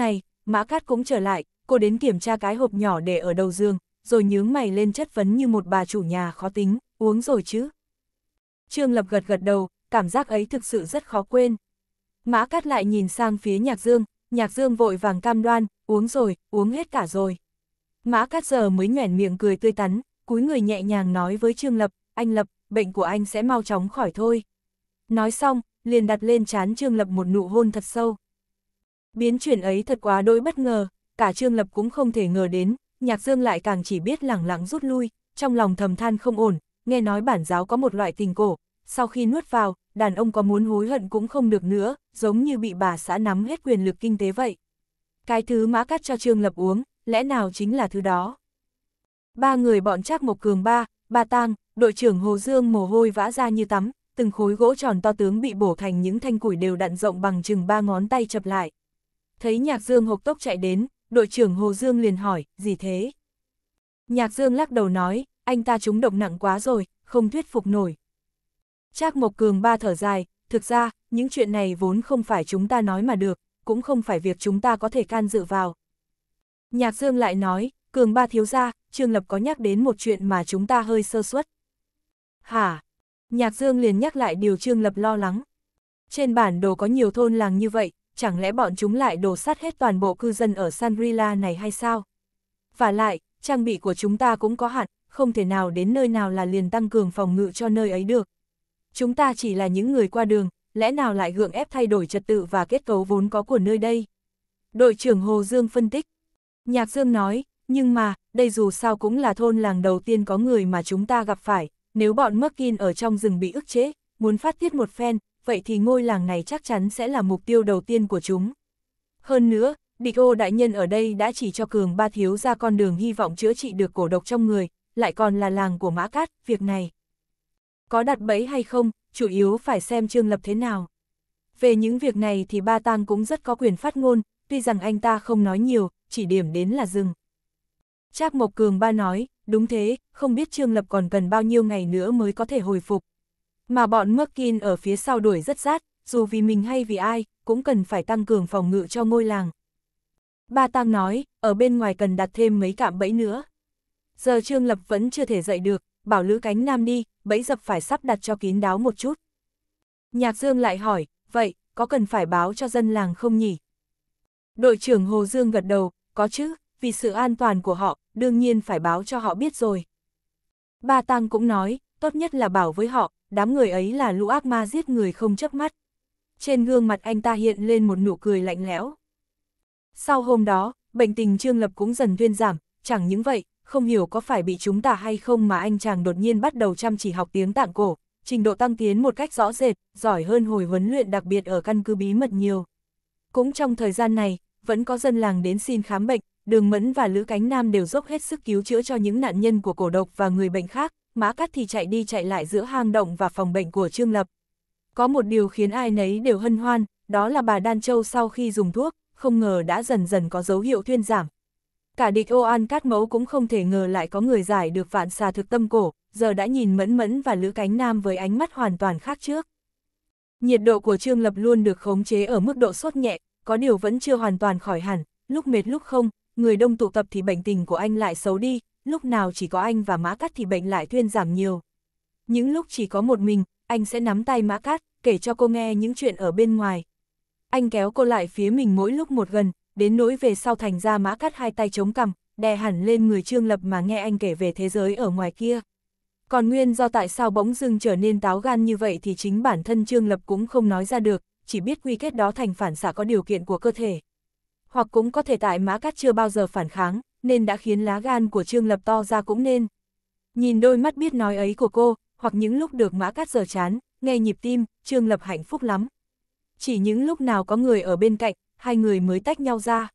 này, Mã Cát cũng trở lại, cô đến kiểm tra cái hộp nhỏ để ở đầu giường, rồi nhướng mày lên chất vấn như một bà chủ nhà khó tính, uống rồi chứ. Trương Lập gật gật đầu, cảm giác ấy thực sự rất khó quên. Mã Cát lại nhìn sang phía Nhạc Dương, Nhạc Dương vội vàng cam đoan, uống rồi, uống hết cả rồi. Mã Cát giờ mới nhoẻn miệng cười tươi tắn, cúi người nhẹ nhàng nói với Trương Lập, anh Lập, bệnh của anh sẽ mau chóng khỏi thôi. Nói xong, liền đặt lên chán Trương Lập một nụ hôn thật sâu. Biến chuyển ấy thật quá đỗi bất ngờ, cả Trương Lập cũng không thể ngờ đến, Nhạc Dương lại càng chỉ biết lẳng lặng rút lui, trong lòng thầm than không ổn, nghe nói bản giáo có một loại tình cổ, sau khi nuốt vào, đàn ông có muốn hối hận cũng không được nữa, giống như bị bà xã nắm hết quyền lực kinh tế vậy. Cái thứ mã cắt cho Trương Lập uống, lẽ nào chính là thứ đó. Ba người bọn Trác Mộc Cường ba, ba tang, đội trưởng Hồ Dương mồ hôi vã ra như tắm, từng khối gỗ tròn to tướng bị bổ thành những thanh củi đều đặn rộng bằng chừng ba ngón tay chập lại thấy Nhạc Dương hộc tốc chạy đến, đội trưởng Hồ Dương liền hỏi, gì thế? Nhạc Dương lắc đầu nói, anh ta trúng độc nặng quá rồi, không thuyết phục nổi. Trác Mộc Cường ba thở dài, thực ra, những chuyện này vốn không phải chúng ta nói mà được, cũng không phải việc chúng ta có thể can dự vào. Nhạc Dương lại nói, Cường ba thiếu gia, Trương Lập có nhắc đến một chuyện mà chúng ta hơi sơ suất. Hả? Nhạc Dương liền nhắc lại điều Trương Lập lo lắng. Trên bản đồ có nhiều thôn làng như vậy, chẳng lẽ bọn chúng lại đổ sát hết toàn bộ cư dân ở Sanrila này hay sao? Và lại, trang bị của chúng ta cũng có hạn, không thể nào đến nơi nào là liền tăng cường phòng ngự cho nơi ấy được. Chúng ta chỉ là những người qua đường, lẽ nào lại gượng ép thay đổi trật tự và kết cấu vốn có của nơi đây? Đội trưởng Hồ Dương phân tích. Nhạc Dương nói, nhưng mà, đây dù sao cũng là thôn làng đầu tiên có người mà chúng ta gặp phải, nếu bọn Merkin ở trong rừng bị ức chế, muốn phát tiết một phen, vậy thì ngôi làng này chắc chắn sẽ là mục tiêu đầu tiên của chúng. Hơn nữa, địch ô đại nhân ở đây đã chỉ cho cường ba thiếu ra con đường hy vọng chữa trị được cổ độc trong người, lại còn là làng của mã cát, việc này. Có đặt bẫy hay không, chủ yếu phải xem trương lập thế nào. Về những việc này thì ba tang cũng rất có quyền phát ngôn, tuy rằng anh ta không nói nhiều, chỉ điểm đến là dừng. Trác Mộc Cường ba nói, đúng thế, không biết Trương Lập còn cần bao nhiêu ngày nữa mới có thể hồi phục, mà bọn Merkin ở phía sau đuổi rất rát, dù vì mình hay vì ai, cũng cần phải tăng cường phòng ngự cho ngôi làng. Ba Tăng nói, ở bên ngoài cần đặt thêm mấy cạm bẫy nữa. Giờ Trương Lập vẫn chưa thể dậy được, bảo Lữ Cánh Nam đi, bẫy dập phải sắp đặt cho kín đáo một chút. Nhạc Dương lại hỏi, vậy, có cần phải báo cho dân làng không nhỉ? Đội trưởng Hồ Dương gật đầu, có chứ, vì sự an toàn của họ, đương nhiên phải báo cho họ biết rồi. Ba Tăng cũng nói, tốt nhất là bảo với họ, đám người ấy là lũ ác ma giết người không chớp mắt. Trên gương mặt anh ta hiện lên một nụ cười lạnh lẽo. Sau hôm đó, bệnh tình Trương Lập cũng dần thuyên giảm, chẳng những vậy, không hiểu có phải bị chúng ta hay không mà anh chàng đột nhiên bắt đầu chăm chỉ học tiếng tạng cổ, trình độ tăng tiến một cách rõ rệt, giỏi hơn hồi huấn luyện đặc biệt ở căn cứ bí mật nhiều. Cũng trong thời gian này, vẫn có dân làng đến xin khám bệnh, Đường Mẫn và Lữ Cánh Nam đều dốc hết sức cứu chữa cho những nạn nhân của cổ độc và người bệnh khác, Mã Cát thì chạy đi chạy lại giữa hang động và phòng bệnh của Trương Lập. Có một điều khiến ai nấy đều hân hoan, đó là bà Đan Châu sau khi dùng thuốc, không ngờ đã dần dần có dấu hiệu thuyên giảm. Cả địch ô an cát mẫu cũng không thể ngờ lại có người giải được vạn xà thực tâm cổ, giờ đã nhìn mẫn mẫn và lữ cánh nam với ánh mắt hoàn toàn khác trước. Nhiệt độ của Trương Lập luôn được khống chế ở mức độ sốt nhẹ, có điều vẫn chưa hoàn toàn khỏi hẳn, lúc mệt lúc không, người đông tụ tập thì bệnh tình của anh lại xấu đi, lúc nào chỉ có anh và Mã Cát thì bệnh lại thuyên giảm nhiều. Những lúc chỉ có một mình, anh sẽ nắm tay Mã Cát, kể cho cô nghe những chuyện ở bên ngoài. Anh kéo cô lại phía mình mỗi lúc một gần, đến nỗi về sau thành ra Mã Cát hai tay chống cằm, đè hẳn lên người Trương Lập mà nghe anh kể về thế giới ở ngoài kia. Còn nguyên do tại sao bỗng dưng trở nên táo gan như vậy thì chính bản thân Trương Lập cũng không nói ra được, chỉ biết quy kết đó thành phản xạ có điều kiện của cơ thể. Hoặc cũng có thể tại Mã Cát chưa bao giờ phản kháng, nên đã khiến lá gan của Trương Lập to ra cũng nên. Nhìn đôi mắt biết nói ấy của cô, hoặc những lúc được mã cát giờ chán, nghe nhịp tim, Trương Lập hạnh phúc lắm. Chỉ những lúc nào có người ở bên cạnh, hai người mới tách nhau ra.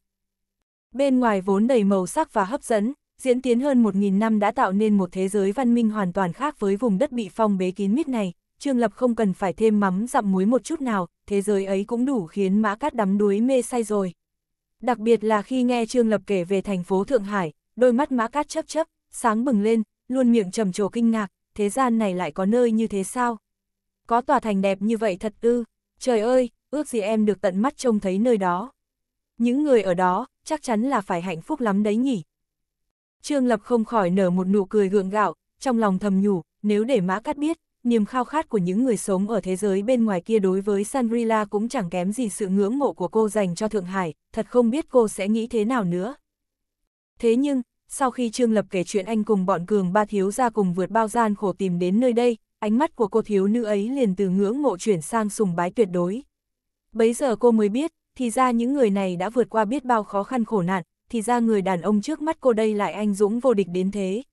Bên ngoài vốn đầy màu sắc và hấp dẫn, diễn tiến hơn 1.000 năm đã tạo nên một thế giới văn minh hoàn toàn khác với vùng đất bị phong bế kín mít này. Trương Lập không cần phải thêm mắm dặm muối một chút nào, thế giới ấy cũng đủ khiến mã cát đắm đuối mê say rồi. Đặc biệt là khi nghe Trương Lập kể về thành phố Thượng Hải, đôi mắt mã cát chấp chấp, sáng bừng lên, luôn miệng trầm trồ kinh ngạc, thế gian này lại có nơi như thế sao? Có tòa thành đẹp như vậy thật ư, trời ơi, ước gì em được tận mắt trông thấy nơi đó. Những người ở đó, chắc chắn là phải hạnh phúc lắm đấy nhỉ. Trương Lập không khỏi nở một nụ cười gượng gạo, trong lòng thầm nhủ, nếu để mã cát biết, niềm khao khát của những người sống ở thế giới bên ngoài kia đối với Sanrila cũng chẳng kém gì sự ngưỡng mộ của cô dành cho Thượng Hải, thật không biết cô sẽ nghĩ thế nào nữa. Thế nhưng, sau khi Trương Lập kể chuyện anh cùng bọn cường ba thiếu ra cùng vượt bao gian khổ tìm đến nơi đây, ánh mắt của cô thiếu nữ ấy liền từ ngưỡng mộ chuyển sang sùng bái tuyệt đối. Bấy giờ cô mới biết, thì ra những người này đã vượt qua biết bao khó khăn khổ nạn, thì ra người đàn ông trước mắt cô đây lại anh dũng vô địch đến thế.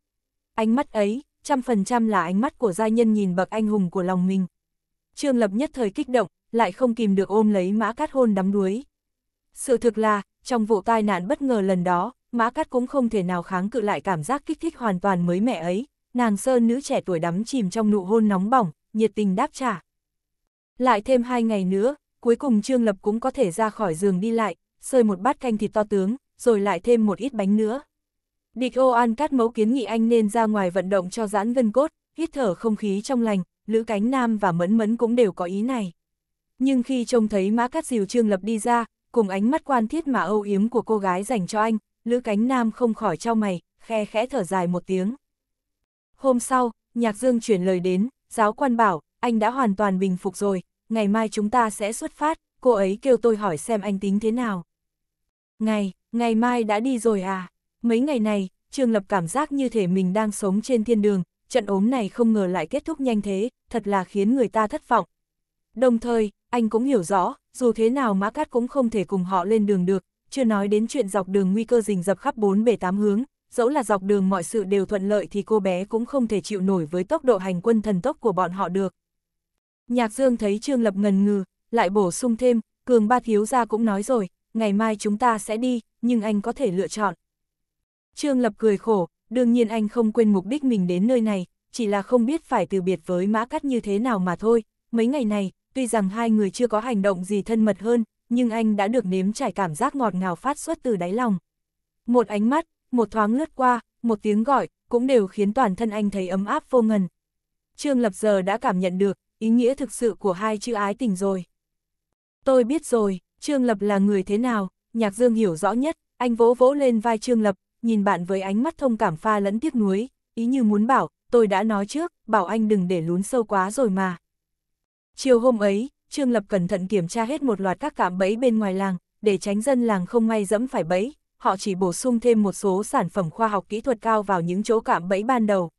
Ánh mắt ấy, trăm phần trăm là ánh mắt của gia nhân nhìn bậc anh hùng của lòng mình. Trương Lập nhất thời kích động, lại không kìm được ôm lấy Mã Cát hôn đắm đuối. Sự thực là, trong vụ tai nạn bất ngờ lần đó, Mã Cát cũng không thể nào kháng cự lại cảm giác kích thích hoàn toàn mới mẹ ấy, nàng sơn nữ trẻ tuổi đắm chìm trong nụ hôn nóng bỏng, nhiệt tình đáp trả. Lại thêm hai ngày nữa, cuối cùng Trương Lập cũng có thể ra khỏi giường đi lại, sơi một bát canh thịt to tướng, rồi lại thêm một ít bánh nữa. Địch ô an cắt mẫu kiến nghị anh nên ra ngoài vận động cho giãn gân cốt, hít thở không khí trong lành, Lữ Cánh Nam và Mẫn Mẫn cũng đều có ý này. Nhưng khi trông thấy mã Cát Diều Trương Lập đi ra, cùng ánh mắt quan thiết mà âu yếm của cô gái dành cho anh, Lữ Cánh Nam không khỏi trao mày, khe khẽ thở dài một tiếng. Hôm sau, Nhạc Dương chuyển lời đến, giáo quan bảo, anh đã hoàn toàn bình phục rồi, ngày mai chúng ta sẽ xuất phát, cô ấy kêu tôi hỏi xem anh tính thế nào. Ngày, ngày mai đã đi rồi à? Mấy ngày này, Trương Lập cảm giác như thể mình đang sống trên thiên đường, trận ốm này không ngờ lại kết thúc nhanh thế, thật là khiến người ta thất vọng. Đồng thời, anh cũng hiểu rõ, dù thế nào Mã Cát cũng không thể cùng họ lên đường được, chưa nói đến chuyện dọc đường nguy cơ rình rập khắp bốn bề tám hướng, dẫu là dọc đường mọi sự đều thuận lợi thì cô bé cũng không thể chịu nổi với tốc độ hành quân thần tốc của bọn họ được. Nhạc Dương thấy Trương Lập ngần ngừ, lại bổ sung thêm, Cường Ba Thiếu Gia cũng nói rồi, ngày mai chúng ta sẽ đi, nhưng anh có thể lựa chọn. Trương Lập cười khổ, đương nhiên anh không quên mục đích mình đến nơi này, chỉ là không biết phải từ biệt với Mã Cắt như thế nào mà thôi. Mấy ngày này, tuy rằng hai người chưa có hành động gì thân mật hơn, nhưng anh đã được nếm trải cảm giác ngọt ngào phát xuất từ đáy lòng. Một ánh mắt, một thoáng lướt qua, một tiếng gọi, cũng đều khiến toàn thân anh thấy ấm áp vô ngần. Trương Lập giờ đã cảm nhận được ý nghĩa thực sự của hai chữ ái tình rồi. Tôi biết rồi, Trương Lập là người thế nào, Nhạc Dương hiểu rõ nhất, anh vỗ vỗ lên vai Trương Lập, nhìn bạn với ánh mắt thông cảm pha lẫn tiếc nuối, ý như muốn bảo, tôi đã nói trước, bảo anh đừng để lún sâu quá rồi mà. Chiều hôm ấy, Trương Lập cẩn thận kiểm tra hết một loạt các cạm bẫy bên ngoài làng, để tránh dân làng không may dẫm phải bẫy, họ chỉ bổ sung thêm một số sản phẩm khoa học kỹ thuật cao vào những chỗ cạm bẫy ban đầu.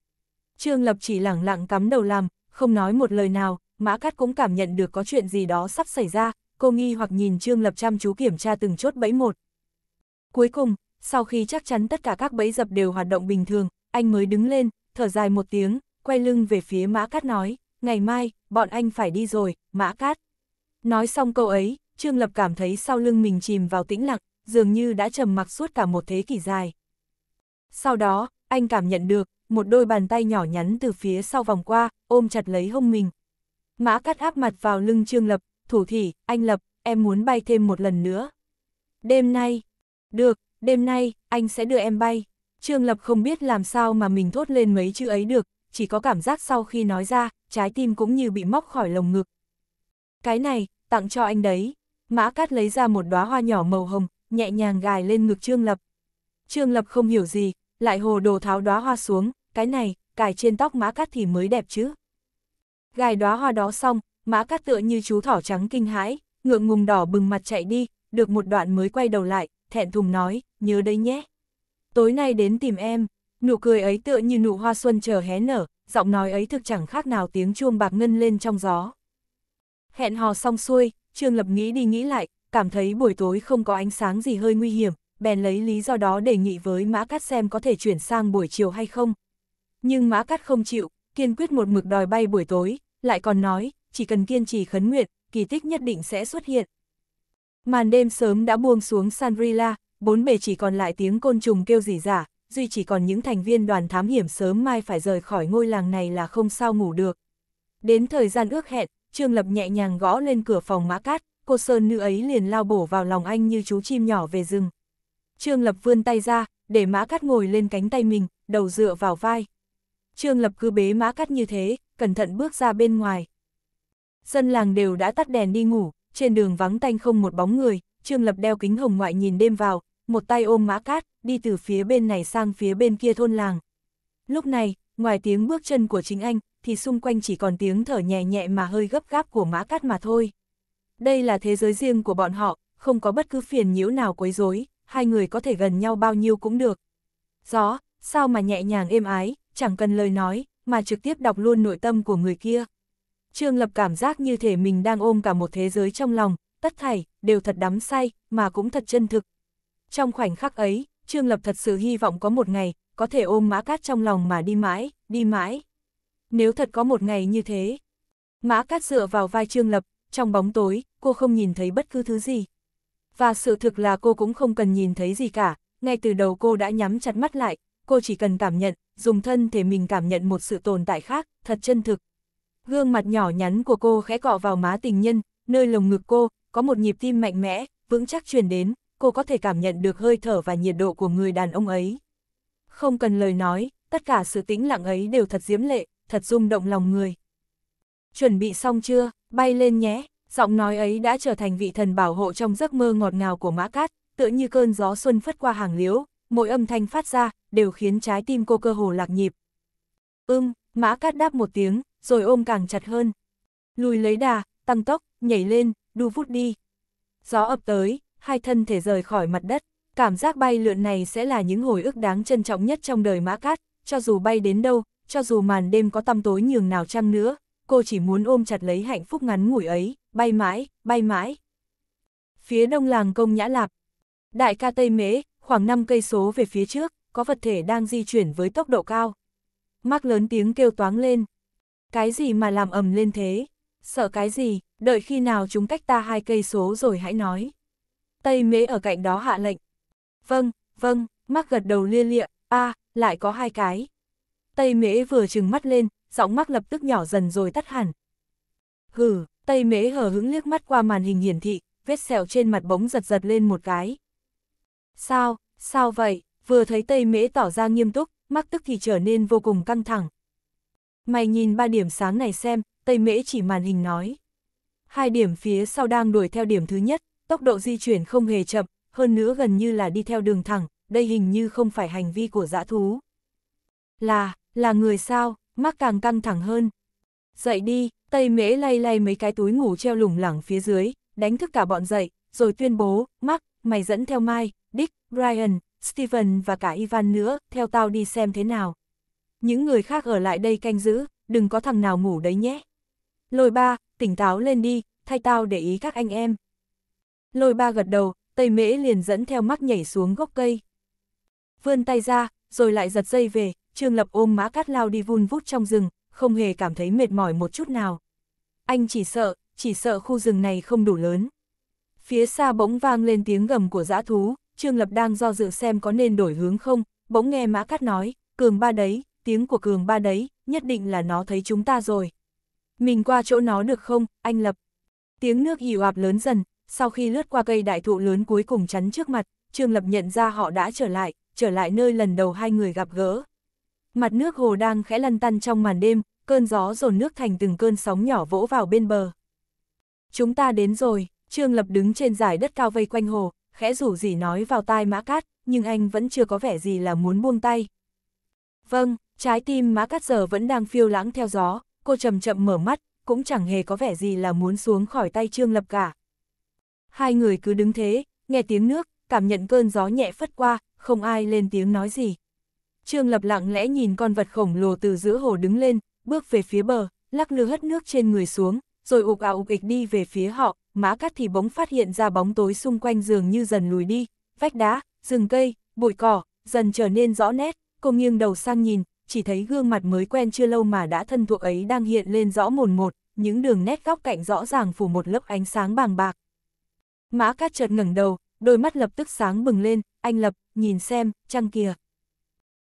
Trương Lập chỉ lẳng lặng cắm đầu làm, không nói một lời nào, Mã Cát cũng cảm nhận được có chuyện gì đó sắp xảy ra, cô nghi hoặc nhìn Trương Lập chăm chú kiểm tra từng chốt bẫy một. Cuối cùng, sau khi chắc chắn tất cả các bẫy dập đều hoạt động bình thường, anh mới đứng lên, thở dài một tiếng, quay lưng về phía Mã Cát nói, ngày mai, bọn anh phải đi rồi, Mã Cát. Nói xong câu ấy, Trương Lập cảm thấy sau lưng mình chìm vào tĩnh lặng, dường như đã trầm mặc suốt cả một thế kỷ dài. Sau đó, anh cảm nhận được, một đôi bàn tay nhỏ nhắn từ phía sau vòng qua, ôm chặt lấy hông mình. Mã Cát áp mặt vào lưng Trương Lập, thủ thỉ, anh Lập, em muốn bay thêm một lần nữa. Đêm nay, được, đêm nay, anh sẽ đưa em bay. Trương Lập không biết làm sao mà mình thốt lên mấy chữ ấy được, chỉ có cảm giác sau khi nói ra, trái tim cũng như bị móc khỏi lồng ngực. Cái này, tặng cho anh đấy. Mã Cát lấy ra một đóa hoa nhỏ màu hồng, nhẹ nhàng gài lên ngực Trương Lập. Trương Lập không hiểu gì, lại hồ đồ tháo đóa hoa xuống, cái này, cài trên tóc Mã Cát thì mới đẹp chứ. Gài đóa hoa đó xong, Mã Cát tựa như chú thỏ trắng kinh hãi, ngượng ngùng đỏ bừng mặt chạy đi, được một đoạn mới quay đầu lại, thẹn thùng nói, nhớ đấy nhé. Tối nay đến tìm em, nụ cười ấy tựa như nụ hoa xuân chờ hé nở, giọng nói ấy thực chẳng khác nào tiếng chuông bạc ngân lên trong gió. Hẹn hò xong xuôi, Trương Lập nghĩ đi nghĩ lại, cảm thấy buổi tối không có ánh sáng gì hơi nguy hiểm, bèn lấy lý do đó đề nghị với Mã Cát xem có thể chuyển sang buổi chiều hay không. Nhưng Mã Cát không chịu, kiên quyết một mực đòi bay buổi tối, lại còn nói, chỉ cần kiên trì khấn nguyện, kỳ tích nhất định sẽ xuất hiện. Màn đêm sớm đã buông xuống Sanrila, bốn bề chỉ còn lại tiếng côn trùng kêu rỉ giả, duy chỉ còn những thành viên đoàn thám hiểm sớm mai phải rời khỏi ngôi làng này là không sao ngủ được. Đến thời gian ước hẹn, Trương Lập nhẹ nhàng gõ lên cửa phòng mã cát, cô Sơn nữ ấy liền lao bổ vào lòng anh như chú chim nhỏ về rừng. Trương Lập vươn tay ra, để mã cát ngồi lên cánh tay mình, đầu dựa vào vai. Trương Lập cứ bế mã cát như thế, cẩn thận bước ra bên ngoài. Dân làng đều đã tắt đèn đi ngủ, trên đường vắng tanh không một bóng người, Trương Lập đeo kính hồng ngoại nhìn đêm vào, một tay ôm mã cát, đi từ phía bên này sang phía bên kia thôn làng. Lúc này, ngoài tiếng bước chân của chính anh, thì xung quanh chỉ còn tiếng thở nhẹ nhẹ mà hơi gấp gáp của mã cát mà thôi. Đây là thế giới riêng của bọn họ, không có bất cứ phiền nhiễu nào quấy rối, hai người có thể gần nhau bao nhiêu cũng được. Gió, sao mà nhẹ nhàng êm ái, chẳng cần lời nói, mà trực tiếp đọc luôn nội tâm của người kia. Trương Lập cảm giác như thể mình đang ôm cả một thế giới trong lòng, tất thảy, đều thật đắm say, mà cũng thật chân thực, trong khoảnh khắc ấy, Trương Lập thật sự hy vọng có một ngày, có thể ôm mã cát trong lòng mà đi mãi, đi mãi. Nếu thật có một ngày như thế, mã cát dựa vào vai Trương Lập, trong bóng tối, cô không nhìn thấy bất cứ thứ gì. Và sự thực là cô cũng không cần nhìn thấy gì cả, ngay từ đầu cô đã nhắm chặt mắt lại, cô chỉ cần cảm nhận, dùng thân thể mình cảm nhận một sự tồn tại khác, thật chân thực. Gương mặt nhỏ nhắn của cô khẽ cọ vào má tình nhân, nơi lồng ngực cô, có một nhịp tim mạnh mẽ, vững chắc truyền đến, cô có thể cảm nhận được hơi thở và nhiệt độ của người đàn ông ấy. Không cần lời nói, tất cả sự tĩnh lặng ấy đều thật diễm lệ, thật rung động lòng người. Chuẩn bị xong chưa, bay lên nhé, giọng nói ấy đã trở thành vị thần bảo hộ trong giấc mơ ngọt ngào của mã cát, tựa như cơn gió xuân phất qua hàng liễu, mỗi âm thanh phát ra, đều khiến trái tim cô cơ hồ lạc nhịp. Ưm, mã cát đáp một tiếng, rồi ôm càng chặt hơn. Lùi lấy đà, tăng tốc, nhảy lên, đu vút đi. Gió ập tới, hai thân thể rời khỏi mặt đất, cảm giác bay lượn này sẽ là những hồi ức đáng trân trọng nhất trong đời mã cát, cho dù bay đến đâu, cho dù màn đêm có tăm tối nhường nào chăng nữa, cô chỉ muốn ôm chặt lấy hạnh phúc ngắn ngủi ấy, bay mãi, bay mãi. Phía đông làng công nhã lạp, đại ca Tây Mễ, khoảng 5 cây số về phía trước, có vật thể đang di chuyển với tốc độ cao. Mắc lớn tiếng kêu toáng lên. Cái gì mà làm ầm lên thế? Sợ cái gì? Đợi khi nào chúng cách ta hai cây số rồi hãy nói. Tây Mễ ở cạnh đó hạ lệnh. Vâng, vâng, mắc gật đầu lia lịa, a à, lại có hai cái. Tây Mễ vừa trừng mắt lên, giọng mắc lập tức nhỏ dần rồi tắt hẳn. Hừ, Tây Mễ hờ hững liếc mắt qua màn hình hiển thị, vết sẹo trên mặt bỗng giật giật lên một cái. Sao, sao vậy? Vừa thấy Tây Mễ tỏ ra nghiêm túc, mắc tức thì trở nên vô cùng căng thẳng. Mày nhìn ba điểm sáng này xem, Tây Mễ chỉ màn hình nói. Hai điểm phía sau đang đuổi theo điểm thứ nhất, tốc độ di chuyển không hề chậm, hơn nữa gần như là đi theo đường thẳng, đây hình như không phải hành vi của dã thú. Là, là người sao, mắc càng căng thẳng hơn. Dậy đi, Tây Mễ lay lay mấy cái túi ngủ treo lủng lẳng phía dưới, đánh thức cả bọn dậy, rồi tuyên bố, mắc, mày dẫn theo Mai, Dick, Brian, Steven và cả Ivan nữa, theo tao đi xem thế nào. Những người khác ở lại đây canh giữ, đừng có thằng nào ngủ đấy nhé. Lôi ba, tỉnh táo lên đi, thay tao để ý các anh em. Lôi ba gật đầu, Tây Mễ liền dẫn theo mắt nhảy xuống gốc cây. Vươn tay ra, rồi lại giật dây về, Trương Lập ôm mã cát lao đi vun vút trong rừng, không hề cảm thấy mệt mỏi một chút nào. Anh chỉ sợ, chỉ sợ khu rừng này không đủ lớn. Phía xa bỗng vang lên tiếng gầm của dã thú, Trương Lập đang do dự xem có nên đổi hướng không, bỗng nghe mã cát nói, cường ba đấy, tiếng của cường ba đấy, nhất định là nó thấy chúng ta rồi. Mình qua chỗ nó được không, anh Lập? Tiếng nước ỉ oạp lớn dần, sau khi lướt qua cây đại thụ lớn cuối cùng chắn trước mặt, Trương Lập nhận ra họ đã trở lại, trở lại nơi lần đầu hai người gặp gỡ. Mặt nước hồ đang khẽ lăn tăn trong màn đêm, cơn gió dồn nước thành từng cơn sóng nhỏ vỗ vào bên bờ. Chúng ta đến rồi, Trương Lập đứng trên dải đất cao vây quanh hồ, khẽ rủ gì nói vào tai Mã Cát, nhưng anh vẫn chưa có vẻ gì là muốn buông tay. Vâng, trái tim Mã Cát giờ vẫn đang phiêu lãng theo gió, cô chậm chậm mở mắt, cũng chẳng hề có vẻ gì là muốn xuống khỏi tay Trương Lập cả hai người cứ đứng thế, nghe tiếng nước, cảm nhận cơn gió nhẹ phất qua, không ai lên tiếng nói gì. Trương Lập lặng lẽ nhìn con vật khổng lồ từ giữa hồ đứng lên, bước về phía bờ, lắc lư hất nước trên người xuống, rồi ục ảo ục ịch đi về phía họ, mã cắt thì bỗng phát hiện ra bóng tối xung quanh giường như dần lùi đi, vách đá, rừng cây, bụi cỏ, dần trở nên rõ nét, cô nghiêng đầu sang nhìn, chỉ thấy gương mặt mới quen chưa lâu mà đã thân thuộc ấy đang hiện lên rõ mồn một, những đường nét góc cạnh rõ ràng phủ một lớp ánh sáng bàng bạc. Mã Cát chợt ngẩng đầu, đôi mắt lập tức sáng bừng lên, anh Lập, nhìn xem, trăng kìa.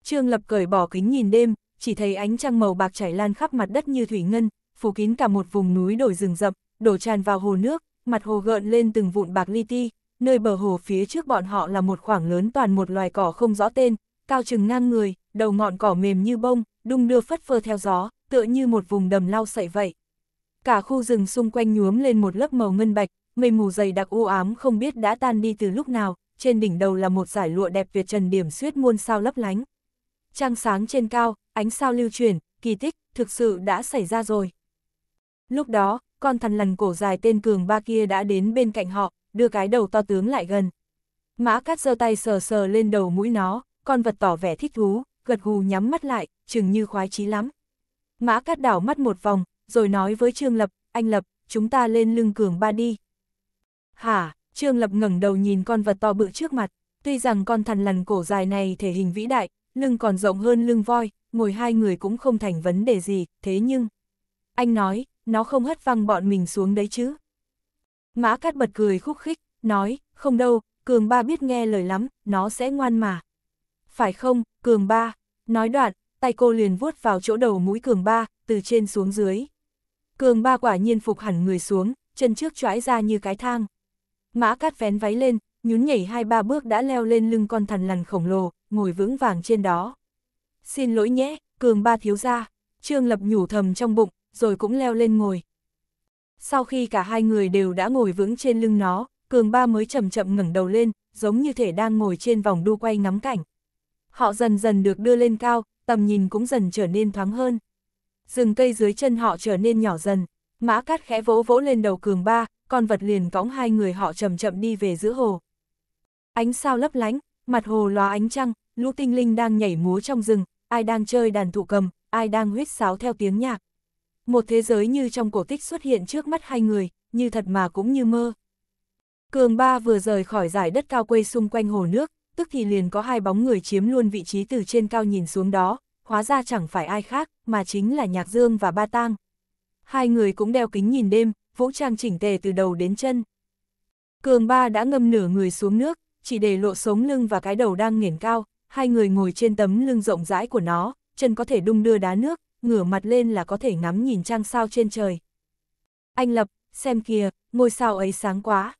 Trương Lập cởi bỏ kính nhìn đêm, chỉ thấy ánh trăng màu bạc chảy lan khắp mặt đất như thủy ngân, phủ kín cả một vùng núi đồi rừng rậm, đổ tràn vào hồ nước, mặt hồ gợn lên từng vụn bạc li ti, nơi bờ hồ phía trước bọn họ là một khoảng lớn toàn một loài cỏ không rõ tên, cao chừng ngang người, đầu ngọn cỏ mềm như bông, đung đưa phất phơ theo gió, tựa như một vùng đầm lau sậy vậy. Cả khu rừng xung quanh nhuốm lên một lớp màu ngân bạch, mây mù dày đặc u ám không biết đã tan đi từ lúc nào, trên đỉnh đầu là một giải lụa đẹp tuyệt trần điểm xuyết muôn sao lấp lánh. Trăng sáng trên cao, ánh sao lưu chuyển, kỳ tích, thực sự đã xảy ra rồi. Lúc đó, con thần lằn cổ dài tên cường ba kia đã đến bên cạnh họ, đưa cái đầu to tướng lại gần. Mã cát giơ tay sờ sờ lên đầu mũi nó, con vật tỏ vẻ thích thú, gật gù nhắm mắt lại, chừng như khoái chí lắm. Mã cát đảo mắt một vòng, rồi nói với Trương Lập, anh Lập, chúng ta lên lưng cường ba đi. Hả, Trương Lập ngẩng đầu nhìn con vật to bự trước mặt, tuy rằng con thằn lằn cổ dài này thể hình vĩ đại, lưng còn rộng hơn lưng voi, ngồi hai người cũng không thành vấn đề gì, thế nhưng... Anh nói, nó không hất văng bọn mình xuống đấy chứ. Mã Cát bật cười khúc khích, nói, không đâu, Cường Ba biết nghe lời lắm, nó sẽ ngoan mà. Phải không, Cường Ba? Nói đoạn, tay cô liền vuốt vào chỗ đầu mũi Cường Ba, từ trên xuống dưới. Cường Ba quả nhiên phục hẳn người xuống, chân trước choãi ra như cái thang. Mã cát vén váy lên, nhún nhảy hai ba bước đã leo lên lưng con thần lằn khổng lồ, ngồi vững vàng trên đó. Xin lỗi nhé, cường ba thiếu gia. Trương Lập nhủ thầm trong bụng, rồi cũng leo lên ngồi. Sau khi cả hai người đều đã ngồi vững trên lưng nó, cường ba mới chậm chậm ngẩng đầu lên, giống như thể đang ngồi trên vòng đu quay ngắm cảnh. Họ dần dần được đưa lên cao, tầm nhìn cũng dần trở nên thoáng hơn. Rừng cây dưới chân họ trở nên nhỏ dần, mã cát khẽ vỗ vỗ lên đầu cường ba, con vật liền cõng hai người họ chậm chậm đi về giữa hồ. Ánh sao lấp lánh, mặt hồ lóa ánh trăng, lũ tinh linh đang nhảy múa trong rừng, ai đang chơi đàn thụ cầm, ai đang huyết sáo theo tiếng nhạc. Một thế giới như trong cổ tích xuất hiện trước mắt hai người, như thật mà cũng như mơ. Cường ba vừa rời khỏi giải đất cao quây xung quanh hồ nước, tức thì liền có hai bóng người chiếm luôn vị trí từ trên cao nhìn xuống đó, hóa ra chẳng phải ai khác, mà chính là Nhạc Dương và Ba Tang. Hai người cũng đeo kính nhìn đêm, vũ trang chỉnh tề từ đầu đến chân. Cường ba đã ngâm nửa người xuống nước, chỉ để lộ sống lưng và cái đầu đang nghiền cao, hai người ngồi trên tấm lưng rộng rãi của nó, chân có thể đung đưa đá nước, ngửa mặt lên là có thể ngắm nhìn trăng sao trên trời. Anh Lập, xem kìa, ngôi sao ấy sáng quá.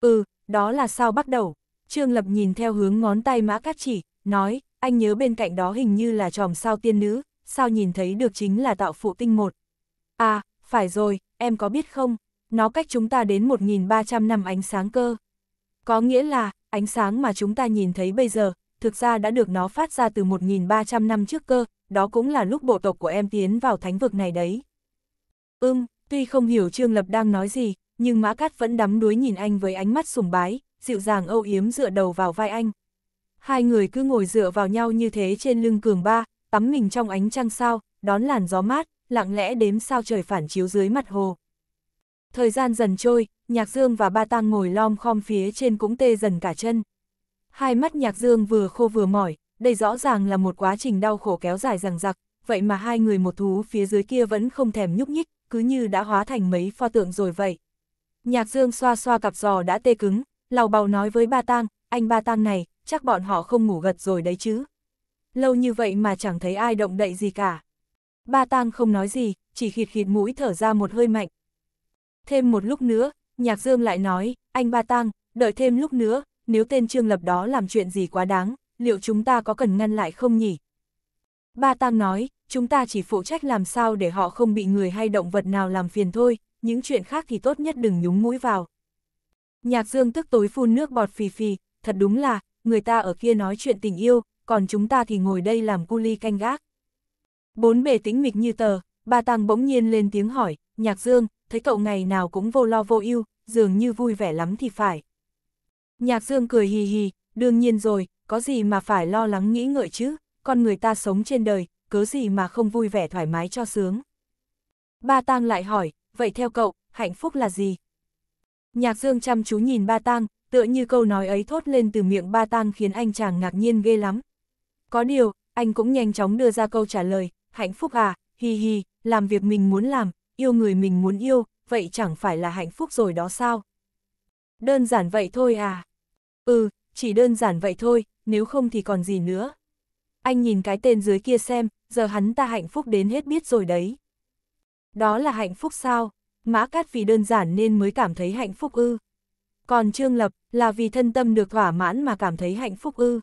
Ừ, đó là sao bắt đầu. Trương Lập nhìn theo hướng ngón tay mã cát chỉ, nói, anh nhớ bên cạnh đó hình như là tròm sao tiên nữ, sao nhìn thấy được chính là tạo phụ tinh một. À, phải rồi, em có biết không, nó cách chúng ta đến 1.300 năm ánh sáng cơ. Có nghĩa là, ánh sáng mà chúng ta nhìn thấy bây giờ, thực ra đã được nó phát ra từ 1.300 năm trước cơ, đó cũng là lúc bộ tộc của em tiến vào thánh vực này đấy. Ưm, tuy không hiểu Trương Lập đang nói gì, nhưng Mã Cát vẫn đắm đuối nhìn anh với ánh mắt sùng bái, dịu dàng âu yếm dựa đầu vào vai anh. Hai người cứ ngồi dựa vào nhau như thế trên lưng cường ba, tắm mình trong ánh trăng sao, đón làn gió mát, lặng lẽ đếm sao trời phản chiếu dưới mặt hồ. Thời gian dần trôi, Nhạc Dương và Ba Tăng ngồi lom khom phía trên cũng tê dần cả chân. Hai mắt Nhạc Dương vừa khô vừa mỏi, đây rõ ràng là một quá trình đau khổ kéo dài rằng rặc, vậy mà hai người một thú phía dưới kia vẫn không thèm nhúc nhích, cứ như đã hóa thành mấy pho tượng rồi vậy. Nhạc Dương xoa xoa cặp giò đã tê cứng, lào bào nói với Ba Tăng, anh Ba Tăng này, chắc bọn họ không ngủ gật rồi đấy chứ. Lâu như vậy mà chẳng thấy ai động đậy gì cả ba tang không nói gì, chỉ khịt khịt mũi thở ra một hơi mạnh. Thêm một lúc nữa, Nhạc Dương lại nói, anh ba tang, đợi thêm lúc nữa, nếu tên Trương Lập đó làm chuyện gì quá đáng, liệu chúng ta có cần ngăn lại không nhỉ? Ba Tang nói, chúng ta chỉ phụ trách làm sao để họ không bị người hay động vật nào làm phiền thôi, những chuyện khác thì tốt nhất đừng nhúng mũi vào. Nhạc Dương tức tối phun nước bọt phì phì, thật đúng là, người ta ở kia nói chuyện tình yêu, còn chúng ta thì ngồi đây làm cu ly canh gác. Bốn bề tĩnh mịch như tờ, bà Tăng bỗng nhiên lên tiếng hỏi, nhạc dương, thấy cậu ngày nào cũng vô lo vô ưu dường như vui vẻ lắm thì phải. Nhạc dương cười hì hì, đương nhiên rồi, có gì mà phải lo lắng nghĩ ngợi chứ, con người ta sống trên đời, cớ gì mà không vui vẻ thoải mái cho sướng. Ba tăng lại hỏi, vậy theo cậu, hạnh phúc là gì? Nhạc Dương chăm chú nhìn Ba tăng tựa như câu nói ấy thốt lên từ miệng Ba tăng khiến anh chàng ngạc nhiên ghê lắm. Có điều, anh cũng nhanh chóng đưa ra câu trả lời, hạnh phúc à, hi hi, làm việc mình muốn làm, yêu người mình muốn yêu, vậy chẳng phải là hạnh phúc rồi đó sao? Đơn giản vậy thôi à? Ừ, chỉ đơn giản vậy thôi, nếu không thì còn gì nữa. Anh nhìn cái tên dưới kia xem, giờ hắn ta hạnh phúc đến hết biết rồi đấy. Đó là hạnh phúc sao? Mã Cát vì đơn giản nên mới cảm thấy hạnh phúc ư. Còn Trương Lập là vì thân tâm được thỏa mãn mà cảm thấy hạnh phúc ư.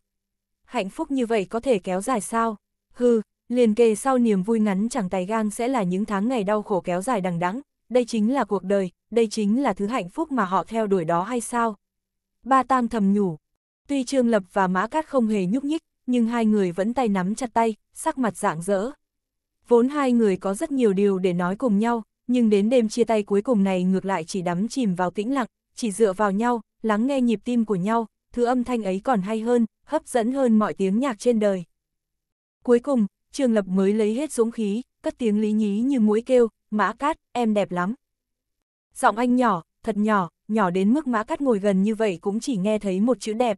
Hạnh phúc như vậy có thể kéo dài sao? Hừ, Liền kề sau niềm vui ngắn chẳng tài gang sẽ là những tháng ngày đau khổ kéo dài đằng đẵng đây chính là cuộc đời, đây chính là thứ hạnh phúc mà họ theo đuổi đó hay sao? Ba Tam thầm nhủ. Tuy Trương Lập và Mã Cát không hề nhúc nhích, nhưng hai người vẫn tay nắm chặt tay, sắc mặt rạng rỡ. Vốn hai người có rất nhiều điều để nói cùng nhau, nhưng đến đêm chia tay cuối cùng này ngược lại chỉ đắm chìm vào tĩnh lặng, chỉ dựa vào nhau, lắng nghe nhịp tim của nhau, thứ âm thanh ấy còn hay hơn, hấp dẫn hơn mọi tiếng nhạc trên đời. Cuối cùng, Trương Lập mới lấy hết dũng khí, cất tiếng lý nhí như mũi kêu, Mã Cát, em đẹp lắm. Giọng anh nhỏ, thật nhỏ, nhỏ đến mức Mã Cát ngồi gần như vậy cũng chỉ nghe thấy một chữ đẹp.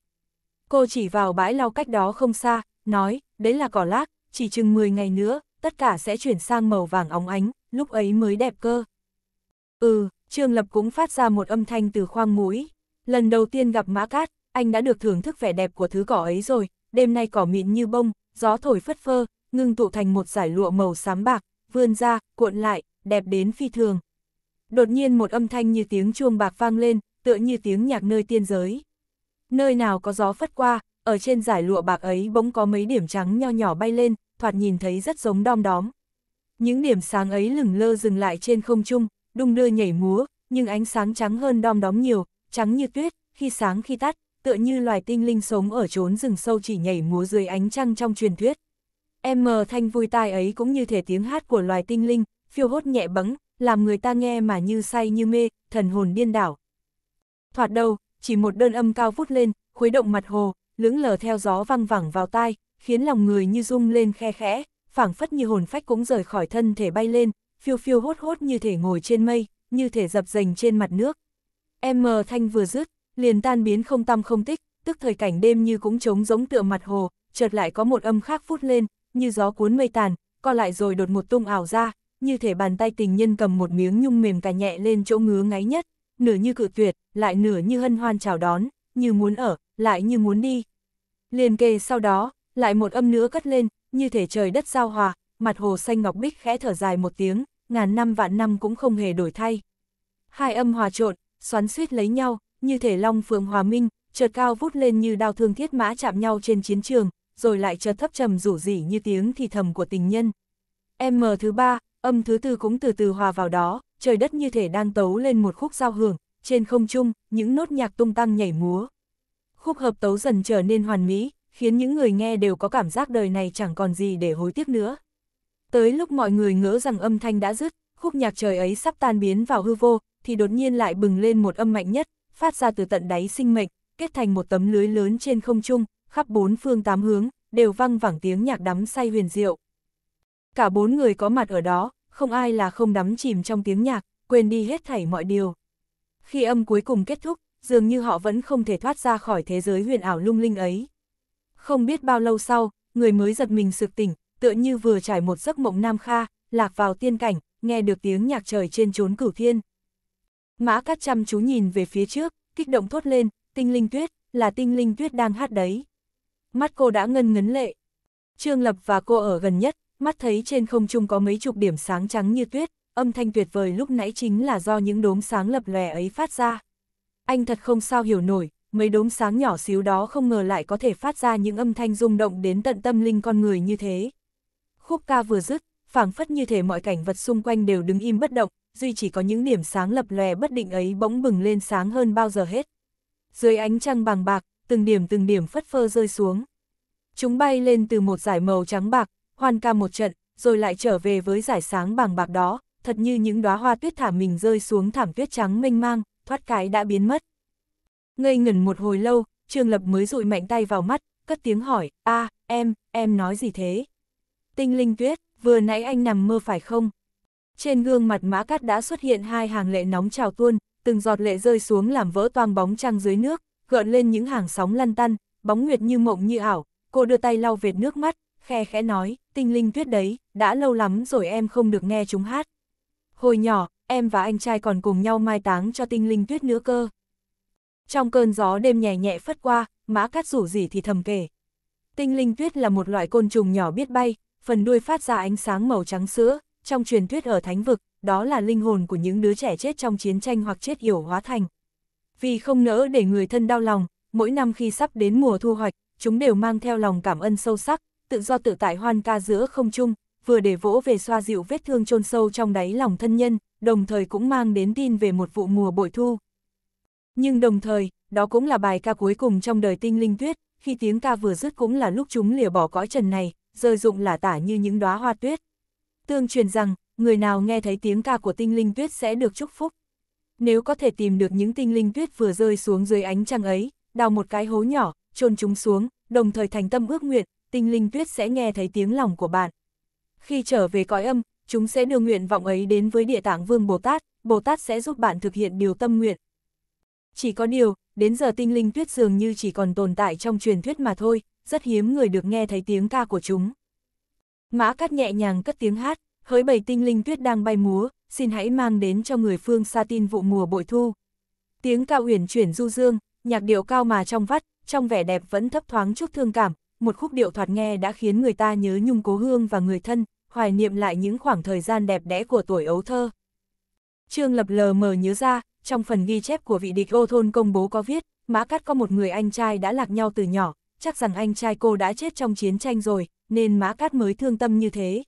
Cô chỉ vào bãi lau cách đó không xa, nói, đấy là cỏ lác, chỉ chừng 10 ngày nữa, tất cả sẽ chuyển sang màu vàng óng ánh, lúc ấy mới đẹp cơ. Ừ, Trương Lập cũng phát ra một âm thanh từ khoang mũi. Lần đầu tiên gặp Mã Cát, anh đã được thưởng thức vẻ đẹp của thứ cỏ ấy rồi, đêm nay cỏ mịn như bông, gió thổi phất phơ, ngưng tụ thành một giải lụa màu xám bạc, vươn ra, cuộn lại, đẹp đến phi thường. Đột nhiên một âm thanh như tiếng chuông bạc vang lên, tựa như tiếng nhạc nơi tiên giới. Nơi nào có gió phất qua, ở trên giải lụa bạc ấy bỗng có mấy điểm trắng nho nhỏ bay lên, thoạt nhìn thấy rất giống đom đóm. Những điểm sáng ấy lửng lơ dừng lại trên không trung, đung đưa nhảy múa, nhưng ánh sáng trắng hơn đom đóm nhiều, trắng như tuyết, khi sáng khi tắt, tựa như loài tinh linh sống ở chốn rừng sâu chỉ nhảy múa dưới ánh trăng trong truyền thuyết. M thanh vui tai ấy cũng như thể tiếng hát của loài tinh linh, phiêu hốt nhẹ bấng, làm người ta nghe mà như say như mê, thần hồn điên đảo. Thoạt đầu, chỉ một đơn âm cao vút lên, khuấy động mặt hồ, lững lờ theo gió văng vẳng vào tai, khiến lòng người như rung lên khe khẽ, phảng phất như hồn phách cũng rời khỏi thân thể bay lên, phiêu phiêu hốt hốt như thể ngồi trên mây, như thể dập dềnh trên mặt nước. M thanh vừa dứt, liền tan biến không tâm không tích, tức thời cảnh đêm như cũng trống giống tựa mặt hồ, chợt lại có một âm khác vút lên, như gió cuốn mây tàn, co lại rồi đột một tung ảo ra, như thể bàn tay tình nhân cầm một miếng nhung mềm cà nhẹ lên chỗ ngứa ngáy nhất, nửa như cự tuyệt, lại nửa như hân hoan chào đón, như muốn ở, lại như muốn đi. Liền kề sau đó, lại một âm nữa cất lên, như thể trời đất giao hòa, mặt hồ xanh ngọc bích khẽ thở dài một tiếng, ngàn năm vạn năm cũng không hề đổi thay. Hai âm hòa trộn, xoắn suýt lấy nhau, như thể long phượng hòa minh, chợt cao vút lên như đao thương thiết mã chạm nhau trên chiến trường, rồi lại chợt thấp trầm rủ rỉ như tiếng thì thầm của tình nhân. M thứ ba, âm thứ tư cũng từ từ hòa vào đó, trời đất như thể đang tấu lên một khúc giao hưởng, trên không trung, những nốt nhạc tung tăng nhảy múa. Khúc hợp tấu dần trở nên hoàn mỹ, khiến những người nghe đều có cảm giác đời này chẳng còn gì để hối tiếc nữa. Tới lúc mọi người ngỡ rằng âm thanh đã dứt, khúc nhạc trời ấy sắp tan biến vào hư vô, thì đột nhiên lại bừng lên một âm mạnh nhất, phát ra từ tận đáy sinh mệnh, kết thành một tấm lưới lớn trên không trung, khắp bốn phương tám hướng, đều văng vẳng tiếng nhạc đắm say huyền diệu. Cả bốn người có mặt ở đó, không ai là không đắm chìm trong tiếng nhạc, quên đi hết thảy mọi điều. Khi âm cuối cùng kết thúc, dường như họ vẫn không thể thoát ra khỏi thế giới huyền ảo lung linh ấy. Không biết bao lâu sau, người mới giật mình sực tỉnh, tựa như vừa trải một giấc mộng nam kha, lạc vào tiên cảnh, nghe được tiếng nhạc trời trên chốn cửu thiên. Mã Cát chăm chú nhìn về phía trước, kích động thốt lên, tinh linh tuyết, là tinh linh tuyết đang hát đấy mắt cô đã ngân ngấn lệ. Trương Lập và cô ở gần nhất, mắt thấy trên không trung có mấy chục điểm sáng trắng như tuyết, âm thanh tuyệt vời lúc nãy chính là do những đốm sáng lập lòe ấy phát ra. Anh thật không sao hiểu nổi, mấy đốm sáng nhỏ xíu đó không ngờ lại có thể phát ra những âm thanh rung động đến tận tâm linh con người như thế. Khúc ca vừa dứt, phảng phất như thể mọi cảnh vật xung quanh đều đứng im bất động, duy chỉ có những điểm sáng lập lòe bất định ấy bỗng bừng lên sáng hơn bao giờ hết. Dưới ánh trăng bằng bạc, từng điểm từng điểm phất phơ rơi xuống. Chúng bay lên từ một giải màu trắng bạc, hoàn ca một trận, rồi lại trở về với giải sáng bằng bạc đó, thật như những đóa hoa tuyết thảm mình rơi xuống thảm tuyết trắng mênh mang, thoát cái đã biến mất. Ngây ngẩn một hồi lâu, Trương Lập mới dụi mạnh tay vào mắt, cất tiếng hỏi, a em, em nói gì thế? Tinh linh tuyết, vừa nãy anh nằm mơ phải không? Trên gương mặt mã cát đã xuất hiện hai hàng lệ nóng trào tuôn, từng giọt lệ rơi xuống làm vỡ toang bóng trăng dưới nước, gợn lên những hàng sóng lăn tăn, bóng nguyệt như mộng như ảo, cô đưa tay lau vệt nước mắt, khe khẽ nói, tinh linh tuyết đấy, đã lâu lắm rồi em không được nghe chúng hát. Hồi nhỏ, em và anh trai còn cùng nhau mai táng cho tinh linh tuyết nữa cơ. Trong cơn gió đêm nhẹ nhẹ phất qua, mã cát rủ gì thì thầm kể. Tinh linh tuyết là một loại côn trùng nhỏ biết bay, phần đuôi phát ra ánh sáng màu trắng sữa, trong truyền thuyết ở thánh vực, đó là linh hồn của những đứa trẻ chết trong chiến tranh hoặc chết yểu hóa thành, vì không nỡ để người thân đau lòng, mỗi năm khi sắp đến mùa thu hoạch, chúng đều mang theo lòng cảm ơn sâu sắc, tự do tự tại hoan ca giữa không chung, vừa để vỗ về xoa dịu vết thương chôn sâu trong đáy lòng thân nhân, đồng thời cũng mang đến tin về một vụ mùa bội thu. Nhưng đồng thời, đó cũng là bài ca cuối cùng trong đời tinh linh tuyết, khi tiếng ca vừa dứt cũng là lúc chúng lìa bỏ cõi trần này, rơi rụng là tả như những đóa hoa tuyết. Tương truyền rằng, người nào nghe thấy tiếng ca của tinh linh tuyết sẽ được chúc phúc, nếu có thể tìm được những tinh linh tuyết vừa rơi xuống dưới ánh trăng ấy, đào một cái hố nhỏ, chôn chúng xuống, đồng thời thành tâm ước nguyện, tinh linh tuyết sẽ nghe thấy tiếng lòng của bạn. Khi trở về cõi âm, chúng sẽ đưa nguyện vọng ấy đến với địa tạng vương Bồ Tát, Bồ Tát sẽ giúp bạn thực hiện điều tâm nguyện. Chỉ có điều, đến giờ tinh linh tuyết dường như chỉ còn tồn tại trong truyền thuyết mà thôi, rất hiếm người được nghe thấy tiếng ca của chúng. Mã cắt nhẹ nhàng cất tiếng hát, hỡi bầy tinh linh tuyết đang bay múa, xin hãy mang đến cho người phương xa tin vụ mùa bội thu. Tiếng cao uyển chuyển du dương, nhạc điệu cao mà trong vắt, trong vẻ đẹp vẫn thấp thoáng chút thương cảm, một khúc điệu thoạt nghe đã khiến người ta nhớ nhung cố hương và người thân, hoài niệm lại những khoảng thời gian đẹp đẽ của tuổi ấu thơ. Trương Lập lờ mờ nhớ ra, trong phần ghi chép của vị địch ô thôn công bố có viết, Mã Cát có một người anh trai đã lạc nhau từ nhỏ, chắc rằng anh trai cô đã chết trong chiến tranh rồi, nên Mã Cát mới thương tâm như thế.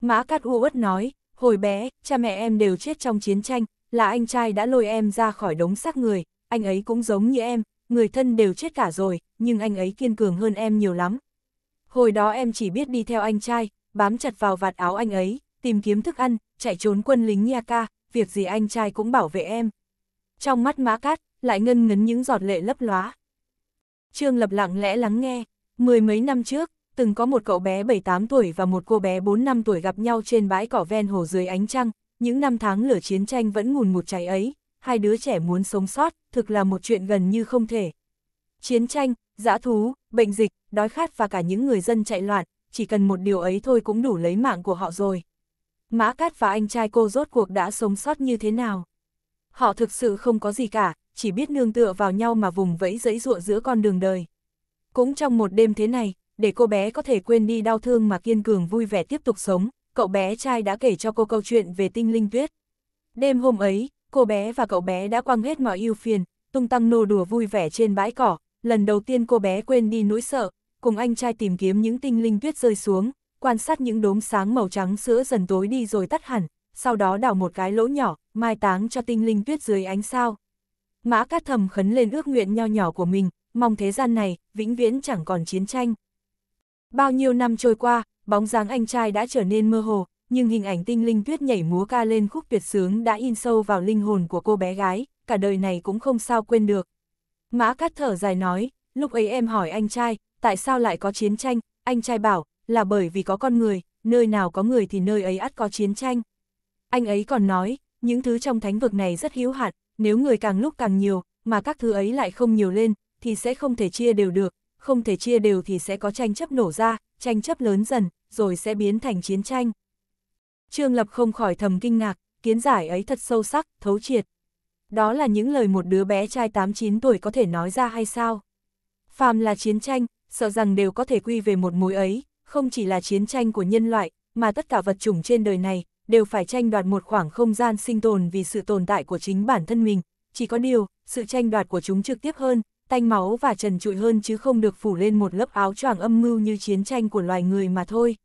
Mã Cát u uất nói, Hồi bé, cha mẹ em đều chết trong chiến tranh, là anh trai đã lôi em ra khỏi đống xác người, anh ấy cũng giống như em, người thân đều chết cả rồi, nhưng anh ấy kiên cường hơn em nhiều lắm. Hồi đó em chỉ biết đi theo anh trai, bám chặt vào vạt áo anh ấy, tìm kiếm thức ăn, chạy trốn quân lính nha ca, việc gì anh trai cũng bảo vệ em. Trong mắt mã cát, lại ngân ngấn những giọt lệ lấp lóa. Trương Lập lặng lẽ lắng nghe, mười mấy năm trước, từng có một cậu bé 7-8 tuổi và một cô bé 4-5 tuổi gặp nhau trên bãi cỏ ven hồ dưới ánh trăng, những năm tháng lửa chiến tranh vẫn ngùn một cháy ấy, hai đứa trẻ muốn sống sót, thực là một chuyện gần như không thể. Chiến tranh, dã thú, bệnh dịch, đói khát và cả những người dân chạy loạn, chỉ cần một điều ấy thôi cũng đủ lấy mạng của họ rồi. Mã Cát và anh trai cô rốt cuộc đã sống sót như thế nào? Họ thực sự không có gì cả, chỉ biết nương tựa vào nhau mà vùng vẫy dẫy dụa giữa con đường đời. Cũng trong một đêm thế này, để cô bé có thể quên đi đau thương mà kiên cường vui vẻ tiếp tục sống, cậu bé trai đã kể cho cô câu chuyện về tinh linh tuyết. Đêm hôm ấy, cô bé và cậu bé đã quăng hết mọi ưu phiền, tung tăng nô đùa vui vẻ trên bãi cỏ, lần đầu tiên cô bé quên đi nỗi sợ, cùng anh trai tìm kiếm những tinh linh tuyết rơi xuống, quan sát những đốm sáng màu trắng sữa dần tối đi rồi tắt hẳn, sau đó đào một cái lỗ nhỏ, mai táng cho tinh linh tuyết dưới ánh sao. Mã Cát Thầm khấn lên ước nguyện nho nhỏ của mình, mong thế gian này vĩnh viễn chẳng còn chiến tranh. Bao nhiêu năm trôi qua, bóng dáng anh trai đã trở nên mơ hồ, nhưng hình ảnh tinh linh tuyết nhảy múa ca lên khúc tuyệt sướng đã in sâu vào linh hồn của cô bé gái, cả đời này cũng không sao quên được. Mã Cát thở dài nói, lúc ấy em hỏi anh trai, tại sao lại có chiến tranh, anh trai bảo, là bởi vì có con người, nơi nào có người thì nơi ấy ắt có chiến tranh. Anh ấy còn nói, những thứ trong thánh vực này rất hữu hạn, nếu người càng lúc càng nhiều, mà các thứ ấy lại không nhiều lên, thì sẽ không thể chia đều được, không thể chia đều thì sẽ có tranh chấp nổ ra, tranh chấp lớn dần, rồi sẽ biến thành chiến tranh. Trương Lập không khỏi thầm kinh ngạc, kiến giải ấy thật sâu sắc, thấu triệt. Đó là những lời một đứa bé trai 8-9 tuổi có thể nói ra hay sao? Phàm là chiến tranh, sợ rằng đều có thể quy về một mối ấy, không chỉ là chiến tranh của nhân loại, mà tất cả vật chủng trên đời này, đều phải tranh đoạt một khoảng không gian sinh tồn vì sự tồn tại của chính bản thân mình. Chỉ có điều, sự tranh đoạt của chúng trực tiếp hơn, tanh máu và trần trụi hơn chứ không được phủ lên một lớp áo choàng âm mưu như chiến tranh của loài người mà thôi.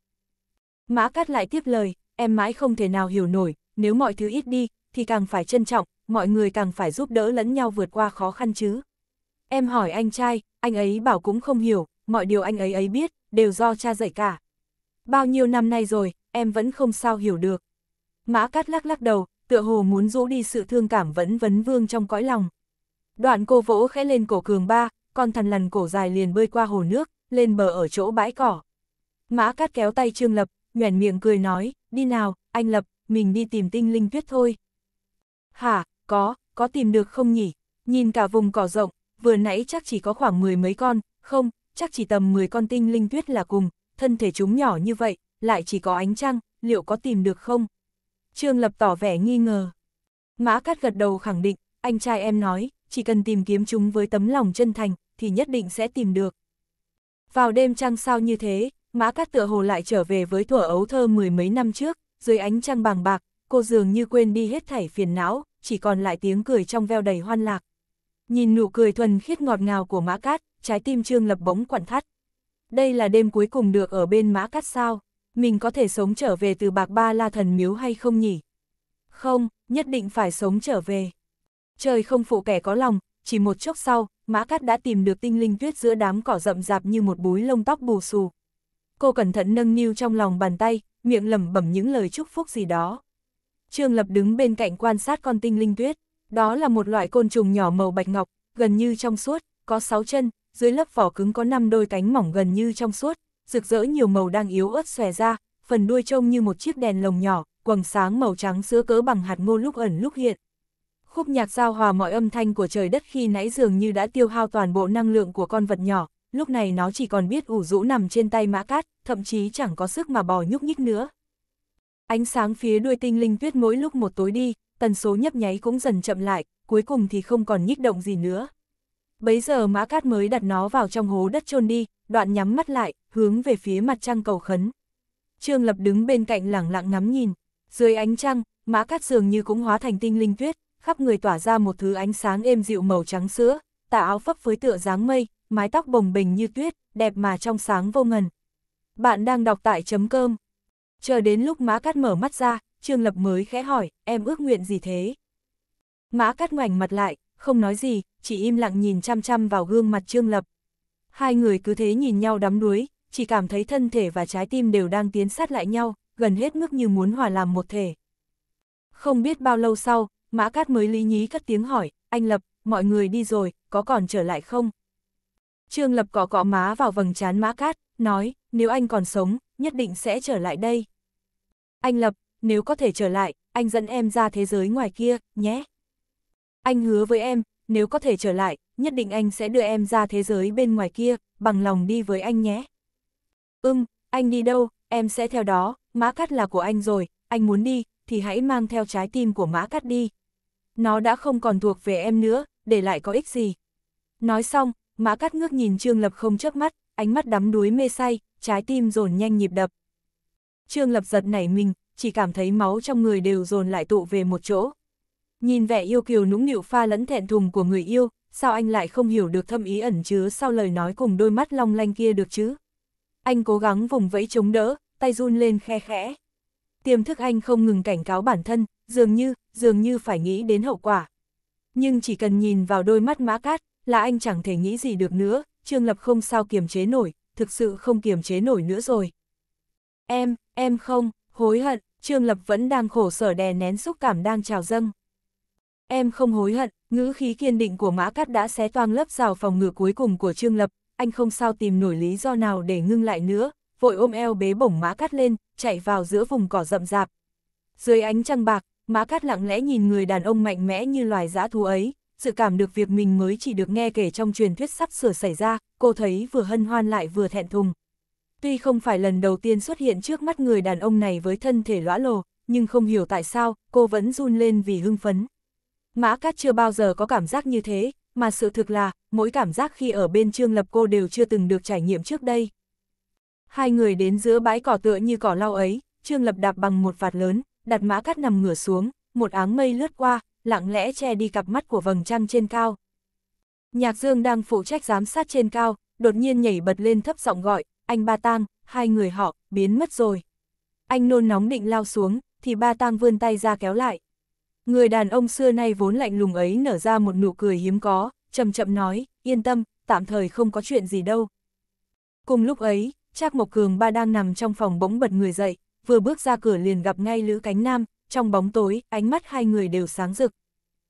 Mã Cát lại tiếp lời, em mãi không thể nào hiểu nổi, nếu mọi thứ ít đi, thì càng phải trân trọng, mọi người càng phải giúp đỡ lẫn nhau vượt qua khó khăn chứ. Em hỏi anh trai, anh ấy bảo cũng không hiểu, mọi điều anh ấy ấy biết, đều do cha dạy cả. Bao nhiêu năm nay rồi, em vẫn không sao hiểu được. Mã Cát lắc lắc đầu, tựa hồ muốn rũ đi sự thương cảm vẫn vấn vương trong cõi lòng. Đoạn cô vỗ khẽ lên cổ cường ba, con thằn lằn cổ dài liền bơi qua hồ nước, lên bờ ở chỗ bãi cỏ. Mã cát kéo tay Trương Lập, nhoẻn miệng cười nói, đi nào, anh Lập, mình đi tìm tinh linh tuyết thôi. Hả, có, có tìm được không nhỉ? Nhìn cả vùng cỏ rộng, vừa nãy chắc chỉ có khoảng mười mấy con, không, chắc chỉ tầm mười con tinh linh tuyết là cùng, thân thể chúng nhỏ như vậy, lại chỉ có ánh trăng, liệu có tìm được không? Trương Lập tỏ vẻ nghi ngờ. Mã Cát gật đầu khẳng định, anh trai em nói, chỉ cần tìm kiếm chúng với tấm lòng chân thành, thì nhất định sẽ tìm được. Vào đêm trăng sao như thế, Mã Cát tựa hồ lại trở về với thuở ấu thơ mười mấy năm trước, dưới ánh trăng bàng bạc, cô dường như quên đi hết thảy phiền não, chỉ còn lại tiếng cười trong veo đầy hoan lạc. Nhìn nụ cười thuần khiết ngọt ngào của Mã Cát, trái tim Trương Lập bỗng quặn thắt. Đây là đêm cuối cùng được ở bên Mã Cát sao? Mình có thể sống trở về từ Bạc Ba La Thần Miếu hay không nhỉ? Không, nhất định phải sống trở về. Trời không phụ kẻ có lòng, chỉ một chốc sau, Mã Cát đã tìm được tinh linh tuyết giữa đám cỏ rậm rạp như một búi lông tóc bù xù. Cô cẩn thận nâng niu trong lòng bàn tay, miệng lẩm bẩm những lời chúc phúc gì đó. Trương Lập đứng bên cạnh quan sát con tinh linh tuyết, đó là một loại côn trùng nhỏ màu bạch ngọc, gần như trong suốt, có 6 chân, dưới lớp vỏ cứng có 5 đôi cánh mỏng gần như trong suốt, rực rỡ nhiều màu đang yếu ớt xòe ra, phần đuôi trông như một chiếc đèn lồng nhỏ, quầng sáng màu trắng sữa cỡ bằng hạt ngô lúc ẩn lúc hiện khúc nhạc giao hòa mọi âm thanh của trời đất khi nãy dường như đã tiêu hao toàn bộ năng lượng của con vật nhỏ, lúc này nó chỉ còn biết ủ rũ nằm trên tay mã cát, thậm chí chẳng có sức mà bò nhúc nhích nữa. Ánh sáng phía đuôi tinh linh tuyết mỗi lúc một tối đi, tần số nhấp nháy cũng dần chậm lại, cuối cùng thì không còn nhích động gì nữa. Bấy giờ mã cát mới đặt nó vào trong hố đất chôn đi, đoạn nhắm mắt lại, hướng về phía mặt trăng cầu khấn. Trương Lập đứng bên cạnh lẳng lặng ngắm nhìn, dưới ánh trăng, mã cát dường như cũng hóa thành tinh linh tuyết, khắp người tỏa ra một thứ ánh sáng êm dịu màu trắng sữa, tà áo phấp phới tựa dáng mây, mái tóc bồng bềnh như tuyết, đẹp mà trong sáng vô ngần. Bạn đang đọc tại chấm cơm. Chờ đến lúc Mã Cát mở mắt ra, Trương Lập mới khẽ hỏi, em ước nguyện gì thế? Mã Cát ngoảnh mặt lại, không nói gì, chỉ im lặng nhìn chăm chăm vào gương mặt Trương Lập. Hai người cứ thế nhìn nhau đắm đuối, chỉ cảm thấy thân thể và trái tim đều đang tiến sát lại nhau, gần hết mức như muốn hòa làm một thể. Không biết bao lâu sau, Mã Cát mới lý nhí cất tiếng hỏi, anh Lập, mọi người đi rồi, có còn trở lại không? Trương Lập cọ cọ má vào vầng trán Mã Cát, nói, nếu anh còn sống, nhất định sẽ trở lại đây. Anh Lập, nếu có thể trở lại, anh dẫn em ra thế giới ngoài kia, nhé. Anh hứa với em, nếu có thể trở lại, nhất định anh sẽ đưa em ra thế giới bên ngoài kia, bằng lòng đi với anh nhé. Ưm, anh đi đâu, em sẽ theo đó, Mã Cát là của anh rồi, anh muốn đi, thì hãy mang theo trái tim của Mã Cát đi, nó đã không còn thuộc về em nữa, để lại có ích gì. Nói xong, mã cắt ngước nhìn Trương Lập không chớp mắt, ánh mắt đắm đuối mê say, trái tim dồn nhanh nhịp đập. Trương Lập giật nảy mình, chỉ cảm thấy máu trong người đều dồn lại tụ về một chỗ. Nhìn vẻ yêu kiều nũng nịu pha lẫn thẹn thùng của người yêu, sao anh lại không hiểu được thâm ý ẩn chứa sau lời nói cùng đôi mắt long lanh kia được chứ? Anh cố gắng vùng vẫy chống đỡ, tay run lên khe khẽ. Tiềm thức anh không ngừng cảnh cáo bản thân, dường như, dường như phải nghĩ đến hậu quả. Nhưng chỉ cần nhìn vào đôi mắt mã cát, là anh chẳng thể nghĩ gì được nữa, Trương Lập không sao kiềm chế nổi, thực sự không kiềm chế nổi nữa rồi. Em, em không, hối hận, Trương Lập vẫn đang khổ sở đè nén xúc cảm đang trào dâng. Em không hối hận, ngữ khí kiên định của Mã Cát đã xé toang lớp rào phòng ngự cuối cùng của Trương Lập, anh không sao tìm nổi lý do nào để ngưng lại nữa, vội ôm eo bế bổng Mã Cát lên, chạy vào giữa vùng cỏ rậm rạp. Dưới ánh trăng bạc, Mã Cát lặng lẽ nhìn người đàn ông mạnh mẽ như loài dã thú ấy, dự cảm được việc mình mới chỉ được nghe kể trong truyền thuyết sắp sửa xảy ra, cô thấy vừa hân hoan lại vừa thẹn thùng. Tuy không phải lần đầu tiên xuất hiện trước mắt người đàn ông này với thân thể lõa lồ, nhưng không hiểu tại sao, cô vẫn run lên vì hưng phấn. Mã Cát chưa bao giờ có cảm giác như thế, mà sự thực là, mỗi cảm giác khi ở bên Trương Lập cô đều chưa từng được trải nghiệm trước đây. Hai người đến giữa bãi cỏ tựa như cỏ lau ấy, Trương Lập đạp bằng một vạt lớn, đặt mã cắt nằm ngửa xuống, một áng mây lướt qua, lặng lẽ che đi cặp mắt của vầng trăng trên cao. Nhạc Dương đang phụ trách giám sát trên cao, đột nhiên nhảy bật lên thấp giọng gọi, anh Ba Tang, hai người họ, biến mất rồi. Anh nôn nóng định lao xuống, thì Ba Tang vươn tay ra kéo lại. Người đàn ông xưa nay vốn lạnh lùng ấy nở ra một nụ cười hiếm có, chậm chậm nói, yên tâm, tạm thời không có chuyện gì đâu. Cùng lúc ấy, Trác Mộc Cường Ba đang nằm trong phòng bỗng bật người dậy, vừa bước ra cửa liền gặp ngay Lữ Cánh Nam, trong bóng tối, ánh mắt hai người đều sáng rực.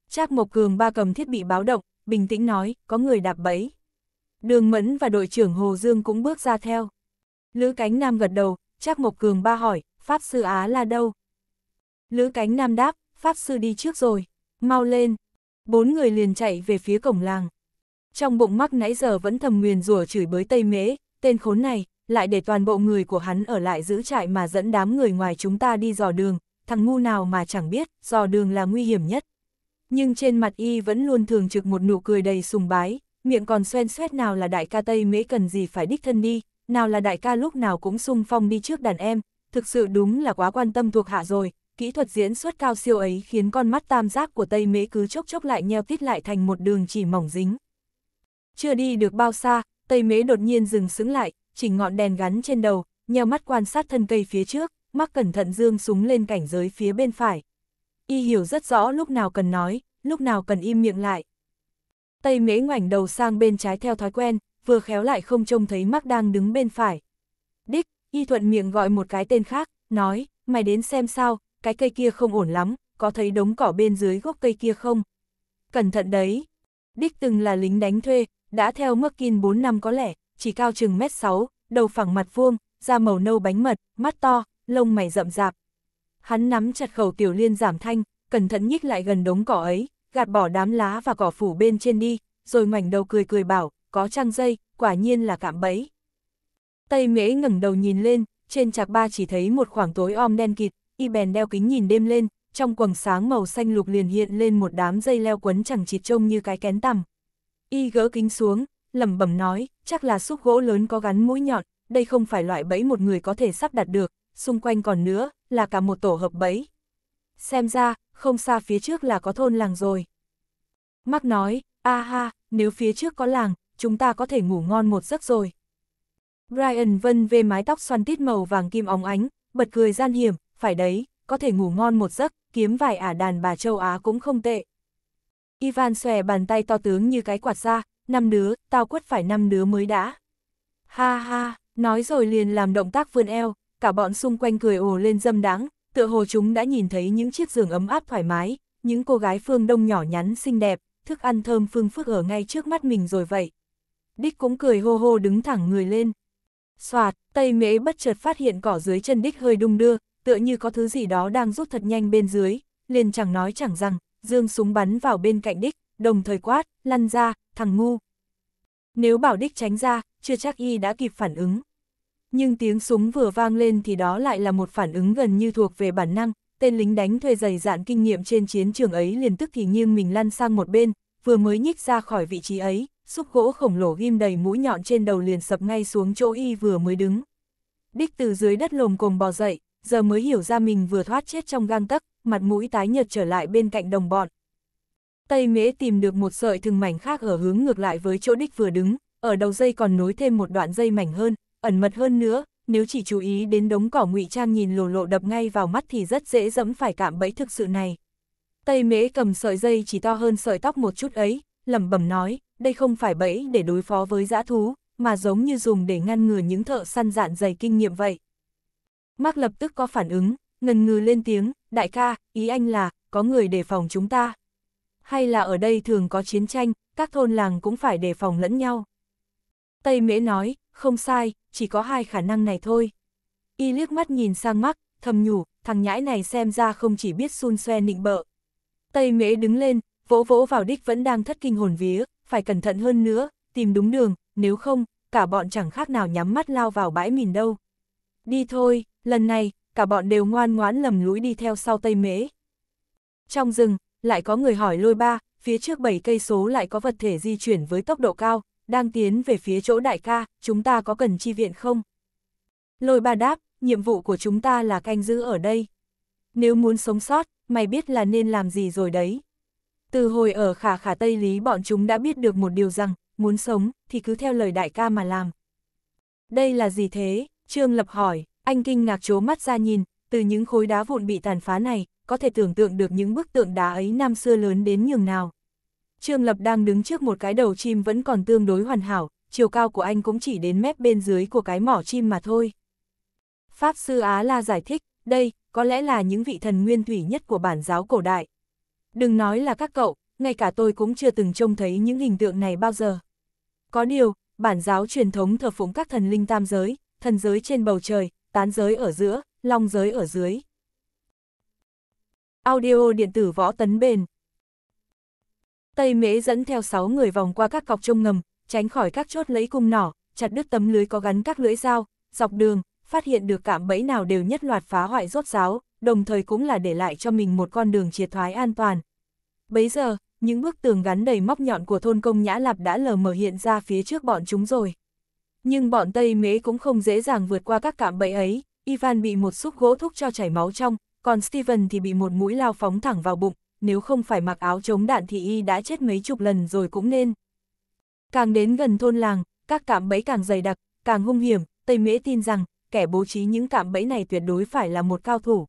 Trác Mộc Cường ba cầm thiết bị báo động, bình tĩnh nói, có người đạp bẫy. Đường Mẫn và đội trưởng Hồ Dương cũng bước ra theo. Lữ Cánh Nam gật đầu, Trác Mộc Cường ba hỏi, Pháp Sư Á là đâu? Lữ Cánh Nam đáp, Pháp Sư đi trước rồi, mau lên. Bốn người liền chạy về phía cổng làng. Trong bụng mắc nãy giờ vẫn thầm nguyền rủa chửi bới Tây Mễ, tên khốn này, lại để toàn bộ người của hắn ở lại giữ trại mà dẫn đám người ngoài chúng ta đi dò đường, thằng ngu nào mà chẳng biết, dò đường là nguy hiểm nhất. Nhưng trên mặt y vẫn luôn thường trực một nụ cười đầy sùng bái, miệng còn xoen xoét nào là đại ca Tây Mễ cần gì phải đích thân đi, nào là đại ca lúc nào cũng sung phong đi trước đàn em, thực sự đúng là quá quan tâm thuộc hạ rồi, kỹ thuật diễn xuất cao siêu ấy khiến con mắt tam giác của Tây Mễ cứ chốc chốc lại nheo tít lại thành một đường chỉ mỏng dính. Chưa đi được bao xa, Tây Mễ đột nhiên dừng sững lại, chỉnh ngọn đèn gắn trên đầu, nheo mắt quan sát thân cây phía trước, mắc cẩn thận dương súng lên cảnh giới phía bên phải. Y hiểu rất rõ lúc nào cần nói, lúc nào cần im miệng lại. Tây mễ ngoảnh đầu sang bên trái theo thói quen, vừa khéo lại không trông thấy mắc đang đứng bên phải. Đích, y thuận miệng gọi một cái tên khác, nói, mày đến xem sao, cái cây kia không ổn lắm, có thấy đống cỏ bên dưới gốc cây kia không? Cẩn thận đấy. Đích từng là lính đánh thuê, đã theo kinh 4 năm có lẽ, chỉ cao chừng mét 6, đầu phẳng mặt vuông, da màu nâu bánh mật, mắt to, lông mày rậm rạp. Hắn nắm chặt khẩu tiểu liên giảm thanh, cẩn thận nhích lại gần đống cỏ ấy, gạt bỏ đám lá và cỏ phủ bên trên đi, rồi ngoảnh đầu cười cười bảo, có trăng dây, quả nhiên là cạm bẫy. Tây mễ ngẩng đầu nhìn lên, trên chạc ba chỉ thấy một khoảng tối om đen kịt, y bèn đeo kính nhìn đêm lên, trong quầng sáng màu xanh lục liền hiện lên một đám dây leo quấn chẳng chịt trông như cái kén tằm. Y gỡ kính xuống, lẩm bẩm nói, chắc là xúc gỗ lớn có gắn mũi nhọn, đây không phải loại bẫy một người có thể sắp đặt được, xung quanh còn nữa, là cả một tổ hợp bẫy. Xem ra, không xa phía trước là có thôn làng rồi. Mắc nói, a ha, nếu phía trước có làng, chúng ta có thể ngủ ngon một giấc rồi. Brian Vân về mái tóc xoăn tít màu vàng kim óng ánh, bật cười gian hiểm, phải đấy, có thể ngủ ngon một giấc, kiếm vài ả đàn bà châu Á cũng không tệ. Ivan xòe bàn tay to tướng như cái quạt ra, năm đứa, tao quất phải năm đứa mới đã. Ha ha, nói rồi liền làm động tác vươn eo, cả bọn xung quanh cười ồ lên dâm đáng, tựa hồ chúng đã nhìn thấy những chiếc giường ấm áp thoải mái, những cô gái phương đông nhỏ nhắn xinh đẹp, thức ăn thơm phương phức ở ngay trước mắt mình rồi vậy. Đích cũng cười hô hô đứng thẳng người lên. Xoạt, tây mễ bất chợt phát hiện cỏ dưới chân đích hơi đung đưa, tựa như có thứ gì đó đang rút thật nhanh bên dưới, liền chẳng nói chẳng rằng, dương súng bắn vào bên cạnh đích đồng thời quát, lăn ra, thằng ngu. Nếu bảo đích tránh ra, chưa chắc y đã kịp phản ứng. Nhưng tiếng súng vừa vang lên thì đó lại là một phản ứng gần như thuộc về bản năng, tên lính đánh thuê dày dạn kinh nghiệm trên chiến trường ấy liền tức thì nghiêng mình lăn sang một bên, vừa mới nhích ra khỏi vị trí ấy, xúc gỗ khổng lồ ghim đầy mũi nhọn trên đầu liền sập ngay xuống chỗ y vừa mới đứng. Đích từ dưới đất lồm cồm bò dậy, giờ mới hiểu ra mình vừa thoát chết trong gang tấc, mặt mũi tái nhợt trở lại bên cạnh đồng bọn, Tây Mễ tìm được một sợi thừng mảnh khác ở hướng ngược lại với chỗ đích vừa đứng, ở đầu dây còn nối thêm một đoạn dây mảnh hơn, ẩn mật hơn nữa, nếu chỉ chú ý đến đống cỏ ngụy trang nhìn lồ lộ đập ngay vào mắt thì rất dễ dẫm phải cạm bẫy thực sự này. Tây Mễ cầm sợi dây chỉ to hơn sợi tóc một chút ấy, lẩm bẩm nói, đây không phải bẫy để đối phó với dã thú, mà giống như dùng để ngăn ngừa những thợ săn dạn dày kinh nghiệm vậy. Mark lập tức có phản ứng, ngần ngừ lên tiếng, đại ca, ý anh là, có người đề phòng chúng ta hay là ở đây thường có chiến tranh, các thôn làng cũng phải đề phòng lẫn nhau. Tây Mễ nói, không sai, chỉ có hai khả năng này thôi. Y liếc mắt nhìn sang mắt, thầm nhủ, thằng nhãi này xem ra không chỉ biết xun xoe nịnh bợ. Tây Mễ đứng lên, vỗ vỗ vào đích vẫn đang thất kinh hồn vía, phải cẩn thận hơn nữa, tìm đúng đường, nếu không, cả bọn chẳng khác nào nhắm mắt lao vào bãi mìn đâu. Đi thôi, lần này, cả bọn đều ngoan ngoãn lầm lũi đi theo sau Tây Mễ. Trong rừng, lại có người hỏi lôi ba, phía trước 7 cây số lại có vật thể di chuyển với tốc độ cao, đang tiến về phía chỗ đại ca, chúng ta có cần chi viện không? Lôi ba đáp, nhiệm vụ của chúng ta là canh giữ ở đây. Nếu muốn sống sót, mày biết là nên làm gì rồi đấy. Từ hồi ở khả khả Tây Lý bọn chúng đã biết được một điều rằng, muốn sống, thì cứ theo lời đại ca mà làm. Đây là gì thế? Trương Lập hỏi, anh kinh ngạc chố mắt ra nhìn, từ những khối đá vụn bị tàn phá này, có thể tưởng tượng được những bức tượng đá ấy năm xưa lớn đến nhường nào. Trương Lập đang đứng trước một cái đầu chim vẫn còn tương đối hoàn hảo, chiều cao của anh cũng chỉ đến mép bên dưới của cái mỏ chim mà thôi. Pháp sư Á La giải thích, đây, có lẽ là những vị thần nguyên thủy nhất của bản giáo cổ đại. Đừng nói là các cậu, ngay cả tôi cũng chưa từng trông thấy những hình tượng này bao giờ. Có điều, bản giáo truyền thống thờ phụng các thần linh tam giới, thần giới trên bầu trời, tán giới ở giữa, long giới ở dưới. Audio điện tử võ tấn bền. Tây Mễ dẫn theo 6 người vòng qua các cọc trông ngầm, tránh khỏi các chốt lấy cung nỏ, chặt đứt tấm lưới có gắn các lưỡi dao, dọc đường, phát hiện được cạm bẫy nào đều nhất loạt phá hoại rốt ráo, đồng thời cũng là để lại cho mình một con đường triệt thoái an toàn. Bấy giờ, những bức tường gắn đầy móc nhọn của thôn công Nhã Lạp đã lờ mờ hiện ra phía trước bọn chúng rồi. Nhưng bọn Tây Mễ cũng không dễ dàng vượt qua các cạm bẫy ấy, Ivan bị một xúc gỗ thúc cho chảy máu trong, còn Steven thì bị một mũi lao phóng thẳng vào bụng, nếu không phải mặc áo chống đạn thì y đã chết mấy chục lần rồi cũng nên. Càng đến gần thôn làng, các cạm bẫy càng dày đặc, càng hung hiểm, Tây Mễ tin rằng, kẻ bố trí những cạm bẫy này tuyệt đối phải là một cao thủ.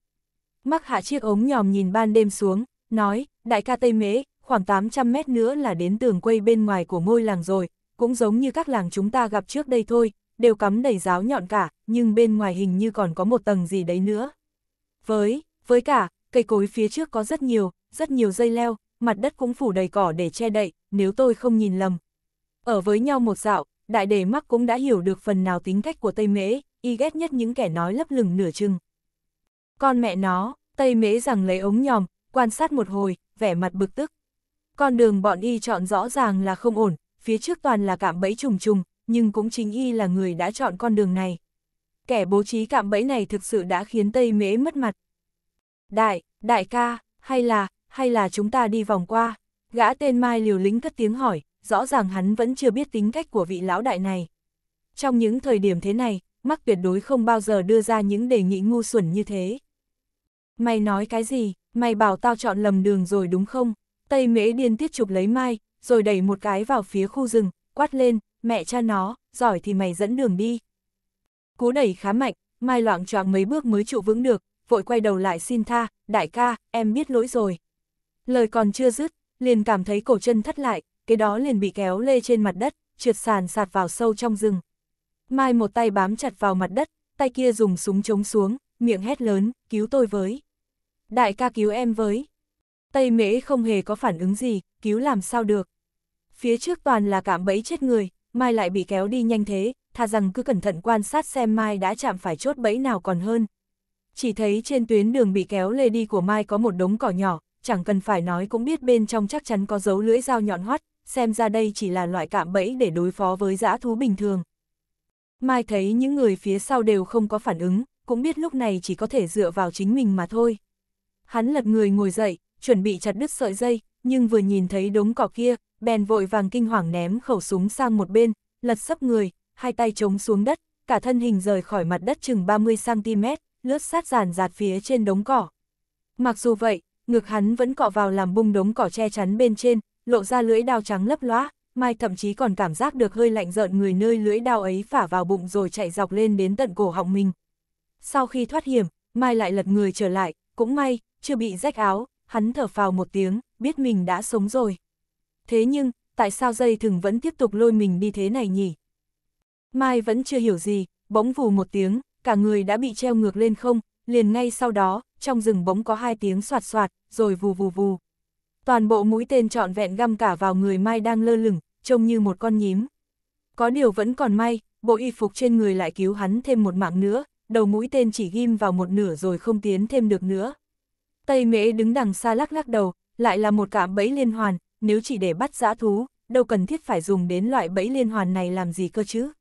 Mắc hạ chiếc ống nhòm nhìn ban đêm xuống, nói, đại ca Tây Mễ, khoảng 800 mét nữa là đến tường quây bên ngoài của ngôi làng rồi, cũng giống như các làng chúng ta gặp trước đây thôi, đều cắm đầy giáo nhọn cả, nhưng bên ngoài hình như còn có một tầng gì đấy nữa. Với, với cả, cây cối phía trước có rất nhiều, rất nhiều dây leo, mặt đất cũng phủ đầy cỏ để che đậy, nếu tôi không nhìn lầm. Ở với nhau một dạo, đại đề mắc cũng đã hiểu được phần nào tính cách của Tây Mễ, y ghét nhất những kẻ nói lấp lửng nửa chừng. Con mẹ nó, Tây Mễ rằng lấy ống nhòm, quan sát một hồi, vẻ mặt bực tức. Con đường bọn y chọn rõ ràng là không ổn, phía trước toàn là cạm bẫy trùng trùng, nhưng cũng chính y là người đã chọn con đường này kẻ bố trí cạm bẫy này thực sự đã khiến Tây Mễ mất mặt. Đại, đại ca, hay là, hay là chúng ta đi vòng qua? Gã tên Mai liều lính cất tiếng hỏi, rõ ràng hắn vẫn chưa biết tính cách của vị lão đại này. Trong những thời điểm thế này, mắc tuyệt đối không bao giờ đưa ra những đề nghị ngu xuẩn như thế. Mày nói cái gì, mày bảo tao chọn lầm đường rồi đúng không? Tây mễ điên tiết chụp lấy Mai, rồi đẩy một cái vào phía khu rừng, quát lên, mẹ cha nó, giỏi thì mày dẫn đường đi, Cú đẩy khá mạnh, Mai loạn choạng mấy bước mới trụ vững được, vội quay đầu lại xin tha, đại ca, em biết lỗi rồi. Lời còn chưa dứt, liền cảm thấy cổ chân thắt lại, cái đó liền bị kéo lê trên mặt đất, trượt sàn sạt vào sâu trong rừng. Mai một tay bám chặt vào mặt đất, tay kia dùng súng chống xuống, miệng hét lớn, cứu tôi với. Đại ca cứu em với. Tây mễ không hề có phản ứng gì, cứu làm sao được. Phía trước toàn là cảm bẫy chết người, Mai lại bị kéo đi nhanh thế, thà rằng cứ cẩn thận quan sát xem Mai đã chạm phải chốt bẫy nào còn hơn. Chỉ thấy trên tuyến đường bị kéo lê đi của Mai có một đống cỏ nhỏ, chẳng cần phải nói cũng biết bên trong chắc chắn có dấu lưỡi dao nhọn hoắt, xem ra đây chỉ là loại cạm bẫy để đối phó với dã thú bình thường. Mai thấy những người phía sau đều không có phản ứng, cũng biết lúc này chỉ có thể dựa vào chính mình mà thôi. Hắn lật người ngồi dậy, chuẩn bị chặt đứt sợi dây, nhưng vừa nhìn thấy đống cỏ kia, bèn vội vàng kinh hoàng ném khẩu súng sang một bên, lật sấp người, hai tay chống xuống đất, cả thân hình rời khỏi mặt đất chừng 30cm, lướt sát giàn giạt phía trên đống cỏ. Mặc dù vậy, ngực hắn vẫn cọ vào làm bung đống cỏ che chắn bên trên, lộ ra lưỡi đao trắng lấp loá, Mai thậm chí còn cảm giác được hơi lạnh rợn người nơi lưỡi đao ấy phả vào bụng rồi chạy dọc lên đến tận cổ họng mình. Sau khi thoát hiểm, Mai lại lật người trở lại, cũng may, chưa bị rách áo, hắn thở phào một tiếng, biết mình đã sống rồi. Thế nhưng, tại sao dây thừng vẫn tiếp tục lôi mình đi thế này nhỉ? Mai vẫn chưa hiểu gì, bỗng vù một tiếng, cả người đã bị treo ngược lên không, liền ngay sau đó, trong rừng bỗng có hai tiếng soạt soạt, rồi vù vù vù. Toàn bộ mũi tên trọn vẹn găm cả vào người Mai đang lơ lửng, trông như một con nhím. Có điều vẫn còn may, bộ y phục trên người lại cứu hắn thêm một mạng nữa, đầu mũi tên chỉ ghim vào một nửa rồi không tiến thêm được nữa. Tây mễ đứng đằng xa lắc lắc đầu, lại là một cạm bẫy liên hoàn, nếu chỉ để bắt giã thú, đâu cần thiết phải dùng đến loại bẫy liên hoàn này làm gì cơ chứ.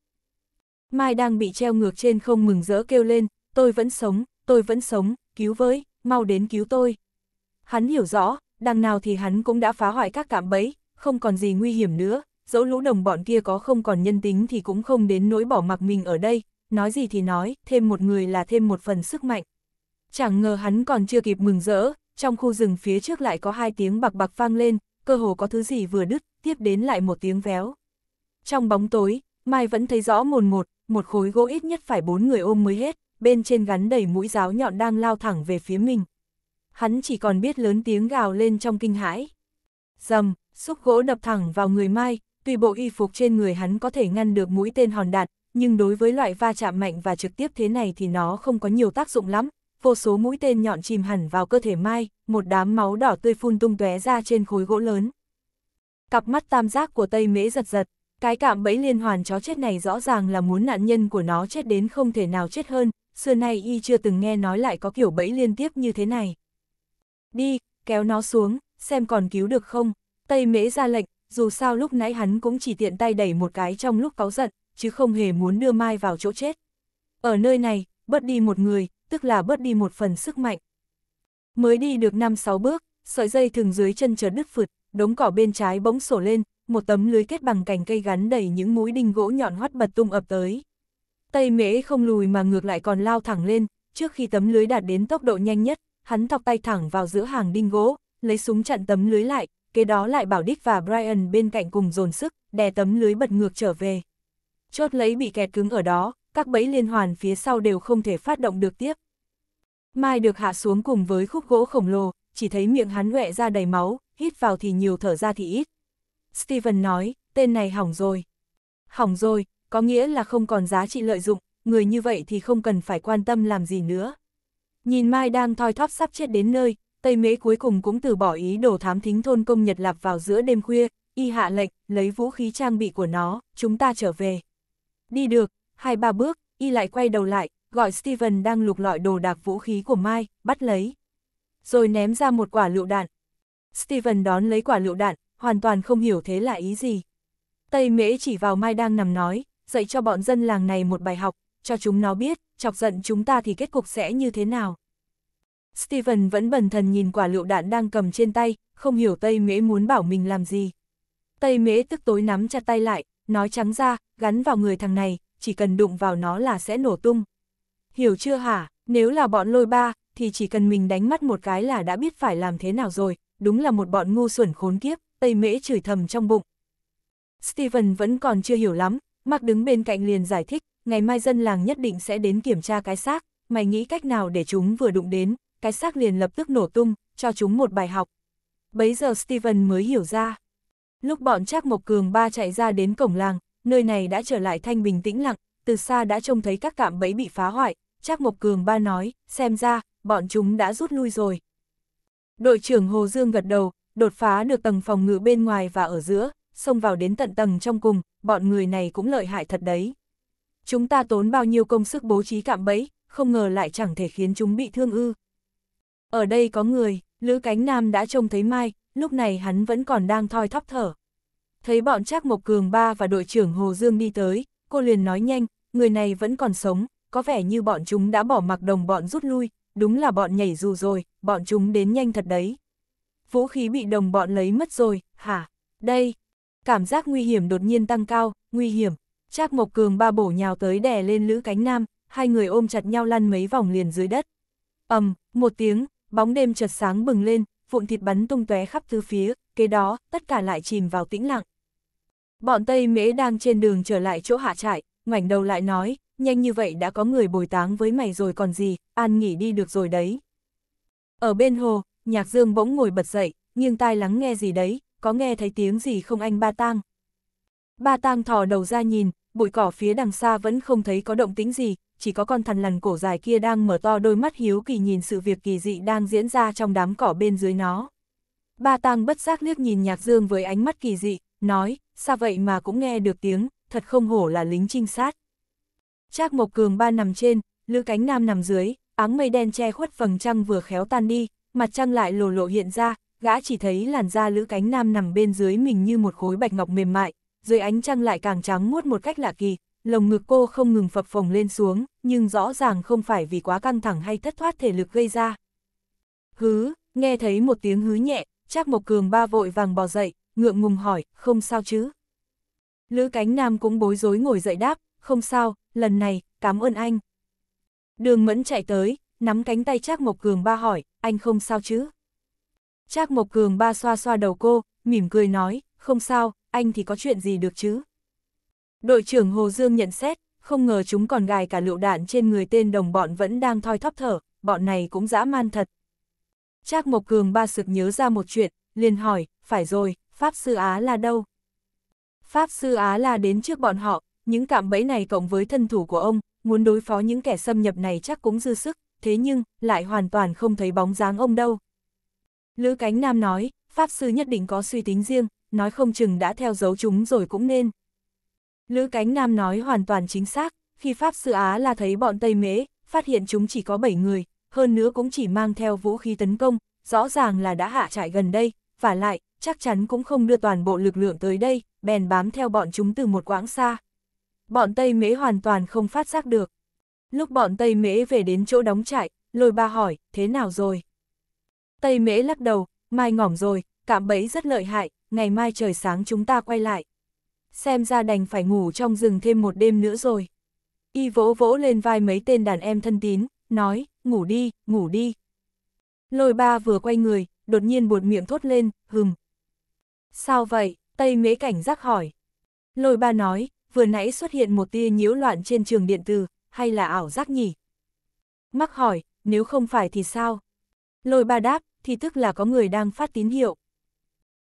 Mai đang bị treo ngược trên không mừng rỡ kêu lên, tôi vẫn sống, tôi vẫn sống, cứu với, mau đến cứu tôi. Hắn hiểu rõ, đằng nào thì hắn cũng đã phá hoại các cạm bẫy, không còn gì nguy hiểm nữa, dẫu lũ đồng bọn kia có không còn nhân tính thì cũng không đến nỗi bỏ mặc mình ở đây, nói gì thì nói, thêm một người là thêm một phần sức mạnh. Chẳng ngờ hắn còn chưa kịp mừng rỡ, trong khu rừng phía trước lại có hai tiếng bạc bạc vang lên, cơ hồ có thứ gì vừa đứt, tiếp đến lại một tiếng véo. Trong bóng tối, Mai vẫn thấy rõ mồn một, một khối gỗ ít nhất phải bốn người ôm mới hết, bên trên gắn đầy mũi giáo nhọn đang lao thẳng về phía mình. Hắn chỉ còn biết lớn tiếng gào lên trong kinh hãi. Dầm, xúc gỗ đập thẳng vào người Mai, tuy bộ y phục trên người hắn có thể ngăn được mũi tên hòn đạn, nhưng đối với loại va chạm mạnh và trực tiếp thế này thì nó không có nhiều tác dụng lắm. Vô số mũi tên nhọn chìm hẳn vào cơ thể Mai, một đám máu đỏ tươi phun tung tóe ra trên khối gỗ lớn. Cặp mắt tam giác của Tây Mễ giật giật, cái cạm bẫy liên hoàn chó chết này rõ ràng là muốn nạn nhân của nó chết đến không thể nào chết hơn, xưa nay y chưa từng nghe nói lại có kiểu bẫy liên tiếp như thế này. Đi, kéo nó xuống, xem còn cứu được không, Tây Mễ ra lệnh, dù sao lúc nãy hắn cũng chỉ tiện tay đẩy một cái trong lúc cáu giận, chứ không hề muốn đưa Mai vào chỗ chết. Ở nơi này, bớt đi một người, tức là bớt đi một phần sức mạnh. Mới đi được 5-6 bước, sợi dây thường dưới chân chợt đứt phượt, đống cỏ bên trái bỗng sổ lên, một tấm lưới kết bằng cành cây gắn đầy những mũi đinh gỗ nhọn hoắt bật tung ập tới. Tây mễ không lùi mà ngược lại còn lao thẳng lên, trước khi tấm lưới đạt đến tốc độ nhanh nhất, hắn thọc tay thẳng vào giữa hàng đinh gỗ, lấy súng chặn tấm lưới lại, kế đó lại bảo Dick và Brian bên cạnh cùng dồn sức, đè tấm lưới bật ngược trở về. Chốt lấy bị kẹt cứng ở đó, các bẫy liên hoàn phía sau đều không thể phát động được tiếp. Mai được hạ xuống cùng với khúc gỗ khổng lồ, chỉ thấy miệng hắn huệ ra đầy máu, hít vào thì nhiều thở ra thì ít, Steven nói, tên này hỏng rồi. Hỏng rồi, có nghĩa là không còn giá trị lợi dụng, người như vậy thì không cần phải quan tâm làm gì nữa. Nhìn Mai đang thoi thóp sắp chết đến nơi, Tây Mễ cuối cùng cũng từ bỏ ý đồ thám thính thôn công Nhật Lạp vào giữa đêm khuya, y hạ lệnh, lấy vũ khí trang bị của nó, chúng ta trở về. Đi được, hai ba bước, y lại quay đầu lại, gọi Steven đang lục lọi đồ đạc vũ khí của Mai, bắt lấy. Rồi ném ra một quả lựu đạn. Steven đón lấy quả lựu đạn, hoàn toàn không hiểu thế là ý gì. Tây Mễ chỉ vào Mai đang nằm nói, dạy cho bọn dân làng này một bài học, cho chúng nó biết, chọc giận chúng ta thì kết cục sẽ như thế nào. Steven vẫn bần thần nhìn quả lựu đạn đang cầm trên tay, không hiểu Tây Mễ muốn bảo mình làm gì. Tây Mễ tức tối nắm chặt tay lại, nói trắng ra, gắn vào người thằng này, chỉ cần đụng vào nó là sẽ nổ tung. Hiểu chưa hả, nếu là bọn lôi ba, thì chỉ cần mình đánh mắt một cái là đã biết phải làm thế nào rồi, đúng là một bọn ngu xuẩn khốn kiếp. Tây Mễ chửi thầm trong bụng. Steven vẫn còn chưa hiểu lắm, Mark đứng bên cạnh liền giải thích, ngày mai dân làng nhất định sẽ đến kiểm tra cái xác, mày nghĩ cách nào để chúng vừa đụng đến, cái xác liền lập tức nổ tung, cho chúng một bài học. Bấy giờ Steven mới hiểu ra. Lúc bọn Trác Mộc Cường ba chạy ra đến cổng làng, nơi này đã trở lại thanh bình tĩnh lặng, từ xa đã trông thấy các cạm bẫy bị phá hoại, Trác Mộc Cường ba nói, xem ra, bọn chúng đã rút lui rồi. Đội trưởng Hồ Dương gật đầu, đột phá được tầng phòng ngự bên ngoài và ở giữa, xông vào đến tận tầng trong cùng, bọn người này cũng lợi hại thật đấy. Chúng ta tốn bao nhiêu công sức bố trí cạm bẫy, không ngờ lại chẳng thể khiến chúng bị thương ư. Ở đây có người, Lữ Cánh Nam đã trông thấy Mai, lúc này hắn vẫn còn đang thoi thóp thở. Thấy bọn Trác Mộc Cường Ba và đội trưởng Hồ Dương đi tới, cô liền nói nhanh, người này vẫn còn sống, có vẻ như bọn chúng đã bỏ mặc đồng bọn rút lui, đúng là bọn nhảy dù rồi, bọn chúng đến nhanh thật đấy vũ khí bị đồng bọn lấy mất rồi, hả? Đây, cảm giác nguy hiểm đột nhiên tăng cao, nguy hiểm. Trác Mộc Cường ba bổ nhào tới đè lên Lữ Cánh Nam, hai người ôm chặt nhau lăn mấy vòng liền dưới đất. ầm, một tiếng, bóng đêm chợt sáng bừng lên, vụn thịt bắn tung tóe khắp tứ phía, kế đó, tất cả lại chìm vào tĩnh lặng. Bọn Tây Mễ đang trên đường trở lại chỗ hạ trại, ngoảnh đầu lại nói, nhanh như vậy đã có người bồi táng với mày rồi còn gì, an nghỉ đi được rồi đấy. Ở bên hồ, Nhạc Dương bỗng ngồi bật dậy, nghiêng tai lắng nghe gì đấy, có nghe thấy tiếng gì không anh Ba Tang? Ba Tang thò đầu ra nhìn, bụi cỏ phía đằng xa vẫn không thấy có động tĩnh gì, chỉ có con thằn lằn cổ dài kia đang mở to đôi mắt hiếu kỳ nhìn sự việc kỳ dị đang diễn ra trong đám cỏ bên dưới nó. Ba Tang bất giác liếc nhìn Nhạc Dương với ánh mắt kỳ dị, nói, sao vậy mà cũng nghe được tiếng, thật không hổ là lính trinh sát. Trác Mộc Cường ba nằm trên, lư Cánh Nam nằm dưới, áng mây đen che khuất phần trăng vừa khéo tan đi, mặt trăng lại lồ lộ hiện ra, gã chỉ thấy làn da lữ cánh nam nằm bên dưới mình như một khối bạch ngọc mềm mại, dưới ánh trăng lại càng trắng muốt một cách lạ kỳ, lồng ngực cô không ngừng phập phồng lên xuống, nhưng rõ ràng không phải vì quá căng thẳng hay thất thoát thể lực gây ra. Hứ, nghe thấy một tiếng hứ nhẹ, chắc một Cường ba vội vàng bò dậy, ngượng ngùng hỏi, không sao chứ? Lữ cánh nam cũng bối rối ngồi dậy đáp, không sao, lần này, cảm ơn anh. Đường mẫn chạy tới, nắm cánh tay Trác Mộc Cường ba hỏi, anh không sao chứ? Trác Mộc Cường ba xoa xoa đầu cô, mỉm cười nói, không sao, anh thì có chuyện gì được chứ? Đội trưởng Hồ Dương nhận xét, không ngờ chúng còn gài cả lựu đạn trên người tên đồng bọn vẫn đang thoi thóp thở, bọn này cũng dã man thật. Trác Mộc Cường ba sực nhớ ra một chuyện, liền hỏi, phải rồi, Pháp Sư Á là đâu? Pháp Sư Á là đến trước bọn họ, những cạm bẫy này cộng với thân thủ của ông, muốn đối phó những kẻ xâm nhập này chắc cũng dư sức, thế nhưng, lại hoàn toàn không thấy bóng dáng ông đâu. Lữ Cánh Nam nói, Pháp Sư nhất định có suy tính riêng, nói không chừng đã theo dấu chúng rồi cũng nên. Lữ Cánh Nam nói hoàn toàn chính xác, khi Pháp Sư Á là thấy bọn Tây Mễ, phát hiện chúng chỉ có 7 người, hơn nữa cũng chỉ mang theo vũ khí tấn công, rõ ràng là đã hạ trại gần đây, và lại, chắc chắn cũng không đưa toàn bộ lực lượng tới đây, bèn bám theo bọn chúng từ một quãng xa. Bọn Tây Mễ hoàn toàn không phát giác được. Lúc bọn Tây Mễ về đến chỗ đóng trại, lôi ba hỏi, thế nào rồi? Tây Mễ lắc đầu, mai ngỏm rồi, cạm bẫy rất lợi hại, ngày mai trời sáng chúng ta quay lại. Xem ra đành phải ngủ trong rừng thêm một đêm nữa rồi. Y vỗ vỗ lên vai mấy tên đàn em thân tín, nói, ngủ đi, ngủ đi. Lôi ba vừa quay người, đột nhiên buột miệng thốt lên, hừm. Sao vậy? Tây mễ cảnh giác hỏi. Lôi ba nói, vừa nãy xuất hiện một tia nhiễu loạn trên trường điện tử, hay là ảo giác nhỉ? Mắc hỏi, nếu không phải thì sao? Lôi ba đáp, thì tức là có người đang phát tín hiệu.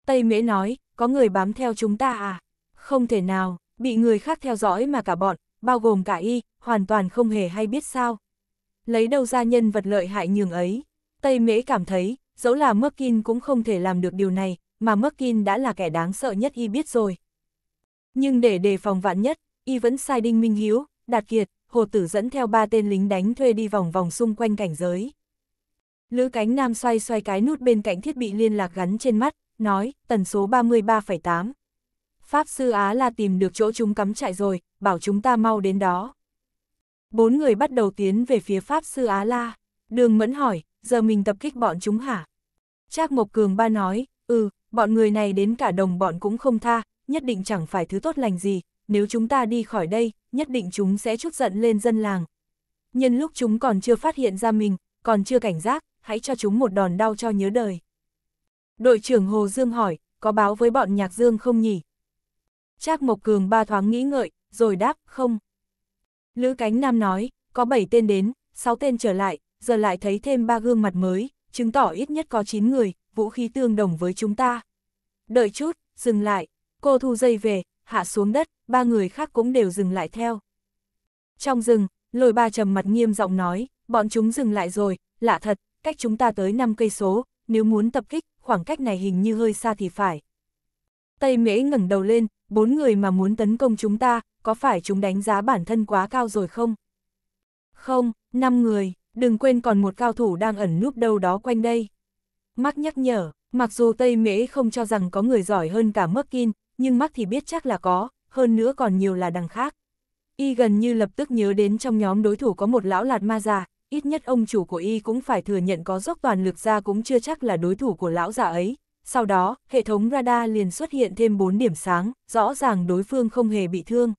Tây Mễ nói, có người bám theo chúng ta à? Không thể nào, bị người khác theo dõi mà cả bọn, bao gồm cả y, hoàn toàn không hề hay biết sao. Lấy đâu ra nhân vật lợi hại nhường ấy? Tây Mễ cảm thấy, dẫu là Merkin cũng không thể làm được điều này, mà Merkin đã là kẻ đáng sợ nhất y biết rồi. Nhưng để đề phòng vạn nhất, y vẫn sai Đinh Minh Hiếu, Đạt Kiệt, hồ tử dẫn theo ba tên lính đánh thuê đi vòng vòng xung quanh cảnh giới. Lữ cánh nam xoay xoay cái nút bên cạnh thiết bị liên lạc gắn trên mắt, nói, tần số 33,8. Pháp sư Á La tìm được chỗ chúng cắm trại rồi, bảo chúng ta mau đến đó. Bốn người bắt đầu tiến về phía Pháp sư Á La. Đường mẫn hỏi, giờ mình tập kích bọn chúng hả? Trác Mộc Cường ba nói, ừ, bọn người này đến cả đồng bọn cũng không tha, nhất định chẳng phải thứ tốt lành gì, nếu chúng ta đi khỏi đây, nhất định chúng sẽ chút giận lên dân làng. Nhân lúc chúng còn chưa phát hiện ra mình, còn chưa cảnh giác, hãy cho chúng một đòn đau cho nhớ đời. Đội trưởng Hồ Dương hỏi, có báo với bọn nhạc Dương không nhỉ? Trác Mộc Cường ba thoáng nghĩ ngợi, rồi đáp, không. Lữ Cánh Nam nói, có 7 tên đến, 6 tên trở lại, giờ lại thấy thêm ba gương mặt mới, chứng tỏ ít nhất có 9 người, vũ khí tương đồng với chúng ta. Đợi chút, dừng lại, cô thu dây về, hạ xuống đất, ba người khác cũng đều dừng lại theo. Trong rừng, lôi ba trầm mặt nghiêm giọng nói, bọn chúng dừng lại rồi, lạ thật, cách chúng ta tới 5 cây số, nếu muốn tập kích, khoảng cách này hình như hơi xa thì phải. Tây Mễ ngẩng đầu lên, bốn người mà muốn tấn công chúng ta, có phải chúng đánh giá bản thân quá cao rồi không? Không, năm người, đừng quên còn một cao thủ đang ẩn núp đâu đó quanh đây. Mắc nhắc nhở, mặc dù Tây Mễ không cho rằng có người giỏi hơn cả Mắc Kinh, nhưng mắt thì biết chắc là có, hơn nữa còn nhiều là đằng khác. Y gần như lập tức nhớ đến trong nhóm đối thủ có một lão lạt ma già, ít nhất ông chủ của Y cũng phải thừa nhận có dốc toàn lực ra cũng chưa chắc là đối thủ của lão già ấy. Sau đó, hệ thống radar liền xuất hiện thêm 4 điểm sáng, rõ ràng đối phương không hề bị thương.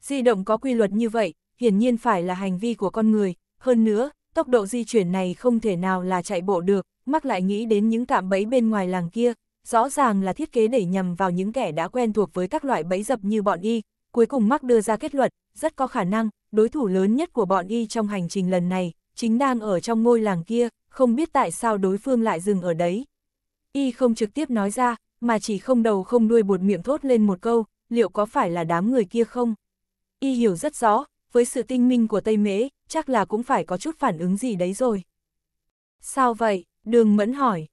Di động có quy luật như vậy, hiển nhiên phải là hành vi của con người, hơn nữa, tốc độ di chuyển này không thể nào là chạy bộ được, mắc lại nghĩ đến những cạm bẫy bên ngoài làng kia, rõ ràng là thiết kế để nhằm vào những kẻ đã quen thuộc với các loại bẫy dập như bọn y, cuối cùng Mark đưa ra kết luận, rất có khả năng, đối thủ lớn nhất của bọn y trong hành trình lần này, chính đang ở trong ngôi làng kia, không biết tại sao đối phương lại dừng ở đấy. Y không trực tiếp nói ra, mà chỉ không đầu không đuôi buột miệng thốt lên một câu, liệu có phải là đám người kia không? Y hiểu rất rõ, với sự tinh minh của Tây Mễ, chắc là cũng phải có chút phản ứng gì đấy rồi. Sao vậy? Đường Mẫn hỏi.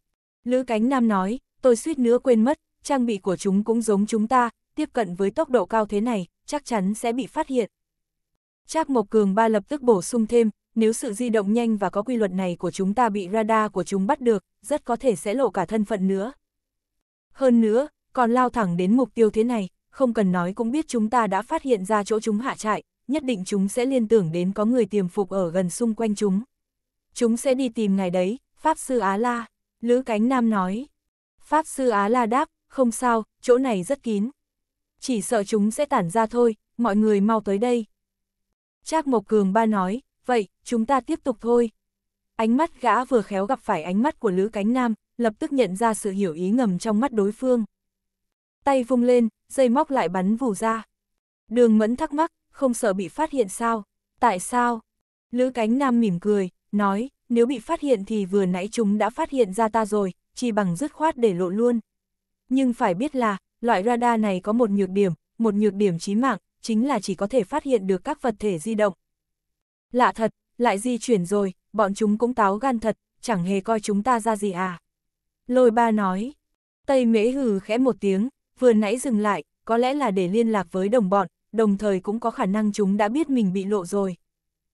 Lữ Cánh Nam nói, tôi suýt nữa quên mất, trang bị của chúng cũng giống chúng ta, tiếp cận với tốc độ cao thế này, chắc chắn sẽ bị phát hiện. Trác Mộc Cường ba lập tức bổ sung thêm, nếu sự di động nhanh và có quy luật này của chúng ta bị radar của chúng bắt được, rất có thể sẽ lộ cả thân phận nữa. Hơn nữa, còn lao thẳng đến mục tiêu thế này, không cần nói cũng biết chúng ta đã phát hiện ra chỗ chúng hạ trại, nhất định chúng sẽ liên tưởng đến có người tiềm phục ở gần xung quanh chúng. Chúng sẽ đi tìm ngài đấy, Pháp Sư Á La, Lữ Cánh Nam nói. Pháp sư Á La đáp, không sao, chỗ này rất kín. Chỉ sợ chúng sẽ tản ra thôi, mọi người mau tới đây. Trác Mộc Cường ba nói, vậy, chúng ta tiếp tục thôi. Ánh mắt gã vừa khéo gặp phải ánh mắt của Lữ Cánh Nam, lập tức nhận ra sự hiểu ý ngầm trong mắt đối phương. Tay vung lên, dây móc lại bắn vù ra. Đường Mẫn thắc mắc, không sợ bị phát hiện sao? Tại sao? Lữ Cánh Nam mỉm cười, nói, nếu bị phát hiện thì vừa nãy chúng đã phát hiện ra ta rồi, chỉ bằng dứt khoát để lộ luôn. Nhưng phải biết là, loại radar này có một nhược điểm, một nhược điểm chí mạng, chính là chỉ có thể phát hiện được các vật thể di động. Lạ thật, lại di chuyển rồi, bọn chúng cũng táo gan thật, chẳng hề coi chúng ta ra gì à. Lôi ba nói, Tây Mễ hừ khẽ một tiếng, vừa nãy dừng lại, có lẽ là để liên lạc với đồng bọn, đồng thời cũng có khả năng chúng đã biết mình bị lộ rồi.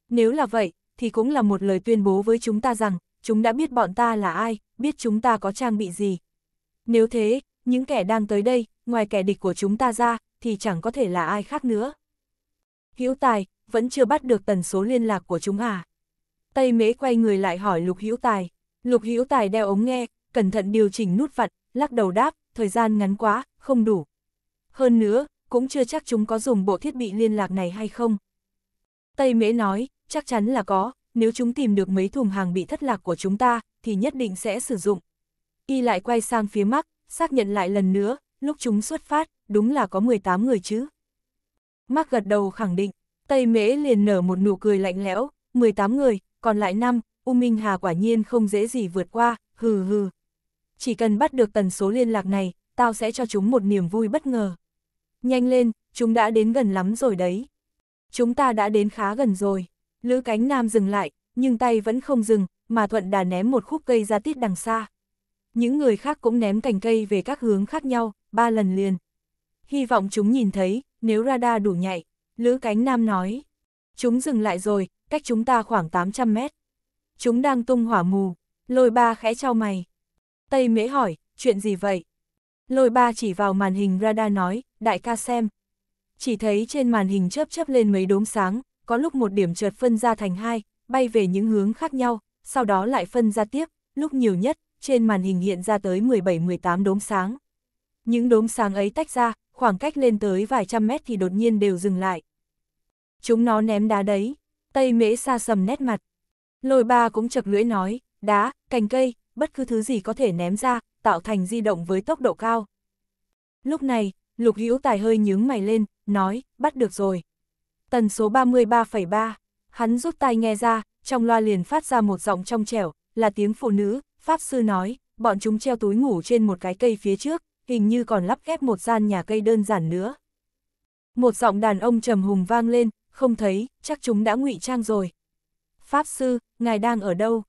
Nếu là vậy, thì cũng là một lời tuyên bố với chúng ta rằng, chúng đã biết bọn ta là ai, biết chúng ta có trang bị gì. Nếu thế, những kẻ đang tới đây, ngoài kẻ địch của chúng ta ra, thì chẳng có thể là ai khác nữa. Hữu Tài, vẫn chưa bắt được tần số liên lạc của chúng à? Tây Mễ quay người lại hỏi Lục Hữu Tài. Lục Hữu Tài đeo ống nghe, cẩn thận điều chỉnh nút vặn, lắc đầu đáp, thời gian ngắn quá, không đủ. Hơn nữa, cũng chưa chắc chúng có dùng bộ thiết bị liên lạc này hay không. Tây Mễ nói, chắc chắn là có, nếu chúng tìm được mấy thùng hàng bị thất lạc của chúng ta, thì nhất định sẽ sử dụng. Y lại quay sang phía Mắc, xác nhận lại lần nữa, lúc chúng xuất phát, đúng là có 18 người chứ. Mắc gật đầu khẳng định, Tây Mễ liền nở một nụ cười lạnh lẽo, 18 người, còn lại 5, U Minh Hà quả nhiên không dễ gì vượt qua, hừ hừ. Chỉ cần bắt được tần số liên lạc này, tao sẽ cho chúng một niềm vui bất ngờ. Nhanh lên, chúng đã đến gần lắm rồi đấy. Chúng ta đã đến khá gần rồi. Lữ cánh nam dừng lại, nhưng tay vẫn không dừng, mà thuận đà ném một khúc cây ra tít đằng xa. Những người khác cũng ném cành cây về các hướng khác nhau, ba lần liền. Hy vọng chúng nhìn thấy, nếu radar đủ nhạy, Lữ cánh nam nói. Chúng dừng lại rồi, cách chúng ta khoảng 800 mét. Chúng đang tung hỏa mù, lôi ba khẽ trao mày. Tây mễ hỏi, chuyện gì vậy? Lôi ba chỉ vào màn hình radar nói, đại ca xem. Chỉ thấy trên màn hình chớp chớp lên mấy đốm sáng, có lúc một điểm chợt phân ra thành hai, bay về những hướng khác nhau, sau đó lại phân ra tiếp, lúc nhiều nhất, trên màn hình hiện ra tới 17-18 đốm sáng. Những đốm sáng ấy tách ra, khoảng cách lên tới vài trăm mét thì đột nhiên đều dừng lại. Chúng nó ném đá đấy, tây mễ xa sầm nét mặt. Lôi ba cũng chập lưỡi nói, đá, cành cây, bất cứ thứ gì có thể ném ra, tạo thành di động với tốc độ cao. Lúc này, lục hữu tài hơi nhướng mày lên, nói, bắt được rồi tần số 33,3. Hắn rút tai nghe ra, trong loa liền phát ra một giọng trong trẻo, là tiếng phụ nữ, Pháp Sư nói, bọn chúng treo túi ngủ trên một cái cây phía trước, hình như còn lắp ghép một gian nhà cây đơn giản nữa. Một giọng đàn ông trầm hùng vang lên, không thấy, chắc chúng đã ngụy trang rồi. Pháp Sư, ngài đang ở đâu?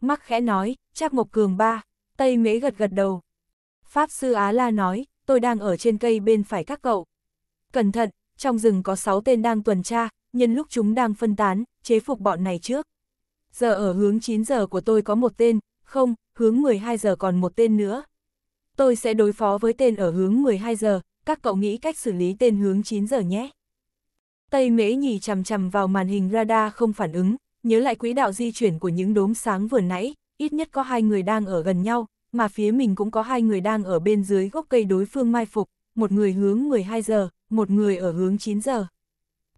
Mắc khẽ nói, chắc Mộc Cường ba, Tây Mễ gật gật đầu. Pháp Sư Á La nói, tôi đang ở trên cây bên phải các cậu. Cẩn thận, trong rừng có 6 tên đang tuần tra, nhân lúc chúng đang phân tán, chế phục bọn này trước. Giờ ở hướng 9 giờ của tôi có một tên, không, hướng 12 giờ còn một tên nữa. Tôi sẽ đối phó với tên ở hướng 12 giờ, các cậu nghĩ cách xử lý tên hướng 9 giờ nhé. Tây mễ nhì chằm chằm vào màn hình radar không phản ứng, nhớ lại quỹ đạo di chuyển của những đốm sáng vừa nãy, ít nhất có hai người đang ở gần nhau, mà phía mình cũng có hai người đang ở bên dưới gốc cây đối phương mai phục, một người hướng 12 giờ, một người ở hướng 9 giờ.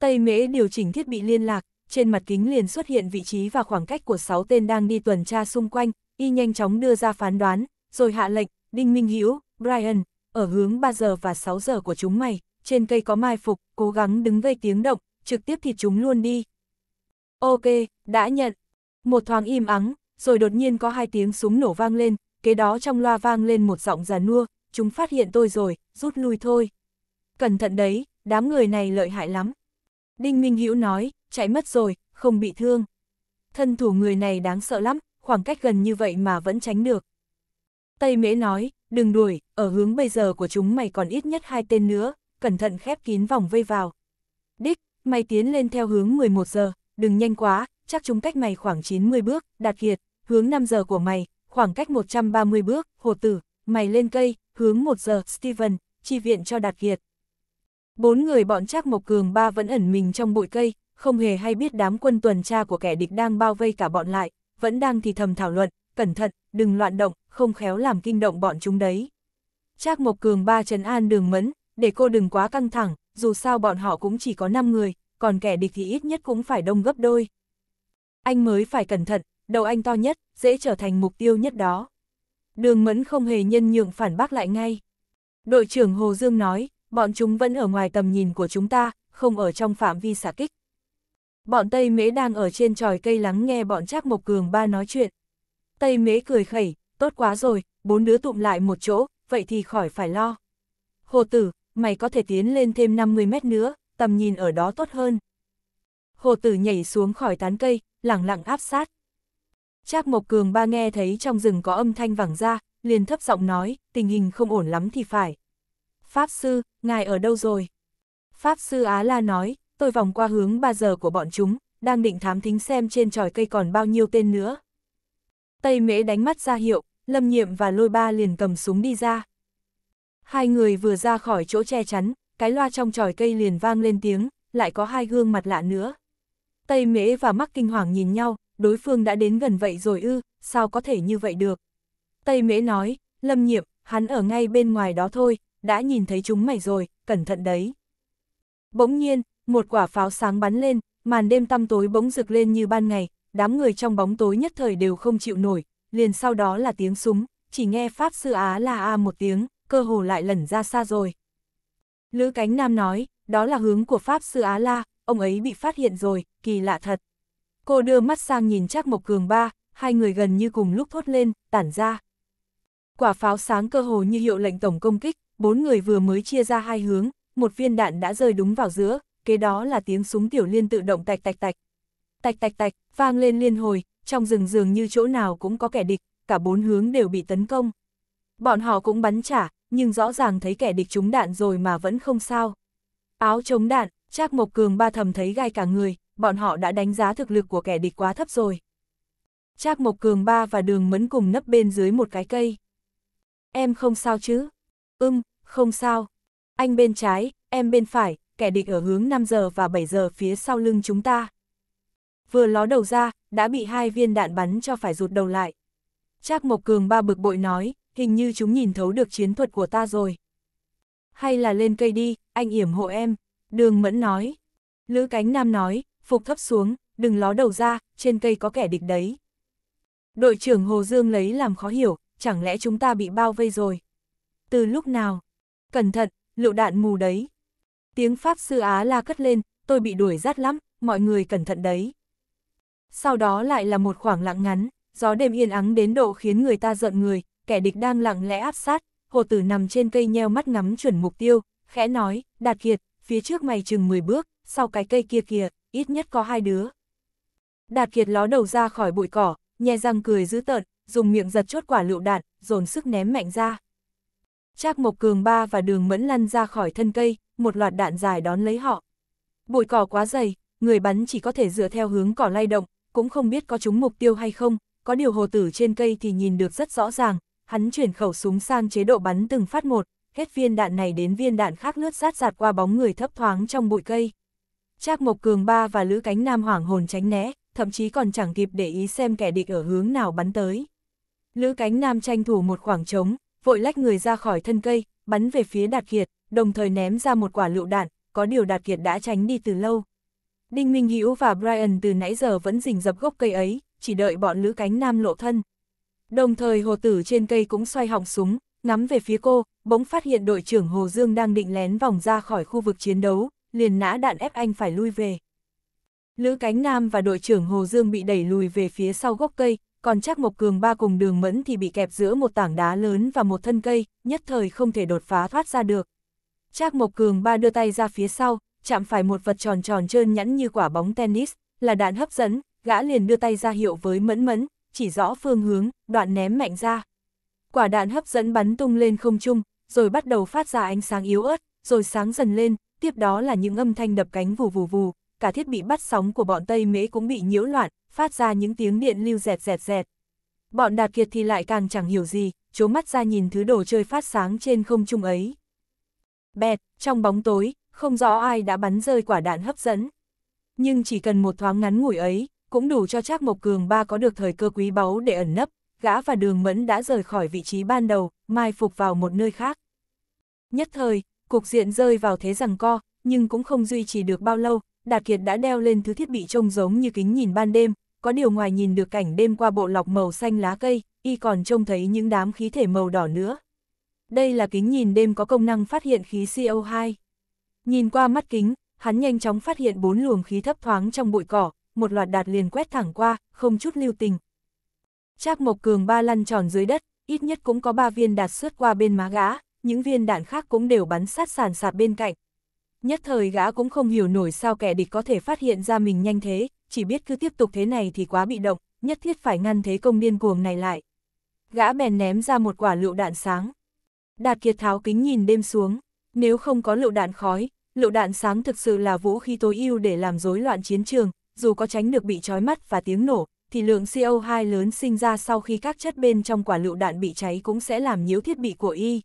Tây Mễ điều chỉnh thiết bị liên lạc, trên mặt kính liền xuất hiện vị trí và khoảng cách của 6 tên đang đi tuần tra xung quanh, y nhanh chóng đưa ra phán đoán, rồi hạ lệnh, Đinh Minh Hiễu, Brian, ở hướng 3 giờ và 6 giờ của chúng mày, trên cây có mai phục, cố gắng đứng gây tiếng động, trực tiếp thịt chúng luôn đi. Ok, đã nhận. Một thoáng im ắng, rồi đột nhiên có hai tiếng súng nổ vang lên, kế đó trong loa vang lên một giọng già nua, chúng phát hiện tôi rồi, rút lui thôi cẩn thận đấy, đám người này lợi hại lắm. Đinh Minh Hữu nói, chạy mất rồi, không bị thương. Thân thủ người này đáng sợ lắm, khoảng cách gần như vậy mà vẫn tránh được. Tây Mễ nói, đừng đuổi, ở hướng bây giờ của chúng mày còn ít nhất hai tên nữa, cẩn thận khép kín vòng vây vào. Đích, mày tiến lên theo hướng 11 giờ, đừng nhanh quá, chắc chúng cách mày khoảng 90 bước, đạt kiệt, hướng 5 giờ của mày, khoảng cách 130 bước, hồ tử, mày lên cây, hướng 1 giờ, Steven, chi viện cho đạt kiệt. Bốn người bọn Trác Mộc Cường ba vẫn ẩn mình trong bụi cây, không hề hay biết đám quân tuần tra của kẻ địch đang bao vây cả bọn lại, vẫn đang thì thầm thảo luận, cẩn thận, đừng loạn động, không khéo làm kinh động bọn chúng đấy. Trác Mộc Cường ba trấn an đường mẫn, để cô đừng quá căng thẳng, dù sao bọn họ cũng chỉ có 5 người, còn kẻ địch thì ít nhất cũng phải đông gấp đôi. Anh mới phải cẩn thận, đầu anh to nhất, dễ trở thành mục tiêu nhất đó. Đường mẫn không hề nhân nhượng phản bác lại ngay. Đội trưởng Hồ Dương nói, bọn chúng vẫn ở ngoài tầm nhìn của chúng ta, không ở trong phạm vi xả kích. Bọn Tây Mễ đang ở trên tròi cây lắng nghe bọn Trác Mộc Cường ba nói chuyện. Tây Mễ cười khẩy, tốt quá rồi, bốn đứa tụm lại một chỗ, vậy thì khỏi phải lo. Hồ tử, mày có thể tiến lên thêm 50 mét nữa, tầm nhìn ở đó tốt hơn. Hồ tử nhảy xuống khỏi tán cây, lặng lặng áp sát. Trác Mộc Cường ba nghe thấy trong rừng có âm thanh vẳng ra, liền thấp giọng nói, tình hình không ổn lắm thì phải. Pháp Sư, ngài ở đâu rồi? Pháp Sư Á La nói, tôi vòng qua hướng ba giờ của bọn chúng, đang định thám thính xem trên tròi cây còn bao nhiêu tên nữa. Tây Mễ đánh mắt ra hiệu, Lâm Nhiệm và Lôi Ba liền cầm súng đi ra. Hai người vừa ra khỏi chỗ che chắn, cái loa trong tròi cây liền vang lên tiếng, lại có hai gương mặt lạ nữa. Tây Mễ và Mắc Kinh Hoàng nhìn nhau, đối phương đã đến gần vậy rồi ư, sao có thể như vậy được. Tây Mễ nói, Lâm Nhiệm, hắn ở ngay bên ngoài đó thôi, đã nhìn thấy chúng mày rồi, cẩn thận đấy. Bỗng nhiên, một quả pháo sáng bắn lên, màn đêm tăm tối bỗng rực lên như ban ngày, đám người trong bóng tối nhất thời đều không chịu nổi, liền sau đó là tiếng súng, chỉ nghe Pháp Sư Á là A một tiếng, cơ hồ lại lẩn ra xa rồi. Lữ Cánh Nam nói, đó là hướng của Pháp Sư Á La, ông ấy bị phát hiện rồi, kỳ lạ thật. Cô đưa mắt sang nhìn chắc Mộc Cường Ba, hai người gần như cùng lúc thốt lên, tản ra. Quả pháo sáng cơ hồ như hiệu lệnh tổng công kích, bốn người vừa mới chia ra hai hướng, một viên đạn đã rơi đúng vào giữa, kế đó là tiếng súng tiểu liên tự động tạch tạch tạch. Tạch tạch tạch, vang lên liên hồi, trong rừng dường như chỗ nào cũng có kẻ địch, cả bốn hướng đều bị tấn công. Bọn họ cũng bắn trả, nhưng rõ ràng thấy kẻ địch trúng đạn rồi mà vẫn không sao. Áo chống đạn, Trác Mộc Cường ba thầm thấy gai cả người, bọn họ đã đánh giá thực lực của kẻ địch quá thấp rồi. Trác Mộc Cường ba và Đường Mẫn cùng nấp bên dưới một cái cây. Em không sao chứ? Ưm, không sao. Anh bên trái, em bên phải, kẻ địch ở hướng 5 giờ và 7 giờ phía sau lưng chúng ta. Vừa ló đầu ra, đã bị hai viên đạn bắn cho phải rụt đầu lại. Trác Mộc Cường ba bực bội nói, hình như chúng nhìn thấu được chiến thuật của ta rồi. Hay là lên cây đi, anh yểm hộ em, đường mẫn nói. Lữ cánh nam nói, phục thấp xuống, đừng ló đầu ra, trên cây có kẻ địch đấy. Đội trưởng Hồ Dương lấy làm khó hiểu, chẳng lẽ chúng ta bị bao vây rồi? Từ lúc nào, cẩn thận, lựu đạn mù đấy. Tiếng Pháp sư Á la cất lên, tôi bị đuổi rát lắm, mọi người cẩn thận đấy. Sau đó lại là một khoảng lặng ngắn, gió đêm yên ắng đến độ khiến người ta giận người, kẻ địch đang lặng lẽ áp sát, hồ tử nằm trên cây nheo mắt ngắm chuẩn mục tiêu, khẽ nói, đạt kiệt, phía trước mày chừng 10 bước, sau cái cây kia kìa, ít nhất có hai đứa. Đạt kiệt ló đầu ra khỏi bụi cỏ, nhe răng cười dữ tợn, dùng miệng giật chốt quả lựu đạn, dồn sức ném mạnh ra. Trác Mộc Cường Ba và Đường Mẫn lăn ra khỏi thân cây, một loạt đạn dài đón lấy họ. Bụi cỏ quá dày, người bắn chỉ có thể dựa theo hướng cỏ lay động, cũng không biết có trúng mục tiêu hay không, có điều hồ tử trên cây thì nhìn được rất rõ ràng, hắn chuyển khẩu súng sang chế độ bắn từng phát một, hết viên đạn này đến viên đạn khác lướt sát giạt qua bóng người thấp thoáng trong bụi cây. Trác Mộc Cường Ba và Lữ Cánh Nam hoảng hồn tránh né, thậm chí còn chẳng kịp để ý xem kẻ địch ở hướng nào bắn tới. Lữ Cánh Nam tranh thủ một khoảng trống, vội lách người ra khỏi thân cây, bắn về phía Đạt Kiệt, đồng thời ném ra một quả lựu đạn, có điều Đạt Kiệt đã tránh đi từ lâu. Đinh Minh Hữu và Brian từ nãy giờ vẫn rình dập gốc cây ấy, chỉ đợi bọn lữ cánh nam lộ thân. Đồng thời hồ tử trên cây cũng xoay họng súng, ngắm về phía cô, bỗng phát hiện đội trưởng Hồ Dương đang định lén vòng ra khỏi khu vực chiến đấu, liền nã đạn ép anh phải lui về. Lữ cánh nam và đội trưởng Hồ Dương bị đẩy lùi về phía sau gốc cây, còn chắc Mộc Cường ba cùng đường mẫn thì bị kẹp giữa một tảng đá lớn và một thân cây, nhất thời không thể đột phá thoát ra được. Trác Mộc Cường ba đưa tay ra phía sau, chạm phải một vật tròn tròn trơn nhẵn như quả bóng tennis, là đạn hấp dẫn, gã liền đưa tay ra hiệu với mẫn mẫn, chỉ rõ phương hướng, đoạn ném mạnh ra. Quả đạn hấp dẫn bắn tung lên không trung, rồi bắt đầu phát ra ánh sáng yếu ớt, rồi sáng dần lên, tiếp đó là những âm thanh đập cánh vù vù vù, cả thiết bị bắt sóng của bọn Tây Mễ cũng bị nhiễu loạn, phát ra những tiếng điện lưu dẹt dẹt dẹt. Bọn Đạt Kiệt thì lại càng chẳng hiểu gì, chố mắt ra nhìn thứ đồ chơi phát sáng trên không trung ấy. Bẹt, trong bóng tối, không rõ ai đã bắn rơi quả đạn hấp dẫn. Nhưng chỉ cần một thoáng ngắn ngủi ấy, cũng đủ cho chắc Mộc Cường ba có được thời cơ quý báu để ẩn nấp, gã và đường mẫn đã rời khỏi vị trí ban đầu, mai phục vào một nơi khác. Nhất thời, cục diện rơi vào thế rằng co, nhưng cũng không duy trì được bao lâu, Đạt Kiệt đã đeo lên thứ thiết bị trông giống như kính nhìn ban đêm, có điều ngoài nhìn được cảnh đêm qua bộ lọc màu xanh lá cây, y còn trông thấy những đám khí thể màu đỏ nữa. Đây là kính nhìn đêm có công năng phát hiện khí CO2. Nhìn qua mắt kính, hắn nhanh chóng phát hiện bốn luồng khí thấp thoáng trong bụi cỏ, một loạt đạt liền quét thẳng qua, không chút lưu tình. Trác Mộc Cường ba lăn tròn dưới đất, ít nhất cũng có ba viên đạt sướt qua bên má gã, những viên đạn khác cũng đều bắn sát sàn sạt bên cạnh, Nhất thời gã cũng không hiểu nổi sao kẻ địch có thể phát hiện ra mình nhanh thế, chỉ biết cứ tiếp tục thế này thì quá bị động, nhất thiết phải ngăn thế công điên cuồng này lại. Gã bèn ném ra một quả lựu đạn sáng. Đạt Kiệt tháo kính nhìn đêm xuống, nếu không có lựu đạn khói, lựu đạn sáng thực sự là vũ khí tối ưu để làm rối loạn chiến trường, dù có tránh được bị trói mắt và tiếng nổ, thì lượng CO2 lớn sinh ra sau khi các chất bên trong quả lựu đạn bị cháy cũng sẽ làm nhiễu thiết bị của y.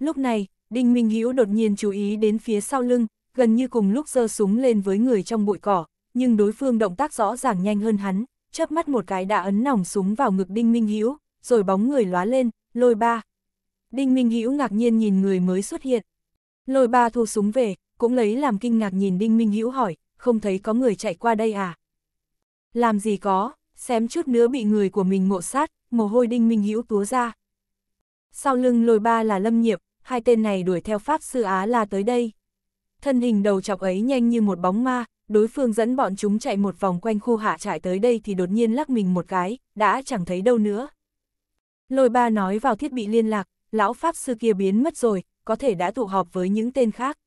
Lúc này, Đinh Minh Hữu đột nhiên chú ý đến phía sau lưng, gần như cùng lúc giơ súng lên với người trong bụi cỏ, nhưng đối phương động tác rõ ràng nhanh hơn hắn, chớp mắt một cái đã ấn nòng súng vào ngực Đinh Minh Hữu, rồi bóng người lóa lên, lôi ba. Đinh Minh Hữu ngạc nhiên nhìn người mới xuất hiện. Lôi ba thu súng về, cũng lấy làm kinh ngạc nhìn Đinh Minh Hữu hỏi, không thấy có người chạy qua đây à? Làm gì có, xém chút nữa bị người của mình ngộ sát, mồ hôi Đinh Minh Hữu túa ra. Sau lưng lôi ba là Lâm Nhiệm, hai tên này đuổi theo Pháp Sư Á La tới đây. Thân hình đầu chọc ấy nhanh như một bóng ma, đối phương dẫn bọn chúng chạy một vòng quanh khu hạ trại tới đây thì đột nhiên lắc mình một cái, đã chẳng thấy đâu nữa. Lôi ba nói vào thiết bị liên lạc, lão Pháp Sư kia biến mất rồi, có thể đã tụ họp với những tên khác.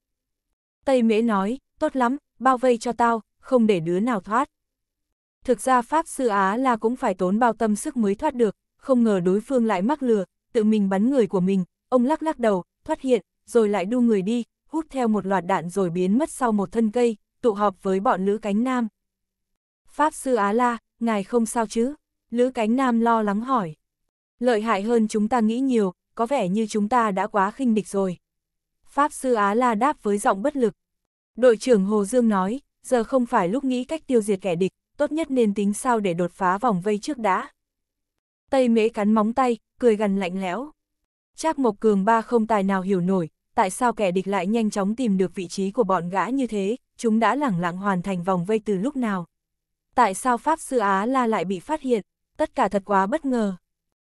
Tây Mễ nói, tốt lắm, bao vây cho tao, không để đứa nào thoát. Thực ra Pháp Sư Á là cũng phải tốn bao tâm sức mới thoát được, không ngờ đối phương lại mắc lừa, tự mình bắn người của mình, ông lắc lắc đầu, thoát hiện, rồi lại đu người đi, hút theo một loạt đạn rồi biến mất sau một thân cây, tụ họp với bọn Lữ Cánh Nam. Pháp Sư Á La, ngài không sao chứ? Lữ Cánh Nam lo lắng hỏi. Lợi hại hơn chúng ta nghĩ nhiều, có vẻ như chúng ta đã quá khinh địch rồi. Pháp Sư Á La đáp với giọng bất lực. Đội trưởng Hồ Dương nói, giờ không phải lúc nghĩ cách tiêu diệt kẻ địch, tốt nhất nên tính sao để đột phá vòng vây trước đã. Tây mễ cắn móng tay, cười gần lạnh lẽo. Trác Mộc Cường ba không tài nào hiểu nổi, tại sao kẻ địch lại nhanh chóng tìm được vị trí của bọn gã như thế, chúng đã lẳng lặng hoàn thành vòng vây từ lúc nào. Tại sao Pháp Sư Á La lại bị phát hiện, tất cả thật quá bất ngờ.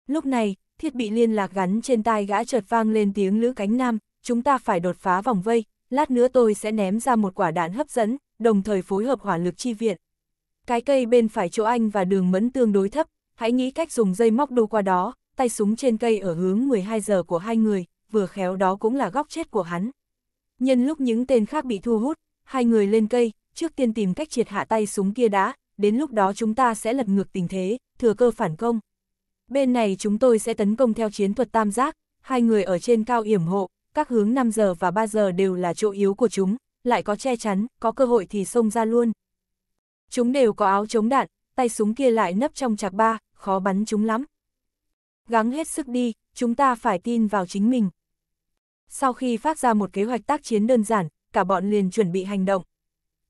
Lúc này, thiết bị liên lạc gắn trên tai gã chợt vang lên tiếng lữ cánh nam, chúng ta phải đột phá vòng vây, lát nữa tôi sẽ ném ra một quả đạn hấp dẫn, đồng thời phối hợp hỏa lực chi viện. Cái cây bên phải chỗ anh và đường mẫn tương đối thấp, hãy nghĩ cách dùng dây móc đu qua đó, tay súng trên cây ở hướng 12 giờ của hai người, vừa khéo đó cũng là góc chết của hắn. Nhân lúc những tên khác bị thu hút, hai người lên cây, trước tiên tìm cách triệt hạ tay súng kia đã, đến lúc đó chúng ta sẽ lật ngược tình thế, thừa cơ phản công. Bên này chúng tôi sẽ tấn công theo chiến thuật tam giác, hai người ở trên cao yểm hộ, các hướng 5 giờ và 3 giờ đều là chỗ yếu của chúng, lại có che chắn, có cơ hội thì xông ra luôn. Chúng đều có áo chống đạn, tay súng kia lại nấp trong chạc ba, khó bắn chúng lắm gắng hết sức đi, chúng ta phải tin vào chính mình. Sau khi phát ra một kế hoạch tác chiến đơn giản, cả bọn liền chuẩn bị hành động.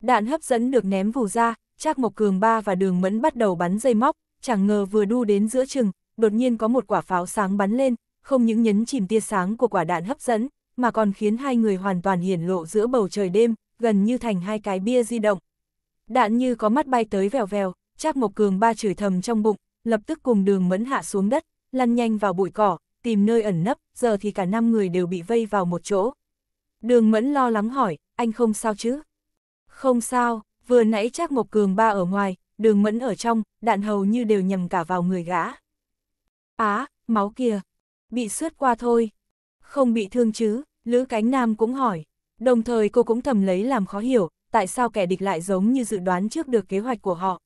Đạn hấp dẫn được ném vù ra, Trác Mộc Cường Ba và Đường Mẫn bắt đầu bắn dây móc, chẳng ngờ vừa đu đến giữa chừng, đột nhiên có một quả pháo sáng bắn lên, không những nhấn chìm tia sáng của quả đạn hấp dẫn, mà còn khiến hai người hoàn toàn hiển lộ giữa bầu trời đêm, gần như thành hai cái bia di động. Đạn như có mắt bay tới vèo vèo, Trác Mộc Cường Ba chửi thầm trong bụng, lập tức cùng Đường Mẫn hạ xuống đất, lăn nhanh vào bụi cỏ, tìm nơi ẩn nấp, giờ thì cả năm người đều bị vây vào một chỗ. Đường Mẫn lo lắng hỏi, anh không sao chứ? Không sao, vừa nãy chắc Mộc Cường ba ở ngoài, đường Mẫn ở trong, đạn hầu như đều nhầm cả vào người gã. Á, máu kia bị sướt qua thôi. Không bị thương chứ, Lữ Cánh Nam cũng hỏi. Đồng thời cô cũng thầm lấy làm khó hiểu, tại sao kẻ địch lại giống như dự đoán trước được kế hoạch của họ.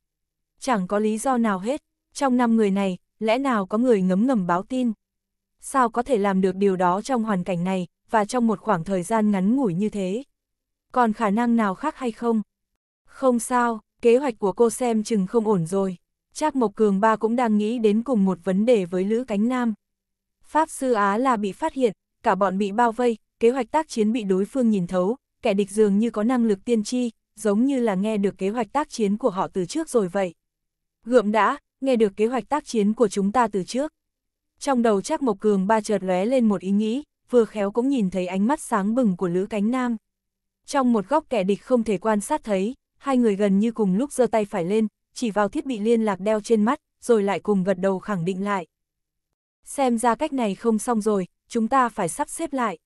Chẳng có lý do nào hết, trong năm người này, lẽ nào có người ngấm ngầm báo tin? Sao có thể làm được điều đó trong hoàn cảnh này, và trong một khoảng thời gian ngắn ngủi như thế? Còn khả năng nào khác hay không? Không sao, kế hoạch của cô xem chừng không ổn rồi. Trác Mộc Cường ba cũng đang nghĩ đến cùng một vấn đề với Lữ Cánh Nam. Pháp Sư Á là bị phát hiện, cả bọn bị bao vây, kế hoạch tác chiến bị đối phương nhìn thấu, kẻ địch dường như có năng lực tiên tri, giống như là nghe được kế hoạch tác chiến của họ từ trước rồi vậy. Gượm đã, nghe được kế hoạch tác chiến của chúng ta từ trước. Trong đầu Trác Mộc Cường ba chợt lóe lên một ý nghĩ, vừa khéo cũng nhìn thấy ánh mắt sáng bừng của Lữ Cánh Nam. Trong một góc kẻ địch không thể quan sát thấy, hai người gần như cùng lúc giơ tay phải lên, chỉ vào thiết bị liên lạc đeo trên mắt, rồi lại cùng gật đầu khẳng định lại. Xem ra cách này không xong rồi, chúng ta phải sắp xếp lại.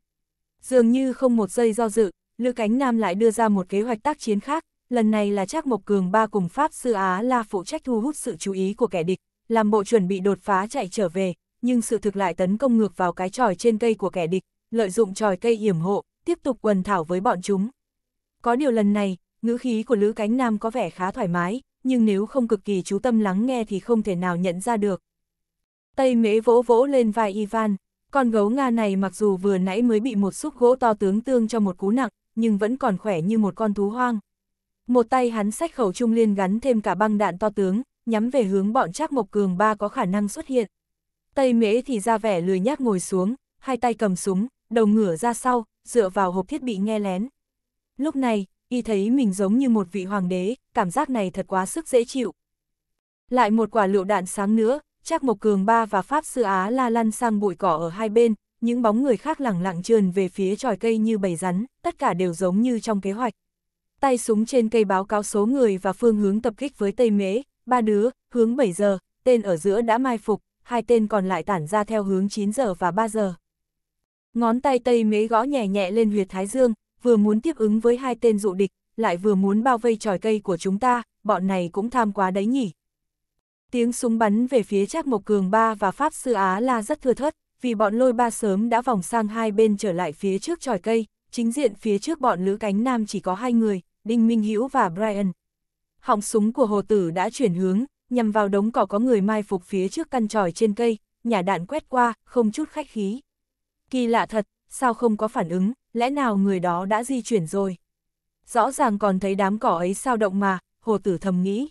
Dường như không một giây do dự, Lữ Cánh Nam lại đưa ra một kế hoạch tác chiến khác, lần này là Trác Mộc Cường ba cùng Pháp Sư Á La phụ trách thu hút sự chú ý của kẻ địch, làm bộ chuẩn bị đột phá chạy trở về, nhưng sự thực lại tấn công ngược vào cái tròi trên cây của kẻ địch, lợi dụng tròi cây yểm hộ, tiếp tục quần thảo với bọn chúng. Có điều lần này, ngữ khí của Lữ Cánh Nam có vẻ khá thoải mái, nhưng nếu không cực kỳ chú tâm lắng nghe thì không thể nào nhận ra được. Tây mễ vỗ vỗ lên vai Ivan, con gấu Nga này mặc dù vừa nãy mới bị một xúc gỗ to tướng tương cho một cú nặng, nhưng vẫn còn khỏe như một con thú hoang, một tay hắn sách khẩu trung liên gắn thêm cả băng đạn to tướng, nhắm về hướng bọn Trác Mộc Cường ba có khả năng xuất hiện. Tây Mễ thì ra vẻ lười nhác ngồi xuống, hai tay cầm súng, đầu ngửa ra sau, dựa vào hộp thiết bị nghe lén. Lúc này, y thấy mình giống như một vị hoàng đế, cảm giác này thật quá sức dễ chịu. Lại một quả lựu đạn sáng nữa, Trác Mộc Cường ba và Pháp Sư Á la lăn sang bụi cỏ ở hai bên, những bóng người khác lẳng lặng trườn về phía tròi cây như bầy rắn, tất cả đều giống như trong kế hoạch tay súng trên cây báo cáo số người và phương hướng tập kích với Tây Mễ, ba đứa, hướng 7 giờ, tên ở giữa đã mai phục, hai tên còn lại tản ra theo hướng 9 giờ và 3 giờ. Ngón tay Tây Mễ gõ nhẹ nhẹ lên huyệt Thái Dương, vừa muốn tiếp ứng với hai tên dụ địch, lại vừa muốn bao vây tròi cây của chúng ta, bọn này cũng tham quá đấy nhỉ. Tiếng súng bắn về phía Trác Mộc Cường Ba và Pháp Sư Á là rất thưa thớt, vì bọn lôi ba sớm đã vòng sang hai bên trở lại phía trước tròi cây, chính diện phía trước bọn lữ cánh nam chỉ có hai người, Đinh Minh Hữu và Brian. Họng súng của hồ tử đã chuyển hướng, nhằm vào đống cỏ có người mai phục phía trước căn tròi trên cây, nhà đạn quét qua, không chút khách khí. Kỳ lạ thật, sao không có phản ứng, lẽ nào người đó đã di chuyển rồi? Rõ ràng còn thấy đám cỏ ấy sao động mà, hồ tử thầm nghĩ.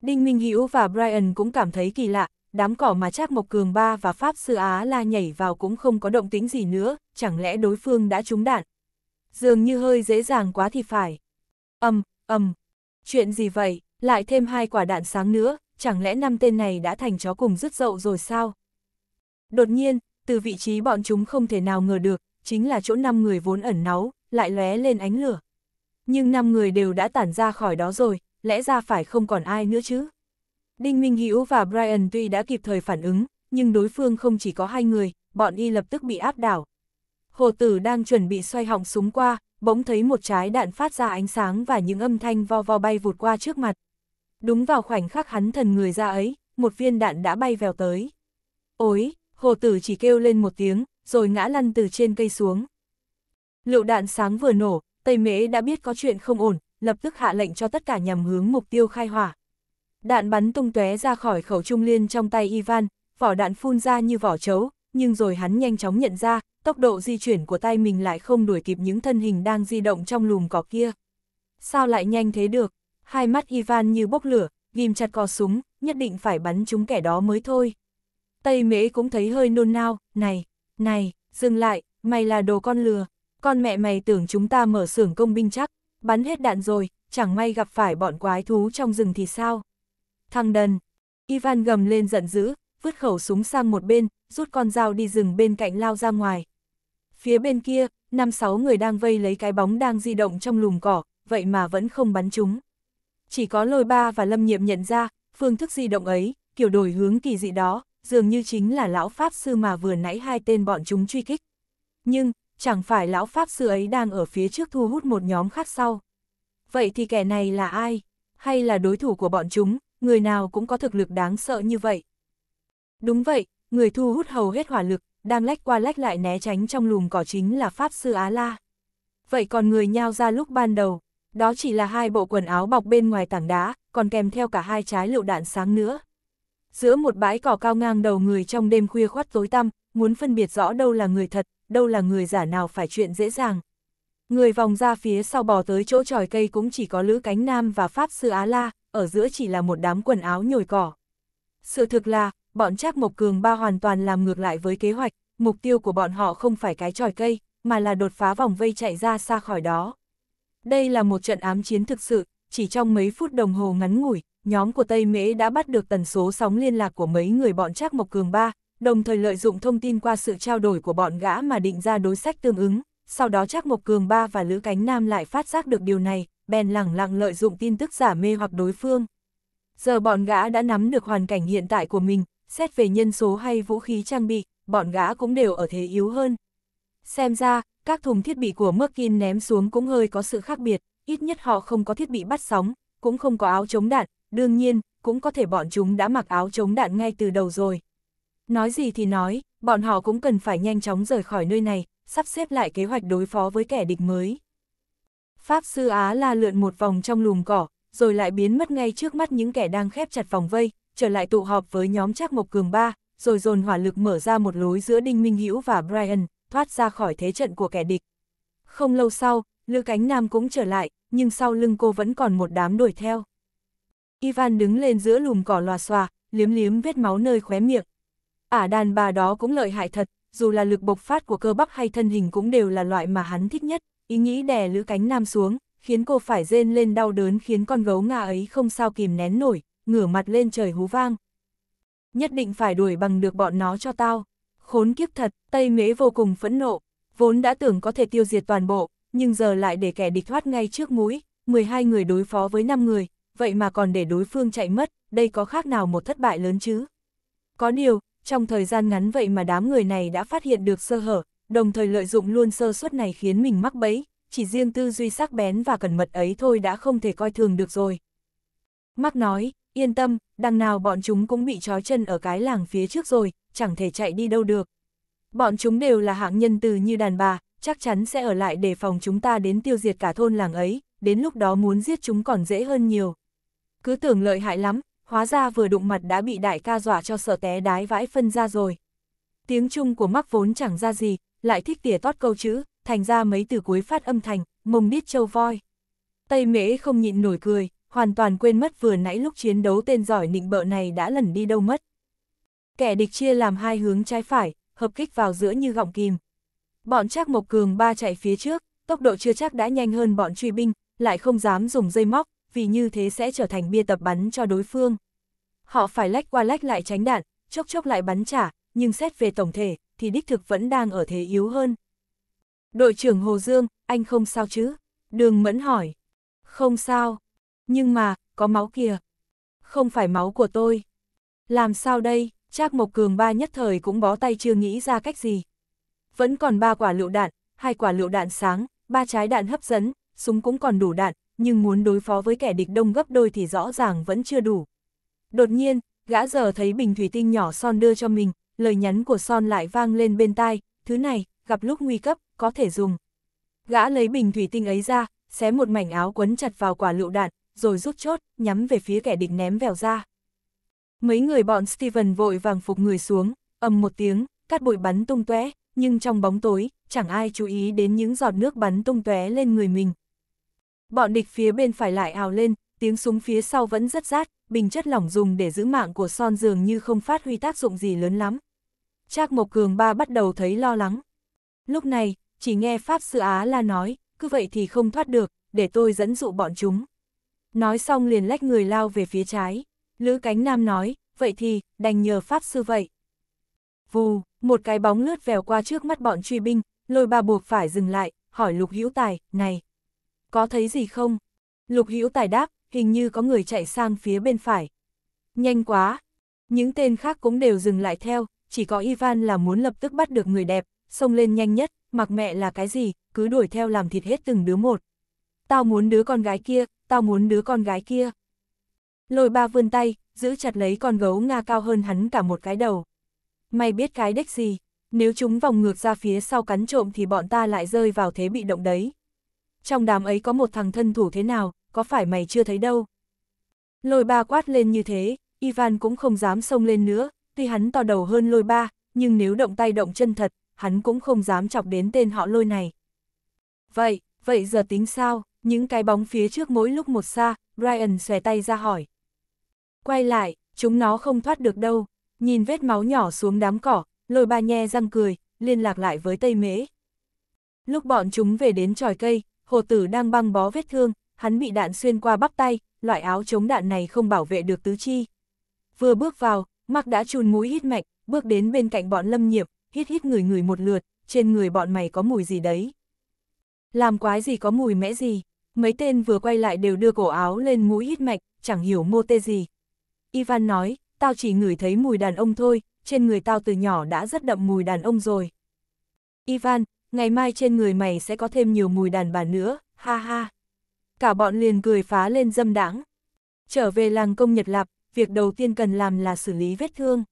Đinh Minh Hữu và Brian cũng cảm thấy kỳ lạ, đám cỏ mà Trác Mộc Cường Ba và Pháp Sư Á La nhảy vào cũng không có động tính gì nữa, chẳng lẽ đối phương đã trúng đạn? Dường như hơi dễ dàng quá thì phải ầm um, âm. Um. Chuyện gì vậy, lại thêm hai quả đạn sáng nữa, chẳng lẽ năm tên này đã thành chó cùng rứt dậu rồi sao? Đột nhiên, từ vị trí bọn chúng không thể nào ngờ được, chính là chỗ năm người vốn ẩn náu, lại lóe lên ánh lửa. Nhưng năm người đều đã tản ra khỏi đó rồi, lẽ ra phải không còn ai nữa chứ? Đinh Minh Hữu và Brian tuy đã kịp thời phản ứng, nhưng đối phương không chỉ có hai người, bọn y lập tức bị áp đảo. Hồ tử đang chuẩn bị xoay họng súng qua, bỗng thấy một trái đạn phát ra ánh sáng và những âm thanh vo vo bay vụt qua trước mặt. Đúng vào khoảnh khắc hắn thần người ra ấy, một viên đạn đã bay vèo tới. Ôi, hồ tử chỉ kêu lên một tiếng, rồi ngã lăn từ trên cây xuống. Lựu đạn sáng vừa nổ, Tây Mễ đã biết có chuyện không ổn, lập tức hạ lệnh cho tất cả nhằm hướng mục tiêu khai hỏa. Đạn bắn tung tóe ra khỏi khẩu trung liên trong tay Ivan, vỏ đạn phun ra như vỏ chấu, nhưng rồi hắn nhanh chóng nhận ra, tốc độ di chuyển của tay mình lại không đuổi kịp những thân hình đang di động trong lùm cỏ kia. Sao lại nhanh thế được? Hai mắt Ivan như bốc lửa, ghim chặt cò súng, nhất định phải bắn chúng kẻ đó mới thôi. Tây mễ cũng thấy hơi nôn nao, này, này, dừng lại, mày là đồ con lừa, con mẹ mày tưởng chúng ta mở xưởng công binh chắc, bắn hết đạn rồi, chẳng may gặp phải bọn quái thú trong rừng thì sao? Thằng đần, Ivan gầm lên giận dữ, vứt khẩu súng sang một bên, rút con dao đi rừng bên cạnh lao ra ngoài, Phía bên kia, năm sáu người đang vây lấy cái bóng đang di động trong lùm cỏ, vậy mà vẫn không bắn chúng. Chỉ có lôi ba và lâm nhiệm nhận ra, phương thức di động ấy, kiểu đổi hướng kỳ dị đó, dường như chính là lão Pháp Sư mà vừa nãy hai tên bọn chúng truy kích. Nhưng, chẳng phải lão Pháp Sư ấy đang ở phía trước thu hút một nhóm khác sau. Vậy thì kẻ này là ai? Hay là đối thủ của bọn chúng, người nào cũng có thực lực đáng sợ như vậy? Đúng vậy, người thu hút hầu hết hỏa lực, đang lách qua lách lại né tránh trong lùm cỏ chính là Pháp Sư Á La. Vậy còn người nhao ra lúc ban đầu, đó chỉ là hai bộ quần áo bọc bên ngoài tảng đá, còn kèm theo cả hai trái lựu đạn sáng nữa. Giữa một bãi cỏ cao ngang đầu người trong đêm khuya khoát tối tăm, muốn phân biệt rõ đâu là người thật, đâu là người giả nào phải chuyện dễ dàng. Người vòng ra phía sau bò tới chỗ tròi cây cũng chỉ có Lữ Cánh Nam và Pháp Sư Á La, ở giữa chỉ là một đám quần áo nhồi cỏ. Sự thực là, bọn Trác Mộc Cường ba hoàn toàn làm ngược lại với kế hoạch, mục tiêu của bọn họ không phải cái tròi cây, mà là đột phá vòng vây chạy ra xa khỏi đó. Đây là một trận ám chiến thực sự, chỉ trong mấy phút đồng hồ ngắn ngủi, nhóm của Tây Mễ đã bắt được tần số sóng liên lạc của mấy người bọn Trác Mộc Cường ba, đồng thời lợi dụng thông tin qua sự trao đổi của bọn gã mà định ra đối sách tương ứng. Sau đó Trác Mộc Cường ba và Lữ Cánh Nam lại phát giác được điều này, bèn lẳng lặng lợi dụng tin tức giả mê hoặc đối phương. Giờ bọn gã đã nắm được hoàn cảnh hiện tại của mình, xét về nhân số hay vũ khí trang bị, bọn gã cũng đều ở thế yếu hơn. Xem ra, các thùng thiết bị của Merkin ném xuống cũng hơi có sự khác biệt, ít nhất họ không có thiết bị bắt sóng, cũng không có áo chống đạn, đương nhiên, cũng có thể bọn chúng đã mặc áo chống đạn ngay từ đầu rồi. Nói gì thì nói, bọn họ cũng cần phải nhanh chóng rời khỏi nơi này, sắp xếp lại kế hoạch đối phó với kẻ địch mới. Pháp sư Á la lượn một vòng trong lùm cỏ, rồi lại biến mất ngay trước mắt những kẻ đang khép chặt vòng vây, trở lại tụ họp với nhóm Trác Mộc Cường 3, rồi dồn hỏa lực mở ra một lối giữa Đinh Minh Hữu và Brian, thoát ra khỏi thế trận của kẻ địch. Không lâu sau, Lư Cánh Nam cũng trở lại, nhưng sau lưng cô vẫn còn một đám đuổi theo. Ivan đứng lên giữa lùm cỏ lòa xòa, liếm liếm vết máu nơi khóe miệng. Ả à đàn bà đó cũng lợi hại thật, dù là lực bộc phát của cơ bắp hay thân hình cũng đều là loại mà hắn thích nhất, ý nghĩ đè Lữ Cánh Nam xuống, khiến cô phải rên lên đau đớn khiến con gấu ngà ấy không sao kìm nén nổi, ngửa mặt lên trời hú vang. Nhất định phải đuổi bằng được bọn nó cho tao. Khốn kiếp thật, Tây Mễ vô cùng phẫn nộ, vốn đã tưởng có thể tiêu diệt toàn bộ, nhưng giờ lại để kẻ địch thoát ngay trước mũi, 12 người đối phó với 5 người, vậy mà còn để đối phương chạy mất, đây có khác nào một thất bại lớn chứ? Có điều, trong thời gian ngắn vậy mà đám người này đã phát hiện được sơ hở, đồng thời lợi dụng luôn sơ suất này khiến mình mắc bẫy, chỉ riêng tư duy sắc bén và cẩn mật ấy thôi đã không thể coi thường được rồi. Mắc nói, Yên tâm, đằng nào bọn chúng cũng bị trói chân ở cái làng phía trước rồi, chẳng thể chạy đi đâu được. Bọn chúng đều là hạng nhân từ như đàn bà, chắc chắn sẽ ở lại để phòng chúng ta đến tiêu diệt cả thôn làng ấy, đến lúc đó muốn giết chúng còn dễ hơn nhiều. Cứ tưởng lợi hại lắm, hóa ra vừa đụng mặt đã bị đại ca dọa cho sợ té đái vãi phân ra rồi. Tiếng Trung của mắc vốn chẳng ra gì, lại thích tỉa tót câu chữ, thành ra mấy từ cuối phát âm thành, mông biết châu voi. Tây mễ không nhịn nổi cười, hoàn toàn quên mất vừa nãy lúc chiến đấu tên giỏi nịnh bợ này đã lẩn đi đâu mất. Kẻ địch chia làm hai hướng trái phải, hợp kích vào giữa như gọng kìm. Bọn Trác Mộc Cường ba chạy phía trước, tốc độ chưa chắc đã nhanh hơn bọn truy binh, lại không dám dùng dây móc, vì như thế sẽ trở thành bia tập bắn cho đối phương. Họ phải lách qua lách lại tránh đạn, chốc chốc lại bắn trả, nhưng xét về tổng thể, thì đích thực vẫn đang ở thế yếu hơn. Đội trưởng Hồ Dương, anh không sao chứ? Đường Mẫn hỏi. Không sao, nhưng mà, có máu kìa. Không phải máu của tôi. Làm sao đây, Trác Mộc Cường ba nhất thời cũng bó tay chưa nghĩ ra cách gì. Vẫn còn ba quả lựu đạn, hai quả lựu đạn sáng, ba trái đạn hấp dẫn, súng cũng còn đủ đạn, nhưng muốn đối phó với kẻ địch đông gấp đôi thì rõ ràng vẫn chưa đủ. Đột nhiên, gã giờ thấy bình thủy tinh nhỏ son đưa cho mình, lời nhắn của son lại vang lên bên tai, thứ này, gặp lúc nguy cấp, có thể dùng. Gã lấy bình thủy tinh ấy ra, xé một mảnh áo quấn chặt vào quả lựu đạn, rồi rút chốt, nhắm về phía kẻ địch ném vèo ra. Mấy người bọn Steven vội vàng phục người xuống, ầm một tiếng, cát bụi bắn tung tóe, nhưng trong bóng tối, chẳng ai chú ý đến những giọt nước bắn tung tóe lên người mình. Bọn địch phía bên phải lại ào lên, tiếng súng phía sau vẫn rất rát, bình chất lỏng dùng để giữ mạng của son dường như không phát huy tác dụng gì lớn lắm. Trác Mộc Cường ba bắt đầu thấy lo lắng. Lúc này, chỉ nghe Pháp Sư Á la nói, cứ vậy thì không thoát được, để tôi dẫn dụ bọn chúng. Nói xong liền lách người lao về phía trái. Lữ cánh nam nói, vậy thì, đành nhờ Pháp sư vậy. Vù, một cái bóng lướt vèo qua trước mắt bọn truy binh, lôi ba buộc phải dừng lại, hỏi Lục Hữu Tài, này, có thấy gì không? Lục Hữu Tài đáp, hình như có người chạy sang phía bên phải. Nhanh quá! Những tên khác cũng đều dừng lại theo, chỉ có Ivan là muốn lập tức bắt được người đẹp, xông lên nhanh nhất, mặc mẹ là cái gì, cứ đuổi theo làm thịt hết từng đứa một. Tao muốn đứa con gái kia, tao muốn đứa con gái kia. Lôi ba vươn tay, giữ chặt lấy con gấu Nga cao hơn hắn cả một cái đầu. Mày biết cái đếch gì, nếu chúng vòng ngược ra phía sau cắn trộm thì bọn ta lại rơi vào thế bị động đấy. Trong đám ấy có một thằng thân thủ thế nào, có phải mày chưa thấy đâu. Lôi ba quát lên như thế, Ivan cũng không dám xông lên nữa, tuy hắn to đầu hơn lôi ba, nhưng nếu động tay động chân thật, hắn cũng không dám chọc đến tên họ lôi này. Vậy, vậy giờ tính sao? Những cái bóng phía trước mỗi lúc một xa, Brian xòe tay ra hỏi. Quay lại, chúng nó không thoát được đâu. Nhìn vết máu nhỏ xuống đám cỏ, lôi ba nhe răng cười, liên lạc lại với Tây Mễ. Lúc bọn chúng về đến tròi cây, hồ tử đang băng bó vết thương, hắn bị đạn xuyên qua bắp tay, loại áo chống đạn này không bảo vệ được tứ chi. Vừa bước vào, Mạc đã chùn mũi hít mạnh, bước đến bên cạnh bọn lâm nghiệp, hít hít người người một lượt, trên người bọn mày có mùi gì đấy. Làm quái gì có mùi mẽ gì, mấy tên vừa quay lại đều đưa cổ áo lên mũi hít mạch, chẳng hiểu mô tê gì. Ivan nói, tao chỉ ngửi thấy mùi đàn ông thôi, trên người tao từ nhỏ đã rất đậm mùi đàn ông rồi. Ivan, ngày mai trên người mày sẽ có thêm nhiều mùi đàn bà nữa, ha ha. Cả bọn liền cười phá lên dâm đãng. Trở về làng công Nhật Lạp, việc đầu tiên cần làm là xử lý vết thương.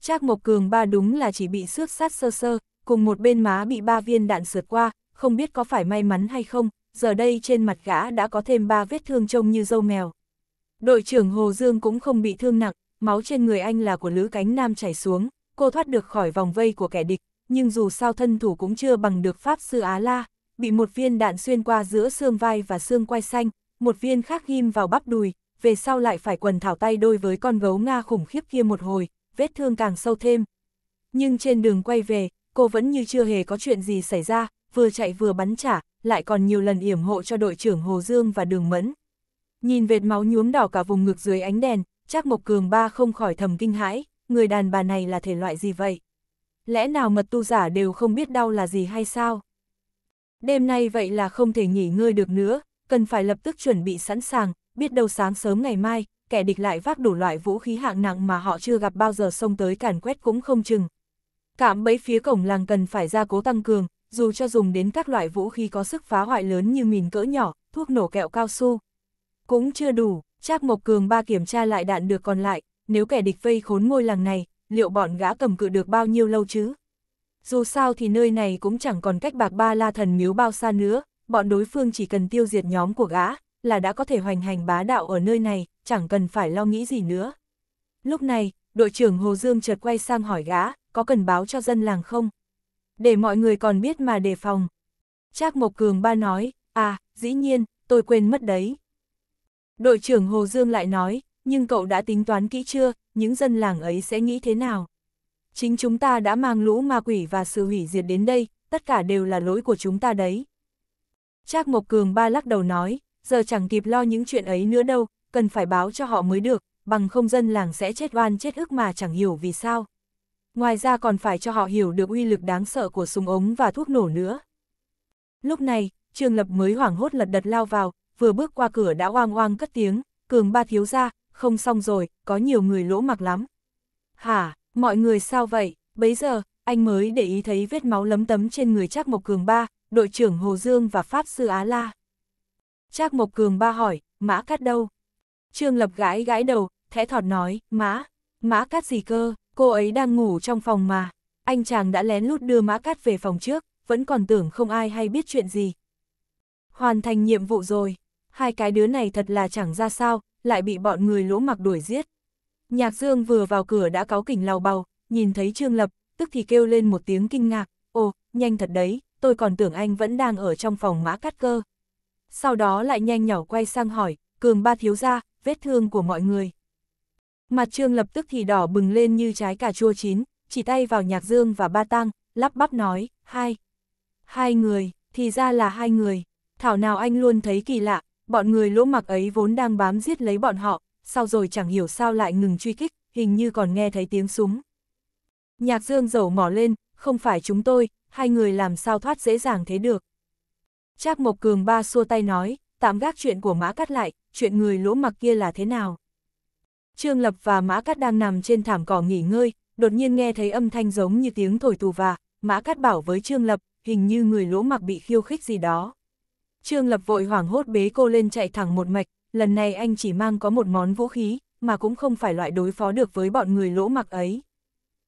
Trác Mộc Cường ba đúng là chỉ bị xước sát sơ sơ, cùng một bên má bị ba viên đạn sượt qua, không biết có phải may mắn hay không, giờ đây trên mặt gã đã có thêm ba vết thương trông như dâu mèo. Đội trưởng Hồ Dương cũng không bị thương nặng, máu trên người anh là của Lữ Cánh Nam chảy xuống, cô thoát được khỏi vòng vây của kẻ địch, nhưng dù sao thân thủ cũng chưa bằng được Pháp Sư Á La, bị một viên đạn xuyên qua giữa xương vai và xương quai xanh, một viên khác ghim vào bắp đùi, về sau lại phải quần thảo tay đôi với con gấu Nga khủng khiếp kia một hồi, vết thương càng sâu thêm. Nhưng trên đường quay về, cô vẫn như chưa hề có chuyện gì xảy ra, vừa chạy vừa bắn trả, lại còn nhiều lần yểm hộ cho đội trưởng Hồ Dương và Đường Mẫn. Nhìn vệt máu nhuốm đỏ cả vùng ngực dưới ánh đèn, Trác Mộc Cường ba không khỏi thầm kinh hãi, người đàn bà này là thể loại gì vậy? Lẽ nào mật tu giả đều không biết đau là gì hay sao? Đêm nay vậy là không thể nghỉ ngơi được nữa, cần phải lập tức chuẩn bị sẵn sàng, biết đâu sáng sớm ngày mai, kẻ địch lại vác đủ loại vũ khí hạng nặng mà họ chưa gặp bao giờ xông tới càn quét cũng không chừng. Cảm bấy phía cổng làng cần phải ra cố tăng cường, dù cho dùng đến các loại vũ khí có sức phá hoại lớn như mìn cỡ nhỏ, thuốc nổ kẹo cao su. Cũng chưa đủ, Trác Mộc Cường ba kiểm tra lại đạn được còn lại, nếu kẻ địch vây khốn ngôi làng này, liệu bọn gã cầm cự được bao nhiêu lâu chứ? Dù sao thì nơi này cũng chẳng còn cách bạc ba la thần miếu bao xa nữa, bọn đối phương chỉ cần tiêu diệt nhóm của gã, là đã có thể hoành hành bá đạo ở nơi này, chẳng cần phải lo nghĩ gì nữa. Lúc này, đội trưởng Hồ Dương chợt quay sang hỏi gã, có cần báo cho dân làng không? để mọi người còn biết mà đề phòng. Trác Mộc Cường ba nói, à, dĩ nhiên, tôi quên mất đấy. Đội trưởng Hồ Dương lại nói, nhưng cậu đã tính toán kỹ chưa, những dân làng ấy sẽ nghĩ thế nào? Chính chúng ta đã mang lũ ma quỷ và sự hủy diệt đến đây, tất cả đều là lỗi của chúng ta đấy. Trác Mộc Cường ba lắc đầu nói, giờ chẳng kịp lo những chuyện ấy nữa đâu, cần phải báo cho họ mới được, bằng không dân làng sẽ chết oan chết ức mà chẳng hiểu vì sao. Ngoài ra còn phải cho họ hiểu được uy lực đáng sợ của súng ống và thuốc nổ nữa. Lúc này, trương Lập mới hoảng hốt lật đật lao vào, vừa bước qua cửa đã oang oang cất tiếng, cường ba thiếu ra, không xong rồi, có nhiều người lỗ mặc lắm. Hả, mọi người sao vậy, bấy giờ, anh mới để ý thấy vết máu lấm tấm trên người Trác Mộc Cường Ba, đội trưởng Hồ Dương và Pháp Sư Á La. Trác Mộc Cường Ba hỏi, mã cắt đâu? Trương Lập gãi gãi đầu, thẽ thọt nói, mã, mã cắt gì cơ? Cô ấy đang ngủ trong phòng mà, anh chàng đã lén lút đưa Mã Cát về phòng trước, vẫn còn tưởng không ai hay biết chuyện gì. Hoàn thành nhiệm vụ rồi, hai cái đứa này thật là chẳng ra sao, lại bị bọn người lỗ mặc đuổi giết. Nhạc Dương vừa vào cửa đã cáo kỉnh lào bào, nhìn thấy Trương Lập, tức thì kêu lên một tiếng kinh ngạc, ồ, nhanh thật đấy, tôi còn tưởng anh vẫn đang ở trong phòng Mã Cát cơ. Sau đó lại nhanh nhỏ quay sang hỏi, Cường ba thiếu ra, vết thương của mọi người. Mặt trương lập tức thì đỏ bừng lên như trái cà chua chín, chỉ tay vào nhạc dương và ba tăng, lắp bắp nói, hai. Hai người, thì ra là hai người. Thảo nào anh luôn thấy kỳ lạ, bọn người lỗ mặc ấy vốn đang bám giết lấy bọn họ, sau rồi chẳng hiểu sao lại ngừng truy kích, hình như còn nghe thấy tiếng súng. Nhạc dương dầu mỏ lên, không phải chúng tôi, hai người làm sao thoát dễ dàng thế được. Trác Mộc Cường ba xua tay nói, tạm gác chuyện của Mã Cắt lại, chuyện người lỗ mặc kia là thế nào. Trương Lập và Mã Cát đang nằm trên thảm cỏ nghỉ ngơi, đột nhiên nghe thấy âm thanh giống như tiếng thổi tù và, Mã Cát bảo với Trương Lập, hình như người lỗ mặc bị khiêu khích gì đó. Trương Lập vội hoảng hốt bế cô lên chạy thẳng một mạch, lần này anh chỉ mang có một món vũ khí, mà cũng không phải loại đối phó được với bọn người lỗ mặc ấy.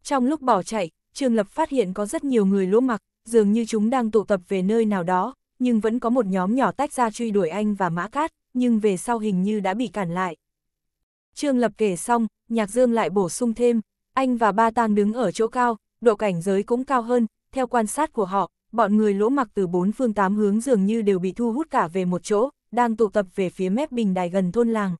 Trong lúc bỏ chạy, Trương Lập phát hiện có rất nhiều người lỗ mặc, dường như chúng đang tụ tập về nơi nào đó, nhưng vẫn có một nhóm nhỏ tách ra truy đuổi anh và Mã Cát, nhưng về sau hình như đã bị cản lại. Trương Lập kể xong, Nhạc Dương lại bổ sung thêm, anh và Ba Tang đứng ở chỗ cao, độ cảnh giới cũng cao hơn, theo quan sát của họ, bọn người lỗ mặc từ bốn phương tám hướng dường như đều bị thu hút cả về một chỗ, đang tụ tập về phía mép bình đài gần thôn làng.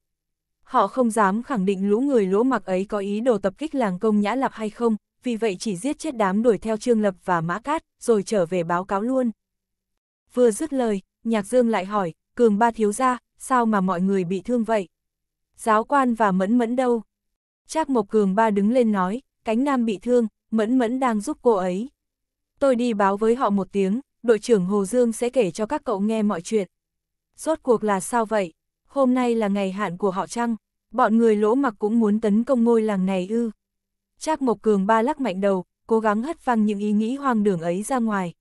Họ không dám khẳng định lũ người lỗ mặc ấy có ý đồ tập kích làng công nhã lập hay không, vì vậy chỉ giết chết đám đuổi theo Trương Lập và Mã Cát, rồi trở về báo cáo luôn. Vừa dứt lời, Nhạc Dương lại hỏi, Cường ba thiếu gia, sao mà mọi người bị thương vậy? giáo quan và mẫn mẫn đâu? Trác Mộc Cường ba đứng lên nói, cánh nam bị thương, mẫn mẫn đang giúp cô ấy. Tôi đi báo với họ một tiếng, đội trưởng Hồ Dương sẽ kể cho các cậu nghe mọi chuyện. Rốt cuộc là sao vậy? Hôm nay là ngày hạn của họ chăng? Bọn người lỗ mặc cũng muốn tấn công ngôi làng này ư. Trác Mộc Cường ba lắc mạnh đầu, cố gắng hất văng những ý nghĩ hoang đường ấy ra ngoài.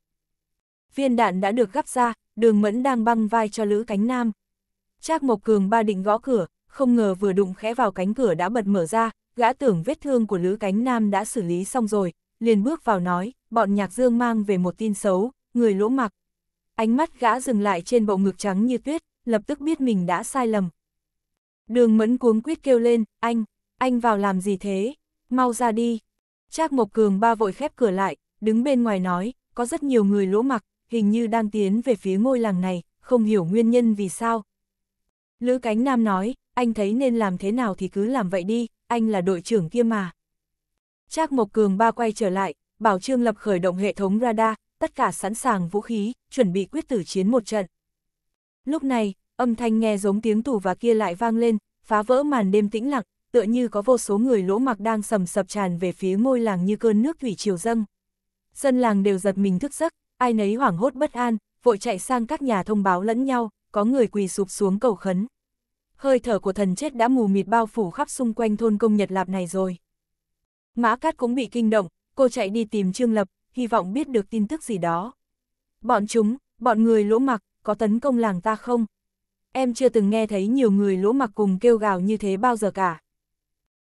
Viên đạn đã được gắp ra, đường mẫn đang băng vai cho Lữ Cánh Nam. Trác Mộc Cường ba định gõ cửa, không ngờ vừa đụng khẽ vào cánh cửa đã bật mở ra, gã tưởng vết thương của Lữ Cánh Nam đã xử lý xong rồi, liền bước vào nói, bọn nhạc dương mang về một tin xấu, người lỗ mặc. Ánh mắt gã dừng lại trên bộ ngực trắng như tuyết, lập tức biết mình đã sai lầm. Đường mẫn cuống quýt kêu lên, anh, anh vào làm gì thế, mau ra đi. Trác Mộc Cường ba vội khép cửa lại, đứng bên ngoài nói, có rất nhiều người lỗ mặc, hình như đang tiến về phía ngôi làng này, không hiểu nguyên nhân vì sao. Lữ Cánh Nam nói, anh thấy nên làm thế nào thì cứ làm vậy đi, anh là đội trưởng kia mà. Trác Mộc Cường ba quay trở lại, bảo Trương Lập khởi động hệ thống radar, tất cả sẵn sàng vũ khí, chuẩn bị quyết tử chiến một trận. Lúc này, âm thanh nghe giống tiếng tủ và kia lại vang lên, phá vỡ màn đêm tĩnh lặng, tựa như có vô số người lỗ mặc đang sầm sập tràn về phía ngôi làng như cơn nước thủy triều dâng. Dân làng đều giật mình thức giấc, ai nấy hoảng hốt bất an, vội chạy sang các nhà thông báo lẫn nhau, có người quỳ sụp xuống cầu khấn hơi thở của thần chết đã mù mịt bao phủ khắp xung quanh thôn công Nhật Lạp này rồi. Mã Cát cũng bị kinh động, cô chạy đi tìm Trương Lập, hy vọng biết được tin tức gì đó. Bọn chúng, bọn người lỗ mặc, có tấn công làng ta không? Em chưa từng nghe thấy nhiều người lỗ mặc cùng kêu gào như thế bao giờ cả.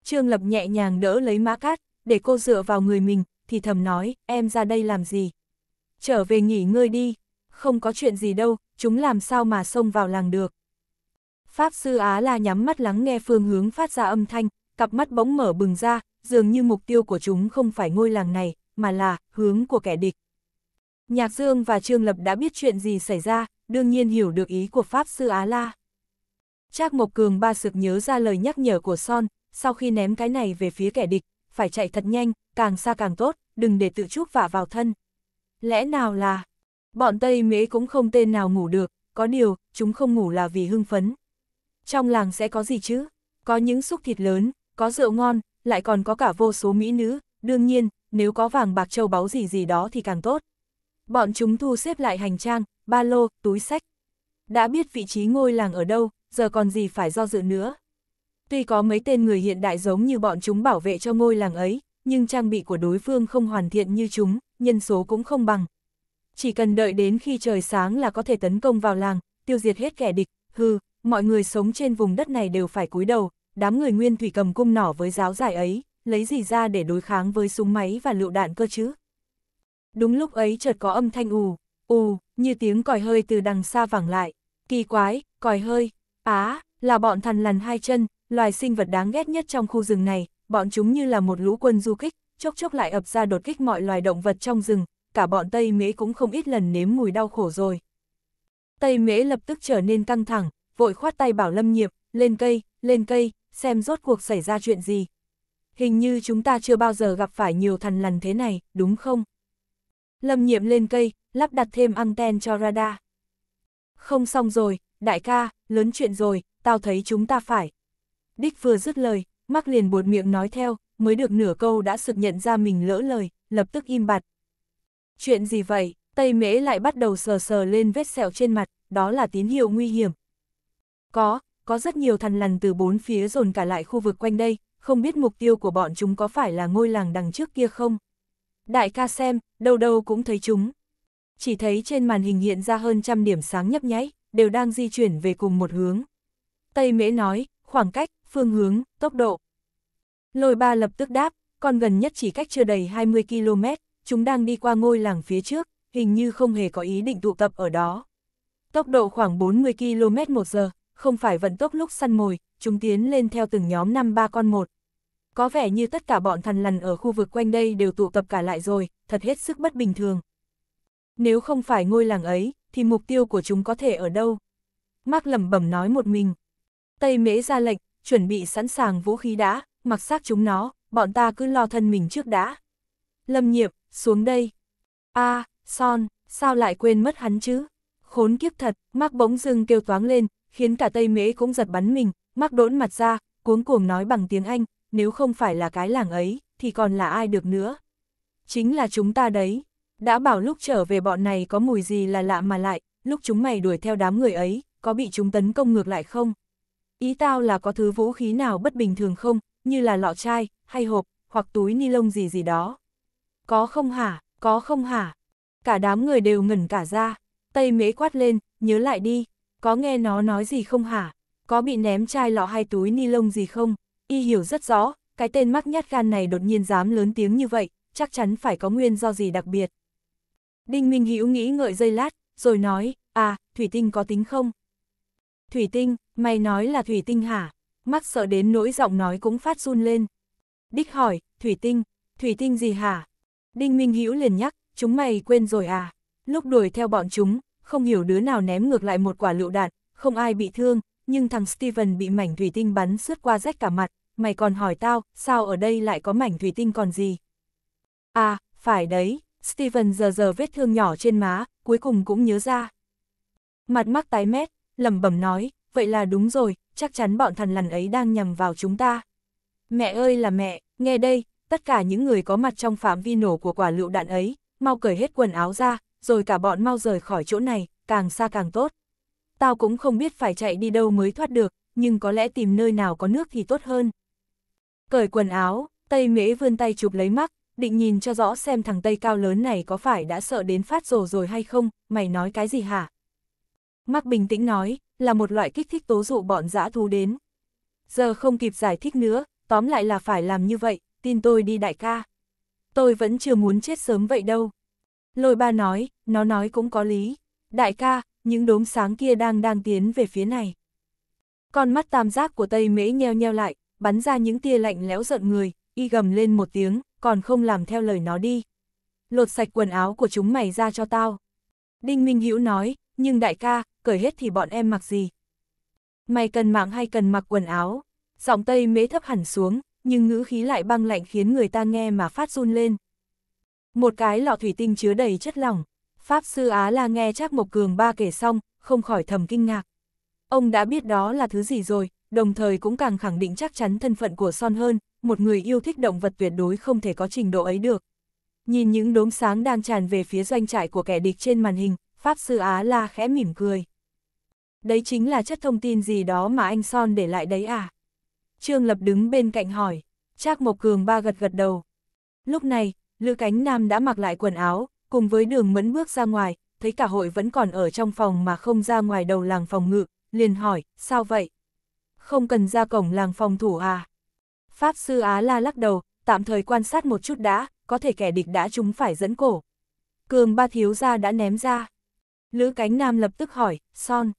Trương Lập nhẹ nhàng đỡ lấy Mã Cát, để cô dựa vào người mình, thì thầm nói, em ra đây làm gì? Trở về nghỉ ngơi đi, không có chuyện gì đâu, chúng làm sao mà xông vào làng được. Pháp sư Á La nhắm mắt lắng nghe phương hướng phát ra âm thanh, cặp mắt bỗng mở bừng ra, dường như mục tiêu của chúng không phải ngôi làng này, mà là hướng của kẻ địch. Nhạc Dương và Trương Lập đã biết chuyện gì xảy ra, đương nhiên hiểu được ý của Pháp sư Á La. Trác Mộc Cường ba sực nhớ ra lời nhắc nhở của Son, sau khi ném cái này về phía kẻ địch, phải chạy thật nhanh, càng xa càng tốt, đừng để tự chuốc vạ vào thân. Lẽ nào là, bọn Tây Mễ cũng không tên nào ngủ được, có điều, chúng không ngủ là vì hưng phấn. Trong làng sẽ có gì chứ? Có những xúc thịt lớn, có rượu ngon, lại còn có cả vô số mỹ nữ, đương nhiên, nếu có vàng bạc châu báu gì gì đó thì càng tốt. Bọn chúng thu xếp lại hành trang, ba lô, túi sách. Đã biết vị trí ngôi làng ở đâu, giờ còn gì phải do dự nữa. Tuy có mấy tên người hiện đại giống như bọn chúng bảo vệ cho ngôi làng ấy, nhưng trang bị của đối phương không hoàn thiện như chúng, nhân số cũng không bằng. Chỉ cần đợi đến khi trời sáng là có thể tấn công vào làng, tiêu diệt hết kẻ địch, hư, mọi người sống trên vùng đất này đều phải cúi đầu, đám người nguyên thủy cầm cung nỏ với giáo giải ấy, lấy gì ra để đối kháng với súng máy và lựu đạn cơ chứ? Đúng lúc ấy chợt có âm thanh ù, ù, như tiếng còi hơi từ đằng xa vẳng lại, kỳ quái, còi hơi, á, là bọn thằn lằn hai chân, loài sinh vật đáng ghét nhất trong khu rừng này, bọn chúng như là một lũ quân du kích, chốc chốc lại ập ra đột kích mọi loài động vật trong rừng, cả bọn Tây Mễ cũng không ít lần nếm mùi đau khổ rồi. Tây Mễ lập tức trở nên căng thẳng, vội khoát tay bảo Lâm Nhiệm, lên cây, lên cây, xem rốt cuộc xảy ra chuyện gì. Hình như chúng ta chưa bao giờ gặp phải nhiều thằn lằn thế này, đúng không? Lâm Nhiệm lên cây, lắp đặt thêm anten cho radar. Không xong rồi, đại ca, lớn chuyện rồi, tao thấy chúng ta phải. Đích vừa dứt lời, mắc liền buột miệng nói theo, mới được nửa câu đã sực nhận ra mình lỡ lời, lập tức im bặt. Chuyện gì vậy? Tây mễ lại bắt đầu sờ sờ lên vết sẹo trên mặt, đó là tín hiệu nguy hiểm. Có, có rất nhiều thằn lằn từ bốn phía dồn cả lại khu vực quanh đây, không biết mục tiêu của bọn chúng có phải là ngôi làng đằng trước kia không? Đại ca xem, đâu đâu cũng thấy chúng. Chỉ thấy trên màn hình hiện ra hơn trăm điểm sáng nhấp nháy, đều đang di chuyển về cùng một hướng. Tây Mễ nói, khoảng cách, phương hướng, tốc độ. Lôi ba lập tức đáp, con gần nhất chỉ cách chưa đầy 20 km, chúng đang đi qua ngôi làng phía trước, hình như không hề có ý định tụ tập ở đó. Tốc độ khoảng 40 km một giờ, không phải vận tốc lúc săn mồi, chúng tiến lên theo từng nhóm năm ba con một. Có vẻ như tất cả bọn thần lằn ở khu vực quanh đây đều tụ tập cả lại rồi, thật hết sức bất bình thường. Nếu không phải ngôi làng ấy, thì mục tiêu của chúng có thể ở đâu? Mark lẩm bẩm nói một mình. Tây mễ ra lệnh, chuẩn bị sẵn sàng vũ khí đã, mặc xác chúng nó, bọn ta cứ lo thân mình trước đã. Lâm nhiệm, xuống đây. a à, Son, sao lại quên mất hắn chứ? Khốn kiếp thật, Mark bỗng dưng kêu toáng lên, khiến cả Tây Mễ cũng giật bắn mình, mắc đốn mặt ra, cuống cuồng nói bằng tiếng Anh, nếu không phải là cái làng ấy, thì còn là ai được nữa. Chính là chúng ta đấy. Đã bảo lúc trở về bọn này có mùi gì là lạ mà lại, lúc chúng mày đuổi theo đám người ấy, có bị chúng tấn công ngược lại không? Ý tao là có thứ vũ khí nào bất bình thường không, như là lọ chai, hay hộp, hoặc túi ni lông gì gì đó. Có không hả, có không hả? Cả đám người đều ngẩn cả ra, Tây Mế quát lên, nhớ lại đi, có nghe nó nói gì không hả? Có bị ném chai lọ hay túi ni lông gì không? Y hiểu rất rõ, cái tên mắc nhát gan này đột nhiên dám lớn tiếng như vậy, chắc chắn phải có nguyên do gì đặc biệt. Đinh Minh Hữu nghĩ ngợi dây lát, rồi nói, à, thủy tinh có tính không? Thủy tinh, mày nói là thủy tinh hả? Mắc sợ đến nỗi giọng nói cũng phát run lên. Đích hỏi, thủy tinh, thủy tinh gì hả? Đinh Minh Hữu liền nhắc, chúng mày quên rồi à? Lúc đuổi theo bọn chúng, không hiểu đứa nào ném ngược lại một quả lựu đạn, không ai bị thương, nhưng thằng Steven bị mảnh thủy tinh bắn sướt qua rách cả mặt, mày còn hỏi tao, sao ở đây lại có mảnh thủy tinh còn gì? À, phải đấy, Steven giờ giờ vết thương nhỏ trên má, cuối cùng cũng nhớ ra. Mặt mắc tái mét, lẩm bẩm nói, vậy là đúng rồi, chắc chắn bọn thằn lằn ấy đang nhầm vào chúng ta. Mẹ ơi là mẹ, nghe đây, tất cả những người có mặt trong phạm vi nổ của quả lựu đạn ấy, mau cởi hết quần áo ra, rồi cả bọn mau rời khỏi chỗ này, càng xa càng tốt. Tao cũng không biết phải chạy đi đâu mới thoát được, nhưng có lẽ tìm nơi nào có nước thì tốt hơn. Cởi quần áo, Tây Mễ vươn tay chụp lấy mắc, định nhìn cho rõ xem thằng Tây cao lớn này có phải đã sợ đến phát rồ rồi hay không, mày nói cái gì hả? Mắc bình tĩnh nói, là một loại kích thích tố dụ bọn dã thú đến. Giờ không kịp giải thích nữa, tóm lại là phải làm như vậy, tin tôi đi đại ca. Tôi vẫn chưa muốn chết sớm vậy đâu. Lôi ba nói, nó nói cũng có lý. Đại ca, những đốm sáng kia đang đang tiến về phía này. Con mắt tam giác của Tây Mễ nheo nheo lại, bắn ra những tia lạnh lẽo giận người, y gầm lên một tiếng, còn không làm theo lời nó đi. Lột sạch quần áo của chúng mày ra cho tao. Đinh Minh Hữu nói, nhưng đại ca, cởi hết thì bọn em mặc gì? Mày cần mạng hay cần mặc quần áo? Giọng Tây Mễ thấp hẳn xuống, nhưng ngữ khí lại băng lạnh khiến người ta nghe mà phát run lên. Một cái lọ thủy tinh chứa đầy chất lỏng. Pháp sư Á La nghe Trác Mộc Cường ba kể xong, không khỏi thầm kinh ngạc. Ông đã biết đó là thứ gì rồi, đồng thời cũng càng khẳng định chắc chắn thân phận của Son hơn, một người yêu thích động vật tuyệt đối không thể có trình độ ấy được. Nhìn những đốm sáng đang tràn về phía doanh trại của kẻ địch trên màn hình, Pháp sư Á La khẽ mỉm cười. Đấy chính là chất thông tin gì đó mà anh Son để lại đấy à? Trương Lập đứng bên cạnh hỏi, Trác Mộc Cường ba gật gật đầu. Lúc này, Lữ Cánh Nam đã mặc lại quần áo, cùng với đường mẫn bước ra ngoài, thấy cả hội vẫn còn ở trong phòng mà không ra ngoài đầu làng phòng ngự, liền hỏi, sao vậy? Không cần ra cổng làng phòng thủ à? Pháp sư Á La lắc đầu, tạm thời quan sát một chút đã, có thể kẻ địch đã chúng phải dẫn cổ. Cường ba thiếu gia đã ném ra. Lữ cánh nam lập tức hỏi, son.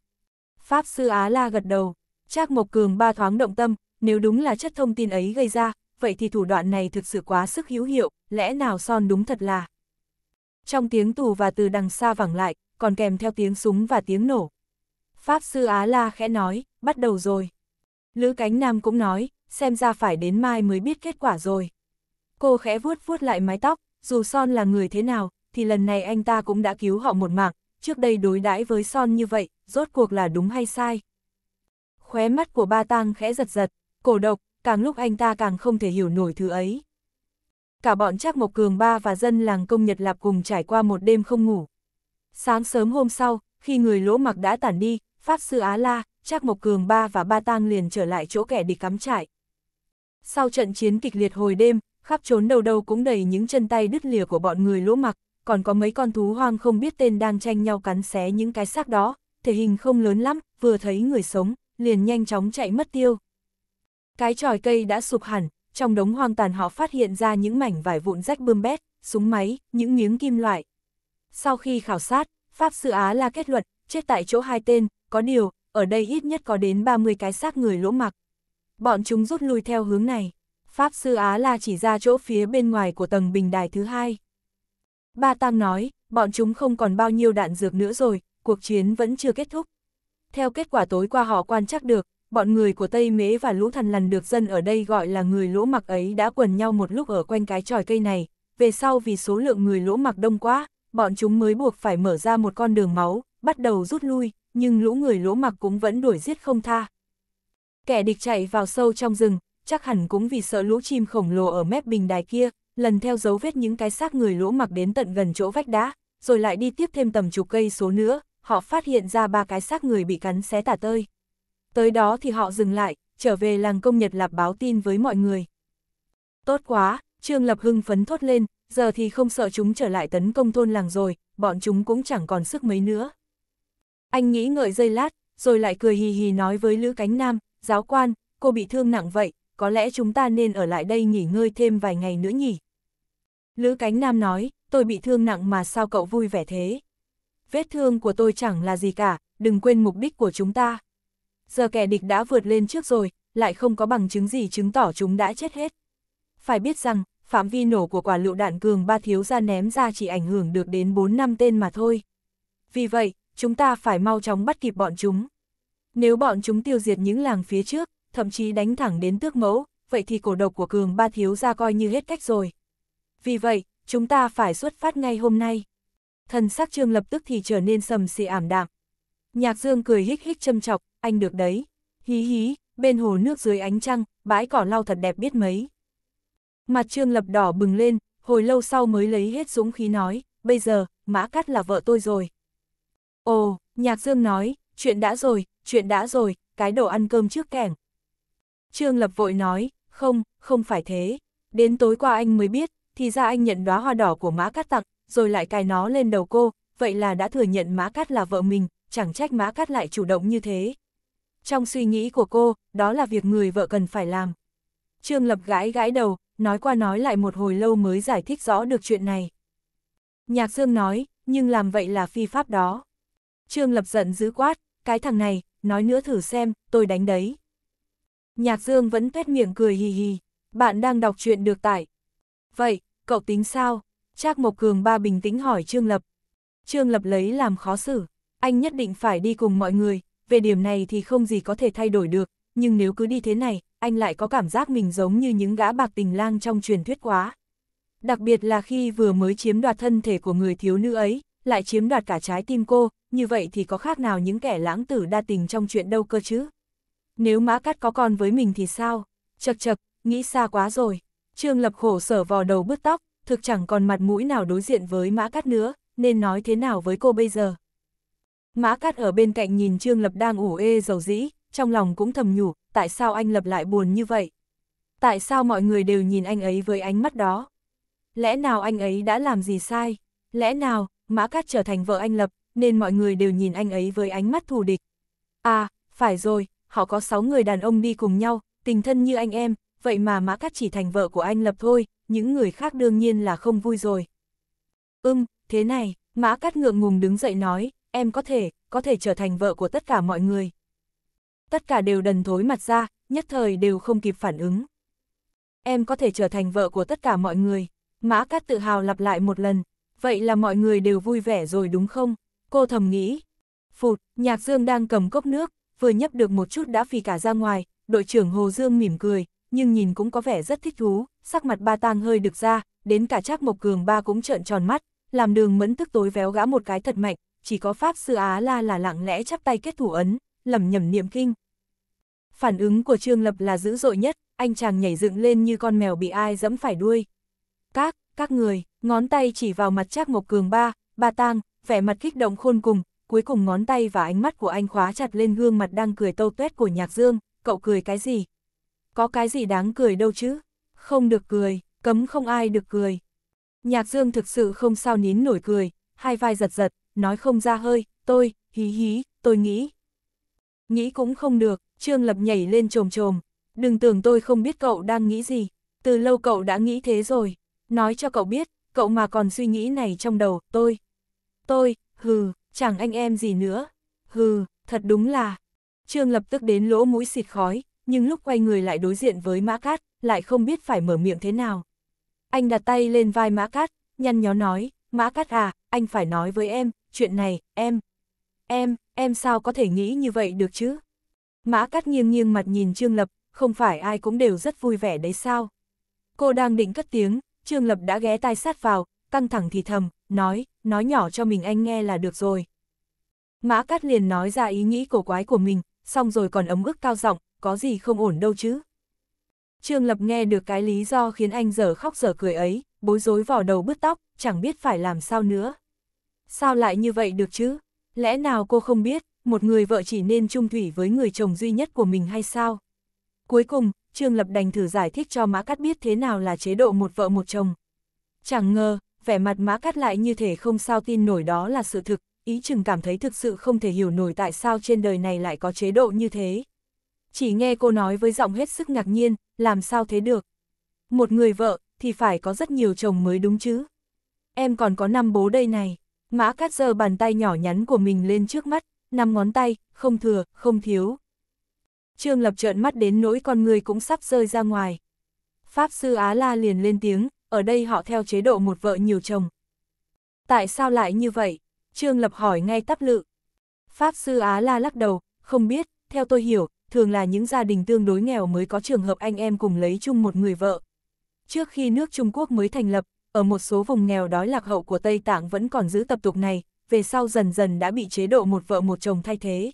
Pháp sư Á La gật đầu, Trác Mộc Cường ba thoáng động tâm, nếu đúng là chất thông tin ấy gây ra, vậy thì thủ đoạn này thực sự quá sức hữu hiệu, lẽ nào son đúng thật là... Trong tiếng tù và từ đằng xa vẳng lại, còn kèm theo tiếng súng và tiếng nổ. Pháp sư Á La khẽ nói, bắt đầu rồi. Lữ Cánh Nam cũng nói, xem ra phải đến mai mới biết kết quả rồi. Cô khẽ vuốt vuốt lại mái tóc, dù Son là người thế nào, thì lần này anh ta cũng đã cứu họ một mạng, trước đây đối đãi với Son như vậy, rốt cuộc là đúng hay sai. Khóe mắt của ba tang khẽ giật giật, cổ độc, càng lúc anh ta càng không thể hiểu nổi thứ ấy cả bọn Trác Mộc Cường Ba và dân làng công Nhật Lạp cùng trải qua một đêm không ngủ. Sáng sớm hôm sau, khi người lỗ mặc đã tản đi, Pháp Sư Á La, Trác Mộc Cường Ba và Ba Tang liền trở lại chỗ kẻ địch cắm trại. Sau trận chiến kịch liệt hồi đêm, khắp trốn đầu đầu cũng đầy những chân tay đứt lìa của bọn người lỗ mặc, còn có mấy con thú hoang không biết tên đang tranh nhau cắn xé những cái xác đó, thể hình không lớn lắm, vừa thấy người sống, liền nhanh chóng chạy mất tiêu. Cái tròi cây đã sụp hẳn, trong đống hoang tàn họ phát hiện ra những mảnh vải vụn rách bươm bét, súng máy, những miếng kim loại. Sau khi khảo sát, Pháp Sư Á La kết luận, chết tại chỗ hai tên, có điều, ở đây ít nhất có đến 30 cái xác người lỗ mặc. Bọn chúng rút lui theo hướng này. Pháp Sư Á La chỉ ra chỗ phía bên ngoài của tầng bình đài thứ hai. Ba tăng nói, bọn chúng không còn bao nhiêu đạn dược nữa rồi, cuộc chiến vẫn chưa kết thúc. Theo kết quả tối qua họ quan trắc được, bọn người của Tây Mễ và lũ thần lằn được dân ở đây gọi là người lỗ mặc ấy đã quần nhau một lúc ở quanh cái tròi cây này, về sau vì số lượng người lỗ mặc đông quá, bọn chúng mới buộc phải mở ra một con đường máu, bắt đầu rút lui, nhưng lũ người lỗ mặc cũng vẫn đuổi giết không tha. Kẻ địch chạy vào sâu trong rừng, chắc hẳn cũng vì sợ lũ chim khổng lồ ở mép bình đài kia, lần theo dấu vết những cái xác người lỗ mặc đến tận gần chỗ vách đá, rồi lại đi tiếp thêm tầm chục cây số nữa, họ phát hiện ra ba cái xác người bị cắn xé tả tơi. Tới đó thì họ dừng lại, trở về làng công nhật lạp báo tin với mọi người. Tốt quá, Trương Lập Hưng phấn thốt lên, giờ thì không sợ chúng trở lại tấn công thôn làng rồi, bọn chúng cũng chẳng còn sức mấy nữa. Anh nghĩ ngợi giây lát, rồi lại cười hì hì nói với Lữ Cánh Nam, giáo quan, cô bị thương nặng vậy, có lẽ chúng ta nên ở lại đây nghỉ ngơi thêm vài ngày nữa nhỉ. Lữ Cánh Nam nói, tôi bị thương nặng mà sao cậu vui vẻ thế? Vết thương của tôi chẳng là gì cả, đừng quên mục đích của chúng ta giờ kẻ địch đã vượt lên trước rồi, lại không có bằng chứng gì chứng tỏ chúng đã chết hết. Phải biết rằng, phạm vi nổ của quả lựu đạn cường ba thiếu ra ném ra chỉ ảnh hưởng được đến 4 năm tên mà thôi. Vì vậy, chúng ta phải mau chóng bắt kịp bọn chúng. Nếu bọn chúng tiêu diệt những làng phía trước, thậm chí đánh thẳng đến tước mẫu, vậy thì cổ độc của cường ba thiếu ra coi như hết cách rồi. Vì vậy, chúng ta phải xuất phát ngay hôm nay. Thần sắc trương lập tức thì trở nên sầm xì ảm đạm, Nhạc Dương cười hích hích châm chọc, anh được đấy. Hí hí, bên hồ nước dưới ánh trăng, bãi cỏ lau thật đẹp biết mấy. Mặt Trương Lập đỏ bừng lên, hồi lâu sau mới lấy hết dũng khí nói, bây giờ, Mã Cát là vợ tôi rồi. Ồ, Nhạc Dương nói, chuyện đã rồi, chuyện đã rồi, cái đồ ăn cơm trước kẻng. Trương Lập vội nói, không, không phải thế. Đến tối qua anh mới biết, thì ra anh nhận đóa hoa đỏ của Mã Cát tặng, rồi lại cài nó lên đầu cô, vậy là đã thừa nhận Mã Cát là vợ mình, chẳng trách Mã cắt lại chủ động như thế. Trong suy nghĩ của cô, đó là việc người vợ cần phải làm. Trương Lập gãi gãi đầu, nói qua nói lại một hồi lâu mới giải thích rõ được chuyện này. Nhạc Dương nói, nhưng làm vậy là phi pháp đó. Trương Lập giận dữ quát, cái thằng này, nói nữa thử xem, tôi đánh đấy. Nhạc Dương vẫn tuét miệng cười hì hì, bạn đang đọc chuyện được tải. Vậy, cậu tính sao? Trác Mộc Cường ba bình tĩnh hỏi Trương Lập. Trương Lập lấy làm khó xử anh nhất định phải đi cùng mọi người, về điểm này thì không gì có thể thay đổi được, nhưng nếu cứ đi thế này, anh lại có cảm giác mình giống như những gã bạc tình lang trong truyền thuyết quá. Đặc biệt là khi vừa mới chiếm đoạt thân thể của người thiếu nữ ấy, lại chiếm đoạt cả trái tim cô, như vậy thì có khác nào những kẻ lãng tử đa tình trong chuyện đâu cơ chứ? Nếu mã cắt có con với mình thì sao? Chật chật, nghĩ xa quá rồi. Trương Lập khổ sở vò đầu bứt tóc, thực chẳng còn mặt mũi nào đối diện với mã cắt nữa, nên nói thế nào với cô bây giờ? Mã Cát ở bên cạnh nhìn Trương Lập đang ủ ê dầu dĩ, trong lòng cũng thầm nhủ, tại sao anh Lập lại buồn như vậy? Tại sao mọi người đều nhìn anh ấy với ánh mắt đó? Lẽ nào anh ấy đã làm gì sai? Lẽ nào, Mã Cát trở thành vợ anh Lập, nên mọi người đều nhìn anh ấy với ánh mắt thù địch? À, phải rồi, họ có 6 người đàn ông đi cùng nhau, tình thân như anh em, vậy mà Mã Cát chỉ thành vợ của anh Lập thôi, những người khác đương nhiên là không vui rồi. Ừm, thế này, Mã Cát ngượng ngùng đứng dậy nói, em có thể, có thể trở thành vợ của tất cả mọi người. Tất cả đều đần thối mặt ra, nhất thời đều không kịp phản ứng. Em có thể trở thành vợ của tất cả mọi người. Mã Cát tự hào lặp lại một lần, vậy là mọi người đều vui vẻ rồi đúng không? Cô thầm nghĩ. Phụt, Nhạc Dương đang cầm cốc nước, vừa nhấp được một chút đã phì cả ra ngoài, đội trưởng Hồ Dương mỉm cười, nhưng nhìn cũng có vẻ rất thích thú, sắc mặt ba tang hơi được ra, đến cả Trác Mộc Cường ba cũng trợn tròn mắt, làm đường mẫn tức tối véo gã một cái thật mạnh, chỉ có Pháp Sư Á La là lặng lẽ chắp tay kết thủ ấn, lầm nhầm niệm kinh. Phản ứng của Trương Lập là dữ dội nhất, anh chàng nhảy dựng lên như con mèo bị ai dẫm phải đuôi. Các, các người, ngón tay chỉ vào mặt Trác Ngọc Cường ba, ba tang, vẻ mặt kích động khôn cùng, cuối cùng ngón tay và ánh mắt của anh khóa chặt lên gương mặt đang cười tâu tuét của Nhạc Dương, cậu cười cái gì? Có cái gì đáng cười đâu chứ? Không được cười, cấm không ai được cười. Nhạc Dương thực sự không sao nín nổi cười, hai vai giật giật, nói không ra hơi, tôi, hí hí, tôi nghĩ. Nghĩ cũng không được, Trương Lập nhảy lên trồm trồm, đừng tưởng tôi không biết cậu đang nghĩ gì, từ lâu cậu đã nghĩ thế rồi, nói cho cậu biết, cậu mà còn suy nghĩ này trong đầu, tôi. Tôi, hừ, chẳng anh em gì nữa, hừ, thật đúng là. Trương Lập tức đến lỗ mũi xịt khói, nhưng lúc quay người lại đối diện với Mã Cát, lại không biết phải mở miệng thế nào. Anh đặt tay lên vai Mã Cát, nhăn nhó nói, Mã Cát à, anh phải nói với em, chuyện này, em, em, em sao có thể nghĩ như vậy được chứ? Mã cắt nghiêng nghiêng mặt nhìn Trương Lập, không phải ai cũng đều rất vui vẻ đấy sao? Cô đang định cất tiếng, Trương Lập đã ghé tai sát vào, căng thẳng thì thầm, nói, nói nhỏ cho mình anh nghe là được rồi. Mã Cát liền nói ra ý nghĩ cổ quái của mình, xong rồi còn ấm ức cao giọng, có gì không ổn đâu chứ. Trương Lập nghe được cái lý do khiến anh dở khóc dở cười ấy, bối rối vò đầu bứt tóc, chẳng biết phải làm sao nữa. Sao lại như vậy được chứ? Lẽ nào cô không biết, một người vợ chỉ nên trung thủy với người chồng duy nhất của mình hay sao? Cuối cùng, Trương Lập đành thử giải thích cho Mã cắt biết thế nào là chế độ một vợ một chồng. Chẳng ngờ, vẻ mặt Mã cắt lại như thể không sao tin nổi đó là sự thực, ý chừng cảm thấy thực sự không thể hiểu nổi tại sao trên đời này lại có chế độ như thế. Chỉ nghe cô nói với giọng hết sức ngạc nhiên, làm sao thế được? Một người vợ thì phải có rất nhiều chồng mới đúng chứ. Em còn có năm bố đây này. Mã Cát giơ bàn tay nhỏ nhắn của mình lên trước mắt, năm ngón tay, không thừa, không thiếu. Trương Lập trợn mắt đến nỗi con người cũng sắp rơi ra ngoài. Pháp sư Á La liền lên tiếng, ở đây họ theo chế độ một vợ nhiều chồng. Tại sao lại như vậy? Trương Lập hỏi ngay tắp lự. Pháp sư Á La lắc đầu, không biết, theo tôi hiểu, thường là những gia đình tương đối nghèo mới có trường hợp anh em cùng lấy chung một người vợ. Trước khi nước Trung Quốc mới thành lập, ở một số vùng nghèo đói lạc hậu của Tây Tạng vẫn còn giữ tập tục này, về sau dần dần đã bị chế độ một vợ một chồng thay thế.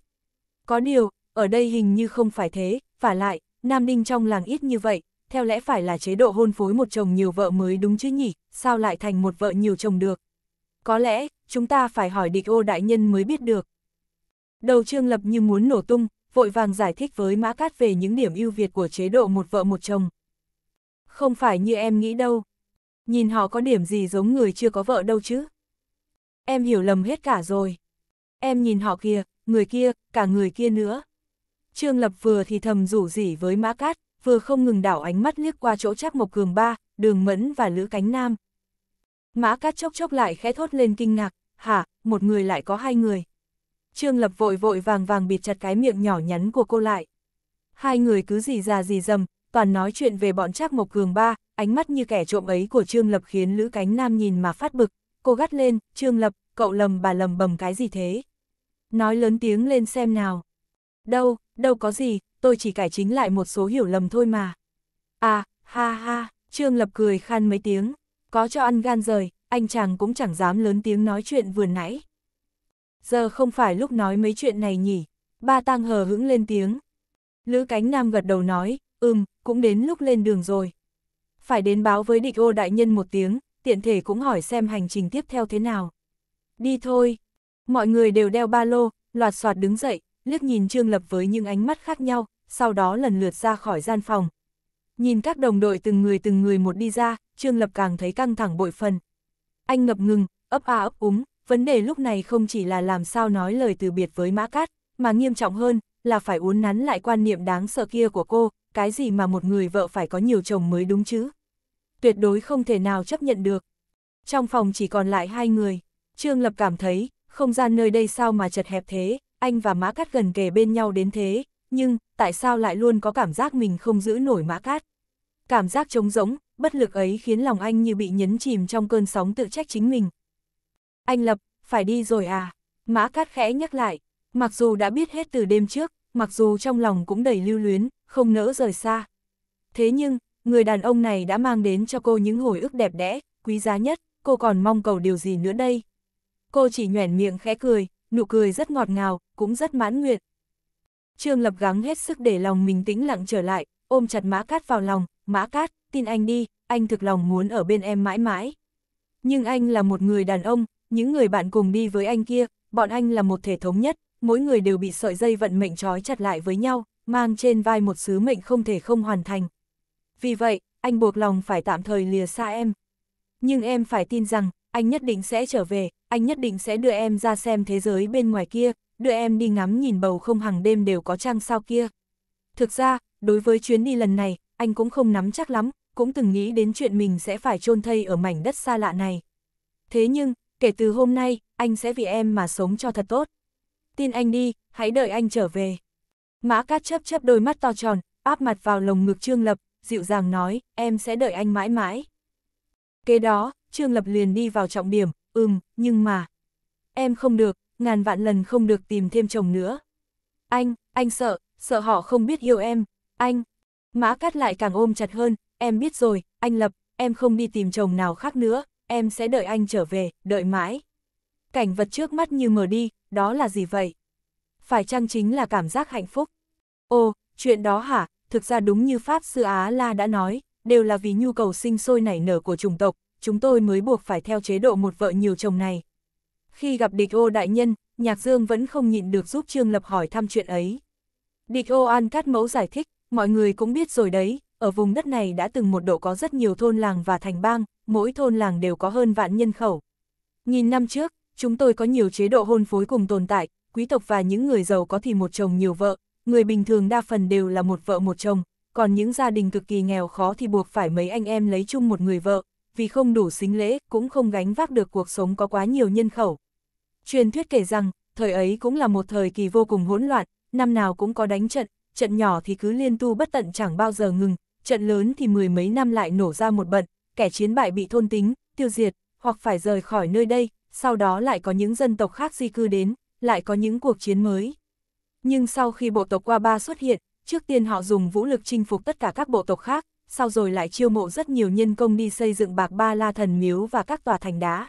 Có điều, ở đây hình như không phải thế, và lại, Nam Ninh trong làng ít như vậy, theo lẽ phải là chế độ hôn phối một chồng nhiều vợ mới đúng chứ nhỉ, sao lại thành một vợ nhiều chồng được. Có lẽ, chúng ta phải hỏi địch ô đại nhân mới biết được. Đầu trương lập như muốn nổ tung, vội vàng giải thích với Mã Cát về những điểm ưu việt của chế độ một vợ một chồng. Không phải như em nghĩ đâu, nhìn họ có điểm gì giống người chưa có vợ đâu chứ. Em hiểu lầm hết cả rồi. Em nhìn họ kia, người kia, cả người kia nữa. Trương Lập vừa thì thầm rủ rỉ với Mã Cát, vừa không ngừng đảo ánh mắt liếc qua chỗ chắc Mộc Cường Ba, Đường Mẫn và Lữ Cánh Nam. Mã Cát chốc chốc lại khẽ thốt lên kinh ngạc, hả, một người lại có hai người. Trương Lập vội vội vàng vàng bịt chặt cái miệng nhỏ nhắn của cô lại. Hai người cứ gì già gì dầm, toàn nói chuyện về bọn Trác Mộc Cường Ba, ánh mắt như kẻ trộm ấy của Trương Lập khiến Lữ Cánh Nam nhìn mà phát bực, cô gắt lên, Trương Lập, cậu lầm bà lầm bầm cái gì thế? Nói lớn tiếng lên xem nào. Đâu, đâu có gì, tôi chỉ cải chính lại một số hiểu lầm thôi mà. À, ha ha, Trương Lập cười khan mấy tiếng, có cho ăn gan rời, anh chàng cũng chẳng dám lớn tiếng nói chuyện vừa nãy. Giờ không phải lúc nói mấy chuyện này nhỉ, ba tang hờ hững lên tiếng. Lữ cánh nam gật đầu nói, ừm, cũng đến lúc lên đường rồi phải đến báo với địch ô đại nhân một tiếng, tiện thể cũng hỏi xem hành trình tiếp theo thế nào. Đi thôi. Mọi người đều đeo ba lô, loạt soạt đứng dậy, liếc nhìn Trương Lập với những ánh mắt khác nhau, sau đó lần lượt ra khỏi gian phòng. Nhìn các đồng đội từng người từng người một đi ra, Trương Lập càng thấy căng thẳng bội phần. Anh ngập ngừng, ấp a ấp úng, vấn đề lúc này không chỉ là làm sao nói lời từ biệt với Mã Cát, mà nghiêm trọng hơn là phải uốn nắn lại quan niệm đáng sợ kia của cô, cái gì mà một người vợ phải có nhiều chồng mới đúng chứ tuyệt đối không thể nào chấp nhận được. Trong phòng chỉ còn lại hai người, Trương Lập cảm thấy, không gian nơi đây sao mà chật hẹp thế, anh và Mã Cát gần kề bên nhau đến thế, nhưng, tại sao lại luôn có cảm giác mình không giữ nổi Mã Cát? Cảm giác trống rỗng, bất lực ấy khiến lòng anh như bị nhấn chìm trong cơn sóng tự trách chính mình. Anh Lập, phải đi rồi à? Mã Cát khẽ nhắc lại, mặc dù đã biết hết từ đêm trước, mặc dù trong lòng cũng đầy lưu luyến, không nỡ rời xa. Thế nhưng, Người đàn ông này đã mang đến cho cô những hồi ức đẹp đẽ, quý giá nhất, cô còn mong cầu điều gì nữa đây? Cô chỉ nhoẻn miệng khẽ cười, nụ cười rất ngọt ngào, cũng rất mãn nguyện. Trương Lập gắng hết sức để lòng mình tĩnh lặng trở lại, ôm chặt Mã Cát vào lòng, Mã Cát, tin anh đi, anh thực lòng muốn ở bên em mãi mãi. Nhưng anh là một người đàn ông, những người bạn cùng đi với anh kia, bọn anh là một thể thống nhất, mỗi người đều bị sợi dây vận mệnh trói chặt lại với nhau, mang trên vai một sứ mệnh không thể không hoàn thành vì vậy, anh buộc lòng phải tạm thời lìa xa em. Nhưng em phải tin rằng, anh nhất định sẽ trở về, anh nhất định sẽ đưa em ra xem thế giới bên ngoài kia, đưa em đi ngắm nhìn bầu không hàng đêm đều có trăng sao kia. Thực ra, đối với chuyến đi lần này, anh cũng không nắm chắc lắm, cũng từng nghĩ đến chuyện mình sẽ phải chôn thây ở mảnh đất xa lạ này. Thế nhưng, kể từ hôm nay, anh sẽ vì em mà sống cho thật tốt. Tin anh đi, hãy đợi anh trở về. Mã Cát chấp chấp đôi mắt to tròn, áp mặt vào lồng ngực Trương Lập, dịu dàng nói, em sẽ đợi anh mãi mãi. Kế đó, Trương Lập liền đi vào trọng điểm, ừm, nhưng mà... Em không được, ngàn vạn lần không được tìm thêm chồng nữa. Anh, anh sợ, sợ họ không biết yêu em, anh. Mã cắt lại càng ôm chặt hơn, em biết rồi, anh Lập, em không đi tìm chồng nào khác nữa, em sẽ đợi anh trở về, đợi mãi. Cảnh vật trước mắt như mở đi, đó là gì vậy? Phải chăng chính là cảm giác hạnh phúc? Ồ, chuyện đó hả, thực ra đúng như Pháp Sư Á La đã nói, đều là vì nhu cầu sinh sôi nảy nở của chủng tộc, chúng tôi mới buộc phải theo chế độ một vợ nhiều chồng này. Khi gặp địch ô đại nhân, Nhạc Dương vẫn không nhịn được giúp Trương Lập hỏi thăm chuyện ấy. Địch ô an cắt mẫu giải thích, mọi người cũng biết rồi đấy, ở vùng đất này đã từng một độ có rất nhiều thôn làng và thành bang, mỗi thôn làng đều có hơn vạn nhân khẩu. Nghìn năm trước, chúng tôi có nhiều chế độ hôn phối cùng tồn tại, quý tộc và những người giàu có thì một chồng nhiều vợ, người bình thường đa phần đều là một vợ một chồng, còn những gia đình cực kỳ nghèo khó thì buộc phải mấy anh em lấy chung một người vợ, vì không đủ xính lễ, cũng không gánh vác được cuộc sống có quá nhiều nhân khẩu. Truyền thuyết kể rằng, thời ấy cũng là một thời kỳ vô cùng hỗn loạn, năm nào cũng có đánh trận, trận nhỏ thì cứ liên tu bất tận chẳng bao giờ ngừng, trận lớn thì mười mấy năm lại nổ ra một bận, kẻ chiến bại bị thôn tính, tiêu diệt, hoặc phải rời khỏi nơi đây, sau đó lại có những dân tộc khác di cư đến, lại có những cuộc chiến mới. Nhưng sau khi bộ tộc qua ba xuất hiện, trước tiên họ dùng vũ lực chinh phục tất cả các bộ tộc khác, sau rồi lại chiêu mộ rất nhiều nhân công đi xây dựng bạc ba la thần miếu và các tòa thành đá.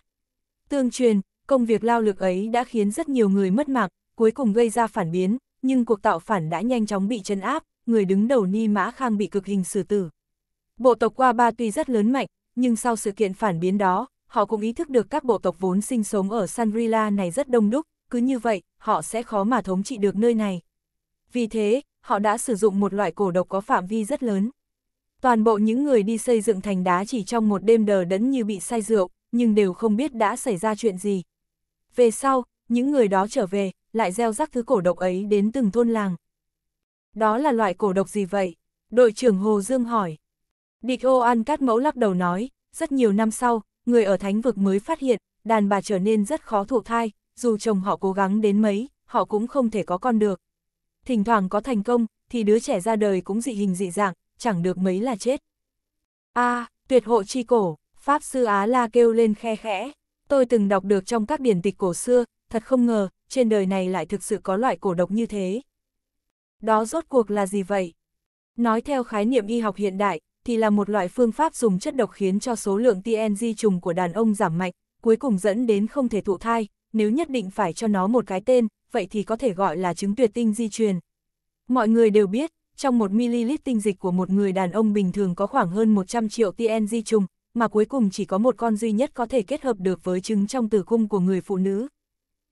Tương truyền, công việc lao lực ấy đã khiến rất nhiều người mất mạng, cuối cùng gây ra phản biến, nhưng cuộc tạo phản đã nhanh chóng bị chân áp, người đứng đầu Ni Mã Khang bị cực hình xử tử. Bộ tộc Qua Ba tuy rất lớn mạnh, nhưng sau sự kiện phản biến đó, họ cũng ý thức được các bộ tộc vốn sinh sống ở Sanrila này rất đông đúc, cứ như vậy, họ sẽ khó mà thống trị được nơi này. Vì thế, họ đã sử dụng một loại cổ độc có phạm vi rất lớn. Toàn bộ những người đi xây dựng thành đá chỉ trong một đêm đờ đẫn như bị say rượu, nhưng đều không biết đã xảy ra chuyện gì. Về sau, những người đó trở về, lại gieo rắc thứ cổ độc ấy đến từng thôn làng. Đó là loại cổ độc gì vậy? Đội trưởng Hồ Dương hỏi. Địch ô ăn cát mẫu lắc đầu nói, rất nhiều năm sau, người ở thánh vực mới phát hiện, đàn bà trở nên rất khó thụ thai, dù chồng họ cố gắng đến mấy, họ cũng không thể có con được. Thỉnh thoảng có thành công, thì đứa trẻ ra đời cũng dị hình dị dạng, chẳng được mấy là chết. a à, tuyệt hộ chi cổ, Pháp Sư Á La kêu lên khe khẽ. Tôi từng đọc được trong các điển tịch cổ xưa, thật không ngờ, trên đời này lại thực sự có loại cổ độc như thế. Đó rốt cuộc là gì vậy? Nói theo khái niệm y học hiện đại, thì là một loại phương pháp dùng chất độc khiến cho số lượng TNG trùng của đàn ông giảm mạnh, cuối cùng dẫn đến không thể thụ thai, nếu nhất định phải cho nó một cái tên, vậy thì có thể gọi là chứng tuyệt tinh di truyền. Mọi người đều biết, trong 1 ml tinh dịch của một người đàn ông bình thường có khoảng hơn 100 triệu TN di trùng, mà cuối cùng chỉ có một con duy nhất có thể kết hợp được với trứng trong tử cung của người phụ nữ.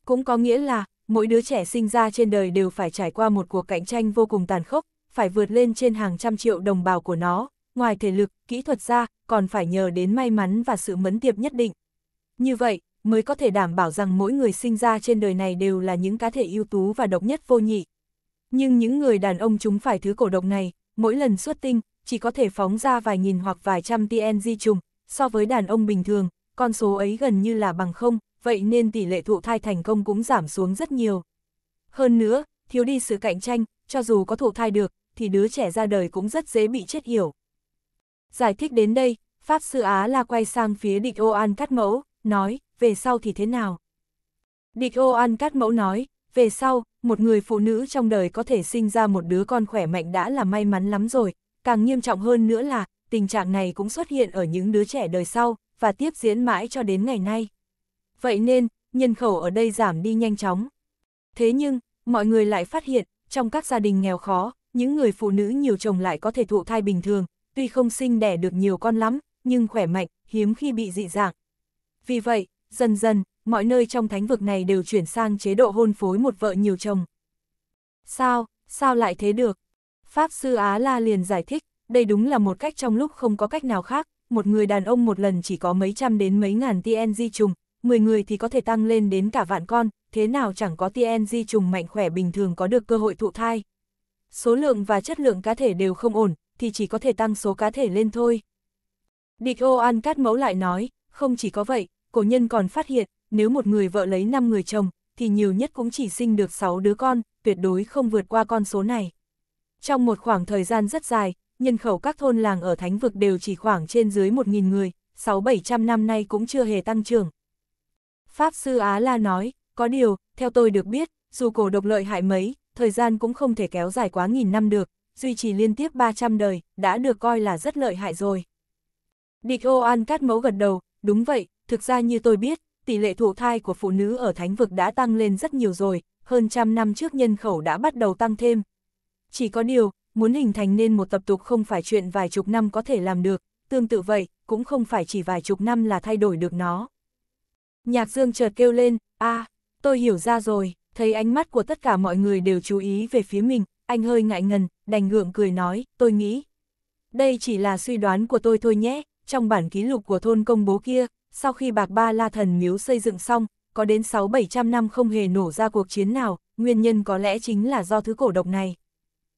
Cũng có nghĩa là, mỗi đứa trẻ sinh ra trên đời đều phải trải qua một cuộc cạnh tranh vô cùng tàn khốc, phải vượt lên trên hàng trăm triệu đồng bào của nó, ngoài thể lực, kỹ thuật ra, còn phải nhờ đến may mắn và sự mẫn tiệp nhất định. Như vậy, mới có thể đảm bảo rằng mỗi người sinh ra trên đời này đều là những cá thể ưu tú và độc nhất vô nhị. Nhưng những người đàn ông chúng phải thứ cổ độc này, mỗi lần xuất tinh, chỉ có thể phóng ra vài nghìn hoặc vài trăm TNG trùng, so với đàn ông bình thường, con số ấy gần như là bằng không, vậy nên tỷ lệ thụ thai thành công cũng giảm xuống rất nhiều. Hơn nữa, thiếu đi sự cạnh tranh, cho dù có thụ thai được, thì đứa trẻ ra đời cũng rất dễ bị chết hiểu. Giải thích đến đây, Pháp Sư Á là quay sang phía địch Oan cắt mẫu, nói, về sau thì thế nào? Địch ô ăn cắt mẫu nói, về sau, một người phụ nữ trong đời có thể sinh ra một đứa con khỏe mạnh đã là may mắn lắm rồi, càng nghiêm trọng hơn nữa là, tình trạng này cũng xuất hiện ở những đứa trẻ đời sau, và tiếp diễn mãi cho đến ngày nay. Vậy nên, nhân khẩu ở đây giảm đi nhanh chóng. Thế nhưng, mọi người lại phát hiện, trong các gia đình nghèo khó, những người phụ nữ nhiều chồng lại có thể thụ thai bình thường, tuy không sinh đẻ được nhiều con lắm, nhưng khỏe mạnh, hiếm khi bị dị dạng, vì vậy, dần dần, mọi nơi trong thánh vực này đều chuyển sang chế độ hôn phối một vợ nhiều chồng. Sao, sao lại thế được? Pháp sư Á La liền giải thích, đây đúng là một cách trong lúc không có cách nào khác, một người đàn ông một lần chỉ có mấy trăm đến mấy ngàn TNG trùng, 10 người thì có thể tăng lên đến cả vạn con, thế nào chẳng có TNG trùng mạnh khỏe bình thường có được cơ hội thụ thai. Số lượng và chất lượng cá thể đều không ổn, thì chỉ có thể tăng số cá thể lên thôi. Địch ô ăn cát mẫu lại nói, không chỉ có vậy, cổ nhân còn phát hiện, nếu một người vợ lấy 5 người chồng, thì nhiều nhất cũng chỉ sinh được 6 đứa con, tuyệt đối không vượt qua con số này. Trong một khoảng thời gian rất dài, nhân khẩu các thôn làng ở Thánh Vực đều chỉ khoảng trên dưới 1.000 người, 6-700 năm nay cũng chưa hề tăng trưởng. Pháp Sư Á La nói, có điều, theo tôi được biết, dù cổ độc lợi hại mấy, thời gian cũng không thể kéo dài quá nghìn năm được, duy trì liên tiếp 300 đời, đã được coi là rất lợi hại rồi. Địch ô an cắt mẫu gật đầu, đúng vậy, Thực ra như tôi biết, tỷ lệ thụ thai của phụ nữ ở thánh vực đã tăng lên rất nhiều rồi, hơn trăm năm trước nhân khẩu đã bắt đầu tăng thêm. Chỉ có điều, muốn hình thành nên một tập tục không phải chuyện vài chục năm có thể làm được, tương tự vậy, cũng không phải chỉ vài chục năm là thay đổi được nó. Nhạc Dương chợt kêu lên, a à, tôi hiểu ra rồi, thấy ánh mắt của tất cả mọi người đều chú ý về phía mình, anh hơi ngại ngần, đành gượng cười nói, tôi nghĩ. Đây chỉ là suy đoán của tôi thôi nhé, trong bản ký lục của thôn công bố kia, sau khi Bạc Ba La Thần Miếu xây dựng xong, có đến 6-700 năm không hề nổ ra cuộc chiến nào, nguyên nhân có lẽ chính là do thứ cổ độc này.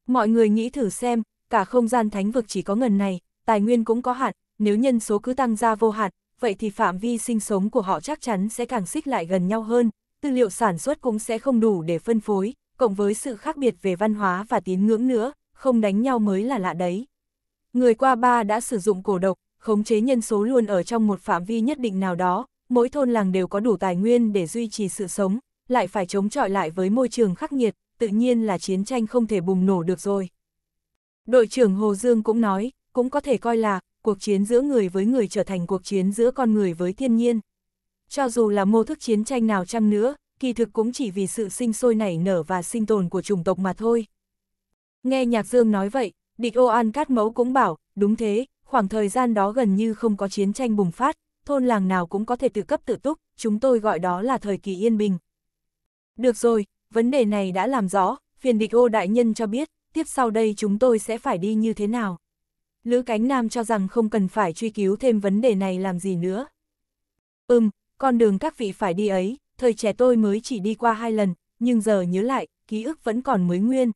Mọi người nghĩ thử xem, cả không gian thánh vực chỉ có ngần này, tài nguyên cũng có hạn, nếu nhân số cứ tăng ra vô hạn, vậy thì phạm vi sinh sống của họ chắc chắn sẽ càng xích lại gần nhau hơn, tư liệu sản xuất cũng sẽ không đủ để phân phối, cộng với sự khác biệt về văn hóa và tín ngưỡng nữa, không đánh nhau mới là lạ đấy. Người qua ba đã sử dụng cổ độc, khống chế nhân số luôn ở trong một phạm vi nhất định nào đó, mỗi thôn làng đều có đủ tài nguyên để duy trì sự sống, lại phải chống chọi lại với môi trường khắc nghiệt, tự nhiên là chiến tranh không thể bùng nổ được rồi. Đội trưởng Hồ Dương cũng nói, cũng có thể coi là cuộc chiến giữa người với người trở thành cuộc chiến giữa con người với thiên nhiên. Cho dù là mô thức chiến tranh nào chăng nữa, kỳ thực cũng chỉ vì sự sinh sôi nảy nở và sinh tồn của chủng tộc mà thôi. Nghe Nhạc Dương nói vậy, địch ô an cát mẫu cũng bảo, đúng thế, khoảng thời gian đó gần như không có chiến tranh bùng phát, thôn làng nào cũng có thể tự cấp tự túc, chúng tôi gọi đó là thời kỳ yên bình. Được rồi, vấn đề này đã làm rõ, phiền địch ô đại nhân cho biết, tiếp sau đây chúng tôi sẽ phải đi như thế nào. Lữ Cánh Nam cho rằng không cần phải truy cứu thêm vấn đề này làm gì nữa. Ừm, con đường các vị phải đi ấy, thời trẻ tôi mới chỉ đi qua hai lần, nhưng giờ nhớ lại, ký ức vẫn còn mới nguyên.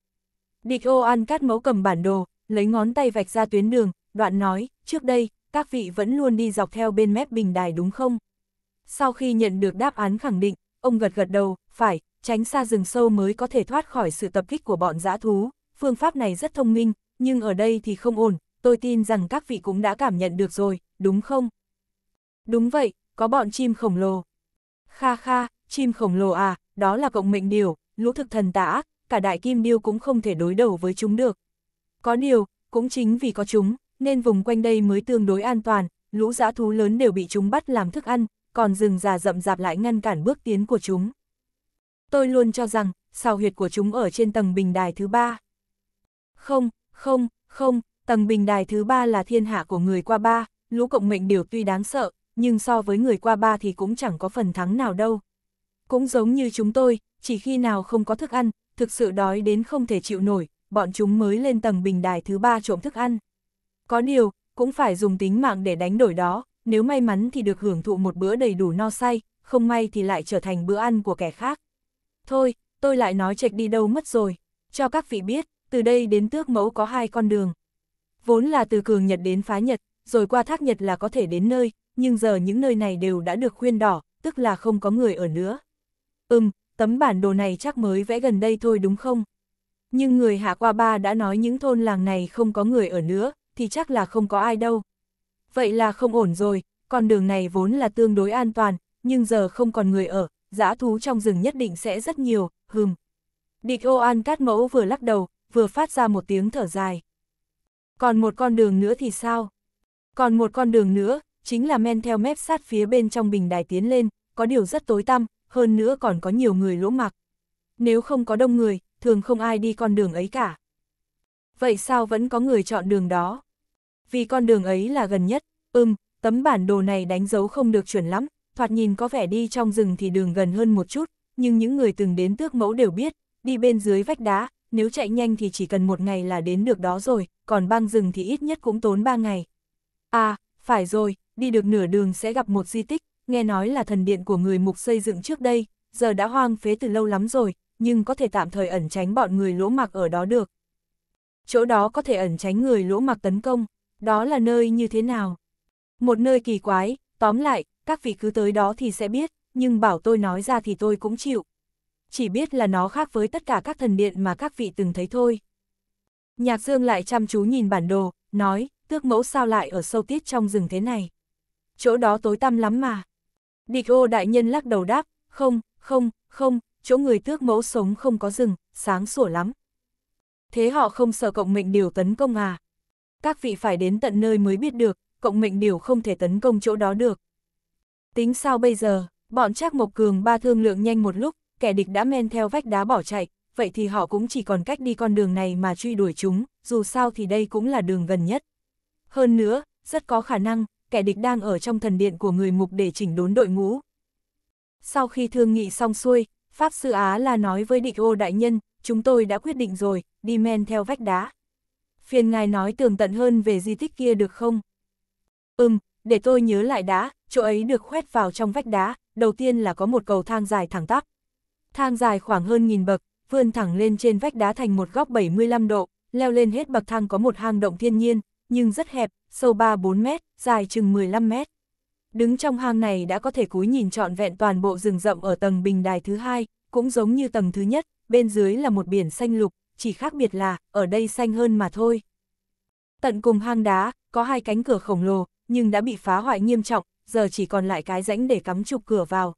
Địch ô ăn cát mấu cầm bản đồ, lấy ngón tay vạch ra tuyến đường, đoạn nói, trước đây, các vị vẫn luôn đi dọc theo bên mép bình đài đúng không? Sau khi nhận được đáp án khẳng định, ông gật gật đầu, phải, tránh xa rừng sâu mới có thể thoát khỏi sự tập kích của bọn dã thú, phương pháp này rất thông minh, nhưng ở đây thì không ổn, tôi tin rằng các vị cũng đã cảm nhận được rồi, đúng không? Đúng vậy, có bọn chim khổng lồ. Kha kha, chim khổng lồ à, đó là cộng mệnh điều, lũ thực thần tà ác, cả đại kim điêu cũng không thể đối đầu với chúng được. Có điều, cũng chính vì có chúng, nên vùng quanh đây mới tương đối an toàn, lũ dã thú lớn đều bị chúng bắt làm thức ăn, còn rừng già rậm rạp lại ngăn cản bước tiến của chúng. Tôi luôn cho rằng, sao huyệt của chúng ở trên tầng bình đài thứ ba. Không, không, không, tầng bình đài thứ ba là thiên hạ của người qua ba, lũ cộng mệnh điều tuy đáng sợ, nhưng so với người qua ba thì cũng chẳng có phần thắng nào đâu. Cũng giống như chúng tôi, chỉ khi nào không có thức ăn, thực sự đói đến không thể chịu nổi, bọn chúng mới lên tầng bình đài thứ ba trộm thức ăn. Có điều, cũng phải dùng tính mạng để đánh đổi đó, nếu may mắn thì được hưởng thụ một bữa đầy đủ no say, không may thì lại trở thành bữa ăn của kẻ khác. Thôi, tôi lại nói chệch đi đâu mất rồi. Cho các vị biết, từ đây đến tước mẫu có hai con đường. Vốn là từ cường Nhật đến phá Nhật, rồi qua thác Nhật là có thể đến nơi, nhưng giờ những nơi này đều đã được khuyên đỏ, tức là không có người ở nữa. Ừm, tấm bản đồ này chắc mới vẽ gần đây thôi đúng không? Nhưng người Hạ Qua Ba đã nói những thôn làng này không có người ở nữa, thì chắc là không có ai đâu. Vậy là không ổn rồi, con đường này vốn là tương đối an toàn, nhưng giờ không còn người ở, dã thú trong rừng nhất định sẽ rất nhiều, hừm. Địch ô an cát mẫu vừa lắc đầu, vừa phát ra một tiếng thở dài. Còn một con đường nữa thì sao? Còn một con đường nữa, chính là men theo mép sát phía bên trong bình đài tiến lên, có điều rất tối tăm, hơn nữa còn có nhiều người lỗ mặc. Nếu không có đông người, thường không ai đi con đường ấy cả vậy sao vẫn có người chọn đường đó? Vì con đường ấy là gần nhất, ưm, tấm bản đồ này đánh dấu không được chuẩn lắm, thoạt nhìn có vẻ đi trong rừng thì đường gần hơn một chút, nhưng những người từng đến tước mẫu đều biết, đi bên dưới vách đá, nếu chạy nhanh thì chỉ cần một ngày là đến được đó rồi, còn băng rừng thì ít nhất cũng tốn ba ngày. À, phải rồi, đi được nửa đường sẽ gặp một di tích, nghe nói là thần điện của người mục xây dựng trước đây, giờ đã hoang phế từ lâu lắm rồi, nhưng có thể tạm thời ẩn tránh bọn người lỗ mặc ở đó được, chỗ đó có thể ẩn tránh người lỗ mặc tấn công, đó là nơi như thế nào? Một nơi kỳ quái, tóm lại, các vị cứ tới đó thì sẽ biết, nhưng bảo tôi nói ra thì tôi cũng chịu. Chỉ biết là nó khác với tất cả các thần điện mà các vị từng thấy thôi. Nhạc Dương lại chăm chú nhìn bản đồ, nói, tước mẫu sao lại ở sâu tiết trong rừng thế này. Chỗ đó tối tăm lắm mà. Địch ô đại nhân lắc đầu đáp, không, không, không, chỗ người tước mẫu sống không có rừng, sáng sủa lắm thế họ không sợ cộng mệnh điều tấn công à? Các vị phải đến tận nơi mới biết được, cộng mệnh điều không thể tấn công chỗ đó được. Tính sao bây giờ, bọn Trác Mộc Cường ba thương lượng nhanh một lúc, kẻ địch đã men theo vách đá bỏ chạy, vậy thì họ cũng chỉ còn cách đi con đường này mà truy đuổi chúng, dù sao thì đây cũng là đường gần nhất. Hơn nữa, rất có khả năng, kẻ địch đang ở trong thần điện của người mục để chỉnh đốn đội ngũ. Sau khi thương nghị xong xuôi, Pháp Sư Á là nói với địch ô đại nhân, chúng tôi đã quyết định rồi, đi men theo vách đá. Phiền ngài nói tường tận hơn về di tích kia được không? Ừm, để tôi nhớ lại đã, chỗ ấy được khoét vào trong vách đá, đầu tiên là có một cầu thang dài thẳng tắp. Thang dài khoảng hơn nghìn bậc, vươn thẳng lên trên vách đá thành một góc 75 độ, leo lên hết bậc thang có một hang động thiên nhiên, nhưng rất hẹp, sâu 3-4 mét, dài chừng 15 mét. Đứng trong hang này đã có thể cúi nhìn trọn vẹn toàn bộ rừng rậm ở tầng bình đài thứ hai, cũng giống như tầng thứ nhất, bên dưới là một biển xanh lục, chỉ khác biệt là, ở đây xanh hơn mà thôi. Tận cùng hang đá, có hai cánh cửa khổng lồ, nhưng đã bị phá hoại nghiêm trọng, giờ chỉ còn lại cái rãnh để cắm chụp cửa vào.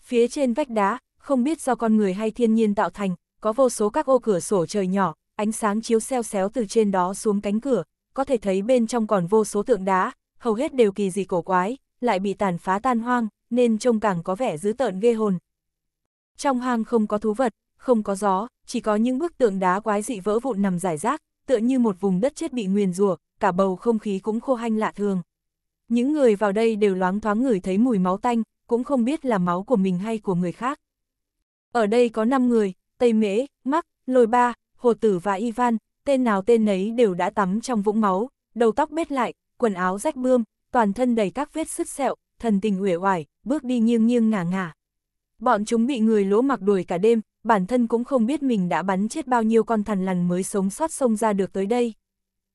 Phía trên vách đá, không biết do con người hay thiên nhiên tạo thành, có vô số các ô cửa sổ trời nhỏ, ánh sáng chiếu xeo xéo từ trên đó xuống cánh cửa, có thể thấy bên trong còn vô số tượng đá, hầu hết đều kỳ dị cổ quái, lại bị tàn phá tan hoang, nên trông càng có vẻ dữ tợn ghê hồn. Trong hang không có thú vật, không có gió, chỉ có những bức tượng đá quái dị vỡ vụn nằm rải rác, tựa như một vùng đất chết bị nguyền rủa, cả bầu không khí cũng khô hanh lạ thường. Những người vào đây đều loáng thoáng ngửi thấy mùi máu tanh, cũng không biết là máu của mình hay của người khác. Ở đây có 5 người, Tây Mễ, Mắc, Lôi Ba, Hồ Tử và Ivan, tên nào tên nấy đều đã tắm trong vũng máu, đầu tóc bết lại, quần áo rách bươm, toàn thân đầy các vết sứt sẹo, thần tình uể oải, bước đi nghiêng nghiêng ngả ngả. Bọn chúng bị người lỗ mặc đuổi cả đêm, bản thân cũng không biết mình đã bắn chết bao nhiêu con thằn lằn mới sống sót sông ra được tới đây.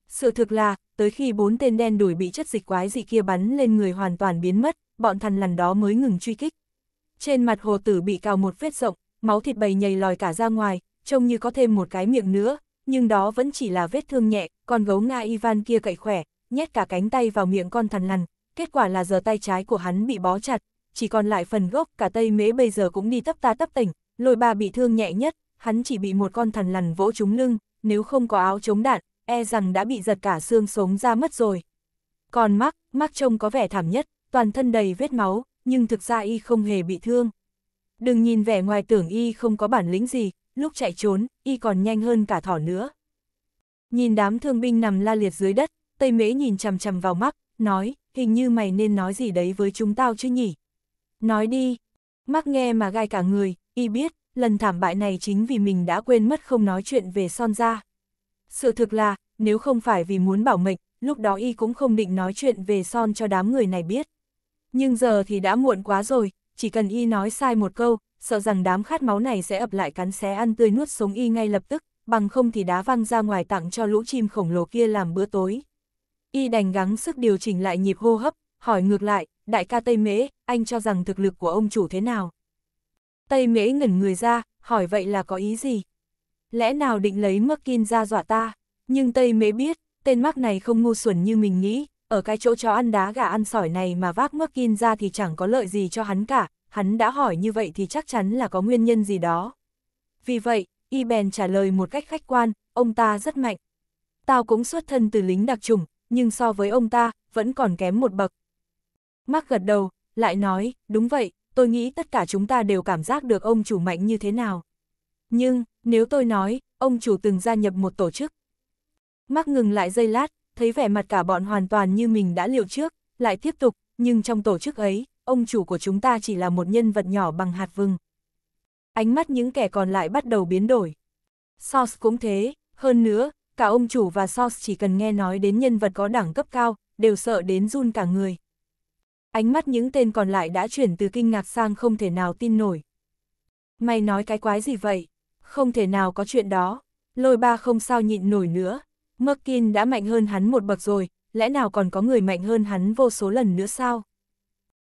Sự thực là, tới khi bốn tên đen đuổi bị chất dịch quái dị kia bắn lên người hoàn toàn biến mất, bọn thằn lằn đó mới ngừng truy kích. Trên mặt hồ tử bị cào một vết rộng, máu thịt bầy nhầy lòi cả ra ngoài, trông như có thêm một cái miệng nữa, nhưng đó vẫn chỉ là vết thương nhẹ, con gấu Nga Ivan kia cậy khỏe, nhét cả cánh tay vào miệng con thằn lằn, kết quả là giờ tay trái của hắn bị bó chặt, chỉ còn lại phần gốc cả tay mễ bây giờ cũng đi tấp ta tấp tỉnh, Lôi ba bị thương nhẹ nhất, hắn chỉ bị một con thần lằn vỗ trúng lưng, nếu không có áo chống đạn, e rằng đã bị giật cả xương sống ra mất rồi. Còn mắc, mắc trông có vẻ thảm nhất, toàn thân đầy vết máu, nhưng thực ra y không hề bị thương. Đừng nhìn vẻ ngoài tưởng y không có bản lĩnh gì, lúc chạy trốn, y còn nhanh hơn cả thỏ nữa. Nhìn đám thương binh nằm la liệt dưới đất, Tây Mễ nhìn chằm chằm vào mắc, nói, hình như mày nên nói gì đấy với chúng tao chứ nhỉ? Nói đi. Mắc nghe mà gai cả người, y biết, lần thảm bại này chính vì mình đã quên mất không nói chuyện về son ra. Sự thực là, nếu không phải vì muốn bảo mệnh, lúc đó y cũng không định nói chuyện về son cho đám người này biết. Nhưng giờ thì đã muộn quá rồi, chỉ cần y nói sai một câu, sợ rằng đám khát máu này sẽ ập lại cắn xé ăn tươi nuốt sống y ngay lập tức, bằng không thì đá văng ra ngoài tặng cho lũ chim khổng lồ kia làm bữa tối. Y đành gắng sức điều chỉnh lại nhịp hô hấp, hỏi ngược lại, đại ca Tây Mễ, anh cho rằng thực lực của ông chủ thế nào? Tây mễ ngẩn người ra, hỏi vậy là có ý gì? Lẽ nào định lấy Merkin ra dọa ta? Nhưng Tây mễ biết, tên mắc này không ngu xuẩn như mình nghĩ, ở cái chỗ chó ăn đá gà ăn sỏi này mà vác Merkin ra thì chẳng có lợi gì cho hắn cả, hắn đã hỏi như vậy thì chắc chắn là có nguyên nhân gì đó. Vì vậy, y bèn trả lời một cách khách quan, ông ta rất mạnh. Tao cũng xuất thân từ lính đặc chủng, nhưng so với ông ta, vẫn còn kém một bậc. Mark gật đầu, lại nói, đúng vậy, tôi nghĩ tất cả chúng ta đều cảm giác được ông chủ mạnh như thế nào. Nhưng, nếu tôi nói, ông chủ từng gia nhập một tổ chức. Mắc ngừng lại giây lát, thấy vẻ mặt cả bọn hoàn toàn như mình đã liệu trước, lại tiếp tục, nhưng trong tổ chức ấy, ông chủ của chúng ta chỉ là một nhân vật nhỏ bằng hạt vừng. Ánh mắt những kẻ còn lại bắt đầu biến đổi. Source cũng thế, hơn nữa, cả ông chủ và Source chỉ cần nghe nói đến nhân vật có đẳng cấp cao, đều sợ đến run cả người ánh mắt những tên còn lại đã chuyển từ kinh ngạc sang không thể nào tin nổi. Mày nói cái quái gì vậy? Không thể nào có chuyện đó. Lôi ba không sao nhịn nổi nữa. Merkin đã mạnh hơn hắn một bậc rồi, lẽ nào còn có người mạnh hơn hắn vô số lần nữa sao?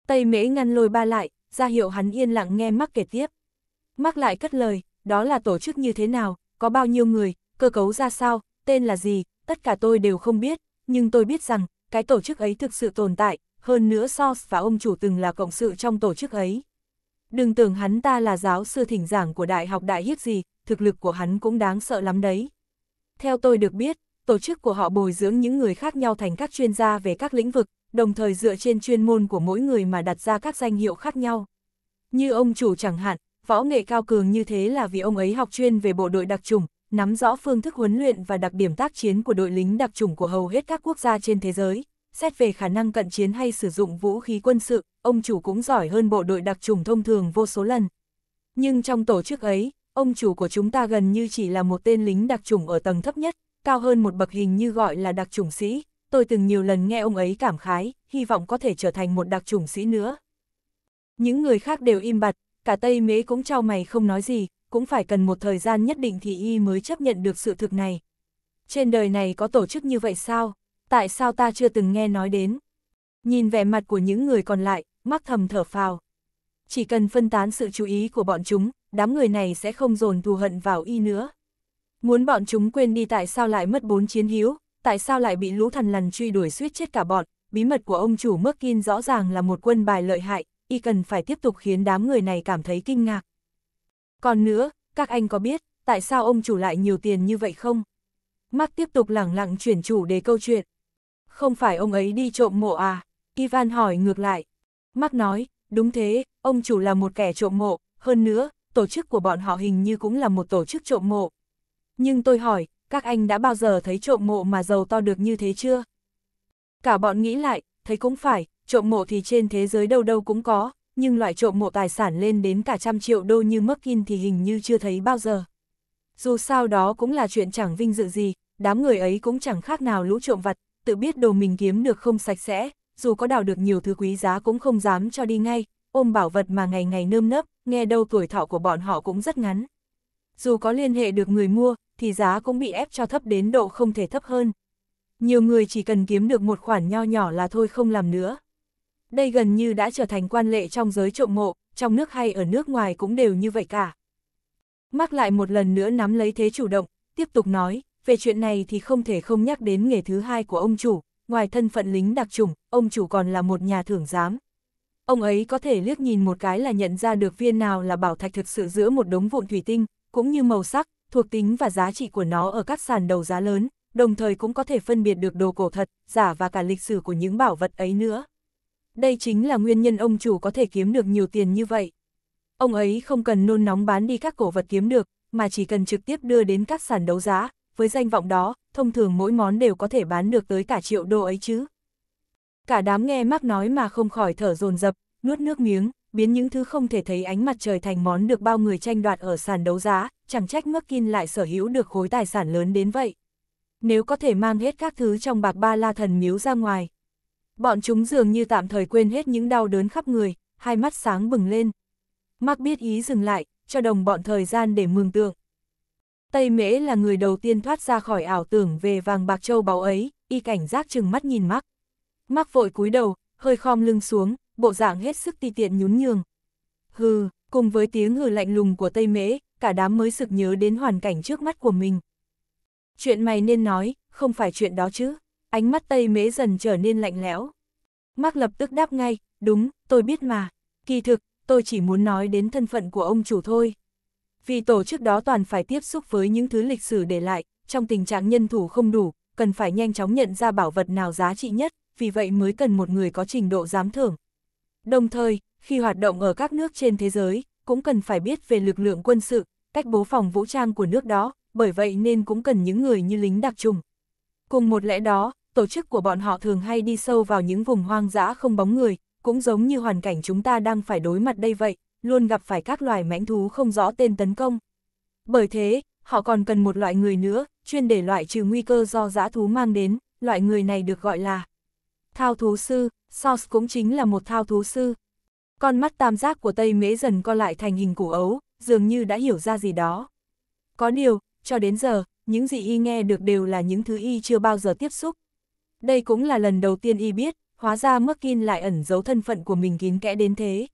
Tây mễ ngăn lôi ba lại, ra hiệu hắn yên lặng nghe mắc kể tiếp. Mắc lại cất lời, đó là tổ chức như thế nào, có bao nhiêu người, cơ cấu ra sao, tên là gì, tất cả tôi đều không biết, nhưng tôi biết rằng, cái tổ chức ấy thực sự tồn tại, hơn nữa Sos và ông chủ từng là cộng sự trong tổ chức ấy. Đừng tưởng hắn ta là giáo sư thỉnh giảng của Đại học Đại Hiếp gì, thực lực của hắn cũng đáng sợ lắm đấy. Theo tôi được biết, tổ chức của họ bồi dưỡng những người khác nhau thành các chuyên gia về các lĩnh vực, đồng thời dựa trên chuyên môn của mỗi người mà đặt ra các danh hiệu khác nhau. Như ông chủ chẳng hạn, võ nghệ cao cường như thế là vì ông ấy học chuyên về bộ đội đặc trùng, nắm rõ phương thức huấn luyện và đặc điểm tác chiến của đội lính đặc trùng của hầu hết các quốc gia trên thế giới xét về khả năng cận chiến hay sử dụng vũ khí quân sự, ông chủ cũng giỏi hơn bộ đội đặc trùng thông thường vô số lần. Nhưng trong tổ chức ấy, ông chủ của chúng ta gần như chỉ là một tên lính đặc trùng ở tầng thấp nhất, cao hơn một bậc hình như gọi là đặc trùng sĩ. Tôi từng nhiều lần nghe ông ấy cảm khái, hy vọng có thể trở thành một đặc trùng sĩ nữa. Những người khác đều im bặt, cả Tây Mế cũng trao mày không nói gì, cũng phải cần một thời gian nhất định thì y mới chấp nhận được sự thực này. Trên đời này có tổ chức như vậy sao? tại sao ta chưa từng nghe nói đến? Nhìn vẻ mặt của những người còn lại, mắc thầm thở phào. Chỉ cần phân tán sự chú ý của bọn chúng, đám người này sẽ không dồn thù hận vào y nữa. Muốn bọn chúng quên đi tại sao lại mất bốn chiến hữu, tại sao lại bị lũ thần lằn truy đuổi suýt chết cả bọn, bí mật của ông chủ Merkin rõ ràng là một quân bài lợi hại, y cần phải tiếp tục khiến đám người này cảm thấy kinh ngạc. Còn nữa, các anh có biết, tại sao ông chủ lại nhiều tiền như vậy không? Mark tiếp tục lẳng lặng chuyển chủ đề câu chuyện không phải ông ấy đi trộm mộ à? Ivan hỏi ngược lại. Mark nói, đúng thế, ông chủ là một kẻ trộm mộ, hơn nữa, tổ chức của bọn họ hình như cũng là một tổ chức trộm mộ. Nhưng tôi hỏi, các anh đã bao giờ thấy trộm mộ mà giàu to được như thế chưa? Cả bọn nghĩ lại, thấy cũng phải, trộm mộ thì trên thế giới đâu đâu cũng có, nhưng loại trộm mộ tài sản lên đến cả trăm triệu đô như Merkin thì hình như chưa thấy bao giờ. Dù sao đó cũng là chuyện chẳng vinh dự gì, đám người ấy cũng chẳng khác nào lũ trộm vặt, tự biết đồ mình kiếm được không sạch sẽ, dù có đào được nhiều thứ quý giá cũng không dám cho đi ngay, ôm bảo vật mà ngày ngày nơm nớp, nghe đâu tuổi thọ của bọn họ cũng rất ngắn. Dù có liên hệ được người mua, thì giá cũng bị ép cho thấp đến độ không thể thấp hơn. Nhiều người chỉ cần kiếm được một khoản nho nhỏ là thôi không làm nữa. Đây gần như đã trở thành quan lệ trong giới trộm mộ, trong nước hay ở nước ngoài cũng đều như vậy cả. Mắc lại một lần nữa nắm lấy thế chủ động, tiếp tục nói, về chuyện này thì không thể không nhắc đến nghề thứ hai của ông chủ, ngoài thân phận lính đặc trùng, ông chủ còn là một nhà thưởng giám. Ông ấy có thể liếc nhìn một cái là nhận ra được viên nào là bảo thạch thực sự giữa một đống vụn thủy tinh, cũng như màu sắc, thuộc tính và giá trị của nó ở các sàn đầu giá lớn, đồng thời cũng có thể phân biệt được đồ cổ thật, giả và cả lịch sử của những bảo vật ấy nữa. Đây chính là nguyên nhân ông chủ có thể kiếm được nhiều tiền như vậy. Ông ấy không cần nôn nóng bán đi các cổ vật kiếm được, mà chỉ cần trực tiếp đưa đến các sàn đấu giá, với danh vọng đó, thông thường mỗi món đều có thể bán được tới cả triệu đô ấy chứ. Cả đám nghe Mark nói mà không khỏi thở dồn dập, nuốt nước miếng, biến những thứ không thể thấy ánh mặt trời thành món được bao người tranh đoạt ở sàn đấu giá, chẳng trách Merkin lại sở hữu được khối tài sản lớn đến vậy. Nếu có thể mang hết các thứ trong bạc ba la thần miếu ra ngoài. Bọn chúng dường như tạm thời quên hết những đau đớn khắp người, hai mắt sáng bừng lên. Mark biết ý dừng lại, cho đồng bọn thời gian để mường tượng. Tây Mễ là người đầu tiên thoát ra khỏi ảo tưởng về vàng bạc châu báu ấy, y cảnh giác chừng mắt nhìn mắc. Mắc vội cúi đầu, hơi khom lưng xuống, bộ dạng hết sức ti tiện nhún nhường. Hừ, cùng với tiếng hừ lạnh lùng của Tây Mễ, cả đám mới sực nhớ đến hoàn cảnh trước mắt của mình. Chuyện mày nên nói, không phải chuyện đó chứ. Ánh mắt Tây Mễ dần trở nên lạnh lẽo. Mắc lập tức đáp ngay, đúng, tôi biết mà. Kỳ thực, tôi chỉ muốn nói đến thân phận của ông chủ thôi vì tổ chức đó toàn phải tiếp xúc với những thứ lịch sử để lại, trong tình trạng nhân thủ không đủ, cần phải nhanh chóng nhận ra bảo vật nào giá trị nhất, vì vậy mới cần một người có trình độ giám thưởng. Đồng thời, khi hoạt động ở các nước trên thế giới, cũng cần phải biết về lực lượng quân sự, cách bố phòng vũ trang của nước đó, bởi vậy nên cũng cần những người như lính đặc trùng. Cùng một lẽ đó, tổ chức của bọn họ thường hay đi sâu vào những vùng hoang dã không bóng người, cũng giống như hoàn cảnh chúng ta đang phải đối mặt đây vậy, luôn gặp phải các loài mãnh thú không rõ tên tấn công. Bởi thế, họ còn cần một loại người nữa, chuyên để loại trừ nguy cơ do giã thú mang đến, loại người này được gọi là thao thú sư, Source cũng chính là một thao thú sư. Con mắt tam giác của Tây Mễ dần co lại thành hình củ ấu, dường như đã hiểu ra gì đó. Có điều, cho đến giờ, những gì y nghe được đều là những thứ y chưa bao giờ tiếp xúc. Đây cũng là lần đầu tiên y biết, hóa ra Merkin lại ẩn giấu thân phận của mình kín kẽ đến thế.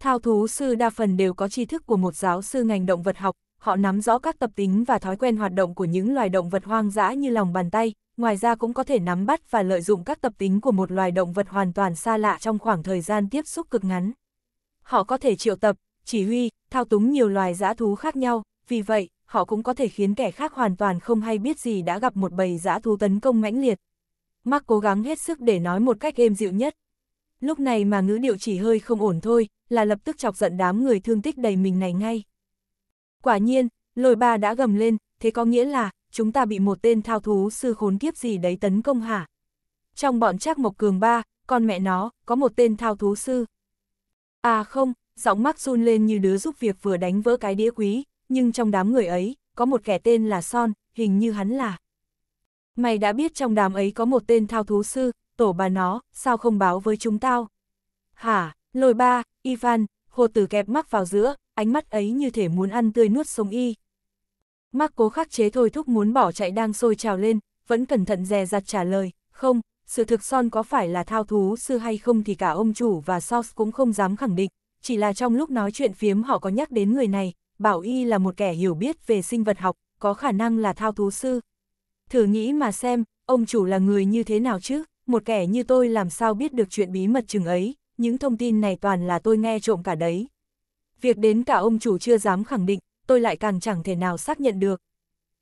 Thao thú sư đa phần đều có tri thức của một giáo sư ngành động vật học, họ nắm rõ các tập tính và thói quen hoạt động của những loài động vật hoang dã như lòng bàn tay, ngoài ra cũng có thể nắm bắt và lợi dụng các tập tính của một loài động vật hoàn toàn xa lạ trong khoảng thời gian tiếp xúc cực ngắn. Họ có thể triệu tập, chỉ huy, thao túng nhiều loài dã thú khác nhau, vì vậy, họ cũng có thể khiến kẻ khác hoàn toàn không hay biết gì đã gặp một bầy dã thú tấn công mãnh liệt. Mark cố gắng hết sức để nói một cách êm dịu nhất, lúc này mà ngữ điệu chỉ hơi không ổn thôi, là lập tức chọc giận đám người thương tích đầy mình này ngay. Quả nhiên, lôi ba đã gầm lên, thế có nghĩa là, chúng ta bị một tên thao thú sư khốn kiếp gì đấy tấn công hả? Trong bọn chắc mộc cường ba, con mẹ nó, có một tên thao thú sư. À không, giọng mắc run lên như đứa giúp việc vừa đánh vỡ cái đĩa quý, nhưng trong đám người ấy, có một kẻ tên là Son, hình như hắn là. Mày đã biết trong đám ấy có một tên thao thú sư, tổ bà nó, sao không báo với chúng tao? Hả, lôi ba, Ivan, hồ tử kẹp mắc vào giữa, ánh mắt ấy như thể muốn ăn tươi nuốt sống y. Mắc cố khắc chế thôi thúc muốn bỏ chạy đang sôi trào lên, vẫn cẩn thận dè dặt trả lời, không, sự thực son có phải là thao thú sư hay không thì cả ông chủ và Sos cũng không dám khẳng định, chỉ là trong lúc nói chuyện phiếm họ có nhắc đến người này, bảo y là một kẻ hiểu biết về sinh vật học, có khả năng là thao thú sư. Thử nghĩ mà xem, ông chủ là người như thế nào chứ? một kẻ như tôi làm sao biết được chuyện bí mật chừng ấy, những thông tin này toàn là tôi nghe trộm cả đấy. Việc đến cả ông chủ chưa dám khẳng định, tôi lại càng chẳng thể nào xác nhận được.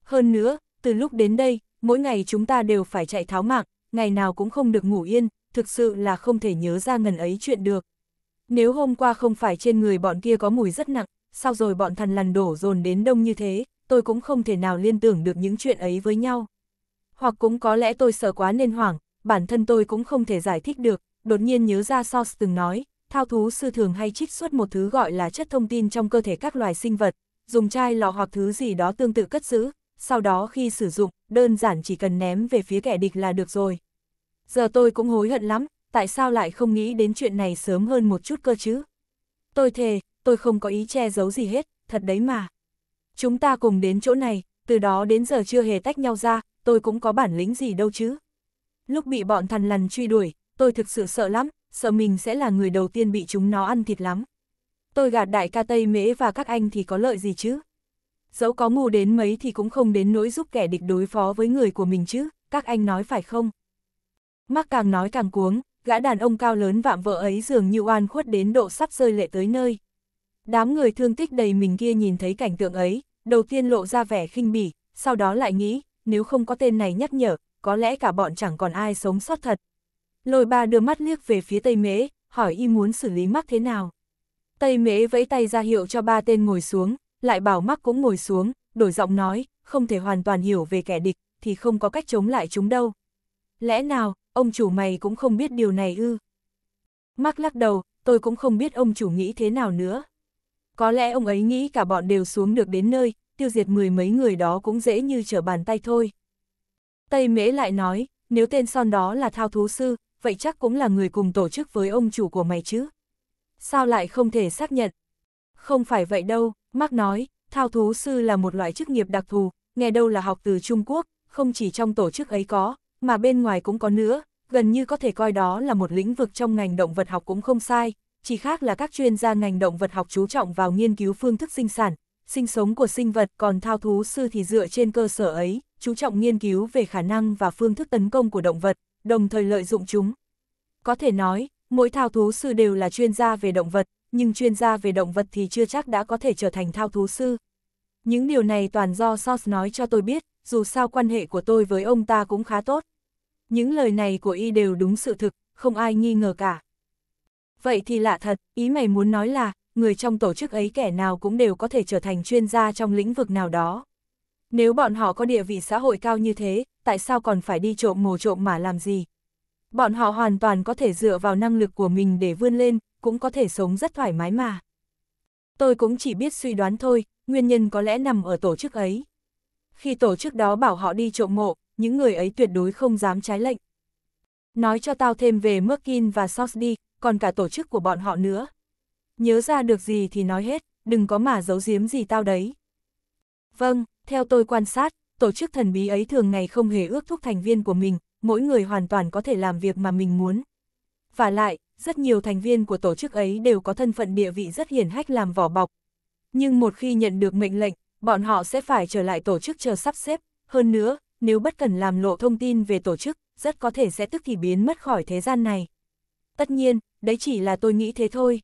Hơn nữa, từ lúc đến đây, mỗi ngày chúng ta đều phải chạy tháo mạng, ngày nào cũng không được ngủ yên, thực sự là không thể nhớ ra ngần ấy chuyện được. Nếu hôm qua không phải trên người bọn kia có mùi rất nặng, sao rồi bọn thần lằn đổ dồn đến đông như thế, tôi cũng không thể nào liên tưởng được những chuyện ấy với nhau. Hoặc cũng có lẽ tôi sợ quá nên hoảng, bản thân tôi cũng không thể giải thích được, đột nhiên nhớ ra Sos từng nói, thao thú sư thường hay trích xuất một thứ gọi là chất thông tin trong cơ thể các loài sinh vật, dùng chai lọ hoặc thứ gì đó tương tự cất giữ, sau đó khi sử dụng, đơn giản chỉ cần ném về phía kẻ địch là được rồi. Giờ tôi cũng hối hận lắm, tại sao lại không nghĩ đến chuyện này sớm hơn một chút cơ chứ? Tôi thề, tôi không có ý che giấu gì hết, thật đấy mà. Chúng ta cùng đến chỗ này, từ đó đến giờ chưa hề tách nhau ra, tôi cũng có bản lĩnh gì đâu chứ. Lúc bị bọn thằn lằn truy đuổi, tôi thực sự sợ lắm, sợ mình sẽ là người đầu tiên bị chúng nó ăn thịt lắm. Tôi gạt đại ca Tây Mễ và các anh thì có lợi gì chứ? Dẫu có ngu đến mấy thì cũng không đến nỗi giúp kẻ địch đối phó với người của mình chứ, các anh nói phải không? Mắc càng nói càng cuống, gã đàn ông cao lớn vạm vợ ấy dường như oan khuất đến độ sắp rơi lệ tới nơi. Đám người thương tích đầy mình kia nhìn thấy cảnh tượng ấy, đầu tiên lộ ra vẻ khinh bỉ, sau đó lại nghĩ, nếu không có tên này nhắc nhở, có lẽ cả bọn chẳng còn ai sống sót thật. Lôi ba đưa mắt liếc về phía Tây Mễ, hỏi y muốn xử lý mắc thế nào. Tây Mễ vẫy tay ra hiệu cho ba tên ngồi xuống, lại bảo mắc cũng ngồi xuống, đổi giọng nói, không thể hoàn toàn hiểu về kẻ địch, thì không có cách chống lại chúng đâu. Lẽ nào, ông chủ mày cũng không biết điều này ư? Mắc lắc đầu, tôi cũng không biết ông chủ nghĩ thế nào nữa. Có lẽ ông ấy nghĩ cả bọn đều xuống được đến nơi, tiêu diệt mười mấy người đó cũng dễ như trở bàn tay thôi. Tây Mễ lại nói, nếu tên son đó là thao thú sư, vậy chắc cũng là người cùng tổ chức với ông chủ của mày chứ. Sao lại không thể xác nhận? Không phải vậy đâu, Mark nói, thao thú sư là một loại chức nghiệp đặc thù, nghe đâu là học từ Trung Quốc, không chỉ trong tổ chức ấy có, mà bên ngoài cũng có nữa, gần như có thể coi đó là một lĩnh vực trong ngành động vật học cũng không sai, chỉ khác là các chuyên gia ngành động vật học chú trọng vào nghiên cứu phương thức sinh sản, sinh sống của sinh vật còn thao thú sư thì dựa trên cơ sở ấy, chú trọng nghiên cứu về khả năng và phương thức tấn công của động vật, đồng thời lợi dụng chúng. Có thể nói, mỗi thao thú sư đều là chuyên gia về động vật, nhưng chuyên gia về động vật thì chưa chắc đã có thể trở thành thao thú sư. Những điều này toàn do Sos nói cho tôi biết, dù sao quan hệ của tôi với ông ta cũng khá tốt. Những lời này của y đều đúng sự thực, không ai nghi ngờ cả. Vậy thì lạ thật, ý mày muốn nói là, người trong tổ chức ấy kẻ nào cũng đều có thể trở thành chuyên gia trong lĩnh vực nào đó. Nếu bọn họ có địa vị xã hội cao như thế, tại sao còn phải đi trộm mồ trộm mà làm gì? Bọn họ hoàn toàn có thể dựa vào năng lực của mình để vươn lên, cũng có thể sống rất thoải mái mà. Tôi cũng chỉ biết suy đoán thôi, nguyên nhân có lẽ nằm ở tổ chức ấy. Khi tổ chức đó bảo họ đi trộm mộ, những người ấy tuyệt đối không dám trái lệnh. Nói cho tao thêm về Merkin và Sauce đi, còn cả tổ chức của bọn họ nữa. Nhớ ra được gì thì nói hết, đừng có mà giấu giếm gì tao đấy. Vâng. Theo tôi quan sát, tổ chức thần bí ấy thường ngày không hề ước thúc thành viên của mình, mỗi người hoàn toàn có thể làm việc mà mình muốn. Và lại, rất nhiều thành viên của tổ chức ấy đều có thân phận địa vị rất hiển hách làm vỏ bọc. Nhưng một khi nhận được mệnh lệnh, bọn họ sẽ phải trở lại tổ chức chờ sắp xếp. Hơn nữa, nếu bất cần làm lộ thông tin về tổ chức, rất có thể sẽ tức thì biến mất khỏi thế gian này. Tất nhiên, đấy chỉ là tôi nghĩ thế thôi.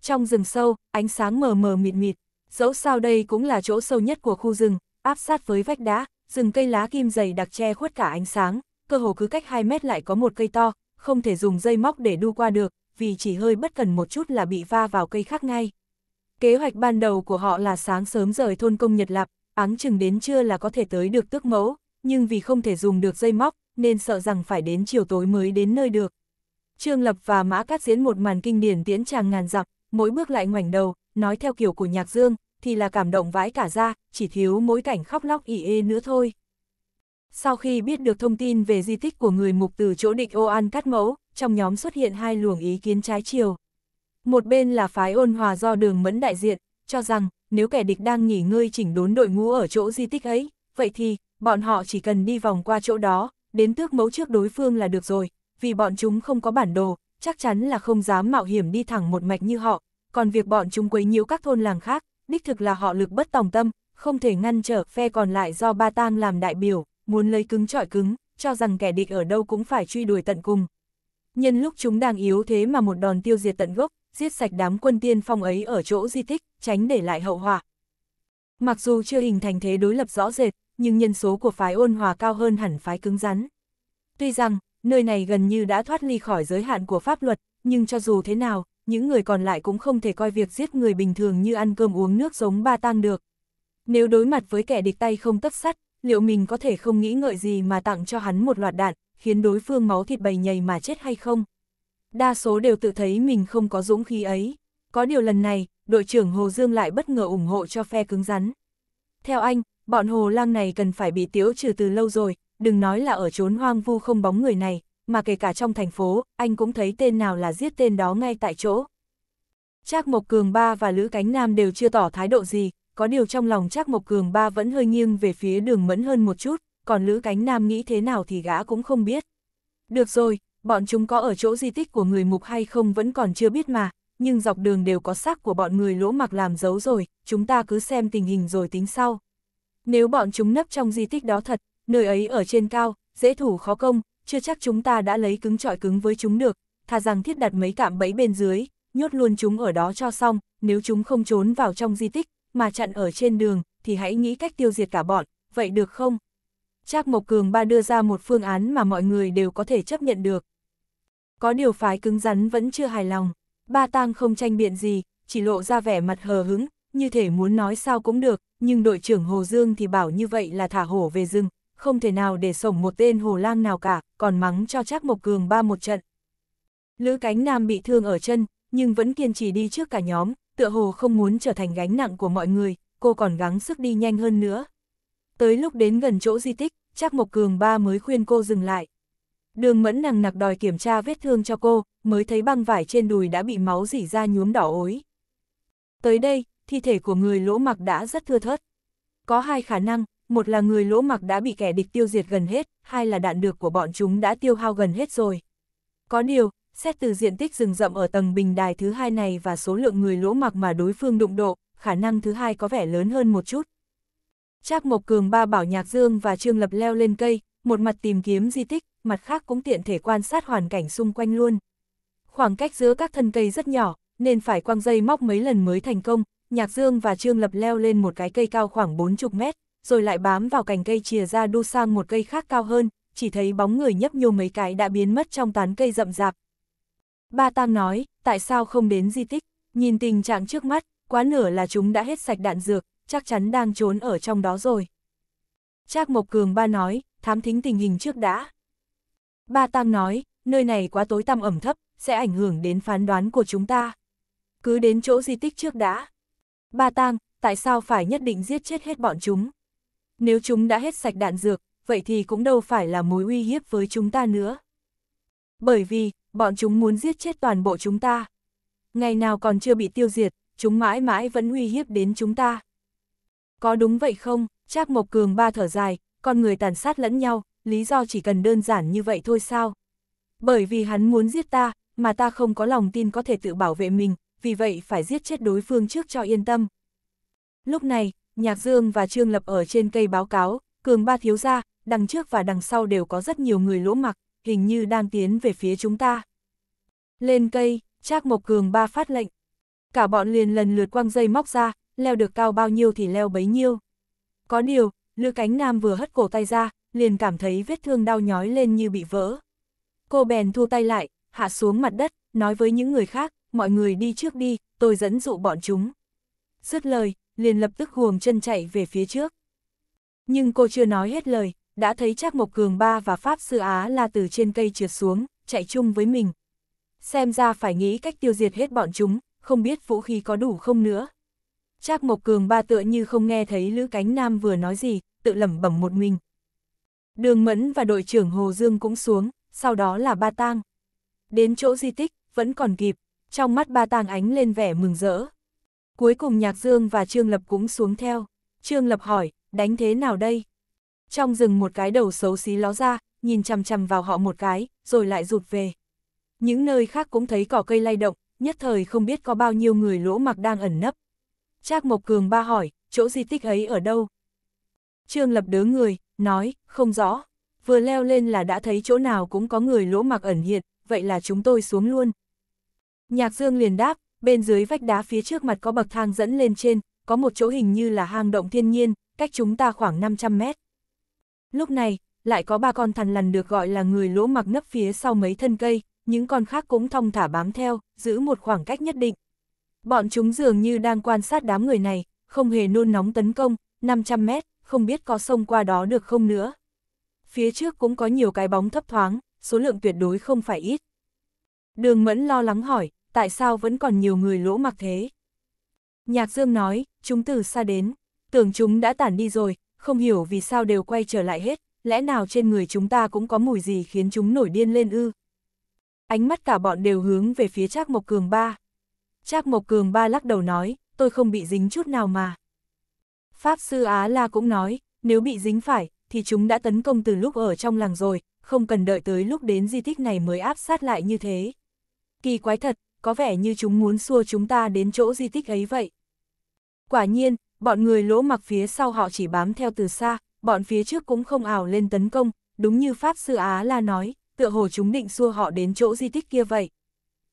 Trong rừng sâu, ánh sáng mờ mờ mịt mịt, dẫu sao đây cũng là chỗ sâu nhất của khu rừng, áp sát với vách đá, rừng cây lá kim dày đặc che khuất cả ánh sáng, cơ hồ cứ cách 2 mét lại có một cây to, không thể dùng dây móc để đu qua được, vì chỉ hơi bất cần một chút là bị va vào cây khác ngay. Kế hoạch ban đầu của họ là sáng sớm rời thôn công Nhật Lạp, áng chừng đến trưa là có thể tới được tước mẫu, nhưng vì không thể dùng được dây móc, nên sợ rằng phải đến chiều tối mới đến nơi được. Trương Lập và Mã Cát diễn một màn kinh điển tiễn chàng ngàn dặm, mỗi bước lại ngoảnh đầu, nói theo kiểu của nhạc dương, thì là cảm động vãi cả ra, chỉ thiếu mỗi cảnh khóc lóc ỉ ê nữa thôi. Sau khi biết được thông tin về di tích của người mục từ chỗ địch ô an cắt mẫu, trong nhóm xuất hiện hai luồng ý kiến trái chiều. Một bên là phái ôn hòa do đường mẫn đại diện, cho rằng nếu kẻ địch đang nghỉ ngơi chỉnh đốn đội ngũ ở chỗ di tích ấy, vậy thì bọn họ chỉ cần đi vòng qua chỗ đó, đến tước mấu trước đối phương là được rồi, vì bọn chúng không có bản đồ, chắc chắn là không dám mạo hiểm đi thẳng một mạch như họ, còn việc bọn chúng quấy nhiễu các thôn làng khác, đích thực là họ lực bất tòng tâm, không thể ngăn trở phe còn lại do Ba Tang làm đại biểu, muốn lấy cứng trọi cứng, cho rằng kẻ địch ở đâu cũng phải truy đuổi tận cùng. Nhân lúc chúng đang yếu thế mà một đòn tiêu diệt tận gốc, giết sạch đám quân tiên phong ấy ở chỗ di tích, tránh để lại hậu họa. Mặc dù chưa hình thành thế đối lập rõ rệt, nhưng nhân số của phái ôn hòa cao hơn hẳn phái cứng rắn. Tuy rằng, nơi này gần như đã thoát ly khỏi giới hạn của pháp luật, nhưng cho dù thế nào, những người còn lại cũng không thể coi việc giết người bình thường như ăn cơm uống nước giống ba tang được. Nếu đối mặt với kẻ địch tay không tất sắt, liệu mình có thể không nghĩ ngợi gì mà tặng cho hắn một loạt đạn, khiến đối phương máu thịt bầy nhầy mà chết hay không? Đa số đều tự thấy mình không có dũng khí ấy. Có điều lần này, đội trưởng Hồ Dương lại bất ngờ ủng hộ cho phe cứng rắn. Theo anh, bọn Hồ Lang này cần phải bị tiếu trừ từ lâu rồi, đừng nói là ở chốn hoang vu không bóng người này, mà kể cả trong thành phố, anh cũng thấy tên nào là giết tên đó ngay tại chỗ. Trác Mộc Cường Ba và Lữ Cánh Nam đều chưa tỏ thái độ gì, có điều trong lòng Trác Mộc Cường Ba vẫn hơi nghiêng về phía đường mẫn hơn một chút, còn Lữ Cánh Nam nghĩ thế nào thì gã cũng không biết. Được rồi, bọn chúng có ở chỗ di tích của người mục hay không vẫn còn chưa biết mà, nhưng dọc đường đều có xác của bọn người lỗ mặc làm dấu rồi, chúng ta cứ xem tình hình rồi tính sau. Nếu bọn chúng nấp trong di tích đó thật, nơi ấy ở trên cao, dễ thủ khó công, chưa chắc chúng ta đã lấy cứng trọi cứng với chúng được, thà rằng thiết đặt mấy cạm bẫy bên dưới, nhốt luôn chúng ở đó cho xong, nếu chúng không trốn vào trong di tích, mà chặn ở trên đường, thì hãy nghĩ cách tiêu diệt cả bọn, vậy được không? Trác Mộc Cường ba đưa ra một phương án mà mọi người đều có thể chấp nhận được. Có điều phái cứng rắn vẫn chưa hài lòng, ba tang không tranh biện gì, chỉ lộ ra vẻ mặt hờ hứng, như thể muốn nói sao cũng được, nhưng đội trưởng Hồ Dương thì bảo như vậy là thả hổ về rừng, không thể nào để sổng một tên hồ lang nào cả, còn mắng cho chắc một Cường ba một trận. Lữ cánh nam bị thương ở chân, nhưng vẫn kiên trì đi trước cả nhóm, tựa hồ không muốn trở thành gánh nặng của mọi người, cô còn gắng sức đi nhanh hơn nữa. Tới lúc đến gần chỗ di tích, chắc một Cường ba mới khuyên cô dừng lại. Đường mẫn nằng nặc đòi kiểm tra vết thương cho cô, mới thấy băng vải trên đùi đã bị máu dỉ ra nhuốm đỏ ối. Tới đây, thi thể của người lỗ mặc đã rất thưa thớt. Có hai khả năng, một là người lỗ mặc đã bị kẻ địch tiêu diệt gần hết, hai là đạn được của bọn chúng đã tiêu hao gần hết rồi. Có điều, xét từ diện tích rừng rậm ở tầng bình đài thứ hai này và số lượng người lỗ mặc mà đối phương đụng độ, khả năng thứ hai có vẻ lớn hơn một chút. Trác Mộc Cường ba bảo Nhạc Dương và Trương Lập leo lên cây, một mặt tìm kiếm di tích, mặt khác cũng tiện thể quan sát hoàn cảnh xung quanh luôn. Khoảng cách giữa các thân cây rất nhỏ, nên phải quăng dây móc mấy lần mới thành công, Nhạc Dương và Trương Lập leo lên một cái cây cao khoảng 40 mét, rồi lại bám vào cành cây chìa ra đu sang một cây khác cao hơn, chỉ thấy bóng người nhấp nhô mấy cái đã biến mất trong tán cây rậm rạp. Ba Tam nói, tại sao không đến di tích, nhìn tình trạng trước mắt, quá nửa là chúng đã hết sạch đạn dược, chắc chắn đang trốn ở trong đó rồi. Trác Mộc Cường ba nói, thám thính tình hình trước đã. Ba Tam nói, nơi này quá tối tăm ẩm thấp, sẽ ảnh hưởng đến phán đoán của chúng ta. Cứ đến chỗ di tích trước đã. Ba Tang, tại sao phải nhất định giết chết hết bọn chúng? Nếu chúng đã hết sạch đạn dược, vậy thì cũng đâu phải là mối uy hiếp với chúng ta nữa. Bởi vì, bọn chúng muốn giết chết toàn bộ chúng ta. Ngày nào còn chưa bị tiêu diệt, chúng mãi mãi vẫn uy hiếp đến chúng ta. Có đúng vậy không? Trác Mộc Cường ba thở dài, con người tàn sát lẫn nhau, lý do chỉ cần đơn giản như vậy thôi sao? Bởi vì hắn muốn giết ta, mà ta không có lòng tin có thể tự bảo vệ mình, vì vậy phải giết chết đối phương trước cho yên tâm. Lúc này, Nhạc Dương và Trương Lập ở trên cây báo cáo, cường ba thiếu gia, đằng trước và đằng sau đều có rất nhiều người lỗ mặc, hình như đang tiến về phía chúng ta. Lên cây, Trác Mộc Cường ba phát lệnh. Cả bọn liền lần lượt quăng dây móc ra, leo được cao bao nhiêu thì leo bấy nhiêu. Có điều, lư Cánh Nam vừa hất cổ tay ra, liền cảm thấy vết thương đau nhói lên như bị vỡ. Cô bèn thu tay lại, hạ xuống mặt đất, nói với những người khác, mọi người đi trước đi, tôi dẫn dụ bọn chúng. Dứt lời, liền lập tức huồng chân chạy về phía trước. Nhưng cô chưa nói hết lời, đã thấy Trác Mộc Cường Ba và Pháp Sư Á là từ trên cây trượt xuống, chạy chung với mình. Xem ra phải nghĩ cách tiêu diệt hết bọn chúng, không biết vũ khí có đủ không nữa. Trác Mộc Cường Ba tựa như không nghe thấy Lữ Cánh Nam vừa nói gì, tự lẩm bẩm một mình. Đường Mẫn và đội trưởng Hồ Dương cũng xuống, sau đó là Ba Tang. Đến chỗ di tích, vẫn còn kịp, trong mắt Ba Tang ánh lên vẻ mừng rỡ, Cuối cùng Nhạc Dương và Trương Lập cũng xuống theo. Trương Lập hỏi, đánh thế nào đây? Trong rừng một cái đầu xấu xí ló ra, nhìn chằm chằm vào họ một cái, rồi lại rụt về. Những nơi khác cũng thấy cỏ cây lay động, nhất thời không biết có bao nhiêu người lỗ mặc đang ẩn nấp. Trác Mộc Cường ba hỏi, chỗ di tích ấy ở đâu? Trương Lập đớ người, nói, không rõ. Vừa leo lên là đã thấy chỗ nào cũng có người lỗ mặc ẩn hiện, vậy là chúng tôi xuống luôn. Nhạc Dương liền đáp, bên dưới vách đá phía trước mặt có bậc thang dẫn lên trên, có một chỗ hình như là hang động thiên nhiên, cách chúng ta khoảng 500 mét. Lúc này, lại có ba con thằn lằn được gọi là người lỗ mặc nấp phía sau mấy thân cây, những con khác cũng thong thả bám theo, giữ một khoảng cách nhất định. Bọn chúng dường như đang quan sát đám người này, không hề nôn nóng tấn công, 500 mét, không biết có sông qua đó được không nữa. Phía trước cũng có nhiều cái bóng thấp thoáng, số lượng tuyệt đối không phải ít. Đường Mẫn lo lắng hỏi, tại sao vẫn còn nhiều người lỗ mặc thế? Nhạc Dương nói, chúng từ xa đến, tưởng chúng đã tản đi rồi, không hiểu vì sao đều quay trở lại hết, lẽ nào trên người chúng ta cũng có mùi gì khiến chúng nổi điên lên ư? Ánh mắt cả bọn đều hướng về phía Trác Mộc Cường ba. Trác Mộc Cường ba lắc đầu nói, tôi không bị dính chút nào mà. Pháp sư Á La cũng nói, nếu bị dính phải, thì chúng đã tấn công từ lúc ở trong làng rồi, không cần đợi tới lúc đến di tích này mới áp sát lại như thế. Kỳ quái thật, có vẻ như chúng muốn xua chúng ta đến chỗ di tích ấy vậy. Quả nhiên, bọn người lỗ mặc phía sau họ chỉ bám theo từ xa, bọn phía trước cũng không ảo lên tấn công, đúng như Pháp Sư Á La nói, tựa hồ chúng định xua họ đến chỗ di tích kia vậy.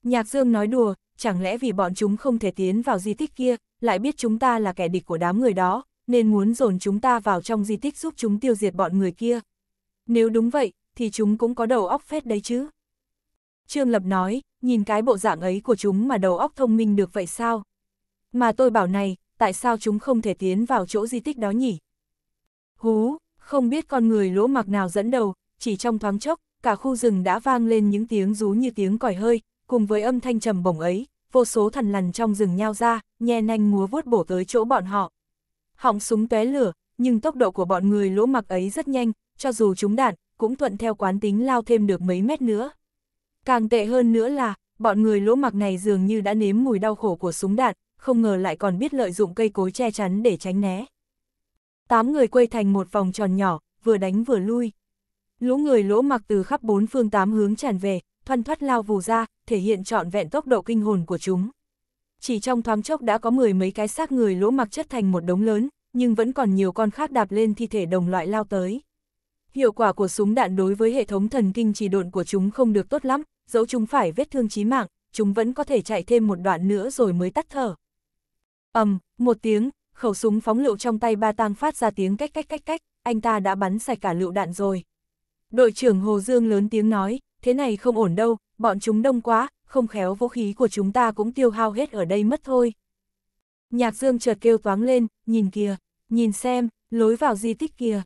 Nhạc Dương nói đùa, chẳng lẽ vì bọn chúng không thể tiến vào di tích kia, lại biết chúng ta là kẻ địch của đám người đó, nên muốn dồn chúng ta vào trong di tích giúp chúng tiêu diệt bọn người kia. Nếu đúng vậy, thì chúng cũng có đầu óc phết đấy chứ. Trương Lập nói, nhìn cái bộ dạng ấy của chúng mà đầu óc thông minh được vậy sao? Mà tôi bảo này, tại sao chúng không thể tiến vào chỗ di tích đó nhỉ? Hú, không biết con người lỗ mặc nào dẫn đầu, chỉ trong thoáng chốc, cả khu rừng đã vang lên những tiếng rú như tiếng còi hơi, cùng với âm thanh trầm bổng ấy, vô số thần lằn trong rừng nhao ra, nhe nanh múa vuốt bổ tới chỗ bọn họ. Họng súng tóe lửa, nhưng tốc độ của bọn người lỗ mặc ấy rất nhanh, cho dù chúng đạn, cũng thuận theo quán tính lao thêm được mấy mét nữa. Càng tệ hơn nữa là, bọn người lỗ mặc này dường như đã nếm mùi đau khổ của súng đạn, không ngờ lại còn biết lợi dụng cây cối che chắn để tránh né. Tám người quây thành một vòng tròn nhỏ, vừa đánh vừa lui. Lũ người lỗ mặc từ khắp bốn phương tám hướng tràn về, thoăn thoắt lao vù ra, thể hiện trọn vẹn tốc độ kinh hồn của chúng. Chỉ trong thoáng chốc đã có mười mấy cái xác người lỗ mặc chất thành một đống lớn, nhưng vẫn còn nhiều con khác đạp lên thi thể đồng loại lao tới. Hiệu quả của súng đạn đối với hệ thống thần kinh trì độn của chúng không được tốt lắm, dẫu chúng phải vết thương chí mạng, chúng vẫn có thể chạy thêm một đoạn nữa rồi mới tắt thở. ầm, um, một tiếng, khẩu súng phóng lựu trong tay ba tang phát ra tiếng cách cách cách cách, anh ta đã bắn sạch cả lựu đạn rồi. Đội trưởng Hồ Dương lớn tiếng nói, thế này không ổn đâu, bọn chúng đông quá, không khéo vũ khí của chúng ta cũng tiêu hao hết ở đây mất thôi. Nhạc Dương chợt kêu toáng lên, nhìn kìa, nhìn xem, lối vào di tích kìa.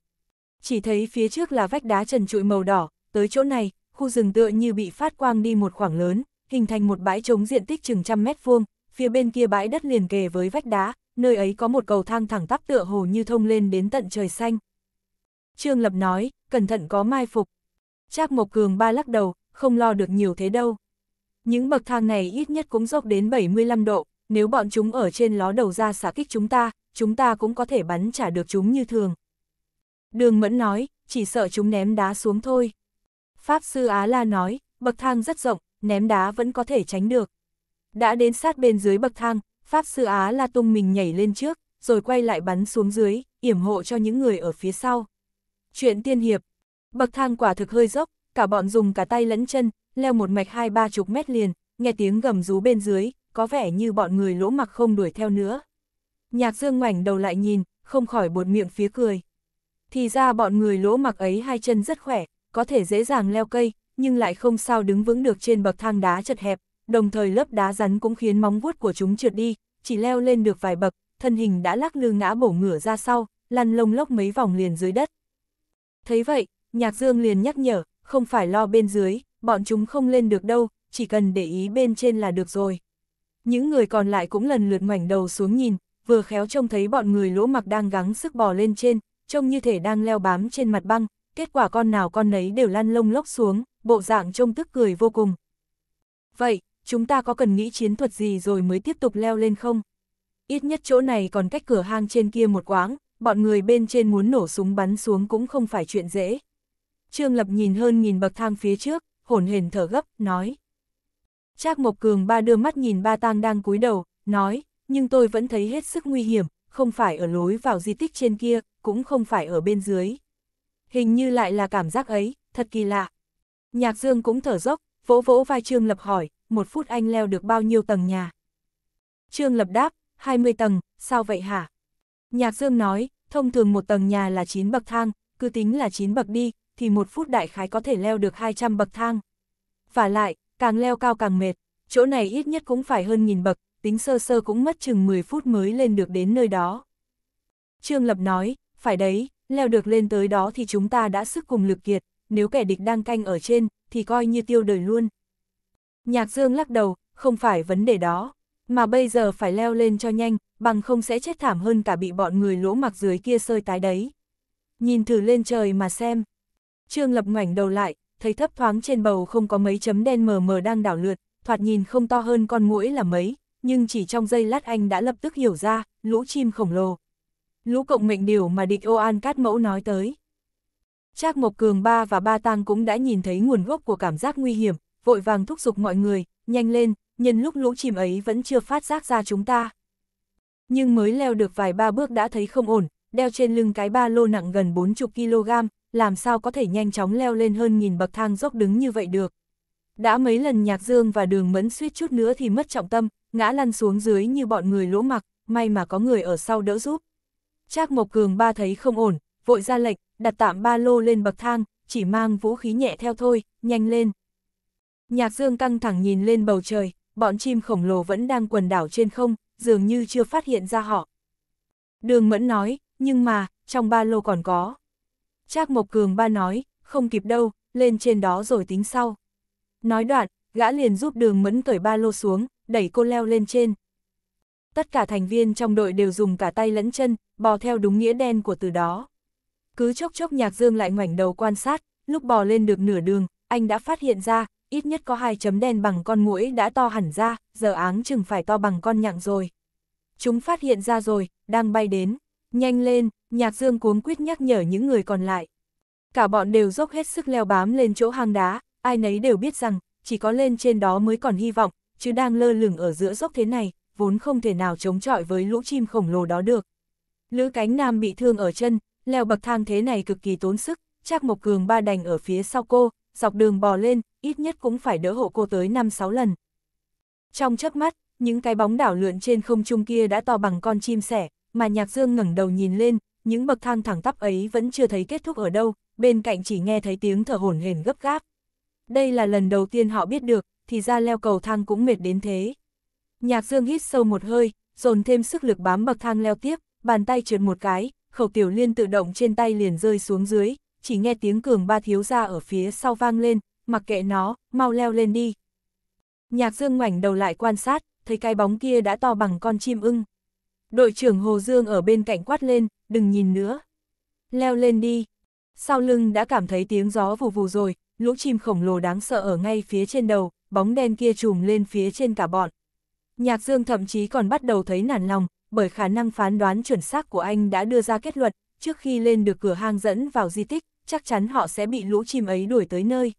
Chỉ thấy phía trước là vách đá trần trụi màu đỏ, tới chỗ này, khu rừng tựa như bị phát quang đi một khoảng lớn, hình thành một bãi trống diện tích chừng trăm mét vuông, phía bên kia bãi đất liền kề với vách đá, nơi ấy có một cầu thang thẳng tắp tựa hồ như thông lên đến tận trời xanh. Trương Lập nói, cẩn thận có mai phục. Trác Mộc Cường ba lắc đầu, không lo được nhiều thế đâu. Những bậc thang này ít nhất cũng dốc đến 75 độ, nếu bọn chúng ở trên ló đầu ra xả kích chúng ta, chúng ta cũng có thể bắn trả được chúng như thường. Đường Mẫn nói, chỉ sợ chúng ném đá xuống thôi. Pháp Sư Á La nói, bậc thang rất rộng, ném đá vẫn có thể tránh được. Đã đến sát bên dưới bậc thang, Pháp Sư Á La tung mình nhảy lên trước, rồi quay lại bắn xuống dưới, yểm hộ cho những người ở phía sau. Chuyện tiên hiệp, bậc thang quả thực hơi dốc, cả bọn dùng cả tay lẫn chân, leo một mạch hai ba chục mét liền, nghe tiếng gầm rú bên dưới, có vẻ như bọn người lỗ mặc không đuổi theo nữa. Nhạc dương ngoảnh đầu lại nhìn, không khỏi buột miệng phía cười. Thì ra bọn người lỗ mặc ấy hai chân rất khỏe, có thể dễ dàng leo cây, nhưng lại không sao đứng vững được trên bậc thang đá chật hẹp, đồng thời lớp đá rắn cũng khiến móng vuốt của chúng trượt đi, chỉ leo lên được vài bậc, thân hình đã lắc lư ngã bổ ngửa ra sau, lăn lông lốc mấy vòng liền dưới đất. Thấy vậy, Nhạc Dương liền nhắc nhở, không phải lo bên dưới, bọn chúng không lên được đâu, chỉ cần để ý bên trên là được rồi. Những người còn lại cũng lần lượt ngoảnh đầu xuống nhìn, vừa khéo trông thấy bọn người lỗ mặc đang gắng sức bò lên trên, trông như thể đang leo bám trên mặt băng, kết quả con nào con nấy đều lăn lông lốc xuống, bộ dạng trông tức cười vô cùng. Vậy, chúng ta có cần nghĩ chiến thuật gì rồi mới tiếp tục leo lên không? Ít nhất chỗ này còn cách cửa hang trên kia một quãng, bọn người bên trên muốn nổ súng bắn xuống cũng không phải chuyện dễ. Trương Lập nhìn hơn nghìn bậc thang phía trước, hổn hển thở gấp, nói. Trác Mộc Cường ba đưa mắt nhìn ba tang đang cúi đầu, nói, nhưng tôi vẫn thấy hết sức nguy hiểm, không phải ở lối vào di tích trên kia, cũng không phải ở bên dưới hình như lại là cảm giác ấy, thật kỳ lạ. Nhạc Dương cũng thở dốc, vỗ vỗ vai Trương Lập hỏi, một phút anh leo được bao nhiêu tầng nhà? Trương Lập đáp, 20 tầng, sao vậy hả? Nhạc Dương nói, thông thường một tầng nhà là 9 bậc thang, cứ tính là 9 bậc đi, thì một phút đại khái có thể leo được 200 bậc thang. Và lại, càng leo cao càng mệt, chỗ này ít nhất cũng phải hơn nghìn bậc, tính sơ sơ cũng mất chừng 10 phút mới lên được đến nơi đó. Trương Lập nói, phải đấy, Leo được lên tới đó thì chúng ta đã sức cùng lực kiệt, nếu kẻ địch đang canh ở trên, thì coi như tiêu đời luôn. Nhạc Dương lắc đầu, không phải vấn đề đó, mà bây giờ phải leo lên cho nhanh, bằng không sẽ chết thảm hơn cả bị bọn người lỗ mặc dưới kia sơi tái đấy. Nhìn thử lên trời mà xem. Trương Lập ngoảnh đầu lại, thấy thấp thoáng trên bầu không có mấy chấm đen mờ mờ đang đảo lượt, thoạt nhìn không to hơn con mũi là mấy, nhưng chỉ trong giây lát anh đã lập tức hiểu ra, lũ chim khổng lồ, lũ cộng mệnh điểu mà địch ô an cát mẫu nói tới. Trác Mộc Cường ba và ba tang cũng đã nhìn thấy nguồn gốc của cảm giác nguy hiểm, vội vàng thúc giục mọi người, nhanh lên, nhân lúc lũ chìm ấy vẫn chưa phát giác ra chúng ta. Nhưng mới leo được vài ba bước đã thấy không ổn, đeo trên lưng cái ba lô nặng gần 40kg, làm sao có thể nhanh chóng leo lên hơn nghìn bậc thang dốc đứng như vậy được. Đã mấy lần Nhạc Dương và Đường Mẫn suýt chút nữa thì mất trọng tâm, ngã lăn xuống dưới như bọn người lỗ mặc, may mà có người ở sau đỡ giúp. Trác Mộc Cường ba thấy không ổn, vội ra lệnh, đặt tạm ba lô lên bậc thang, chỉ mang vũ khí nhẹ theo thôi, nhanh lên. Nhạc Dương căng thẳng nhìn lên bầu trời, bọn chim khổng lồ vẫn đang quần đảo trên không, dường như chưa phát hiện ra họ. Đường Mẫn nói, nhưng mà, trong ba lô còn có. Trác Mộc Cường ba nói, không kịp đâu, lên trên đó rồi tính sau. Nói đoạn, gã liền giúp đường Mẫn cởi ba lô xuống, đẩy cô leo lên trên tất cả thành viên trong đội đều dùng cả tay lẫn chân, bò theo đúng nghĩa đen của từ đó. Cứ chốc chốc Nhạc Dương lại ngoảnh đầu quan sát, lúc bò lên được nửa đường, anh đã phát hiện ra, ít nhất có hai chấm đen bằng con mũi đã to hẳn ra, giờ áng chừng phải to bằng con nhặng rồi. Chúng phát hiện ra rồi, đang bay đến. Nhanh lên, Nhạc Dương cuống quýt nhắc nhở những người còn lại. Cả bọn đều dốc hết sức leo bám lên chỗ hang đá, ai nấy đều biết rằng, chỉ có lên trên đó mới còn hy vọng, chứ đang lơ lửng ở giữa dốc thế này, vốn không thể nào chống chọi với lũ chim khổng lồ đó được. Lữ cánh nam bị thương ở chân, leo bậc thang thế này cực kỳ tốn sức, chắc Mộc Cường ba đành ở phía sau cô, dọc đường bò lên, ít nhất cũng phải đỡ hộ cô tới 5-6 lần. Trong chớp mắt, những cái bóng đảo lượn trên không trung kia đã to bằng con chim sẻ, mà Nhạc Dương ngẩng đầu nhìn lên, những bậc thang thẳng tắp ấy vẫn chưa thấy kết thúc ở đâu, bên cạnh chỉ nghe thấy tiếng thở hổn hển gấp gáp. Đây là lần đầu tiên họ biết được, thì ra leo cầu thang cũng mệt đến thế. Nhạc Dương hít sâu một hơi, dồn thêm sức lực bám bậc thang leo tiếp, bàn tay trượt một cái, khẩu tiểu liên tự động trên tay liền rơi xuống dưới, chỉ nghe tiếng cường ba thiếu ra ở phía sau vang lên, mặc kệ nó, mau leo lên đi. Nhạc Dương ngoảnh đầu lại quan sát, thấy cái bóng kia đã to bằng con chim ưng. Đội trưởng Hồ Dương ở bên cạnh quát lên, đừng nhìn nữa. Leo lên đi. Sau lưng đã cảm thấy tiếng gió vù vù rồi, lũ chim khổng lồ đáng sợ ở ngay phía trên đầu, bóng đen kia trùm lên phía trên cả bọn, Nhạc Dương thậm chí còn bắt đầu thấy nản lòng, bởi khả năng phán đoán chuẩn xác của anh đã đưa ra kết luận, trước khi lên được cửa hang dẫn vào di tích, chắc chắn họ sẽ bị lũ chim ấy đuổi tới nơi.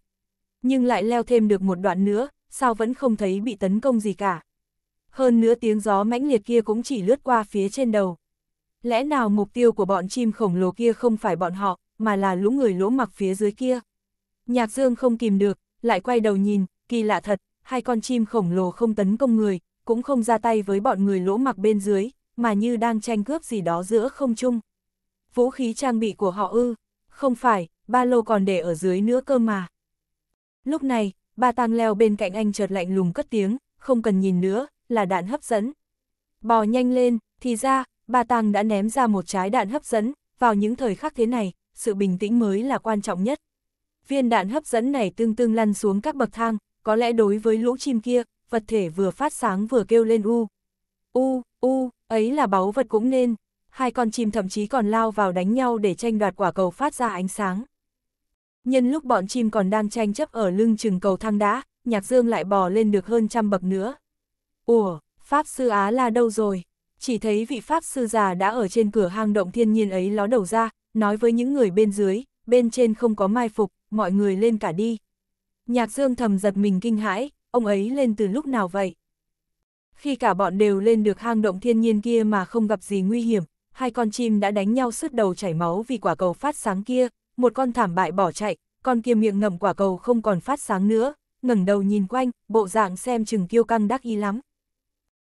Nhưng lại leo thêm được một đoạn nữa, sao vẫn không thấy bị tấn công gì cả. Hơn nữa tiếng gió mãnh liệt kia cũng chỉ lướt qua phía trên đầu. Lẽ nào mục tiêu của bọn chim khổng lồ kia không phải bọn họ, mà là lũ người lỗ mặc phía dưới kia. Nhạc Dương không kìm được, lại quay đầu nhìn, kỳ lạ thật, hai con chim khổng lồ không tấn công người, cũng không ra tay với bọn người lỗ mặc bên dưới, mà như đang tranh cướp gì đó giữa không chung. Vũ khí trang bị của họ ư, không phải, ba lô còn để ở dưới nữa cơ mà. Lúc này, ba tang leo bên cạnh anh chợt lạnh lùng cất tiếng, không cần nhìn nữa, là đạn hấp dẫn. Bò nhanh lên, thì ra, ba tang đã ném ra một trái đạn hấp dẫn, vào những thời khắc thế này, sự bình tĩnh mới là quan trọng nhất. Viên đạn hấp dẫn này tương tương lăn xuống các bậc thang, có lẽ đối với lũ chim kia, vật thể vừa phát sáng vừa kêu lên u. U, u, ấy là báu vật cũng nên. Hai con chim thậm chí còn lao vào đánh nhau để tranh đoạt quả cầu phát ra ánh sáng. Nhân lúc bọn chim còn đang tranh chấp ở lưng chừng cầu thang đá, nhạc dương lại bò lên được hơn trăm bậc nữa. Ủa, Pháp sư Á là đâu rồi? Chỉ thấy vị Pháp sư già đã ở trên cửa hang động thiên nhiên ấy ló đầu ra, nói với những người bên dưới, bên trên không có mai phục, mọi người lên cả đi. Nhạc dương thầm giật mình kinh hãi, ông ấy lên từ lúc nào vậy? Khi cả bọn đều lên được hang động thiên nhiên kia mà không gặp gì nguy hiểm, hai con chim đã đánh nhau sứt đầu chảy máu vì quả cầu phát sáng kia, một con thảm bại bỏ chạy, con kia miệng ngậm quả cầu không còn phát sáng nữa, ngẩng đầu nhìn quanh, bộ dạng xem chừng kiêu căng đắc y lắm.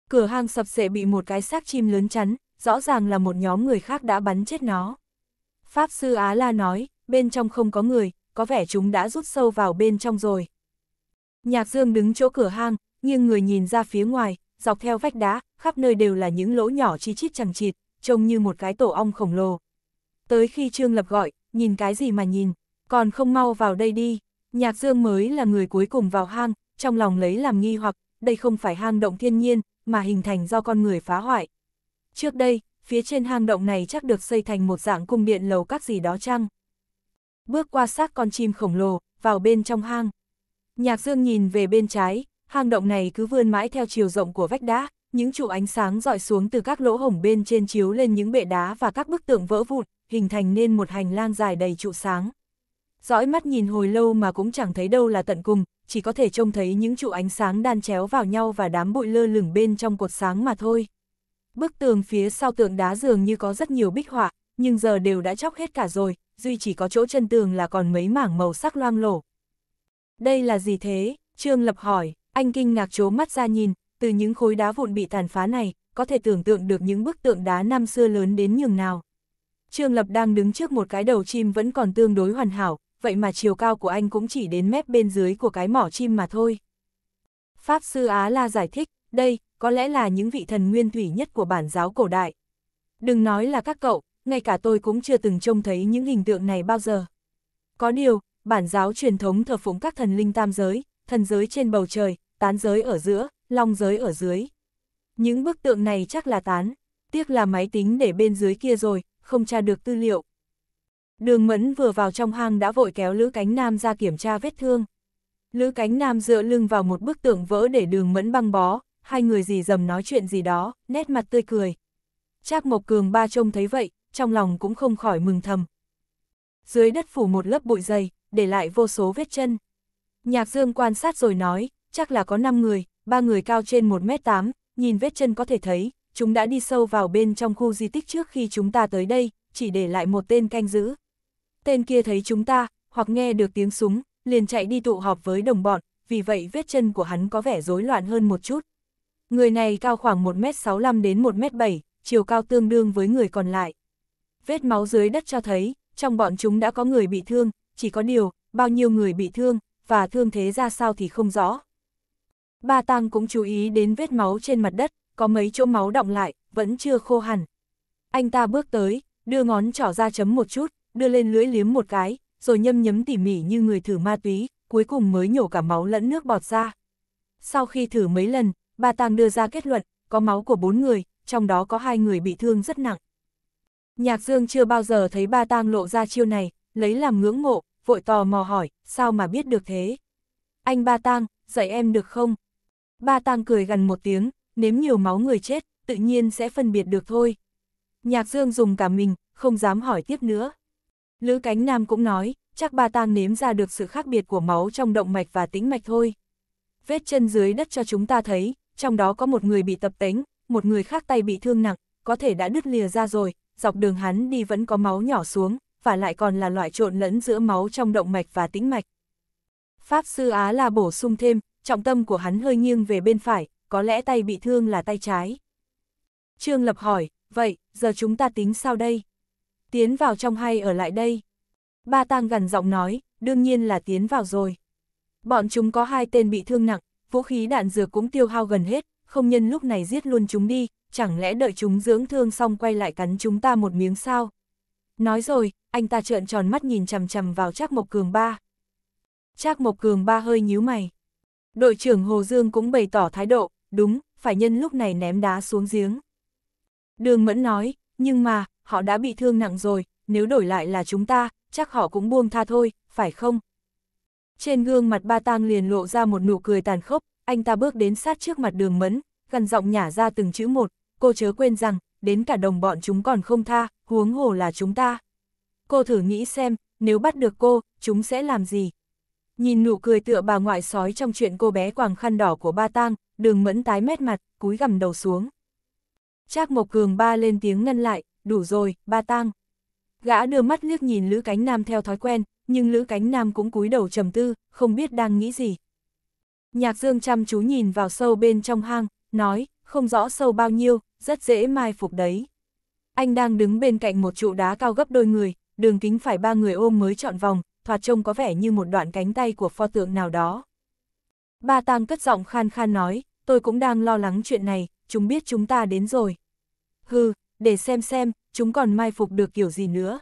Cửa hang sập sệ bị một cái xác chim lớn chắn, rõ ràng là một nhóm người khác đã bắn chết nó. Pháp sư Á La nói, bên trong không có người, có vẻ chúng đã rút sâu vào bên trong rồi. Nhạc Dương đứng chỗ cửa hang, nhưng người nhìn ra phía ngoài, dọc theo vách đá, khắp nơi đều là những lỗ nhỏ chi chít chẳng chịt, trông như một cái tổ ong khổng lồ. Tới khi Trương Lập gọi, nhìn cái gì mà nhìn, còn không mau vào đây đi, Nhạc Dương mới là người cuối cùng vào hang, trong lòng lấy làm nghi hoặc, đây không phải hang động thiên nhiên, mà hình thành do con người phá hoại. Trước đây, phía trên hang động này chắc được xây thành một dạng cung điện lầu các gì đó chăng? Bước qua xác con chim khổng lồ, vào bên trong hang. Nhạc Dương nhìn về bên trái, hang động này cứ vươn mãi theo chiều rộng của vách đá, những trụ ánh sáng dọi xuống từ các lỗ hổng bên trên chiếu lên những bệ đá và các bức tượng vỡ vụn, hình thành nên một hành lang dài đầy trụ sáng. Dõi mắt nhìn hồi lâu mà cũng chẳng thấy đâu là tận cùng, chỉ có thể trông thấy những trụ ánh sáng đan chéo vào nhau và đám bụi lơ lửng bên trong cột sáng mà thôi. Bức tường phía sau tượng đá dường như có rất nhiều bích họa, nhưng giờ đều đã chóc hết cả rồi, duy chỉ có chỗ chân tường là còn mấy mảng màu sắc loang lổ đây là gì thế? Trương Lập hỏi, anh kinh ngạc chố mắt ra nhìn, từ những khối đá vụn bị tàn phá này, có thể tưởng tượng được những bức tượng đá năm xưa lớn đến nhường nào. Trương Lập đang đứng trước một cái đầu chim vẫn còn tương đối hoàn hảo, vậy mà chiều cao của anh cũng chỉ đến mép bên dưới của cái mỏ chim mà thôi. Pháp Sư Á La giải thích, đây, có lẽ là những vị thần nguyên thủy nhất của bản giáo cổ đại. Đừng nói là các cậu, ngay cả tôi cũng chưa từng trông thấy những hình tượng này bao giờ. Có điều, bản giáo truyền thống thờ phụng các thần linh tam giới, thần giới trên bầu trời, tán giới ở giữa, long giới ở dưới. Những bức tượng này chắc là tán, tiếc là máy tính để bên dưới kia rồi, không tra được tư liệu. Đường Mẫn vừa vào trong hang đã vội kéo Lữ Cánh Nam ra kiểm tra vết thương. Lữ Cánh Nam dựa lưng vào một bức tượng vỡ để đường Mẫn băng bó, hai người gì dầm nói chuyện gì đó, nét mặt tươi cười. Trác Mộc Cường ba trông thấy vậy, trong lòng cũng không khỏi mừng thầm. Dưới đất phủ một lớp bụi dày, để lại vô số vết chân. Nhạc Dương quan sát rồi nói, chắc là có 5 người, ba người cao trên 1 mét 8 nhìn vết chân có thể thấy, chúng đã đi sâu vào bên trong khu di tích trước khi chúng ta tới đây, chỉ để lại một tên canh giữ. Tên kia thấy chúng ta, hoặc nghe được tiếng súng, liền chạy đi tụ họp với đồng bọn, vì vậy vết chân của hắn có vẻ rối loạn hơn một chút. Người này cao khoảng 1m65 đến 1m7, chiều cao tương đương với người còn lại. Vết máu dưới đất cho thấy, trong bọn chúng đã có người bị thương, chỉ có điều, bao nhiêu người bị thương, và thương thế ra sao thì không rõ. Ba Tăng cũng chú ý đến vết máu trên mặt đất, có mấy chỗ máu đọng lại, vẫn chưa khô hẳn. Anh ta bước tới, đưa ngón trỏ ra chấm một chút, đưa lên lưỡi liếm một cái, rồi nhâm nhấm tỉ mỉ như người thử ma túy, cuối cùng mới nhổ cả máu lẫn nước bọt ra. Sau khi thử mấy lần, Ba Tăng đưa ra kết luận, có máu của bốn người, trong đó có hai người bị thương rất nặng. Nhạc Dương chưa bao giờ thấy Ba Tang lộ ra chiêu này, lấy làm ngưỡng mộ, vội tò mò hỏi, sao mà biết được thế? Anh Ba Tang, dạy em được không? Ba Tang cười gần một tiếng, nếm nhiều máu người chết, tự nhiên sẽ phân biệt được thôi. Nhạc Dương dùng cả mình, không dám hỏi tiếp nữa. Lữ Cánh Nam cũng nói, chắc Ba Tang nếm ra được sự khác biệt của máu trong động mạch và tĩnh mạch thôi. Vết chân dưới đất cho chúng ta thấy, trong đó có một người bị tập tính, một người khác tay bị thương nặng, có thể đã đứt lìa ra rồi, dọc đường hắn đi vẫn có máu nhỏ xuống, và lại còn là loại trộn lẫn giữa máu trong động mạch và tĩnh mạch. Pháp sư Á là bổ sung thêm, trọng tâm của hắn hơi nghiêng về bên phải, có lẽ tay bị thương là tay trái. Trương Lập hỏi, vậy, giờ chúng ta tính sao đây? Tiến vào trong hay ở lại đây? Ba Tang gần giọng nói, đương nhiên là tiến vào rồi. Bọn chúng có hai tên bị thương nặng, vũ khí đạn dược cũng tiêu hao gần hết, không nhân lúc này giết luôn chúng đi, chẳng lẽ đợi chúng dưỡng thương xong quay lại cắn chúng ta một miếng sao? Nói rồi, anh ta trợn tròn mắt nhìn chằm chằm vào Trác Mộc Cường ba. Trác Mộc Cường ba hơi nhíu mày. Đội trưởng Hồ Dương cũng bày tỏ thái độ, đúng, phải nhân lúc này ném đá xuống giếng. Đường Mẫn nói, nhưng mà, họ đã bị thương nặng rồi, nếu đổi lại là chúng ta, chắc họ cũng buông tha thôi, phải không? Trên gương mặt ba tang liền lộ ra một nụ cười tàn khốc, anh ta bước đến sát trước mặt đường mẫn, gần giọng nhả ra từng chữ một, cô chớ quên rằng, đến cả đồng bọn chúng còn không tha, huống hồ là chúng ta. Cô thử nghĩ xem, nếu bắt được cô, chúng sẽ làm gì? Nhìn nụ cười tựa bà ngoại sói trong chuyện cô bé quàng khăn đỏ của ba tang, đường mẫn tái mét mặt, cúi gằm đầu xuống. Trác Mộc Cường ba lên tiếng ngăn lại, đủ rồi, ba tang. Gã đưa mắt liếc nhìn Lữ Cánh Nam theo thói quen, nhưng Lữ Cánh Nam cũng cúi đầu trầm tư, không biết đang nghĩ gì. Nhạc Dương chăm chú nhìn vào sâu bên trong hang, nói, không rõ sâu bao nhiêu, rất dễ mai phục đấy. Anh đang đứng bên cạnh một trụ đá cao gấp đôi người, đường kính phải ba người ôm mới trọn vòng, thoạt trông có vẻ như một đoạn cánh tay của pho tượng nào đó. Ba Tang cất giọng khan khan nói, tôi cũng đang lo lắng chuyện này, chúng biết chúng ta đến rồi. Hừ, để xem xem, chúng còn mai phục được kiểu gì nữa.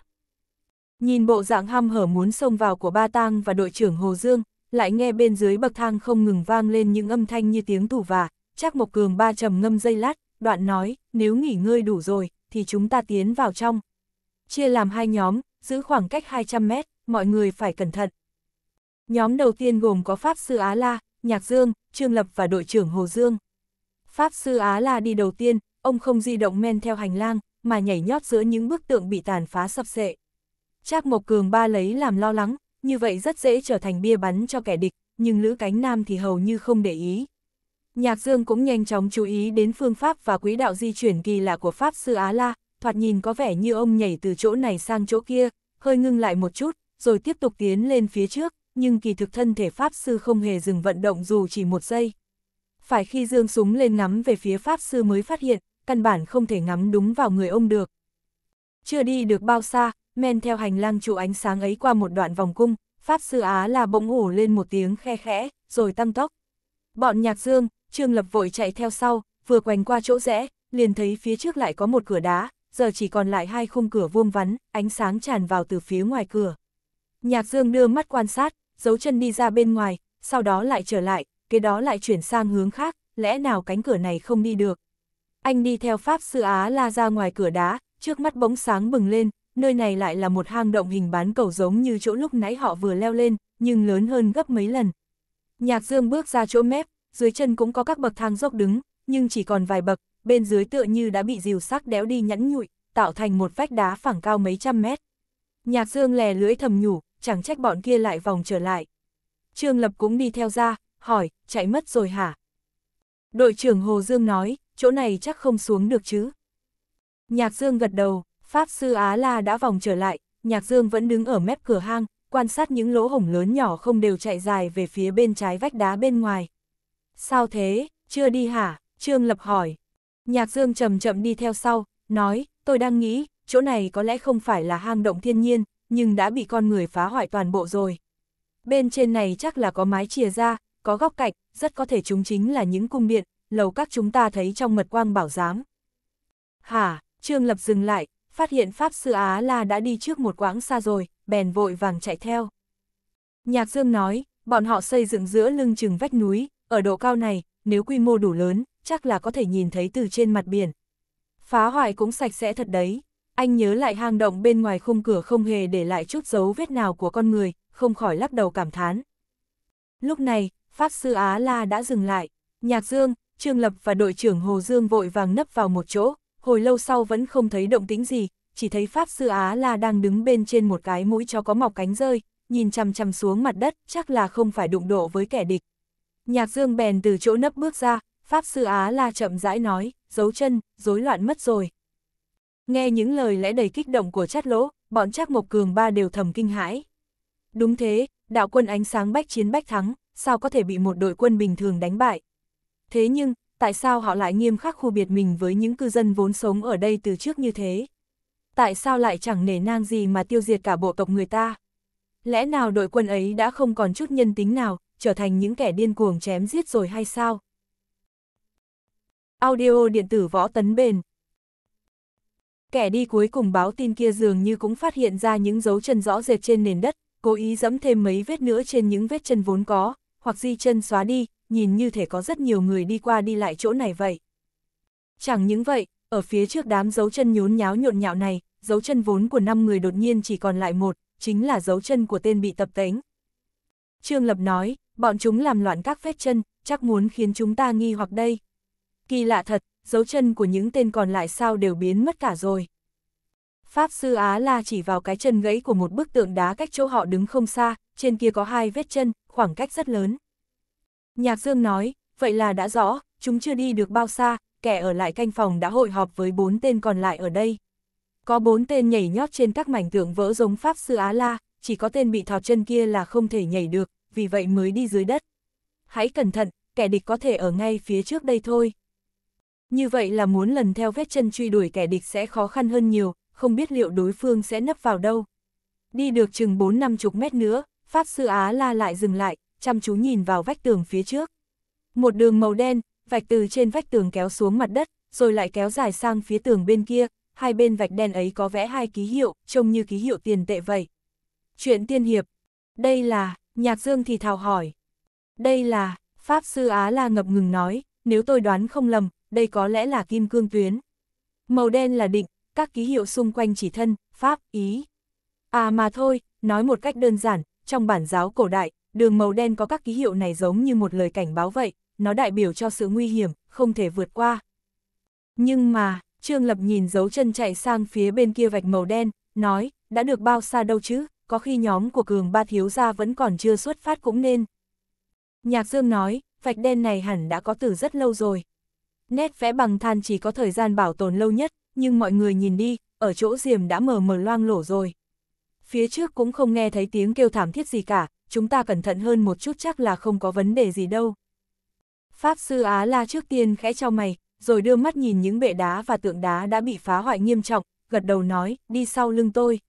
Nhìn bộ dạng hăm hở muốn xông vào của Ba Tang và đội trưởng Hồ Dương, lại nghe bên dưới bậc thang không ngừng vang lên những âm thanh như tiếng thủ vả, chắc một Cường ba trầm ngâm dây lát, đoạn nói, nếu nghỉ ngơi đủ rồi, thì chúng ta tiến vào trong. Chia làm hai nhóm, giữ khoảng cách 200 mét, mọi người phải cẩn thận. Nhóm đầu tiên gồm có Pháp Sư Á La, Nhạc Dương, Trương Lập và đội trưởng Hồ Dương. Pháp Sư Á La đi đầu tiên, ông không di động men theo hành lang, mà nhảy nhót giữa những bức tượng bị tàn phá sập sệ. Trác Mộc Cường ba lấy làm lo lắng, như vậy rất dễ trở thành bia bắn cho kẻ địch, nhưng Lữ Cánh Nam thì hầu như không để ý. Nhạc Dương cũng nhanh chóng chú ý đến phương pháp và quỹ đạo di chuyển kỳ lạ của Pháp Sư Á La, thoạt nhìn có vẻ như ông nhảy từ chỗ này sang chỗ kia, hơi ngưng lại một chút, rồi tiếp tục tiến lên phía trước, nhưng kỳ thực thân thể Pháp Sư không hề dừng vận động dù chỉ một giây. Phải khi Dương súng lên ngắm về phía Pháp Sư mới phát hiện, căn bản không thể ngắm đúng vào người ông được. Chưa đi được bao xa, men theo hành lang trụ ánh sáng ấy qua một đoạn vòng cung, Pháp Sư Á là bỗng ủ lên một tiếng khe khẽ, rồi tăng tốc. Bọn nhạc dương, Trương Lập vội chạy theo sau, vừa quành qua chỗ rẽ, liền thấy phía trước lại có một cửa đá, giờ chỉ còn lại hai khung cửa vuông vắn, ánh sáng tràn vào từ phía ngoài cửa. Nhạc Dương đưa mắt quan sát, giấu chân đi ra bên ngoài, sau đó lại trở lại, cái đó lại chuyển sang hướng khác, lẽ nào cánh cửa này không đi được. Anh đi theo Pháp Sư Á la ra ngoài cửa đá, trước mắt bỗng sáng bừng lên, nơi này lại là một hang động hình bán cầu giống như chỗ lúc nãy họ vừa leo lên, nhưng lớn hơn gấp mấy lần. Nhạc Dương bước ra chỗ mép, dưới chân cũng có các bậc thang dốc đứng, nhưng chỉ còn vài bậc, bên dưới tựa như đã bị rìu sắc đéo đi nhẵn nhụi, tạo thành một vách đá phẳng cao mấy trăm mét. Nhạc Dương lè lưỡi thầm nhủ, chẳng trách bọn kia lại vòng trở lại. Trương Lập cũng đi theo ra, hỏi, chạy mất rồi hả? Đội trưởng Hồ Dương nói, chỗ này chắc không xuống được chứ. Nhạc Dương gật đầu, Pháp Sư Á La đã vòng trở lại, Nhạc Dương vẫn đứng ở mép cửa hang, quan sát những lỗ hổng lớn nhỏ không đều chạy dài về phía bên trái vách đá bên ngoài. Sao thế, chưa đi hả? Trương Lập hỏi. Nhạc Dương chậm chậm đi theo sau, nói, tôi đang nghĩ, chỗ này có lẽ không phải là hang động thiên nhiên, nhưng đã bị con người phá hoại toàn bộ rồi. Bên trên này chắc là có mái chìa ra, có góc cạnh, rất có thể chúng chính là những cung điện, lầu các chúng ta thấy trong mật quang bảo giám. Hả, Trương Lập dừng lại, phát hiện Pháp Sư Á La đã đi trước một quãng xa rồi, bèn vội vàng chạy theo. Nhạc Dương nói, bọn họ xây dựng giữa lưng chừng vách núi, ở độ cao này, nếu quy mô đủ lớn, chắc là có thể nhìn thấy từ trên mặt biển. Phá hoại cũng sạch sẽ thật đấy. Anh nhớ lại hang động bên ngoài khung cửa không hề để lại chút dấu vết nào của con người, không khỏi lắc đầu cảm thán. Lúc này, Pháp Sư Á La đã dừng lại. Nhạc Dương, Trương Lập và đội trưởng Hồ Dương vội vàng nấp vào một chỗ, hồi lâu sau vẫn không thấy động tĩnh gì, chỉ thấy Pháp Sư Á La đang đứng bên trên một cái mũi cho có mọc cánh rơi, nhìn chằm chằm xuống mặt đất, chắc là không phải đụng độ với kẻ địch, Nhạc Dương bèn từ chỗ nấp bước ra, Pháp Sư Á La chậm rãi nói, giấu chân, rối loạn mất rồi. Nghe những lời lẽ đầy kích động của chát lỗ, bọn chắc Mộc Cường ba đều thầm kinh hãi. Đúng thế, đạo quân ánh sáng bách chiến bách thắng, sao có thể bị một đội quân bình thường đánh bại. Thế nhưng, tại sao họ lại nghiêm khắc khu biệt mình với những cư dân vốn sống ở đây từ trước như thế? Tại sao lại chẳng nể nang gì mà tiêu diệt cả bộ tộc người ta? Lẽ nào đội quân ấy đã không còn chút nhân tính nào, trở thành những kẻ điên cuồng chém giết rồi hay sao? Audio điện tử võ tấn bền Kẻ đi cuối cùng báo tin kia dường như cũng phát hiện ra những dấu chân rõ rệt trên nền đất, cố ý dẫm thêm mấy vết nữa trên những vết chân vốn có, hoặc di chân xóa đi, nhìn như thể có rất nhiều người đi qua đi lại chỗ này vậy. Chẳng những vậy, ở phía trước đám dấu chân nhốn nháo nhộn nhạo này, dấu chân vốn của 5 người đột nhiên chỉ còn lại một, chính là dấu chân của tên bị tập tánh. Trương Lập nói, bọn chúng làm loạn các phép chân, chắc muốn khiến chúng ta nghi hoặc đây. Kỳ lạ thật, dấu chân của những tên còn lại sao đều biến mất cả rồi. Pháp sư Á La chỉ vào cái chân gãy của một bức tượng đá cách chỗ họ đứng không xa, trên kia có hai vết chân, khoảng cách rất lớn. Nhạc Dương nói, vậy là đã rõ, chúng chưa đi được bao xa, kẻ ở lại canh phòng đã hội họp với bốn tên còn lại ở đây. Có bốn tên nhảy nhót trên các mảnh tượng vỡ giống Pháp sư Á La, chỉ có tên bị thọt chân kia là không thể nhảy được, vì vậy mới đi dưới đất. Hãy cẩn thận, kẻ địch có thể ở ngay phía trước đây thôi. Như vậy là muốn lần theo vết chân truy đuổi kẻ địch sẽ khó khăn hơn nhiều, không biết liệu đối phương sẽ nấp vào đâu. Đi được chừng 4 chục mét nữa, Pháp Sư Á La lại dừng lại, chăm chú nhìn vào vách tường phía trước. Một đường màu đen, vạch từ trên vách tường kéo xuống mặt đất, rồi lại kéo dài sang phía tường bên kia, hai bên vạch đen ấy có vẽ hai ký hiệu, trông như ký hiệu tiền tệ vậy. Chuyện tiên hiệp, đây là Nhạc Dương thì thào hỏi. Đây là, Pháp Sư Á La ngập ngừng nói, nếu tôi đoán không lầm, đây có lẽ là kim cương tuyến. Màu đen là định, các ký hiệu xung quanh chỉ thân, Pháp, Ý. À mà thôi, nói một cách đơn giản, trong bản giáo cổ đại, đường màu đen có các ký hiệu này giống như một lời cảnh báo vậy, nó đại biểu cho sự nguy hiểm, không thể vượt qua. Nhưng mà, Trương Lập nhìn dấu chân chạy sang phía bên kia vạch màu đen, nói, đã được bao xa đâu chứ? có khi nhóm của cường ba thiếu gia vẫn còn chưa xuất phát cũng nên. Nhạc Dương nói, vạch đen này hẳn đã có từ rất lâu rồi. Nét vẽ bằng than chỉ có thời gian bảo tồn lâu nhất, nhưng mọi người nhìn đi, ở chỗ diềm đã mờ mờ loang lổ rồi. Phía trước cũng không nghe thấy tiếng kêu thảm thiết gì cả, chúng ta cẩn thận hơn một chút chắc là không có vấn đề gì đâu. Pháp sư Á La trước tiên khẽ cho mày, rồi đưa mắt nhìn những bệ đá và tượng đá đã bị phá hoại nghiêm trọng, gật đầu nói, đi sau lưng tôi.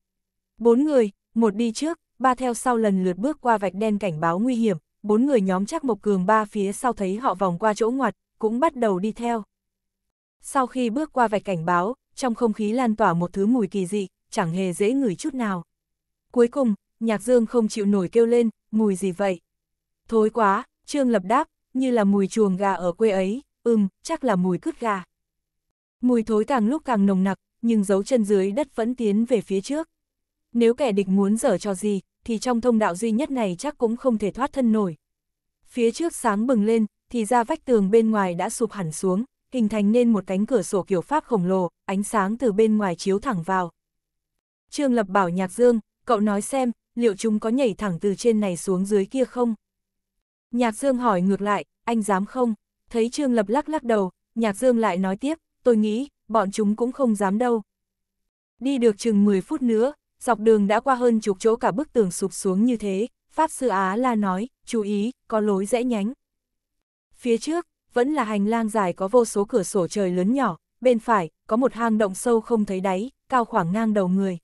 Bốn người, một đi trước, ba theo sau lần lượt bước qua vạch đen cảnh báo nguy hiểm, bốn người nhóm chắc Mộc Cường ba phía sau thấy họ vòng qua chỗ ngoặt, cũng bắt đầu đi theo. Sau khi bước qua vạch cảnh báo, trong không khí lan tỏa một thứ mùi kỳ dị, chẳng hề dễ ngửi chút nào. Cuối cùng, Nhạc Dương không chịu nổi kêu lên, mùi gì vậy? Thối quá, Trương Lập đáp, như là mùi chuồng gà ở quê ấy, ừm, chắc là mùi cứt gà. Mùi thối càng lúc càng nồng nặc, nhưng dấu chân dưới đất vẫn tiến về phía trước. Nếu kẻ địch muốn dở cho gì, thì trong thông đạo duy nhất này chắc cũng không thể thoát thân nổi. Phía trước sáng bừng lên, thì ra vách tường bên ngoài đã sụp hẳn xuống, hình thành nên một cánh cửa sổ kiểu Pháp khổng lồ, ánh sáng từ bên ngoài chiếu thẳng vào. Trương Lập bảo Nhạc Dương, cậu nói xem, liệu chúng có nhảy thẳng từ trên này xuống dưới kia không? Nhạc Dương hỏi ngược lại, anh dám không? Thấy Trương Lập lắc lắc đầu, Nhạc Dương lại nói tiếp, tôi nghĩ, bọn chúng cũng không dám đâu. Đi được chừng 10 phút nữa, dọc đường đã qua hơn chục chỗ cả bức tường sụp xuống như thế, Pháp Sư Á La nói, chú ý, có lối rẽ nhánh. Phía trước, vẫn là hành lang dài có vô số cửa sổ trời lớn nhỏ, bên phải, có một hang động sâu không thấy đáy, cao khoảng ngang đầu người.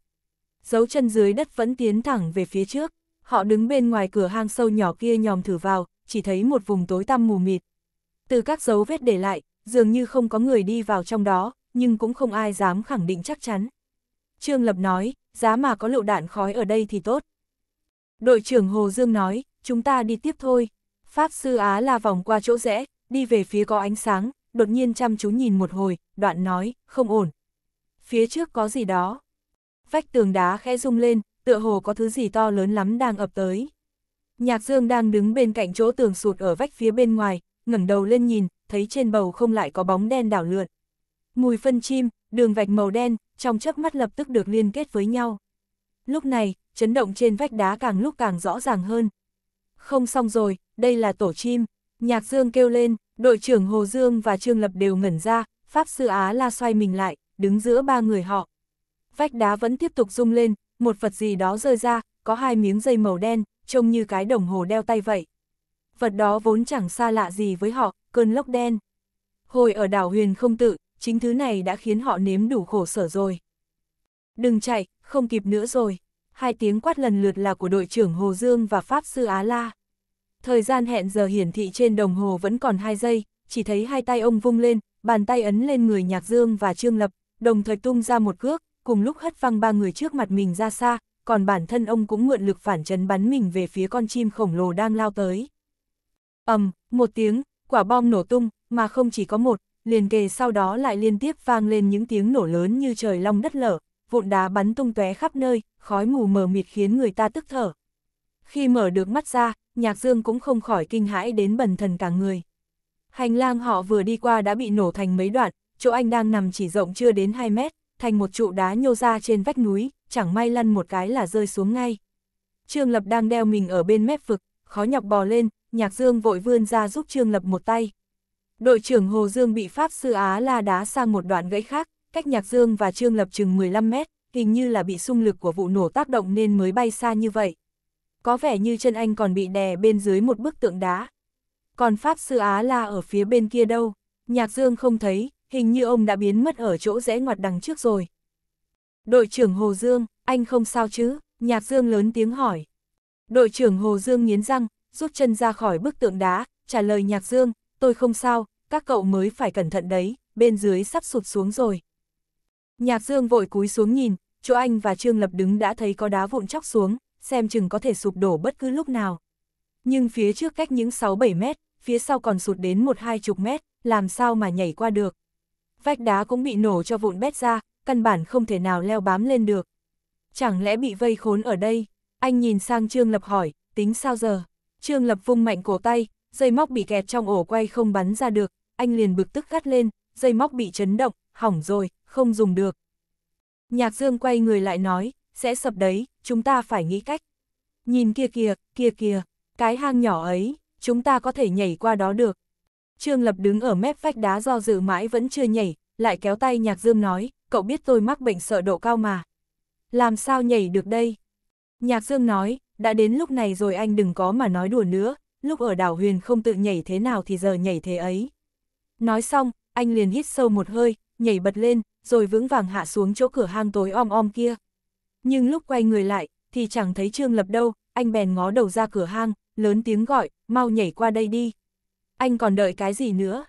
Dấu chân dưới đất vẫn tiến thẳng về phía trước, họ đứng bên ngoài cửa hang sâu nhỏ kia nhòm thử vào, chỉ thấy một vùng tối tăm mù mịt. Từ các dấu vết để lại, dường như không có người đi vào trong đó, nhưng cũng không ai dám khẳng định chắc chắn. Trương Lập nói, giá mà có lựu đạn khói ở đây thì tốt. Đội trưởng Hồ Dương nói, chúng ta đi tiếp thôi. Pháp sư Á là vòng qua chỗ rẽ, đi về phía có ánh sáng, đột nhiên chăm chú nhìn một hồi, đoạn nói, không ổn. Phía trước có gì đó. Vách tường đá khẽ rung lên, tựa hồ có thứ gì to lớn lắm đang ập tới. Nhạc Dương đang đứng bên cạnh chỗ tường sụt ở vách phía bên ngoài, ngẩng đầu lên nhìn, thấy trên bầu không lại có bóng đen đảo lượn. Mùi phân chim, đường vạch màu đen, trong chớp mắt lập tức được liên kết với nhau. Lúc này, chấn động trên vách đá càng lúc càng rõ ràng hơn. Không xong rồi, đây là tổ chim. Nhạc Dương kêu lên, đội trưởng Hồ Dương và Trương Lập đều ngẩn ra, Pháp Sư Á la xoay mình lại, đứng giữa ba người họ. Vách đá vẫn tiếp tục rung lên, một vật gì đó rơi ra, có hai miếng dây màu đen, trông như cái đồng hồ đeo tay vậy. Vật đó vốn chẳng xa lạ gì với họ, cơn lốc đen. Hồi ở đảo huyền không tự, chính thứ này đã khiến họ nếm đủ khổ sở rồi. Đừng chạy, không kịp nữa rồi. Hai tiếng quát lần lượt là của đội trưởng Hồ Dương và Pháp Sư Á La. Thời gian hẹn giờ hiển thị trên đồng hồ vẫn còn 2 giây, chỉ thấy hai tay ông vung lên, bàn tay ấn lên người Nhạc Dương và Trương Lập, đồng thời tung ra một cước, cùng lúc hất văng ba người trước mặt mình ra xa, còn bản thân ông cũng mượn lực phản chấn bắn mình về phía con chim khổng lồ đang lao tới. ầm, um, một tiếng, quả bom nổ tung, mà không chỉ có một, liền kề sau đó lại liên tiếp vang lên những tiếng nổ lớn như trời long đất lở, vụn đá bắn tung tóe khắp nơi, khói mù mờ mịt khiến người ta tức thở. Khi mở được mắt ra, Nhạc Dương cũng không khỏi kinh hãi đến bần thần cả người. Hành lang họ vừa đi qua đã bị nổ thành mấy đoạn, chỗ anh đang nằm chỉ rộng chưa đến 2 mét, thành một trụ đá nhô ra trên vách núi, chẳng may lăn một cái là rơi xuống ngay. Trương Lập đang đeo mình ở bên mép vực, khó nhọc bò lên, Nhạc Dương vội vươn ra giúp Trương Lập một tay. Đội trưởng Hồ Dương bị Pháp Sư Á La đá sang một đoạn gãy khác, cách Nhạc Dương và Trương Lập chừng 15 mét, hình như là bị xung lực của vụ nổ tác động nên mới bay xa như vậy. Có vẻ như chân anh còn bị đè bên dưới một bức tượng đá. Còn Pháp Sư Á La ở phía bên kia đâu, Nhạc Dương không thấy, hình như ông đã biến mất ở chỗ rẽ ngoặt đằng trước rồi. Đội trưởng Hồ Dương, anh không sao chứ, Nhạc Dương lớn tiếng hỏi. Đội trưởng Hồ Dương nghiến răng, rút chân ra khỏi bức tượng đá, trả lời Nhạc Dương, tôi không sao, các cậu mới phải cẩn thận đấy, bên dưới sắp sụt xuống rồi. Nhạc Dương vội cúi xuống nhìn, chỗ anh và Trương Lập đứng đã thấy có đá vụn chóc xuống, xem chừng có thể sụp đổ bất cứ lúc nào. Nhưng phía trước cách những 6-7 mét, phía sau còn sụt đến một hai chục mét, làm sao mà nhảy qua được. Vách đá cũng bị nổ cho vụn bét ra, căn bản không thể nào leo bám lên được. Chẳng lẽ bị vây khốn ở đây? Anh nhìn sang Trương Lập hỏi, tính sao giờ? Trương Lập vung mạnh cổ tay, dây móc bị kẹt trong ổ quay không bắn ra được, anh liền bực tức gắt lên, dây móc bị chấn động, hỏng rồi, không dùng được. Nhạc Dương quay người lại nói, sẽ sập đấy, chúng ta phải nghĩ cách. Nhìn kia kìa, kia kìa, cái hang nhỏ ấy, chúng ta có thể nhảy qua đó được. Trương Lập đứng ở mép vách đá do dự mãi vẫn chưa nhảy, lại kéo tay Nhạc Dương nói, cậu biết tôi mắc bệnh sợ độ cao mà. Làm sao nhảy được đây? Nhạc Dương nói, đã đến lúc này rồi anh đừng có mà nói đùa nữa, lúc ở đảo huyền không tự nhảy thế nào thì giờ nhảy thế ấy. Nói xong, anh liền hít sâu một hơi, nhảy bật lên, rồi vững vàng hạ xuống chỗ cửa hang tối om om kia. Nhưng lúc quay người lại, thì chẳng thấy Trương Lập đâu, anh bèn ngó đầu ra cửa hang, lớn tiếng gọi, mau nhảy qua đây đi. Anh còn đợi cái gì nữa?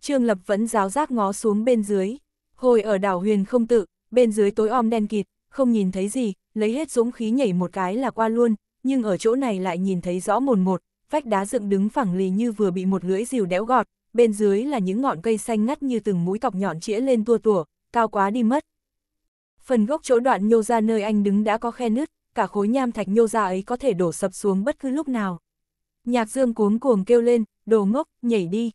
Trương Lập vẫn giáo giác ngó xuống bên dưới. Hồi ở đảo huyền không tự, bên dưới tối om đen kịt, không nhìn thấy gì, lấy hết dũng khí nhảy một cái là qua luôn, nhưng ở chỗ này lại nhìn thấy rõ mồn một, vách đá dựng đứng phẳng lì như vừa bị một lưỡi rìu đẽo gọt, bên dưới là những ngọn cây xanh ngắt như từng mũi cọc nhọn chĩa lên tua tủa, cao quá đi mất. Phần gốc chỗ đoạn nhô ra nơi anh đứng đã có khe nứt, cả khối nham thạch nhô ra ấy có thể đổ sập xuống bất cứ lúc nào. Nhạc Dương cuống cuồng kêu lên, đồ ngốc, nhảy đi.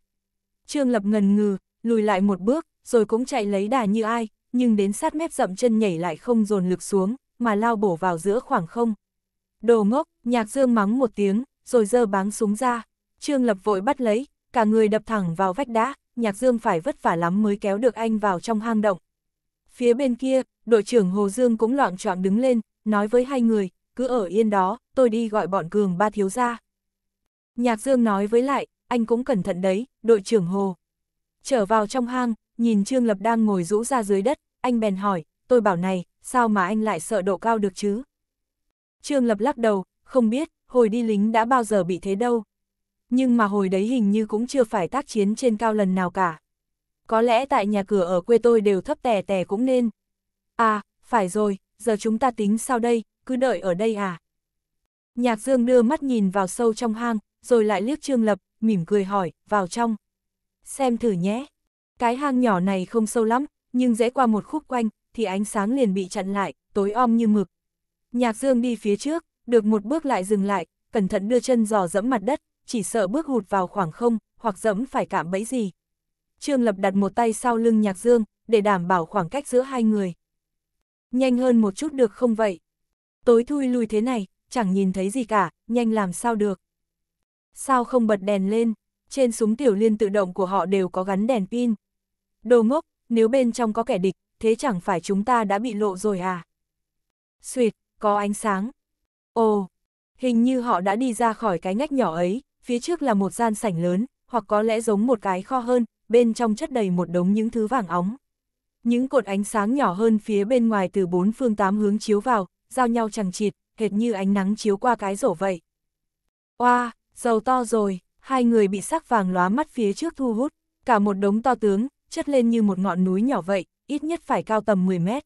Trương Lập ngần ngừ, lùi lại một bước, rồi cũng chạy lấy đà như ai, nhưng đến sát mép dậm chân nhảy lại không dồn lực xuống, mà lao bổ vào giữa khoảng không. Đồ ngốc, Nhạc Dương mắng một tiếng, rồi giơ báng súng ra. Trương Lập vội bắt lấy, cả người đập thẳng vào vách đá, Nhạc Dương phải vất vả lắm mới kéo được anh vào trong hang động. Phía bên kia, đội trưởng Hồ Dương cũng loạn choạng đứng lên, nói với hai người, cứ ở yên đó, tôi đi gọi bọn cường ba thiếu ra. Nhạc Dương nói với lại, anh cũng cẩn thận đấy, đội trưởng Hồ. Trở vào trong hang, nhìn Trương Lập đang ngồi rũ ra dưới đất, anh bèn hỏi, tôi bảo này, sao mà anh lại sợ độ cao được chứ? Trương Lập lắc đầu, không biết, hồi đi lính đã bao giờ bị thế đâu. Nhưng mà hồi đấy hình như cũng chưa phải tác chiến trên cao lần nào cả. Có lẽ tại nhà cửa ở quê tôi đều thấp tè tè cũng nên. À, phải rồi, giờ chúng ta tính sao đây, cứ đợi ở đây à. Nhạc Dương đưa mắt nhìn vào sâu trong hang, rồi lại liếc Trương Lập, mỉm cười hỏi, vào trong. Xem thử nhé. Cái hang nhỏ này không sâu lắm, nhưng dễ qua một khúc quanh, thì ánh sáng liền bị chặn lại, tối om như mực. Nhạc Dương đi phía trước, được một bước lại dừng lại, cẩn thận đưa chân dò dẫm mặt đất, chỉ sợ bước hụt vào khoảng không, hoặc dẫm phải cảm bẫy gì. Trương Lập đặt một tay sau lưng Nhạc Dương, để đảm bảo khoảng cách giữa hai người. Nhanh hơn một chút được không vậy? Tối thui lui thế này, chẳng nhìn thấy gì cả, nhanh làm sao được. Sao không bật đèn lên? Trên súng tiểu liên tự động của họ đều có gắn đèn pin. Đồ ngốc, nếu bên trong có kẻ địch, thế chẳng phải chúng ta đã bị lộ rồi à? Xuyệt, có ánh sáng, Ồ, hình như họ đã đi ra khỏi cái ngách nhỏ ấy, phía trước là một gian sảnh lớn, hoặc có lẽ giống một cái kho hơn, bên trong chất đầy một đống những thứ vàng óng. Những cột ánh sáng nhỏ hơn phía bên ngoài từ bốn phương tám hướng chiếu vào, giao nhau chẳng chịt, hệt như ánh nắng chiếu qua cái rổ vậy. Oa, wow, dầu to rồi, hai người bị sắc vàng lóa mắt phía trước thu hút, cả một đống to tướng, chất lên như một ngọn núi nhỏ vậy, ít nhất phải cao tầm 10 mét.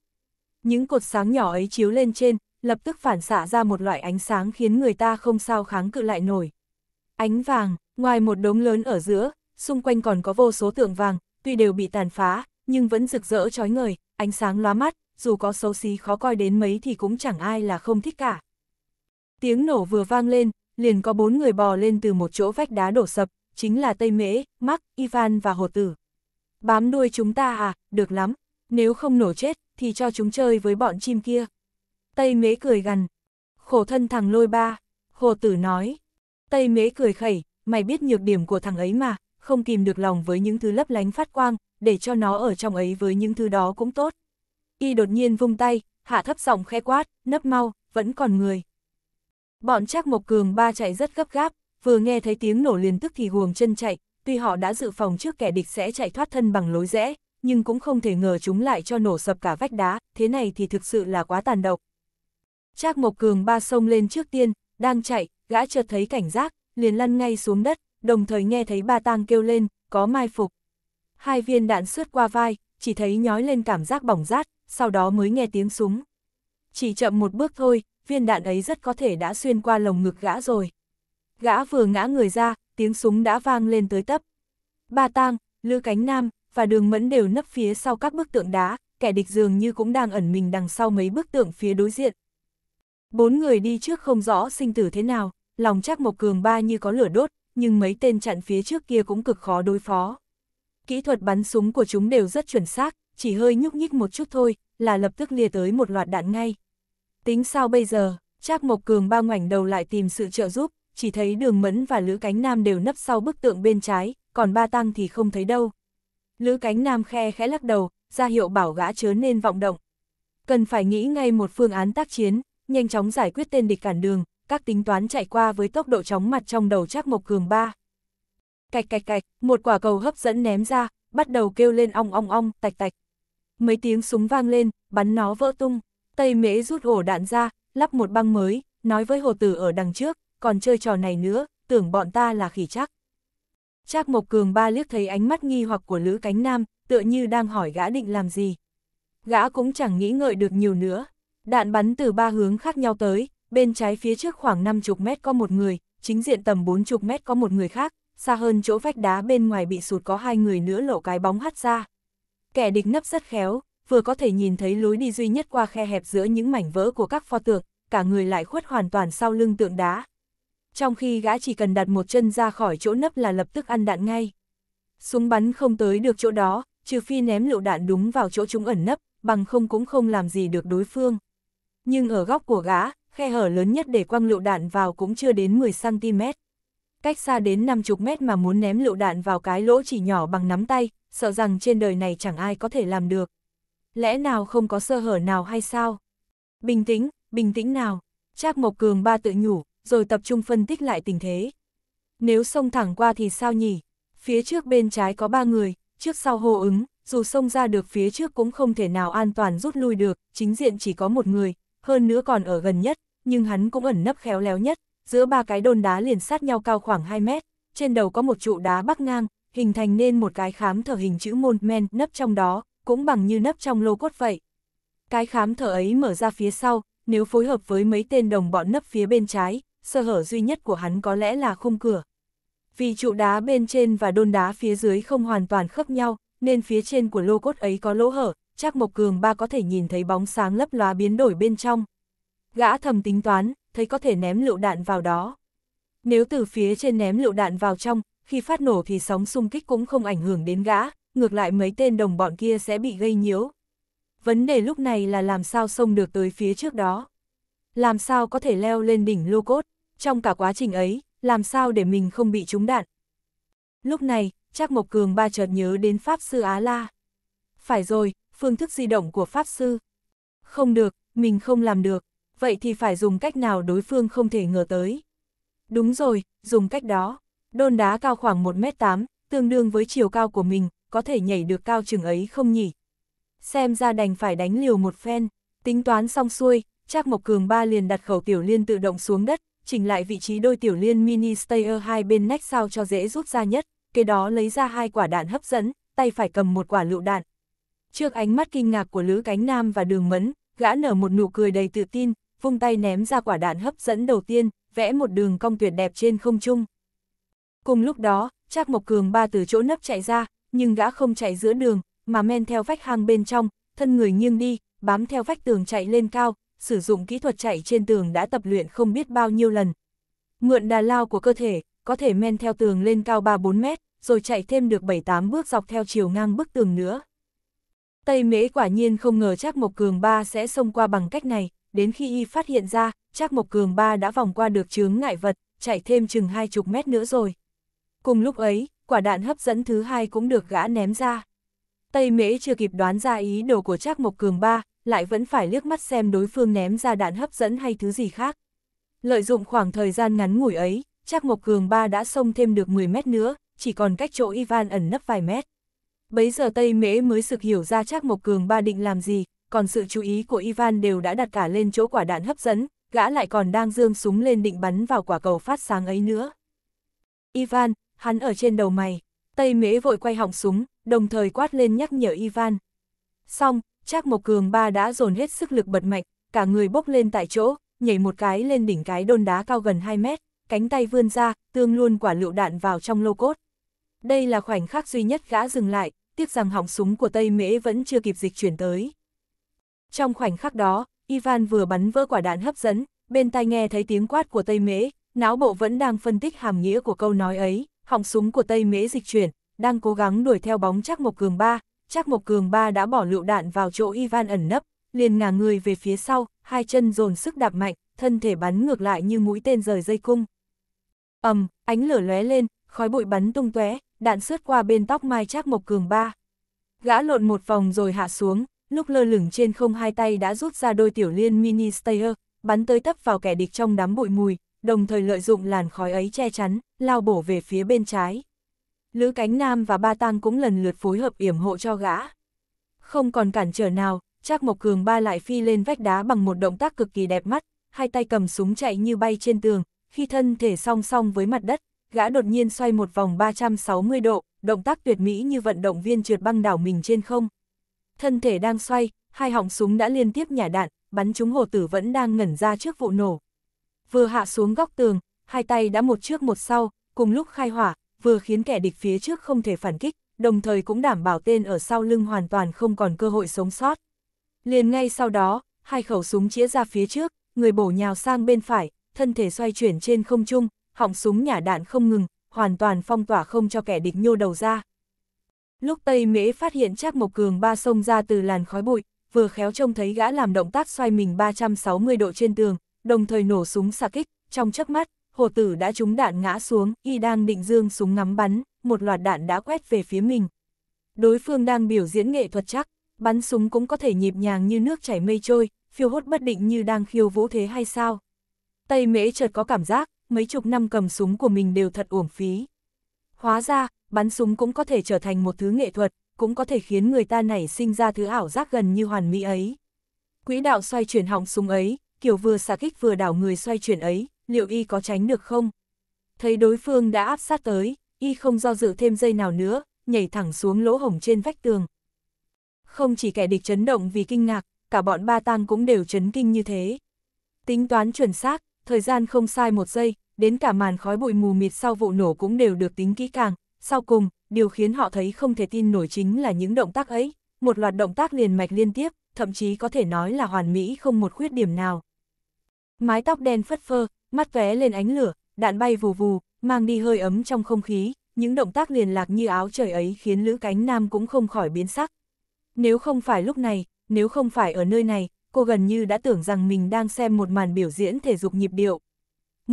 Những cột sáng nhỏ ấy chiếu lên trên, lập tức phản xạ ra một loại ánh sáng khiến người ta không sao kháng cự lại nổi. Ánh vàng, ngoài một đống lớn ở giữa, xung quanh còn có vô số tượng vàng, tuy đều bị tàn phá, nhưng vẫn rực rỡ trói ngời, ánh sáng lóa mắt, dù có xấu xí khó coi đến mấy thì cũng chẳng ai là không thích cả. Tiếng nổ vừa vang lên, liền có bốn người bò lên từ một chỗ vách đá đổ sập, chính là Tây Mễ, Mắc, Ivan và Hồ Tử. Bám đuôi chúng ta à, được lắm, nếu không nổ chết thì cho chúng chơi với bọn chim kia. Tây mế cười gần, Khổ thân thằng lôi ba, hồ tử nói. Tây mế cười khẩy, mày biết nhược điểm của thằng ấy mà, không kìm được lòng với những thứ lấp lánh phát quang, để cho nó ở trong ấy với những thứ đó cũng tốt. Y đột nhiên vung tay, hạ thấp giọng khẽ quát, nấp mau, vẫn còn người. Bọn chắc Mộc Cường ba chạy rất gấp gáp, vừa nghe thấy tiếng nổ liền tức thì guồng chân chạy, tuy họ đã dự phòng trước kẻ địch sẽ chạy thoát thân bằng lối rẽ, nhưng cũng không thể ngờ chúng lại cho nổ sập cả vách đá, thế này thì thực sự là quá tàn độc. Trác Mộc Cường ba sông lên trước tiên, đang chạy, gã chợt thấy cảnh giác, liền lăn ngay xuống đất, đồng thời nghe thấy ba tang kêu lên, có mai phục. Hai viên đạn sướt qua vai, chỉ thấy nhói lên cảm giác bỏng rát, sau đó mới nghe tiếng súng. Chỉ chậm một bước thôi, viên đạn ấy rất có thể đã xuyên qua lồng ngực gã rồi. Gã vừa ngã người ra, tiếng súng đã vang lên tới tấp. Ba tang, Lư Cánh Nam và Đường Mẫn đều nấp phía sau các bức tượng đá, kẻ địch dường như cũng đang ẩn mình đằng sau mấy bức tượng phía đối diện, Bốn người đi trước không rõ sinh tử thế nào, lòng chắc Mộc Cường ba như có lửa đốt, nhưng mấy tên chặn phía trước kia cũng cực khó đối phó. Kỹ thuật bắn súng của chúng đều rất chuẩn xác, chỉ hơi nhúc nhích một chút thôi, là lập tức lìa tới một loạt đạn ngay. Tính sao bây giờ, chắc Mộc Cường ba ngoảnh đầu lại tìm sự trợ giúp, chỉ thấy đường mẫn và Lữ Cánh Nam đều nấp sau bức tượng bên trái, còn ba tăng thì không thấy đâu. Lữ Cánh Nam khe khẽ lắc đầu, ra hiệu bảo gã chớ nên vọng động. Cần phải nghĩ ngay một phương án tác chiến, nhanh chóng giải quyết tên địch cản đường, các tính toán chạy qua với tốc độ chóng mặt trong đầu Trác Mộc Cường ba. Cạch cạch cạch, một quả cầu hấp dẫn ném ra, bắt đầu kêu lên ong ong ong, tạch tạch. Mấy tiếng súng vang lên, bắn nó vỡ tung. Tây Mễ rút ổ đạn ra, lắp một băng mới, nói với hồ tử ở đằng trước, còn chơi trò này nữa, tưởng bọn ta là khỉ chắc. Trác Mộc Cường ba liếc thấy ánh mắt nghi hoặc của Lữ Cánh Nam, tựa như đang hỏi gã định làm gì. Gã cũng chẳng nghĩ ngợi được nhiều nữa, Đạn bắn từ ba hướng khác nhau tới, bên trái phía trước khoảng 50 mét có một người, chính diện tầm 40 mét có một người khác, xa hơn chỗ vách đá bên ngoài bị sụt có hai người nữa lộ cái bóng hắt ra. Kẻ địch nấp rất khéo, vừa có thể nhìn thấy lối đi duy nhất qua khe hẹp giữa những mảnh vỡ của các pho tượng, cả người lại khuất hoàn toàn sau lưng tượng đá. Trong khi gã chỉ cần đặt một chân ra khỏi chỗ nấp là lập tức ăn đạn ngay. Súng bắn không tới được chỗ đó, trừ phi ném lựu đạn đúng vào chỗ chúng ẩn nấp, bằng không cũng không làm gì được đối phương nhưng ở góc của gã, khe hở lớn nhất để quăng lựu đạn vào cũng chưa đến 10cm. Cách xa đến 50 mét mà muốn ném lựu đạn vào cái lỗ chỉ nhỏ bằng nắm tay, sợ rằng trên đời này chẳng ai có thể làm được. Lẽ nào không có sơ hở nào hay sao? Bình tĩnh, bình tĩnh nào. Trác Mộc Cường ba tự nhủ, rồi tập trung phân tích lại tình thế. Nếu xông thẳng qua thì sao nhỉ? Phía trước bên trái có ba người, trước sau hô ứng, dù xông ra được phía trước cũng không thể nào an toàn rút lui được, chính diện chỉ có một người, hơn nữa còn ở gần nhất, nhưng hắn cũng ẩn nấp khéo léo nhất, giữa ba cái đôn đá liền sát nhau cao khoảng 2 mét, trên đầu có một trụ đá bắc ngang, hình thành nên một cái khám thở hình chữ môn men nấp trong đó, cũng bằng như nấp trong lô cốt vậy. Cái khám thở ấy mở ra phía sau, nếu phối hợp với mấy tên đồng bọn nấp phía bên trái, sơ hở duy nhất của hắn có lẽ là khung cửa. Vì trụ đá bên trên và đôn đá phía dưới không hoàn toàn khớp nhau, nên phía trên của lô cốt ấy có lỗ hở, Trác Mộc Cường ba có thể nhìn thấy bóng sáng lấp lóa biến đổi bên trong. Gã thầm tính toán, thấy có thể ném lựu đạn vào đó. Nếu từ phía trên ném lựu đạn vào trong, khi phát nổ thì sóng xung kích cũng không ảnh hưởng đến gã, ngược lại mấy tên đồng bọn kia sẽ bị gây nhiễu. Vấn đề lúc này là làm sao xông được tới phía trước đó. Làm sao có thể leo lên đỉnh lô cốt, trong cả quá trình ấy, làm sao để mình không bị trúng đạn. Lúc này, Trác Mộc Cường ba chợt nhớ đến Pháp Sư Á La. Phải rồi, phương thức di động của Pháp Sư. Không được, mình không làm được, vậy thì phải dùng cách nào đối phương không thể ngờ tới. Đúng rồi, dùng cách đó. Đôn đá cao khoảng 1m8, tương đương với chiều cao của mình, có thể nhảy được cao chừng ấy không nhỉ? Xem ra đành phải đánh liều một phen, tính toán xong xuôi, Trác Mộc Cường ba liền đặt khẩu tiểu liên tự động xuống đất, chỉnh lại vị trí đôi tiểu liên mini stayer hai bên nách sao cho dễ rút ra nhất, kế đó lấy ra hai quả đạn hấp dẫn, tay phải cầm một quả lựu đạn, Trước ánh mắt kinh ngạc của Lữ Cánh Nam và Đường Mẫn, gã nở một nụ cười đầy tự tin, vung tay ném ra quả đạn hấp dẫn đầu tiên, vẽ một đường cong tuyệt đẹp trên không trung. Cùng lúc đó, Trác Mộc Cường ba từ chỗ nấp chạy ra, nhưng gã không chạy giữa đường, mà men theo vách hang bên trong, thân người nghiêng đi, bám theo vách tường chạy lên cao, sử dụng kỹ thuật chạy trên tường đã tập luyện không biết bao nhiêu lần. Mượn đà lao của cơ thể, có thể men theo tường lên cao 3-4 mét, rồi chạy thêm được 7-8 bước dọc theo chiều ngang bức tường nữa. Tây Mễ quả nhiên không ngờ Trác Mộc Cường Ba sẽ xông qua bằng cách này, đến khi y phát hiện ra, Trác Mộc Cường Ba đã vòng qua được chướng ngại vật, chạy thêm chừng hai chục mét nữa rồi. Cùng lúc ấy, quả đạn hấp dẫn thứ hai cũng được gã ném ra. Tây Mễ chưa kịp đoán ra ý đồ của Trác Mộc Cường Ba, lại vẫn phải liếc mắt xem đối phương ném ra đạn hấp dẫn hay thứ gì khác. Lợi dụng khoảng thời gian ngắn ngủi ấy, Trác Mộc Cường Ba đã xông thêm được 10 mét nữa, chỉ còn cách chỗ Ivan ẩn nấp vài mét. Bấy giờ Tây Mễ mới sực hiểu ra Trác Mộc Cường ba định làm gì, còn sự chú ý của Ivan đều đã đặt cả lên chỗ quả đạn hấp dẫn, gã lại còn đang dương súng lên định bắn vào quả cầu phát sáng ấy nữa. Ivan, hắn ở trên đầu mày, Tây Mễ vội quay họng súng, đồng thời quát lên nhắc nhở Ivan. Xong, Trác Mộc Cường ba đã dồn hết sức lực bật mạnh, cả người bốc lên tại chỗ, nhảy một cái lên đỉnh cái đôn đá cao gần 2 mét, cánh tay vươn ra, tương luôn quả lựu đạn vào trong lô cốt. Đây là khoảnh khắc duy nhất gã dừng lại, tiếc rằng họng súng của Tây Mễ vẫn chưa kịp dịch chuyển tới. Trong khoảnh khắc đó, Ivan vừa bắn vỡ quả đạn hấp dẫn, bên tai nghe thấy tiếng quát của Tây Mễ, não bộ vẫn đang phân tích hàm nghĩa của câu nói ấy, họng súng của Tây Mễ dịch chuyển, đang cố gắng đuổi theo bóng chắc Mộc Cường Ba, chắc Mộc Cường Ba đã bỏ lựu đạn vào chỗ Ivan ẩn nấp, liền ngả người về phía sau, hai chân dồn sức đạp mạnh, thân thể bắn ngược lại như mũi tên rời dây cung. ầm, ánh lửa lóe lên, khói bụi bắn tung tóe, đạn sướt qua bên tóc Mai Trác Mộc Cường ba. Gã lộn một vòng rồi hạ xuống, lúc lơ lửng trên không hai tay đã rút ra đôi tiểu liên mini stayer, bắn tới tấp vào kẻ địch trong đám bụi mùi, đồng thời lợi dụng làn khói ấy che chắn, lao bổ về phía bên trái. Lữ Cánh Nam và Ba Tang cũng lần lượt phối hợp yểm hộ cho gã. Không còn cản trở nào, Trác Mộc Cường ba lại phi lên vách đá bằng một động tác cực kỳ đẹp mắt, hai tay cầm súng chạy như bay trên tường, khi thân thể song song với mặt đất, gã đột nhiên xoay một vòng 360 độ, động tác tuyệt mỹ như vận động viên trượt băng đảo mình trên không. Thân thể đang xoay, hai họng súng đã liên tiếp nhả đạn, bắn chúng hồ tử vẫn đang ngẩn ra trước vụ nổ. Vừa hạ xuống góc tường, hai tay đã một trước một sau, cùng lúc khai hỏa, vừa khiến kẻ địch phía trước không thể phản kích, đồng thời cũng đảm bảo tên ở sau lưng hoàn toàn không còn cơ hội sống sót. Liền ngay sau đó, hai khẩu súng chĩa ra phía trước, người bổ nhào sang bên phải, thân thể xoay chuyển trên không trung, họng súng nhả đạn không ngừng, hoàn toàn phong tỏa không cho kẻ địch nhô đầu ra. Lúc Tây Mễ phát hiện Trác Mộc Cường ba sông ra từ làn khói bụi, vừa khéo trông thấy gã làm động tác xoay mình 360 độ trên tường, đồng thời nổ súng xạ kích, trong chớp mắt, hồ tử đã trúng đạn ngã xuống, y đang định dương súng ngắm bắn, một loạt đạn đã quét về phía mình. Đối phương đang biểu diễn nghệ thuật chắc, bắn súng cũng có thể nhịp nhàng như nước chảy mây trôi, phiêu hốt bất định như đang khiêu vũ thế hay sao. Tây Mễ chợt có cảm giác, mấy chục năm cầm súng của mình đều thật uổng phí. Hóa ra, bắn súng cũng có thể trở thành một thứ nghệ thuật, cũng có thể khiến người ta nảy sinh ra thứ ảo giác gần như hoàn mỹ ấy. Quỹ đạo xoay chuyển họng súng ấy, kiểu vừa xạ kích vừa đảo người xoay chuyển ấy, liệu y có tránh được không? Thấy đối phương đã áp sát tới, y không do dự thêm dây nào nữa, nhảy thẳng xuống lỗ hổng trên vách tường. Không chỉ kẻ địch chấn động vì kinh ngạc, cả bọn ba tang cũng đều chấn kinh như thế. Tính toán chuẩn xác, thời gian không sai một giây, đến cả màn khói bụi mù mịt sau vụ nổ cũng đều được tính kỹ càng. Sau cùng, điều khiến họ thấy không thể tin nổi chính là những động tác ấy, một loạt động tác liền mạch liên tiếp, thậm chí có thể nói là hoàn mỹ không một khuyết điểm nào. Mái tóc đen phất phơ, mắt vé lên ánh lửa, đạn bay vù vù, mang đi hơi ấm trong không khí, những động tác liền lạc như áo trời ấy khiến Lữ Cánh Nam cũng không khỏi biến sắc. Nếu không phải lúc này, nếu không phải ở nơi này, cô gần như đã tưởng rằng mình đang xem một màn biểu diễn thể dục nhịp điệu,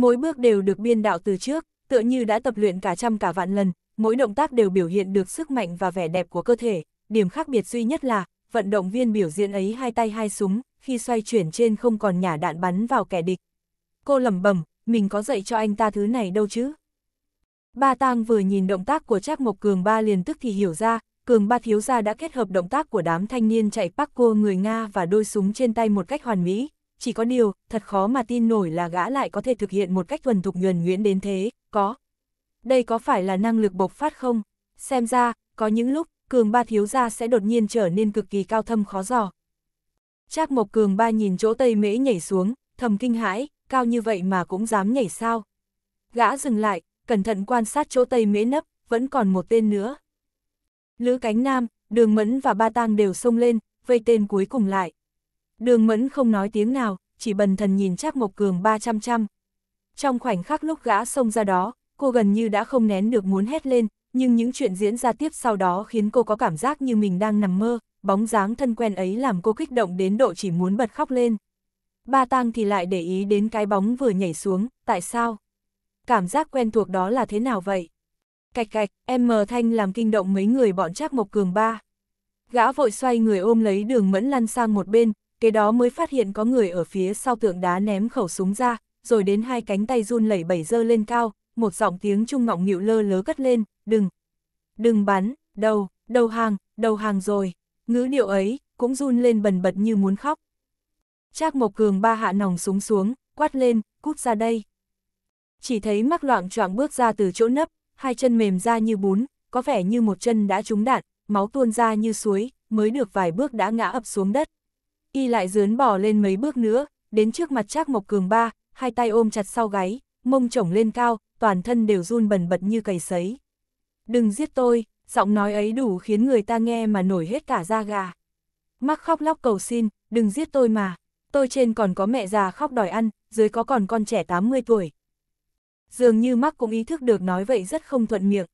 Mỗi bước đều được biên đạo từ trước, tựa như đã tập luyện cả trăm cả vạn lần, mỗi động tác đều biểu hiện được sức mạnh và vẻ đẹp của cơ thể. Điểm khác biệt duy nhất là, vận động viên biểu diễn ấy hai tay hai súng, khi xoay chuyển trên không còn nhả đạn bắn vào kẻ địch. Cô lầm bẩm, mình có dạy cho anh ta thứ này đâu chứ? Ba Tang vừa nhìn động tác của Trác Mộc Cường Ba liền tức thì hiểu ra, Cường Ba thiếu gia đã kết hợp động tác của đám thanh niên chạy parkour người Nga và đôi súng trên tay một cách hoàn mỹ, chỉ có điều, thật khó mà tin nổi là gã lại có thể thực hiện một cách thuần thục nhuần nhuyễn đến thế, có. Đây có phải là năng lực bộc phát không? Xem ra, có những lúc, cường ba thiếu gia sẽ đột nhiên trở nên cực kỳ cao thâm khó dò. Trác Mộc Cường ba nhìn chỗ Tây Mễ nhảy xuống, thầm kinh hãi, cao như vậy mà cũng dám nhảy sao. Gã dừng lại, cẩn thận quan sát chỗ Tây Mễ nấp, vẫn còn một tên nữa. Lữ Cánh Nam, Đường Mẫn và Ba Tang đều xông lên, vây tên cuối cùng lại. Đường mẫn không nói tiếng nào, chỉ bần thần nhìn Trác Mộc Cường 300 trăm. Trong khoảnh khắc lúc gã xông ra đó, cô gần như đã không nén được muốn hét lên, nhưng những chuyện diễn ra tiếp sau đó khiến cô có cảm giác như mình đang nằm mơ, bóng dáng thân quen ấy làm cô kích động đến độ chỉ muốn bật khóc lên. Ba tang thì lại để ý đến cái bóng vừa nhảy xuống, tại sao? Cảm giác quen thuộc đó là thế nào vậy? Cạch cạch, em mờ thanh làm kinh động mấy người bọn Trác Mộc Cường ba. Gã vội xoay người ôm lấy đường mẫn lăn sang một bên, kế đó mới phát hiện có người ở phía sau tượng đá ném khẩu súng ra, rồi đến hai cánh tay run lẩy bẩy dơ lên cao, một giọng tiếng trung ngọng nghịu lơ lớ cất lên, đừng, đừng bắn, đầu, đầu hàng, đầu hàng rồi, ngữ điệu ấy, cũng run lên bần bật như muốn khóc. Trác Mộc Cường ba hạ nòng súng xuống, quát lên, cút ra đây. Chỉ thấy mắc loạn choạng bước ra từ chỗ nấp, hai chân mềm ra như bún, có vẻ như một chân đã trúng đạn, máu tuôn ra như suối, mới được vài bước đã ngã ập xuống đất y lại dướn bỏ lên mấy bước nữa, đến trước mặt Trác Mộc Cường ba, hai tay ôm chặt sau gáy, mông chổng lên cao, toàn thân đều run bần bật như cầy sấy. Đừng giết tôi, giọng nói ấy đủ khiến người ta nghe mà nổi hết cả da gà. Mắc khóc lóc cầu xin, đừng giết tôi mà, tôi trên còn có mẹ già khóc đòi ăn, dưới có còn con trẻ 80 tuổi. Dường như Mắc cũng ý thức được nói vậy rất không thuận miệng.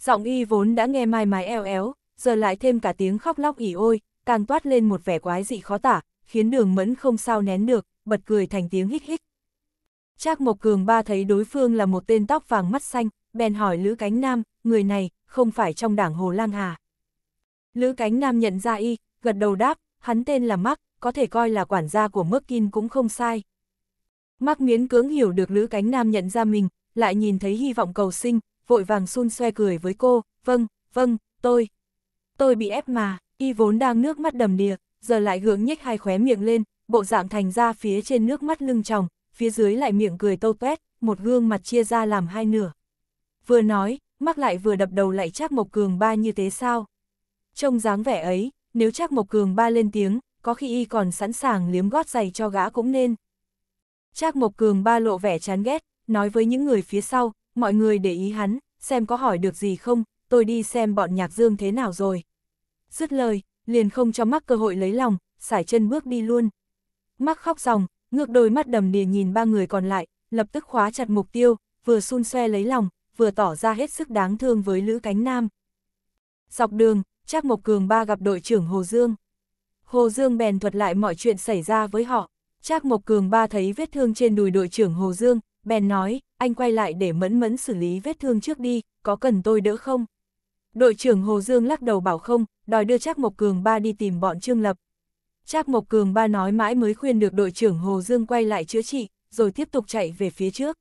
Giọng y vốn đã nghe mai mái eo éo, giờ lại thêm cả tiếng khóc lóc ỉ ôi, càng toát lên một vẻ quái dị khó tả, khiến đường mẫn không sao nén được, bật cười thành tiếng hít hít. Trác Mộc Cường ba thấy đối phương là một tên tóc vàng mắt xanh, bèn hỏi Lữ Cánh Nam, người này, không phải trong đảng Hồ Lang Hà. Lữ Cánh Nam nhận ra y, gật đầu đáp, hắn tên là Mắc, có thể coi là quản gia của Mắc Kinh cũng không sai. Mắc miến cưỡng hiểu được Lữ Cánh Nam nhận ra mình, lại nhìn thấy hy vọng cầu sinh, vội vàng xun xoe cười với cô, vâng, vâng, tôi, tôi bị ép mà y vốn đang nước mắt đầm đìa, giờ lại hướng nhếch hai khóe miệng lên, bộ dạng thành ra phía trên nước mắt lưng tròng, phía dưới lại miệng cười tô tuét, một gương mặt chia ra làm hai nửa. Vừa nói, mắc lại vừa đập đầu lại Trác Mộc Cường ba như thế sao? Trông dáng vẻ ấy, nếu Trác Mộc Cường ba lên tiếng, có khi y còn sẵn sàng liếm gót giày cho gã cũng nên. Trác Mộc Cường ba lộ vẻ chán ghét, nói với những người phía sau, mọi người để ý hắn, xem có hỏi được gì không, tôi đi xem bọn nhạc dương thế nào rồi. Dứt lời, liền không cho mắc cơ hội lấy lòng, sải chân bước đi luôn. Mắc khóc ròng, ngược đôi mắt đầm đìa nhìn ba người còn lại, lập tức khóa chặt mục tiêu, vừa xun xoe lấy lòng, vừa tỏ ra hết sức đáng thương với Lữ Cánh Nam. Dọc đường, Trác Mộc Cường ba gặp đội trưởng Hồ Dương. Hồ Dương bèn thuật lại mọi chuyện xảy ra với họ. Trác Mộc Cường ba thấy vết thương trên đùi đội trưởng Hồ Dương, bèn nói, anh quay lại để mẫn mẫn xử lý vết thương trước đi, có cần tôi đỡ không? Đội trưởng Hồ Dương lắc đầu bảo không, đòi đưa Trác Mộc Cường ba đi tìm bọn Trương Lập. Trác Mộc Cường ba nói mãi mới khuyên được đội trưởng Hồ Dương quay lại chữa trị, rồi tiếp tục chạy về phía trước.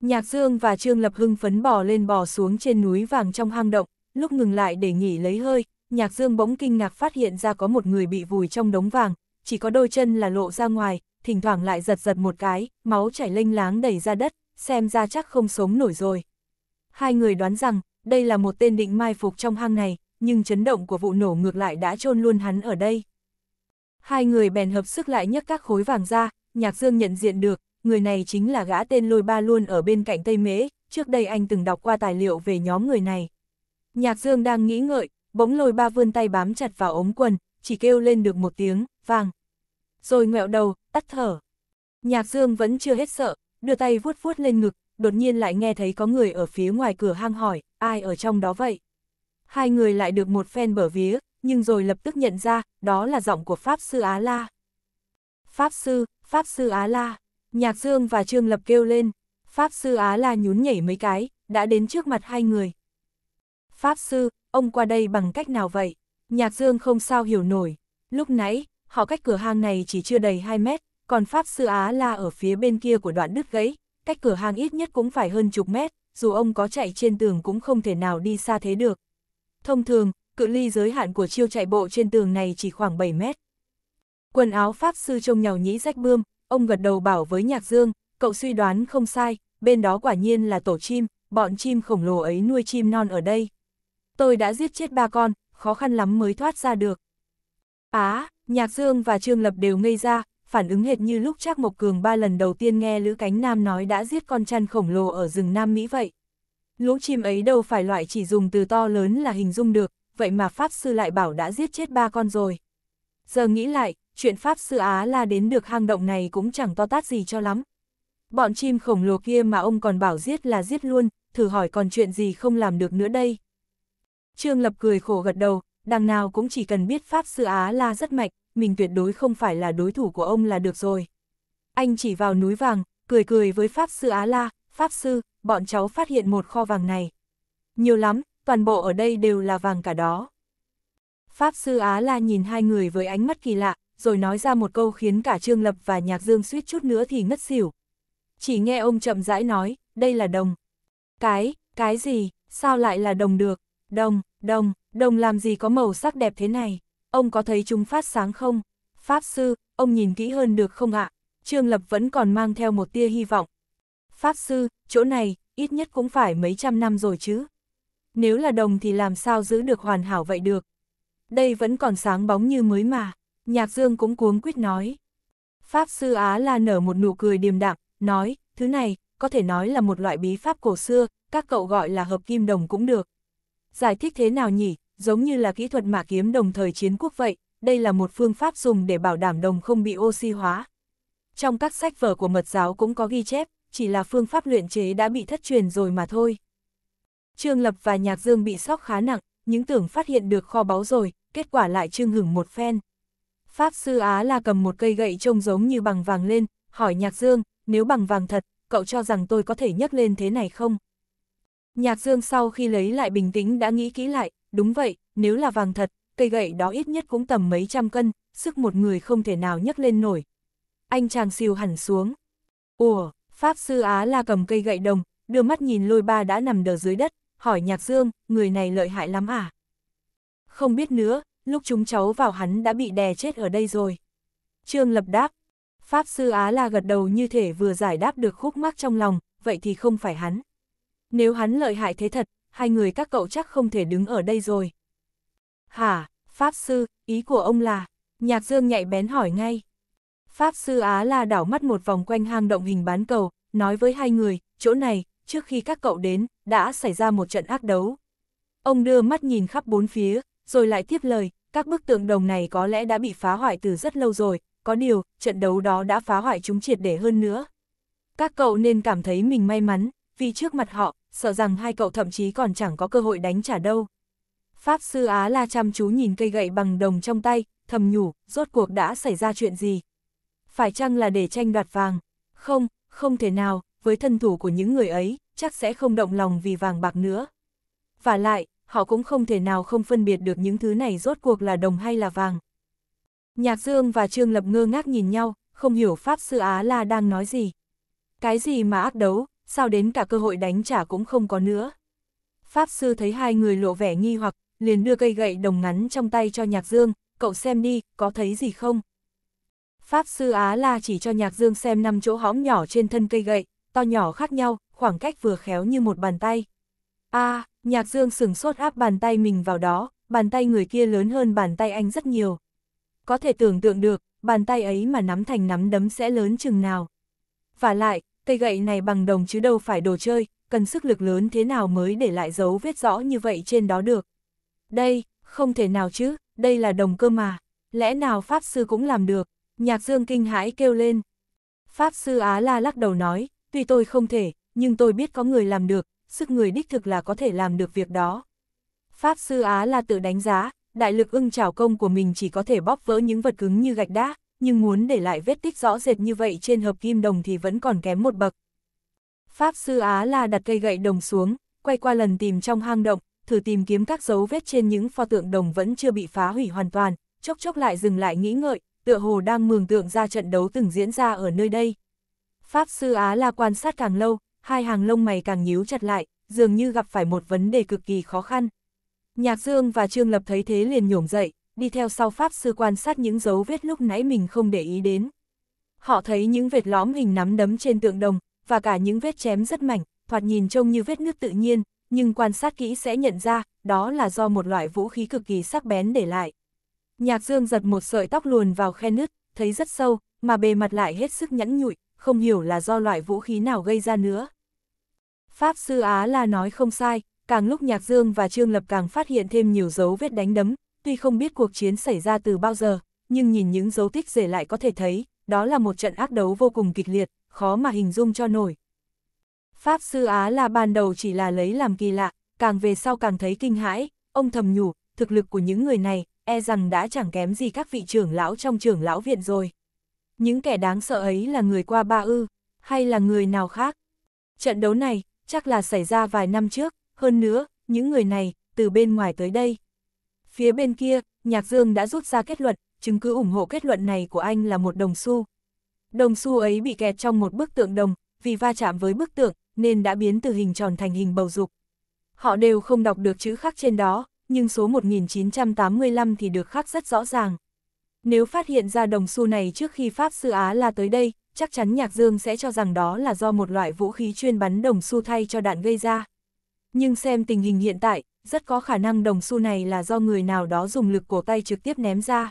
Nhạc Dương và Trương Lập hưng phấn bò lên bò xuống trên núi vàng trong hang động, lúc ngừng lại để nghỉ lấy hơi, Nhạc Dương bỗng kinh ngạc phát hiện ra có một người bị vùi trong đống vàng, chỉ có đôi chân là lộ ra ngoài, thỉnh thoảng lại giật giật một cái, máu chảy lênh láng đầy ra đất, xem ra chắc không sống nổi rồi. Hai người đoán rằng, đây là một tên định mai phục trong hang này, nhưng chấn động của vụ nổ ngược lại đã chôn luôn hắn ở đây. Hai người bèn hợp sức lại nhấc các khối vàng ra, Nhạc Dương nhận diện được, người này chính là gã tên lôi ba luôn ở bên cạnh Tây Mễ, trước đây anh từng đọc qua tài liệu về nhóm người này. Nhạc Dương đang nghĩ ngợi, bỗng lôi ba vươn tay bám chặt vào ống quần, chỉ kêu lên được một tiếng, vàng. Rồi ngẹo đầu, tắt thở. Nhạc Dương vẫn chưa hết sợ, đưa tay vuốt vuốt lên ngực, đột nhiên lại nghe thấy có người ở phía ngoài cửa hang hỏi, ai ở trong đó vậy? Hai người lại được một phen bở vía, nhưng rồi lập tức nhận ra, đó là giọng của Pháp Sư Á La. Pháp Sư, Pháp Sư Á La, Nhạc Dương và Trương Lập kêu lên, Pháp Sư Á La nhún nhảy mấy cái, đã đến trước mặt hai người. Pháp Sư, ông qua đây bằng cách nào vậy? Nhạc Dương không sao hiểu nổi, lúc nãy, họ cách cửa hang này chỉ chưa đầy 2 mét, còn Pháp Sư Á La ở phía bên kia của đoạn đứt gãy, cách cửa hàng ít nhất cũng phải hơn chục mét, dù ông có chạy trên tường cũng không thể nào đi xa thế được. Thông thường, cự ly giới hạn của chiêu chạy bộ trên tường này chỉ khoảng 7 mét. Quần áo Pháp Sư trông nhàu nhĩ rách bươm, ông gật đầu bảo với Nhạc Dương, cậu suy đoán không sai, bên đó quả nhiên là tổ chim, bọn chim khổng lồ ấy nuôi chim non ở đây. Tôi đã giết chết ba con, khó khăn lắm mới thoát ra được. Á, Nhạc Dương và Trương Lập đều ngây ra, phản ứng hệt như lúc Trác Mộc Cường ba lần đầu tiên nghe Lữ Cánh Nam nói đã giết con chăn khổng lồ ở rừng Nam Mỹ vậy. Lũ chim ấy đâu phải loại chỉ dùng từ to lớn là hình dung được, vậy mà Pháp Sư lại bảo đã giết chết ba con rồi. Giờ nghĩ lại, chuyện Pháp Sư Á là đến được hang động này cũng chẳng to tát gì cho lắm. Bọn chim khổng lồ kia mà ông còn bảo giết là giết luôn, thử hỏi còn chuyện gì không làm được nữa đây. Trương Lập cười khổ gật đầu, đằng nào cũng chỉ cần biết Pháp Sư Á là rất mạch, mình tuyệt đối không phải là đối thủ của ông là được rồi. Anh chỉ vào núi vàng, cười cười với Pháp Sư Á La, Pháp Sư, bọn cháu phát hiện một kho vàng này. Nhiều lắm, toàn bộ ở đây đều là vàng cả đó. Pháp Sư Á La nhìn hai người với ánh mắt kỳ lạ, rồi nói ra một câu khiến cả Trương Lập và Nhạc Dương suýt chút nữa thì ngất xỉu. Chỉ nghe ông chậm rãi nói, đây là đồng. Cái, cái gì, sao lại là đồng được? Đồng, đồng, đồng làm gì có màu sắc đẹp thế này? ông có thấy chúng phát sáng không? Pháp sư, ông nhìn kỹ hơn được không ạ? Trương Lập vẫn còn mang theo một tia hy vọng. Pháp sư, chỗ này, ít nhất cũng phải mấy trăm năm rồi chứ. Nếu là đồng thì làm sao giữ được hoàn hảo vậy được? Đây vẫn còn sáng bóng như mới mà, Nhạc Dương cũng cuống quýt nói. Pháp sư Á La nở một nụ cười điềm đạm, nói, thứ này, có thể nói là một loại bí pháp cổ xưa, các cậu gọi là hợp kim đồng cũng được. Giải thích thế nào nhỉ, giống như là kỹ thuật mạ kiếm đồng thời chiến quốc vậy, đây là một phương pháp dùng để bảo đảm đồng không bị oxy hóa. Trong các sách vở của mật giáo cũng có ghi chép, chỉ là phương pháp luyện chế đã bị thất truyền rồi mà thôi. Trương Lập và Nhạc Dương bị sóc khá nặng, những tưởng phát hiện được kho báu rồi, kết quả lại trương hưởng một phen. Pháp sư Á là cầm một cây gậy trông giống như bằng vàng lên, hỏi Nhạc Dương, nếu bằng vàng thật, cậu cho rằng tôi có thể nhấc lên thế này không? Nhạc Dương sau khi lấy lại bình tĩnh đã nghĩ kỹ lại, đúng vậy, nếu là vàng thật, cây gậy đó ít nhất cũng tầm mấy trăm cân, sức một người không thể nào nhấc lên nổi. Anh chàng siêu hẳn xuống. Ủa, Pháp Sư Á la cầm cây gậy đồng, đưa mắt nhìn lôi ba đã nằm đờ dưới đất, hỏi Nhạc Dương, người này lợi hại lắm à? Không biết nữa, lúc chúng cháu vào hắn đã bị đè chết ở đây rồi. Trương Lập đáp, Pháp Sư Á la gật đầu như thể vừa giải đáp được khúc mắc trong lòng, vậy thì không phải hắn. Nếu hắn lợi hại thế thật, hai người các cậu chắc không thể đứng ở đây rồi. Hả, Pháp Sư, ý của ông là, Nhạc Dương nhạy bén hỏi ngay. Pháp Sư Á La đảo mắt một vòng quanh hang động hình bán cầu, nói với hai người, chỗ này, trước khi các cậu đến, đã xảy ra một trận ác đấu. Ông đưa mắt nhìn khắp bốn phía, rồi lại tiếp lời, các bức tượng đồng này có lẽ đã bị phá hoại từ rất lâu rồi, có điều, trận đấu đó đã phá hoại chúng triệt để hơn nữa. Các cậu nên cảm thấy mình may mắn, vì trước mặt họ, sợ rằng hai cậu thậm chí còn chẳng có cơ hội đánh trả đâu. Pháp sư Á La chăm chú nhìn cây gậy bằng đồng trong tay, thầm nhủ, rốt cuộc đã xảy ra chuyện gì? Phải chăng là để tranh đoạt vàng? Không, không thể nào, với thân thủ của những người ấy, chắc sẽ không động lòng vì vàng bạc nữa. Và lại, họ cũng không thể nào không phân biệt được những thứ này rốt cuộc là đồng hay là vàng. Nhạc Dương và Trương Lập ngơ ngác nhìn nhau, không hiểu Pháp Sư Á La đang nói gì. Cái gì mà ác đấu, sao đến cả cơ hội đánh trả cũng không có nữa. Pháp sư thấy hai người lộ vẻ nghi hoặc, liền đưa cây gậy đồng ngắn trong tay cho Nhạc Dương, cậu xem đi, có thấy gì không? Pháp sư Á La chỉ cho Nhạc Dương xem năm chỗ hõm nhỏ trên thân cây gậy, to nhỏ khác nhau, khoảng cách vừa khéo như một bàn tay. a à, Nhạc Dương sừng sốt áp bàn tay mình vào đó, bàn tay người kia lớn hơn bàn tay anh rất nhiều. Có thể tưởng tượng được, bàn tay ấy mà nắm thành nắm đấm sẽ lớn chừng nào. Và lại, cây gậy này bằng đồng chứ đâu phải đồ chơi, cần sức lực lớn thế nào mới để lại dấu vết rõ như vậy trên đó được. Đây, không thể nào chứ, đây là đồng cơ mà, lẽ nào Pháp Sư cũng làm được, nhạc dương kinh hãi kêu lên. Pháp Sư Á La lắc đầu nói, tuy tôi không thể, nhưng tôi biết có người làm được, sức người đích thực là có thể làm được việc đó. Pháp Sư Á La tự đánh giá, đại lực ưng trảo công của mình chỉ có thể bóp vỡ những vật cứng như gạch đá, nhưng muốn để lại vết tích rõ rệt như vậy trên hợp kim đồng thì vẫn còn kém một bậc. Pháp sư Á là đặt cây gậy đồng xuống, quay qua lần tìm trong hang động, thử tìm kiếm các dấu vết trên những pho tượng đồng vẫn chưa bị phá hủy hoàn toàn, chốc chốc lại dừng lại nghĩ ngợi, tựa hồ đang mường tượng ra trận đấu từng diễn ra ở nơi đây. Pháp sư Á là quan sát càng lâu, hai hàng lông mày càng nhíu chặt lại, dường như gặp phải một vấn đề cực kỳ khó khăn. Nhạc Dương và Trương Lập thấy thế liền nhổm dậy, đi theo sau Pháp sư quan sát những dấu vết lúc nãy mình không để ý đến. Họ thấy những vệt lõm hình nắm đấm trên tượng đồng, và cả những vết chém rất mảnh, thoạt nhìn trông như vết nước tự nhiên, nhưng quan sát kỹ sẽ nhận ra, đó là do một loại vũ khí cực kỳ sắc bén để lại. Nhạc Dương giật một sợi tóc luồn vào khe nứt, thấy rất sâu, mà bề mặt lại hết sức nhẵn nhụi, không hiểu là do loại vũ khí nào gây ra nữa. Pháp sư Á là nói không sai, càng lúc Nhạc Dương và Trương Lập càng phát hiện thêm nhiều dấu vết đánh đấm, Tuy không biết cuộc chiến xảy ra từ bao giờ, nhưng nhìn những dấu tích rể lại có thể thấy, đó là một trận ác đấu vô cùng kịch liệt, khó mà hình dung cho nổi. Pháp sư Á là ban đầu chỉ là lấy làm kỳ lạ, càng về sau càng thấy kinh hãi, ông thầm nhủ, thực lực của những người này, e rằng đã chẳng kém gì các vị trưởng lão trong trưởng lão viện rồi. Những kẻ đáng sợ ấy là người qua ba ư, hay là người nào khác. Trận đấu này, chắc là xảy ra vài năm trước, hơn nữa, những người này, từ bên ngoài tới đây, Phía bên kia, Nhạc Dương đã rút ra kết luận, chứng cứ ủng hộ kết luận này của anh là một đồng xu. Đồng xu ấy bị kẹt trong một bức tượng đồng, vì va chạm với bức tượng, nên đã biến từ hình tròn thành hình bầu dục. Họ đều không đọc được chữ khắc trên đó, nhưng số 1985 thì được khắc rất rõ ràng. Nếu phát hiện ra đồng xu này trước khi Pháp Sư Á là tới đây, chắc chắn Nhạc Dương sẽ cho rằng đó là do một loại vũ khí chuyên bắn đồng xu thay cho đạn gây ra. Nhưng xem tình hình hiện tại, rất có khả năng đồng xu này là do người nào đó dùng lực cổ tay trực tiếp ném ra.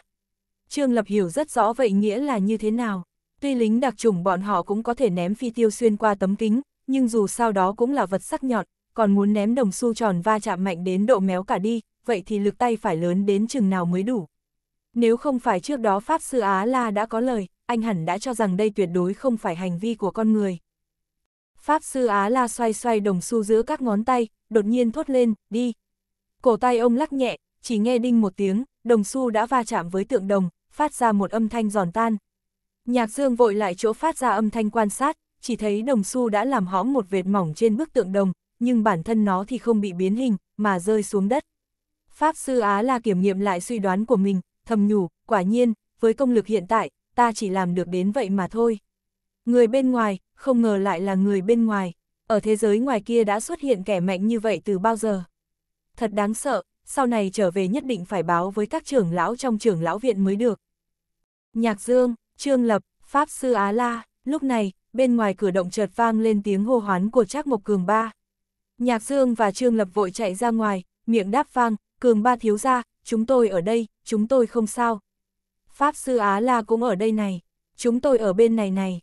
Trương Lập hiểu rất rõ vậy nghĩa là như thế nào. Tuy lính đặc chủng bọn họ cũng có thể ném phi tiêu xuyên qua tấm kính, nhưng dù sao đó cũng là vật sắc nhọn, còn muốn ném đồng xu tròn va chạm mạnh đến độ méo cả đi, vậy thì lực tay phải lớn đến chừng nào mới đủ. Nếu không phải trước đó Pháp Sư Á La đã có lời, anh hẳn đã cho rằng đây tuyệt đối không phải hành vi của con người. Pháp Sư Á La xoay xoay đồng xu giữa các ngón tay, đột nhiên thốt lên, đi. Cổ tay ông lắc nhẹ, chỉ nghe đinh một tiếng, đồng xu đã va chạm với tượng đồng, phát ra một âm thanh giòn tan. Nhạc dương vội lại chỗ phát ra âm thanh quan sát, chỉ thấy đồng xu đã làm hõm một vệt mỏng trên bức tượng đồng, nhưng bản thân nó thì không bị biến hình, mà rơi xuống đất. Pháp sư Á là kiểm nghiệm lại suy đoán của mình, thầm nhủ, quả nhiên, với công lực hiện tại, ta chỉ làm được đến vậy mà thôi. Người bên ngoài, không ngờ lại là người bên ngoài ở thế giới ngoài kia đã xuất hiện kẻ mạnh như vậy từ bao giờ. Thật đáng sợ, sau này trở về nhất định phải báo với các trưởng lão trong trưởng lão viện mới được. Nhạc Dương, Trương Lập, Pháp Sư Á La, lúc này, bên ngoài cửa động chợt vang lên tiếng hô hoán của Trác Mộc Cường Ba. Nhạc Dương và Trương Lập vội chạy ra ngoài, miệng đáp vang, Cường Ba thiếu ra, chúng tôi ở đây, chúng tôi không sao. Pháp Sư Á La cũng ở đây này, chúng tôi ở bên này này.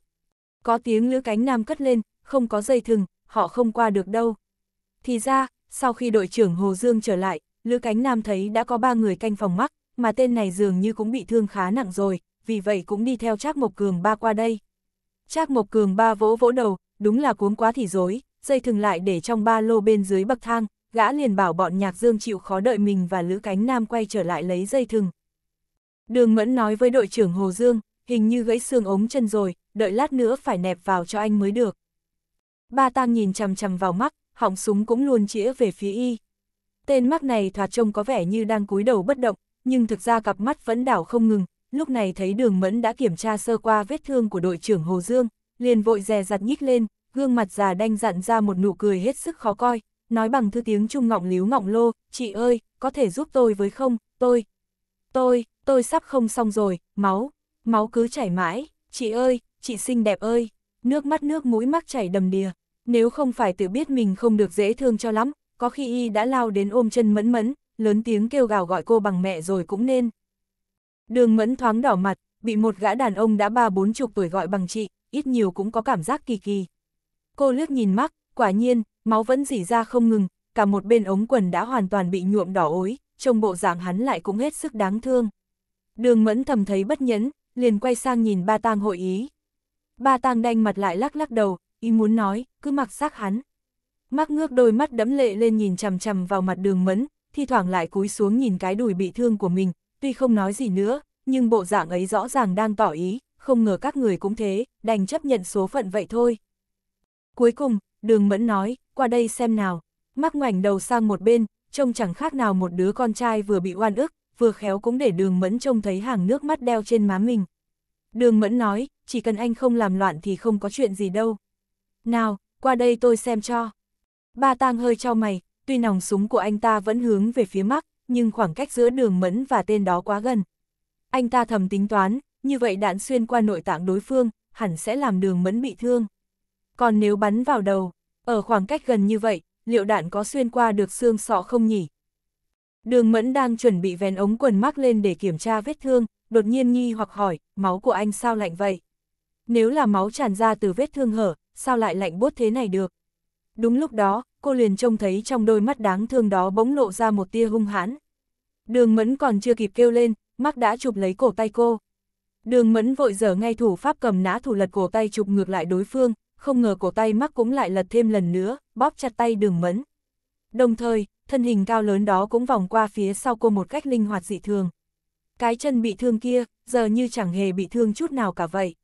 Có tiếng lưỡi cánh nam cất lên, không có dây thừng, họ không qua được đâu. Thì ra, sau khi đội trưởng Hồ Dương trở lại, Lữ Cánh Nam thấy đã có ba người canh phòng mắc, mà tên này dường như cũng bị thương khá nặng rồi, vì vậy cũng đi theo Trác Mộc Cường ba qua đây. Trác Mộc Cường ba vỗ vỗ đầu, đúng là cuống quá thì dối, dây thừng lại để trong ba lô bên dưới bậc thang, gã liền bảo bọn Nhạc Dương chịu khó đợi mình và Lữ Cánh Nam quay trở lại lấy dây thừng. Đường Mẫn nói với đội trưởng Hồ Dương, hình như gãy xương ống chân rồi, đợi lát nữa phải nẹp vào cho anh mới được. Ba tang nhìn chầm chầm vào mắt, họng súng cũng luôn chĩa về phía y. Tên mắt này thoạt trông có vẻ như đang cúi đầu bất động, nhưng thực ra cặp mắt vẫn đảo không ngừng, lúc này thấy đường mẫn đã kiểm tra sơ qua vết thương của đội trưởng Hồ Dương, liền vội dè dặt nhích lên, gương mặt già đanh dặn ra một nụ cười hết sức khó coi, nói bằng thư tiếng trung ngọng líu ngọng lô, chị ơi, có thể giúp tôi với không, tôi, tôi, tôi sắp không xong rồi, máu, máu cứ chảy mãi, chị ơi, chị xinh đẹp ơi nước mắt nước mũi mắc chảy đầm đìa. Nếu không phải tự biết mình không được dễ thương cho lắm, có khi y đã lao đến ôm chân mẫn mẫn, lớn tiếng kêu gào gọi cô bằng mẹ rồi cũng nên. Đường mẫn thoáng đỏ mặt, bị một gã đàn ông đã ba bốn chục tuổi gọi bằng chị, ít nhiều cũng có cảm giác kỳ kỳ. Cô lướt nhìn mắt, quả nhiên, máu vẫn dỉ ra không ngừng, cả một bên ống quần đã hoàn toàn bị nhuộm đỏ ối, trông bộ dạng hắn lại cũng hết sức đáng thương. Đường mẫn thầm thấy bất nhẫn, liền quay sang nhìn ba tang hội ý. Ba tang đanh mặt lại lắc lắc đầu, ý muốn nói, cứ mặc xác hắn. Mắc ngước đôi mắt đẫm lệ lên nhìn chằm chằm vào mặt đường mẫn, thi thoảng lại cúi xuống nhìn cái đùi bị thương của mình, tuy không nói gì nữa, nhưng bộ dạng ấy rõ ràng đang tỏ ý, không ngờ các người cũng thế, đành chấp nhận số phận vậy thôi. Cuối cùng, đường mẫn nói, qua đây xem nào, mắc ngoảnh đầu sang một bên, trông chẳng khác nào một đứa con trai vừa bị oan ức, vừa khéo cũng để đường mẫn trông thấy hàng nước mắt đeo trên má mình. Đường mẫn nói, chỉ cần anh không làm loạn thì không có chuyện gì đâu. Nào, qua đây tôi xem cho. Ba tang hơi cho mày, tuy nòng súng của anh ta vẫn hướng về phía mắc, nhưng khoảng cách giữa đường mẫn và tên đó quá gần. Anh ta thầm tính toán, như vậy đạn xuyên qua nội tạng đối phương, hẳn sẽ làm đường mẫn bị thương. Còn nếu bắn vào đầu, ở khoảng cách gần như vậy, liệu đạn có xuyên qua được xương sọ không nhỉ? Đường mẫn đang chuẩn bị vén ống quần mắc lên để kiểm tra vết thương, đột nhiên nghi hoặc hỏi, máu của anh sao lạnh vậy? Nếu là máu tràn ra từ vết thương hở, sao lại lạnh bốt thế này được? Đúng lúc đó, cô liền trông thấy trong đôi mắt đáng thương đó bỗng lộ ra một tia hung hãn. Đường mẫn còn chưa kịp kêu lên, mắc đã chụp lấy cổ tay cô. Đường mẫn vội dở ngay thủ pháp cầm nã thủ lật cổ tay chụp ngược lại đối phương, không ngờ cổ tay mắc cũng lại lật thêm lần nữa, bóp chặt tay đường mẫn. Đồng thời, thân hình cao lớn đó cũng vòng qua phía sau cô một cách linh hoạt dị thường. Cái chân bị thương kia, giờ như chẳng hề bị thương chút nào cả vậy.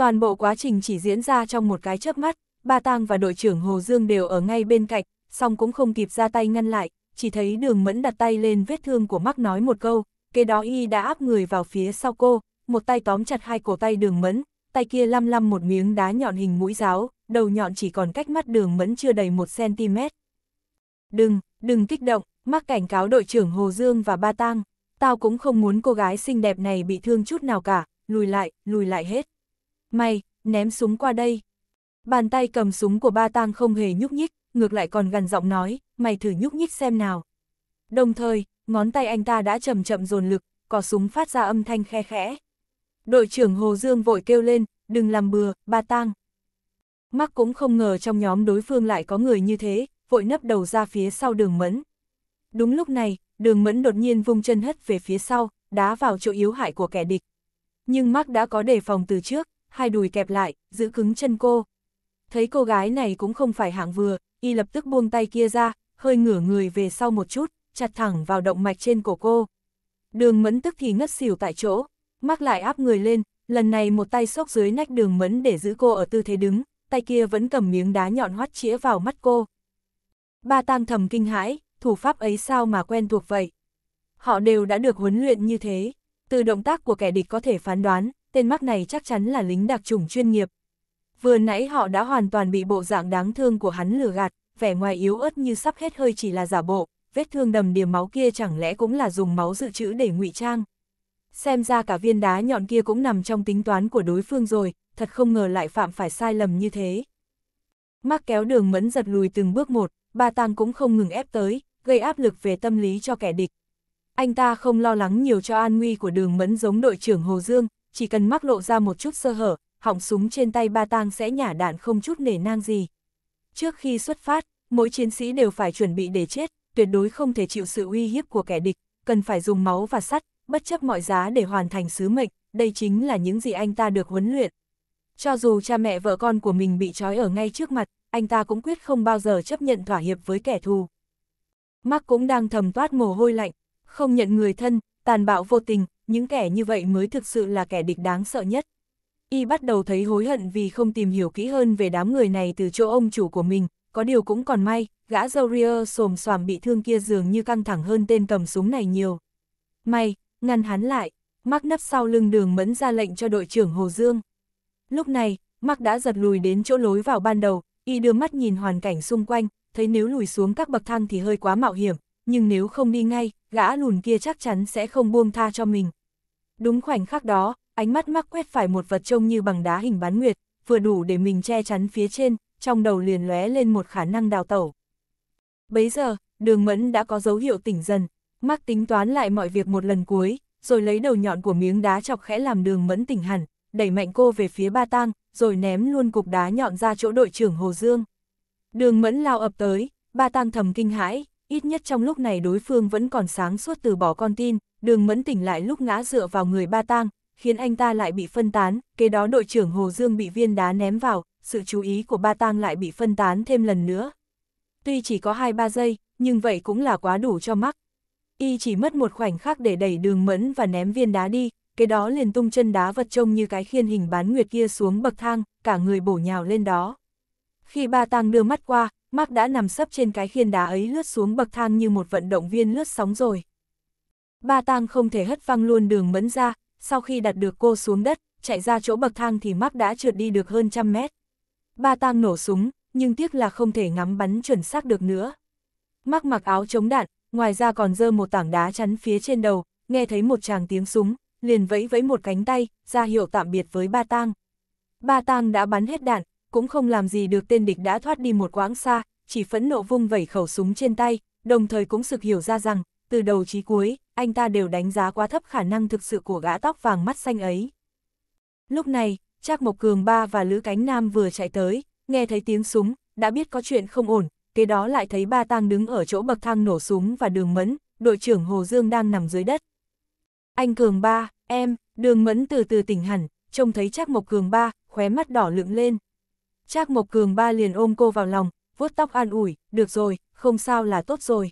Toàn bộ quá trình chỉ diễn ra trong một cái chớp mắt, Ba Tang và đội trưởng Hồ Dương đều ở ngay bên cạnh, song cũng không kịp ra tay ngăn lại, chỉ thấy đường mẫn đặt tay lên vết thương của mắc nói một câu, kế đó y đã áp người vào phía sau cô, một tay tóm chặt hai cổ tay đường mẫn, tay kia lăm lăm một miếng đá nhọn hình mũi giáo, đầu nhọn chỉ còn cách mắt đường mẫn chưa đầy một cm. Đừng, đừng kích động, mắc cảnh cáo đội trưởng Hồ Dương và Ba Tang, tao cũng không muốn cô gái xinh đẹp này bị thương chút nào cả, lùi lại, lùi lại hết. Mày, ném súng qua đây. Bàn tay cầm súng của ba tang không hề nhúc nhích, ngược lại còn gần giọng nói, mày thử nhúc nhích xem nào. Đồng thời, ngón tay anh ta đã chậm chậm dồn lực, cò súng phát ra âm thanh khe khẽ. Đội trưởng Hồ Dương vội kêu lên, đừng làm bừa, ba tang. Mắc cũng không ngờ trong nhóm đối phương lại có người như thế, vội nấp đầu ra phía sau đường mẫn. Đúng lúc này, đường mẫn đột nhiên vung chân hất về phía sau, đá vào chỗ yếu hại của kẻ địch. Nhưng Mắc đã có đề phòng từ trước, hai đùi kẹp lại, giữ cứng chân cô. Thấy cô gái này cũng không phải hạng vừa, y lập tức buông tay kia ra, hơi ngửa người về sau một chút, chặt thẳng vào động mạch trên cổ cô. Đường mẫn tức thì ngất xỉu tại chỗ, mắc lại áp người lên, lần này một tay xốc dưới nách đường mẫn để giữ cô ở tư thế đứng, tay kia vẫn cầm miếng đá nhọn hoắt chĩa vào mắt cô. Ba tang thầm kinh hãi, thủ pháp ấy sao mà quen thuộc vậy? Họ đều đã được huấn luyện như thế, từ động tác của kẻ địch có thể phán đoán, tên mắc này chắc chắn là lính đặc chủng chuyên nghiệp. Vừa nãy họ đã hoàn toàn bị bộ dạng đáng thương của hắn lừa gạt, vẻ ngoài yếu ớt như sắp hết hơi chỉ là giả bộ, vết thương đầm điểm máu kia chẳng lẽ cũng là dùng máu dự trữ để ngụy trang. Xem ra cả viên đá nhọn kia cũng nằm trong tính toán của đối phương rồi, thật không ngờ lại phạm phải sai lầm như thế. Mắc kéo đường mẫn giật lùi từng bước một, ba tang cũng không ngừng ép tới, gây áp lực về tâm lý cho kẻ địch. Anh ta không lo lắng nhiều cho an nguy của đường mẫn giống đội trưởng Hồ Dương, chỉ cần mắc lộ ra một chút sơ hở, họng súng trên tay ba tang sẽ nhả đạn không chút nể nang gì. Trước khi xuất phát, mỗi chiến sĩ đều phải chuẩn bị để chết, tuyệt đối không thể chịu sự uy hiếp của kẻ địch, cần phải dùng máu và sắt, bất chấp mọi giá để hoàn thành sứ mệnh, đây chính là những gì anh ta được huấn luyện. Cho dù cha mẹ vợ con của mình bị trói ở ngay trước mặt, anh ta cũng quyết không bao giờ chấp nhận thỏa hiệp với kẻ thù. Mark cũng đang thầm toát mồ hôi lạnh, không nhận người thân, tàn bạo vô tình, những kẻ như vậy mới thực sự là kẻ địch đáng sợ nhất. Y bắt đầu thấy hối hận vì không tìm hiểu kỹ hơn về đám người này từ chỗ ông chủ của mình, có điều cũng còn may, gã Zorier xồm xoàm bị thương kia dường như căng thẳng hơn tên cầm súng này nhiều. May, ngăn hắn lại, Mark nấp sau lưng đường mẫn ra lệnh cho đội trưởng Hồ Dương. Lúc này, Mark đã giật lùi đến chỗ lối vào ban đầu, y đưa mắt nhìn hoàn cảnh xung quanh, thấy nếu lùi xuống các bậc thang thì hơi quá mạo hiểm, nhưng nếu không đi ngay, gã lùn kia chắc chắn sẽ không buông tha cho mình. Đúng khoảnh khắc đó, ánh mắt mắc quét phải một vật trông như bằng đá hình bán nguyệt, vừa đủ để mình che chắn phía trên, trong đầu liền lóe lên một khả năng đào tẩu. Bấy giờ, đường mẫn đã có dấu hiệu tỉnh dần, mắc tính toán lại mọi việc một lần cuối, rồi lấy đầu nhọn của miếng đá chọc khẽ làm đường mẫn tỉnh hẳn, đẩy mạnh cô về phía ba tang, rồi ném luôn cục đá nhọn ra chỗ đội trưởng Hồ Dương. Đường mẫn lao ập tới, ba tang thầm kinh hãi, ít nhất trong lúc này đối phương vẫn còn sáng suốt từ bỏ con tin, đường mẫn tỉnh lại lúc ngã dựa vào người ba tang, khiến anh ta lại bị phân tán, kế đó đội trưởng Hồ Dương bị viên đá ném vào, sự chú ý của ba tang lại bị phân tán thêm lần nữa. Tuy chỉ có 2-3 giây, nhưng vậy cũng là quá đủ cho mắc. Y chỉ mất một khoảnh khắc để đẩy đường mẫn và ném viên đá đi, kế đó liền tung chân đá vật trông như cái khiên hình bán nguyệt kia xuống bậc thang, cả người bổ nhào lên đó. Khi ba tang đưa mắt qua, Mark đã nằm sấp trên cái khiên đá ấy lướt xuống bậc thang như một vận động viên lướt sóng rồi. Ba tang không thể hất văng luôn đường mẫn ra, sau khi đặt được cô xuống đất, chạy ra chỗ bậc thang thì mắc đã trượt đi được hơn trăm mét. Ba tang nổ súng, nhưng tiếc là không thể ngắm bắn chuẩn xác được nữa. Mắc mặc áo chống đạn, ngoài ra còn dơ một tảng đá chắn phía trên đầu, nghe thấy một chàng tiếng súng, liền vẫy vẫy một cánh tay, ra hiệu tạm biệt với ba tang. Ba tang đã bắn hết đạn, cũng không làm gì được tên địch đã thoát đi một quãng xa, chỉ phẫn nộ vung vẩy khẩu súng trên tay, đồng thời cũng sực hiểu ra rằng, từ đầu chí cuối, anh ta đều đánh giá quá thấp khả năng thực sự của gã tóc vàng mắt xanh ấy. Lúc này, Trác Mộc Cường Ba và Lữ Cánh Nam vừa chạy tới, nghe thấy tiếng súng, đã biết có chuyện không ổn, kế đó lại thấy ba tang đứng ở chỗ bậc thang nổ súng và đường mẫn, đội trưởng Hồ Dương đang nằm dưới đất. Anh Cường Ba, em, đường mẫn từ từ tỉnh hẳn, trông thấy Trác Mộc Cường Ba, khóe mắt đỏ lượng lên. Trác Mộc Cường Ba liền ôm cô vào lòng, vuốt tóc an ủi, được rồi, không sao là tốt rồi.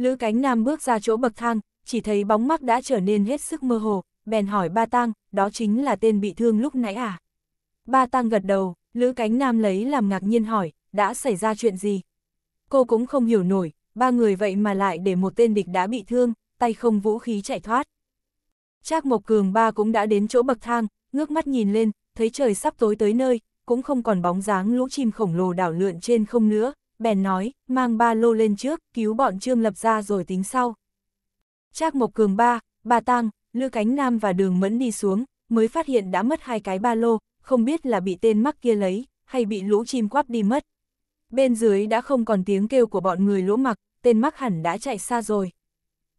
Lữ cánh nam bước ra chỗ bậc thang, chỉ thấy bóng mắt đã trở nên hết sức mơ hồ, bèn hỏi ba tang, đó chính là tên bị thương lúc nãy à? Ba tang gật đầu, Lữ cánh nam lấy làm ngạc nhiên hỏi, đã xảy ra chuyện gì? Cô cũng không hiểu nổi, ba người vậy mà lại để một tên địch đã bị thương, tay không vũ khí chạy thoát. Trác Mộc Cường ba cũng đã đến chỗ bậc thang, ngước mắt nhìn lên, thấy trời sắp tối tới nơi, cũng không còn bóng dáng lũ chim khổng lồ đảo lượn trên không nữa, bèn nói, mang ba lô lên trước, cứu bọn Trương Lập ra rồi tính sau. Trác Mộc Cường ba, bà Tang, Lư Cánh Nam và Đường Mẫn đi xuống, mới phát hiện đã mất hai cái ba lô, không biết là bị tên mắc kia lấy, hay bị lũ chim quắp đi mất. Bên dưới đã không còn tiếng kêu của bọn người lỗ mặc, tên mắc hẳn đã chạy xa rồi.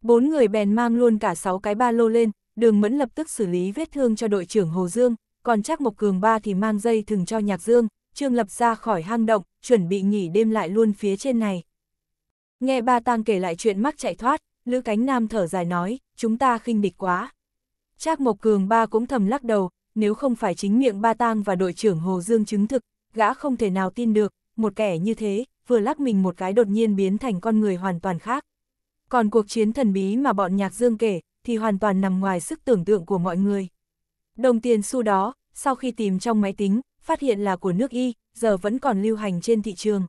Bốn người bèn mang luôn cả sáu cái ba lô lên, đường mẫn lập tức xử lý vết thương cho đội trưởng Hồ Dương, còn chắc Mộc Cường ba thì mang dây thừng cho Nhạc Dương, Trương Lập ra khỏi hang động, chuẩn bị nghỉ đêm lại luôn phía trên này. Nghe ba tang kể lại chuyện mắc chạy thoát, Lữ Cánh Nam thở dài nói, chúng ta khinh địch quá. Trác Mộc Cường ba cũng thầm lắc đầu, nếu không phải chính miệng ba tang và đội trưởng Hồ Dương chứng thực, gã không thể nào tin được, một kẻ như thế, vừa lắc mình một cái đột nhiên biến thành con người hoàn toàn khác. Còn cuộc chiến thần bí mà bọn nhạc dương kể, thì hoàn toàn nằm ngoài sức tưởng tượng của mọi người. Đồng tiền xu đó, sau khi tìm trong máy tính, phát hiện là của nước Y, giờ vẫn còn lưu hành trên thị trường.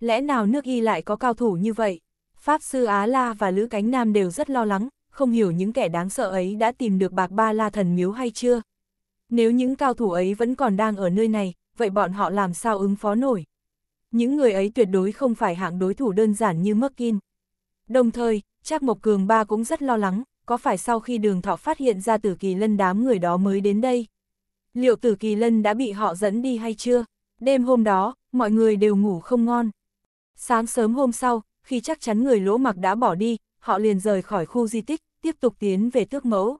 Lẽ nào nước Y lại có cao thủ như vậy? Pháp sư Á La và Lữ Cánh Nam đều rất lo lắng, không hiểu những kẻ đáng sợ ấy đã tìm được bạc ba la thần miếu hay chưa. Nếu những cao thủ ấy vẫn còn đang ở nơi này, vậy bọn họ làm sao ứng phó nổi? Những người ấy tuyệt đối không phải hạng đối thủ đơn giản như Merkin. Đồng thời, Trác Mộc Cường Ba cũng rất lo lắng, có phải sau khi đường thọ phát hiện ra tử kỳ lân đám người đó mới đến đây? liệu tử kỳ lân đã bị họ dẫn đi hay chưa? Đêm hôm đó, mọi người đều ngủ không ngon. Sáng sớm hôm sau, khi chắc chắn người lỗ mặc đã bỏ đi, họ liền rời khỏi khu di tích, tiếp tục tiến về tước mẫu.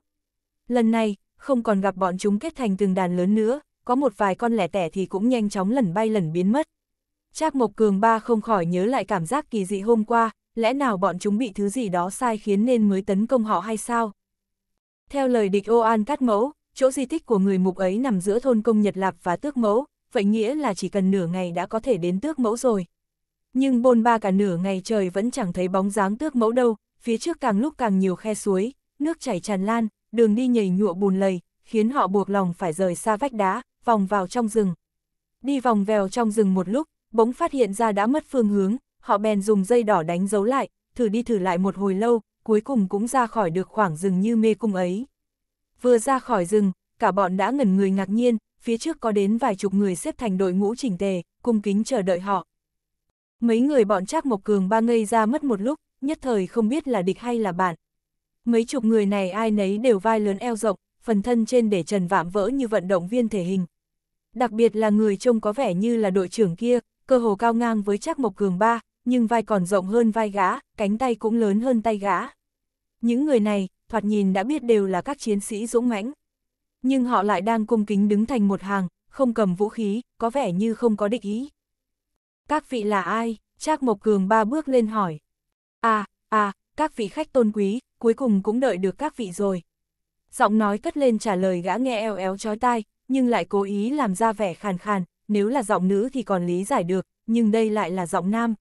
Lần này, không còn gặp bọn chúng kết thành từng đàn lớn nữa, có một vài con lẻ tẻ thì cũng nhanh chóng lẩn bay lẩn biến mất. Trác Mộc Cường ba không khỏi nhớ lại cảm giác kỳ dị hôm qua, lẽ nào bọn chúng bị thứ gì đó sai khiến nên mới tấn công họ hay sao? Theo lời địch ô an cắt mẫu, chỗ di tích của người mục ấy nằm giữa thôn công Nhật Lạp và Tước Mẫu, vậy nghĩa là chỉ cần nửa ngày đã có thể đến Tước Mẫu rồi. Nhưng bôn ba cả nửa ngày trời vẫn chẳng thấy bóng dáng Tước Mẫu đâu, phía trước càng lúc càng nhiều khe suối, nước chảy tràn lan, đường đi nhầy nhụa bùn lầy, khiến họ buộc lòng phải rời xa vách đá, vòng vào trong rừng. Đi vòng vèo trong rừng một lúc, bỗng phát hiện ra đã mất phương hướng, họ bèn dùng dây đỏ đánh dấu lại, thử đi thử lại một hồi lâu, cuối cùng cũng ra khỏi được khoảng rừng như mê cung ấy. Vừa ra khỏi rừng, cả bọn đã ngẩn người ngạc nhiên, phía trước có đến vài chục người xếp thành đội ngũ chỉnh tề, cung kính chờ đợi họ. Mấy người bọn Trác Mộc Cường ba ngây ra mất một lúc, nhất thời không biết là địch hay là bạn. Mấy chục người này ai nấy đều vai lớn eo rộng, phần thân trên để trần vạm vỡ như vận động viên thể hình. Đặc biệt là người trông có vẻ như là đội trưởng kia, cơ hồ cao ngang với Trác Mộc Cường ba, nhưng vai còn rộng hơn vai gã, cánh tay cũng lớn hơn tay gã. Những người này, thoạt nhìn đã biết đều là các chiến sĩ dũng mãnh. Nhưng họ lại đang cung kính đứng thành một hàng, không cầm vũ khí, có vẻ như không có địch ý. Các vị là ai? Trác Mộc Cường ba bước lên hỏi. À, à, các vị khách tôn quý, cuối cùng cũng đợi được các vị rồi. Giọng nói cất lên trả lời gã nghe eo éo chói tai, nhưng lại cố ý làm ra vẻ khàn khàn, nếu là giọng nữ thì còn lý giải được, nhưng đây lại là giọng nam.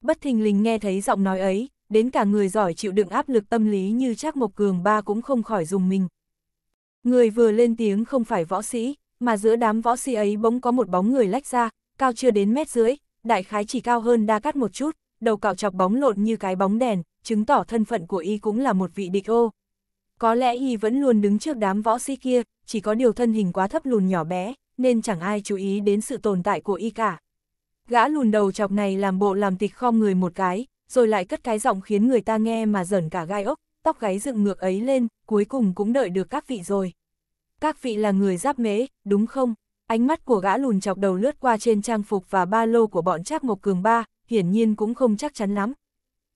Bất thình lình nghe thấy giọng nói ấy, đến cả người giỏi chịu đựng áp lực tâm lý như Trác Mộc Cường ba cũng không khỏi dùng mình. Người vừa lên tiếng không phải võ sĩ, mà giữa đám võ sĩ ấy bỗng có một bóng người lách ra, cao chưa đến mét rưỡi, đại khái chỉ cao hơn đa cắt một chút, đầu cạo chọc bóng lộn như cái bóng đèn, chứng tỏ thân phận của y cũng là một vị địch ô. Có lẽ y vẫn luôn đứng trước đám võ sĩ kia, chỉ có điều thân hình quá thấp lùn nhỏ bé, nên chẳng ai chú ý đến sự tồn tại của y cả. Gã lùn đầu chọc này làm bộ làm tịch khom người một cái, rồi lại cất cái giọng khiến người ta nghe mà dởn cả gai ốc, tóc gáy dựng ngược ấy lên, cuối cùng cũng đợi được các vị rồi. Các vị là người giáp mễ, đúng không? Ánh mắt của gã lùn chọc đầu lướt qua trên trang phục và ba lô của bọn Trác Mộc Cường ba, hiển nhiên cũng không chắc chắn lắm.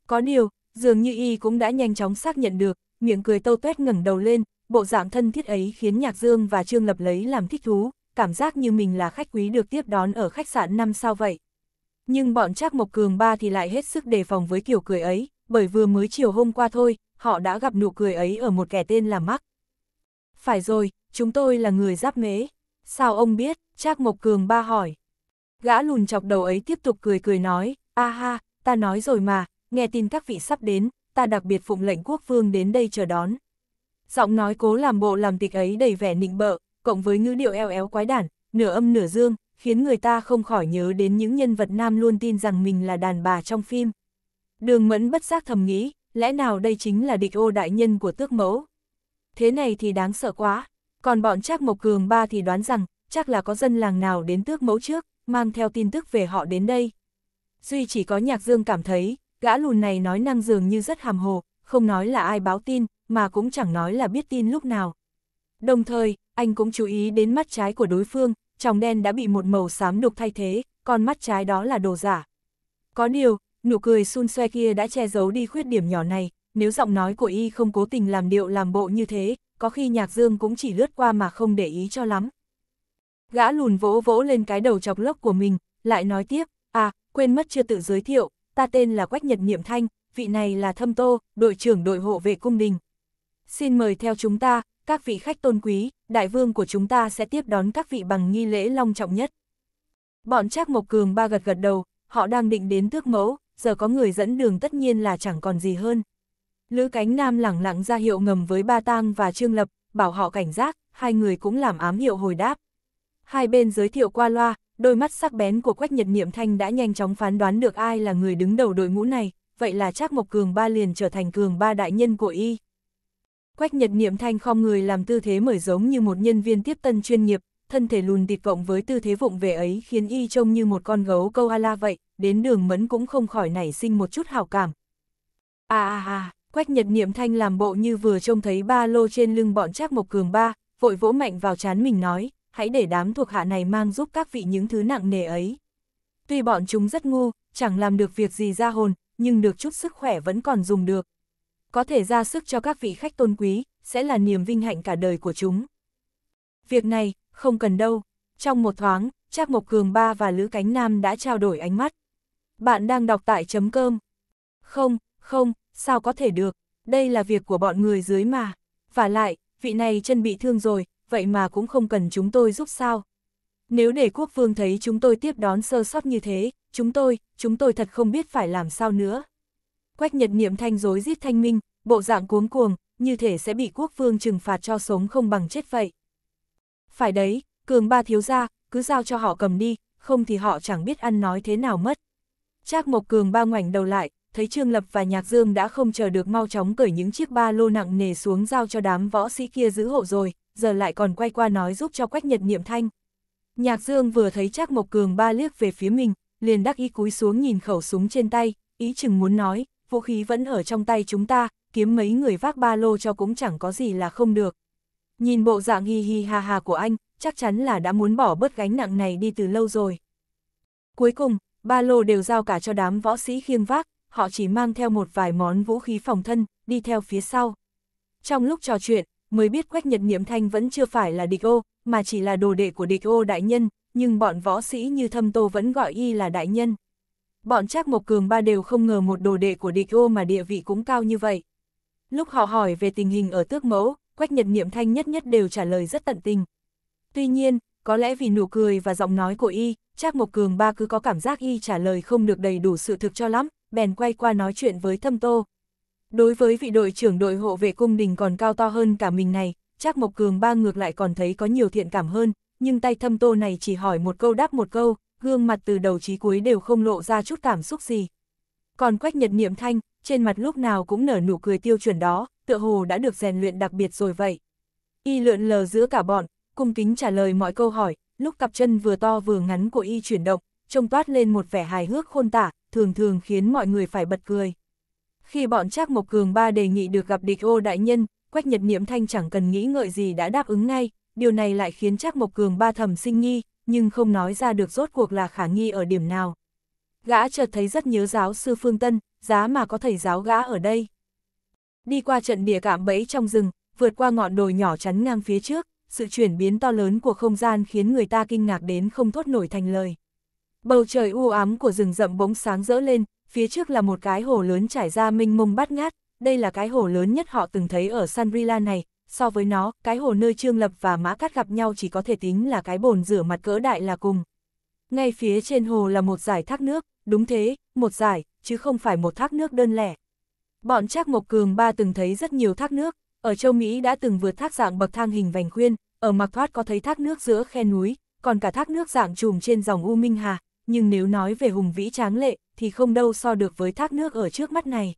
Có điều, dường như y cũng đã nhanh chóng xác nhận được, miệng cười tâu tuét ngẩng đầu lên, bộ dạng thân thiết ấy khiến Nhạc Dương và Trương Lập lấy làm thích thú, cảm giác như mình là khách quý được tiếp đón ở khách sạn năm sao vậy. Nhưng bọn Trác Mộc Cường ba thì lại hết sức đề phòng với kiểu cười ấy, bởi vừa mới chiều hôm qua thôi, họ đã gặp nụ cười ấy ở một kẻ tên là Mắc. Phải rồi, chúng tôi là người giáp mế. Sao ông biết? Trác Mộc Cường ba hỏi. Gã lùn chọc đầu ấy tiếp tục cười cười nói, a ha, ta nói rồi mà, nghe tin các vị sắp đến, ta đặc biệt phụng lệnh quốc vương đến đây chờ đón. Giọng nói cố làm bộ làm tịch ấy đầy vẻ nịnh bợ, cộng với ngữ điệu eo éo quái đản, nửa âm nửa dương, khiến người ta không khỏi nhớ đến những nhân vật nam luôn tin rằng mình là đàn bà trong phim. Đường mẫn bất giác thầm nghĩ, lẽ nào đây chính là địch ô đại nhân của tước mẫu? Thế này thì đáng sợ quá, còn bọn Trác Mộc Cường ba thì đoán rằng, chắc là có dân làng nào đến tước mẫu trước, mang theo tin tức về họ đến đây. Duy chỉ có Nhạc Dương cảm thấy, gã lùn này nói năng dường như rất hàm hồ, không nói là ai báo tin, mà cũng chẳng nói là biết tin lúc nào. Đồng thời, anh cũng chú ý đến mắt trái của đối phương, tròng đen đã bị một màu xám đục thay thế, con mắt trái đó là đồ giả. Có điều, nụ cười sun xoe kia đã che giấu đi khuyết điểm nhỏ này, nếu giọng nói của y không cố tình làm điệu làm bộ như thế, có khi nhạc dương cũng chỉ lướt qua mà không để ý cho lắm. Gã lùn vỗ vỗ lên cái đầu chọc lốc của mình, lại nói tiếp, à, quên mất chưa tự giới thiệu, ta tên là Quách Nhật Niệm Thanh, vị này là Thâm Tô, đội trưởng đội hộ vệ cung đình. Xin mời theo chúng ta, các vị khách tôn quý, đại vương của chúng ta sẽ tiếp đón các vị bằng nghi lễ long trọng nhất. Bọn Trác Mộc Cường ba gật gật đầu, họ đang định đến tước mẫu, giờ có người dẫn đường tất nhiên là chẳng còn gì hơn. Lữ cánh nam lẳng lặng ra hiệu ngầm với Ba Tang và Trương Lập, bảo họ cảnh giác, hai người cũng làm ám hiệu hồi đáp. Hai bên giới thiệu qua loa, đôi mắt sắc bén của Quách Nhật Niệm Thanh đã nhanh chóng phán đoán được ai là người đứng đầu đội ngũ này, vậy là Trác Mộc Cường Ba liền trở thành Cường Ba đại nhân của y. Quách Nhật Niệm Thanh khom người làm tư thế mởi giống như một nhân viên tiếp tân chuyên nghiệp, thân thể lùn địt cộng với tư thế vụng về ấy khiến y trông như một con gấu câu ala vậy, đến đường mẫn cũng không khỏi nảy sinh một chút hào cảm. À à à, Quách Nhật Niệm Thanh làm bộ như vừa trông thấy ba lô trên lưng bọn Trác Mộc Cường ba, vội vỗ mạnh vào chán mình nói, hãy để đám thuộc hạ này mang giúp các vị những thứ nặng nề ấy. Tuy bọn chúng rất ngu, chẳng làm được việc gì ra hồn, nhưng được chút sức khỏe vẫn còn dùng được có thể ra sức cho các vị khách tôn quý, sẽ là niềm vinh hạnh cả đời của chúng. Việc này, không cần đâu. Trong một thoáng, Trác Mộc Cường Ba và Lữ Cánh Nam đã trao đổi ánh mắt. Bạn đang đọc tại chấm cơm. Không, không, sao có thể được, đây là việc của bọn người dưới mà. Và lại, vị này chân bị thương rồi, vậy mà cũng không cần chúng tôi giúp sao. Nếu để quốc vương thấy chúng tôi tiếp đón sơ sót như thế, chúng tôi, chúng tôi thật không biết phải làm sao nữa. Quách Nhật Niệm thanh rối giết Thanh Minh, bộ dạng cuốn cuồng, như thể sẽ bị quốc vương trừng phạt cho sống không bằng chết vậy. Phải đấy, cường ba thiếu gia, cứ giao cho họ cầm đi, không thì họ chẳng biết ăn nói thế nào mất. Trác Mộc Cường ba ngoảnh đầu lại, thấy Trương Lập và Nhạc Dương đã không chờ được mau chóng cởi những chiếc ba lô nặng nề xuống giao cho đám võ sĩ kia giữ hộ rồi, giờ lại còn quay qua nói giúp cho Quách Nhật Niệm thanh. Nhạc Dương vừa thấy Trác Mộc Cường ba liếc về phía mình, liền đắc ý cúi xuống nhìn khẩu súng trên tay, ý chừng muốn nói, vũ khí vẫn ở trong tay chúng ta, kiếm mấy người vác ba lô cho cũng chẳng có gì là không được. Nhìn bộ dạng hi hi ha ha của anh, chắc chắn là đã muốn bỏ bớt gánh nặng này đi từ lâu rồi. Cuối cùng, ba lô đều giao cả cho đám võ sĩ khiêng vác, họ chỉ mang theo một vài món vũ khí phòng thân, đi theo phía sau. Trong lúc trò chuyện, mới biết Quách Nhật Niệm Thanh vẫn chưa phải là địch ô, mà chỉ là đồ đệ của địch ô đại nhân, nhưng bọn võ sĩ như thâm tô vẫn gọi y là đại nhân bọn Trác Mộc Cường ba đều không ngờ một đồ đệ của địch ô mà địa vị cũng cao như vậy. Lúc họ hỏi về tình hình ở tước mẫu, Quách Nhật Niệm Thanh nhất nhất đều trả lời rất tận tình. Tuy nhiên, có lẽ vì nụ cười và giọng nói của y, Trác Mộc Cường ba cứ có cảm giác y trả lời không được đầy đủ sự thực cho lắm, bèn quay qua nói chuyện với Thâm Tô. Đối với vị đội trưởng đội hộ vệ cung đình còn cao to hơn cả mình này, Trác Mộc Cường ba ngược lại còn thấy có nhiều thiện cảm hơn, nhưng tay Thâm Tô này chỉ hỏi một câu đáp một câu, gương mặt từ đầu chí cuối đều không lộ ra chút cảm xúc gì. Còn quách nhật niệm thanh, trên mặt lúc nào cũng nở nụ cười tiêu chuẩn đó, tựa hồ đã được rèn luyện đặc biệt rồi vậy. Y lượn lờ giữa cả bọn, cung kính trả lời mọi câu hỏi, lúc cặp chân vừa to vừa ngắn của y chuyển động, trông toát lên một vẻ hài hước khôn tả, thường thường khiến mọi người phải bật cười. Khi bọn Trác Mộc Cường ba đề nghị được gặp địch ô đại nhân, Quách Nhật Niệm Thanh chẳng cần nghĩ ngợi gì đã đáp ứng ngay, điều này lại khiến Trác Mộc Cường ba thầm sinh nghi, nhưng không nói ra được rốt cuộc là khả nghi ở điểm nào. Gã chợt thấy rất nhớ giáo sư Phương Tân, giá mà có thầy giáo gã ở đây. Đi qua trận địa cạm bẫy trong rừng, vượt qua ngọn đồi nhỏ chắn ngang phía trước, sự chuyển biến to lớn của không gian khiến người ta kinh ngạc đến không thốt nổi thành lời. Bầu trời u ám của rừng rậm bỗng sáng rỡ lên, phía trước là một cái hồ lớn trải ra mênh mông bát ngát, đây là cái hồ lớn nhất họ từng thấy ở Sanrila này, so với nó, cái hồ nơi Trương Lập và Mã Cát gặp nhau chỉ có thể tính là cái bồn rửa mặt cỡ đại là cùng. Ngay phía trên hồ là một giải thác nước, đúng thế, một giải, chứ không phải một thác nước đơn lẻ. Bọn Trác Mộc Cường ba từng thấy rất nhiều thác nước, ở châu Mỹ đã từng vượt thác dạng bậc thang hình vành khuyên, ở Mạc Thoát có thấy thác nước giữa khe núi, còn cả thác nước dạng trùm trên dòng U Minh Hà, nhưng nếu nói về hùng vĩ tráng lệ thì không đâu so được với thác nước ở trước mắt này.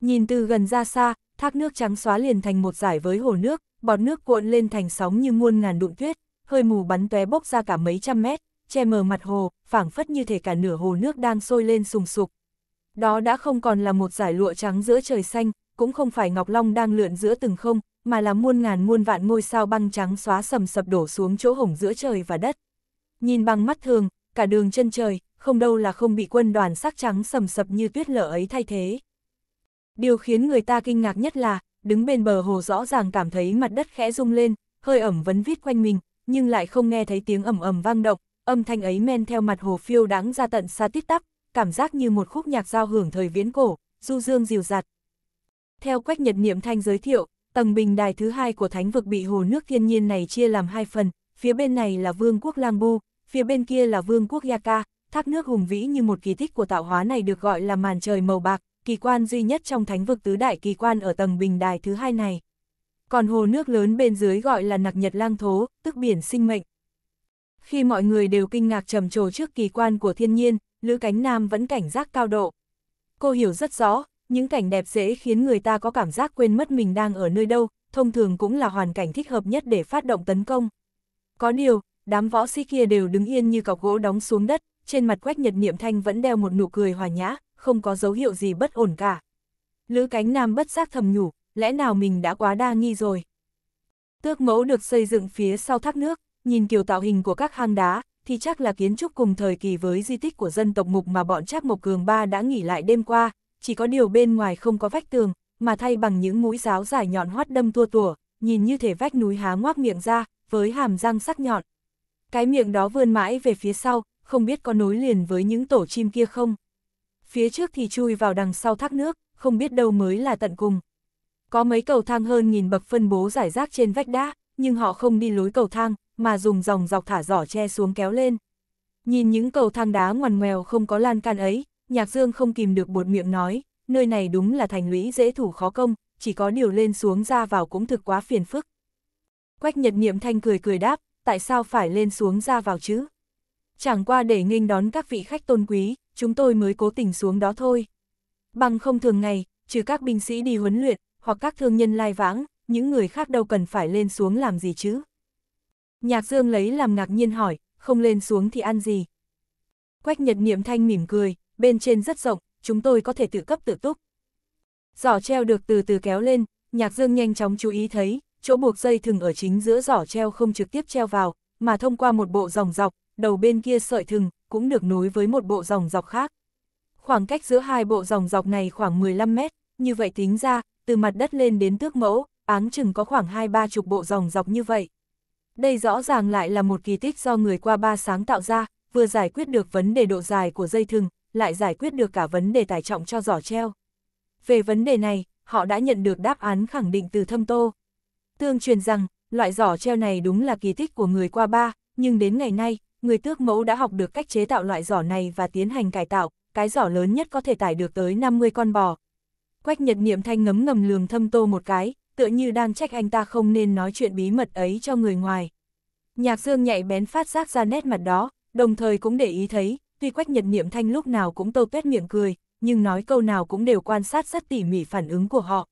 Nhìn từ gần ra xa, thác nước trắng xóa liền thành một giải với hồ nước, bọt nước cuộn lên thành sóng như muôn ngàn đụn tuyết, hơi mù bắn tóe bốc ra cả mấy trăm mét, che mờ mặt hồ, phảng phất như thể cả nửa hồ nước đang sôi lên sùng sục. Đó đã không còn là một giải lụa trắng giữa trời xanh, cũng không phải Ngọc Long đang lượn giữa từng không, mà là muôn ngàn muôn vạn ngôi sao băng trắng xóa sầm sập đổ xuống chỗ hổng giữa trời và đất. Nhìn bằng mắt thường, cả đường chân trời, không đâu là không bị quân đoàn sắc trắng sầm sập như tuyết lở ấy thay thế. Điều khiến người ta kinh ngạc nhất là, đứng bên bờ hồ rõ ràng cảm thấy mặt đất khẽ rung lên, hơi ẩm vấn vít quanh mình, nhưng lại không nghe thấy tiếng ầm ầm vang động, âm thanh ấy men theo mặt hồ phiêu đáng ra tận xa tít tắp, cảm giác như một khúc nhạc giao hưởng thời viễn cổ, du dương dịu dặt. Theo Quách Nhật Niệm Thanh giới thiệu, tầng bình đài thứ hai của thánh vực bị hồ nước thiên nhiên này chia làm hai phần, phía bên này là vương quốc Lang Bu, phía bên kia là vương quốc Yaka, thác nước hùng vĩ như một kỳ tích của tạo hóa này được gọi là màn trời màu bạc, kỳ quan duy nhất trong thánh vực tứ đại kỳ quan ở tầng bình đài thứ hai này. Còn hồ nước lớn bên dưới gọi là nặc nhật lang thố, tức biển sinh mệnh. Khi mọi người đều kinh ngạc trầm trồ trước kỳ quan của thiên nhiên, Lữ Cánh Nam vẫn cảnh giác cao độ. Cô hiểu rất rõ, những cảnh đẹp dễ khiến người ta có cảm giác quên mất mình đang ở nơi đâu, thông thường cũng là hoàn cảnh thích hợp nhất để phát động tấn công. Có điều, đám võ sĩ kia đều đứng yên như cọc gỗ đóng xuống đất, trên mặt Quách Nhật Niệm Thanh vẫn đeo một nụ cười hòa nhã, không có dấu hiệu gì bất ổn cả. Lữ cánh nam bất giác thầm nhủ, lẽ nào mình đã quá đa nghi rồi. Tước mẫu được xây dựng phía sau thác nước, nhìn kiểu tạo hình của các hang đá, thì chắc là kiến trúc cùng thời kỳ với di tích của dân tộc Mục mà bọn Trác Mộc Cường Ba đã nghỉ lại đêm qua, chỉ có điều bên ngoài không có vách tường, mà thay bằng những mũi giáo dài nhọn hoắt đâm tua tủa, nhìn như thể vách núi há ngoác miệng ra, với hàm răng sắc nhọn. Cái miệng đó vươn mãi về phía sau, không biết có nối liền với những tổ chim kia không phía trước thì chui vào đằng sau thác nước, không biết đâu mới là tận cùng. Có mấy cầu thang hơn nghìn bậc phân bố giải rác trên vách đá, nhưng họ không đi lối cầu thang, mà dùng dòng dọc thả giỏ che xuống kéo lên. Nhìn những cầu thang đá ngoằn ngoèo không có lan can ấy, Nhạc Dương không kìm được bột miệng nói, nơi này đúng là thành lũy dễ thủ khó công, chỉ có điều lên xuống ra vào cũng thực quá phiền phức. Quách Nhật Niệm Thanh cười cười đáp, tại sao phải lên xuống ra vào chứ? Chẳng qua để nghênh đón các vị khách tôn quý, chúng tôi mới cố tình xuống đó thôi. Bằng không thường ngày, trừ các binh sĩ đi huấn luyện, hoặc các thương nhân lai vãng, những người khác đâu cần phải lên xuống làm gì chứ. Nhạc Dương lấy làm ngạc nhiên hỏi, không lên xuống thì ăn gì? Quách Nhật Niệm Thanh mỉm cười, bên trên rất rộng, chúng tôi có thể tự cấp tự túc. Giỏ treo được từ từ kéo lên, Nhạc Dương nhanh chóng chú ý thấy, chỗ buộc dây thừng ở chính giữa giỏ treo không trực tiếp treo vào, mà thông qua một bộ dòng dọc, đầu bên kia sợi thừng, cũng được nối với một bộ dòng dọc khác. Khoảng cách giữa hai bộ dòng dọc này khoảng 15 mét, như vậy tính ra, từ mặt đất lên đến tước mẫu, áng chừng có khoảng hai ba chục bộ dòng dọc như vậy. Đây rõ ràng lại là một kỳ tích do người qua ba sáng tạo ra, vừa giải quyết được vấn đề độ dài của dây thừng, lại giải quyết được cả vấn đề tải trọng cho giỏ treo. Về vấn đề này, họ đã nhận được đáp án khẳng định từ thâm tô. Tương truyền rằng, loại giỏ treo này đúng là kỳ tích của người qua ba, nhưng đến ngày nay, người tước mẫu đã học được cách chế tạo loại giỏ này và tiến hành cải tạo, cái giỏ lớn nhất có thể tải được tới 50 con bò. Quách nhật niệm thanh ngấm ngầm lường thâm tô một cái, tựa như đang trách anh ta không nên nói chuyện bí mật ấy cho người ngoài. Nhạc dương nhạy bén phát giác ra nét mặt đó, đồng thời cũng để ý thấy, tuy quách nhật niệm thanh lúc nào cũng tô tuét miệng cười, nhưng nói câu nào cũng đều quan sát rất tỉ mỉ phản ứng của họ.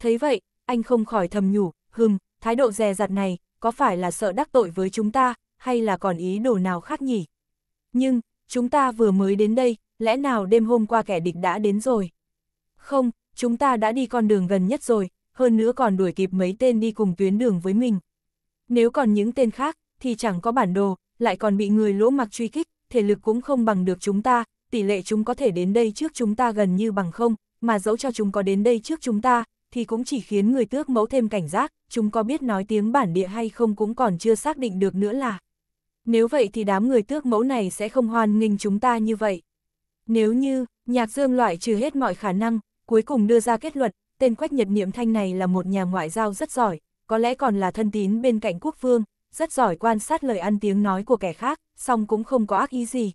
Thấy vậy, anh không khỏi thầm nhủ, hừng, thái độ dè dặt này, có phải là sợ đắc tội với chúng ta, hay là còn ý đồ nào khác nhỉ? Nhưng, chúng ta vừa mới đến đây, lẽ nào đêm hôm qua kẻ địch đã đến rồi? Không, chúng ta đã đi con đường gần nhất rồi, hơn nữa còn đuổi kịp mấy tên đi cùng tuyến đường với mình. Nếu còn những tên khác, thì chẳng có bản đồ, lại còn bị người lỗ mặc truy kích, thể lực cũng không bằng được chúng ta, tỷ lệ chúng có thể đến đây trước chúng ta gần như bằng không, mà dẫu cho chúng có đến đây trước chúng ta, thì cũng chỉ khiến người tước mẫu thêm cảnh giác, chúng có biết nói tiếng bản địa hay không cũng còn chưa xác định được nữa là. Nếu vậy thì đám người tước mẫu này sẽ không hoan nghênh chúng ta như vậy. Nếu như, nhạc dương loại trừ hết mọi khả năng, cuối cùng đưa ra kết luận, tên Quách Nhật Niệm Thanh này là một nhà ngoại giao rất giỏi, có lẽ còn là thân tín bên cạnh quốc vương, rất giỏi quan sát lời ăn tiếng nói của kẻ khác, song cũng không có ác ý gì.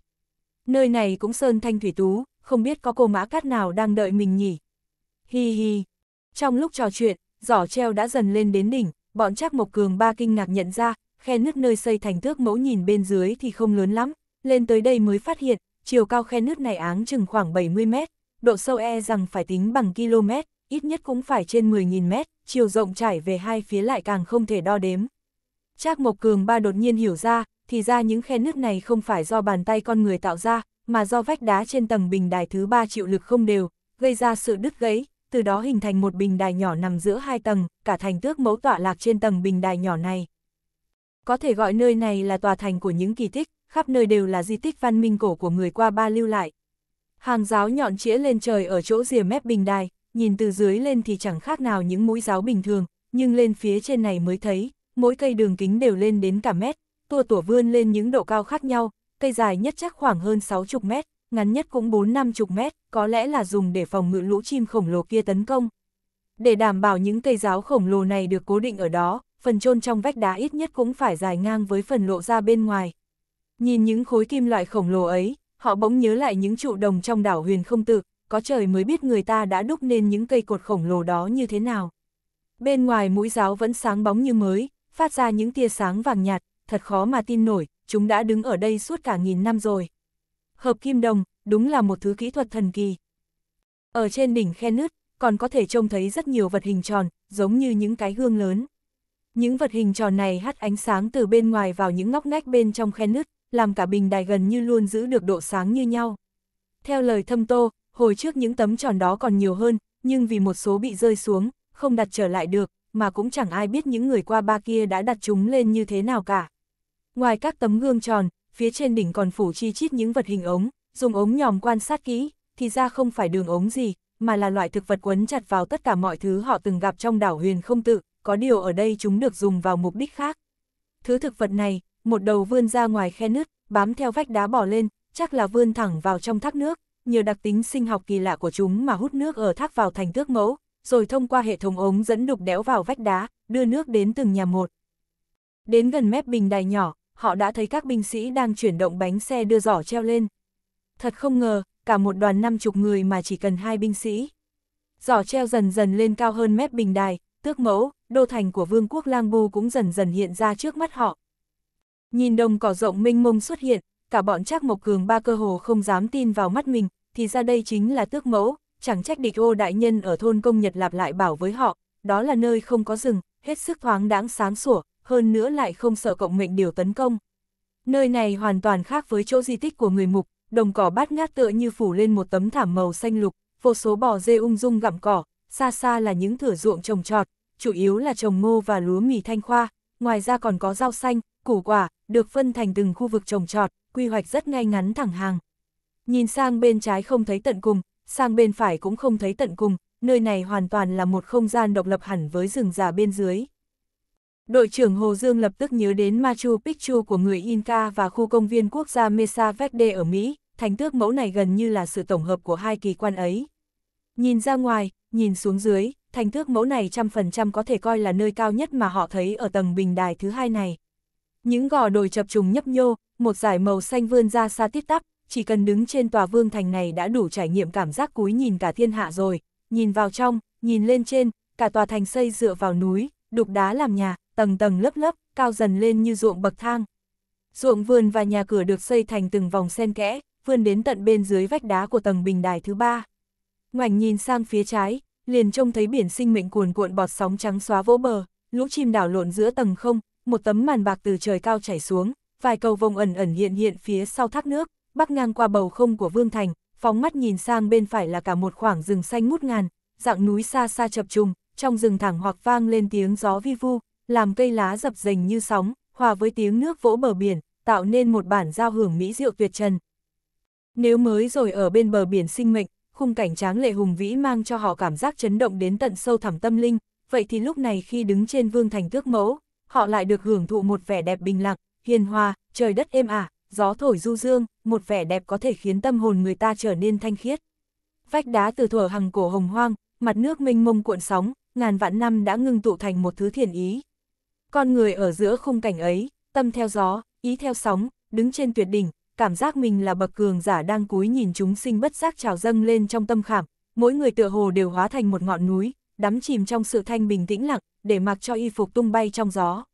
Nơi này cũng sơn thanh thủy tú, không biết có cô mã cát nào đang đợi mình nhỉ. Hi hi. Trong lúc trò chuyện, giỏ treo đã dần lên đến đỉnh, bọn Trác Mộc Cường ba kinh ngạc nhận ra, khe nứt nơi xây thành thước mẫu nhìn bên dưới thì không lớn lắm, lên tới đây mới phát hiện, chiều cao khe nứt này áng chừng khoảng 70 mét, độ sâu e rằng phải tính bằng km, ít nhất cũng phải trên 10.000 mét, chiều rộng trải về hai phía lại càng không thể đo đếm. Trác Mộc Cường ba đột nhiên hiểu ra, thì ra những khe nứt này không phải do bàn tay con người tạo ra, mà do vách đá trên tầng bình đài thứ ba chịu lực không đều, gây ra sự đứt gãy, từ đó hình thành một bình đài nhỏ nằm giữa hai tầng, cả thành tước mẫu tọa lạc trên tầng bình đài nhỏ này. Có thể gọi nơi này là tòa thành của những kỳ tích, khắp nơi đều là di tích văn minh cổ của người qua ba lưu lại. Hàng giáo nhọn chĩa lên trời ở chỗ rìa mép bình đài, nhìn từ dưới lên thì chẳng khác nào những mũi giáo bình thường, nhưng lên phía trên này mới thấy, mỗi cây đường kính đều lên đến cả mét, tua tủa vươn lên những độ cao khác nhau, cây dài nhất chắc khoảng hơn 60 mét, ngắn nhất cũng 4-50 mét, có lẽ là dùng để phòng ngự lũ chim khổng lồ kia tấn công. Để đảm bảo những cây giáo khổng lồ này được cố định ở đó, phần chôn trong vách đá ít nhất cũng phải dài ngang với phần lộ ra bên ngoài. Nhìn những khối kim loại khổng lồ ấy, họ bỗng nhớ lại những trụ đồng trong đảo huyền không tự, có trời mới biết người ta đã đúc nên những cây cột khổng lồ đó như thế nào. Bên ngoài mũi giáo vẫn sáng bóng như mới, phát ra những tia sáng vàng nhạt, thật khó mà tin nổi, chúng đã đứng ở đây suốt cả nghìn năm rồi. Hợp kim đồng, đúng là một thứ kỹ thuật thần kỳ. Ở trên đỉnh khe nứt, còn có thể trông thấy rất nhiều vật hình tròn, giống như những cái gương lớn. Những vật hình tròn này hắt ánh sáng từ bên ngoài vào những ngóc ngách bên trong khe nứt, làm cả bình đài gần như luôn giữ được độ sáng như nhau. Theo lời thâm tô, hồi trước những tấm tròn đó còn nhiều hơn, nhưng vì một số bị rơi xuống, không đặt trở lại được, mà cũng chẳng ai biết những người qua ba kia đã đặt chúng lên như thế nào cả. Ngoài các tấm gương tròn, phía trên đỉnh còn phủ chi chít những vật hình ống, dùng ống nhòm quan sát kỹ, thì ra không phải đường ống gì, mà là loại thực vật quấn chặt vào tất cả mọi thứ họ từng gặp trong đảo huyền không tự, có điều ở đây chúng được dùng vào mục đích khác. Thứ thực vật này, một đầu vươn ra ngoài khe nứt, bám theo vách đá bỏ lên, chắc là vươn thẳng vào trong thác nước, nhờ đặc tính sinh học kỳ lạ của chúng mà hút nước ở thác vào thành tước mẫu, rồi thông qua hệ thống ống dẫn đục đẽo vào vách đá, đưa nước đến từng nhà một. Đến gần mép bình đài nhỏ, họ đã thấy các binh sĩ đang chuyển động bánh xe đưa giỏ treo lên. Thật không ngờ, cả một đoàn năm chục người mà chỉ cần hai binh sĩ. Giỏ treo dần dần lên cao hơn mép bình đài, tước mẫu, đô thành của vương quốc Lang Bu cũng dần dần hiện ra trước mắt họ. Nhìn đồng cỏ rộng mênh mông xuất hiện, cả bọn Trác Mộc Cường ba cơ hồ không dám tin vào mắt mình, thì ra đây chính là tước mẫu, chẳng trách địch ô đại nhân ở thôn công Nhật lặp lại bảo với họ, đó là nơi không có rừng, hết sức thoáng đáng sáng sủa, hơn nữa lại không sợ cộng mệnh điều tấn công. Nơi này hoàn toàn khác với chỗ di tích của người mục, đồng cỏ bát ngát tựa như phủ lên một tấm thảm màu xanh lục, vô số bò dê ung dung gặm cỏ, xa xa là những thửa ruộng trồng trọt, chủ yếu là trồng ngô và lúa mì thanh khoa, ngoài ra còn có rau xanh, củ quả, được phân thành từng khu vực trồng trọt, quy hoạch rất ngay ngắn thẳng hàng. Nhìn sang bên trái không thấy tận cùng, sang bên phải cũng không thấy tận cùng, nơi này hoàn toàn là một không gian độc lập hẳn với rừng già bên dưới. Đội trưởng Hồ Dương lập tức nhớ đến Machu Picchu của người Inca và khu công viên quốc gia Mesa Verde ở Mỹ, thành tước mẫu này gần như là sự tổng hợp của hai kỳ quan ấy. Nhìn ra ngoài, nhìn xuống dưới, thành thước mẫu này trăm phần trăm có thể coi là nơi cao nhất mà họ thấy ở tầng bình đài thứ hai này. Những gò đồi chập trùng nhấp nhô, một dải màu xanh vươn ra xa tít tắp, chỉ cần đứng trên tòa vương thành này đã đủ trải nghiệm cảm giác cúi nhìn cả thiên hạ rồi, nhìn vào trong, nhìn lên trên, cả tòa thành xây dựa vào núi, đục đá làm nhà, tầng tầng lớp lớp, cao dần lên như ruộng bậc thang. Ruộng vườn và nhà cửa được xây thành từng vòng sen kẽ, vươn đến tận bên dưới vách đá của tầng bình đài thứ ba. Ngoảnh nhìn sang phía trái, liền trông thấy biển sinh mệnh cuồn cuộn bọt sóng trắng xóa vỗ bờ, lũ chim đảo lộn giữa tầng không, một tấm màn bạc từ trời cao chảy xuống, vài cầu vồng ẩn ẩn hiện hiện phía sau thác nước, bắc ngang qua bầu không của Vương Thành, phóng mắt nhìn sang bên phải là cả một khoảng rừng xanh ngút ngàn, dạng núi xa xa chập trùng, trong rừng thẳng hoặc vang lên tiếng gió vi vu, làm cây lá dập dềnh như sóng, hòa với tiếng nước vỗ bờ biển, tạo nên một bản giao hưởng mỹ diệu tuyệt trần. Nếu mới rồi ở bên bờ biển sinh mệnh, khung cảnh tráng lệ hùng vĩ mang cho họ cảm giác chấn động đến tận sâu thẳm tâm linh, vậy thì lúc này khi đứng trên vương thành tước mẫu, họ lại được hưởng thụ một vẻ đẹp bình lặng, hiền hòa, trời đất êm ả, gió thổi du dương, một vẻ đẹp có thể khiến tâm hồn người ta trở nên thanh khiết. Vách đá từ thuở hằng cổ hồng hoang, mặt nước mênh mông cuộn sóng, ngàn vạn năm đã ngưng tụ thành một thứ thiền ý. Con người ở giữa khung cảnh ấy, tâm theo gió, ý theo sóng, đứng trên tuyệt đỉnh, cảm giác mình là bậc cường giả đang cúi nhìn chúng sinh bất giác trào dâng lên trong tâm khảm, mỗi người tựa hồ đều hóa thành một ngọn núi, đắm chìm trong sự thanh bình tĩnh lặng, để mặc cho y phục tung bay trong gió.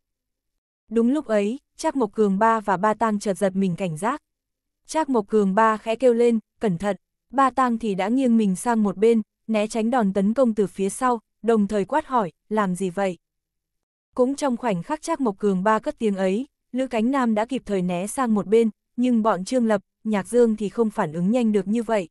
Đúng lúc ấy, Trác Mộc Cường Ba và Ba Tang chợt giật mình cảnh giác. Trác Mộc Cường Ba khẽ kêu lên, cẩn thận, Ba Tang thì đã nghiêng mình sang một bên, né tránh đòn tấn công từ phía sau, đồng thời quát hỏi, làm gì vậy? Cũng trong khoảnh khắc Trác Mộc Cường Ba cất tiếng ấy, Lữ Cánh Nam đã kịp thời né sang một bên, nhưng bọn Trương Lập, Nhạc Dương thì không phản ứng nhanh được như vậy.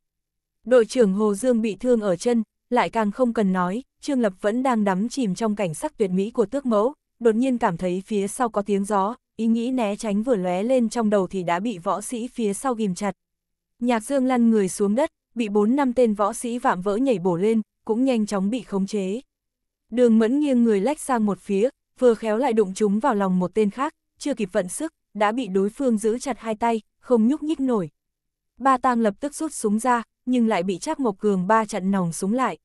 Đội trưởng Hồ Dương bị thương ở chân, lại càng không cần nói, Trương Lập vẫn đang đắm chìm trong cảnh sắc tuyệt mỹ của tước mẫu, đột nhiên cảm thấy phía sau có tiếng gió, ý nghĩ né tránh vừa lóe lên trong đầu thì đã bị võ sĩ phía sau ghim chặt. Nhạc Dương lăn người xuống đất, bị bốn năm tên võ sĩ vạm vỡ nhảy bổ lên, cũng nhanh chóng bị khống chế. Đường mẫn nghiêng người lách sang một phía, vừa khéo lại đụng chúng vào lòng một tên khác, chưa kịp vận sức, đã bị đối phương giữ chặt hai tay, không nhúc nhích nổi. Ba tang lập tức rút súng ra, nhưng lại bị Trác Mộc Cường ba chặn nòng súng lại.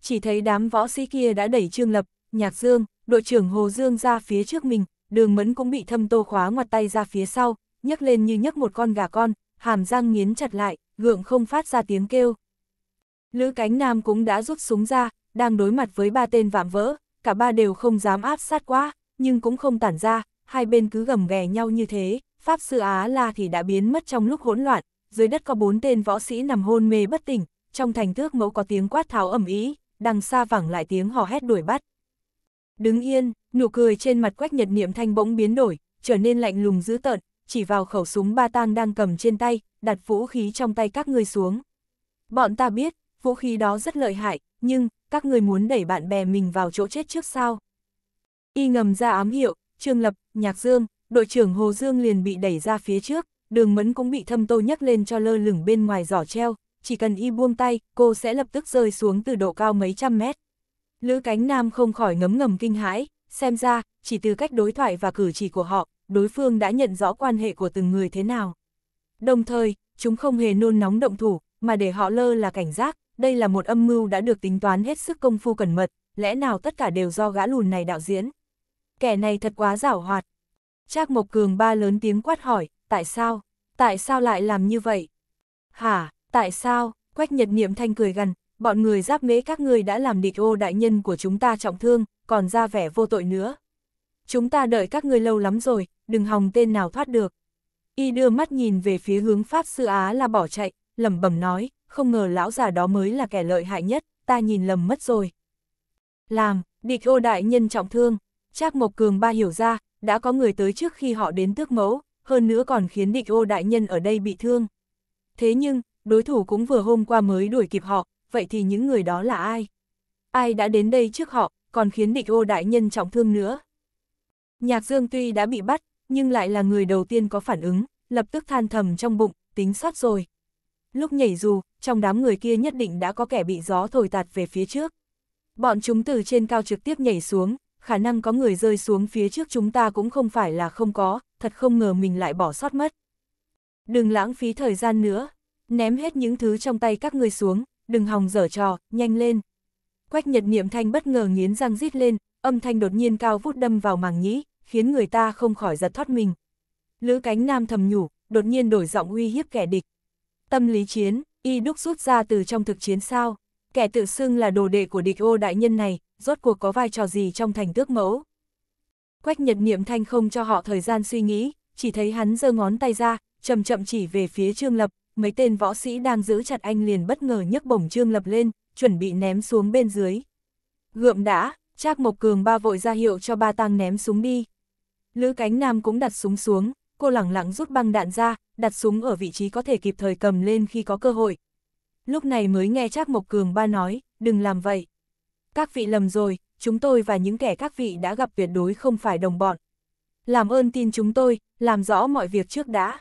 Chỉ thấy đám võ sĩ kia đã đẩy Trương Lập, Nhạc Dương, đội trưởng Hồ Dương ra phía trước mình, đường mẫn cũng bị thâm tô khóa ngoặt tay ra phía sau, nhấc lên như nhấc một con gà con, hàm răng nghiến chặt lại, gượng không phát ra tiếng kêu. Lữ cánh nam cũng đã rút súng ra, đang đối mặt với ba tên vạm vỡ, cả ba đều không dám áp sát quá, nhưng cũng không tản ra, hai bên cứ gầm ghè nhau như thế, Pháp Sư Á La thì đã biến mất trong lúc hỗn loạn, dưới đất có bốn tên võ sĩ nằm hôn mê bất tỉnh, trong thành thước mẫu có tiếng quát tháo ẩm ý, đằng xa vẳng lại tiếng hò hét đuổi bắt. Đứng yên, nụ cười trên mặt quách nhật niệm thanh bỗng biến đổi, trở nên lạnh lùng dữ tợn, chỉ vào khẩu súng ba tang đang cầm trên tay, đặt vũ khí trong tay các ngươi xuống. Bọn ta biết, vũ khí đó rất lợi hại, nhưng, các người muốn đẩy bạn bè mình vào chỗ chết trước sao? Y ngầm ra ám hiệu, Trương Lập, Nhạc Dương, đội trưởng Hồ Dương liền bị đẩy ra phía trước, đường mẫn cũng bị thâm tô nhấc lên cho lơ lửng bên ngoài giỏ treo, chỉ cần y buông tay, cô sẽ lập tức rơi xuống từ độ cao mấy trăm mét. Lữ cánh nam không khỏi ngấm ngầm kinh hãi, xem ra, chỉ từ cách đối thoại và cử chỉ của họ, đối phương đã nhận rõ quan hệ của từng người thế nào. Đồng thời, chúng không hề nôn nóng động thủ, mà để họ lơ là cảnh giác, đây là một âm mưu đã được tính toán hết sức công phu cẩn mật, lẽ nào tất cả đều do gã lùn này đạo diễn kẻ này thật quá giảo hoạt. Trác Mộc Cường ba lớn tiếng quát hỏi, tại sao? Tại sao lại làm như vậy? Hả, tại sao? Quách Nhật Niệm Thanh cười gần, bọn người giáp mế các người đã làm địch ô đại nhân của chúng ta trọng thương, còn ra vẻ vô tội nữa. Chúng ta đợi các người lâu lắm rồi, đừng hòng tên nào thoát được. Y đưa mắt nhìn về phía hướng Pháp Sư Á là bỏ chạy, lẩm bẩm nói, không ngờ lão già đó mới là kẻ lợi hại nhất, ta nhìn lầm mất rồi. Làm, địch ô đại nhân trọng thương, Trác Mộc Cường ba hiểu ra, đã có người tới trước khi họ đến tước mẫu, hơn nữa còn khiến địch ô đại nhân ở đây bị thương. Thế nhưng, đối thủ cũng vừa hôm qua mới đuổi kịp họ, vậy thì những người đó là ai? Ai đã đến đây trước họ, còn khiến địch ô đại nhân trọng thương nữa? Nhạc Dương tuy đã bị bắt, nhưng lại là người đầu tiên có phản ứng, lập tức than thầm trong bụng, tính sót rồi. Lúc nhảy dù, trong đám người kia nhất định đã có kẻ bị gió thổi tạt về phía trước. Bọn chúng từ trên cao trực tiếp nhảy xuống, khả năng có người rơi xuống phía trước chúng ta cũng không phải là không có, thật không ngờ mình lại bỏ sót mất. Đừng lãng phí thời gian nữa, ném hết những thứ trong tay các ngươi xuống, đừng hòng dở trò, nhanh lên. Quách nhật niệm thanh bất ngờ nghiến răng rít lên, âm thanh đột nhiên cao vút đâm vào màng nhĩ, khiến người ta không khỏi giật thoát mình. Lữ cánh nam thầm nhủ, đột nhiên đổi giọng uy hiếp kẻ địch. Tâm lý chiến, y đúc rút ra từ trong thực chiến sao, kẻ tự xưng là đồ đệ của địch ô đại nhân này, rốt cuộc có vai trò gì trong thành tước mẫu. Quách nhật niệm thanh không cho họ thời gian suy nghĩ, chỉ thấy hắn giơ ngón tay ra, chậm chậm chỉ về phía Trương Lập, mấy tên võ sĩ đang giữ chặt anh liền bất ngờ nhấc bổng Trương Lập lên, chuẩn bị ném xuống bên dưới. Gượm đã, Trác Mộc Cường ba vội ra hiệu cho ba tang ném súng đi. Lữ Cánh Nam cũng đặt súng xuống, cô lẳng lặng rút băng đạn ra, đặt súng ở vị trí có thể kịp thời cầm lên khi có cơ hội. Lúc này mới nghe Trác Mộc Cường ba nói, đừng làm vậy. Các vị lầm rồi, chúng tôi và những kẻ các vị đã gặp tuyệt đối không phải đồng bọn. Làm ơn tin chúng tôi, làm rõ mọi việc trước đã.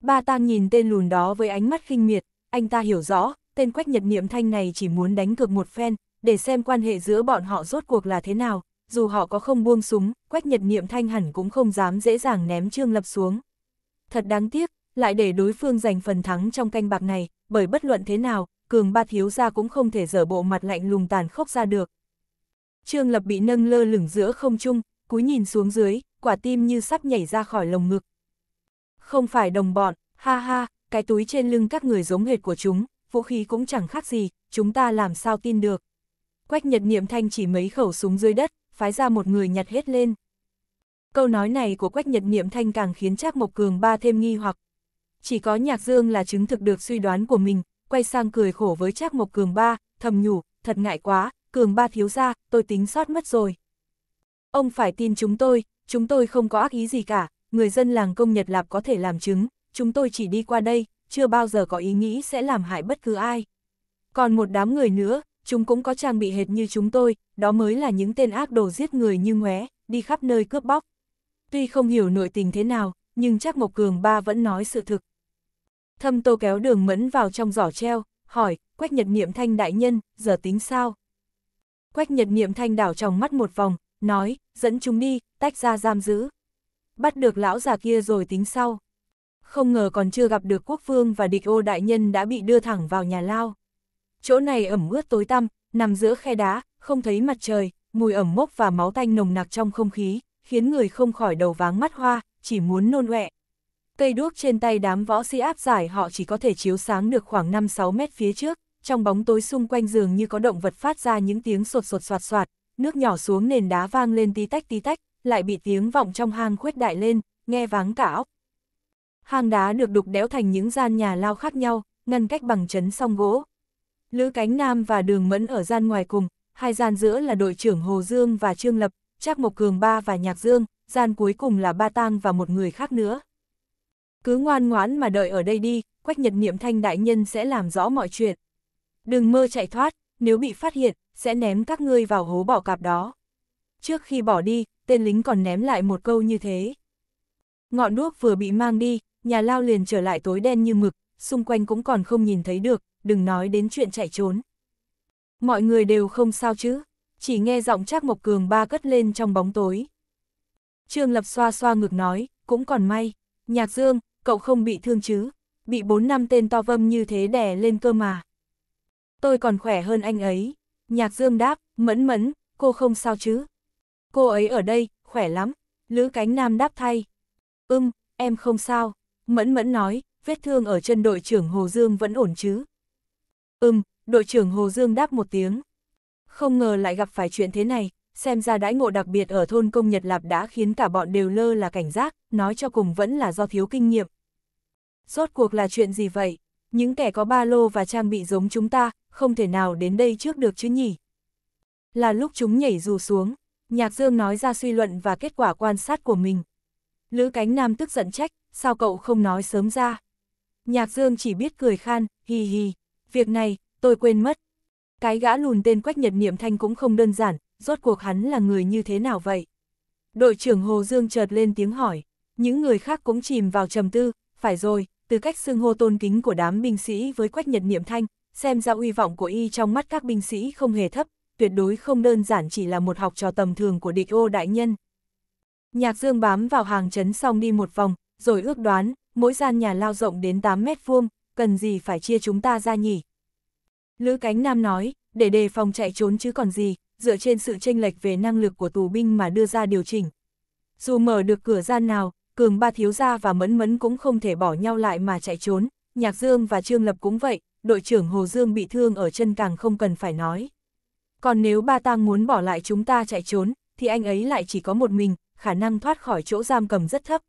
Ba Tang nhìn tên lùn đó với ánh mắt khinh miệt, anh ta hiểu rõ, tên quách nhật niệm thanh này chỉ muốn đánh cược một phen, để xem quan hệ giữa bọn họ rốt cuộc là thế nào, dù họ có không buông súng, quách nhật niệm thanh hẳn cũng không dám dễ dàng ném trương lập xuống. Thật đáng tiếc, lại để đối phương giành phần thắng trong canh bạc này, bởi bất luận thế nào, cường ba thiếu gia cũng không thể dở bộ mặt lạnh lùng tàn khốc ra được. Trương Lập bị nâng lơ lửng giữa không trung, cúi nhìn xuống dưới, quả tim như sắp nhảy ra khỏi lồng ngực. Không phải đồng bọn, ha ha, cái túi trên lưng các người giống hệt của chúng, vũ khí cũng chẳng khác gì, chúng ta làm sao tin được. Quách Nhật Niệm Thanh chỉ mấy khẩu súng dưới đất, phái ra một người nhặt hết lên. Câu nói này của Quách Nhật Niệm Thanh càng khiến Trác Mộc Cường ba thêm nghi hoặc. Chỉ có Nhạc Dương là chứng thực được suy đoán của mình, quay sang cười khổ với Trác Mộc Cường Ba, thầm nhủ, thật ngại quá, Cường Ba thiếu ra, tôi tính sót mất rồi. Ông phải tin chúng tôi, chúng tôi không có ác ý gì cả, người dân làng công Nhật Lạp có thể làm chứng, chúng tôi chỉ đi qua đây, chưa bao giờ có ý nghĩ sẽ làm hại bất cứ ai. Còn một đám người nữa, chúng cũng có trang bị hệt như chúng tôi, đó mới là những tên ác đồ giết người như ngoé, đi khắp nơi cướp bóc. Tuy không hiểu nội tình thế nào, nhưng chắc Mộc Cường Ba vẫn nói sự thực. Thâm Tô kéo đường mẫn vào trong giỏ treo, hỏi, Quách Nhật Niệm Thanh đại nhân, giờ tính sao? Quách Nhật Niệm Thanh đảo trong mắt một vòng, nói, dẫn chúng đi, tách ra giam giữ. Bắt được lão già kia rồi tính sau. Không ngờ còn chưa gặp được quốc vương và địch ô đại nhân đã bị đưa thẳng vào nhà lao. Chỗ này ẩm ướt tối tăm, nằm giữa khe đá, không thấy mặt trời, mùi ẩm mốc và máu tanh nồng nặc trong không khí, khiến người không khỏi đầu váng mắt hoa, chỉ muốn nôn ọe. Cây đuốc trên tay đám võ sĩ áp giải họ chỉ có thể chiếu sáng được khoảng 5-6 mét phía trước, trong bóng tối xung quanh giường như có động vật phát ra những tiếng sột sột soạt soạt, nước nhỏ xuống nền đá vang lên tí tách tí tách, lại bị tiếng vọng trong hang khuếch đại lên, nghe váng cả óc. Hang đá được đục đẽo thành những gian nhà lao khác nhau, ngăn cách bằng chấn song gỗ. Lữ Cánh Nam và Đường Mẫn ở gian ngoài cùng, hai gian giữa là đội trưởng Hồ Dương và Trương Lập, Trác Mộc Cường Ba và Nhạc Dương, gian cuối cùng là Ba Tang và một người khác nữa. Cứ ngoan ngoãn mà đợi ở đây đi, Quách Nhật Niệm Thanh đại nhân sẽ làm rõ mọi chuyện. Đừng mơ chạy thoát, nếu bị phát hiện, sẽ ném các ngươi vào hố bỏ cạp đó. Trước khi bỏ đi, tên lính còn ném lại một câu như thế. Ngọn đuốc vừa bị mang đi, nhà lao liền trở lại tối đen như mực, xung quanh cũng còn không nhìn thấy được, đừng nói đến chuyện chạy trốn. Mọi người đều không sao chứ, chỉ nghe giọng Trác Mộc Cường ba cất lên trong bóng tối. Trương Lập xoa xoa ngực nói, cũng còn may, Nhạc Dương, cậu không bị thương chứ, bị bốn năm tên to vâm như thế đè lên cơ mà. Tôi còn khỏe hơn anh ấy. Nhạc Dương đáp, mẫn mẫn, cô không sao chứ. Cô ấy ở đây, khỏe lắm. Lữ cánh nam đáp thay. ừm, em không sao. Mẫn mẫn nói, vết thương ở chân đội trưởng Hồ Dương vẫn ổn chứ. ừm, đội trưởng Hồ Dương đáp một tiếng. Không ngờ lại gặp phải chuyện thế này, xem ra đãi ngộ đặc biệt ở thôn công Nhật Lạp đã khiến cả bọn đều lơ là cảnh giác, nói cho cùng vẫn là do thiếu kinh nghiệm. Rốt cuộc là chuyện gì vậy? Những kẻ có ba lô và trang bị giống chúng ta, không thể nào đến đây trước được chứ nhỉ? Là lúc chúng nhảy dù xuống, Nhạc Dương nói ra suy luận và kết quả quan sát của mình. Lữ Cánh Nam tức giận trách, sao cậu không nói sớm ra? Nhạc Dương chỉ biết cười khan, hi hi, việc này, tôi quên mất. Cái gã lùn tên Quách Nhật Niệm Thanh cũng không đơn giản, rốt cuộc hắn là người như thế nào vậy? Đội trưởng Hồ Dương chợt lên tiếng hỏi, những người khác cũng chìm vào trầm tư, phải rồi, từ cách xưng hô tôn kính của đám binh sĩ với quách nhật niệm thanh, xem ra uy vọng của y trong mắt các binh sĩ không hề thấp, tuyệt đối không đơn giản chỉ là một học trò tầm thường của địch ô đại nhân. Nhạc dương bám vào hàng chấn xong đi một vòng, rồi ước đoán, mỗi gian nhà lao rộng đến 8 mét vuông, cần gì phải chia chúng ta ra nhỉ? Lữ Cánh Nam nói, để đề phòng chạy trốn chứ còn gì, dựa trên sự chênh lệch về năng lực của tù binh mà đưa ra điều chỉnh. Dù mở được cửa gian nào, cường ba thiếu gia và mẫn mẫn cũng không thể bỏ nhau lại mà chạy trốn, Nhạc Dương và Trương Lập cũng vậy, đội trưởng Hồ Dương bị thương ở chân càng không cần phải nói. Còn nếu ba tang muốn bỏ lại chúng ta chạy trốn, thì anh ấy lại chỉ có một mình, khả năng thoát khỏi chỗ giam cầm rất thấp.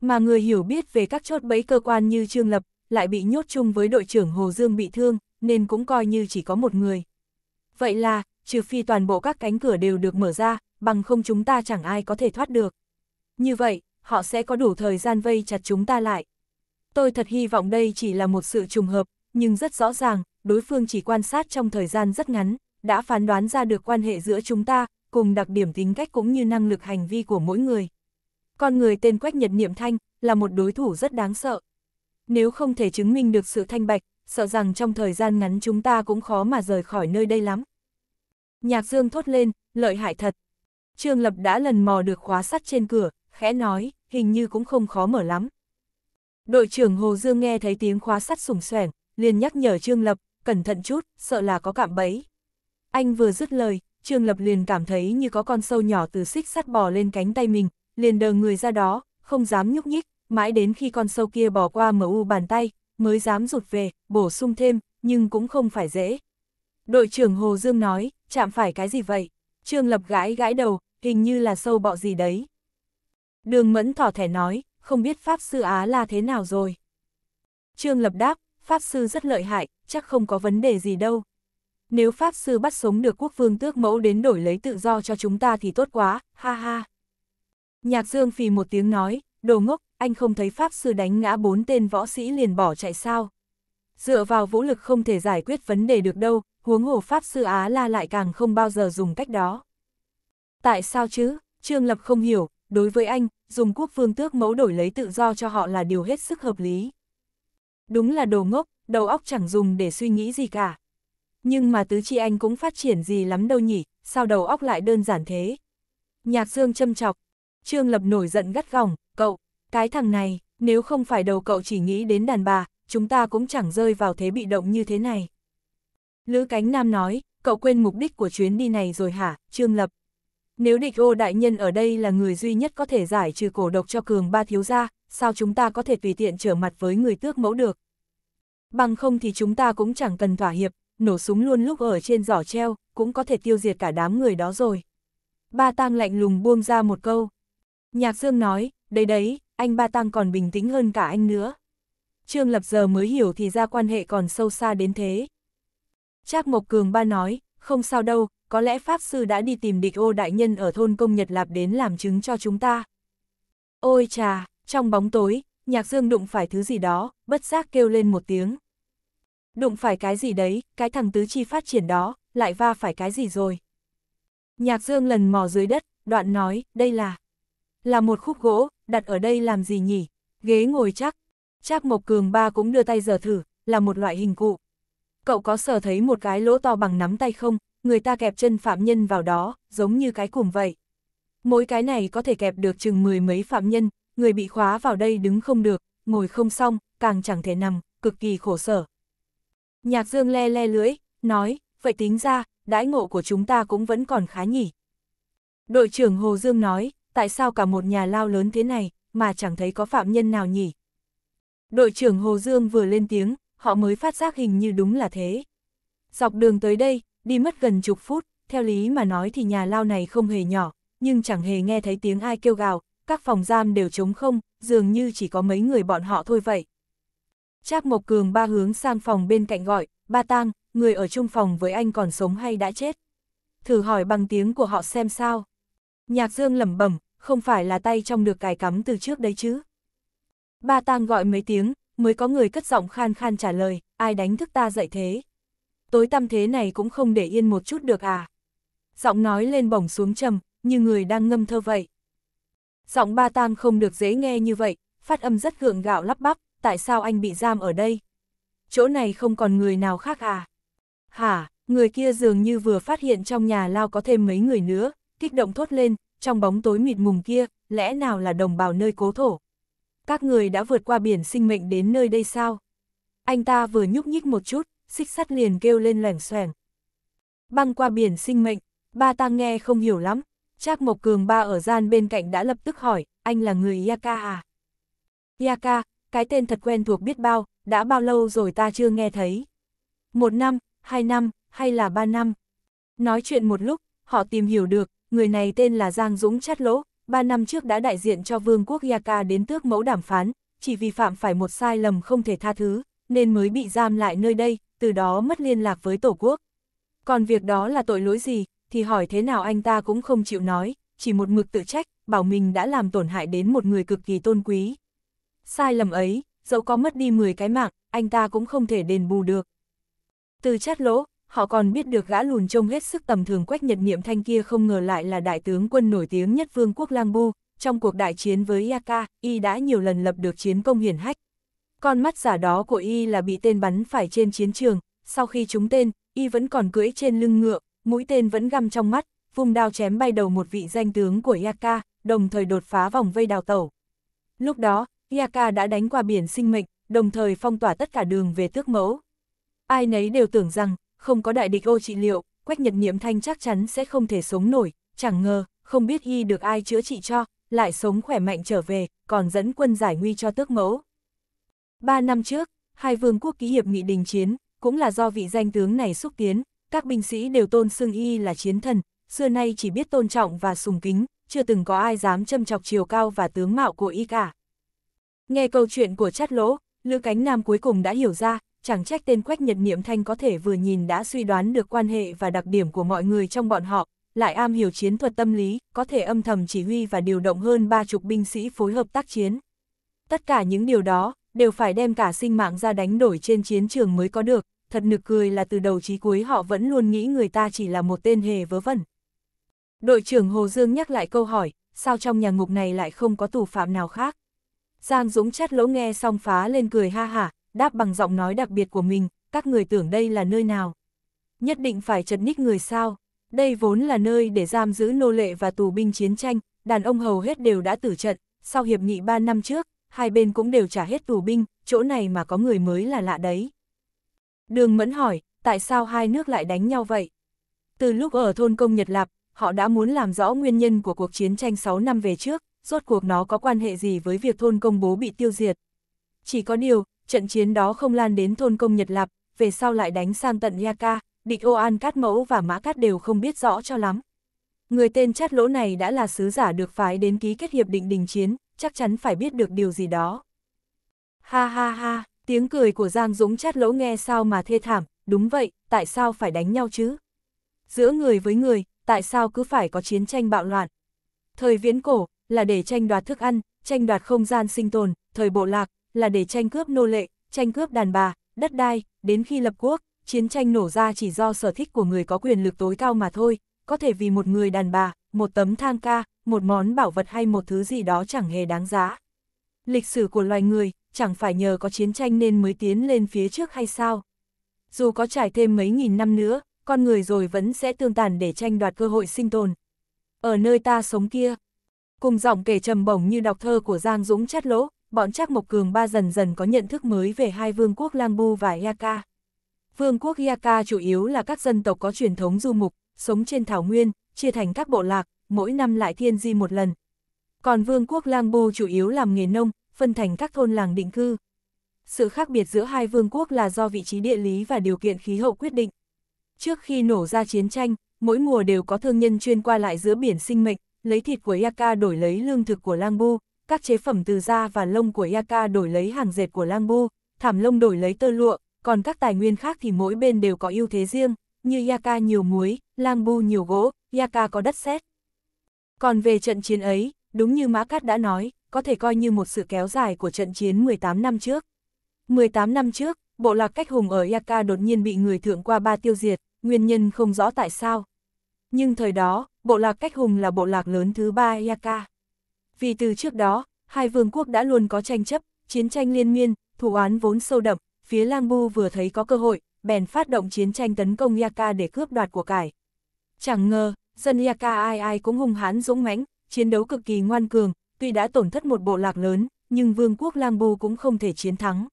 Mà người hiểu biết về các chốt bẫy cơ quan như Trương Lập, lại bị nhốt chung với đội trưởng Hồ Dương bị thương, nên cũng coi như chỉ có một người. Vậy là, trừ phi toàn bộ các cánh cửa đều được mở ra, bằng không chúng ta chẳng ai có thể thoát được. Như vậy, họ sẽ có đủ thời gian vây chặt chúng ta lại. Tôi thật hy vọng đây chỉ là một sự trùng hợp, nhưng rất rõ ràng, đối phương chỉ quan sát trong thời gian rất ngắn, đã phán đoán ra được quan hệ giữa chúng ta, cùng đặc điểm tính cách cũng như năng lực hành vi của mỗi người. Con người tên Quách Nhật Niệm Thanh là một đối thủ rất đáng sợ. Nếu không thể chứng minh được sự thanh bạch, sợ rằng trong thời gian ngắn chúng ta cũng khó mà rời khỏi nơi đây lắm. Nhạc Dương thốt lên, lợi hại thật. Trương Lập đã lần mò được khóa sắt trên cửa, khẽ nói, hình như cũng không khó mở lắm. Đội trưởng Hồ Dương nghe thấy tiếng khóa sắt sủng xoẻng, liền nhắc nhở Trương Lập, cẩn thận chút, sợ là có cạm bẫy. Anh vừa dứt lời, Trương Lập liền cảm thấy như có con sâu nhỏ từ xích sắt bò lên cánh tay mình, liền đờ người ra đó, không dám nhúc nhích, mãi đến khi con sâu kia bỏ qua mu bàn tay, mới dám rụt về, bổ sung thêm, nhưng cũng không phải dễ. Đội trưởng Hồ Dương nói, chạm phải cái gì vậy? Trương Lập gãi gãi đầu, hình như là sâu bọ gì đấy. Đường Mẫn thỏ thẻ nói, không biết Pháp Sư Á là thế nào rồi. Trương Lập đáp, Pháp Sư rất lợi hại, chắc không có vấn đề gì đâu. Nếu Pháp Sư bắt sống được quốc vương tước mẫu đến đổi lấy tự do cho chúng ta thì tốt quá, ha ha. Nhạc Dương phì một tiếng nói, đồ ngốc, anh không thấy Pháp Sư đánh ngã bốn tên võ sĩ liền bỏ chạy sao. Dựa vào vũ lực không thể giải quyết vấn đề được đâu, huống hồ Pháp Sư Á La lại càng không bao giờ dùng cách đó. Tại sao chứ, Trương Lập không hiểu, đối với anh, dùng quốc vương tước mẫu đổi lấy tự do cho họ là điều hết sức hợp lý. Đúng là đồ ngốc, đầu óc chẳng dùng để suy nghĩ gì cả. Nhưng mà tứ chi anh cũng phát triển gì lắm đâu nhỉ, sao đầu óc lại đơn giản thế? Nhạc Dương châm chọc, Trương Lập nổi giận gắt gỏng, cậu, cái thằng này, nếu không phải đầu cậu chỉ nghĩ đến đàn bà, chúng ta cũng chẳng rơi vào thế bị động như thế này. Lữ Cánh Nam nói, cậu quên mục đích của chuyến đi này rồi hả, Trương Lập. Nếu địch ô đại nhân ở đây là người duy nhất có thể giải trừ cổ độc cho cường ba thiếu gia, sao chúng ta có thể tùy tiện trở mặt với người tước mẫu được. Bằng không thì chúng ta cũng chẳng cần thỏa hiệp, nổ súng luôn lúc ở trên giỏ treo, cũng có thể tiêu diệt cả đám người đó rồi. Ba tang lạnh lùng buông ra một câu. Nhạc Dương nói, đấy đấy, anh Ba Tăng còn bình tĩnh hơn cả anh nữa. Trương Lập giờ mới hiểu thì ra quan hệ còn sâu xa đến thế. Trác Mộc Cường Ba nói, không sao đâu, có lẽ Pháp Sư đã đi tìm địch ô đại nhân ở thôn công Nhật Lạp đến làm chứng cho chúng ta. Ôi trà, trong bóng tối, Nhạc Dương đụng phải thứ gì đó, bất giác kêu lên một tiếng. Đụng phải cái gì đấy, cái thằng tứ chi phát triển đó, lại va phải cái gì rồi. Nhạc Dương lần mò dưới đất, đoạn nói, đây là... Là một khúc gỗ, đặt ở đây làm gì nhỉ? Ghế ngồi chắc. Trác Mộc Cường ba cũng đưa tay giờ thử, là một loại hình cụ. Cậu có sở thấy một cái lỗ to bằng nắm tay không? Người ta kẹp chân phạm nhân vào đó, giống như cái cùm vậy. Mỗi cái này có thể kẹp được chừng mười mấy phạm nhân, người bị khóa vào đây đứng không được, ngồi không xong, càng chẳng thể nằm, cực kỳ khổ sở. Nhạc Dương le le lưỡi, nói, vậy tính ra, đãi ngộ của chúng ta cũng vẫn còn khá nhỉ. Đội trưởng Hồ Dương nói, tại sao cả một nhà lao lớn thế này, mà chẳng thấy có phạm nhân nào nhỉ? Đội trưởng Hồ Dương vừa lên tiếng, họ mới phát giác hình như đúng là thế. Dọc đường tới đây, đi mất gần chục phút, theo lý mà nói thì nhà lao này không hề nhỏ, nhưng chẳng hề nghe thấy tiếng ai kêu gào, các phòng giam đều trống không, dường như chỉ có mấy người bọn họ thôi vậy. Trác Mộc Cường ba hướng sang phòng bên cạnh gọi, ba tang, người ở chung phòng với anh còn sống hay đã chết? Thử hỏi bằng tiếng của họ xem sao. Nhạc Dương lẩm bẩm, không phải là tay trong được cài cắm từ trước đấy chứ. Ba tang gọi mấy tiếng, mới có người cất giọng khan khan trả lời, ai đánh thức ta dậy thế. Tối tăm thế này cũng không để yên một chút được à. Giọng nói lên bổng xuống trầm, như người đang ngâm thơ vậy. Giọng ba tang không được dễ nghe như vậy, phát âm rất gượng gạo lắp bắp, tại sao anh bị giam ở đây? Chỗ này không còn người nào khác à? Hả, người kia dường như vừa phát hiện trong nhà lao có thêm mấy người nữa, kích động thốt lên, trong bóng tối mịt mùng kia, lẽ nào là đồng bào nơi cố thổ? Các người đã vượt qua biển sinh mệnh đến nơi đây sao? Anh ta vừa nhúc nhích một chút, xích sắt liền kêu lên loảng xoảng. Băng qua biển sinh mệnh, ba ta nghe không hiểu lắm. Trác Mộc Cường ba ở gian bên cạnh đã lập tức hỏi, anh là người Yaka à? Yaka, cái tên thật quen thuộc biết bao, đã bao lâu rồi ta chưa nghe thấy. Một năm, hai năm, hay là ba năm. Nói chuyện một lúc, họ tìm hiểu được, người này tên là Giang Dũng Chát Lỗ, 3 năm trước đã đại diện cho Vương quốc Yaka đến tước mẫu đàm phán, chỉ vì phạm phải một sai lầm không thể tha thứ, nên mới bị giam lại nơi đây, từ đó mất liên lạc với Tổ quốc. Còn việc đó là tội lỗi gì, thì hỏi thế nào anh ta cũng không chịu nói, chỉ một mực tự trách, bảo mình đã làm tổn hại đến một người cực kỳ tôn quý. Sai lầm ấy, dẫu có mất đi 10 cái mạng, anh ta cũng không thể đền bù được. Từ chát lỗ, họ còn biết được gã lùn trông hết sức tầm thường quách nhật niệm thanh kia không ngờ lại là đại tướng quân nổi tiếng nhất vương quốc Lang Bu, trong cuộc đại chiến với Yaka, y đã nhiều lần lập được chiến công hiển hách. Con mắt giả đó của y là bị tên bắn phải trên chiến trường, sau khi trúng tên, y vẫn còn cưỡi trên lưng ngựa, mũi tên vẫn găm trong mắt, vùng đao chém bay đầu một vị danh tướng của Yaka, đồng thời đột phá vòng vây đào tẩu. Lúc đó, Yaka đã đánh qua biển sinh mệnh, đồng thời phong tỏa tất cả đường về tước mẫu. Ai nấy đều tưởng rằng không có đại địch ô trị liệu, Quách Nhật Niệm Thanh chắc chắn sẽ không thể sống nổi, chẳng ngờ, không biết y được ai chữa trị cho, lại sống khỏe mạnh trở về, còn dẫn quân giải nguy cho tước mẫu. Ba năm trước, hai vương quốc ký hiệp nghị đình chiến, cũng là do vị danh tướng này xúc tiến, các binh sĩ đều tôn xưng y là chiến thần, xưa nay chỉ biết tôn trọng và sùng kính, chưa từng có ai dám châm chọc chiều cao và tướng mạo của y cả. Nghe câu chuyện của chát lỗ, Lữ Cánh Nam cuối cùng đã hiểu ra, chẳng trách tên Quách Nhật Niệm Thanh có thể vừa nhìn đã suy đoán được quan hệ và đặc điểm của mọi người trong bọn họ, lại am hiểu chiến thuật tâm lý, có thể âm thầm chỉ huy và điều động hơn ba chục binh sĩ phối hợp tác chiến. Tất cả những điều đó, đều phải đem cả sinh mạng ra đánh đổi trên chiến trường mới có được, thật nực cười là từ đầu chí cuối họ vẫn luôn nghĩ người ta chỉ là một tên hề vớ vẩn. Đội trưởng Hồ Dương nhắc lại câu hỏi, sao trong nhà ngục này lại không có tù phạm nào khác? Giang Dũng chắt lỗ nghe xong phá lên cười ha hả, đáp bằng giọng nói đặc biệt của mình, các người tưởng đây là nơi nào. Nhất định phải chật ních người sao, đây vốn là nơi để giam giữ nô lệ và tù binh chiến tranh, đàn ông hầu hết đều đã tử trận, sau hiệp nghị 3 năm trước, hai bên cũng đều trả hết tù binh, chỗ này mà có người mới là lạ đấy. Đường Mẫn hỏi, tại sao hai nước lại đánh nhau vậy? Từ lúc ở thôn công Nhật Lạp, họ đã muốn làm rõ nguyên nhân của cuộc chiến tranh 6 năm về trước, rốt cuộc nó có quan hệ gì với việc thôn công bố bị tiêu diệt. Chỉ có điều, trận chiến đó không lan đến thôn công Nhật Lạp, về sau lại đánh sang tận Yaka, địch ô an cát mẫu và mã cát đều không biết rõ cho lắm. Người tên chát lỗ này đã là sứ giả được phái đến ký kết hiệp định đình chiến, chắc chắn phải biết được điều gì đó. Ha ha ha, tiếng cười của Giang Dũng chát lỗ nghe sao mà thê thảm, đúng vậy, tại sao phải đánh nhau chứ? Giữa người với người, tại sao cứ phải có chiến tranh bạo loạn? Thời viễn cổ, là để tranh đoạt thức ăn, tranh đoạt không gian sinh tồn, thời bộ lạc, là để tranh cướp nô lệ, tranh cướp đàn bà, đất đai, đến khi lập quốc, chiến tranh nổ ra chỉ do sở thích của người có quyền lực tối cao mà thôi, có thể vì một người đàn bà, một tấm thang ca, một món bảo vật hay một thứ gì đó chẳng hề đáng giá. Lịch sử của loài người, chẳng phải nhờ có chiến tranh nên mới tiến lên phía trước hay sao? Dù có trải thêm mấy nghìn năm nữa, con người rồi vẫn sẽ tương tàn để tranh đoạt cơ hội sinh tồn. Ở nơi ta sống kia, cùng giọng kể trầm bổng như đọc thơ của Giang Dũng chát lỗ, bọn Trác Mộc Cường Ba dần dần có nhận thức mới về hai vương quốc Lang Bu và Yaka. Vương quốc Yaka chủ yếu là các dân tộc có truyền thống du mục, sống trên thảo nguyên, chia thành các bộ lạc, mỗi năm lại thiên di một lần. Còn vương quốc Lang Bu chủ yếu làm nghề nông, phân thành các thôn làng định cư. Sự khác biệt giữa hai vương quốc là do vị trí địa lý và điều kiện khí hậu quyết định. Trước khi nổ ra chiến tranh, mỗi mùa đều có thương nhân chuyên qua lại giữa biển sinh mệnh, lấy thịt của Yaka đổi lấy lương thực của Lang Bu, các chế phẩm từ da và lông của Yaka đổi lấy hàng dệt của Langbu, thảm lông đổi lấy tơ lụa, còn các tài nguyên khác thì mỗi bên đều có ưu thế riêng, như Yaka nhiều muối, Langbu nhiều gỗ, Yaka có đất sét. Còn về trận chiến ấy, đúng như Mã Cát đã nói, có thể coi như một sự kéo dài của trận chiến 18 năm trước. 18 năm trước, bộ lạc cách hùng ở Yaka đột nhiên bị người thượng qua ba tiêu diệt, nguyên nhân không rõ tại sao. Nhưng thời đó, bộ lạc cách hùng là bộ lạc lớn thứ ba Yaka vì từ trước đó, hai vương quốc đã luôn có tranh chấp, chiến tranh liên miên, thủ án vốn sâu đậm, phía Lang Bu vừa thấy có cơ hội, bèn phát động chiến tranh tấn công Yaka để cướp đoạt của cải. Chẳng ngờ, dân Yaka ai ai cũng hung hán dũng mãnh, chiến đấu cực kỳ ngoan cường, tuy đã tổn thất một bộ lạc lớn, nhưng vương quốc Lang Bu cũng không thể chiến thắng.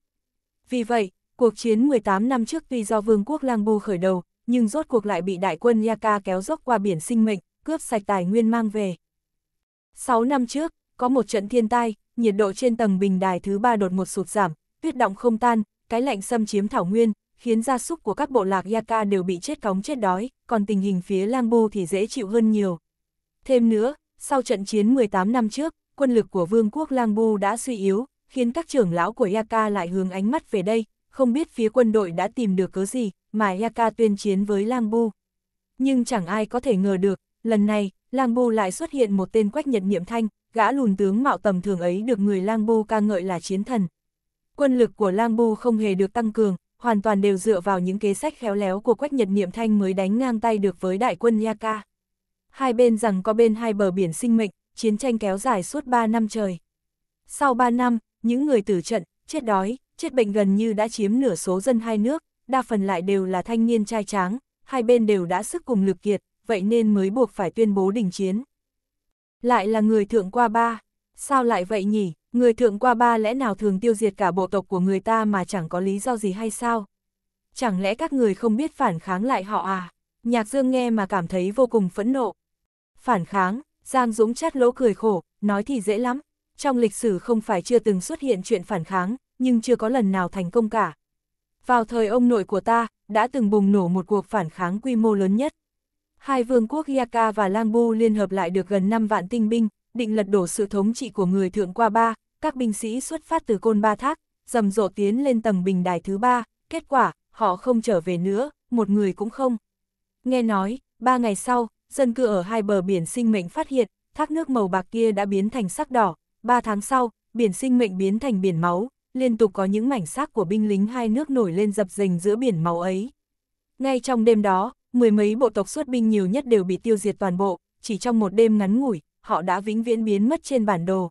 Vì vậy, cuộc chiến 18 năm trước tuy do vương quốc Lang Bu khởi đầu, nhưng rốt cuộc lại bị đại quân Yaka kéo dốc qua biển sinh mệnh, cướp sạch tài nguyên mang về. 6 năm trước, có một trận thiên tai, nhiệt độ trên tầng bình đài thứ ba đột ngột sụt giảm, tuyết động không tan, cái lạnh xâm chiếm thảo nguyên, khiến gia súc của các bộ lạc Yaka đều bị chết cóng chết đói, còn tình hình phía Lang Bu thì dễ chịu hơn nhiều. Thêm nữa, sau trận chiến 18 năm trước, quân lực của vương quốc Lang Bu đã suy yếu, khiến các trưởng lão của Yaka lại hướng ánh mắt về đây, không biết phía quân đội đã tìm được cớ gì mà Yaka tuyên chiến với Lang Bu. Nhưng chẳng ai có thể ngờ được, lần này, Lang Bu lại xuất hiện một tên quách nhật niệm thanh, gã lùn tướng mạo tầm thường ấy được người Lang Bu ca ngợi là chiến thần. Quân lực của Lang Bu không hề được tăng cường, hoàn toàn đều dựa vào những kế sách khéo léo của quách nhật niệm thanh mới đánh ngang tay được với đại quân Yaka. Hai bên rằng có bên hai bờ biển sinh mệnh, chiến tranh kéo dài suốt 3 năm trời. Sau 3 năm, những người tử trận, chết đói, chết bệnh gần như đã chiếm nửa số dân hai nước, đa phần lại đều là thanh niên trai tráng, hai bên đều đã sức cùng lực kiệt, vậy nên mới buộc phải tuyên bố đình chiến. Lại là người thượng qua ba, sao lại vậy nhỉ, người thượng qua ba lẽ nào thường tiêu diệt cả bộ tộc của người ta mà chẳng có lý do gì hay sao? Chẳng lẽ các người không biết phản kháng lại họ à? Nhạc Dương nghe mà cảm thấy vô cùng phẫn nộ. Phản kháng, Giang Dũng chát lỗ cười khổ, nói thì dễ lắm. Trong lịch sử không phải chưa từng xuất hiện chuyện phản kháng, nhưng chưa có lần nào thành công cả. Vào thời ông nội của ta, đã từng bùng nổ một cuộc phản kháng quy mô lớn nhất. Hai vương quốc Yaka và Langbu liên hợp lại được gần 5 vạn tinh binh, định lật đổ sự thống trị của người thượng qua ba, các binh sĩ xuất phát từ côn ba thác, rầm rộ tiến lên tầng bình đài thứ ba, kết quả, họ không trở về nữa, một người cũng không. Nghe nói, ba ngày sau, dân cư ở hai bờ biển sinh mệnh phát hiện, thác nước màu bạc kia đã biến thành sắc đỏ, ba tháng sau, biển sinh mệnh biến thành biển máu, liên tục có những mảnh xác của binh lính hai nước nổi lên dập dềnh giữa biển máu ấy. Ngay trong đêm đó, mười mấy bộ tộc xuất binh nhiều nhất đều bị tiêu diệt toàn bộ, chỉ trong một đêm ngắn ngủi, họ đã vĩnh viễn biến mất trên bản đồ.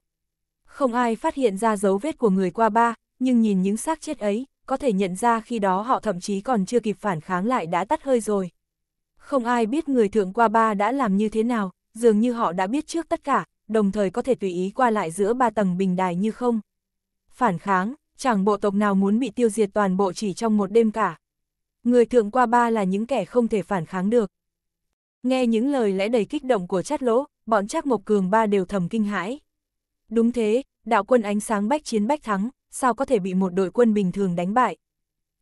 Không ai phát hiện ra dấu vết của người qua ba, nhưng nhìn những xác chết ấy, có thể nhận ra khi đó họ thậm chí còn chưa kịp phản kháng lại đã tắt hơi rồi. Không ai biết người thượng qua ba đã làm như thế nào, dường như họ đã biết trước tất cả, đồng thời có thể tùy ý qua lại giữa ba tầng bình đài như không. Phản kháng, chẳng bộ tộc nào muốn bị tiêu diệt toàn bộ chỉ trong một đêm cả. Người thượng qua ba là những kẻ không thể phản kháng được. Nghe những lời lẽ đầy kích động của chát lỗ, bọn chắc mộc cường ba đều thầm kinh hãi. Đúng thế, đạo quân ánh sáng bách chiến bách thắng, sao có thể bị một đội quân bình thường đánh bại.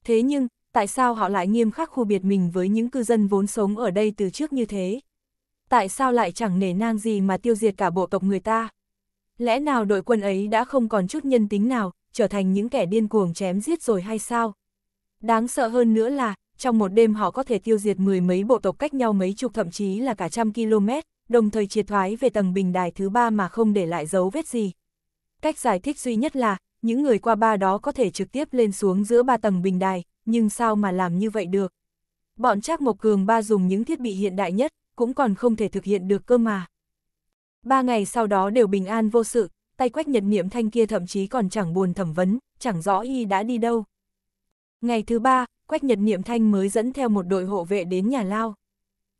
Thế nhưng, tại sao họ lại nghiêm khắc khu biệt mình với những cư dân vốn sống ở đây từ trước như thế? Tại sao lại chẳng nể nang gì mà tiêu diệt cả bộ tộc người ta? Lẽ nào đội quân ấy đã không còn chút nhân tính nào, trở thành những kẻ điên cuồng chém giết rồi hay sao? Đáng sợ hơn nữa là, trong một đêm họ có thể tiêu diệt mười mấy bộ tộc cách nhau mấy chục thậm chí là cả trăm km, đồng thời triệt thoái về tầng bình đài thứ ba mà không để lại dấu vết gì. Cách giải thích duy nhất là, những người qua ba đó có thể trực tiếp lên xuống giữa ba tầng bình đài, nhưng sao mà làm như vậy được? Bọn Trác Mộc Cường ba dùng những thiết bị hiện đại nhất, cũng còn không thể thực hiện được cơ mà. Ba ngày sau đó đều bình an vô sự, tay quách nhật niệm thanh kia thậm chí còn chẳng buồn thẩm vấn, chẳng rõ y đã đi đâu. Ngày thứ ba, Quách Nhật Niệm Thanh mới dẫn theo một đội hộ vệ đến nhà lao.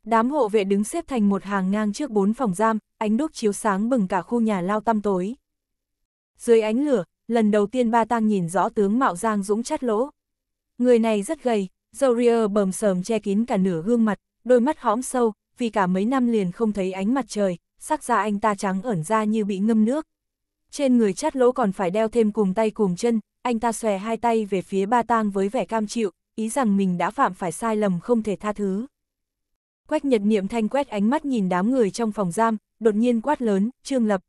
Đám hộ vệ đứng xếp thành một hàng ngang trước bốn phòng giam, ánh đúc chiếu sáng bừng cả khu nhà lao tăm tối. Dưới ánh lửa, lần đầu tiên ba tang nhìn rõ tướng Mạo Giang Dũng chát lỗ. Người này rất gầy, dầu ria bầm sờm che kín cả nửa gương mặt, đôi mắt hõm sâu, vì cả mấy năm liền không thấy ánh mặt trời, sắc da anh ta trắng ẩn ra như bị ngâm nước. Trên người chát lỗ còn phải đeo thêm cùng tay cùng chân, anh ta xòe hai tay về phía ba tang với vẻ cam chịu, ý rằng mình đã phạm phải sai lầm không thể tha thứ. Quách nhật niệm thanh quét ánh mắt nhìn đám người trong phòng giam, đột nhiên quát lớn, Trương Lập.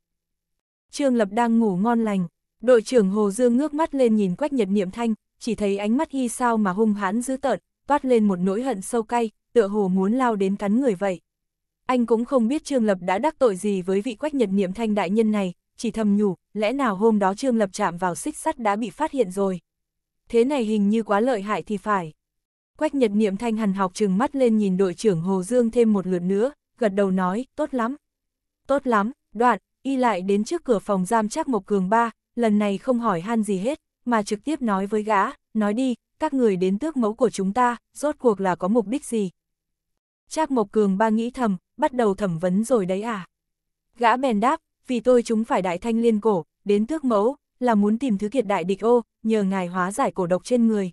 Trương Lập đang ngủ ngon lành, đội trưởng Hồ Dương ngước mắt lên nhìn quách nhật niệm thanh, chỉ thấy ánh mắt y sao mà hung hãn dữ tợn, toát lên một nỗi hận sâu cay, tựa hồ muốn lao đến cắn người vậy. Anh cũng không biết Trương Lập đã đắc tội gì với vị quách nhật niệm thanh đại nhân này, chỉ thầm nhủ, lẽ nào hôm đó Trương Lập chạm vào xích sắt đã bị phát hiện rồi. Thế này hình như quá lợi hại thì phải. Quách Nhật Niệm thanh hằn học trừng mắt lên nhìn đội trưởng Hồ Dương thêm một lượt nữa, gật đầu nói, tốt lắm. Tốt lắm, đoạn, y lại đến trước cửa phòng giam chắc Mộc Cường ba, lần này không hỏi han gì hết, mà trực tiếp nói với gã, nói đi, các người đến tước mẫu của chúng ta, rốt cuộc là có mục đích gì. Trác Mộc Cường ba nghĩ thầm, bắt đầu thẩm vấn rồi đấy à. Gã bèn đáp, vì tôi chúng phải đại thanh liên cổ, đến tước mẫu, là muốn tìm thứ kiệt đại địch ô, nhờ ngài hóa giải cổ độc trên người.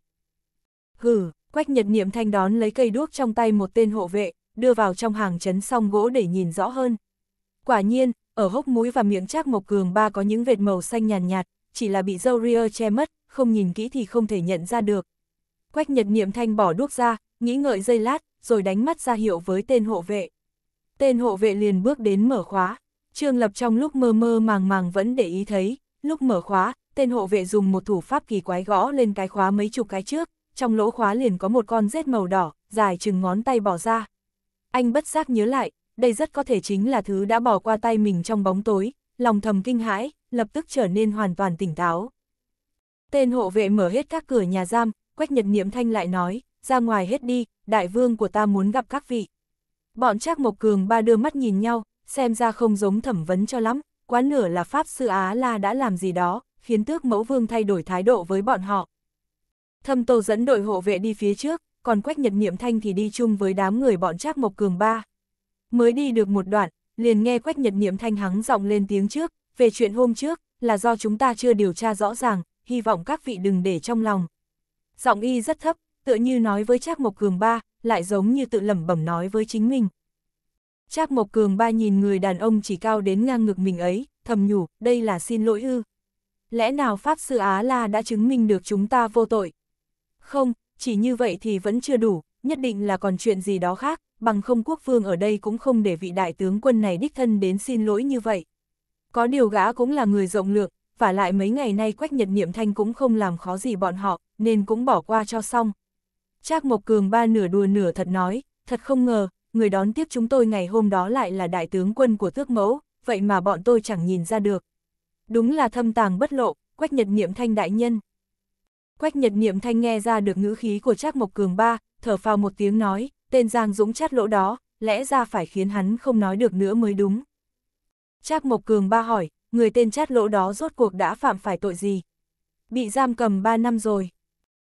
Hừ, quách nhật niệm thanh đón lấy cây đuốc trong tay một tên hộ vệ, đưa vào trong hàng chấn song gỗ để nhìn rõ hơn. Quả nhiên, ở hốc mũi và miệng trác mộc cường ba có những vệt màu xanh nhàn nhạt, nhạt, chỉ là bị dâu ria che mất, không nhìn kỹ thì không thể nhận ra được. Quách nhật niệm thanh bỏ đuốc ra, nghĩ ngợi giây lát, rồi đánh mắt ra hiệu với tên hộ vệ. Tên hộ vệ liền bước đến mở khóa. Trương Lập trong lúc mơ mơ màng màng vẫn để ý thấy, lúc mở khóa, tên hộ vệ dùng một thủ pháp kỳ quái gõ lên cái khóa mấy chục cái trước, trong lỗ khóa liền có một con rết màu đỏ, dài chừng ngón tay bỏ ra. Anh bất giác nhớ lại, đây rất có thể chính là thứ đã bỏ qua tay mình trong bóng tối, lòng thầm kinh hãi, lập tức trở nên hoàn toàn tỉnh táo. Tên hộ vệ mở hết các cửa nhà giam, Quách Nhật Niệm Thanh lại nói, ra ngoài hết đi, đại vương của ta muốn gặp các vị. Bọn Trác Mộc Cường ba đưa mắt nhìn nhau, xem ra không giống thẩm vấn cho lắm, quá nửa là Pháp Sư Á La đã làm gì đó, khiến tước mẫu vương thay đổi thái độ với bọn họ. Thâm Tô dẫn đội hộ vệ đi phía trước, còn Quách Nhật Niệm Thanh thì đi chung với đám người bọn Trác Mộc Cường Ba. Mới đi được một đoạn, liền nghe Quách Nhật Niệm Thanh hắng giọng lên tiếng trước, về chuyện hôm trước, là do chúng ta chưa điều tra rõ ràng, hy vọng các vị đừng để trong lòng. Giọng y rất thấp, tựa như nói với Trác Mộc Cường Ba, lại giống như tự lẩm bẩm nói với chính mình. Trác Mộc Cường ba nhìn người đàn ông chỉ cao đến ngang ngực mình ấy, thầm nhủ, đây là xin lỗi ư. Lẽ nào Pháp Sư Á La đã chứng minh được chúng ta vô tội? Không, chỉ như vậy thì vẫn chưa đủ, nhất định là còn chuyện gì đó khác, bằng không quốc vương ở đây cũng không để vị đại tướng quân này đích thân đến xin lỗi như vậy. Có điều gã cũng là người rộng lượng, và lại mấy ngày nay Quách Nhật Niệm Thanh cũng không làm khó gì bọn họ, nên cũng bỏ qua cho xong. Trác Mộc Cường ba nửa đùa nửa thật nói, thật không ngờ, người đón tiếp chúng tôi ngày hôm đó lại là đại tướng quân của tước mẫu, vậy mà bọn tôi chẳng nhìn ra được. Đúng là thâm tàng bất lộ, quách nhật niệm thanh đại nhân. Quách nhật niệm thanh nghe ra được ngữ khí của Trác Mộc Cường ba, thở phào một tiếng nói, tên Giang Dũng chát lỗ đó, lẽ ra phải khiến hắn không nói được nữa mới đúng. Trác Mộc Cường ba hỏi, người tên chát lỗ đó rốt cuộc đã phạm phải tội gì? Bị giam cầm 3 năm rồi.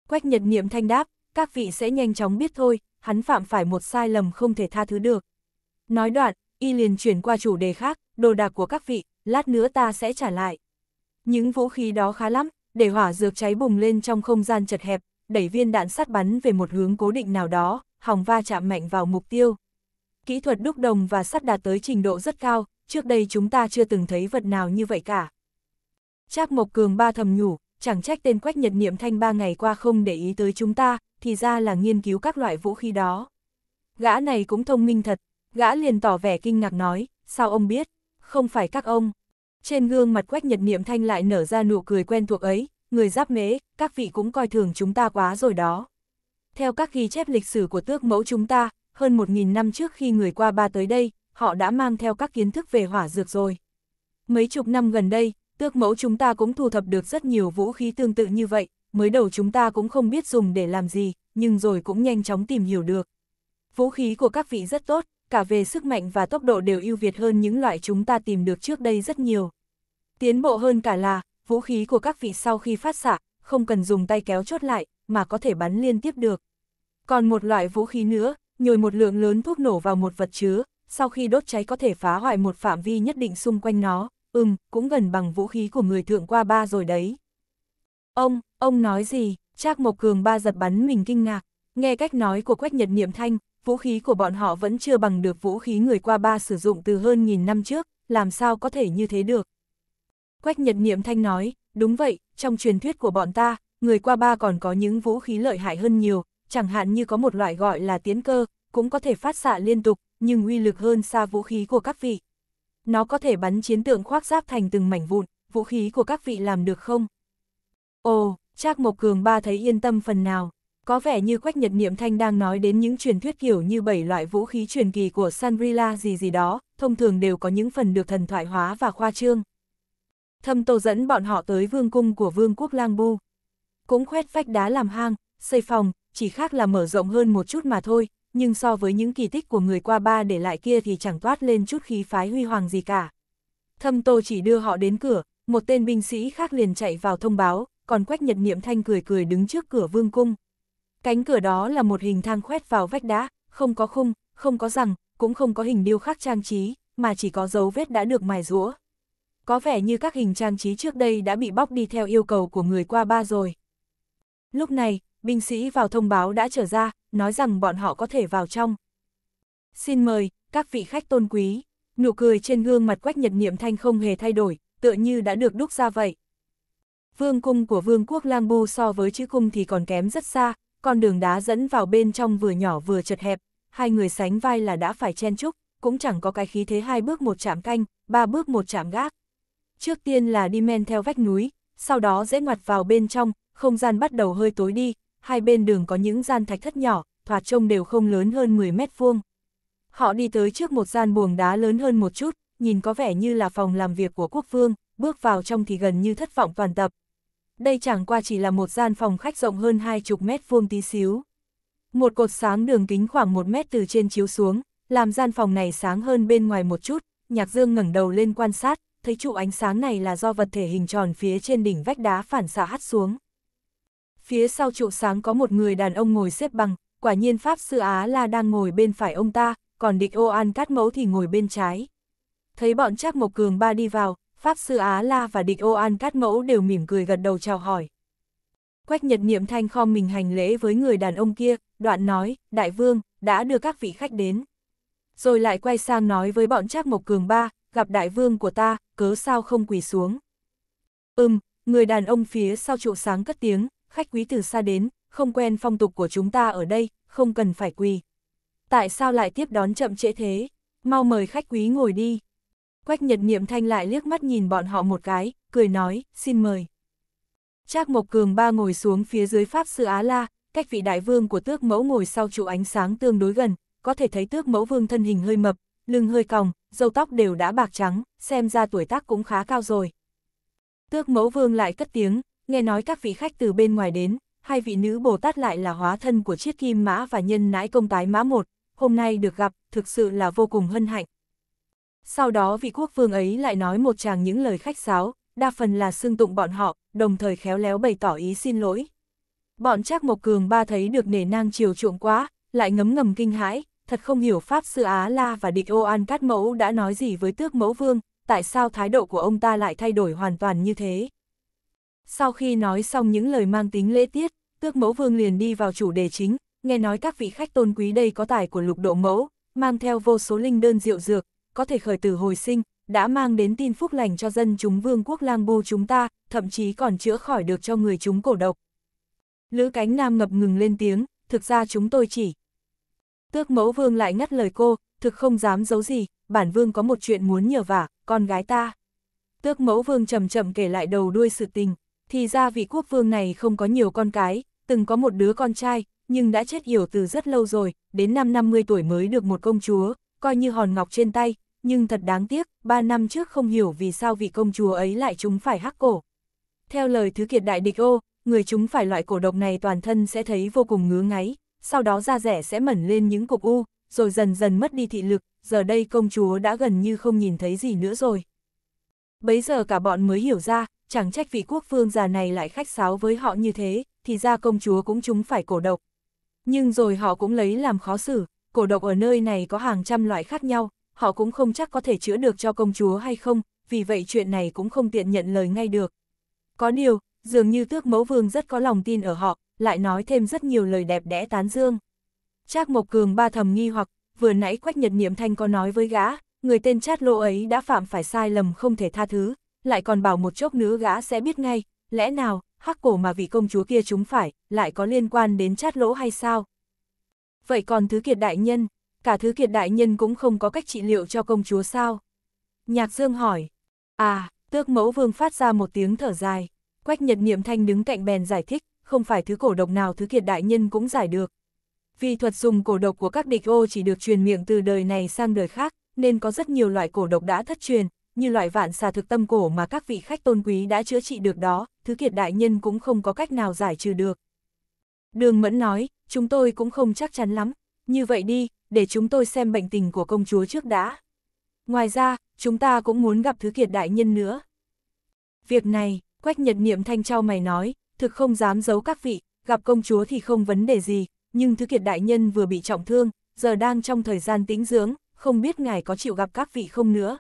Quách Nhật Niệm thanh đáp, các vị sẽ nhanh chóng biết thôi, hắn phạm phải một sai lầm không thể tha thứ được. Nói đoạn, y liền chuyển qua chủ đề khác, đồ đạc của các vị, lát nữa ta sẽ trả lại. Những vũ khí đó khá lắm, để hỏa dược cháy bùng lên trong không gian chật hẹp, đẩy viên đạn sắt bắn về một hướng cố định nào đó, hòng va chạm mạnh vào mục tiêu. Kỹ thuật đúc đồng và sắt đạt tới trình độ rất cao, trước đây chúng ta chưa từng thấy vật nào như vậy cả. Trác Mộc Cường ba thầm nhủ, chẳng trách tên Quách Nhật Niệm Thanh ba ngày qua không để ý tới chúng ta, thì ra là nghiên cứu các loại vũ khí đó. Gã này cũng thông minh thật, gã liền tỏ vẻ kinh ngạc nói, sao ông biết, không phải các ông. Trên gương mặt quách nhật niệm thanh lại nở ra nụ cười quen thuộc ấy, người giáp mế, các vị cũng coi thường chúng ta quá rồi đó. Theo các ghi chép lịch sử của tước mẫu chúng ta, hơn 1.000 năm trước khi người qua ba tới đây, họ đã mang theo các kiến thức về hỏa dược rồi. Mấy chục năm gần đây, tước mẫu chúng ta cũng thu thập được rất nhiều vũ khí tương tự như vậy, mới đầu chúng ta cũng không biết dùng để làm gì, nhưng rồi cũng nhanh chóng tìm hiểu được. Vũ khí của các vị rất tốt, cả về sức mạnh và tốc độ đều ưu việt hơn những loại chúng ta tìm được trước đây rất nhiều. Tiến bộ hơn cả là, vũ khí của các vị sau khi phát xạ, không cần dùng tay kéo chốt lại, mà có thể bắn liên tiếp được. Còn một loại vũ khí nữa, nhồi một lượng lớn thuốc nổ vào một vật chứa, sau khi đốt cháy có thể phá hoại một phạm vi nhất định xung quanh nó, ừm, cũng gần bằng vũ khí của người thượng qua ba rồi đấy. Ông, ông nói gì? Trác Mộc Cường ba giật bắn mình kinh ngạc, nghe cách nói của Quách Nhật Niệm Thanh, vũ khí của bọn họ vẫn chưa bằng được vũ khí người qua ba sử dụng từ hơn nghìn năm trước, làm sao có thể như thế được. Quách Nhật Niệm Thanh nói, đúng vậy, trong truyền thuyết của bọn ta, người qua ba còn có những vũ khí lợi hại hơn nhiều, chẳng hạn như có một loại gọi là tiến cơ, cũng có thể phát xạ liên tục, nhưng uy lực hơn xa vũ khí của các vị. Nó có thể bắn chiến tượng khoác giáp thành từng mảnh vụn, vũ khí của các vị làm được không? Ồ, Trác Mộc Cường ba thấy yên tâm phần nào, có vẻ như Quách Nhật Niệm Thanh đang nói đến những truyền thuyết kiểu như bảy loại vũ khí truyền kỳ của Sanrila gì gì đó, thông thường đều có những phần được thần thoại hóa và khoa trương. Thâm Tô dẫn bọn họ tới vương cung của vương quốc Lang Bu. Cũng khoét vách đá làm hang, xây phòng, chỉ khác là mở rộng hơn một chút mà thôi, nhưng so với những kỳ tích của người qua ba để lại kia thì chẳng toát lên chút khí phái huy hoàng gì cả. Thâm Tô chỉ đưa họ đến cửa, một tên binh sĩ khác liền chạy vào thông báo, còn Quách Nhật Niệm Thanh cười cười đứng trước cửa vương cung. Cánh cửa đó là một hình thang khoét vào vách đá, không có khung, không có rằng, cũng không có hình điêu khắc trang trí, mà chỉ có dấu vết đã được mài rũa. Có vẻ như các hình trang trí trước đây đã bị bóc đi theo yêu cầu của người qua ba rồi. Lúc này, binh sĩ vào thông báo đã trở ra, nói rằng bọn họ có thể vào trong. Xin mời, các vị khách tôn quý, nụ cười trên gương mặt quách nhật niệm thanh không hề thay đổi, tựa như đã được đúc ra vậy, vương cung của vương quốc Lang Bu so với chữ cung thì còn kém rất xa, con đường đá dẫn vào bên trong vừa nhỏ vừa chật hẹp, hai người sánh vai là đã phải chen chúc, cũng chẳng có cái khí thế hai bước một chạm canh, ba bước một chạm gác. Trước tiên là đi men theo vách núi, sau đó dễ ngoặt vào bên trong, không gian bắt đầu hơi tối đi, hai bên đường có những gian thạch thất nhỏ, thoạt trông đều không lớn hơn 10 mét vuông. Họ đi tới trước một gian buồng đá lớn hơn một chút, nhìn có vẻ như là phòng làm việc của quốc vương, bước vào trong thì gần như thất vọng toàn tập, đây chẳng qua chỉ là một gian phòng khách rộng hơn hai chục mét vuông tí xíu. Một cột sáng đường kính khoảng một mét từ trên chiếu xuống, làm gian phòng này sáng hơn bên ngoài một chút, nhạc dương ngẩng đầu lên quan sát, thấy trụ ánh sáng này là do vật thể hình tròn phía trên đỉnh vách đá phản xạ hắt xuống. Phía sau trụ sáng có một người đàn ông ngồi xếp bằng, quả nhiên Pháp Sư Á La đang ngồi bên phải ông ta, còn địch ô an cát mẫu thì ngồi bên trái. Thấy bọn Trác Mộc Cường ba đi vào, Pháp sư Á La và địch ô an cát mẫu đều mỉm cười gật đầu chào hỏi. Quách nhật niệm thanh khom mình hành lễ với người đàn ông kia, đoạn nói, đại vương, đã đưa các vị khách đến. Rồi lại quay sang nói với bọn Trác Mộc Cường Ba, gặp đại vương của ta, cớ sao không quỳ xuống. Ừm, người đàn ông phía sau trụ sáng cất tiếng, khách quý từ xa đến, không quen phong tục của chúng ta ở đây, không cần phải quỳ. Tại sao lại tiếp đón chậm trễ thế? Mau mời khách quý ngồi đi. Quách Nhật Niệm Thanh lại liếc mắt nhìn bọn họ một cái, cười nói, xin mời. Trác Mộc Cường ba ngồi xuống phía dưới Pháp Sư Á La, cách vị đại vương của tước mẫu ngồi sau trụ ánh sáng tương đối gần, có thể thấy tước mẫu vương thân hình hơi mập, lưng hơi còng, dâu tóc đều đã bạc trắng, xem ra tuổi tác cũng khá cao rồi. Tước mẫu vương lại cất tiếng, nghe nói các vị khách từ bên ngoài đến, hai vị nữ Bồ Tát lại là hóa thân của chiếc kim mã và nhân nãi công tái mã một, hôm nay được gặp, thực sự là vô cùng hân hạnh. Sau đó vị quốc vương ấy lại nói một chàng những lời khách sáo, đa phần là xưng tụng bọn họ, đồng thời khéo léo bày tỏ ý xin lỗi. Bọn Trác một Cường ba thấy được nể nang chiều chuộng quá, lại ngấm ngầm kinh hãi, thật không hiểu Pháp Sư Á La và địch ô an cát mẫu đã nói gì với tước mẫu vương, tại sao thái độ của ông ta lại thay đổi hoàn toàn như thế. Sau khi nói xong những lời mang tính lễ tiết, tước mẫu vương liền đi vào chủ đề chính, nghe nói các vị khách tôn quý đây có tài của lục độ mẫu, mang theo vô số linh đơn diệu dược, có thể khởi tử hồi sinh, đã mang đến tin phúc lành cho dân chúng vương quốc lang bu chúng ta, thậm chí còn chữa khỏi được cho người chúng cổ độc. Lữ cánh nam ngập ngừng lên tiếng, thực ra chúng tôi chỉ. Tước mẫu vương lại ngắt lời cô, thực không dám giấu gì, bản vương có một chuyện muốn nhờ vả, con gái ta. Tước mẫu vương chậm chậm kể lại đầu đuôi sự tình, thì ra vị quốc vương này không có nhiều con cái, từng có một đứa con trai, nhưng đã chết yểu từ rất lâu rồi, đến năm 50 tuổi mới được một công chúa, coi như hòn ngọc trên tay, nhưng thật đáng tiếc, ba năm trước không hiểu vì sao vị công chúa ấy lại chúng phải hắc cổ. Theo lời thứ kiệt đại địch ô, người chúng phải loại cổ độc này toàn thân sẽ thấy vô cùng ngứa ngáy, sau đó da rẻ sẽ mẩn lên những cục u, rồi dần dần mất đi thị lực, giờ đây công chúa đã gần như không nhìn thấy gì nữa rồi. Bấy giờ cả bọn mới hiểu ra, chẳng trách vị quốc phương già này lại khách sáo với họ như thế, thì ra công chúa cũng chúng phải cổ độc. Nhưng rồi họ cũng lấy làm khó xử, cổ độc ở nơi này có hàng trăm loại khác nhau, họ cũng không chắc có thể chữa được cho công chúa hay không, vì vậy chuyện này cũng không tiện nhận lời ngay được. Có điều, dường như tước mẫu vương rất có lòng tin ở họ, lại nói thêm rất nhiều lời đẹp đẽ tán dương. Trác Mộc Cường ba thầm nghi hoặc, vừa nãy Quách Nhật Niệm Thanh có nói với gã, người tên Trát Lô ấy đã phạm phải sai lầm không thể tha thứ, lại còn bảo một chốc nữa gã sẽ biết ngay, lẽ nào, hắc cổ mà vị công chúa kia chúng phải, lại có liên quan đến Trát Lỗ hay sao? Vậy còn Thứ Kiệt Đại Nhân, cả thứ kiệt đại nhân cũng không có cách trị liệu cho công chúa sao? Nhạc Dương hỏi. À, tước mẫu vương phát ra một tiếng thở dài. Quách nhật niệm thanh đứng cạnh bèn giải thích, không phải thứ cổ độc nào thứ kiệt đại nhân cũng giải được. Vì thuật dùng cổ độc của các địch ô chỉ được truyền miệng từ đời này sang đời khác, nên có rất nhiều loại cổ độc đã thất truyền, như loại vạn xà thực tâm cổ mà các vị khách tôn quý đã chữa trị được đó, thứ kiệt đại nhân cũng không có cách nào giải trừ được. Đường Mẫn nói, chúng tôi cũng không chắc chắn lắm, như vậy đi, để chúng tôi xem bệnh tình của công chúa trước đã. Ngoài ra, chúng ta cũng muốn gặp thứ kiệt đại nhân nữa. Việc này, Quách Nhật Niệm Thanh trao mày nói, thực không dám giấu các vị, gặp công chúa thì không vấn đề gì, nhưng thứ kiệt đại nhân vừa bị trọng thương, giờ đang trong thời gian tĩnh dưỡng, không biết ngài có chịu gặp các vị không nữa.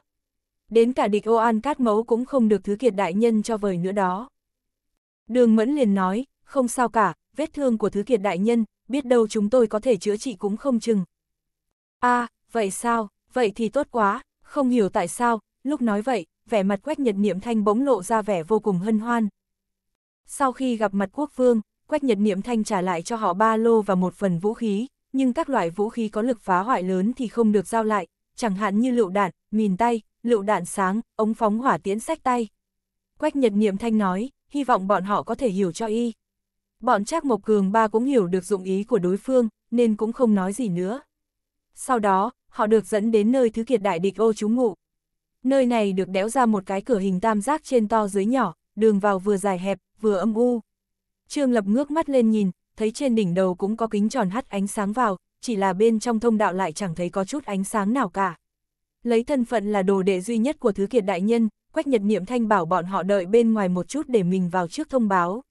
Đến cả địch ô an cát mấu cũng không được thứ kiệt đại nhân cho vời nữa đó. Đường Mẫn liền nói, không sao cả, vết thương của thứ kiệt đại nhân, biết đâu chúng tôi có thể chữa trị cũng không chừng, a à, vậy sao, vậy thì tốt quá, không hiểu tại sao, lúc nói vậy, vẻ mặt Quách Nhật Niệm Thanh bỗng lộ ra vẻ vô cùng hân hoan. Sau khi gặp mặt quốc vương, Quách Nhật Niệm Thanh trả lại cho họ ba lô và một phần vũ khí, nhưng các loại vũ khí có lực phá hoại lớn thì không được giao lại, chẳng hạn như lựu đạn, mìn tay, lựu đạn sáng, ống phóng hỏa tiễn sách tay. Quách Nhật Niệm Thanh nói, hy vọng bọn họ có thể hiểu cho y. Bọn Trác Mộc Cường ba cũng hiểu được dụng ý của đối phương, nên cũng không nói gì nữa. Sau đó, họ được dẫn đến nơi thứ kiệt đại địch ô trú ngụ. Nơi này được đẽo ra một cái cửa hình tam giác trên to dưới nhỏ, đường vào vừa dài hẹp, vừa âm u. Trương Lập ngước mắt lên nhìn, thấy trên đỉnh đầu cũng có kính tròn hắt ánh sáng vào, chỉ là bên trong thông đạo lại chẳng thấy có chút ánh sáng nào cả. Lấy thân phận là đồ đệ duy nhất của Thứ Kiệt Đại Nhân, Quách Nhật Niệm Thanh bảo bọn họ đợi bên ngoài một chút để mình vào trước thông báo.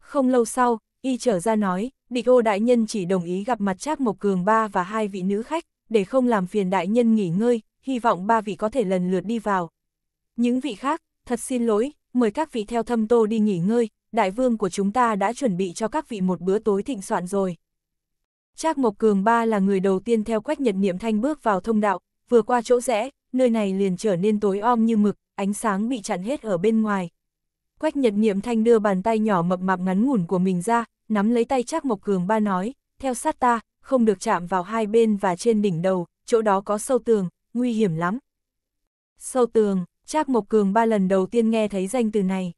Không lâu sau, y trở ra nói, địch ô đại nhân chỉ đồng ý gặp mặt Trác Mộc Cường ba và hai vị nữ khách, để không làm phiền đại nhân nghỉ ngơi, hy vọng ba vị có thể lần lượt đi vào. Những vị khác, thật xin lỗi, mời các vị theo thâm tô đi nghỉ ngơi, đại vương của chúng ta đã chuẩn bị cho các vị một bữa tối thịnh soạn rồi. Trác Mộc Cường ba là người đầu tiên theo quách nhật niệm thanh bước vào thông đạo, vừa qua chỗ rẽ, nơi này liền trở nên tối om như mực, ánh sáng bị chặn hết ở bên ngoài. Quách nhật niệm thanh đưa bàn tay nhỏ mập mạp ngắn ngủn của mình ra, nắm lấy tay Trác Mộc Cường ba nói, theo sát ta, không được chạm vào hai bên và trên đỉnh đầu, chỗ đó có sâu tường, nguy hiểm lắm. Sâu tường, Trác Mộc Cường ba lần đầu tiên nghe thấy danh từ này.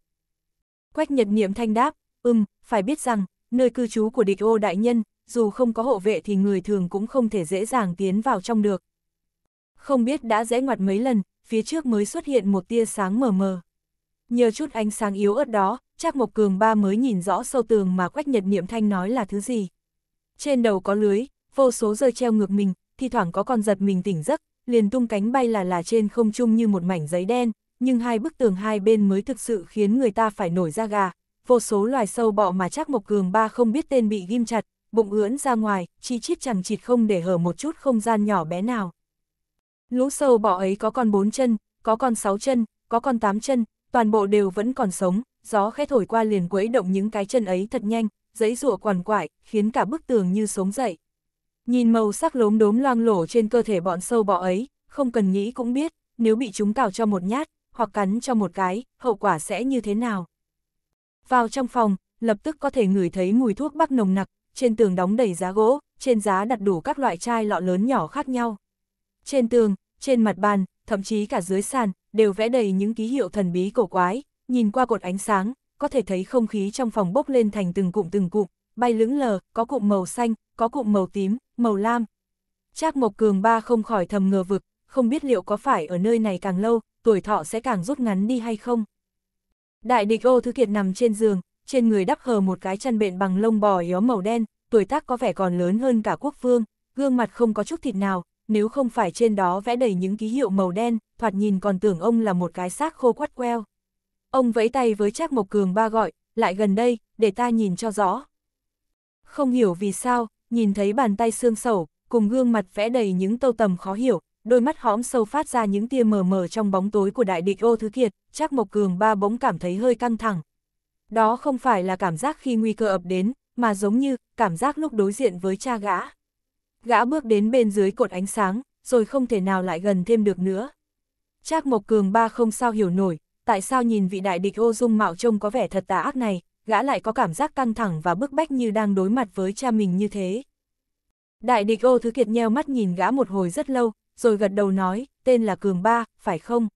Quách Nhật Niệm thanh đáp, ừm phải biết rằng, nơi cư trú của địch ô đại nhân, dù không có hộ vệ thì người thường cũng không thể dễ dàng tiến vào trong được. Không biết đã rẽ ngoặt mấy lần, phía trước mới xuất hiện một tia sáng mờ mờ. Nhờ chút ánh sáng yếu ớt đó, Trác Mộc Cường ba mới nhìn rõ sâu tường mà Quách Nhật Niệm Thanh nói là thứ gì. Trên đầu có lưới, vô số rơi treo ngược mình, thi thoảng có con giật mình tỉnh giấc, liền tung cánh bay là là trên không trung như một mảnh giấy đen, nhưng hai bức tường hai bên mới thực sự khiến người ta phải nổi da gà. Vô số loài sâu bọ mà Trác Mộc Cường ba không biết tên bị ghim chặt, bụng ưỡn ra ngoài, chi chít chẳng chịt không để hở một chút không gian nhỏ bé nào. Lũ sâu bọ ấy có con bốn chân, có con sáu chân, có con tám chân, toàn bộ đều vẫn còn sống, gió khẽ thổi qua liền quấy động những cái chân ấy thật nhanh, giấy rụa quằn quại, khiến cả bức tường như sống dậy. Nhìn màu sắc lốm đốm loang lổ trên cơ thể bọn sâu bọ ấy, không cần nghĩ cũng biết, nếu bị chúng cào cho một nhát, hoặc cắn cho một cái, hậu quả sẽ như thế nào. Vào trong phòng, lập tức có thể ngửi thấy mùi thuốc bắc nồng nặc, trên tường đóng đầy giá gỗ, trên giá đặt đủ các loại chai lọ lớn nhỏ khác nhau. Trên tường, trên mặt bàn, thậm chí cả dưới sàn, đều vẽ đầy những ký hiệu thần bí cổ quái, nhìn qua cột ánh sáng, có thể thấy không khí trong phòng bốc lên thành từng cụm từng cụm, bay lững lờ, có cụm màu xanh, có cụm màu tím, màu lam. Trác Mộc Cường ba không khỏi thầm ngờ vực, không biết liệu có phải ở nơi này càng lâu, tuổi thọ sẽ càng rút ngắn đi hay không. Đại địch ô thứ kiệt nằm trên giường, trên người đắp hờ một cái chăn bện bằng lông bò yếu màu đen, tuổi tác có vẻ còn lớn hơn cả quốc vương, gương mặt không có chút thịt nào, nếu không phải trên đó vẽ đầy những ký hiệu màu đen, thoạt nhìn còn tưởng ông là một cái xác khô quắt queo. Ông vẫy tay với Trác Mộc Cường ba gọi, lại gần đây, để ta nhìn cho rõ. Không hiểu vì sao, nhìn thấy bàn tay xương sầu, cùng gương mặt vẽ đầy những tâu tầm khó hiểu, đôi mắt hõm sâu phát ra những tia mờ mờ trong bóng tối của đại địch ô thứ kiệt, Trác Mộc Cường ba bỗng cảm thấy hơi căng thẳng. Đó không phải là cảm giác khi nguy cơ ập đến, mà giống như cảm giác lúc đối diện với cha gã. Gã bước đến bên dưới cột ánh sáng, rồi không thể nào lại gần thêm được nữa. Trác Mộc Cường ba không sao hiểu nổi, tại sao nhìn vị đại địch ô dung mạo trông có vẻ thật tà ác này, gã lại có cảm giác căng thẳng và bức bách như đang đối mặt với cha mình như thế. Đại địch ô thứ kiệt nheo mắt nhìn gã một hồi rất lâu, rồi gật đầu nói, tên là Cường Ba, phải không?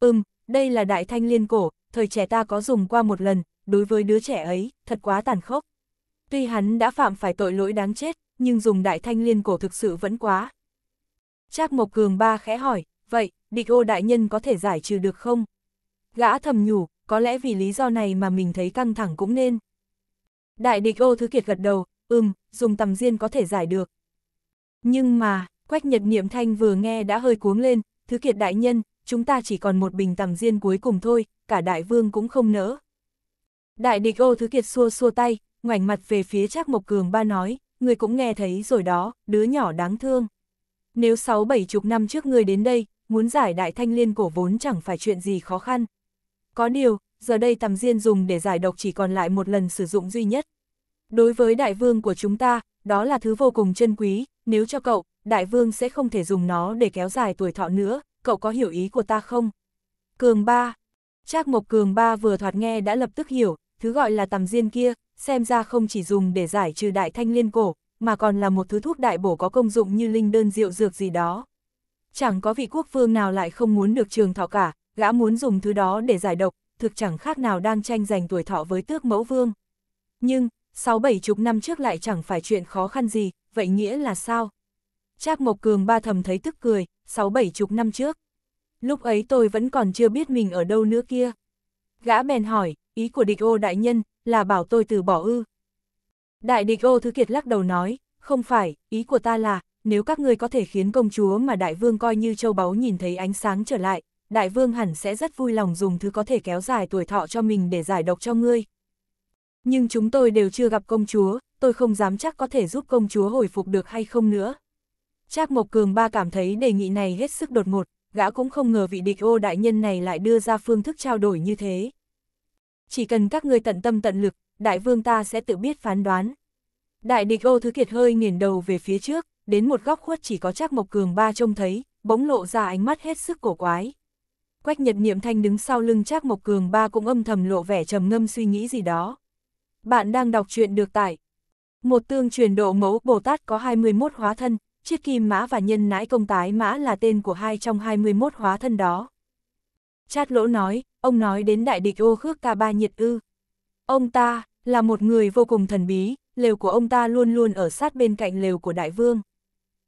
Ừm, đây là đại thanh liên cổ, thời trẻ ta có dùng qua một lần, đối với đứa trẻ ấy, thật quá tàn khốc. Tuy hắn đã phạm phải tội lỗi đáng chết, nhưng dùng đại thanh liên cổ thực sự vẫn quá. Trác Mộc Cường ba khẽ hỏi, vậy, địch ô đại nhân có thể giải trừ được không? Gã thầm nhủ, có lẽ vì lý do này mà mình thấy căng thẳng cũng nên. Đại địch ô thứ kiệt gật đầu, ừm, dùng tầm diên có thể giải được. Nhưng mà, Quách Nhật Niệm Thanh vừa nghe đã hơi cuống lên, thứ kiệt đại nhân, chúng ta chỉ còn một bình tầm diên cuối cùng thôi, cả đại vương cũng không nỡ. Đại địch ô thứ kiệt xua xua tay, ngoảnh mặt về phía Trác Mộc Cường ba nói, người cũng nghe thấy rồi đó, đứa nhỏ đáng thương. Nếu sáu bảy chục năm trước người đến đây, muốn giải đại thanh liên cổ vốn chẳng phải chuyện gì khó khăn. Có điều, giờ đây tầm diên dùng để giải độc chỉ còn lại một lần sử dụng duy nhất. Đối với đại vương của chúng ta, đó là thứ vô cùng chân quý, nếu cho cậu, đại vương sẽ không thể dùng nó để kéo dài tuổi thọ nữa, cậu có hiểu ý của ta không? Cường ba Trác Mộc Cường ba vừa thoạt nghe đã lập tức hiểu, thứ gọi là tầm diên kia, xem ra không chỉ dùng để giải trừ đại thanh liên cổ, mà còn là một thứ thuốc đại bổ có công dụng như linh đơn rượu dược gì đó. Chẳng có vị quốc vương nào lại không muốn được trường thọ cả, gã muốn dùng thứ đó để giải độc, thực chẳng khác nào đang tranh giành tuổi thọ với tước mẫu vương. Nhưng, sáu bảy chục năm trước lại chẳng phải chuyện khó khăn gì, vậy nghĩa là sao? Trác Mộc Cường ba thầm thấy tức cười, sáu bảy chục năm trước. Lúc ấy tôi vẫn còn chưa biết mình ở đâu nữa kia. Gã bèn hỏi, ý của địch ô đại nhân là bảo tôi từ bỏ ư. Đại địch ô thứ kiệt lắc đầu nói, không phải, ý của ta là, nếu các ngươi có thể khiến công chúa mà đại vương coi như châu báu nhìn thấy ánh sáng trở lại, đại vương hẳn sẽ rất vui lòng dùng thứ có thể kéo dài tuổi thọ cho mình để giải độc cho ngươi. Nhưng chúng tôi đều chưa gặp công chúa, tôi không dám chắc có thể giúp công chúa hồi phục được hay không nữa. Trác Mộc Cường Ba cảm thấy đề nghị này hết sức đột ngột, gã cũng không ngờ vị địch ô đại nhân này lại đưa ra phương thức trao đổi như thế chỉ cần các ngươi tận tâm tận lực, đại vương ta sẽ tự biết phán đoán. Đại địch ô thứ kiệt hơi nghiền đầu về phía trước, đến một góc khuất chỉ có chắc Mộc Cường Ba trông thấy, bỗng lộ ra ánh mắt hết sức cổ quái. Quách Nhật Niệm Thanh đứng sau lưng Trác Mộc Cường ba cũng âm thầm lộ vẻ trầm ngâm suy nghĩ gì đó. Bạn đang đọc truyện được tải. Một tương truyền độ mẫu Bồ Tát có 21 hóa thân, chiếc kim mã và nhân nãi công tái mã là tên của hai trong 21 hóa thân đó. Chát lỗ nói, ông nói đến đại địch ô khước ca ba nhiệt ư. Ông ta, là một người vô cùng thần bí, lều của ông ta luôn luôn ở sát bên cạnh lều của đại vương.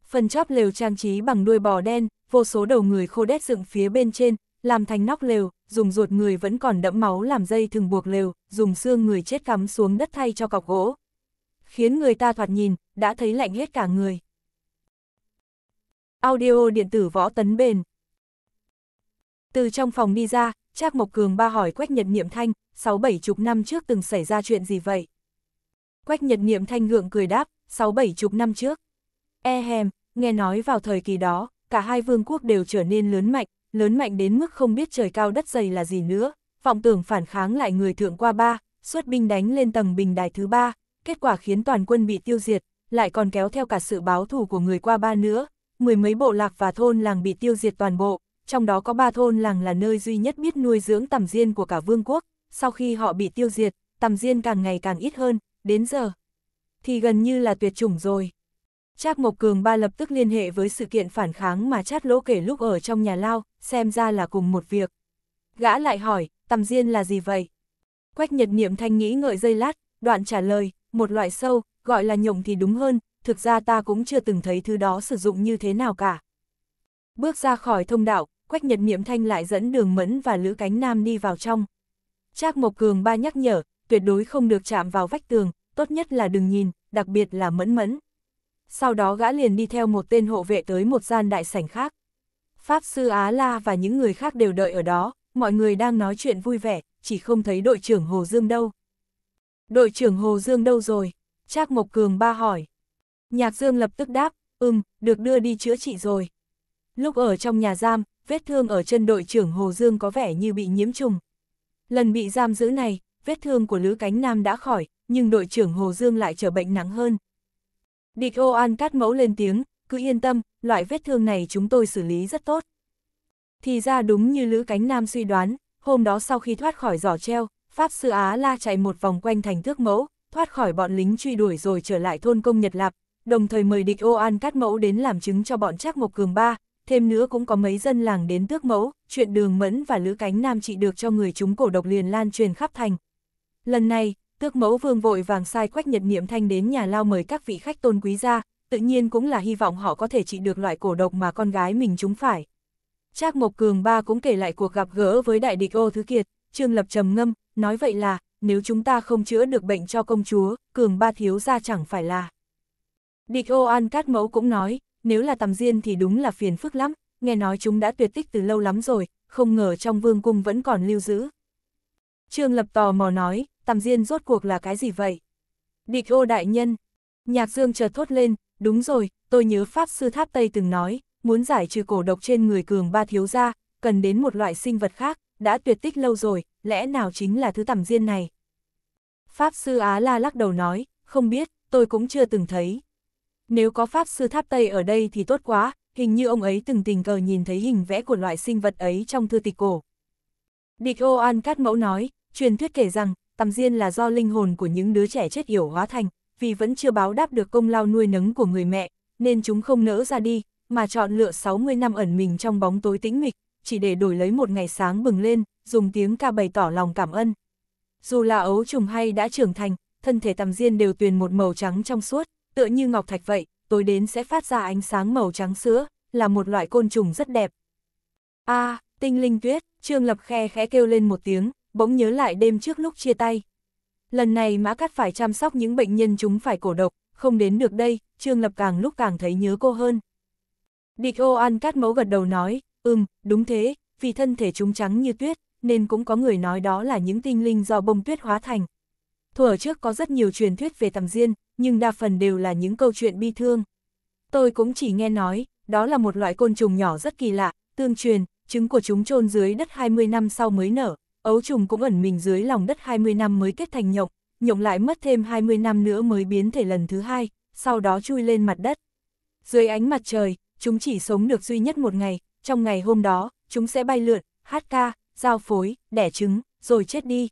Phần chóp lều trang trí bằng đuôi bò đen, vô số đầu người khô đét dựng phía bên trên, làm thành nóc lều, dùng ruột người vẫn còn đẫm máu làm dây thừng buộc lều, dùng xương người chết cắm xuống đất thay cho cọc gỗ. Khiến người ta thoạt nhìn, đã thấy lạnh hết cả người. Audio điện tử võ tấn bền Từ trong phòng đi ra, Trác Mộc Cường ba hỏi Quách Nhật Niệm Thanh, sáu bảy chục năm trước từng xảy ra chuyện gì vậy? Quách Nhật Niệm Thanh gượng cười đáp, sáu bảy chục năm trước. E hèm, nghe nói vào thời kỳ đó, cả hai vương quốc đều trở nên lớn mạnh, lớn mạnh đến mức không biết trời cao đất dày là gì nữa, vọng tưởng phản kháng lại người thượng qua ba, xuất binh đánh lên tầng bình đài thứ ba, kết quả khiến toàn quân bị tiêu diệt, lại còn kéo theo cả sự báo thù của người qua ba nữa, mười mấy bộ lạc và thôn làng bị tiêu diệt toàn bộ, trong đó có ba thôn làng là nơi duy nhất biết nuôi dưỡng tằm diên của cả vương quốc, sau khi họ bị tiêu diệt, tằm diên càng ngày càng ít hơn, đến giờ thì gần như là tuyệt chủng rồi. Trác Mộc Cường ba lập tức liên hệ với sự kiện phản kháng mà Trác Lỗ kể lúc ở trong nhà lao, xem ra là cùng một việc. Gã lại hỏi, tằm diên là gì vậy? Quách Nhật Niệm thanh nghĩ ngợi dây lát, đoạn trả lời, một loại sâu, gọi là nhộng thì đúng hơn, thực ra ta cũng chưa từng thấy thứ đó sử dụng như thế nào cả. Bước ra khỏi thông đạo, Quách Nhật Niệm Thanh lại dẫn đường mẫn và Lữ Cánh Nam đi vào trong. Trác Mộc Cường ba nhắc nhở, tuyệt đối không được chạm vào vách tường, tốt nhất là đừng nhìn, đặc biệt là mẫn mẫn. Sau đó gã liền đi theo một tên hộ vệ tới một gian đại sảnh khác. Pháp sư Á La và những người khác đều đợi ở đó, mọi người đang nói chuyện vui vẻ, chỉ không thấy đội trưởng Hồ Dương đâu. Đội trưởng Hồ Dương đâu rồi? Trác Mộc Cường ba hỏi. Nhạc Dương lập tức đáp, ừm, được đưa đi chữa trị rồi. Lúc ở trong nhà giam, vết thương ở chân đội trưởng Hồ Dương có vẻ như bị nhiễm trùng. Lần bị giam giữ này, vết thương của Lữ Cánh Nam đã khỏi, nhưng đội trưởng Hồ Dương lại trở bệnh nặng hơn. Địch ô an cắt mẫu lên tiếng, cứ yên tâm, loại vết thương này chúng tôi xử lý rất tốt. Thì ra đúng như Lữ Cánh Nam suy đoán, hôm đó sau khi thoát khỏi giỏ treo, Pháp Sư Á La chạy một vòng quanh thành thước mẫu, thoát khỏi bọn lính truy đuổi rồi trở lại thôn công Nhật Lạp, đồng thời mời địch ô an cắt mẫu đến làm chứng cho bọn Trác Mộc Cường Ba, thêm nữa cũng có mấy dân làng đến tước mẫu, chuyện đường mẫn và lữ cánh nam trị được cho người chúng cổ độc liền lan truyền khắp thành. Lần này, tước mẫu vương vội vàng sai quách nhật niệm thanh đến nhà lao mời các vị khách tôn quý ra, tự nhiên cũng là hy vọng họ có thể trị được loại cổ độc mà con gái mình chúng phải. Trác Mộc Cường ba cũng kể lại cuộc gặp gỡ với đại địch ô thứ kiệt, Trương Lập trầm ngâm, nói vậy là, nếu chúng ta không chữa được bệnh cho công chúa, Cường ba thiếu ra chẳng phải là. Địch ô an cát mẫu cũng nói, nếu là tầm diên thì đúng là phiền phức lắm, nghe nói chúng đã tuyệt tích từ lâu lắm rồi, không ngờ trong vương cung vẫn còn lưu giữ. Trương Lập tò mò nói, tầm diên rốt cuộc là cái gì vậy? Địch ô đại nhân, nhạc dương chợt thốt lên, đúng rồi, tôi nhớ Pháp Sư Tháp Tây từng nói, muốn giải trừ cổ độc trên người cường ba thiếu gia, cần đến một loại sinh vật khác, đã tuyệt tích lâu rồi, lẽ nào chính là thứ tầm diên này? Pháp Sư Á La lắc đầu nói, không biết, tôi cũng chưa từng thấy. Nếu có Pháp Sư Tháp Tây ở đây thì tốt quá, hình như ông ấy từng tình cờ nhìn thấy hình vẽ của loại sinh vật ấy trong thư tịch cổ. Địch ô an cắt mẫu nói, truyền thuyết kể rằng, tầm diên là do linh hồn của những đứa trẻ chết hiểu hóa thành, vì vẫn chưa báo đáp được công lao nuôi nấng của người mẹ, nên chúng không nỡ ra đi, mà chọn lựa 60 năm ẩn mình trong bóng tối tĩnh mịch, chỉ để đổi lấy một ngày sáng bừng lên, dùng tiếng ca bày tỏ lòng cảm ân. Dù là ấu trùng hay đã trưởng thành, thân thể tầm diên đều tuyền một màu trắng trong suốt, tựa như ngọc thạch vậy, tối đến sẽ phát ra ánh sáng màu trắng sữa, là một loại côn trùng rất đẹp. a à, tinh linh tuyết, Trương Lập khe khẽ kêu lên một tiếng, bỗng nhớ lại đêm trước lúc chia tay. Lần này Mã Cát phải chăm sóc những bệnh nhân chúng phải cổ độc, không đến được đây, Trương Lập càng lúc càng thấy nhớ cô hơn. Địch ô ăn cát mẫu gật đầu nói, ừm, đúng thế, vì thân thể chúng trắng như tuyết, nên cũng có người nói đó là những tinh linh do bông tuyết hóa thành, thuở trước có rất nhiều truyền thuyết về tầm diên, nhưng đa phần đều là những câu chuyện bi thương. Tôi cũng chỉ nghe nói, đó là một loại côn trùng nhỏ rất kỳ lạ, tương truyền, trứng của chúng chôn dưới đất 20 năm sau mới nở, ấu trùng cũng ẩn mình dưới lòng đất 20 năm mới kết thành nhộng, nhộng lại mất thêm 20 năm nữa mới biến thể lần thứ hai, sau đó chui lên mặt đất. Dưới ánh mặt trời, chúng chỉ sống được duy nhất một ngày, trong ngày hôm đó, chúng sẽ bay lượn, hát ca, giao phối, đẻ trứng, rồi chết đi.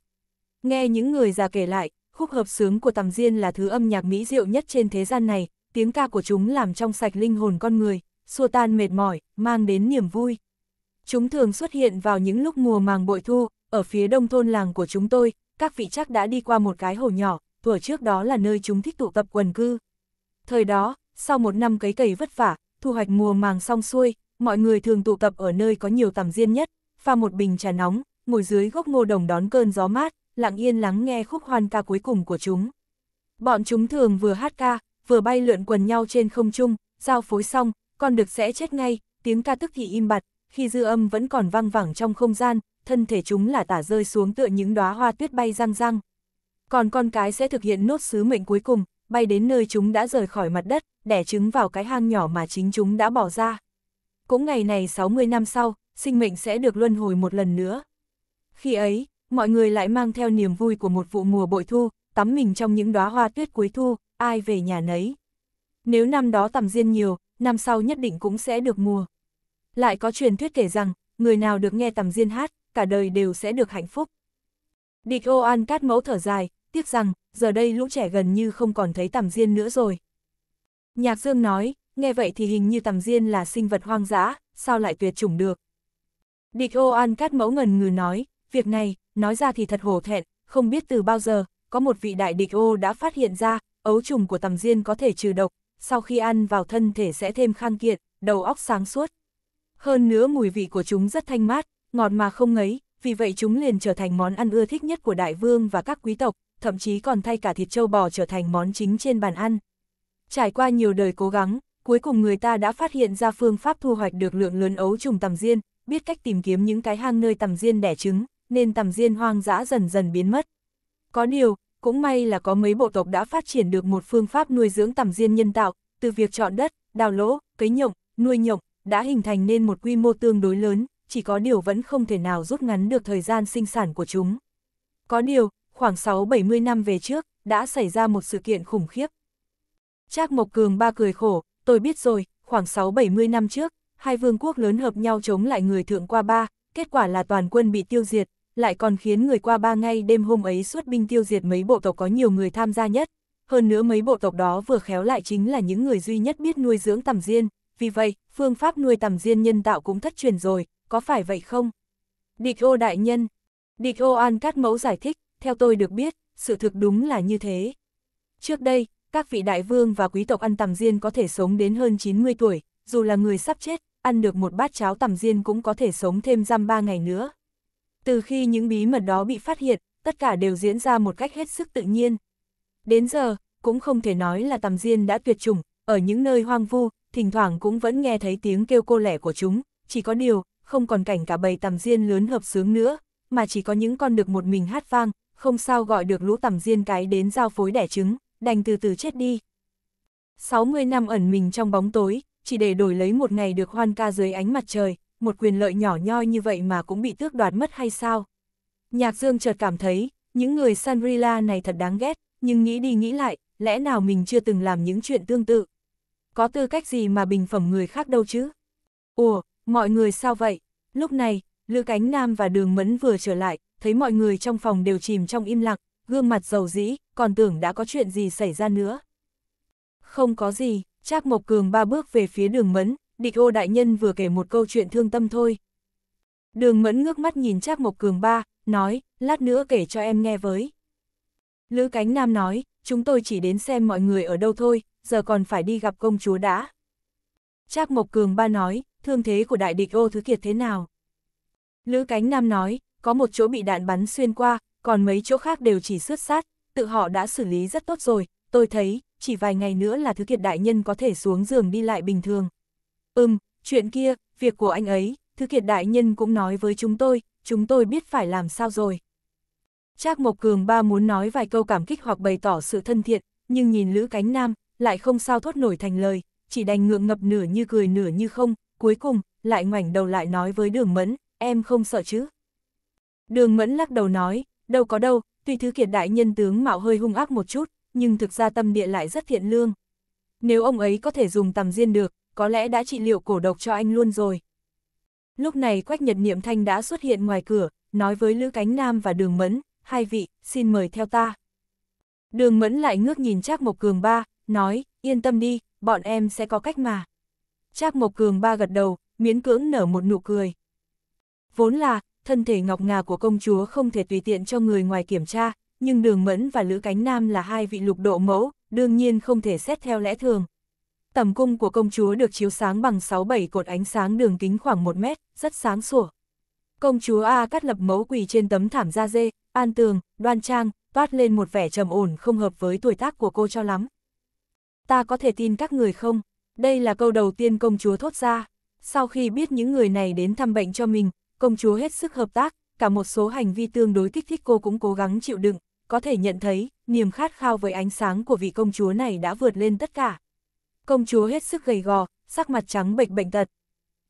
Nghe những người già kể lại, khúc hợp sướng của tầm diên là thứ âm nhạc mỹ diệu nhất trên thế gian này, tiếng ca của chúng làm trong sạch linh hồn con người, xua tan mệt mỏi, mang đến niềm vui. Chúng thường xuất hiện vào những lúc mùa màng bội thu, ở phía đông thôn làng của chúng tôi, các vị chắc đã đi qua một cái hồ nhỏ, thuở trước đó là nơi chúng thích tụ tập quần cư. Thời đó, sau một năm cấy cày vất vả, thu hoạch mùa màng xong xuôi, mọi người thường tụ tập ở nơi có nhiều tầm diên nhất, pha một bình trà nóng, ngồi dưới gốc ngô đồng đón cơn gió mát, lặng yên lắng nghe khúc hoàn ca cuối cùng của chúng. Bọn chúng thường vừa hát ca, vừa bay lượn quần nhau trên không trung, giao phối xong, con được sẽ chết ngay, tiếng ca tức thì im bặt, khi dư âm vẫn còn vang vẳng trong không gian, thân thể chúng là tả rơi xuống tựa những đóa hoa tuyết bay răng răng. Còn con cái sẽ thực hiện nốt sứ mệnh cuối cùng, bay đến nơi chúng đã rời khỏi mặt đất, đẻ trứng vào cái hang nhỏ mà chính chúng đã bỏ ra. Cũng ngày này 60 năm sau, sinh mệnh sẽ được luân hồi một lần nữa. Khi ấy, mọi người lại mang theo niềm vui của một vụ mùa bội thu, tắm mình trong những đóa hoa tuyết cuối thu, ai về nhà nấy. Nếu năm đó tầm riêng nhiều, năm sau nhất định cũng sẽ được mùa. Lại có truyền thuyết kể rằng, người nào được nghe tầm riêng hát, cả đời đều sẽ được hạnh phúc. Địch ô an cát mẫu thở dài, tiếc rằng, giờ đây lũ trẻ gần như không còn thấy tầm riêng nữa rồi. Nhạc Dương nói, nghe vậy thì hình như tầm riêng là sinh vật hoang dã, sao lại tuyệt chủng được. Địch ô an cát mẫu ngần ngừ nói, việc này, nói ra thì thật hổ thẹn, không biết từ bao giờ, có một vị đại địch ô đã phát hiện ra, ấu trùng của tầm diên có thể trừ độc, sau khi ăn vào thân thể sẽ thêm khang kiện, đầu óc sáng suốt. Hơn nữa mùi vị của chúng rất thanh mát, ngọt mà không ngấy, vì vậy chúng liền trở thành món ăn ưa thích nhất của đại vương và các quý tộc, thậm chí còn thay cả thịt châu bò trở thành món chính trên bàn ăn. Trải qua nhiều đời cố gắng, cuối cùng người ta đã phát hiện ra phương pháp thu hoạch được lượng lớn ấu trùng tầm diên, biết cách tìm kiếm những cái hang nơi tầm diên đẻ trứng, nên tầm diên hoang dã dần dần biến mất. Có điều, cũng may là có mấy bộ tộc đã phát triển được một phương pháp nuôi dưỡng tầm diên nhân tạo, từ việc chọn đất, đào lỗ, cấy nhộng, nuôi nhộng, đã hình thành nên một quy mô tương đối lớn, chỉ có điều vẫn không thể nào rút ngắn được thời gian sinh sản của chúng. Có điều, khoảng 6-70 năm về trước, đã xảy ra một sự kiện khủng khiếp. Trác Mộc Cường ba cười khổ, tôi biết rồi, khoảng 6-70 năm trước, hai vương quốc lớn hợp nhau chống lại người thượng qua ba, kết quả là toàn quân bị tiêu diệt, lại còn khiến người qua ba ngày đêm hôm ấy xuất binh tiêu diệt mấy bộ tộc có nhiều người tham gia nhất. Hơn nữa mấy bộ tộc đó vừa khéo lại chính là những người duy nhất biết nuôi dưỡng tầm diên. vì vậy, phương pháp nuôi tầm diên nhân tạo cũng thất truyền rồi, có phải vậy không? Địch ô đại nhân Địch ô an cát mẫu giải thích, theo tôi được biết, sự thực đúng là như thế. Trước đây, các vị đại vương và quý tộc ăn tầm diên có thể sống đến hơn 90 tuổi, dù là người sắp chết, ăn được một bát cháo tầm diên cũng có thể sống thêm giam ba ngày nữa. Từ khi những bí mật đó bị phát hiện, tất cả đều diễn ra một cách hết sức tự nhiên. Đến giờ, cũng không thể nói là tầm diên đã tuyệt chủng, ở những nơi hoang vu, thỉnh thoảng cũng vẫn nghe thấy tiếng kêu cô lẻ của chúng, chỉ có điều, không còn cảnh cả bầy tầm diên lớn hợp sướng nữa, mà chỉ có những con được một mình hát vang, không sao gọi được lũ tầm diên cái đến giao phối đẻ trứng, đành từ từ chết đi. 60 năm ẩn mình trong bóng tối, chỉ để đổi lấy một ngày được hoan ca dưới ánh mặt trời, một quyền lợi nhỏ nhoi như vậy mà cũng bị tước đoạt mất hay sao? Nhạc Dương chợt cảm thấy, những người Sanrila này thật đáng ghét, nhưng nghĩ đi nghĩ lại, lẽ nào mình chưa từng làm những chuyện tương tự? Có tư cách gì mà bình phẩm người khác đâu chứ? Ủa, mọi người sao vậy? Lúc này, Lữ Cánh Nam và Đường Mẫn vừa trở lại, thấy mọi người trong phòng đều chìm trong im lặng, gương mặt dầu dĩ, còn tưởng đã có chuyện gì xảy ra nữa. Không có gì, Trác Mộc Cường ba bước về phía đường mẫn, địch ô đại nhân vừa kể một câu chuyện thương tâm thôi. Đường mẫn ngước mắt nhìn Trác Mộc Cường ba, nói, lát nữa kể cho em nghe với. Lữ Cánh Nam nói, chúng tôi chỉ đến xem mọi người ở đâu thôi, giờ còn phải đi gặp công chúa đã. Trác Mộc Cường ba nói, thương thế của đại địch ô thứ kiệt thế nào? Lữ Cánh Nam nói, có một chỗ bị đạn bắn xuyên qua, còn mấy chỗ khác đều chỉ xước sát, tự họ đã xử lý rất tốt rồi, tôi thấy, chỉ vài ngày nữa là thứ kiệt đại nhân có thể xuống giường đi lại bình thường. Ừm, chuyện kia, việc của anh ấy, Thứ Kiệt Đại Nhân cũng nói với chúng tôi, chúng tôi biết phải làm sao rồi. Trác Mộc Cường ba muốn nói vài câu cảm kích hoặc bày tỏ sự thân thiện, nhưng nhìn Lữ Cánh Nam, lại không sao thốt nổi thành lời, chỉ đành ngượng ngập nửa như cười nửa như không, cuối cùng, lại ngoảnh đầu lại nói với Đường Mẫn, em không sợ chứ. Đường Mẫn lắc đầu nói, đâu có đâu, tuy Thứ Kiệt Đại Nhân tướng mạo hơi hung ác một chút, nhưng thực ra tâm địa lại rất thiện lương. Nếu ông ấy có thể dùng tầm riêng được, có lẽ đã trị liệu cổ độc cho anh luôn rồi. Lúc này Quách Nhật Niệm Thanh đã xuất hiện ngoài cửa, nói với Lữ Cánh Nam và Đường Mẫn, hai vị, xin mời theo ta. Đường Mẫn lại ngước nhìn Trác Mộc Cường Ba, nói, yên tâm đi, bọn em sẽ có cách mà. Trác Mộc Cường Ba gật đầu, miễn cưỡng nở một nụ cười. Vốn là, thân thể ngọc ngà của công chúa không thể tùy tiện cho người ngoài kiểm tra, nhưng Đường Mẫn và Lữ Cánh Nam là hai vị lục độ mẫu, đương nhiên không thể xét theo lẽ thường. Tầm cung của công chúa được chiếu sáng bằng 6-7 cột ánh sáng đường kính khoảng 1 mét, rất sáng sủa. Công chúa A cắt lập mẫu quỳ trên tấm thảm da dê, an tường, đoan trang, toát lên một vẻ trầm ổn không hợp với tuổi tác của cô cho lắm. Ta có thể tin các người không? Đây là câu đầu tiên công chúa thốt ra. Sau khi biết những người này đến thăm bệnh cho mình, công chúa hết sức hợp tác, cả một số hành vi tương đối kích thích cô cũng cố gắng chịu đựng, có thể nhận thấy, niềm khát khao với ánh sáng của vị công chúa này đã vượt lên tất cả công chúa hết sức gầy gò, sắc mặt trắng bệch bệnh tật.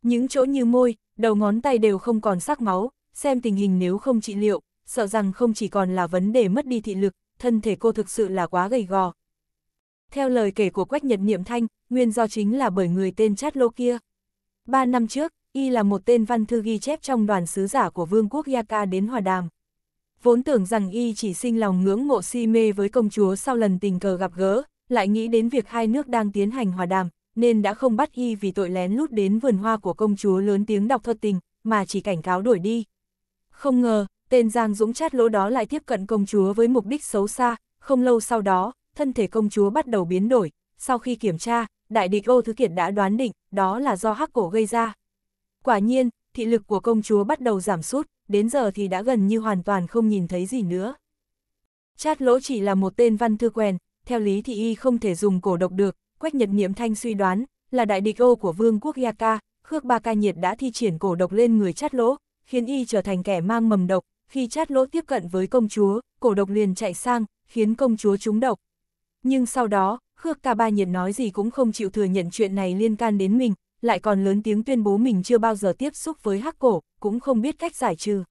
Những chỗ như môi, đầu ngón tay đều không còn sắc máu, xem tình hình nếu không trị liệu, sợ rằng không chỉ còn là vấn đề mất đi thị lực, thân thể cô thực sự là quá gầy gò. Theo lời kể của Quách Nhật Niệm Thanh, nguyên do chính là bởi người tên Chát Lô kia. Ba năm trước, y là một tên văn thư ghi chép trong đoàn sứ giả của Vương quốc Yaka đến Hòa Đàm. Vốn tưởng rằng y chỉ sinh lòng ngưỡng mộ si mê với công chúa sau lần tình cờ gặp gỡ, lại nghĩ đến việc hai nước đang tiến hành hòa đàm, nên đã không bắt y vì tội lén lút đến vườn hoa của công chúa lớn tiếng đọc thuật tình, mà chỉ cảnh cáo đuổi đi. Không ngờ, tên Giang Dũng chát lỗ đó lại tiếp cận công chúa với mục đích xấu xa, không lâu sau đó, thân thể công chúa bắt đầu biến đổi, sau khi kiểm tra, đại địch ô thứ kiệt đã đoán định, đó là do hắc cổ gây ra. Quả nhiên, thị lực của công chúa bắt đầu giảm sút, đến giờ thì đã gần như hoàn toàn không nhìn thấy gì nữa. Chát lỗ chỉ là một tên văn thư quen, theo lý thì y không thể dùng cổ độc được, Quách Nhật Niệm Thanh suy đoán, là đại địch ô của vương quốc Yaka, Khước Ba Ca Nhiệt đã thi triển cổ độc lên người chát lỗ, khiến y trở thành kẻ mang mầm độc, khi chát lỗ tiếp cận với công chúa, cổ độc liền chạy sang, khiến công chúa trúng độc. Nhưng sau đó, Khước Ca Ba Nhiệt nói gì cũng không chịu thừa nhận chuyện này liên can đến mình, lại còn lớn tiếng tuyên bố mình chưa bao giờ tiếp xúc với hắc cổ, cũng không biết cách giải trừ.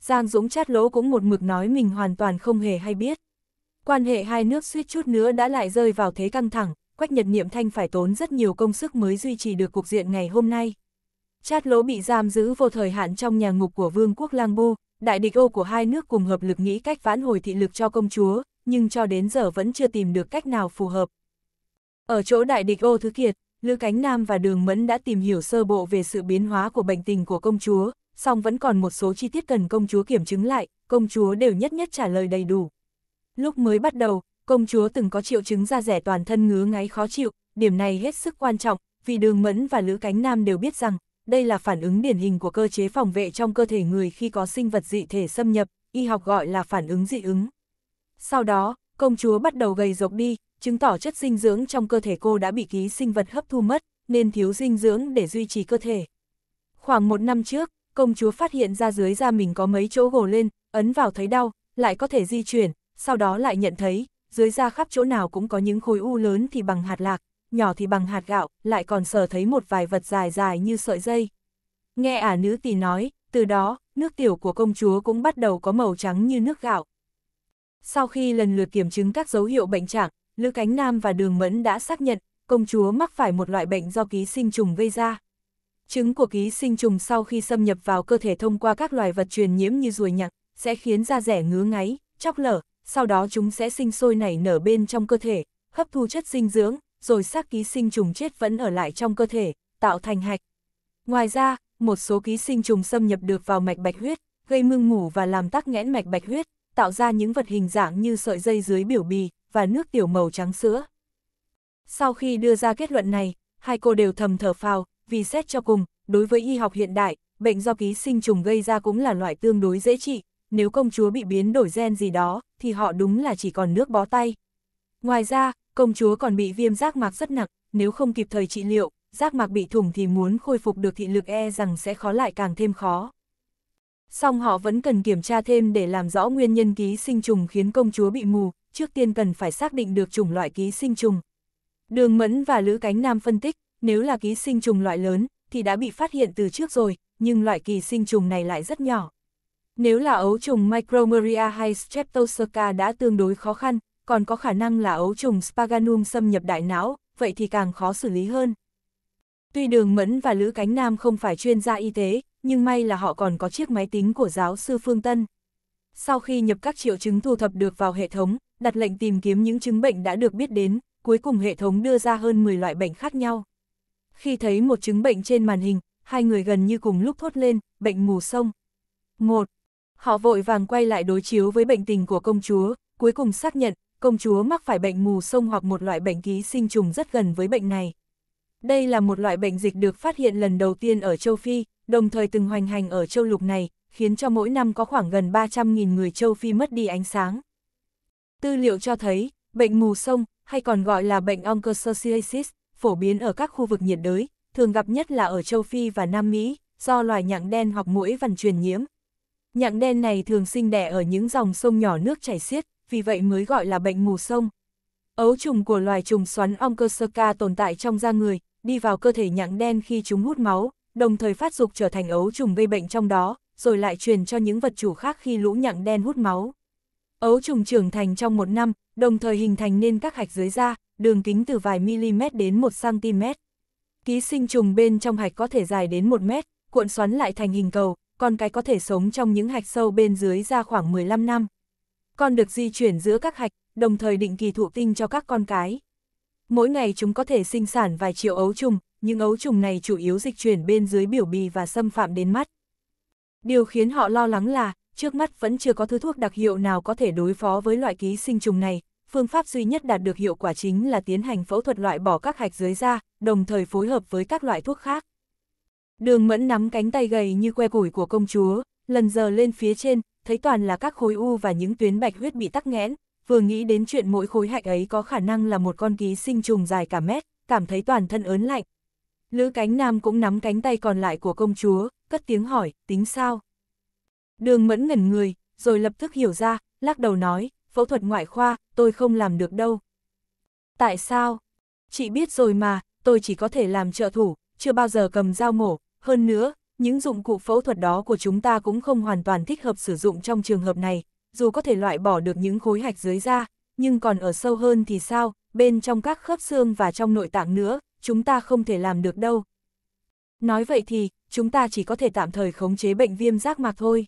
Giang Dũng chát lỗ cũng một mực nói mình hoàn toàn không hề hay biết. Quan hệ hai nước suýt chút nữa đã lại rơi vào thế căng thẳng, Quách Nhật Niệm Thanh phải tốn rất nhiều công sức mới duy trì được cuộc diện ngày hôm nay. Chát lỗ bị giam giữ vô thời hạn trong nhà ngục của vương quốc Lang bu đại địch ô của hai nước cùng hợp lực nghĩ cách vãn hồi thị lực cho công chúa, nhưng cho đến giờ vẫn chưa tìm được cách nào phù hợp. Ở chỗ đại địch ô thứ kiệt, Lữ Cánh Nam và Đường Mẫn đã tìm hiểu sơ bộ về sự biến hóa của bệnh tình của công chúa, song vẫn còn một số chi tiết cần công chúa kiểm chứng lại, công chúa đều nhất nhất trả lời đầy đủ. Lúc mới bắt đầu, công chúa từng có triệu chứng da rẻ toàn thân ngứa ngáy khó chịu, điểm này hết sức quan trọng, vì đường mẫn và lữ cánh nam đều biết rằng, đây là phản ứng điển hình của cơ chế phòng vệ trong cơ thể người khi có sinh vật dị thể xâm nhập, y học gọi là phản ứng dị ứng. Sau đó, công chúa bắt đầu gầy rộc đi, chứng tỏ chất dinh dưỡng trong cơ thể cô đã bị ký sinh vật hấp thu mất, nên thiếu dinh dưỡng để duy trì cơ thể. Khoảng một năm trước, công chúa phát hiện ra dưới da mình có mấy chỗ gồ lên, ấn vào thấy đau, lại có thể di chuyển, sau đó lại nhận thấy, dưới da khắp chỗ nào cũng có những khối u lớn thì bằng hạt lạc, nhỏ thì bằng hạt gạo, lại còn sờ thấy một vài vật dài dài như sợi dây. Nghe ả à nữ tỳ nói, từ đó, nước tiểu của công chúa cũng bắt đầu có màu trắng như nước gạo. Sau khi lần lượt kiểm chứng các dấu hiệu bệnh trạng, Lữ Cánh Nam và Đường Mẫn đã xác nhận, công chúa mắc phải một loại bệnh do ký sinh trùng gây ra. Trứng của ký sinh trùng sau khi xâm nhập vào cơ thể thông qua các loài vật truyền nhiễm như ruồi nhặng, sẽ khiến da rẻ ngứa ngáy, chóc lở, sau đó chúng sẽ sinh sôi nảy nở bên trong cơ thể, hấp thu chất dinh dưỡng, rồi xác ký sinh trùng chết vẫn ở lại trong cơ thể, tạo thành hạch. Ngoài ra, một số ký sinh trùng xâm nhập được vào mạch bạch huyết, gây mương ngủ và làm tắc nghẽn mạch bạch huyết, tạo ra những vật hình dạng như sợi dây dưới biểu bì và nước tiểu màu trắng sữa. Sau khi đưa ra kết luận này, hai cô đều thầm thở phào, vì xét cho cùng, đối với y học hiện đại, bệnh do ký sinh trùng gây ra cũng là loại tương đối dễ trị, nếu công chúa bị biến đổi gen gì đó, thì họ đúng là chỉ còn nước bó tay. Ngoài ra, công chúa còn bị viêm giác mạc rất nặng, nếu không kịp thời trị liệu, giác mạc bị thủng thì muốn khôi phục được thị lực e rằng sẽ khó lại càng thêm khó. Song họ vẫn cần kiểm tra thêm để làm rõ nguyên nhân ký sinh trùng khiến công chúa bị mù, trước tiên cần phải xác định được chủng loại ký sinh trùng. Đường Mẫn và Lữ Cánh Nam phân tích, nếu là ký sinh trùng loại lớn, thì đã bị phát hiện từ trước rồi, nhưng loại kỳ sinh trùng này lại rất nhỏ, nếu là ấu trùng Micromeria hay Streptocerca đã tương đối khó khăn, còn có khả năng là ấu trùng Spaganum xâm nhập đại não, vậy thì càng khó xử lý hơn. Tuy Đường Mẫn và Lữ Cánh Nam không phải chuyên gia y tế, nhưng may là họ còn có chiếc máy tính của giáo sư Phương Tân. Sau khi nhập các triệu chứng thu thập được vào hệ thống, đặt lệnh tìm kiếm những chứng bệnh đã được biết đến, cuối cùng hệ thống đưa ra hơn 10 loại bệnh khác nhau. Khi thấy một chứng bệnh trên màn hình, hai người gần như cùng lúc thốt lên, bệnh mù sông. 1. Họ vội vàng quay lại đối chiếu với bệnh tình của công chúa, cuối cùng xác nhận, công chúa mắc phải bệnh mù sông hoặc một loại bệnh ký sinh trùng rất gần với bệnh này. Đây là một loại bệnh dịch được phát hiện lần đầu tiên ở châu Phi, đồng thời từng hoành hành ở châu lục này, khiến cho mỗi năm có khoảng gần 300.000 người châu Phi mất đi ánh sáng. Tư liệu cho thấy, bệnh mù sông, hay còn gọi là bệnh onchocerciasis, phổ biến ở các khu vực nhiệt đới, thường gặp nhất là ở châu Phi và Nam Mỹ, do loài nhặng đen hoặc mũi vằn truyền nhiễm, Nhặng đen này thường sinh đẻ ở những dòng sông nhỏ nước chảy xiết, vì vậy mới gọi là bệnh mù sông. Ấu trùng của loài trùng xoắn Onchocerca tồn tại trong da người, đi vào cơ thể nhặng đen khi chúng hút máu, đồng thời phát dục trở thành ấu trùng gây bệnh trong đó, rồi lại truyền cho những vật chủ khác khi lũ nhặng đen hút máu. Ấu trùng trưởng thành trong một năm, đồng thời hình thành nên các hạch dưới da, đường kính từ vài mm đến 1cm. Ký sinh trùng bên trong hạch có thể dài đến 1 mét, cuộn xoắn lại thành hình cầu, con cái có thể sống trong những hạch sâu bên dưới ra khoảng 15 năm. Con được di chuyển giữa các hạch, đồng thời định kỳ thụ tinh cho các con cái. Mỗi ngày chúng có thể sinh sản vài triệu ấu trùng, nhưng ấu trùng này chủ yếu dịch chuyển bên dưới biểu bì và xâm phạm đến mắt. Điều khiến họ lo lắng là, trước mắt vẫn chưa có thứ thuốc đặc hiệu nào có thể đối phó với loại ký sinh trùng này, phương pháp duy nhất đạt được hiệu quả chính là tiến hành phẫu thuật loại bỏ các hạch dưới da, đồng thời phối hợp với các loại thuốc khác. Đường mẫn nắm cánh tay gầy như que củi của công chúa, lần giờ lên phía trên, thấy toàn là các khối u và những tuyến bạch huyết bị tắc nghẽn, vừa nghĩ đến chuyện mỗi khối hạch ấy có khả năng là một con ký sinh trùng dài cả mét, cảm thấy toàn thân ớn lạnh. Lữ cánh nam cũng nắm cánh tay còn lại của công chúa, cất tiếng hỏi, tính sao? Đường mẫn ngẩn người, rồi lập tức hiểu ra, lắc đầu nói, phẫu thuật ngoại khoa, tôi không làm được đâu. Tại sao? Chị biết rồi mà, tôi chỉ có thể làm trợ thủ, chưa bao giờ cầm dao mổ, hơn nữa, những dụng cụ phẫu thuật đó của chúng ta cũng không hoàn toàn thích hợp sử dụng trong trường hợp này, dù có thể loại bỏ được những khối hạch dưới da, nhưng còn ở sâu hơn thì sao, bên trong các khớp xương và trong nội tạng nữa, chúng ta không thể làm được đâu. Nói vậy thì, chúng ta chỉ có thể tạm thời khống chế bệnh viêm giác mạc thôi.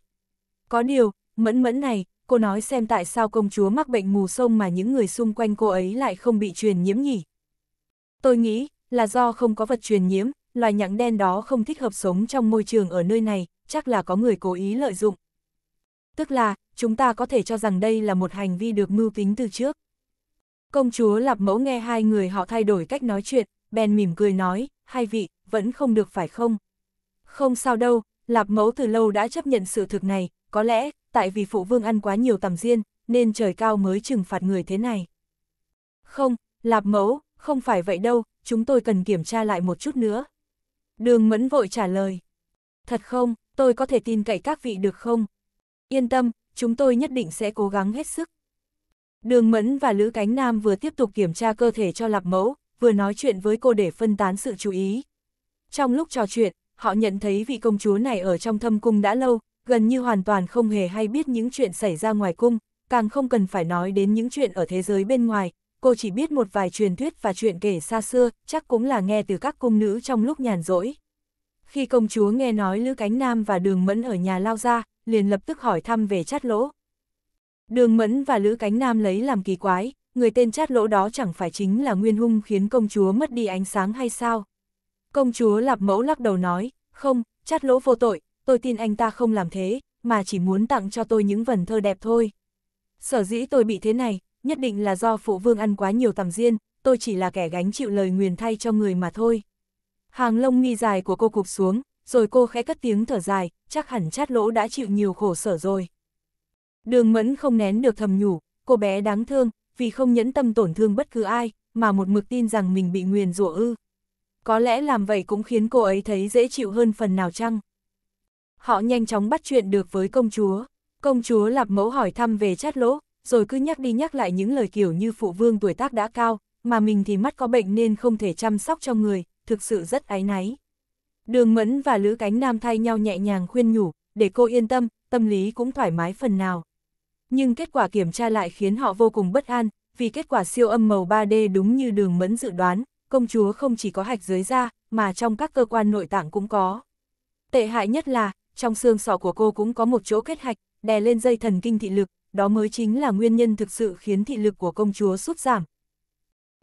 Có điều, mẫn mẫn này, cô nói xem tại sao công chúa mắc bệnh mù sông mà những người xung quanh cô ấy lại không bị truyền nhiễm nhỉ. Tôi nghĩ, là do không có vật truyền nhiễm, loài nhặng đen đó không thích hợp sống trong môi trường ở nơi này, chắc là có người cố ý lợi dụng. Tức là, chúng ta có thể cho rằng đây là một hành vi được mưu tính từ trước. Công chúa Lạp Mẫu nghe hai người họ thay đổi cách nói chuyện, bèn mỉm cười nói, hai vị, vẫn không được phải không? Không sao đâu, Lạp Mẫu từ lâu đã chấp nhận sự thực này, có lẽ, tại vì phụ vương ăn quá nhiều tầm riêng, nên trời cao mới trừng phạt người thế này. Không, Lạp Mẫu, không phải vậy đâu, chúng tôi cần kiểm tra lại một chút nữa. Đường Mẫn vội trả lời. Thật không, tôi có thể tin cậy các vị được không? Yên tâm, chúng tôi nhất định sẽ cố gắng hết sức. Đường Mẫn và Lữ Cánh Nam vừa tiếp tục kiểm tra cơ thể cho lạp mẫu, vừa nói chuyện với cô để phân tán sự chú ý. Trong lúc trò chuyện, họ nhận thấy vị công chúa này ở trong thâm cung đã lâu, gần như hoàn toàn không hề hay biết những chuyện xảy ra ngoài cung, càng không cần phải nói đến những chuyện ở thế giới bên ngoài, cô chỉ biết một vài truyền thuyết và chuyện kể xa xưa, chắc cũng là nghe từ các cung nữ trong lúc nhàn rỗi. Khi công chúa nghe nói Lữ Cánh Nam và Đường Mẫn ở nhà lao ra, liền lập tức hỏi thăm về chát lỗ. Đường Mẫn và Lữ Cánh Nam lấy làm kỳ quái, người tên chát lỗ đó chẳng phải chính là nguyên hung khiến công chúa mất đi ánh sáng hay sao? Công chúa lạp mẫu lắc đầu nói, không, chát lỗ vô tội, tôi tin anh ta không làm thế, mà chỉ muốn tặng cho tôi những vần thơ đẹp thôi. Sở dĩ tôi bị thế này, nhất định là do phụ vương ăn quá nhiều tầm diên, tôi chỉ là kẻ gánh chịu lời nguyền thay cho người mà thôi. Hàng lông mi dài của cô cụp xuống, rồi cô khẽ cất tiếng thở dài, chắc hẳn chát lỗ đã chịu nhiều khổ sở rồi. Đường mẫn không nén được thầm nhủ, cô bé đáng thương, vì không nhẫn tâm tổn thương bất cứ ai, mà một mực tin rằng mình bị nguyền rủa ư. Có lẽ làm vậy cũng khiến cô ấy thấy dễ chịu hơn phần nào chăng. Họ nhanh chóng bắt chuyện được với công chúa. Công chúa lạp mẫu hỏi thăm về chát lỗ, rồi cứ nhắc đi nhắc lại những lời kiểu như phụ vương tuổi tác đã cao, mà mình thì mắt có bệnh nên không thể chăm sóc cho người, thực sự rất áy náy. Đường Mẫn và Lữ Cánh Nam thay nhau nhẹ nhàng khuyên nhủ, để cô yên tâm, tâm lý cũng thoải mái phần nào. Nhưng kết quả kiểm tra lại khiến họ vô cùng bất an, vì kết quả siêu âm màu 3D đúng như đường Mẫn dự đoán, công chúa không chỉ có hạch dưới da, mà trong các cơ quan nội tạng cũng có. Tệ hại nhất là, trong xương sọ của cô cũng có một chỗ kết hạch, đè lên dây thần kinh thị lực, đó mới chính là nguyên nhân thực sự khiến thị lực của công chúa sút giảm.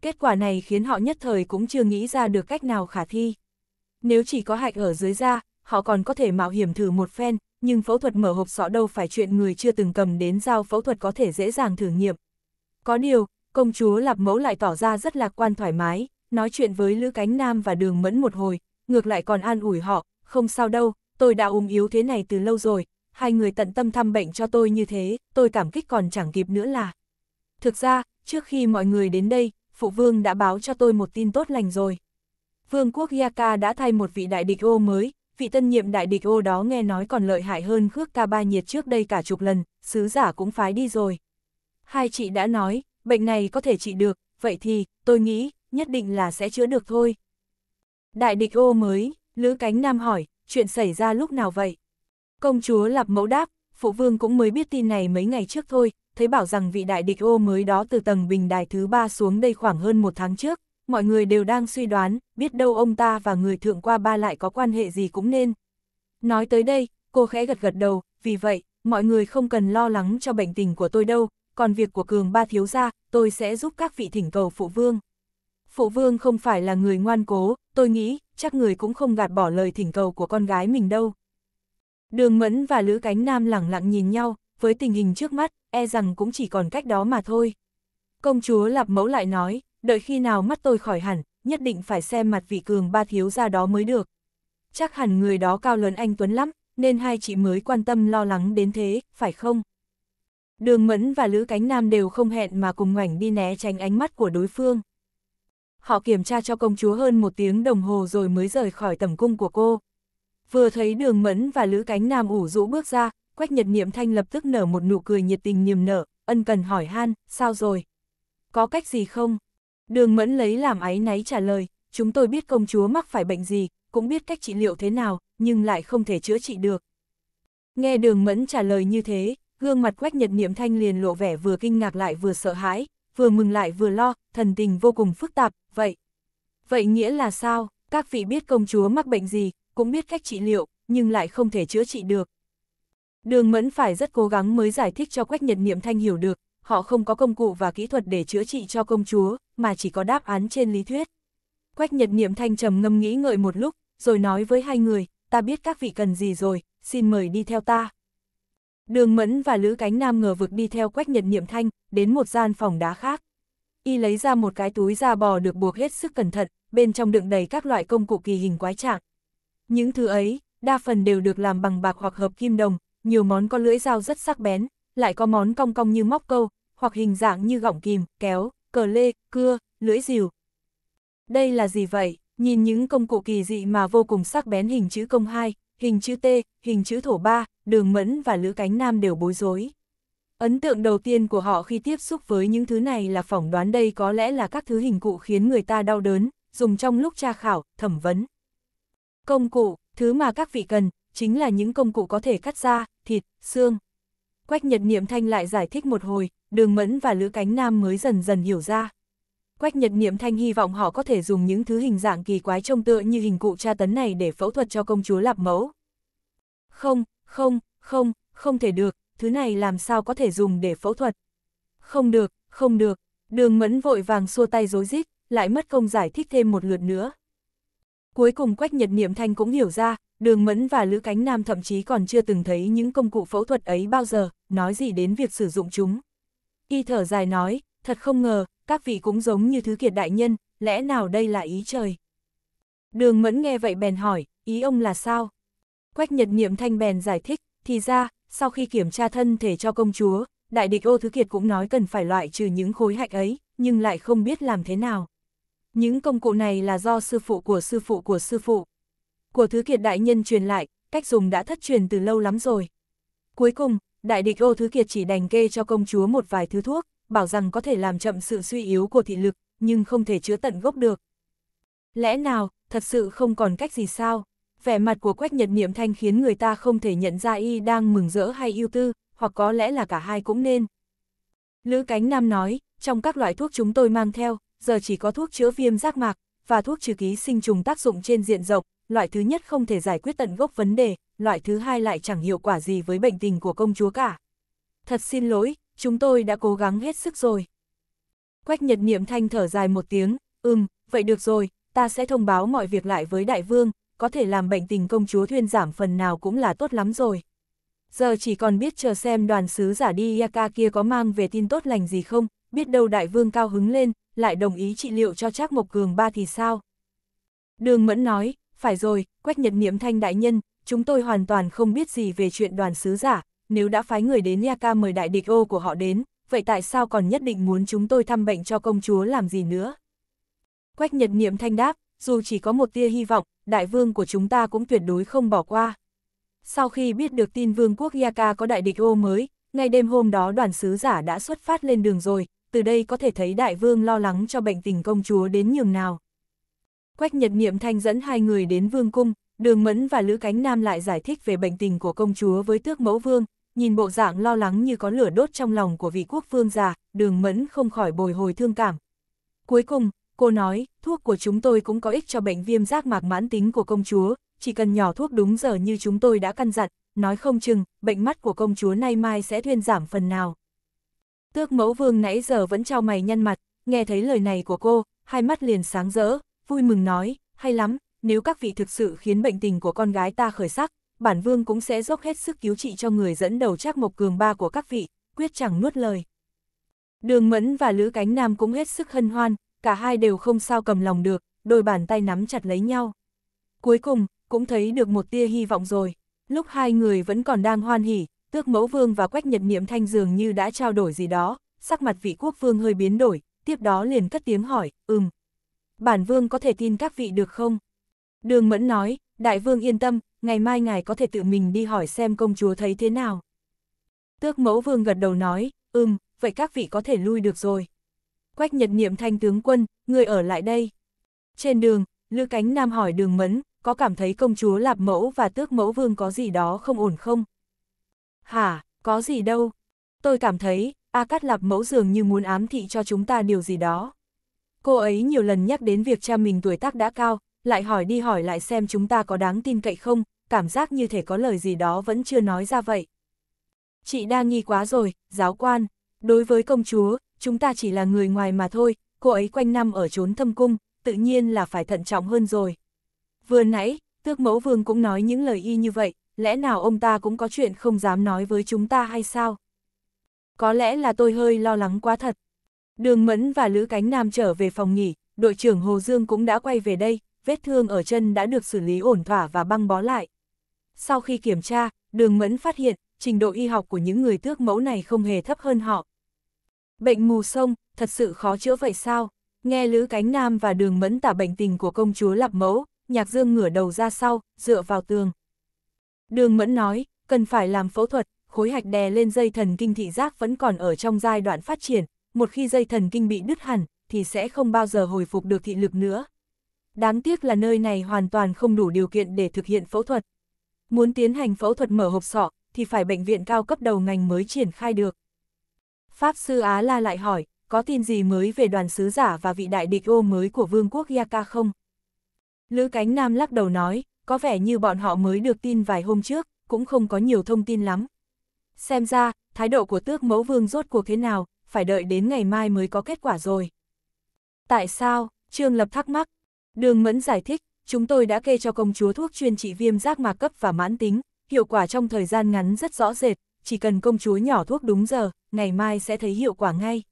Kết quả này khiến họ nhất thời cũng chưa nghĩ ra được cách nào khả thi. Nếu chỉ có hạch ở dưới da, họ còn có thể mạo hiểm thử một phen, nhưng phẫu thuật mở hộp sọ đâu phải chuyện người chưa từng cầm đến dao phẫu thuật có thể dễ dàng thử nghiệm. Có điều, công chúa Lạp Mẫu lại tỏ ra rất lạc quan thoải mái, nói chuyện với Lữ Cánh Nam và Đường Mẫn một hồi, ngược lại còn an ủi họ, không sao đâu, tôi đã ung yếu thế này từ lâu rồi, hai người tận tâm thăm bệnh cho tôi như thế, tôi cảm kích còn chẳng kịp nữa là. Thực ra, trước khi mọi người đến đây, Phụ Vương đã báo cho tôi một tin tốt lành rồi. Vương quốc Yaka đã thay một vị đại địch ô mới, vị tân nhiệm đại địch ô đó nghe nói còn lợi hại hơn khước ca ba nhiệt trước đây cả chục lần, sứ giả cũng phái đi rồi. Hai chị đã nói, bệnh này có thể trị được, vậy thì, tôi nghĩ, nhất định là sẽ chữa được thôi. Đại địch ô mới, Lữ Cánh Nam hỏi, chuyện xảy ra lúc nào vậy? Công chúa lập Mẫu đáp, phụ vương cũng mới biết tin này mấy ngày trước thôi, thấy bảo rằng vị đại địch ô mới đó từ tầng bình đài thứ ba xuống đây khoảng hơn một tháng trước, mọi người đều đang suy đoán, biết đâu ông ta và người thượng qua ba lại có quan hệ gì cũng nên. Nói tới đây, cô khẽ gật gật đầu, vì vậy, mọi người không cần lo lắng cho bệnh tình của tôi đâu, còn việc của cường ba thiếu gia, tôi sẽ giúp các vị thỉnh cầu phụ vương. Phụ vương không phải là người ngoan cố, tôi nghĩ, chắc người cũng không gạt bỏ lời thỉnh cầu của con gái mình đâu. Đường Mẫn và Lữ Cánh Nam lẳng lặng nhìn nhau, với tình hình trước mắt, e rằng cũng chỉ còn cách đó mà thôi. Công chúa Lạp Mẫu lại nói, đợi khi nào mắt tôi khỏi hẳn, nhất định phải xem mặt vị cường ba thiếu ra đó mới được. Chắc hẳn người đó cao lớn anh Tuấn lắm, nên hai chị mới quan tâm lo lắng đến thế, phải không? Đường Mẫn và Lữ Cánh Nam đều không hẹn mà cùng ngoảnh đi né tránh ánh mắt của đối phương. Họ kiểm tra cho công chúa hơn một tiếng đồng hồ rồi mới rời khỏi tầm cung của cô. Vừa thấy đường mẫn và lữ cánh nam ủ rũ bước ra, Quách Nhật Niệm Thanh lập tức nở một nụ cười nhiệt tình niềm nở, ân cần hỏi han, sao rồi? Có cách gì không? Đường mẫn lấy làm áy náy trả lời, chúng tôi biết công chúa mắc phải bệnh gì, cũng biết cách trị liệu thế nào, nhưng lại không thể chữa trị được. Nghe đường mẫn trả lời như thế, gương mặt Quách Nhật Niệm Thanh liền lộ vẻ vừa kinh ngạc lại vừa sợ hãi, vừa mừng lại vừa lo, thần tình vô cùng phức tạp, vậy. Vậy nghĩa là sao, các vị biết công chúa mắc bệnh gì, cũng biết cách trị liệu, nhưng lại không thể chữa trị được. Đường Mẫn phải rất cố gắng mới giải thích cho Quách Nhật Niệm Thanh hiểu được, họ không có công cụ và kỹ thuật để chữa trị cho công chúa, mà chỉ có đáp án trên lý thuyết. Quách Nhật Niệm Thanh trầm ngâm nghĩ ngợi một lúc, rồi nói với hai người, ta biết các vị cần gì rồi, xin mời đi theo ta. Đường Mẫn và Lữ Cánh Nam ngờ vực đi theo Quách Nhật Niệm Thanh, đến một gian phòng đá khác. Y lấy ra một cái túi da bò được buộc hết sức cẩn thận, bên trong đựng đầy các loại công cụ kỳ hình quái trạng, những thứ ấy, đa phần đều được làm bằng bạc hoặc hợp kim đồng, nhiều món có lưỡi dao rất sắc bén, lại có món cong cong như móc câu, hoặc hình dạng như gọng kìm, kéo, cờ lê, cưa, lưỡi rìu. Đây là gì vậy? Nhìn những công cụ kỳ dị mà vô cùng sắc bén hình chữ công 2, hình chữ T, hình chữ thổ 3, đường mẫn và lữ cánh nam đều bối rối. Ấn tượng đầu tiên của họ khi tiếp xúc với những thứ này là phỏng đoán đây có lẽ là các thứ hình cụ khiến người ta đau đớn, dùng trong lúc tra khảo, thẩm vấn. Công cụ, thứ mà các vị cần, chính là những công cụ có thể cắt da, thịt, xương. Quách Nhật Niệm Thanh lại giải thích một hồi, Đường Mẫn và Lữ Cánh Nam mới dần dần hiểu ra. Quách Nhật Niệm Thanh hy vọng họ có thể dùng những thứ hình dạng kỳ quái trông tựa như hình cụ tra tấn này để phẫu thuật cho công chúa Lạp Mẫu. Không, không, không, không thể được, thứ này làm sao có thể dùng để phẫu thuật. Không được, không được, đường mẫn vội vàng xua tay dối rít lại mất công giải thích thêm một lượt nữa. Cuối cùng Quách Nhật Niệm Thanh cũng hiểu ra, Đường Mẫn và Lữ Cánh Nam thậm chí còn chưa từng thấy những công cụ phẫu thuật ấy bao giờ, nói gì đến việc sử dụng chúng. Y thở dài nói, thật không ngờ, các vị cũng giống như thứ kiệt đại nhân, lẽ nào đây là ý trời? Đường Mẫn nghe vậy bèn hỏi, ý ông là sao? Quách Nhật Niệm Thanh bèn giải thích, thì ra, sau khi kiểm tra thân thể cho công chúa, đại địch ô thứ kiệt cũng nói cần phải loại trừ những khối hạch ấy, nhưng lại không biết làm thế nào. Những công cụ này là do sư phụ của sư phụ của sư phụ. Của Thứ Kiệt đại nhân truyền lại, cách dùng đã thất truyền từ lâu lắm rồi. Cuối cùng, đại địch ô Thứ Kiệt chỉ đành kê cho công chúa một vài thứ thuốc, bảo rằng có thể làm chậm sự suy yếu của thị lực, nhưng không thể chữa tận gốc được. Lẽ nào, thật sự không còn cách gì sao? Vẻ mặt của Quách Nhật Niệm Thanh khiến người ta không thể nhận ra y đang mừng rỡ hay ưu tư, hoặc có lẽ là cả hai cũng nên. Lữ Cánh Nam nói, trong các loại thuốc chúng tôi mang theo, giờ chỉ có thuốc chữa viêm giác mạc và thuốc trừ ký sinh trùng tác dụng trên diện rộng, loại thứ nhất không thể giải quyết tận gốc vấn đề, loại thứ hai lại chẳng hiệu quả gì với bệnh tình của công chúa cả. Thật xin lỗi, chúng tôi đã cố gắng hết sức rồi. Quách Nhật Niệm Thanh thở dài một tiếng, ừm, vậy được rồi, ta sẽ thông báo mọi việc lại với đại vương, có thể làm bệnh tình công chúa thuyên giảm phần nào cũng là tốt lắm rồi. Giờ chỉ còn biết chờ xem đoàn sứ giả đi Yaka kia có mang về tin tốt lành gì không, biết đâu đại vương cao hứng lên, lại đồng ý trị liệu cho Trác Mộc Cường ba thì sao? Đường Mẫn nói, phải rồi, Quách Nhật Niệm Thanh đại nhân, chúng tôi hoàn toàn không biết gì về chuyện đoàn sứ giả, nếu đã phái người đến ca mời đại địch ô của họ đến, vậy tại sao còn nhất định muốn chúng tôi thăm bệnh cho công chúa làm gì nữa? Quách Nhật Niệm Thanh đáp, dù chỉ có một tia hy vọng, đại vương của chúng ta cũng tuyệt đối không bỏ qua. Sau khi biết được tin vương quốc Yaka có đại địch ô mới, ngay đêm hôm đó đoàn sứ giả đã xuất phát lên đường rồi, từ đây có thể thấy đại vương lo lắng cho bệnh tình công chúa đến nhường nào. Quách Nhật Niệm Thanh dẫn hai người đến vương cung, Đường Mẫn và Lữ Cánh Nam lại giải thích về bệnh tình của công chúa với tước mẫu vương, nhìn bộ dạng lo lắng như có lửa đốt trong lòng của vị quốc vương già, đường Mẫn không khỏi bồi hồi thương cảm. Cuối cùng, cô nói, thuốc của chúng tôi cũng có ích cho bệnh viêm giác mạc mãn tính của công chúa, chỉ cần nhỏ thuốc đúng giờ như chúng tôi đã căn dặn, nói không chừng, bệnh mắt của công chúa nay mai sẽ thuyên giảm phần nào. Tước mẫu vương nãy giờ vẫn trao mày nhăn mặt, nghe thấy lời này của cô, hai mắt liền sáng rỡ, vui mừng nói, hay lắm, nếu các vị thực sự khiến bệnh tình của con gái ta khởi sắc, bản vương cũng sẽ dốc hết sức cứu trị cho người dẫn đầu trác mộc cường ba của các vị, quyết chẳng nuốt lời. Đường Mẫn và Lữ Cánh Nam cũng hết sức hân hoan, cả hai đều không sao cầm lòng được, đôi bàn tay nắm chặt lấy nhau. Cuối cùng, cũng thấy được một tia hy vọng rồi. Lúc hai người vẫn còn đang hoan hỉ, Tước Mẫu Vương và Quách Nhật Niệm Thanh dường như đã trao đổi gì đó, sắc mặt vị quốc vương hơi biến đổi, tiếp đó liền cất tiếng hỏi, ừm. Bản vương có thể tin các vị được không? Đường Mẫn nói, đại vương yên tâm, ngày mai ngài có thể tự mình đi hỏi xem công chúa thấy thế nào. Tước Mẫu Vương gật đầu nói, ừm, vậy các vị có thể lui được rồi. Quách Nhật Niệm Thanh tướng quân, người ở lại đây. Trên đường, lư Cánh Nam hỏi đường Mẫn, có cảm thấy công chúa Lạp Mẫu và Tước Mẫu Vương có gì đó không ổn không? Hả, có gì đâu. Tôi cảm thấy, A Cát Lạp mẫu dường như muốn ám thị cho chúng ta điều gì đó. Cô ấy nhiều lần nhắc đến việc cha mình tuổi tác đã cao, lại hỏi đi hỏi lại xem chúng ta có đáng tin cậy không, cảm giác như thể có lời gì đó vẫn chưa nói ra vậy. Chị đa nghi quá rồi, giáo quan. Đối với công chúa, chúng ta chỉ là người ngoài mà thôi, cô ấy quanh năm ở trốn thâm cung, tự nhiên là phải thận trọng hơn rồi. Vừa nãy, tước mẫu vương cũng nói những lời y như vậy, lẽ nào ông ta cũng có chuyện không dám nói với chúng ta hay sao? Có lẽ là tôi hơi lo lắng quá thật. Đường Mẫn và Lữ Cánh Nam trở về phòng nghỉ, đội trưởng Hồ Dương cũng đã quay về đây, vết thương ở chân đã được xử lý ổn thỏa và băng bó lại. Sau khi kiểm tra, Đường Mẫn phát hiện, trình độ y học của những người tước mẫu này không hề thấp hơn họ. Bệnh mù sông, thật sự khó chữa vậy sao? Nghe Lữ Cánh Nam và Đường Mẫn tả bệnh tình của công chúa lập Mẫu, Nhạc Dương ngửa đầu ra sau, dựa vào tường. Đường Mẫn nói, cần phải làm phẫu thuật, khối hạch đè lên dây thần kinh thị giác vẫn còn ở trong giai đoạn phát triển, một khi dây thần kinh bị đứt hẳn, thì sẽ không bao giờ hồi phục được thị lực nữa. Đáng tiếc là nơi này hoàn toàn không đủ điều kiện để thực hiện phẫu thuật. Muốn tiến hành phẫu thuật mở hộp sọ, thì phải bệnh viện cao cấp đầu ngành mới triển khai được. Pháp sư Á La lại hỏi, có tin gì mới về đoàn sứ giả và vị đại địch ô mới của vương quốc Yaka không? Lữ Cánh Nam lắc đầu nói, có vẻ như bọn họ mới được tin vài hôm trước, cũng không có nhiều thông tin lắm. Xem ra, thái độ của tước mẫu vương rốt cuộc thế nào, phải đợi đến ngày mai mới có kết quả rồi. Tại sao? Trương Lập thắc mắc. Đường Mẫn giải thích, chúng tôi đã kê cho công chúa thuốc chuyên trị viêm giác mạc cấp và mãn tính, hiệu quả trong thời gian ngắn rất rõ rệt, chỉ cần công chúa nhỏ thuốc đúng giờ, ngày mai sẽ thấy hiệu quả ngay.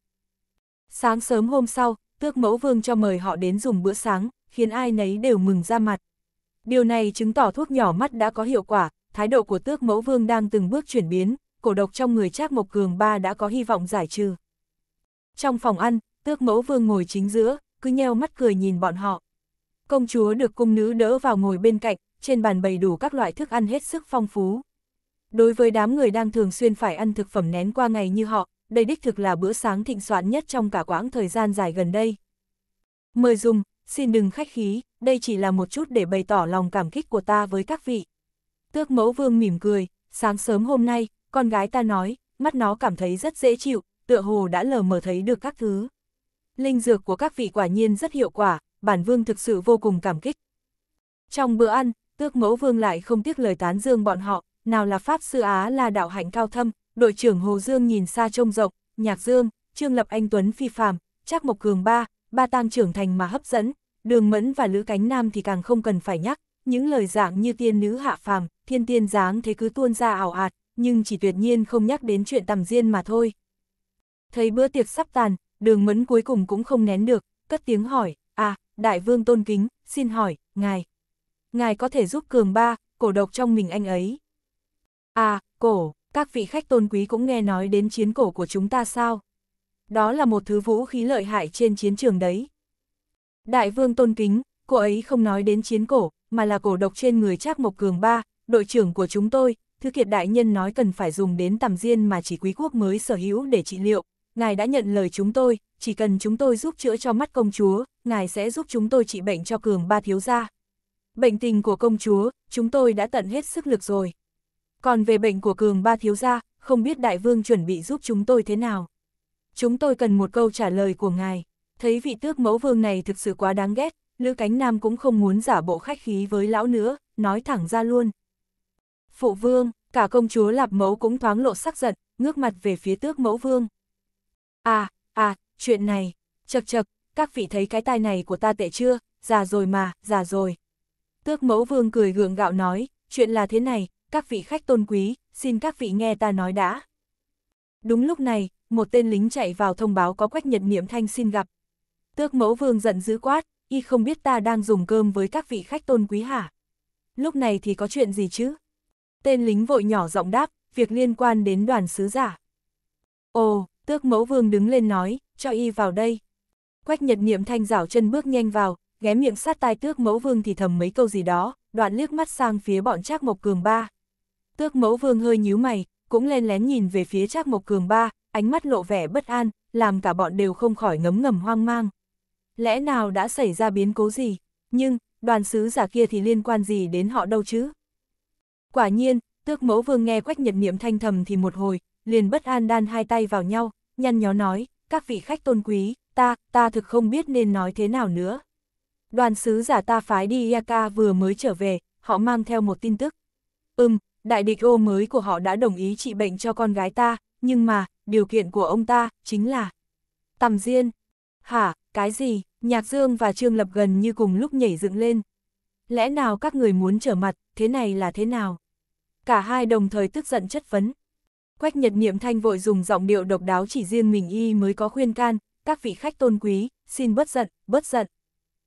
Sáng sớm hôm sau, tước mẫu vương cho mời họ đến dùng bữa sáng, khiến ai nấy đều mừng ra mặt. Điều này chứng tỏ thuốc nhỏ mắt đã có hiệu quả, thái độ của tước mẫu vương đang từng bước chuyển biến, cổ độc trong người Trác Mộc Cường ba đã có hy vọng giải trừ. Trong phòng ăn, tước mẫu vương ngồi chính giữa, cứ nheo mắt cười nhìn bọn họ. Công chúa được cung nữ đỡ vào ngồi bên cạnh, trên bàn bày đủ các loại thức ăn hết sức phong phú. Đối với đám người đang thường xuyên phải ăn thực phẩm nén qua ngày như họ, đây đích thực là bữa sáng thịnh soạn nhất trong cả quãng thời gian dài gần đây. Mời dùng, xin đừng khách khí, đây chỉ là một chút để bày tỏ lòng cảm kích của ta với các vị. Tước mẫu vương mỉm cười, sáng sớm hôm nay, con gái ta nói, mắt nó cảm thấy rất dễ chịu, tựa hồ đã lờ mờ thấy được các thứ. Linh dược của các vị quả nhiên rất hiệu quả, bản vương thực sự vô cùng cảm kích. Trong bữa ăn, tước mẫu vương lại không tiếc lời tán dương bọn họ, nào là Pháp Sư Á là đạo hạnh cao thâm, đội trưởng Hồ Dương nhìn xa trông rộng, Nhạc Dương, Trương Lập Anh Tuấn phi phàm, Trác Mộc Cường Ba, ba tang trưởng thành mà hấp dẫn, đường mẫn và lữ cánh nam thì càng không cần phải nhắc, những lời dạng như tiên nữ hạ phàm, thiên tiên dáng thế cứ tuôn ra ảo ạt, nhưng chỉ tuyệt nhiên không nhắc đến chuyện tầm riêng mà thôi. Thấy bữa tiệc sắp tàn, đường mẫn cuối cùng cũng không nén được, cất tiếng hỏi, à, đại vương tôn kính, xin hỏi, ngài. Ngài có thể giúp cường ba, cổ độc trong mình anh ấy. À, cổ, các vị khách tôn quý cũng nghe nói đến chiến cổ của chúng ta sao? Đó là một thứ vũ khí lợi hại trên chiến trường đấy, Đại vương tôn kính, cô ấy không nói đến chiến cổ, mà là cổ độc trên người Trác Mộc Cường ba, đội trưởng của chúng tôi, Thư Kiệt Đại Nhân nói cần phải dùng đến tầm diên mà chỉ quý quốc mới sở hữu để trị liệu. Ngài đã nhận lời chúng tôi, chỉ cần chúng tôi giúp chữa cho mắt công chúa, ngài sẽ giúp chúng tôi trị bệnh cho Cường ba thiếu gia. Bệnh tình của công chúa, chúng tôi đã tận hết sức lực rồi. Còn về bệnh của Cường ba thiếu gia, không biết đại vương chuẩn bị giúp chúng tôi thế nào. Chúng tôi cần một câu trả lời của ngài. Thấy vị tước mẫu vương này thực sự quá đáng ghét, Lữ Cánh Nam cũng không muốn giả bộ khách khí với lão nữa, nói thẳng ra luôn. Phụ vương, cả công chúa lạp mẫu cũng thoáng lộ sắc giận, ngước mặt về phía tước mẫu vương. À, à, chuyện này, chật chật, các vị thấy cái tai này của ta tệ chưa, già rồi mà, già rồi. Tước mẫu vương cười gượng gạo nói, chuyện là thế này, các vị khách tôn quý, xin các vị nghe ta nói đã. Đúng lúc này, một tên lính chạy vào thông báo có quách nhật niệm thanh xin gặp, Tước mẫu vương giận dữ quát, y không biết ta đang dùng cơm với các vị khách tôn quý hả? Lúc này thì có chuyện gì chứ? Tên lính vội nhỏ giọng đáp, việc liên quan đến đoàn sứ giả. Ồ, tước mẫu vương đứng lên nói, cho y vào đây. Quách nhật niệm thanh rảo chân bước nhanh vào, ghé miệng sát tai tước mẫu vương thì thầm mấy câu gì đó, đoạn liếc mắt sang phía bọn Trác Mộc Cường Ba. Tước mẫu vương hơi nhíu mày, cũng len lén nhìn về phía Trác Mộc Cường Ba, ánh mắt lộ vẻ bất an, làm cả bọn đều không khỏi ngấm ngầm hoang mang lẽ nào đã xảy ra biến cố gì, nhưng, đoàn sứ giả kia thì liên quan gì đến họ đâu chứ? Quả nhiên, tước mẫu vương nghe quách nhật niệm thanh thầm thì một hồi, liền bất an đan hai tay vào nhau, nhăn nhó nói, các vị khách tôn quý, ta, ta thực không biết nên nói thế nào nữa. Đoàn sứ giả ta phái đi Yaka vừa mới trở về, họ mang theo một tin tức. Ừm, đại địch ô mới của họ đã đồng ý trị bệnh cho con gái ta, nhưng mà, điều kiện của ông ta, chính là... Tầm Diên. Hả, cái gì, Nhạc Dương và Trương Lập gần như cùng lúc nhảy dựng lên. Lẽ nào các người muốn trở mặt, thế này là thế nào? Cả hai đồng thời tức giận chất vấn. Quách Nhật Niệm Thanh vội dùng giọng điệu độc đáo chỉ riêng mình y mới có khuyên can, các vị khách tôn quý, xin bớt giận, bớt giận.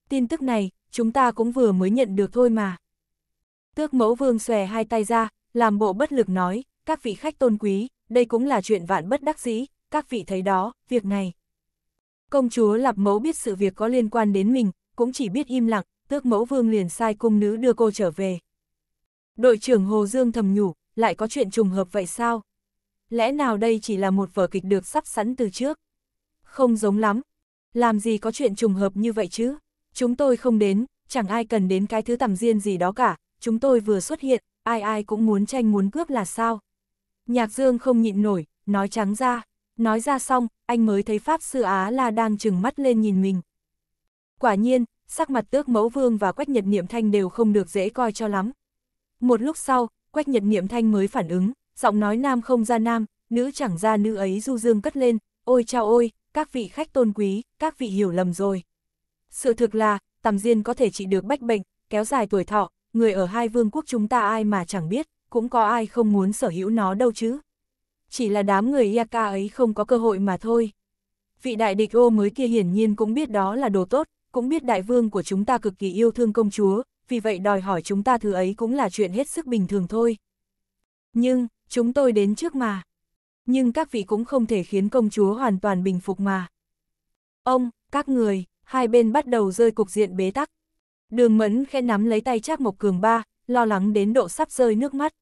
Tin tức này, chúng ta cũng vừa mới nhận được thôi mà. Tước mẫu vương xòe hai tay ra, làm bộ bất lực nói, các vị khách tôn quý, đây cũng là chuyện vạn bất đắc dĩ, các vị thấy đó, việc này. Công chúa lập Mẫu biết sự việc có liên quan đến mình, cũng chỉ biết im lặng, tước mẫu vương liền sai cung nữ đưa cô trở về. Đội trưởng Hồ Dương thầm nhủ, lại có chuyện trùng hợp vậy sao? Lẽ nào đây chỉ là một vở kịch được sắp sẵn từ trước? Không giống lắm. Làm gì có chuyện trùng hợp như vậy chứ? Chúng tôi không đến, chẳng ai cần đến cái thứ tầm riêng gì đó cả. Chúng tôi vừa xuất hiện, ai ai cũng muốn tranh muốn cướp là sao? Nhạc Dương không nhịn nổi, nói trắng ra. Nói ra xong, anh mới thấy Pháp Sư Á La đang trừng mắt lên nhìn mình. Quả nhiên, sắc mặt tước mẫu vương và quách nhật niệm thanh đều không được dễ coi cho lắm. Một lúc sau, quách nhật niệm thanh mới phản ứng, giọng nói nam không ra nam, nữ chẳng ra nữ ấy du dương cất lên, ôi chao ôi, các vị khách tôn quý, các vị hiểu lầm rồi. Sự thực là, tầm diên có thể trị được bách bệnh, kéo dài tuổi thọ, người ở hai vương quốc chúng ta ai mà chẳng biết, cũng có ai không muốn sở hữu nó đâu chứ chỉ là đám người Yaka ấy không có cơ hội mà thôi. Vị đại địch ô mới kia hiển nhiên cũng biết đó là đồ tốt, cũng biết đại vương của chúng ta cực kỳ yêu thương công chúa, vì vậy đòi hỏi chúng ta thứ ấy cũng là chuyện hết sức bình thường thôi. Nhưng, chúng tôi đến trước mà. Nhưng các vị cũng không thể khiến công chúa hoàn toàn bình phục mà. Ông, các người, hai bên bắt đầu rơi cục diện bế tắc. Đường mẫn khẽ nắm lấy tay Trác Mộc Cường ba, lo lắng đến độ sắp rơi nước mắt.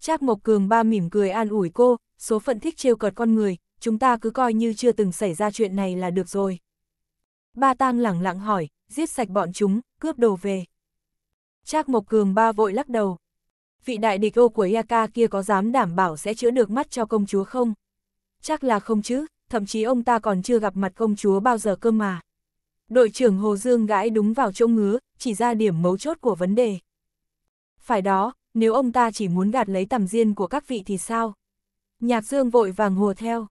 Trác Mộc Cường ba mỉm cười an ủi cô, số phận thích trêu cợt con người, chúng ta cứ coi như chưa từng xảy ra chuyện này là được rồi. Ba tang lẳng lặng hỏi, giết sạch bọn chúng, cướp đồ về. Trác Mộc Cường ba vội lắc đầu. Vị đại địch ô của Yaka kia có dám đảm bảo sẽ chữa được mắt cho công chúa không? Chắc là không chứ, thậm chí ông ta còn chưa gặp mặt công chúa bao giờ cơ mà. Đội trưởng Hồ Dương gãi đúng vào chỗ ngứa, chỉ ra điểm mấu chốt của vấn đề. Phải đó, nếu ông ta chỉ muốn gạt lấy tầm riêng của các vị thì sao? Nhạc dương vội vàng hùa theo.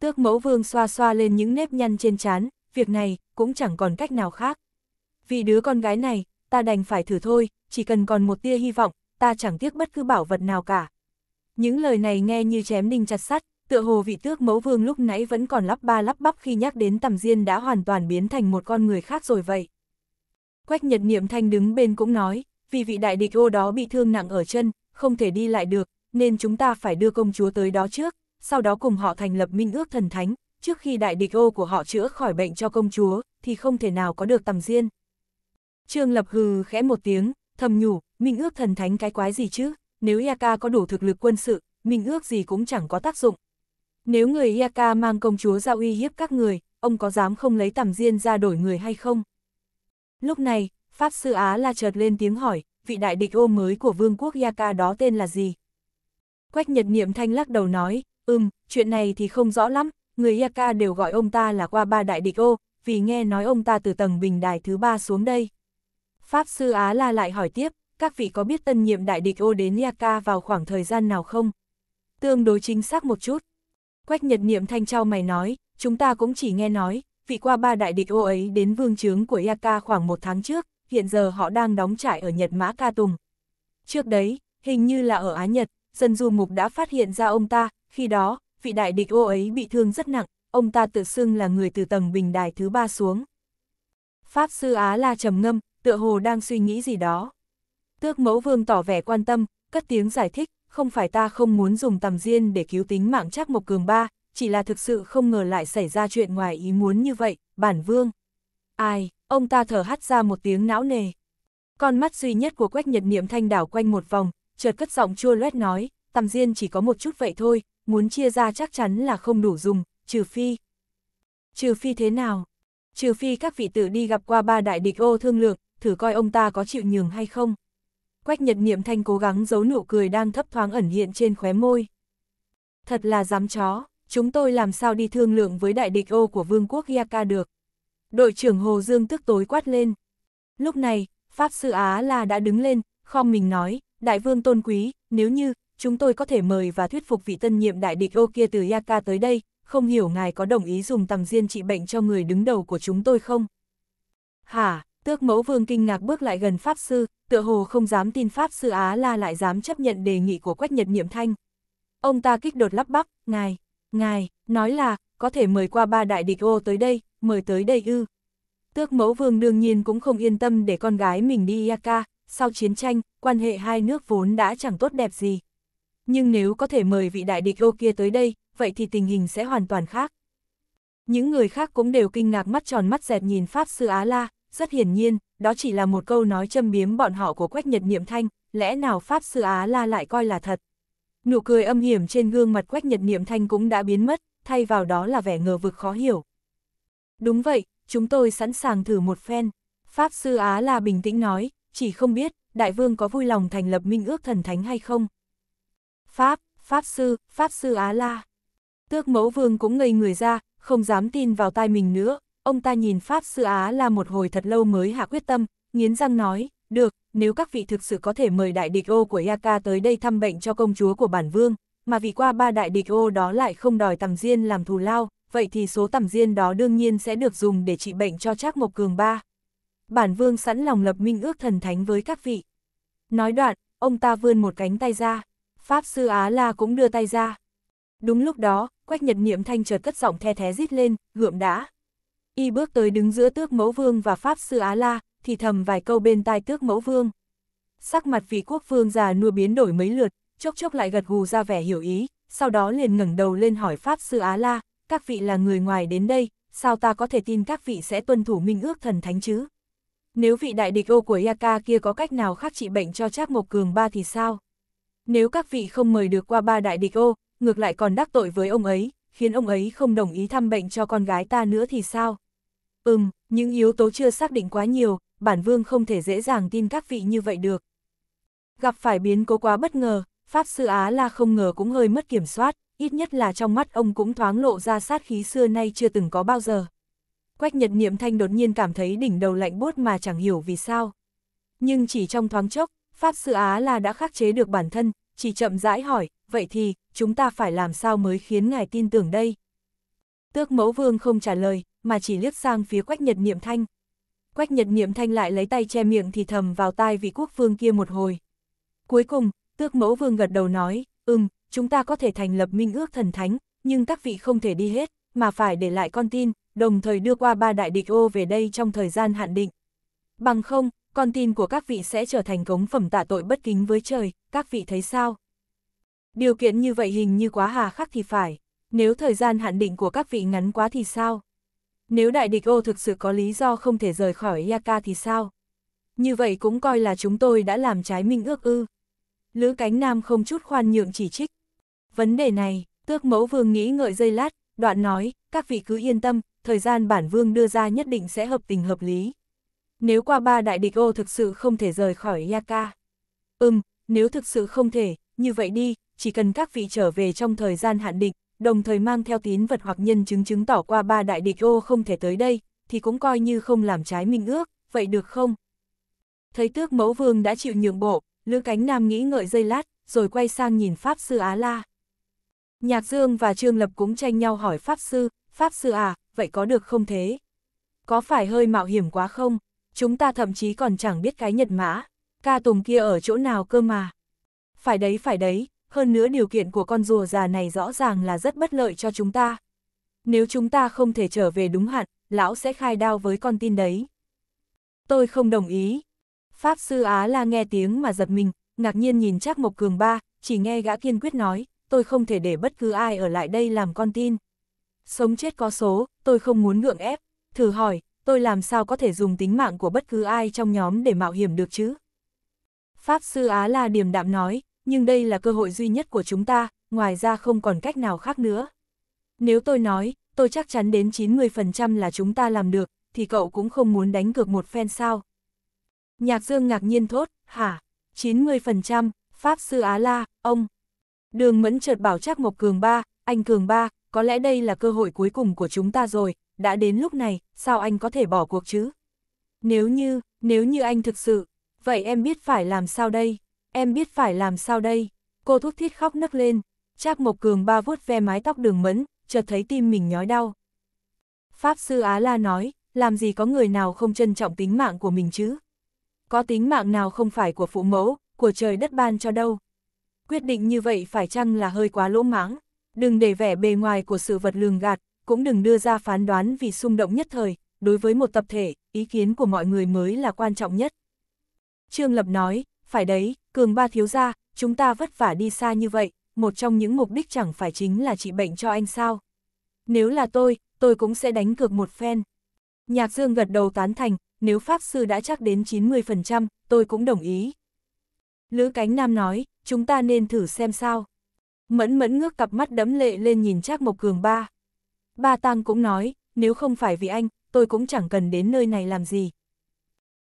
Tước mẫu vương xoa xoa lên những nếp nhăn trên trán, việc này cũng chẳng còn cách nào khác. Vì đứa con gái này, ta đành phải thử thôi, chỉ cần còn một tia hy vọng, ta chẳng tiếc bất cứ bảo vật nào cả. Những lời này nghe như chém đinh chặt sắt, tựa hồ vị tước mẫu vương lúc nãy vẫn còn lắp ba lắp bắp khi nhắc đến tầm diên đã hoàn toàn biến thành một con người khác rồi vậy. Quách nhật niệm thanh đứng bên cũng nói, vì vị đại địch ô đó bị thương nặng ở chân, không thể đi lại được, nên chúng ta phải đưa công chúa tới đó trước, sau đó cùng họ thành lập minh ước thần thánh, trước khi đại địch ô của họ chữa khỏi bệnh cho công chúa, thì không thể nào có được tầm riêng. Trương Lập hừ khẽ một tiếng, thầm nhủ, minh ước thần thánh cái quái gì chứ, nếu Yaka có đủ thực lực quân sự, minh ước gì cũng chẳng có tác dụng. Nếu người Yaka mang công chúa ra uy hiếp các người, ông có dám không lấy tầm riêng ra đổi người hay không? Lúc này, Pháp Sư Á la chợt lên tiếng hỏi, vị đại địch ô mới của vương quốc Yaka đó tên là gì? Quách Nhật Niệm Thanh lắc đầu nói, ừm, chuyện này thì không rõ lắm, người Yaka đều gọi ông ta là qua ba đại địch ô, vì nghe nói ông ta từ tầng bình đài thứ ba xuống đây. Pháp Sư Á La lại hỏi tiếp, các vị có biết tân nhiệm đại địch ô đến Yaka vào khoảng thời gian nào không? Tương đối chính xác một chút. Quách Nhật Niệm Thanh trao mày nói, chúng ta cũng chỉ nghe nói, vị qua ba đại địch ô ấy đến vương trướng của Yaka khoảng một tháng trước, hiện giờ họ đang đóng trại ở Nhật Mã Ca Tùng. Trước đấy, hình như là ở Á Nhật, dân du mục đã phát hiện ra ông ta, khi đó, vị đại địch ô ấy bị thương rất nặng, ông ta tự xưng là người từ tầng bình đài thứ ba xuống. Pháp sư Á La trầm ngâm, tựa hồ đang suy nghĩ gì đó. Tước mẫu vương tỏ vẻ quan tâm, cất tiếng giải thích, không phải ta không muốn dùng tầm diên để cứu tính mạng chắc Mộc Cường Ba, chỉ là thực sự không ngờ lại xảy ra chuyện ngoài ý muốn như vậy, bản vương. Ai, ông ta thở hắt ra một tiếng não nề. Con mắt duy nhất của quách nhật niệm thanh đảo quanh một vòng, chợt cất giọng chua loét nói, tầm riêng chỉ có một chút vậy thôi, muốn chia ra chắc chắn là không đủ dùng, trừ phi. Trừ phi thế nào? Trừ phi các vị tử đi gặp qua ba đại địch ô thương lược, thử coi ông ta có chịu nhường hay không. Quách Nhật Niệm Thanh cố gắng giấu nụ cười đang thấp thoáng ẩn hiện trên khóe môi. Thật là dám chó, chúng tôi làm sao đi thương lượng với đại địch ô của vương quốc Yaka được. Đội trưởng Hồ Dương tức tối quát lên. Lúc này, Pháp Sư Á La đã đứng lên, khom mình nói, Đại vương tôn quý, nếu như, chúng tôi có thể mời và thuyết phục vị tân nhiệm đại địch ô kia từ Yaka tới đây, không hiểu ngài có đồng ý dùng tầm diên trị bệnh cho người đứng đầu của chúng tôi không? Hả, tước mẫu vương kinh ngạc bước lại gần Pháp Sư, tựa hồ không dám tin Pháp Sư Á La lại dám chấp nhận đề nghị của Quách Nhật Niệm Thanh. Ông ta kích đột lắp bắp, ngài, ngài, nói là, có thể mời qua ba đại địch ô tới đây, mời tới đây ư. Tước mẫu vương đương nhiên cũng không yên tâm để con gái mình đi Yaka, sau chiến tranh, quan hệ hai nước vốn đã chẳng tốt đẹp gì. Nhưng nếu có thể mời vị đại địch ô kia tới đây, vậy thì tình hình sẽ hoàn toàn khác. Những người khác cũng đều kinh ngạc mắt tròn mắt dẹt nhìn Pháp Sư Á La, rất hiển nhiên, đó chỉ là một câu nói châm biếm bọn họ của Quách Nhật Niệm Thanh, lẽ nào Pháp Sư Á La lại coi là thật. Nụ cười âm hiểm trên gương mặt Quách Nhật Niệm Thanh cũng đã biến mất, thay vào đó là vẻ ngờ vực khó hiểu. Đúng vậy, chúng tôi sẵn sàng thử một phen. Pháp Sư Á La bình tĩnh nói, chỉ không biết, đại vương có vui lòng thành lập minh ước thần thánh hay không? Pháp, Pháp Sư, Pháp Sư Á La. Tước mẫu vương cũng ngây người ra, không dám tin vào tai mình nữa, ông ta nhìn Pháp Sư Á La một hồi thật lâu mới hạ quyết tâm, nghiến răng nói, được, nếu các vị thực sự có thể mời đại địch ô của Yaka tới đây thăm bệnh cho công chúa của bản vương, mà vì qua ba đại địch ô đó lại không đòi tầm diên làm thù lao, vậy thì số tầm diên đó đương nhiên sẽ được dùng để trị bệnh cho Trác Mộc Cường ba bản vương sẵn lòng lập minh ước thần thánh với các vị. Nói đoạn, ông ta vươn một cánh tay ra, Pháp sư Á La cũng đưa tay ra. Đúng lúc đó, Quách Nhật Niệm Thanh chợt cất giọng the thé rít lên, gượm đã. Y bước tới đứng giữa tước mẫu vương và Pháp sư Á La, thì thầm vài câu bên tai tước mẫu vương. Sắc mặt vị quốc vương già nua biến đổi mấy lượt, chốc chốc lại gật gù ra vẻ hiểu ý, sau đó liền ngẩng đầu lên hỏi Pháp sư Á La, các vị là người ngoài đến đây, sao ta có thể tin các vị sẽ tuân thủ minh ước thần thánh chứ? Nếu vị đại địch ô của Yaka kia có cách nào khác trị bệnh cho Trác Mộc Cường ba thì sao? Nếu các vị không mời được qua ba đại địch ô, ngược lại còn đắc tội với ông ấy, khiến ông ấy không đồng ý thăm bệnh cho con gái ta nữa thì sao? Ừm, những yếu tố chưa xác định quá nhiều, bản vương không thể dễ dàng tin các vị như vậy được. Gặp phải biến cố quá bất ngờ, Pháp Sư Á La không ngờ cũng hơi mất kiểm soát, ít nhất là trong mắt ông cũng thoáng lộ ra sát khí xưa nay chưa từng có bao giờ. Quách Nhật Niệm Thanh đột nhiên cảm thấy đỉnh đầu lạnh buốt mà chẳng hiểu vì sao. Nhưng chỉ trong thoáng chốc, Pháp Sư Á là đã khắc chế được bản thân, chỉ chậm rãi hỏi, vậy thì, chúng ta phải làm sao mới khiến ngài tin tưởng đây? Tước mẫu vương không trả lời, mà chỉ liếc sang phía Quách Nhật Niệm Thanh. Quách Nhật Niệm Thanh lại lấy tay che miệng thì thầm vào tai vị quốc vương kia một hồi. Cuối cùng, tước mẫu vương gật đầu nói, ừm, chúng ta có thể thành lập minh ước thần thánh, nhưng các vị không thể đi hết, mà phải để lại con tin, đồng thời đưa qua ba đại địch ô về đây trong thời gian hạn định. Bằng không, con tin của các vị sẽ trở thành cống phẩm tạ tội bất kính với trời, các vị thấy sao? Điều kiện như vậy hình như quá hà khắc thì phải, nếu thời gian hạn định của các vị ngắn quá thì sao? Nếu đại địch ô thực sự có lý do không thể rời khỏi Yaka thì sao? Như vậy cũng coi là chúng tôi đã làm trái minh ước ư. Lữ cánh nam không chút khoan nhượng chỉ trích. Vấn đề này, tước mẫu vương nghĩ ngợi dây lát, đoạn nói, các vị cứ yên tâm, thời gian bản vương đưa ra nhất định sẽ hợp tình hợp lý. Nếu qua ba đại địch ô thực sự không thể rời khỏi Yaka. Ừm, nếu thực sự không thể, như vậy đi, chỉ cần các vị trở về trong thời gian hạn định, đồng thời mang theo tín vật hoặc nhân chứng chứng tỏ qua ba đại địch ô không thể tới đây, thì cũng coi như không làm trái minh ước, vậy được không? Thấy tước mẫu vương đã chịu nhượng bộ, Lữ Cánh Nam nghĩ ngợi dây lát, rồi quay sang nhìn Pháp Sư Á La. Nhạc Dương và Trương Lập cũng tranh nhau hỏi Pháp Sư, Pháp Sư à, vậy có được không thế? Có phải hơi mạo hiểm quá không? Chúng ta thậm chí còn chẳng biết cái nhật mã, ca tùng kia ở chỗ nào cơ mà. Phải đấy phải đấy, hơn nữa điều kiện của con rùa già này rõ ràng là rất bất lợi cho chúng ta. Nếu chúng ta không thể trở về đúng hạn, lão sẽ khai đao với con tin đấy. Tôi không đồng ý. Pháp sư Á la nghe tiếng mà giật mình, ngạc nhiên nhìn chắc Mộc Cường Ba, chỉ nghe gã kiên quyết nói, tôi không thể để bất cứ ai ở lại đây làm con tin. Sống chết có số, tôi không muốn ngượng ép, thử hỏi, tôi làm sao có thể dùng tính mạng của bất cứ ai trong nhóm để mạo hiểm được chứ? Pháp sư Á La điềm đạm nói, nhưng đây là cơ hội duy nhất của chúng ta, ngoài ra không còn cách nào khác nữa. Nếu tôi nói, tôi chắc chắn đến 90% là chúng ta làm được, thì cậu cũng không muốn đánh cược một phen sao. Nhạc Dương ngạc nhiên thốt, hả, 90%, Pháp sư Á La, ông, Đường Mẫn chợt bảo Trác Mộc Cường ba, anh Cường ba, có lẽ đây là cơ hội cuối cùng của chúng ta rồi, đã đến lúc này, sao anh có thể bỏ cuộc chứ? Nếu như, nếu như anh thực sự, vậy em biết phải làm sao đây? Em biết phải làm sao đây? Cô thúc thiết khóc nấc lên, Trác Mộc Cường ba vuốt ve mái tóc đường mẫn, chợt thấy tim mình nhói đau. Pháp sư Á La nói, làm gì có người nào không trân trọng tính mạng của mình chứ? Có tính mạng nào không phải của phụ mẫu, của trời đất ban cho đâu? Quyết định như vậy phải chăng là hơi quá lỗ mãng, đừng để vẻ bề ngoài của sự vật lường gạt, cũng đừng đưa ra phán đoán vì xung động nhất thời, đối với một tập thể, ý kiến của mọi người mới là quan trọng nhất. Trương Lập nói, phải đấy, cường ba thiếu gia, chúng ta vất vả đi xa như vậy, một trong những mục đích chẳng phải chính là trị bệnh cho anh sao. Nếu là tôi, tôi cũng sẽ đánh cược một phen. Nhạc Dương gật đầu tán thành, nếu Pháp Sư đã chắc đến 90%, tôi cũng đồng ý. Lữ Cánh Nam nói, chúng ta nên thử xem sao. Mẫn mẫn ngước cặp mắt đấm lệ lên nhìn Trác Mộc Cường ba. Ba Tăng cũng nói, nếu không phải vì anh, tôi cũng chẳng cần đến nơi này làm gì.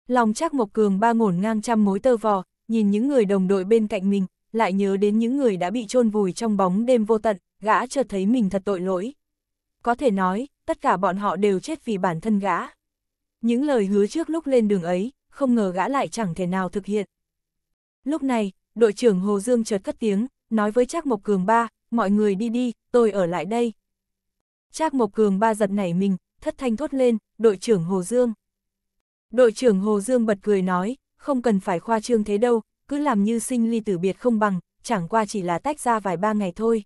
Lòng Trác Mộc Cường ba ngổn ngang trăm mối tơ vò, nhìn những người đồng đội bên cạnh mình, lại nhớ đến những người đã bị chôn vùi trong bóng đêm vô tận, gã chợt thấy mình thật tội lỗi. Có thể nói, tất cả bọn họ đều chết vì bản thân gã. Những lời hứa trước lúc lên đường ấy, không ngờ gã lại chẳng thể nào thực hiện. Lúc này, đội trưởng Hồ Dương chợt cất tiếng, nói với Trác Mộc Cường ba, mọi người đi đi, tôi ở lại đây. Trác Mộc Cường ba giật nảy mình, thất thanh thốt lên, đội trưởng Hồ Dương. Đội trưởng Hồ Dương bật cười nói, không cần phải khoa trương thế đâu, cứ làm như sinh ly tử biệt không bằng, chẳng qua chỉ là tách ra vài ba ngày thôi.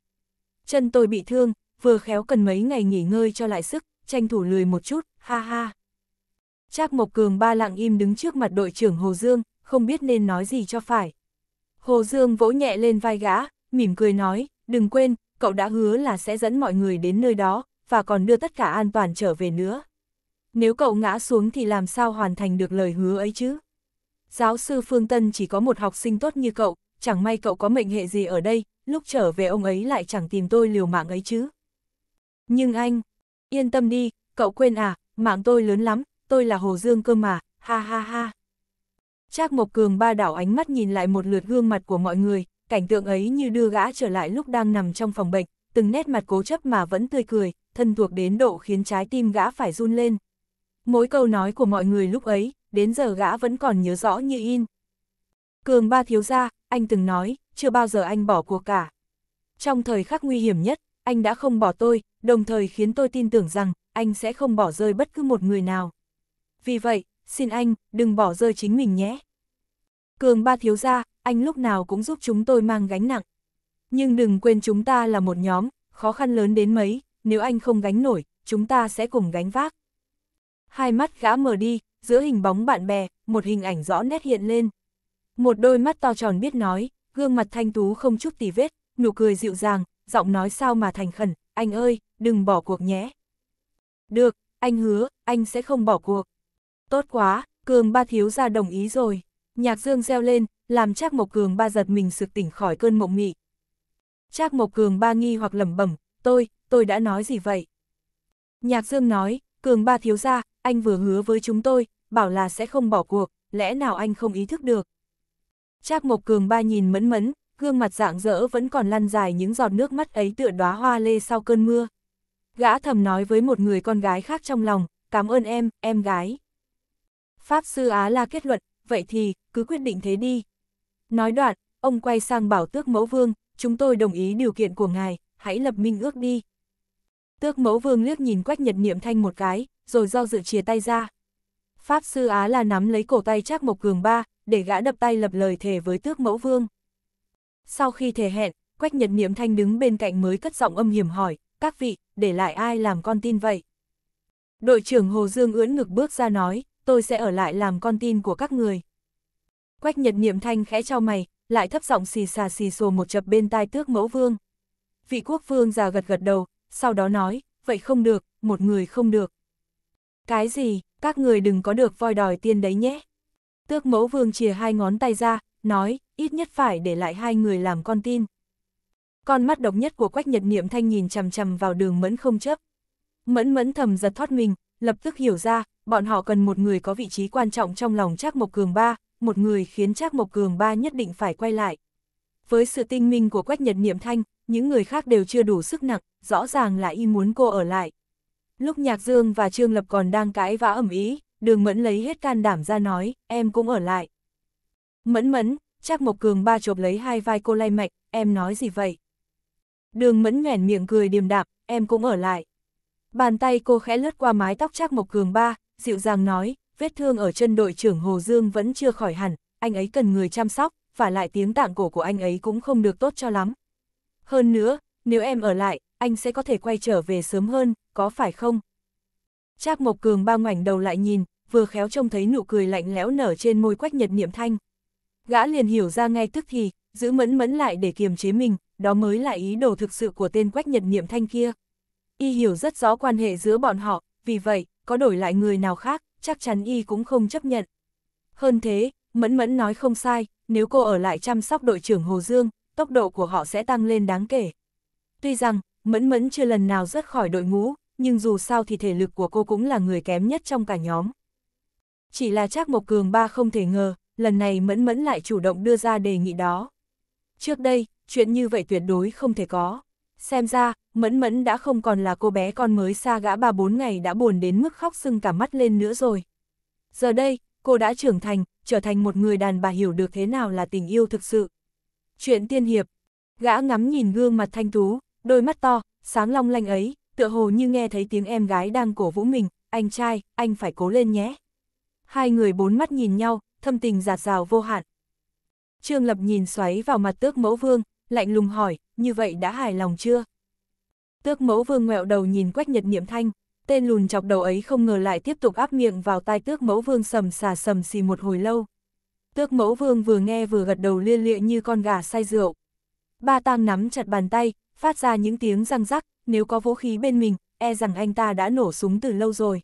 Chân tôi bị thương, vừa khéo cần mấy ngày nghỉ ngơi cho lại sức, tranh thủ lười một chút, ha ha. Trác Mộc Cường ba lặng im đứng trước mặt đội trưởng Hồ Dương, không biết nên nói gì cho phải. Hồ Dương vỗ nhẹ lên vai gã, mỉm cười nói, đừng quên, cậu đã hứa là sẽ dẫn mọi người đến nơi đó, và còn đưa tất cả an toàn trở về nữa. Nếu cậu ngã xuống thì làm sao hoàn thành được lời hứa ấy chứ? Giáo sư Phương Tân chỉ có một học sinh tốt như cậu, chẳng may cậu có mệnh hệ gì ở đây, lúc trở về ông ấy lại chẳng tìm tôi liều mạng ấy chứ. Nhưng anh, yên tâm đi, cậu quên à, mạng tôi lớn lắm, tôi là Hồ Dương cơ mà, ha ha ha. Trác Mộc Cường ba đảo ánh mắt nhìn lại một lượt gương mặt của mọi người, cảnh tượng ấy như đưa gã trở lại lúc đang nằm trong phòng bệnh, từng nét mặt cố chấp mà vẫn tươi cười, thân thuộc đến độ khiến trái tim gã phải run lên. Mỗi câu nói của mọi người lúc ấy, đến giờ gã vẫn còn nhớ rõ như in. Cường ba thiếu gia, anh từng nói, chưa bao giờ anh bỏ cuộc cả. Trong thời khắc nguy hiểm nhất, anh đã không bỏ tôi, đồng thời khiến tôi tin tưởng rằng, anh sẽ không bỏ rơi bất cứ một người nào. Vì vậy, xin anh, đừng bỏ rơi chính mình nhé. Cường ba thiếu gia, anh lúc nào cũng giúp chúng tôi mang gánh nặng. Nhưng đừng quên chúng ta là một nhóm, khó khăn lớn đến mấy, nếu anh không gánh nổi, chúng ta sẽ cùng gánh vác. Hai mắt gã mở đi, giữa hình bóng bạn bè, một hình ảnh rõ nét hiện lên. Một đôi mắt to tròn biết nói, gương mặt thanh tú không chút tì vết, nụ cười dịu dàng, giọng nói sao mà thành khẩn, anh ơi, đừng bỏ cuộc nhé. Được, anh hứa, anh sẽ không bỏ cuộc. Tốt quá, cường ba thiếu ra đồng ý rồi. Nhạc dương reo lên, làm Trác Mộc Cường ba giật mình sực tỉnh khỏi cơn mộng mị. Trác Mộc Cường ba nghi hoặc lẩm bẩm, tôi, tôi đã nói gì vậy? Nhạc Dương nói, Cường ba thiếu gia, anh vừa hứa với chúng tôi, bảo là sẽ không bỏ cuộc, lẽ nào anh không ý thức được? Trác Mộc Cường ba nhìn mẫn mẫn, gương mặt dạng dỡ vẫn còn lăn dài những giọt nước mắt ấy tựa đóa hoa lê sau cơn mưa. Gã thầm nói với một người con gái khác trong lòng, cảm ơn em, em gái. Pháp Sư Á La kết luận, vậy thì, cứ quyết định thế đi. Nói đoạn, ông quay sang bảo tước mẫu vương, chúng tôi đồng ý điều kiện của ngài, hãy lập minh ước đi. Tước mẫu vương liếc nhìn quách nhật niệm thanh một cái, rồi do dự chia tay ra. Pháp sư Á là nắm lấy cổ tay Trác Mộc Cường ba, để gã đập tay lập lời thề với tước mẫu vương. Sau khi thề hẹn, Quách Nhật Niệm Thanh đứng bên cạnh mới cất giọng âm hiểm hỏi, các vị, để lại ai làm con tin vậy? Đội trưởng Hồ Dương ưỡn ngực bước ra nói, tôi sẽ ở lại làm con tin của các người. Quách nhật niệm thanh khẽ trao mày, lại thấp giọng xì xà xì xồ một chập bên tai tước mẫu vương. Vị quốc vương già gật gật đầu, sau đó nói, vậy không được, một người không được. Cái gì, các người đừng có được voi đòi tiên đấy nhé. Tước mẫu vương chìa hai ngón tay ra, nói, ít nhất phải để lại hai người làm con tin. Con mắt độc nhất của quách nhật niệm thanh nhìn chằm chằm vào đường mẫn không chấp. Mẫn mẫn thầm giật thoát mình, lập tức hiểu ra, bọn họ cần một người có vị trí quan trọng trong lòng Trác Mộc Cường Ba, một người khiến Trác Mộc Cường Ba nhất định phải quay lại. Với sự tinh minh của Quách Nhật Niệm Thanh, những người khác đều chưa đủ sức nặng, rõ ràng là y muốn cô ở lại. Lúc Nhạc Dương và Trương Lập còn đang cãi vã ẩm ý, Đường Mẫn lấy hết can đảm ra nói, em cũng ở lại. Mẫn Mẫn, Trác Mộc Cường Ba chộp lấy hai vai cô lay mạnh, em nói gì vậy? Đường Mẫn nhoẻn miệng cười điềm đạm, em cũng ở lại. Bàn tay cô khẽ lướt qua mái tóc Trác Mộc Cường Ba, dịu dàng nói, vết thương ở chân đội trưởng Hồ Dương vẫn chưa khỏi hẳn, anh ấy cần người chăm sóc, và lại tiếng tạng cổ của anh ấy cũng không được tốt cho lắm. Hơn nữa, nếu em ở lại, anh sẽ có thể quay trở về sớm hơn, có phải không? Trác Mộc Cường bao ngoảnh đầu lại nhìn, vừa khéo trông thấy nụ cười lạnh lẽo nở trên môi quách nhật niệm thanh. Gã liền hiểu ra ngay tức thì, giữ mẫn mẫn lại để kiềm chế mình, đó mới là ý đồ thực sự của tên quách nhật niệm thanh kia. Y hiểu rất rõ quan hệ giữa bọn họ, vì vậy, có đổi lại người nào khác, chắc chắn y cũng không chấp nhận. Hơn thế, Mẫn Mẫn nói không sai, nếu cô ở lại chăm sóc đội trưởng Hồ Dương, tốc độ của họ sẽ tăng lên đáng kể. Tuy rằng, Mẫn Mẫn chưa lần nào rớt khỏi đội ngũ, nhưng dù sao thì thể lực của cô cũng là người kém nhất trong cả nhóm. Chỉ là Trác Mộc Cường ba không thể ngờ, lần này Mẫn Mẫn lại chủ động đưa ra đề nghị đó. Trước đây, chuyện như vậy tuyệt đối không thể có. Xem ra, Mẫn Mẫn đã không còn là cô bé con mới xa gã ba bốn ngày đã buồn đến mức khóc sưng cả mắt lên nữa rồi. Giờ đây, cô đã trưởng thành, trở thành một người đàn bà hiểu được thế nào là tình yêu thực sự. Chuyện tiên hiệp, gã ngắm nhìn gương mặt thanh tú, đôi mắt to, sáng long lanh ấy, tựa hồ như nghe thấy tiếng em gái đang cổ vũ mình, anh trai, anh phải cố lên nhé. Hai người bốn mắt nhìn nhau, thâm tình giạt rào vô hạn. Trương Lập nhìn xoáy vào mặt tước mẫu vương, lạnh lùng hỏi, như vậy đã hài lòng chưa? Tước mẫu vương ngoẹo đầu nhìn quách nhật niệm thanh, tên lùn chọc đầu ấy không ngờ lại tiếp tục áp miệng vào tai tước mẫu vương sầm xà sầm xì một hồi lâu. Tước mẫu vương vừa nghe vừa gật đầu lia lịa như con gà say rượu. Ba tang nắm chặt bàn tay, phát ra những tiếng răng rắc, nếu có vũ khí bên mình, e rằng anh ta đã nổ súng từ lâu rồi.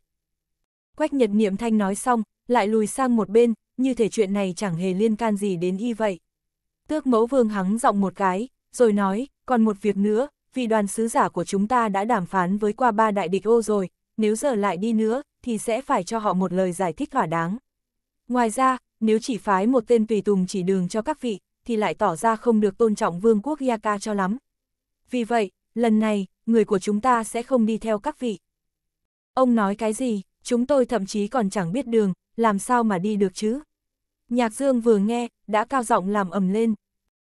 Quách nhật niệm thanh nói xong, lại lùi sang một bên, như thể chuyện này chẳng hề liên can gì đến y vậy. Tước mẫu vương hắng giọng một cái, rồi nói, còn một việc nữa, vì đoàn sứ giả của chúng ta đã đàm phán với qua ba đại địch ô rồi, nếu giờ lại đi nữa, thì sẽ phải cho họ một lời giải thích thỏa đáng. Ngoài ra, nếu chỉ phái một tên tùy tùng chỉ đường cho các vị, thì lại tỏ ra không được tôn trọng vương quốc Yaka cho lắm. Vì vậy, lần này, người của chúng ta sẽ không đi theo các vị. Ông nói cái gì, chúng tôi thậm chí còn chẳng biết đường, làm sao mà đi được chứ? Nhạc Dương vừa nghe, đã cao giọng làm ầm lên.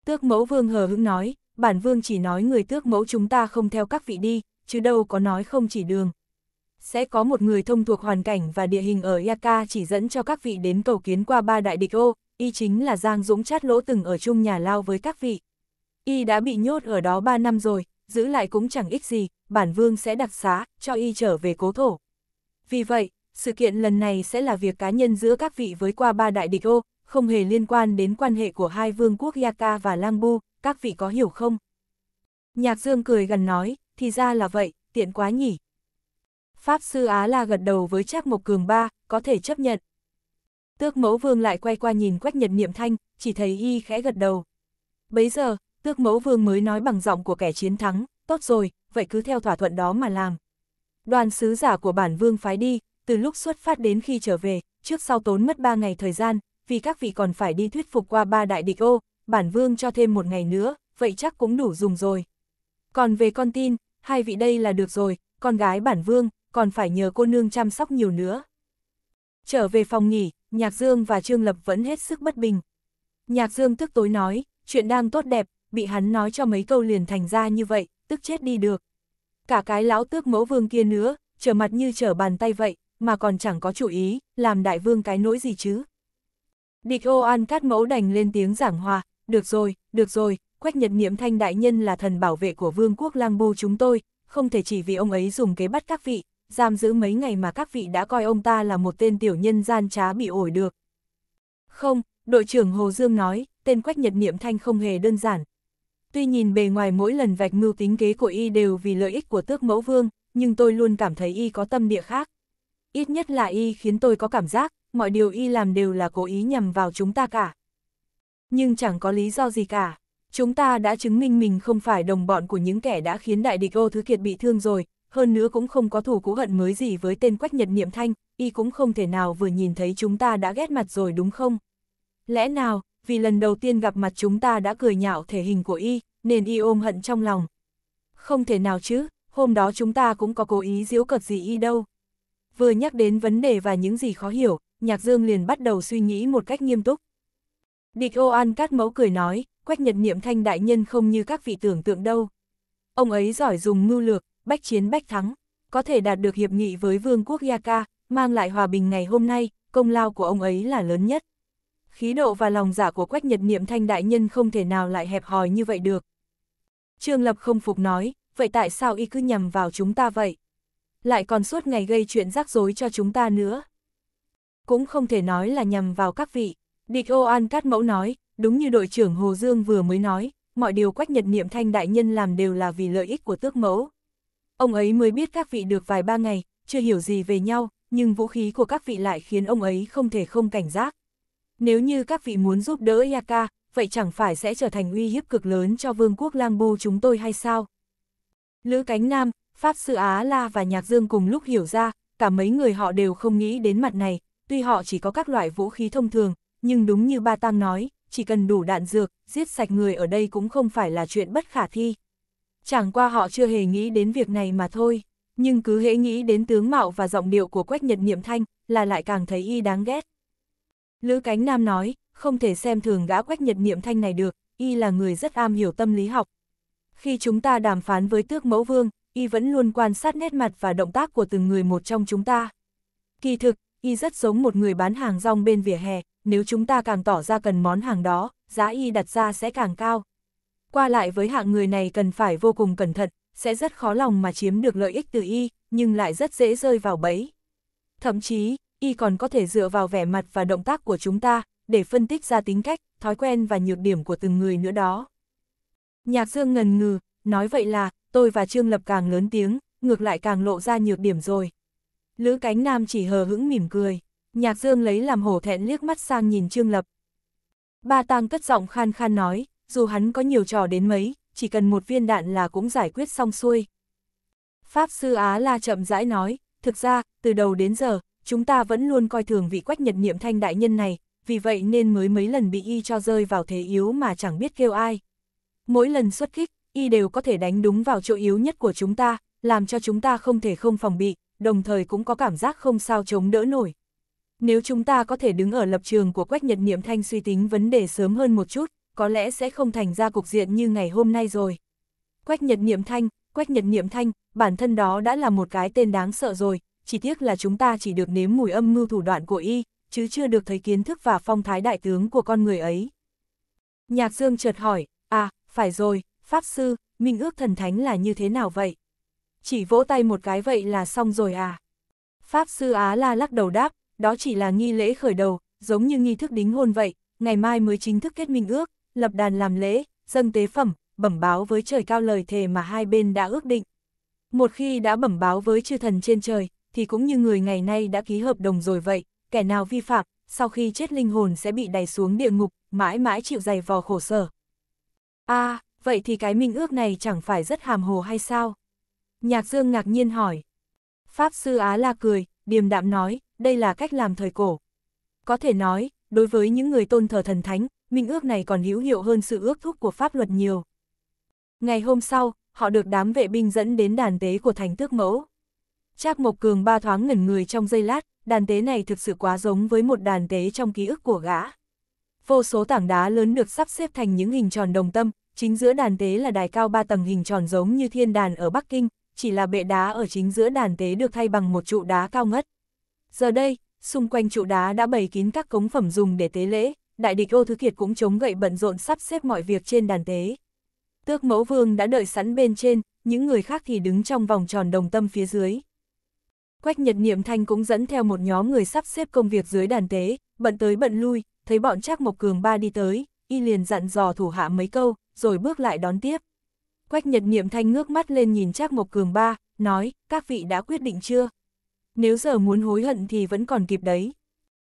Tước mẫu vương hờ hững nói, bản vương chỉ nói người tước mẫu chúng ta không theo các vị đi, chứ đâu có nói không chỉ đường. Sẽ có một người thông thuộc hoàn cảnh và địa hình ở Yaka chỉ dẫn cho các vị đến cầu kiến qua ba đại địch ô, y chính là Giang Dũng chát lỗ từng ở chung nhà lao với các vị. Y đã bị nhốt ở đó ba năm rồi, giữ lại cũng chẳng ích gì, bản vương sẽ đặc xá, cho y trở về cố thổ. Vì vậy, sự kiện lần này sẽ là việc cá nhân giữa các vị với qua ba đại địch ô, không hề liên quan đến quan hệ của hai vương quốc Yaka và langbu, các vị có hiểu không? Nhạc Dương cười gần nói, thì ra là vậy, tiện quá nhỉ. Pháp sư Á La gật đầu với Trác Mộc Cường ba, có thể chấp nhận. Tước Mẫu Vương lại quay qua nhìn Quách Nhật Niệm Thanh, chỉ thấy y khẽ gật đầu. Bấy giờ, Tước Mẫu Vương mới nói bằng giọng của kẻ chiến thắng, tốt rồi, vậy cứ theo thỏa thuận đó mà làm. Đoàn sứ giả của bản vương phái đi, từ lúc xuất phát đến khi trở về, trước sau tốn mất 3 ngày thời gian, vì các vị còn phải đi thuyết phục qua ba đại địch ô, bản vương cho thêm một ngày nữa, vậy chắc cũng đủ dùng rồi. Còn về con tin, hai vị đây là được rồi, con gái bản vương, còn phải nhờ cô nương chăm sóc nhiều nữa. Trở về phòng nghỉ, Nhạc Dương và Trương Lập vẫn hết sức bất bình. Nhạc Dương tức tối nói, chuyện đang tốt đẹp, bị hắn nói cho mấy câu liền thành ra như vậy, tức chết đi được. Cả cái lão tước mẫu vương kia nữa, trở mặt như trở bàn tay vậy, mà còn chẳng có chủ ý, làm đại vương cái nỗi gì chứ. Địch ô an cát mẫu đành lên tiếng giảng hòa, được rồi, được rồi, quách nhật niệm thanh đại nhân là thần bảo vệ của vương quốc lang bu chúng tôi, không thể chỉ vì ông ấy dùng kế bắt các vị, giam giữ mấy ngày mà các vị đã coi ông ta là một tên tiểu nhân gian trá bị ổi được. Không, đội trưởng Hồ Dương nói, tên quách nhật niệm thanh không hề đơn giản. Tuy nhìn bề ngoài mỗi lần vạch mưu tính kế của y đều vì lợi ích của tước mẫu vương, nhưng tôi luôn cảm thấy y có tâm địa khác ít nhất là y khiến tôi có cảm giác, mọi điều y làm đều là cố ý nhằm vào chúng ta cả. Nhưng chẳng có lý do gì cả, chúng ta đã chứng minh mình không phải đồng bọn của những kẻ đã khiến đại địch ô thứ kiệt bị thương rồi, hơn nữa cũng không có thù cũ hận mới gì với tên quách nhật niệm thanh, y cũng không thể nào vừa nhìn thấy chúng ta đã ghét mặt rồi đúng không? Lẽ nào, vì lần đầu tiên gặp mặt chúng ta đã cười nhạo thể hình của y, nên y ôm hận trong lòng. Không thể nào chứ, hôm đó chúng ta cũng có cố ý giễu cợt gì y đâu vừa nhắc đến vấn đề và những gì khó hiểu, Nhạc Dương liền bắt đầu suy nghĩ một cách nghiêm túc. Địch ô an cát mẫu cười nói, quách nhật niệm thanh đại nhân không như các vị tưởng tượng đâu. Ông ấy giỏi dùng mưu lược, bách chiến bách thắng, có thể đạt được hiệp nghị với vương quốc Yaka, mang lại hòa bình ngày hôm nay, công lao của ông ấy là lớn nhất. Khí độ và lòng giả dạ của quách nhật niệm thanh đại nhân không thể nào lại hẹp hòi như vậy được. Trương Lập không phục nói, vậy tại sao y cứ nhầm vào chúng ta vậy? lại còn suốt ngày gây chuyện rắc rối cho chúng ta nữa. Cũng không thể nói là nhằm vào các vị, địch ô an cát mẫu nói, đúng như đội trưởng Hồ Dương vừa mới nói, mọi điều quách nhật niệm thanh đại nhân làm đều là vì lợi ích của tước mẫu. Ông ấy mới biết các vị được vài ba ngày, chưa hiểu gì về nhau, nhưng vũ khí của các vị lại khiến ông ấy không thể không cảnh giác. Nếu như các vị muốn giúp đỡ Yaka, vậy chẳng phải sẽ trở thành uy hiếp cực lớn cho vương quốc Lang Bu chúng tôi hay sao? Lữ Cánh Nam, Pháp sư Á La và Nhạc Dương cùng lúc hiểu ra, cả mấy người họ đều không nghĩ đến mặt này, tuy họ chỉ có các loại vũ khí thông thường, nhưng đúng như Ba Tam nói, chỉ cần đủ đạn dược, giết sạch người ở đây cũng không phải là chuyện bất khả thi. Chẳng qua họ chưa hề nghĩ đến việc này mà thôi, nhưng cứ hễ nghĩ đến tướng mạo và giọng điệu của Quách Nhật Niệm Thanh là lại càng thấy y đáng ghét. Lữ Cánh Nam nói, không thể xem thường gã Quách Nhật Niệm Thanh này được, y là người rất am hiểu tâm lý học. Khi chúng ta đàm phán với tước mẫu vương, y vẫn luôn quan sát nét mặt và động tác của từng người một trong chúng ta. Kỳ thực, y rất giống một người bán hàng rong bên vỉa hè, nếu chúng ta càng tỏ ra cần món hàng đó, giá y đặt ra sẽ càng cao. Qua lại với hạng người này cần phải vô cùng cẩn thận, sẽ rất khó lòng mà chiếm được lợi ích từ y, nhưng lại rất dễ rơi vào bẫy. Thậm chí, y còn có thể dựa vào vẻ mặt và động tác của chúng ta, để phân tích ra tính cách, thói quen và nhược điểm của từng người nữa đó. Nhạc Dương ngần ngừ, nói vậy là, tôi và Trương Lập càng lớn tiếng, ngược lại càng lộ ra nhược điểm rồi. Lữ cánh nam chỉ hờ hững mỉm cười, nhạc dương lấy làm hổ thẹn liếc mắt sang nhìn Trương Lập. Ba tang cất giọng khan khan nói, dù hắn có nhiều trò đến mấy, chỉ cần một viên đạn là cũng giải quyết xong xuôi. Pháp sư Á La chậm rãi nói, thực ra, từ đầu đến giờ, chúng ta vẫn luôn coi thường vị quách nhật niệm thanh đại nhân này, vì vậy nên mới mấy lần bị y cho rơi vào thế yếu mà chẳng biết kêu ai. Mỗi lần xuất kích, y đều có thể đánh đúng vào chỗ yếu nhất của chúng ta, làm cho chúng ta không thể không phòng bị, đồng thời cũng có cảm giác không sao chống đỡ nổi. Nếu chúng ta có thể đứng ở lập trường của Quách Nhật Niệm Thanh suy tính vấn đề sớm hơn một chút, có lẽ sẽ không thành ra cục diện như ngày hôm nay rồi. Quách Nhật Niệm Thanh, Quách Nhật Niệm Thanh, bản thân đó đã là một cái tên đáng sợ rồi, chỉ tiếc là chúng ta chỉ được nếm mùi âm mưu thủ đoạn của y, chứ chưa được thấy kiến thức và phong thái đại tướng của con người ấy. Nhạc Dương chợt hỏi, à, phải rồi, Pháp Sư, minh ước thần thánh là như thế nào vậy? Chỉ vỗ tay một cái vậy là xong rồi à? Pháp Sư Á La lắc đầu đáp, đó chỉ là nghi lễ khởi đầu, giống như nghi thức đính hôn vậy, ngày mai mới chính thức kết minh ước, lập đàn làm lễ, dâng tế phẩm, bẩm báo với trời cao lời thề mà hai bên đã ước định. Một khi đã bẩm báo với chư thần trên trời, thì cũng như người ngày nay đã ký hợp đồng rồi vậy, kẻ nào vi phạm, sau khi chết linh hồn sẽ bị đày xuống địa ngục, mãi mãi chịu dày vò khổ sở. A, à, vậy thì cái minh ước này chẳng phải rất hàm hồ hay sao? Nhạc Dương ngạc nhiên hỏi. Pháp sư Á La cười, điềm đạm nói, đây là cách làm thời cổ. Có thể nói, đối với những người tôn thờ thần thánh, minh ước này còn hữu hiệu hơn sự ước thúc của pháp luật nhiều. Ngày hôm sau, họ được đám vệ binh dẫn đến đàn tế của thành tước mẫu. Trác Mộc Cường ba thoáng ngẩn người trong giây lát, đàn tế này thực sự quá giống với một đàn tế trong ký ức của gã. Vô số tảng đá lớn được sắp xếp thành những hình tròn đồng tâm, chính giữa đàn tế là đài cao ba tầng hình tròn giống như thiên đàn ở Bắc Kinh, chỉ là bệ đá ở chính giữa đàn tế được thay bằng một trụ đá cao ngất. Giờ đây, xung quanh trụ đá đã bày kín các cống phẩm dùng để tế lễ, đại địch ô thứ kiệt cũng chống gậy bận rộn sắp xếp mọi việc trên đàn tế. Tước mẫu vương đã đợi sẵn bên trên, những người khác thì đứng trong vòng tròn đồng tâm phía dưới. Quách Nhật Niệm Thanh cũng dẫn theo một nhóm người sắp xếp công việc dưới đàn tế, bận tới bận lui, thấy bọn Trác Mộc Cường ba đi tới, y liền dặn dò thủ hạ mấy câu, rồi bước lại đón tiếp. Quách Nhật Niệm Thanh ngước mắt lên nhìn Trác Mộc Cường ba, nói, các vị đã quyết định chưa? Nếu giờ muốn hối hận thì vẫn còn kịp đấy.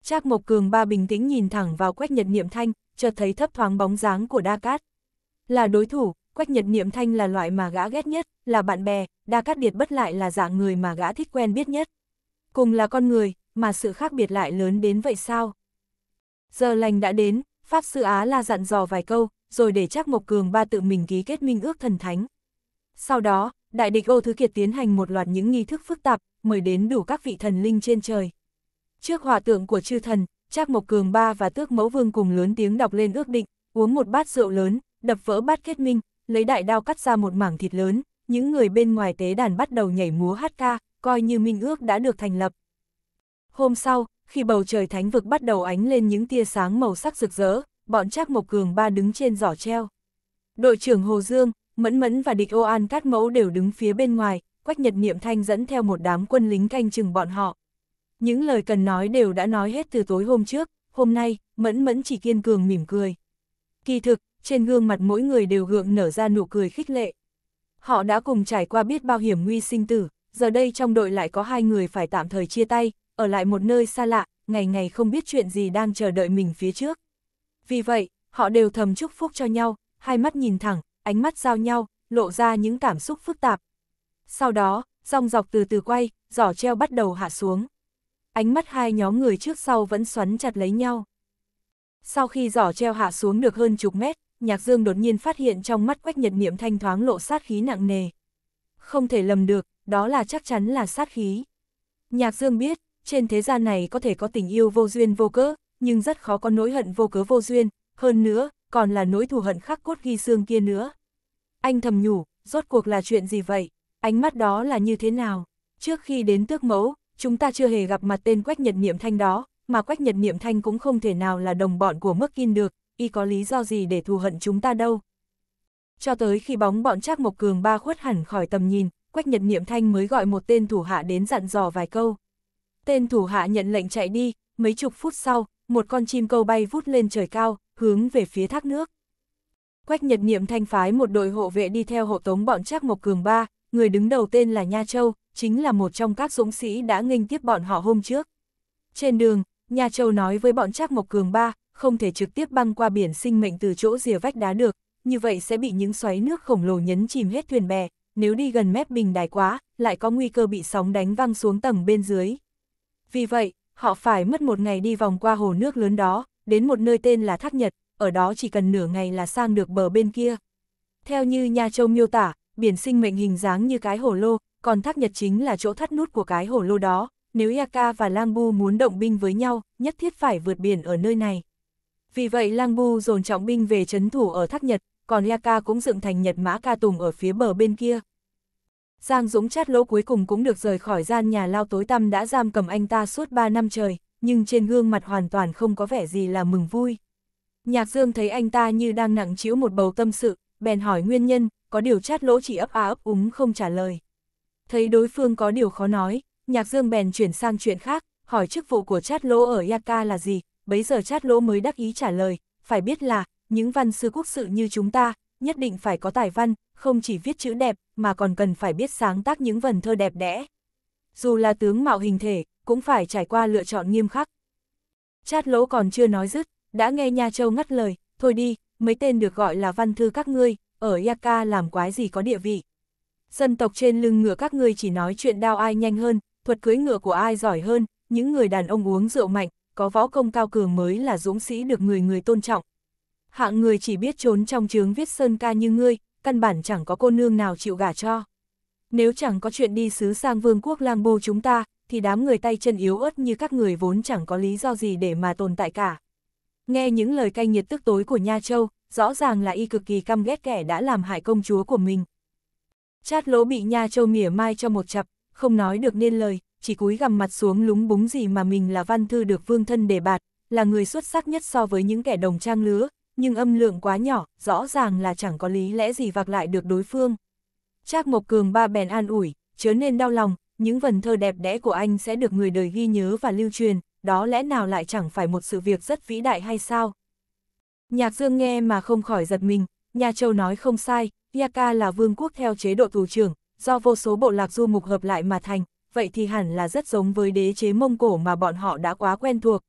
Trác Mộc Cường ba bình tĩnh nhìn thẳng vào Quách Nhật Niệm Thanh, chợt thấy thấp thoáng bóng dáng của Đa Cát. Là đối thủ, Quách Nhật Niệm Thanh là loại mà gã ghét nhất, là bạn bè, Đa Cát Điệt bất lại là dạng người mà gã thích quen biết nhất. Cùng là con người, mà sự khác biệt lại lớn đến vậy sao? Giờ lành đã đến, Pháp Sư Á là dặn dò vài câu, rồi để chắc Mộc Cường ba tự mình ký kết minh ước thần thánh. Sau đó, đại địch Âu thứ kiệt tiến hành một loạt những nghi thức phức tạp, mời đến đủ các vị thần linh trên trời. Trước hòa tượng của chư thần, Trác Mộc Cường Ba và Tước Mẫu Vương cùng lớn tiếng đọc lên ước định, uống một bát rượu lớn, đập vỡ bát kết minh, lấy đại đao cắt ra một mảng thịt lớn, những người bên ngoài tế đàn bắt đầu nhảy múa hát ca, coi như minh ước đã được thành lập. Hôm sau, khi bầu trời thánh vực bắt đầu ánh lên những tia sáng màu sắc rực rỡ, bọn Trác Mộc Cường ba đứng trên giỏ treo. Đội trưởng Hồ Dương, Mẫn Mẫn và địch ô an cát mẫu đều đứng phía bên ngoài, Quách Nhật Niệm Thanh dẫn theo một đám quân lính canh chừng bọn họ. Những lời cần nói đều đã nói hết từ tối hôm trước, hôm nay, Mẫn Mẫn chỉ kiên cường mỉm cười. Kỳ thực, trên gương mặt mỗi người đều gượng nở ra nụ cười khích lệ. Họ đã cùng trải qua biết bao hiểm nguy sinh tử, giờ đây trong đội lại có hai người phải tạm thời chia tay, ở lại một nơi xa lạ, ngày ngày không biết chuyện gì đang chờ đợi mình phía trước. Vì vậy, họ đều thầm chúc phúc cho nhau, hai mắt nhìn thẳng, ánh mắt giao nhau, lộ ra những cảm xúc phức tạp. Sau đó, dòng dọc từ từ quay, giỏ treo bắt đầu hạ xuống. Ánh mắt hai nhóm người trước sau vẫn xoắn chặt lấy nhau. Sau khi giỏ treo hạ xuống được hơn chục mét, Nhạc Dương đột nhiên phát hiện trong mắt Quách Nhật Niệm thanh thoáng lộ sát khí nặng nề. Không thể lầm được, đó là chắc chắn là sát khí. Nhạc Dương biết, trên thế gian này có thể có tình yêu vô duyên vô cớ, nhưng rất khó có nỗi hận vô cớ vô duyên, hơn nữa, còn là nỗi thù hận khắc cốt ghi xương kia nữa. Anh thầm nhủ, rốt cuộc là chuyện gì vậy? Ánh mắt đó là như thế nào? Trước khi đến tước mẫu, chúng ta chưa hề gặp mặt tên Quách Nhật Niệm Thanh đó, mà Quách Nhật Niệm Thanh cũng không thể nào là đồng bọn của Mức Kinh được, y có lý do gì để thù hận chúng ta đâu. Cho tới khi bóng bọn Trác Mộc Cường ba khuất hẳn khỏi tầm nhìn, Quách Nhật Niệm Thanh mới gọi một tên thủ hạ đến dặn dò vài câu. Tên thủ hạ nhận lệnh chạy đi, mấy chục phút sau, một con chim câu bay vút lên trời cao, hướng về phía thác nước. Quách Nhật Niệm thanh phái một đội hộ vệ đi theo hộ tống bọn Trác Mộc Cường ba, người đứng đầu tên là Nha Châu, chính là một trong các dũng sĩ đã nghênh tiếp bọn họ hôm trước. Trên đường, Nha Châu nói với bọn Trác Mộc Cường ba, không thể trực tiếp băng qua biển sinh mệnh từ chỗ rìa vách đá được, như vậy sẽ bị những xoáy nước khổng lồ nhấn chìm hết thuyền bè, nếu đi gần mép bình đài quá, lại có nguy cơ bị sóng đánh văng xuống tầng bên dưới. Vì vậy, họ phải mất một ngày đi vòng qua hồ nước lớn đó, đến một nơi tên là Thác Nhật, ở đó chỉ cần nửa ngày là sang được bờ bên kia. Theo như Nha Châu miêu tả, biển sinh mệnh hình dáng như cái hồ lô, còn Thác Nhật chính là chỗ thắt nút của cái hồ lô đó, nếu Yaka và Lang Bu muốn động binh với nhau, nhất thiết phải vượt biển ở nơi này. Vì vậy Lang Bu dồn trọng binh về chấn thủ ở Thác Nhật, còn Yaka cũng dựng thành Nhật Mã Ca Tùng ở phía bờ bên kia. Giang Dũng chát lỗ cuối cùng cũng được rời khỏi gian nhà lao tối tăm đã giam cầm anh ta suốt 3 năm trời, nhưng trên gương mặt hoàn toàn không có vẻ gì là mừng vui. Nhạc Dương thấy anh ta như đang nặng chịu một bầu tâm sự, bèn hỏi nguyên nhân, có điều chát lỗ chỉ ấp á ấp úng không trả lời. Thấy đối phương có điều khó nói, Nhạc Dương bèn chuyển sang chuyện khác, hỏi chức vụ của chát lỗ ở Yaka là gì, bấy giờ chát lỗ mới đắc ý trả lời, phải biết là, những văn sư quốc sự như chúng ta, nhất định phải có tài văn, không chỉ viết chữ đẹp, mà còn cần phải biết sáng tác những vần thơ đẹp đẽ. Dù là tướng mạo hình thể, cũng phải trải qua lựa chọn nghiêm khắc. Chát lỗ còn chưa nói dứt, đã nghe Nha Châu ngắt lời, thôi đi, mấy tên được gọi là văn thư các ngươi, ở Yaka làm quái gì có địa vị. Dân tộc trên lưng ngựa các ngươi chỉ nói chuyện đao ai nhanh hơn, thuật cưới ngựa của ai giỏi hơn, những người đàn ông uống rượu mạnh, có võ công cao cường mới là dũng sĩ được người người tôn trọng hạng người chỉ biết trốn trong chướng viết sơn ca như ngươi, căn bản chẳng có cô nương nào chịu gả cho. Nếu chẳng có chuyện đi xứ sang vương quốc lang bô chúng ta, thì đám người tay chân yếu ớt như các người vốn chẳng có lý do gì để mà tồn tại cả. Nghe những lời cay nhiệt tức tối của Nha Châu, rõ ràng là y cực kỳ căm ghét kẻ đã làm hại công chúa của mình. Chát lỗ bị Nha Châu mỉa mai cho một chập, không nói được nên lời, chỉ cúi gằm mặt xuống lúng búng gì mà mình là văn thư được vương thân đề bạt, là người xuất sắc nhất so với những kẻ đồng trang lứa, nhưng âm lượng quá nhỏ, rõ ràng là chẳng có lý lẽ gì vạc lại được đối phương. Trác Mộc Cường ba bèn an ủi, chớ nên đau lòng, những vần thơ đẹp đẽ của anh sẽ được người đời ghi nhớ và lưu truyền, đó lẽ nào lại chẳng phải một sự việc rất vĩ đại hay sao? Nhạc Dương nghe mà không khỏi giật mình, Nhà Châu nói không sai, Yaka là vương quốc theo chế độ tù trưởng, do vô số bộ lạc du mục hợp lại mà thành, vậy thì hẳn là rất giống với đế chế Mông Cổ mà bọn họ đã quá quen thuộc,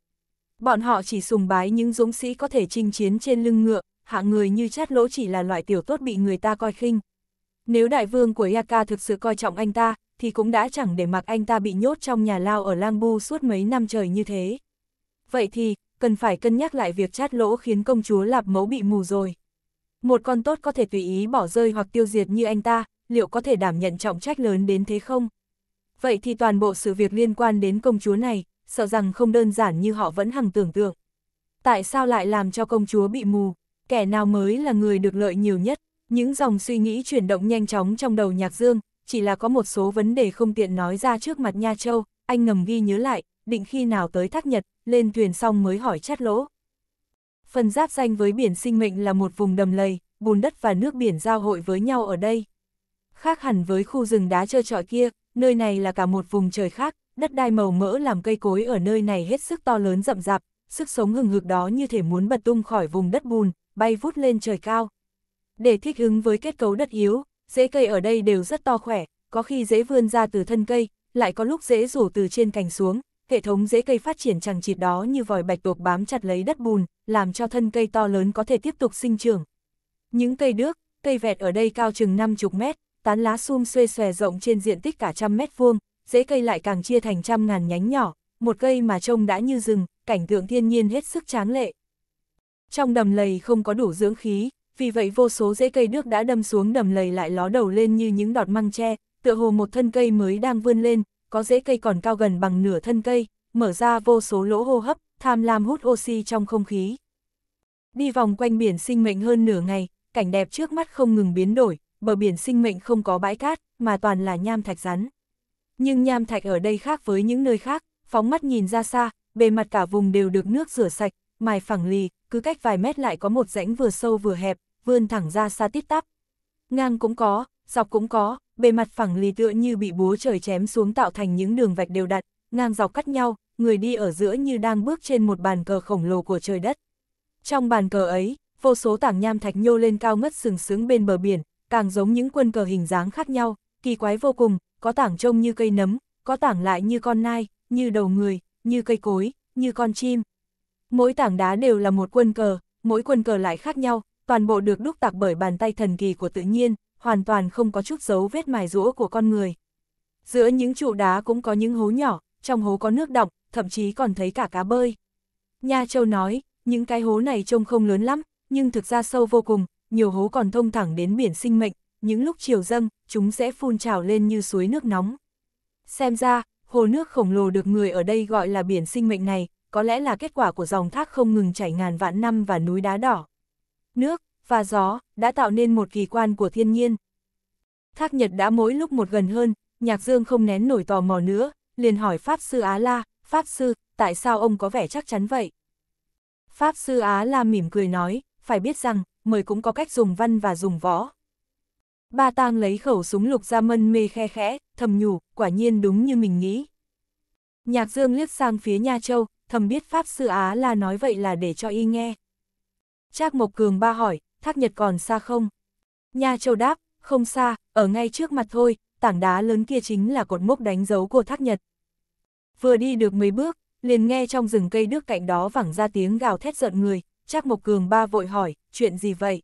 Bọn họ chỉ sùng bái những dũng sĩ có thể chinh chiến trên lưng ngựa, hạ người như chát lỗ chỉ là loại tiểu tốt bị người ta coi khinh. Nếu đại vương của Yaka thực sự coi trọng anh ta, thì cũng đã chẳng để mặc anh ta bị nhốt trong nhà lao ở Lang Bu suốt mấy năm trời như thế. Vậy thì, cần phải cân nhắc lại việc chát lỗ khiến công chúa Lạp Mẫu bị mù rồi. Một con tốt có thể tùy ý bỏ rơi hoặc tiêu diệt như anh ta, liệu có thể đảm nhận trọng trách lớn đến thế không? Vậy thì toàn bộ sự việc liên quan đến công chúa này, sợ rằng không đơn giản như họ vẫn hằng tưởng tượng. Tại sao lại làm cho công chúa bị mù? Kẻ nào mới là người được lợi nhiều nhất? Những dòng suy nghĩ chuyển động nhanh chóng trong đầu Nhạc Dương, chỉ là có một số vấn đề không tiện nói ra trước mặt Nha Châu, anh ngầm ghi nhớ lại, định khi nào tới Thác Nhật, lên thuyền xong mới hỏi chát lỗ. Phần giáp danh với biển sinh mệnh là một vùng đầm lầy, bùn đất và nước biển giao hội với nhau ở đây. Khác hẳn với khu rừng đá trơ trọi kia, nơi này là cả một vùng trời khác, đất đai màu mỡ làm cây cối ở nơi này hết sức to lớn rậm rạp, sức sống hừng hực đó như thể muốn bật tung khỏi vùng đất bùn, bay vút lên trời cao. Để thích ứng với kết cấu đất yếu, rễ cây ở đây đều rất to khỏe, có khi rễ vươn ra từ thân cây, lại có lúc rễ rủ từ trên cành xuống, hệ thống rễ cây phát triển chẳng chịt đó như vòi bạch tuộc bám chặt lấy đất bùn, làm cho thân cây to lớn có thể tiếp tục sinh trưởng. Những cây đước, cây vẹt ở đây cao chừng 50 mét, tán lá sum xuê xòe rộng trên diện tích cả trăm mét vuông, rễ cây lại càng chia thành trăm ngàn nhánh nhỏ, một cây mà trông đã như rừng, cảnh tượng thiên nhiên hết sức tráng lệ. Trong đầm lầy không có đủ dưỡng khí, vì vậy vô số rễ cây nước đã đâm xuống đầm lầy lại ló đầu lên như những đọt măng tre, tựa hồ một thân cây mới đang vươn lên, có rễ cây còn cao gần bằng nửa thân cây, mở ra vô số lỗ hô hấp, tham lam hút oxy trong không khí. Đi vòng quanh biển sinh mệnh hơn nửa ngày, cảnh đẹp trước mắt không ngừng biến đổi, bờ biển sinh mệnh không có bãi cát, mà toàn là nham thạch rắn. Nhưng nham thạch ở đây khác với những nơi khác, phóng mắt nhìn ra xa, bề mặt cả vùng đều được nước rửa sạch, mài phẳng lì, cứ cách vài mét lại có một rãnh vừa sâu vừa hẹp, vươn thẳng ra xa tít tắp. Ngang cũng có, dọc cũng có, bề mặt phẳng lì tựa như bị búa trời chém xuống tạo thành những đường vạch đều đặn, ngang dọc cắt nhau, người đi ở giữa như đang bước trên một bàn cờ khổng lồ của trời đất. Trong bàn cờ ấy, vô số tảng nham thạch nhô lên cao ngất sừng sướng bên bờ biển, càng giống những quân cờ hình dáng khác nhau, kỳ quái vô cùng, có tảng trông như cây nấm, có tảng lại như con nai, như đầu người, như cây cối, như con chim. Mỗi tảng đá đều là một quân cờ, mỗi quân cờ lại khác nhau, toàn bộ được đúc tạc bởi bàn tay thần kỳ của tự nhiên, hoàn toàn không có chút dấu vết mài rũa của con người. Giữa những trụ đá cũng có những hố nhỏ, trong hố có nước đọng, thậm chí còn thấy cả cá bơi. Nha Châu nói, những cái hố này trông không lớn lắm, nhưng thực ra sâu vô cùng, nhiều hố còn thông thẳng đến biển sinh mệnh, những lúc chiều dâng, chúng sẽ phun trào lên như suối nước nóng. Xem ra, hồ nước khổng lồ được người ở đây gọi là biển sinh mệnh này, có lẽ là kết quả của dòng thác không ngừng chảy ngàn vạn năm và núi đá đỏ. Nước và gió đã tạo nên một kỳ quan của thiên nhiên. Thác Nhật đã mỗi lúc một gần hơn, Nhạc Dương không nén nổi tò mò nữa, liền hỏi Pháp Sư Á La, Pháp Sư, tại sao ông có vẻ chắc chắn vậy? Pháp Sư Á La mỉm cười nói, phải biết rằng, mời cũng có cách dùng văn và dùng võ. Ba tang lấy khẩu súng lục ra mân mê khe khẽ, thầm nhủ, quả nhiên đúng như mình nghĩ. Nhạc dương liếc sang phía Nha Châu, thầm biết Pháp Sư Á là nói vậy là để cho y nghe. Trác Mộc Cường ba hỏi, thác nhật còn xa không? Nha Châu đáp, không xa, ở ngay trước mặt thôi, tảng đá lớn kia chính là cột mốc đánh dấu của thác nhật. Vừa đi được mấy bước, liền nghe trong rừng cây đước cạnh đó vẳng ra tiếng gào thét giận người, Trác Mộc Cường ba vội hỏi, chuyện gì vậy?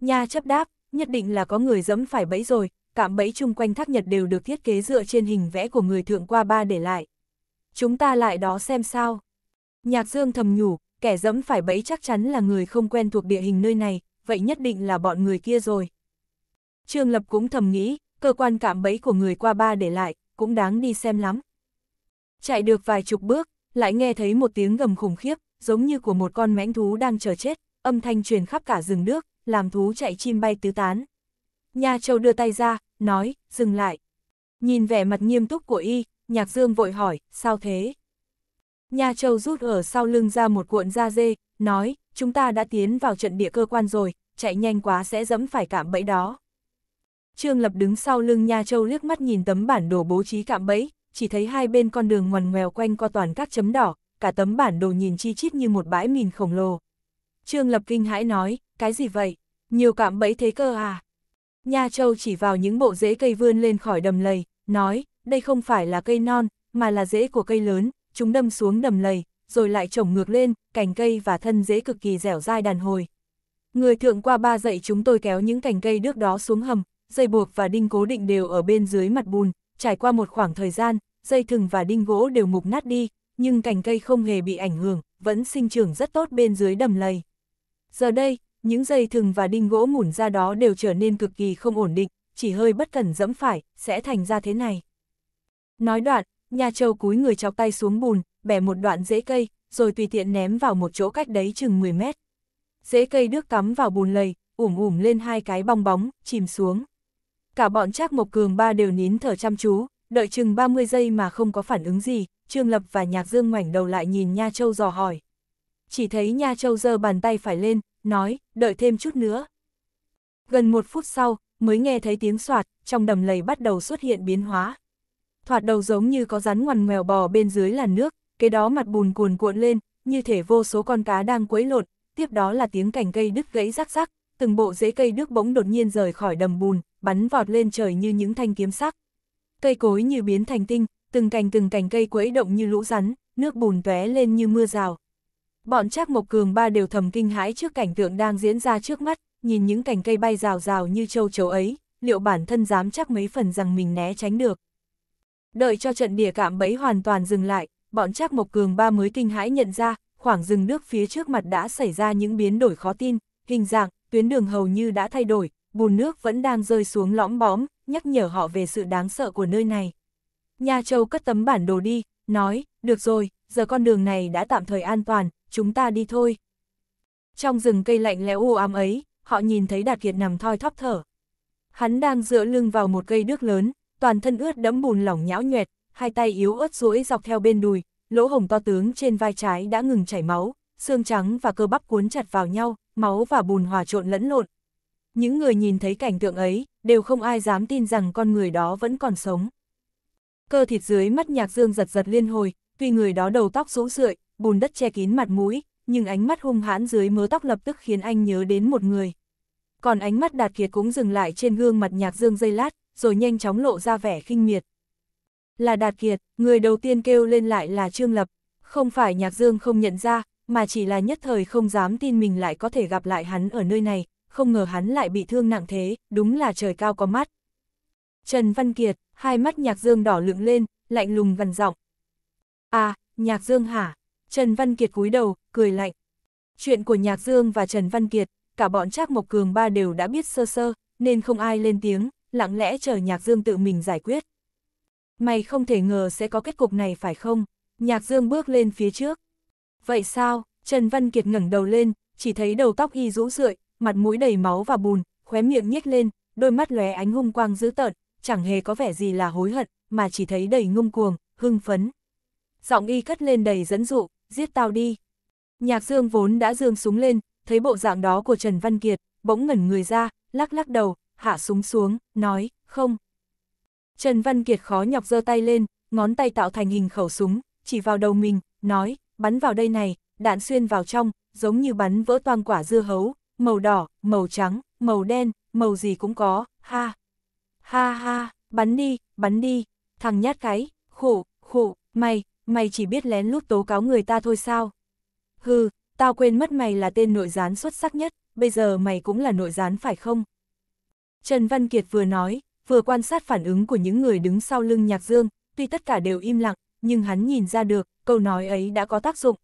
Nha chấp đáp, nhất định là có người dẫm phải bẫy rồi, cạm bẫy chung quanh thác nhật đều được thiết kế dựa trên hình vẽ của người thượng qua ba để lại. Chúng ta lại đó xem sao. Nhạc Dương thầm nhủ, kẻ dẫm phải bẫy chắc chắn là người không quen thuộc địa hình nơi này, vậy nhất định là bọn người kia rồi. Trương Lập cũng thầm nghĩ, cơ quan cạm bẫy của người qua ba để lại, cũng đáng đi xem lắm. Chạy được vài chục bước, lại nghe thấy một tiếng gầm khủng khiếp, giống như của một con mãnh thú đang chờ chết, âm thanh truyền khắp cả rừng nước, làm thú chạy chim bay tứ tán. Nha Châu đưa tay ra, nói, dừng lại. Nhìn vẻ mặt nghiêm túc của y, Nhạc Dương vội hỏi, sao thế? Nha Châu rút ở sau lưng ra một cuộn da dê, nói, chúng ta đã tiến vào trận địa cơ quan rồi, chạy nhanh quá sẽ dẫm phải cạm bẫy đó. Trương Lập đứng sau lưng Nha Châu liếc mắt nhìn tấm bản đồ bố trí cạm bẫy, chỉ thấy hai bên con đường ngoằn ngoèo quanh co toàn các chấm đỏ, cả tấm bản đồ nhìn chi chít như một bãi mìn khổng lồ. Trương Lập kinh hãi nói, cái gì vậy? Nhiều cảm bẫy thế cơ à? Nha Châu chỉ vào những bộ rễ cây vươn lên khỏi đầm lầy, nói, đây không phải là cây non, mà là rễ của cây lớn, chúng đâm xuống đầm lầy, rồi lại trồng ngược lên, cành cây và thân rễ cực kỳ dẻo dai đàn hồi. Người thượng qua ba dạy chúng tôi kéo những cành cây đước đó xuống hầm, dây buộc và đinh cố định đều ở bên dưới mặt bùn, trải qua một khoảng thời gian, dây thừng và đinh gỗ đều mục nát đi, nhưng cành cây không hề bị ảnh hưởng, vẫn sinh trưởng rất tốt bên dưới đầm lầy. Giờ đây, những dây thừng và đinh gỗ ngủn ra đó đều trở nên cực kỳ không ổn định, chỉ hơi bất cẩn dẫm phải, sẽ thành ra thế này. Nói đoạn, nhà châu cúi người chọc tay xuống bùn, bẻ một đoạn rễ cây, rồi tùy tiện ném vào một chỗ cách đấy chừng 10 mét. Rễ cây đước cắm vào bùn lầy, ủm ủm lên hai cái bong bóng, chìm xuống. Cả bọn Trác Mộc Cường ba đều nín thở chăm chú, đợi chừng 30 giây mà không có phản ứng gì, Trương Lập và Nhạc Dương ngoảnh đầu lại nhìn Nha Châu dò hỏi. Chỉ thấy Nha Châu giơ bàn tay phải lên, nói, đợi thêm chút nữa. Gần một phút sau, mới nghe thấy tiếng soạt, trong đầm lầy bắt đầu xuất hiện biến hóa. Thoạt đầu giống như có rắn ngoằn ngoèo bò bên dưới là nước, cái đó mặt bùn cuồn cuộn lên, như thể vô số con cá đang quấy lộn, tiếp đó là tiếng cành cây đứt gãy rắc rắc, từng bộ rễ cây đứt bỗng đột nhiên rời khỏi đầm bùn, bắn vọt lên trời như những thanh kiếm sắc. Cây cối như biến thành tinh, từng cành từng cành cây quấy động như lũ rắn, nước bùn tóe lên như mưa rào. Bọn Trác Mộc Cường ba đều thầm kinh hãi trước cảnh tượng đang diễn ra trước mắt, nhìn những cành cây bay rào rào như châu chấu ấy, liệu bản thân dám chắc mấy phần rằng mình né tránh được. Đợi cho trận địa cạm bẫy hoàn toàn dừng lại, bọn Trác Mộc Cường ba mới kinh hãi nhận ra, khoảng rừng nước phía trước mặt đã xảy ra những biến đổi khó tin, hình dạng, tuyến đường hầu như đã thay đổi, bùn nước vẫn đang rơi xuống lõm bóm, nhắc nhở họ về sự đáng sợ của nơi này. Nha Châu cất tấm bản đồ đi, nói, được rồi, giờ con đường này đã tạm thời an toàn, chúng ta đi thôi. Trong rừng cây lạnh lẽo u ám ấy, họ nhìn thấy Đạt Kiệt nằm thoi thóp thở. Hắn đang dựa lưng vào một cây đước lớn, toàn thân ướt đẫm bùn lỏng nhão nhuẹt, hai tay yếu ớt duỗi dọc theo bên đùi, lỗ hồng to tướng trên vai trái đã ngừng chảy máu, xương trắng và cơ bắp cuốn chặt vào nhau, máu và bùn hòa trộn lẫn lộn. Những người nhìn thấy cảnh tượng ấy, đều không ai dám tin rằng con người đó vẫn còn sống. Cơ thịt dưới mắt nhạc dương giật giật liên hồi, tuy người đó đầu tóc rũ rượi, bùn đất che kín mặt mũi, nhưng ánh mắt hung hãn dưới mớ tóc lập tức khiến anh nhớ đến một người. Còn ánh mắt Đạt Kiệt cũng dừng lại trên gương mặt Nhạc Dương dây lát, rồi nhanh chóng lộ ra vẻ khinh miệt. Là Đạt Kiệt, người đầu tiên kêu lên lại là Trương Lập, không phải Nhạc Dương không nhận ra, mà chỉ là nhất thời không dám tin mình lại có thể gặp lại hắn ở nơi này, không ngờ hắn lại bị thương nặng thế, đúng là trời cao có mắt. Trần Văn Kiệt, hai mắt Nhạc Dương đỏ lựng lên, lạnh lùng gần giọng. À, Nhạc Dương hả? Trần Văn Kiệt cúi đầu, cười lạnh. Chuyện của Nhạc Dương và Trần Văn Kiệt, cả bọn Trác Mộc Cường ba đều đã biết sơ sơ, nên không ai lên tiếng, lặng lẽ chờ Nhạc Dương tự mình giải quyết. Mày không thể ngờ sẽ có kết cục này phải không? Nhạc Dương bước lên phía trước. Vậy sao? Trần Văn Kiệt ngẩng đầu lên, chỉ thấy đầu tóc y rũ rượi, mặt mũi đầy máu và bùn, khóe miệng nhếch lên, đôi mắt lóe ánh hung quang dữ tợn, chẳng hề có vẻ gì là hối hận, mà chỉ thấy đầy ngông cuồng, hưng phấn. Giọng y cất lên đầy dẫn dụ, giết tao đi. Nhạc dương vốn đã dương súng lên, thấy bộ dạng đó của Trần Văn Kiệt, bỗng ngẩn người ra, lắc lắc đầu, hạ súng xuống, nói, không. Trần Văn Kiệt khó nhọc giơ tay lên, ngón tay tạo thành hình khẩu súng, chỉ vào đầu mình, nói, bắn vào đây này, đạn xuyên vào trong, giống như bắn vỡ toang quả dưa hấu, màu đỏ, màu trắng, màu đen, màu gì cũng có, ha. Ha ha, bắn đi, bắn đi, thằng nhát cái, khổ, khổ, mày, mày chỉ biết lén lút tố cáo người ta thôi sao? Hừ, tao quên mất mày là tên nội gián xuất sắc nhất, bây giờ mày cũng là nội gián phải không? Trần Văn Kiệt vừa nói, vừa quan sát phản ứng của những người đứng sau lưng Nhạc Dương, tuy tất cả đều im lặng, nhưng hắn nhìn ra được, câu nói ấy đã có tác dụng.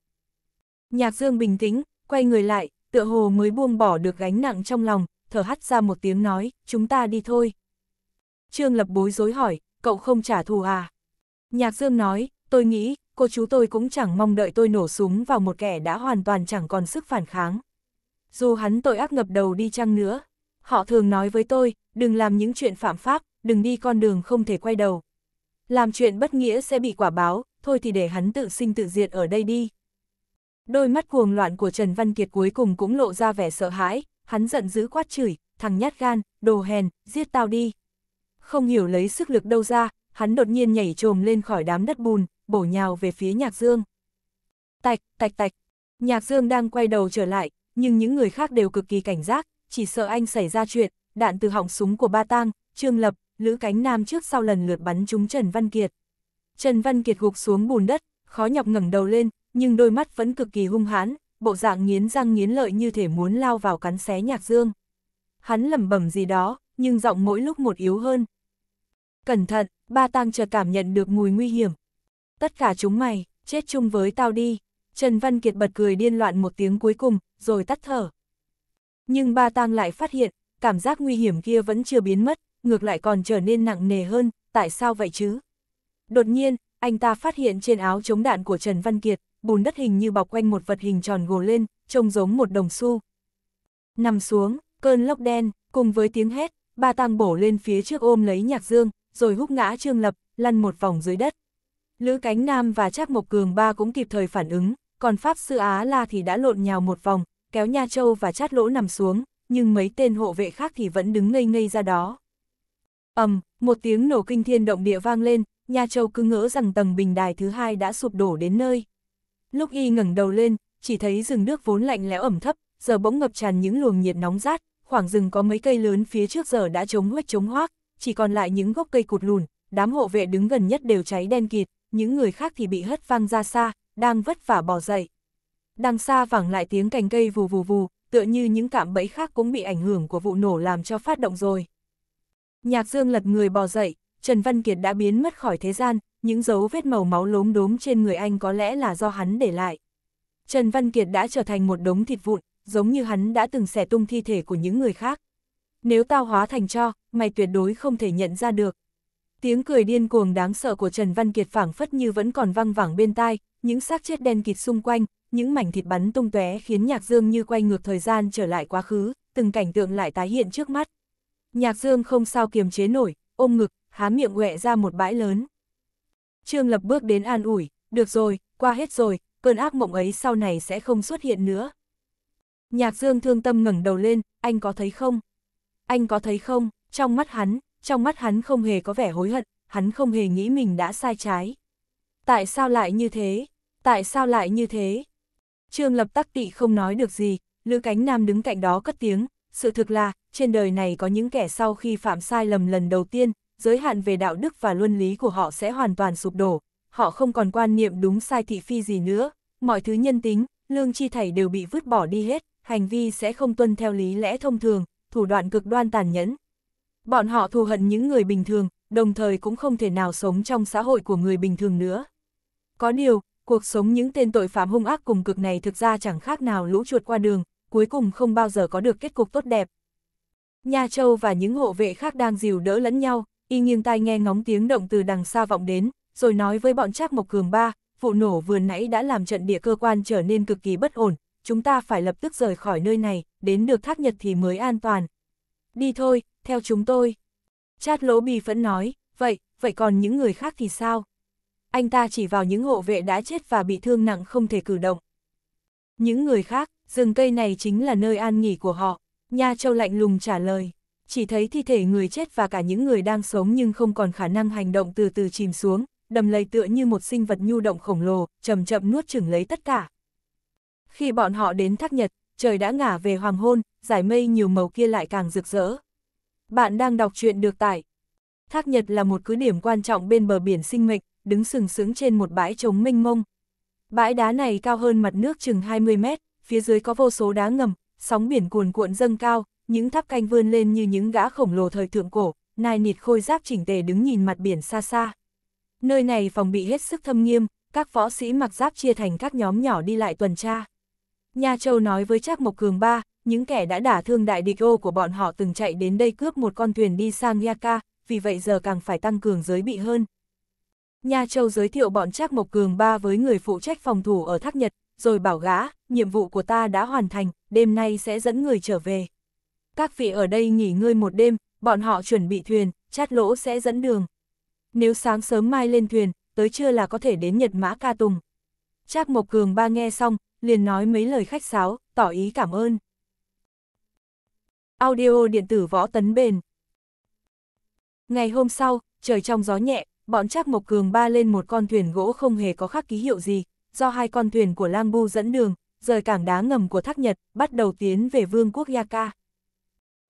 Nhạc Dương bình tĩnh, quay người lại, tựa hồ mới buông bỏ được gánh nặng trong lòng, thở hắt ra một tiếng nói, chúng ta đi thôi. Trương Lập bối rối hỏi, cậu không trả thù à? Nhạc Dương nói, tôi nghĩ, cô chú tôi cũng chẳng mong đợi tôi nổ súng vào một kẻ đã hoàn toàn chẳng còn sức phản kháng. Dù hắn tội ác ngập đầu đi chăng nữa, họ thường nói với tôi, đừng làm những chuyện phạm pháp, đừng đi con đường không thể quay đầu. Làm chuyện bất nghĩa sẽ bị quả báo, thôi thì để hắn tự sinh tự diệt ở đây đi. Đôi mắt cuồng loạn của Trần Văn Kiệt cuối cùng cũng lộ ra vẻ sợ hãi, hắn giận dữ quát chửi, thằng nhát gan, đồ hèn, giết tao đi. Không hiểu lấy sức lực đâu ra, hắn đột nhiên nhảy trồm lên khỏi đám đất bùn, bổ nhào về phía Nhạc Dương. Tạch, tạch tạch, Nhạc Dương đang quay đầu trở lại, nhưng những người khác đều cực kỳ cảnh giác, chỉ sợ anh xảy ra chuyện, đạn từ họng súng của Ba Tang, Trương Lập, Lữ Cánh Nam trước sau lần lượt bắn trúng Trần Văn Kiệt. Trần Văn Kiệt gục xuống bùn đất, khó nhọc ngẩng đầu lên, nhưng đôi mắt vẫn cực kỳ hung hãn, bộ dạng nghiến răng nghiến lợi như thể muốn lao vào cắn xé Nhạc Dương. Hắn lẩm bẩm gì đó, nhưng giọng mỗi lúc một yếu hơn. Cẩn thận, Ba Tang chợt cảm nhận được mùi nguy hiểm, tất cả chúng mày, chết chung với tao đi. Trần Văn Kiệt bật cười điên loạn một tiếng cuối cùng, rồi tắt thở. Nhưng ba tang lại phát hiện, cảm giác nguy hiểm kia vẫn chưa biến mất, ngược lại còn trở nên nặng nề hơn, tại sao vậy chứ? Đột nhiên, anh ta phát hiện trên áo chống đạn của Trần Văn Kiệt, bùn đất hình như bọc quanh một vật hình tròn gồ lên, trông giống một đồng xu. Nằm xuống, cơn lốc đen, cùng với tiếng hét, ba tang bổ lên phía trước ôm lấy nhạc dương, rồi húc ngã trương lập, lăn một vòng dưới đất. Lữ Cánh Nam và Trác Mộc Cường ba cũng kịp thời phản ứng, còn Pháp Sư Á La thì đã lộn nhào một vòng, kéo Nha Châu và Chát Lỗ nằm xuống, nhưng mấy tên hộ vệ khác thì vẫn đứng ngây ngây ra đó. ầm, một tiếng nổ kinh thiên động địa vang lên, Nha Châu cứ ngỡ rằng tầng bình đài thứ hai đã sụp đổ đến nơi. Lúc y ngẩng đầu lên, chỉ thấy rừng nước vốn lạnh lẽo ẩm thấp, giờ bỗng ngập tràn những luồng nhiệt nóng rát, khoảng rừng có mấy cây lớn phía trước giờ đã chống huếch chống hoác, chỉ còn lại những gốc cây cụt lùn, đám hộ vệ đứng gần nhất đều cháy đen kịt, những người khác thì bị hất văng ra xa, đang vất vả bỏ dậy. Đằng xa vẳng lại tiếng cành cây vù vù vù, tựa như những cạm bẫy khác cũng bị ảnh hưởng của vụ nổ làm cho phát động rồi. Nhạc Dương lật người bò dậy, Trần Văn Kiệt đã biến mất khỏi thế gian, những dấu vết màu máu lốm đốm trên người anh có lẽ là do hắn để lại. Trần Văn Kiệt đã trở thành một đống thịt vụn, giống như hắn đã từng xẻ tung thi thể của những người khác. Nếu tao hóa thành cho, mày tuyệt đối không thể nhận ra được, Tiếng cười điên cuồng đáng sợ của Trần Văn Kiệt phảng phất như vẫn còn văng vẳng bên tai, những xác chết đen kịt xung quanh, những mảnh thịt bắn tung tóe khiến Nhạc Dương như quay ngược thời gian trở lại quá khứ, từng cảnh tượng lại tái hiện trước mắt. Nhạc Dương không sao kiềm chế nổi, ôm ngực, há miệng quẹ ra một bãi lớn. Trương Lập bước đến an ủi, được rồi, qua hết rồi, cơn ác mộng ấy sau này sẽ không xuất hiện nữa. Nhạc Dương thương tâm ngẩng đầu lên, anh có thấy không? Anh có thấy không? Trong mắt hắn, trong mắt hắn không hề có vẻ hối hận, hắn không hề nghĩ mình đã sai trái. Tại sao lại như thế? Tại sao lại như thế? Trương Lập Tắc Tị không nói được gì, Lữ Cánh Nam đứng cạnh đó cất tiếng, sự thực là, trên đời này có những kẻ sau khi phạm sai lầm lần đầu tiên, giới hạn về đạo đức và luân lý của họ sẽ hoàn toàn sụp đổ, họ không còn quan niệm đúng sai thị phi gì nữa, mọi thứ nhân tính, lương chi thảy đều bị vứt bỏ đi hết, hành vi sẽ không tuân theo lý lẽ thông thường, thủ đoạn cực đoan tàn nhẫn, Bọn họ thù hận những người bình thường, đồng thời cũng không thể nào sống trong xã hội của người bình thường nữa. Có điều, cuộc sống những tên tội phạm hung ác cùng cực này thực ra chẳng khác nào lũ chuột qua đường, cuối cùng không bao giờ có được kết cục tốt đẹp. Nha Châu và những hộ vệ khác đang dìu đỡ lẫn nhau, y nghiêng tai nghe ngóng tiếng động từ đằng xa vọng đến, rồi nói với bọn Trác Mộc Cường ba, vụ nổ vừa nãy đã làm trận địa cơ quan trở nên cực kỳ bất ổn, chúng ta phải lập tức rời khỏi nơi này, đến được thác nhật thì mới an toàn. Đi thôi, theo chúng tôi. Chát lỗ bì phẫn nói, vậy, vậy còn những người khác thì sao? Anh ta chỉ vào những hộ vệ đã chết và bị thương nặng không thể cử động. Những người khác, rừng cây này chính là nơi an nghỉ của họ. Nha Châu lạnh lùng trả lời, chỉ thấy thi thể người chết và cả những người đang sống nhưng không còn khả năng hành động từ từ chìm xuống, đầm lầy tựa như một sinh vật nhu động khổng lồ, chậm chậm nuốt chửng lấy tất cả. Khi bọn họ đến thác nhật, trời đã ngả về hoàng hôn, giải mây nhiều màu kia lại càng rực rỡ. Bạn đang đọc truyện được tải. Thác Nhật là một cứ điểm quan trọng bên bờ biển sinh mệnh, đứng sừng sững trên một bãi trống mênh mông. Bãi đá này cao hơn mặt nước chừng 20 mét, phía dưới có vô số đá ngầm, sóng biển cuồn cuộn dâng cao, những tháp canh vươn lên như những gã khổng lồ thời thượng cổ, nai nịt khôi giáp chỉnh tề đứng nhìn mặt biển xa xa. Nơi này phòng bị hết sức thâm nghiêm, các võ sĩ mặc giáp chia thành các nhóm nhỏ đi lại tuần tra. Nha Châu nói với Trác Mộc Cường ba, những kẻ đã đả thương đại địch ô của bọn họ từng chạy đến đây cướp một con thuyền đi sang Yaka, vì vậy giờ càng phải tăng cường giới bị hơn. Nha Châu giới thiệu bọn Trác Mộc Cường ba với người phụ trách phòng thủ ở Thác Nhật, rồi bảo gã, nhiệm vụ của ta đã hoàn thành, đêm nay sẽ dẫn người trở về. Các vị ở đây nghỉ ngơi một đêm, bọn họ chuẩn bị thuyền, chát lỗ sẽ dẫn đường. Nếu sáng sớm mai lên thuyền, tới trưa là có thể đến Nhật Mã Ca Tùng. Trác Mộc Cường ba nghe xong, liền nói mấy lời khách sáo, tỏ ý cảm ơn. Audio điện tử võ tấn bền Ngày hôm sau, trời trong gió nhẹ, bọn Trác Mộc Cường ba lên một con thuyền gỗ không hề có khắc ký hiệu gì, do hai con thuyền của Lang Bu dẫn đường, rời cảng đá ngầm của Thác Nhật, bắt đầu tiến về vương quốc Yaka.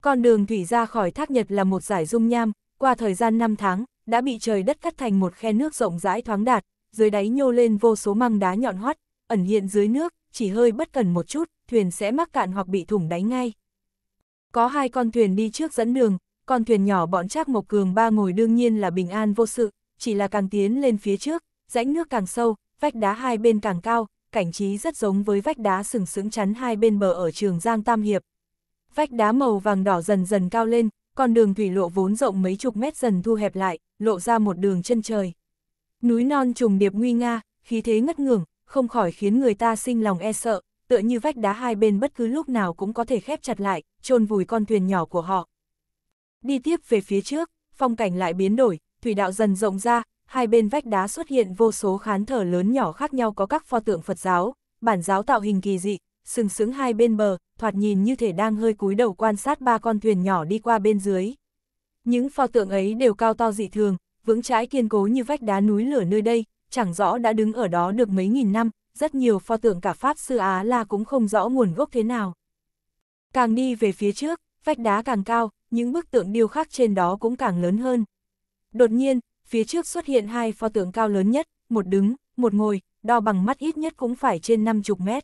Con đường thủy ra khỏi Thác Nhật là một giải dung nham, qua thời gian 5 tháng, đã bị trời đất cắt thành một khe nước rộng rãi thoáng đạt, dưới đáy nhô lên vô số măng đá nhọn hoắt, ẩn hiện dưới nước, chỉ hơi bất cần một chút, thuyền sẽ mắc cạn hoặc bị thủng đáy ngay. Có hai con thuyền đi trước dẫn đường, con thuyền nhỏ bọn Trác Mộc Cường ba ngồi đương nhiên là bình an vô sự, chỉ là càng tiến lên phía trước, rãnh nước càng sâu, vách đá hai bên càng cao, cảnh trí rất giống với vách đá sừng sững chắn hai bên bờ ở trường Giang Tam Hiệp. Vách đá màu vàng đỏ dần dần cao lên, con đường thủy lộ vốn rộng mấy chục mét dần thu hẹp lại, lộ ra một đường chân trời. Núi non trùng điệp nguy nga, khí thế ngất ngưỡng, không khỏi khiến người ta sinh lòng e sợ, tựa như vách đá hai bên bất cứ lúc nào cũng có thể khép chặt lại, chôn vùi con thuyền nhỏ của họ. Đi tiếp về phía trước, phong cảnh lại biến đổi, thủy đạo dần rộng ra, hai bên vách đá xuất hiện vô số khán thờ lớn nhỏ khác nhau có các pho tượng Phật giáo, bản giáo tạo hình kỳ dị, sừng sững hai bên bờ, thoạt nhìn như thể đang hơi cúi đầu quan sát ba con thuyền nhỏ đi qua bên dưới. Những pho tượng ấy đều cao to dị thường, vững chãi kiên cố như vách đá núi lửa nơi đây, chẳng rõ đã đứng ở đó được mấy nghìn năm, rất nhiều pho tượng cả Pháp Sư Á La cũng không rõ nguồn gốc thế nào. Càng đi về phía trước, vách đá càng cao, những bức tượng điêu khắc trên đó cũng càng lớn hơn. Đột nhiên, phía trước xuất hiện hai pho tượng cao lớn nhất, một đứng, một ngồi, đo bằng mắt ít nhất cũng phải trên 50 mét.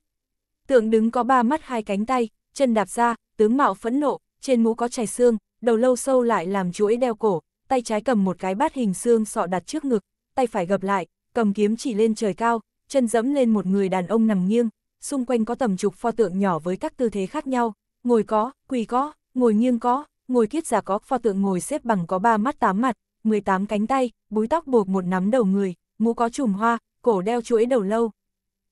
Tượng đứng có ba mắt hai cánh tay, chân đạp ra, tướng mạo phẫn nộ, trên mũ có chày xương, đầu lâu sâu lại làm chuỗi đeo cổ, tay trái cầm một cái bát hình xương sọ đặt trước ngực, tay phải gập lại, cầm kiếm chỉ lên trời cao, chân dẫm lên một người đàn ông nằm nghiêng, xung quanh có tầm chục pho tượng nhỏ với các tư thế khác nhau, ngồi có, quỳ có, ngồi nghiêng có, ngồi kiết giả có, pho tượng ngồi xếp bằng có ba mắt tám mặt, 18 cánh tay, búi tóc buộc một nắm đầu người, mũ có chùm hoa, cổ đeo chuỗi đầu lâu.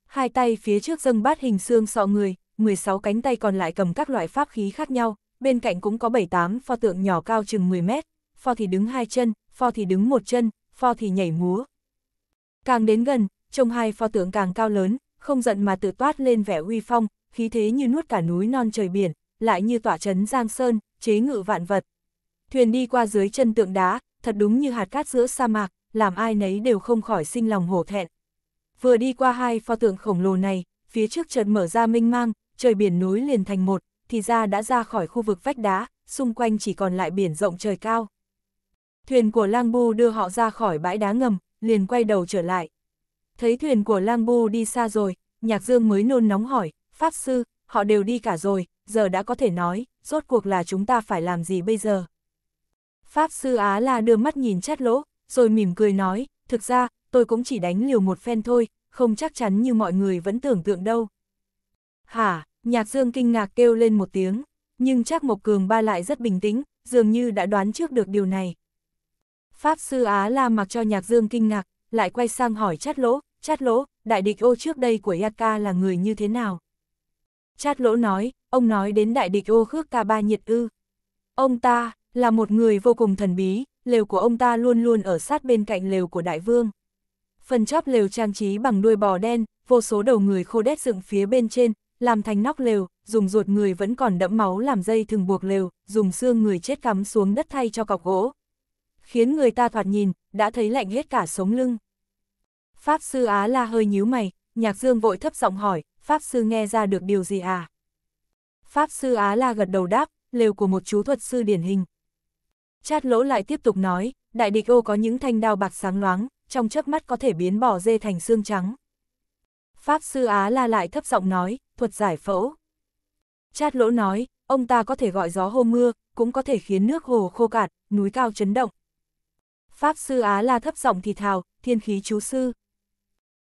Hai tay phía trước dâng bát hình xương sọ người, 16 cánh tay còn lại cầm các loại pháp khí khác nhau, bên cạnh cũng có 7-8 pho tượng nhỏ cao chừng 10 mét, pho thì đứng hai chân, pho thì đứng một chân, pho thì nhảy múa, Càng đến gần, trông hai pho tượng càng cao lớn, không giận mà tự toát lên vẻ uy phong, khí thế như nuốt cả núi non trời biển, lại như tỏa trấn giang sơn, chế ngự vạn vật. Thuyền đi qua dưới chân tượng đá, thật đúng như hạt cát giữa sa mạc, làm ai nấy đều không khỏi sinh lòng hổ thẹn. Vừa đi qua hai pho tượng khổng lồ này, phía trước chợt mở ra minh mang, trời biển núi liền thành một, thì ra đã ra khỏi khu vực vách đá, xung quanh chỉ còn lại biển rộng trời cao. Thuyền của Lang Bu đưa họ ra khỏi bãi đá ngầm, liền quay đầu trở lại. Thấy thuyền của Lang Bu đi xa rồi, Nhạc Dương mới nôn nóng hỏi, Pháp Sư, họ đều đi cả rồi, giờ đã có thể nói, rốt cuộc là chúng ta phải làm gì bây giờ. Pháp Sư Á là đưa mắt nhìn chát lỗ, rồi mỉm cười nói, thực ra, tôi cũng chỉ đánh liều một phen thôi, không chắc chắn như mọi người vẫn tưởng tượng đâu. Hả, Nhạc Dương kinh ngạc kêu lên một tiếng, nhưng chắc Mộc Cường Ba lại rất bình tĩnh, dường như đã đoán trước được điều này. Pháp sư Á La mặc cho Nhạc Dương kinh ngạc, lại quay sang hỏi chát lỗ, chát lỗ, đại địch ô trước đây của Yaka là người như thế nào? Chát lỗ nói, ông nói đến đại địch ô khước ca ba nhiệt ư. Ông ta, là một người vô cùng thần bí, lều của ông ta luôn luôn ở sát bên cạnh lều của đại vương. Phần chóp lều trang trí bằng đuôi bò đen, vô số đầu người khô đét dựng phía bên trên, làm thành nóc lều, dùng ruột người vẫn còn đẫm máu làm dây thường buộc lều, dùng xương người chết cắm xuống đất thay cho cọc gỗ, khiến người ta thoạt nhìn, đã thấy lạnh hết cả sống lưng. Pháp sư Á La hơi nhíu mày, Nhạc Dương vội thấp giọng hỏi, Pháp sư nghe ra được điều gì à? Pháp sư Á La gật đầu đáp, lều của một chú thuật sư điển hình. Chát lỗ lại tiếp tục nói, đại địch ô có những thanh đao bạc sáng loáng, trong chớp mắt có thể biến bỏ dê thành xương trắng. Pháp sư Á La lại thấp giọng nói, thuật giải phẫu. Chát lỗ nói, ông ta có thể gọi gió hô mưa, cũng có thể khiến nước hồ khô cạn, núi cao chấn động, Pháp sư Á La thấp giọng thì thào, thiên khí chú sư.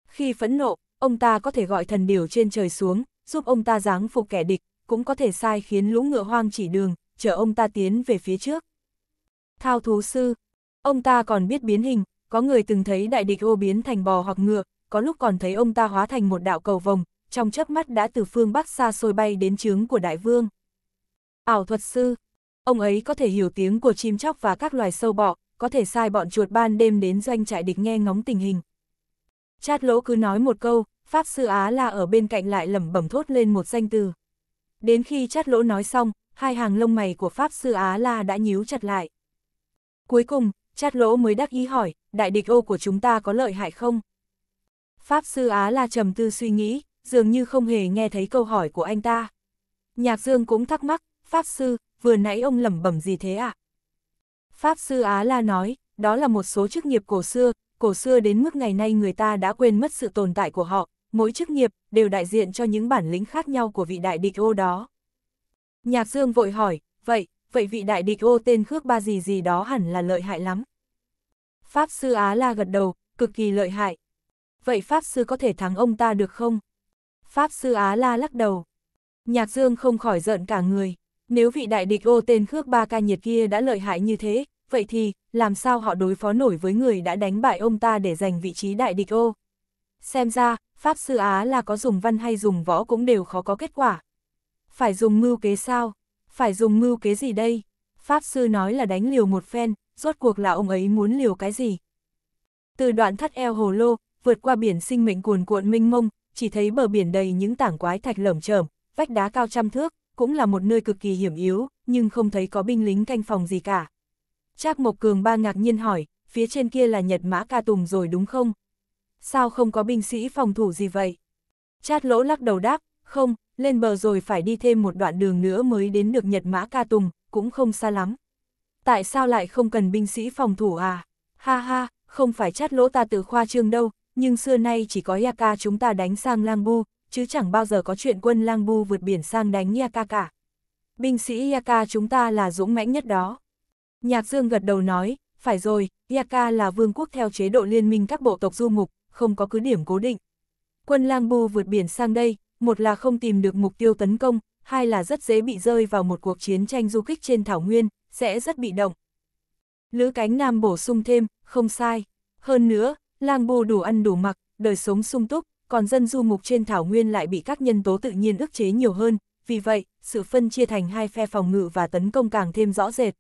Khi phẫn nộ, ông ta có thể gọi thần điểu trên trời xuống, giúp ông ta giáng phục kẻ địch, cũng có thể sai khiến lũ ngựa hoang chỉ đường, chở ông ta tiến về phía trước. Thao thú sư, ông ta còn biết biến hình, có người từng thấy đại địch ô biến thành bò hoặc ngựa, có lúc còn thấy ông ta hóa thành một đạo cầu vồng, trong chớp mắt đã từ phương Bắc xa xôi bay đến trướng của đại vương. Ảo thuật sư, ông ấy có thể hiểu tiếng của chim chóc và các loài sâu bọ, có thể sai bọn chuột ban đêm đến doanh trại địch nghe ngóng tình hình. Chát lỗ cứ nói một câu, Pháp Sư Á là ở bên cạnh lại lẩm bẩm thốt lên một danh từ. Đến khi chát lỗ nói xong, hai hàng lông mày của Pháp Sư Á La đã nhíu chặt lại. Cuối cùng, chát lỗ mới đắc ý hỏi, đại địch ô của chúng ta có lợi hại không? Pháp Sư Á La trầm tư suy nghĩ, dường như không hề nghe thấy câu hỏi của anh ta. Nhạc Dương cũng thắc mắc, Pháp Sư, vừa nãy ông lẩm bẩm gì thế ạ? À? Pháp Sư Á La nói, đó là một số chức nghiệp cổ xưa, cổ xưa đến mức ngày nay người ta đã quên mất sự tồn tại của họ, mỗi chức nghiệp đều đại diện cho những bản lĩnh khác nhau của vị đại địch ô đó. Nhạc Dương vội hỏi, vậy, vậy vị đại địch ô tên khước ba gì gì đó hẳn là lợi hại lắm. Pháp Sư Á La gật đầu, cực kỳ lợi hại. Vậy Pháp Sư có thể thắng ông ta được không? Pháp Sư Á La lắc đầu. Nhạc Dương không khỏi giận cả người. Nếu vị đại địch ô tên khước ba ca nhiệt kia đã lợi hại như thế, vậy thì, làm sao họ đối phó nổi với người đã đánh bại ông ta để giành vị trí đại địch ô? Xem ra, Pháp Sư Á là có dùng văn hay dùng võ cũng đều khó có kết quả. Phải dùng mưu kế sao? Phải dùng mưu kế gì đây? Pháp Sư nói là đánh liều một phen, rốt cuộc là ông ấy muốn liều cái gì? Từ đoạn thắt eo hồ lô, vượt qua biển sinh mệnh cuồn cuộn minh mông, chỉ thấy bờ biển đầy những tảng quái thạch lởm chởm, vách đá cao trăm thước, cũng là một nơi cực kỳ hiểm yếu, nhưng không thấy có binh lính canh phòng gì cả. Trác Mộc Cường ba ngạc nhiên hỏi, phía trên kia là Nhật Mã Ca Tùng rồi đúng không? Sao không có binh sĩ phòng thủ gì vậy? Chát lỗ lắc đầu đáp, không, lên bờ rồi phải đi thêm một đoạn đường nữa mới đến được Nhật Mã Ca Tùng, cũng không xa lắm. Tại sao lại không cần binh sĩ phòng thủ à? Ha ha, không phải chát lỗ ta tự khoa trương đâu, nhưng xưa nay chỉ có Yaka chúng ta đánh sang Lang Bu, chứ chẳng bao giờ có chuyện quân lang bu vượt biển sang đánh Yaka cả. Binh sĩ Yaka chúng ta là dũng mãnh nhất đó. Nhạc Dương gật đầu nói, phải rồi, Yaka là vương quốc theo chế độ liên minh các bộ tộc du mục, không có cứ điểm cố định. Quân lang bu vượt biển sang đây, một là không tìm được mục tiêu tấn công, hai là rất dễ bị rơi vào một cuộc chiến tranh du kích trên thảo nguyên, sẽ rất bị động. Lữ cánh nam bổ sung thêm, không sai. Hơn nữa, lang bu đủ ăn đủ mặc, đời sống sung túc, còn dân du mục trên thảo nguyên lại bị các nhân tố tự nhiên ức chế nhiều hơn, vì vậy, sự phân chia thành hai phe phòng ngự và tấn công càng thêm rõ rệt.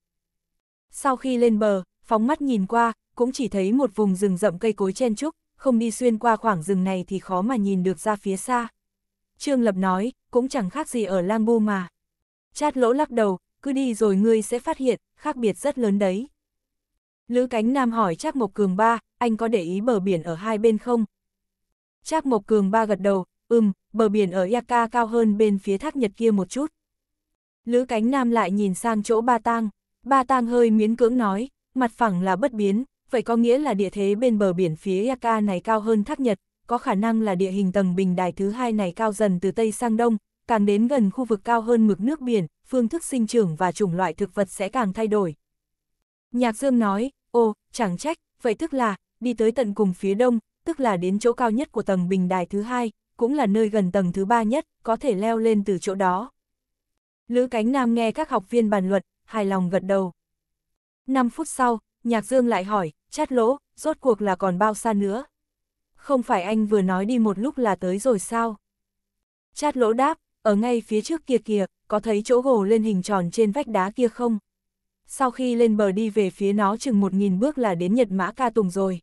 Sau khi lên bờ, phóng mắt nhìn qua, cũng chỉ thấy một vùng rừng rậm cây cối chen trúc, không đi xuyên qua khoảng rừng này thì khó mà nhìn được ra phía xa. Trương Lập nói, cũng chẳng khác gì ở Lang Bu mà. Chát lỗ lắc đầu, cứ đi rồi ngươi sẽ phát hiện, khác biệt rất lớn đấy. Lữ Cánh Nam hỏi Trác Mộc Cường ba, anh có để ý bờ biển ở hai bên không? Trác Mộc Cường ba gật đầu, ừm, bờ biển ở Yaka cao hơn bên phía thác Nhật kia một chút. Lữ cánh nam lại nhìn sang chỗ ba tang, ba tang hơi miến cưỡng nói, mặt phẳng là bất biến, vậy có nghĩa là địa thế bên bờ biển phía Yaka này cao hơn thác Nhật, có khả năng là địa hình tầng bình đài thứ hai này cao dần từ Tây sang Đông, càng đến gần khu vực cao hơn mực nước biển, phương thức sinh trưởng và chủng loại thực vật sẽ càng thay đổi. Nhạc Dương nói, ô, chẳng trách, vậy tức là, đi tới tận cùng phía Đông, tức là đến chỗ cao nhất của tầng bình đài thứ hai, cũng là nơi gần tầng thứ ba nhất, có thể leo lên từ chỗ đó. Lữ Cánh Nam nghe các học viên bàn luận, hài lòng gật đầu. 5 phút sau, Nhạc Dương lại hỏi, chát lỗ, rốt cuộc là còn bao xa nữa? Không phải anh vừa nói đi một lúc là tới rồi sao? Chát lỗ đáp, ở ngay phía trước kia kìa, có thấy chỗ gồ lên hình tròn trên vách đá kia không? Sau khi lên bờ đi về phía nó chừng một nghìn bước là đến Nhật Mã Ca Tùng rồi.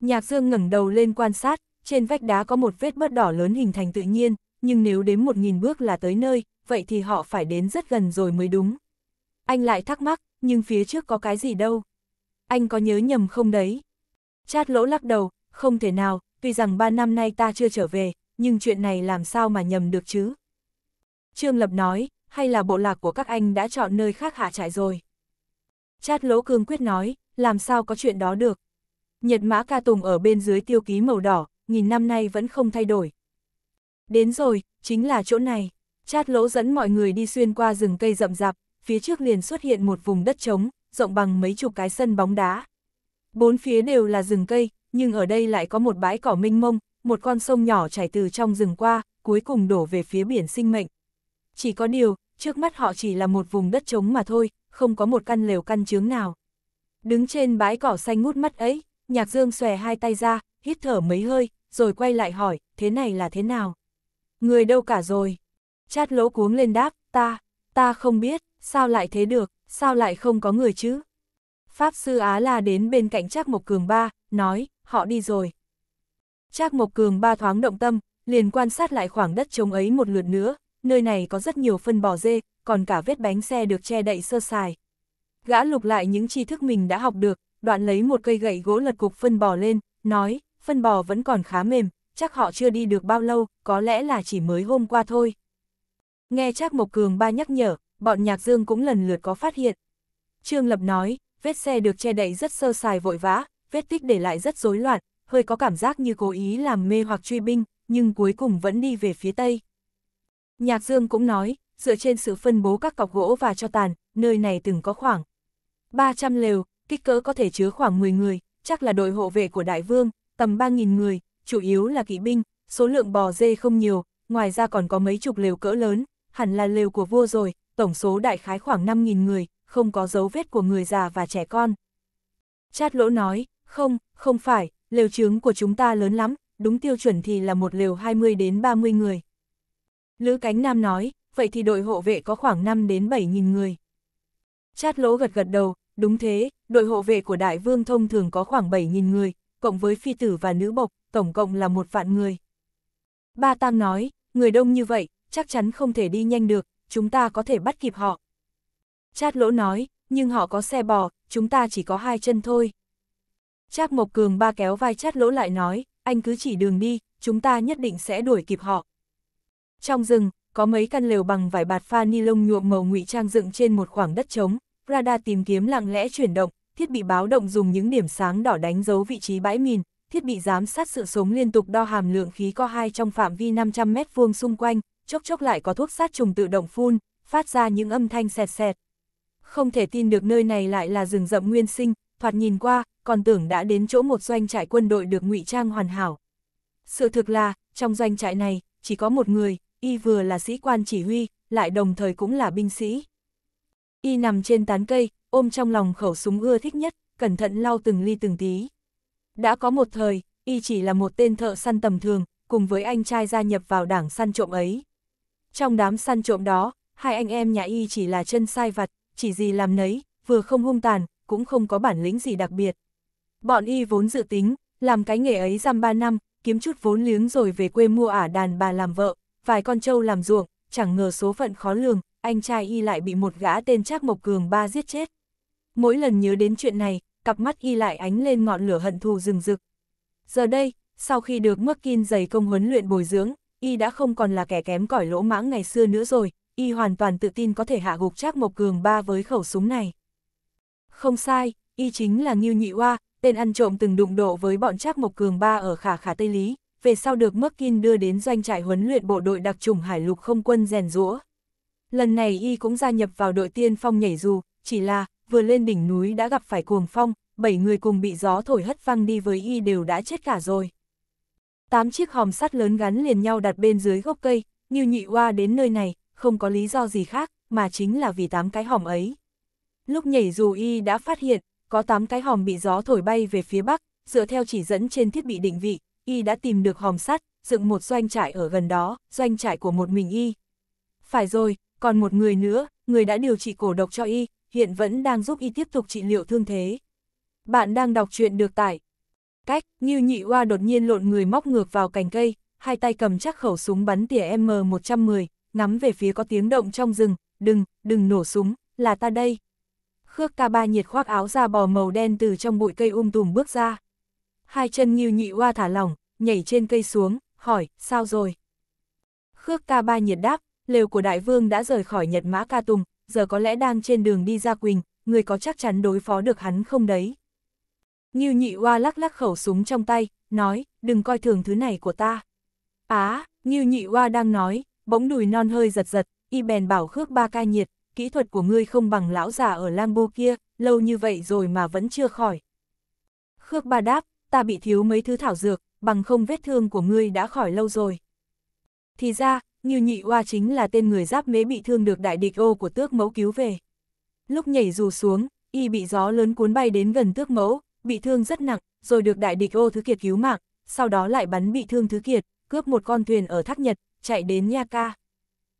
Nhạc Dương ngẩng đầu lên quan sát, trên vách đá có một vết bớt đỏ lớn hình thành tự nhiên, nhưng nếu đến một nghìn bước là tới nơi, vậy thì họ phải đến rất gần rồi mới đúng. Anh lại thắc mắc, nhưng phía trước có cái gì đâu? Anh có nhớ nhầm không đấy? Chát lỗ lắc đầu, không thể nào, tuy rằng ba năm nay ta chưa trở về, nhưng chuyện này làm sao mà nhầm được chứ? Trương Lập nói, hay là bộ lạc của các anh đã chọn nơi khác hạ trại rồi? Chát lỗ cương quyết nói, làm sao có chuyện đó được? Nhật mã ca tùng ở bên dưới tiêu ký màu đỏ, nghìn năm nay vẫn không thay đổi. Đến rồi, chính là chỗ này. Chát lỗ dẫn mọi người đi xuyên qua rừng cây rậm rạp, phía trước liền xuất hiện một vùng đất trống, rộng bằng mấy chục cái sân bóng đá. Bốn phía đều là rừng cây, nhưng ở đây lại có một bãi cỏ minh mông, một con sông nhỏ chảy từ trong rừng qua, cuối cùng đổ về phía biển sinh mệnh. Chỉ có điều, trước mắt họ chỉ là một vùng đất trống mà thôi, không có một căn lều căn trướng nào. Đứng trên bãi cỏ xanh ngút mắt ấy, nhạc dương xòe hai tay ra, hít thở mấy hơi, rồi quay lại hỏi, thế này là thế nào? Người đâu cả rồi? Chát lỗ cuống lên đáp, ta, ta không biết, sao lại thế được, sao lại không có người chứ? Pháp sư Á La đến bên cạnh Trác Mộc Cường Ba, nói, họ đi rồi. Trác Mộc Cường Ba thoáng động tâm, liền quan sát lại khoảng đất trống ấy một lượt nữa, nơi này có rất nhiều phân bò dê, còn cả vết bánh xe được che đậy sơ sài. Gã lục lại những tri thức mình đã học được, đoạn lấy một cây gậy gỗ lật cục phân bò lên, nói, phân bò vẫn còn khá mềm, chắc họ chưa đi được bao lâu, có lẽ là chỉ mới hôm qua thôi. Nghe chắc Mộc Cường ba nhắc nhở, bọn Nhạc Dương cũng lần lượt có phát hiện. Trương Lập nói, vết xe được che đậy rất sơ sài vội vã, vết tích để lại rất rối loạn, hơi có cảm giác như cố ý làm mê hoặc truy binh, nhưng cuối cùng vẫn đi về phía Tây. Nhạc Dương cũng nói, dựa trên sự phân bố các cọc gỗ và cho tàn, nơi này từng có khoảng 300 lều, kích cỡ có thể chứa khoảng 10 người, chắc là đội hộ vệ của đại vương, tầm 3.000 người, chủ yếu là kỵ binh, số lượng bò dê không nhiều, ngoài ra còn có mấy chục lều cỡ lớn, hẳn là lều của vua rồi, tổng số đại khái khoảng 5.000 người, không có dấu vết của người già và trẻ con. Chát lỗ nói, không, không phải, lều trướng của chúng ta lớn lắm, đúng tiêu chuẩn thì là một lều 20 đến 30 người. Lữ Cánh Nam nói, vậy thì đội hộ vệ có khoảng 5 đến 7.000 người. Chát lỗ gật gật đầu, Đúng thế, đội hộ vệ của đại vương thông thường có khoảng 7.000 người, cộng với phi tử và nữ bộc, tổng cộng là một vạn người. Ba Tang nói, người đông như vậy, chắc chắn không thể đi nhanh được, chúng ta có thể bắt kịp họ. Chát lỗ nói, nhưng họ có xe bò, chúng ta chỉ có hai chân thôi. Trác Mộc Cường ba kéo vai chát lỗ lại nói, anh cứ chỉ đường đi, chúng ta nhất định sẽ đuổi kịp họ. Trong rừng, có mấy căn lều bằng vải bạt pha ni lông nhuộm màu ngụy trang dựng trên một khoảng đất trống, radar tìm kiếm lặng lẽ chuyển động, thiết bị báo động dùng những điểm sáng đỏ đánh dấu vị trí bãi mìn, thiết bị giám sát sự sống liên tục đo hàm lượng khí co 2 trong phạm vi 500 mét vuông xung quanh, chốc chốc lại có thuốc sát trùng tự động phun, phát ra những âm thanh sẹt sẹt. Không thể tin được nơi này lại là rừng rậm nguyên sinh, thoạt nhìn qua, còn tưởng đã đến chỗ một doanh trại quân đội được ngụy trang hoàn hảo. Sự thực là, trong doanh trại này, chỉ có một người, y vừa là sĩ quan chỉ huy, lại đồng thời cũng là binh sĩ. Y nằm trên tán cây, ôm trong lòng khẩu súng ưa thích nhất, cẩn thận lau từng ly từng tí. Đã có một thời, Y chỉ là một tên thợ săn tầm thường, cùng với anh trai gia nhập vào đảng săn trộm ấy. Trong đám săn trộm đó, hai anh em nhà Y chỉ là chân sai vặt, chỉ gì làm nấy, vừa không hung tàn, cũng không có bản lĩnh gì đặc biệt. Bọn Y vốn dự tính, làm cái nghề ấy dăm ba năm, kiếm chút vốn liếng rồi về quê mua ả đàn bà làm vợ, vài con trâu làm ruộng, chẳng ngờ số phận khó lường, anh trai y lại bị một gã tên Trác Mộc Cường ba giết chết. Mỗi lần nhớ đến chuyện này, cặp mắt y lại ánh lên ngọn lửa hận thù rừng rực. Giờ đây, sau khi được Merkin dày công huấn luyện bồi dưỡng, y đã không còn là kẻ kém cỏi lỗ mãng ngày xưa nữa rồi, y hoàn toàn tự tin có thể hạ gục Trác Mộc Cường ba với khẩu súng này. Không sai, y chính là Ngưu Nhị Hoa, tên ăn trộm từng đụng độ với bọn Trác Mộc Cường ba ở Khả Khả Tây Lý, về sau được Merkin đưa đến doanh trại huấn luyện bộ đội đặc chủng Hải Lục không quân rèn rũa. Lần này y cũng gia nhập vào đội tiên phong nhảy dù, chỉ là vừa lên đỉnh núi đã gặp phải cuồng phong, bảy người cùng bị gió thổi hất văng đi với y đều đã chết cả rồi. Tám chiếc hòm sắt lớn gắn liền nhau đặt bên dưới gốc cây, như nhị hoa đến nơi này, không có lý do gì khác, mà chính là vì tám cái hòm ấy. Lúc nhảy dù y đã phát hiện, có tám cái hòm bị gió thổi bay về phía bắc, dựa theo chỉ dẫn trên thiết bị định vị, y đã tìm được hòm sắt, dựng một doanh trại ở gần đó, doanh trại của một mình y. Phải rồi, còn một người nữa, người đã điều trị cổ độc cho y, hiện vẫn đang giúp y tiếp tục trị liệu thương thế. Bạn đang đọc truyện được tải. Cách, Như Nhị Hoa đột nhiên lộn người móc ngược vào cành cây, hai tay cầm chắc khẩu súng bắn tỉa M110, ngắm về phía có tiếng động trong rừng, đừng, đừng nổ súng, là ta đây. Khước ca ba nhiệt khoác áo da bò màu đen từ trong bụi cây um tùm bước ra. Hai chân Như Nhị Hoa thả lỏng, nhảy trên cây xuống, hỏi, sao rồi? Khước ca ba nhiệt đáp, lều của đại vương đã rời khỏi Nhật Mã Ca Tùng, giờ có lẽ đang trên đường đi ra Quỳnh, người có chắc chắn đối phó được hắn không đấy? Ngưu nhị Hoa lắc lắc khẩu súng trong tay, nói, đừng coi thường thứ này của ta. Á, à, Ngưu nhị Hoa đang nói, bỗng đùi non hơi giật giật, y bèn bảo khước ba ca nhiệt, kỹ thuật của ngươi không bằng lão già ở lang bô kia, lâu như vậy rồi mà vẫn chưa khỏi. Khước ba đáp, ta bị thiếu mấy thứ thảo dược, bằng không vết thương của ngươi đã khỏi lâu rồi. Thì ra, như nhị oa chính là tên người giáp mế bị thương được đại địch ô của tước mẫu cứu về. Lúc nhảy dù xuống, y bị gió lớn cuốn bay đến gần tước mẫu, bị thương rất nặng, rồi được đại địch ô thứ kiệt cứu mạng, sau đó lại bắn bị thương thứ kiệt, cướp một con thuyền ở Thác Nhật, chạy đến Yaka.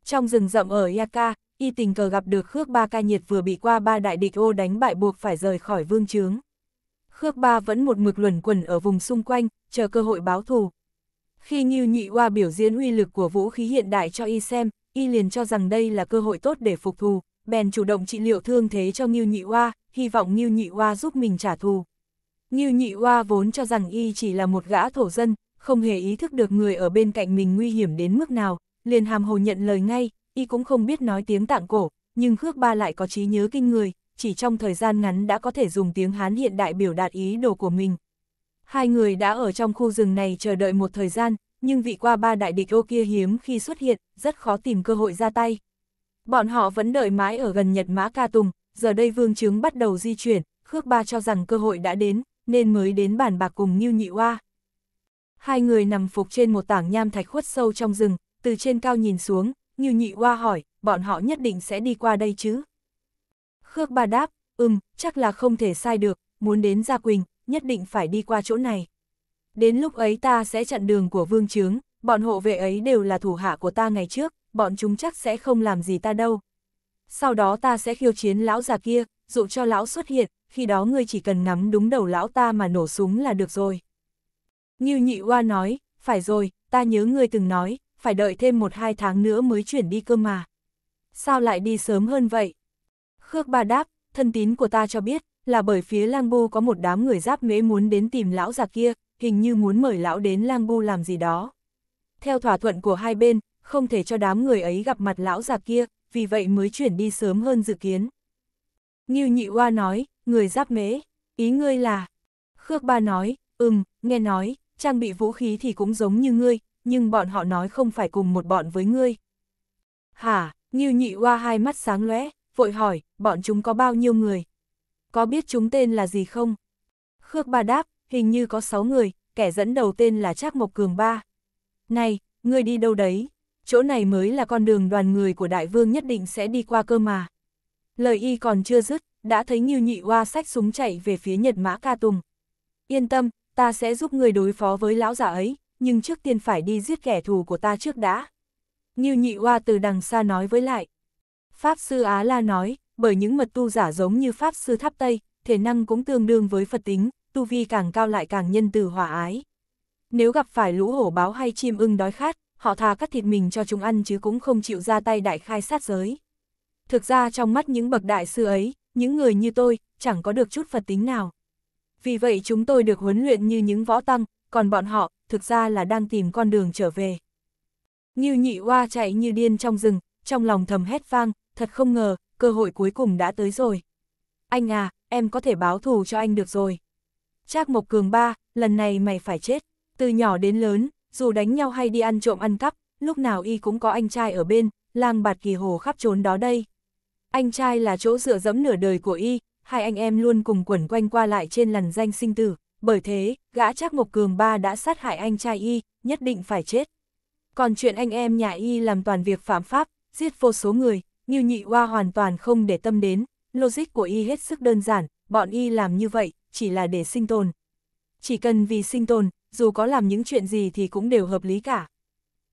Trong rừng rậm ở Yaka, y tình cờ gặp được Khước Ba Ca Nhiệt vừa bị qua ba đại địch ô đánh bại buộc phải rời khỏi vương trướng. Khước Ba vẫn một mực luẩn quẩn ở vùng xung quanh, chờ cơ hội báo thù, khi Ngưu Nhị Hoa biểu diễn uy lực của vũ khí hiện đại cho y xem, y liền cho rằng đây là cơ hội tốt để phục thù, bèn chủ động trị liệu thương thế cho Ngưu Nhị Hoa, hy vọng Ngưu Nhị Hoa giúp mình trả thù. Ngưu Nhị Hoa vốn cho rằng y chỉ là một gã thổ dân, không hề ý thức được người ở bên cạnh mình nguy hiểm đến mức nào, liền hàm hồ nhận lời ngay, y cũng không biết nói tiếng tạng cổ, nhưng Khước Ba lại có trí nhớ kinh người, chỉ trong thời gian ngắn đã có thể dùng tiếng Hán hiện đại biểu đạt ý đồ của mình. Hai người đã ở trong khu rừng này chờ đợi một thời gian, nhưng vị qua ba đại địch ô kia hiếm khi xuất hiện, rất khó tìm cơ hội ra tay. Bọn họ vẫn đợi mãi ở gần Nhật Mã Ca Tùng, giờ đây vương chứng bắt đầu di chuyển, Khước Ba cho rằng cơ hội đã đến, nên mới đến bàn bạc cùng Nhiêu Nhị hoa Hai người nằm phục trên một tảng nham thạch khuất sâu trong rừng, từ trên cao nhìn xuống, Nhiêu Nhị hoa hỏi, bọn họ nhất định sẽ đi qua đây chứ? Khước Ba đáp, ừm, chắc là không thể sai được, muốn đến Gia Quỳnh, nhất định phải đi qua chỗ này. Đến lúc ấy ta sẽ chặn đường của vương trướng, bọn hộ vệ ấy đều là thủ hạ của ta ngày trước, bọn chúng chắc sẽ không làm gì ta đâu. Sau đó ta sẽ khiêu chiến lão già kia, dụ cho lão xuất hiện, khi đó ngươi chỉ cần ngắm đúng đầu lão ta mà nổ súng là được rồi. Như nhị oa nói, phải rồi, ta nhớ ngươi từng nói, phải đợi thêm một hai tháng nữa mới chuyển đi cơ mà. Sao lại đi sớm hơn vậy? Khước ba đáp, thân tín của ta cho biết, là bởi phía lang bu có một đám người giáp mễ muốn đến tìm lão già kia, hình như muốn mời lão đến lang bu làm gì đó. Theo thỏa thuận của hai bên, không thể cho đám người ấy gặp mặt lão già kia, vì vậy mới chuyển đi sớm hơn dự kiến. Ngưu Nhị Hoa nói, người giáp mễ, ý ngươi là... Khước Ba nói, ừm, nghe nói, trang bị vũ khí thì cũng giống như ngươi, nhưng bọn họ nói không phải cùng một bọn với ngươi. Hả, Ngưu Nhị Hoa hai mắt sáng lóe, vội hỏi, bọn chúng có bao nhiêu người, có biết chúng tên là gì không? Khước ba đáp, hình như có sáu người, kẻ dẫn đầu tên là Trác Mộc Cường ba. Này, ngươi đi đâu đấy? Chỗ này mới là con đường đoàn người của đại vương nhất định sẽ đi qua cơ mà. Lời y còn chưa dứt, đã thấy Nhiêu Nhị Hoa sách súng chạy về phía Nhật Mã Ca Tùng. Yên tâm, ta sẽ giúp người đối phó với lão già ấy, nhưng trước tiên phải đi giết kẻ thù của ta trước đã. Nhiêu Nhị Hoa từ đằng xa nói với lại. Pháp Sư Á La nói, bởi những mật tu giả giống như Pháp Sư Tháp Tây, thể năng cũng tương đương với Phật tính, tu vi càng cao lại càng nhân từ hòa ái. Nếu gặp phải lũ hổ báo hay chim ưng đói khát, họ thà cắt thịt mình cho chúng ăn chứ cũng không chịu ra tay đại khai sát giới. Thực ra trong mắt những bậc đại sư ấy, những người như tôi, chẳng có được chút Phật tính nào. Vì vậy chúng tôi được huấn luyện như những võ tăng, còn bọn họ, thực ra là đang tìm con đường trở về. Ngưu nhị hoa chạy như điên trong rừng, trong lòng thầm hét vang, thật không ngờ, cơ hội cuối cùng đã tới rồi. Anh à, em có thể báo thù cho anh được rồi. Trác Mộc Cường ba, lần này mày phải chết. Từ nhỏ đến lớn, dù đánh nhau hay đi ăn trộm ăn cắp, lúc nào y cũng có anh trai ở bên, lang bạt kỳ hồ khắp trốn đó đây. Anh trai là chỗ dựa dẫm nửa đời của y, hai anh em luôn cùng quẩn quanh qua lại trên lằn danh sinh tử, bởi thế, gã Trác Mộc Cường ba đã sát hại anh trai y, nhất định phải chết. Còn chuyện anh em nhà y làm toàn việc phạm pháp, giết vô số người, như nhị hoa hoàn toàn không để tâm đến, logic của y hết sức đơn giản, bọn y làm như vậy, chỉ là để sinh tồn. Chỉ cần vì sinh tồn, dù có làm những chuyện gì thì cũng đều hợp lý cả.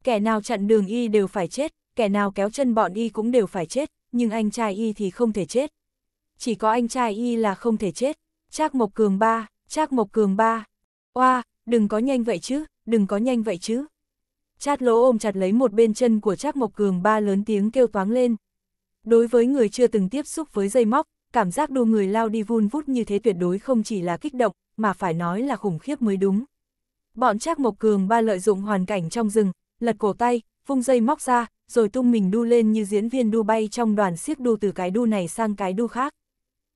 Kẻ nào chặn đường y đều phải chết, kẻ nào kéo chân bọn y cũng đều phải chết, nhưng anh trai y thì không thể chết. Chỉ có anh trai y là không thể chết. Trác Mộc Cường ba, Trác Mộc Cường ba. Oa, đừng có nhanh vậy chứ, đừng có nhanh vậy chứ. Chát lỗ ôm chặt lấy một bên chân của Trác Mộc Cường ba lớn tiếng kêu toáng lên. Đối với người chưa từng tiếp xúc với dây móc, cảm giác đua người lao đi vun vút như thế tuyệt đối không chỉ là kích động, mà phải nói là khủng khiếp mới đúng. Bọn Trác Mộc Cường ba lợi dụng hoàn cảnh trong rừng, lật cổ tay, vung dây móc ra, rồi tung mình đu lên như diễn viên đu bay trong đoàn siếc đu từ cái đu này sang cái đu khác.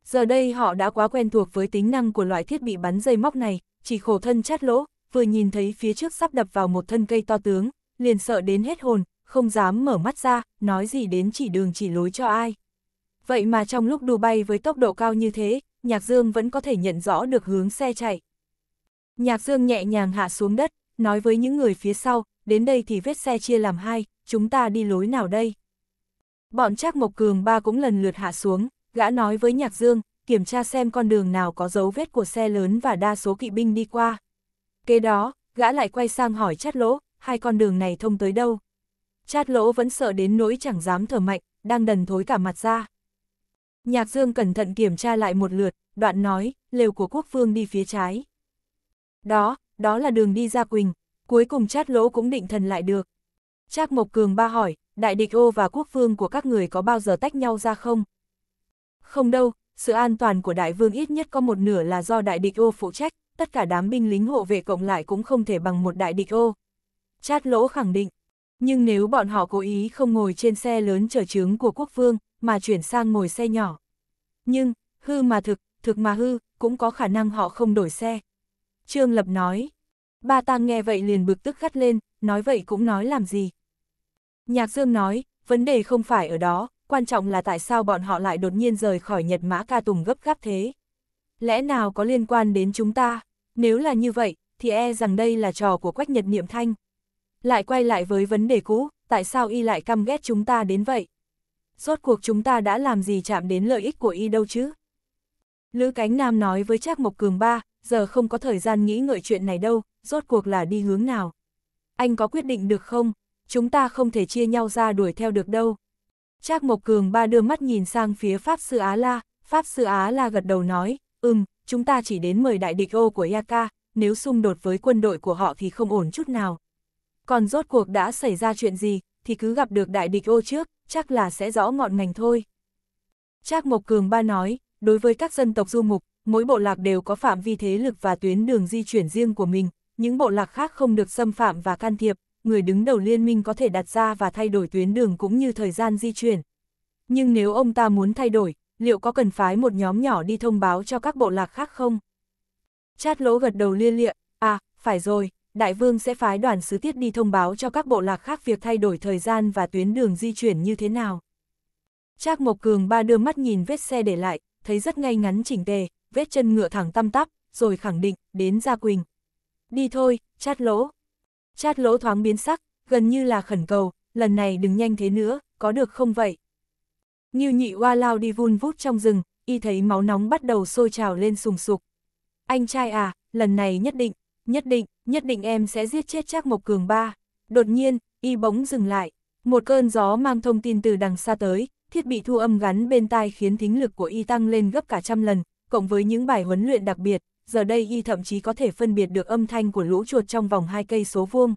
Giờ đây họ đã quá quen thuộc với tính năng của loại thiết bị bắn dây móc này, chỉ khổ thân chát lỗ, vừa nhìn thấy phía trước sắp đập vào một thân cây to tướng, liền sợ đến hết hồn, không dám mở mắt ra, nói gì đến chỉ đường chỉ lối cho ai. Vậy mà trong lúc đu bay với tốc độ cao như thế, Nhạc Dương vẫn có thể nhận rõ được hướng xe chạy. Nhạc Dương nhẹ nhàng hạ xuống đất, nói với những người phía sau, đến đây thì vết xe chia làm hai, chúng ta đi lối nào đây? Bọn Trác Mộc Cường ba cũng lần lượt hạ xuống, gã nói với Nhạc Dương, kiểm tra xem con đường nào có dấu vết của xe lớn và đa số kỵ binh đi qua. Kế đó, gã lại quay sang hỏi chát lỗ, hai con đường này thông tới đâu? chát lỗ vẫn sợ đến nỗi chẳng dám thở mạnh, đang đần thối cả mặt ra. Nhạc Dương cẩn thận kiểm tra lại một lượt, đoạn nói, lều của quốc phương đi phía trái. Đó, đó là đường đi ra Quỳnh, cuối cùng chát lỗ cũng định thần lại được. Trác Mộc Cường ba hỏi, đại địch ô và quốc phương của các người có bao giờ tách nhau ra không? Không đâu, sự an toàn của đại vương ít nhất có một nửa là do đại địch ô phụ trách, tất cả đám binh lính hộ vệ cộng lại cũng không thể bằng một đại địch ô. Chát lỗ khẳng định, nhưng nếu bọn họ cố ý không ngồi trên xe lớn chở trứng của quốc vương, mà chuyển sang ngồi xe nhỏ. Nhưng, hư mà thực, thực mà hư, cũng có khả năng họ không đổi xe. Trương Lập nói, ba tang nghe vậy liền bực tức gắt lên, nói vậy cũng nói làm gì. Nhạc Dương nói, vấn đề không phải ở đó, quan trọng là tại sao bọn họ lại đột nhiên rời khỏi Nhật Mã Ca Tùng gấp gáp thế. Lẽ nào có liên quan đến chúng ta? Nếu là như vậy, thì e rằng đây là trò của Quách Nhật Niệm Thanh lại quay lại với vấn đề cũ, tại sao y lại căm ghét chúng ta đến vậy? Rốt cuộc chúng ta đã làm gì chạm đến lợi ích của y đâu chứ? Lữ Cánh Nam nói với Trác Mộc Cường ba, giờ không có thời gian nghĩ ngợi chuyện này đâu, rốt cuộc là đi hướng nào? Anh có quyết định được không? Chúng ta không thể chia nhau ra đuổi theo được đâu. Trác Mộc Cường ba đưa mắt nhìn sang phía Pháp Sư Á La, Pháp Sư Á La gật đầu nói, ừm, chúng ta chỉ đến mời đại địch ô của Yaka, nếu xung đột với quân đội của họ thì không ổn chút nào còn rốt cuộc đã xảy ra chuyện gì, thì cứ gặp được đại địch ô trước, chắc là sẽ rõ ngọn ngành thôi. Trác Mộc Cường Ba nói, đối với các dân tộc du mục, mỗi bộ lạc đều có phạm vi thế lực và tuyến đường di chuyển riêng của mình, những bộ lạc khác không được xâm phạm và can thiệp, người đứng đầu liên minh có thể đặt ra và thay đổi tuyến đường cũng như thời gian di chuyển. Nhưng nếu ông ta muốn thay đổi, liệu có cần phái một nhóm nhỏ đi thông báo cho các bộ lạc khác không? Chát lỗ gật đầu lia lịa, à, phải rồi, đại vương sẽ phái đoàn sứ tiết đi thông báo cho các bộ lạc khác việc thay đổi thời gian và tuyến đường di chuyển như thế nào. Trác Mộc Cường ba đưa mắt nhìn vết xe để lại, thấy rất ngay ngắn chỉnh tề, vết chân ngựa thẳng tăm tắp, rồi khẳng định, đến Gia Quỳnh. Đi thôi, chát lỗ. Chát lỗ thoáng biến sắc, gần như là khẩn cầu, lần này đừng nhanh thế nữa, có được không vậy? Như nhị hoa lao đi vun vút trong rừng, y thấy máu nóng bắt đầu sôi trào lên sùng sục. Anh trai à, lần này nhất định, nhất định nhất định em sẽ giết chết Trác Mộc Cường ba. Đột nhiên, y bỗng dừng lại, một cơn gió mang thông tin từ đằng xa tới, thiết bị thu âm gắn bên tai khiến thính lực của y tăng lên gấp cả trăm lần, cộng với những bài huấn luyện đặc biệt, giờ đây y thậm chí có thể phân biệt được âm thanh của lũ chuột trong vòng hai cây số vuông.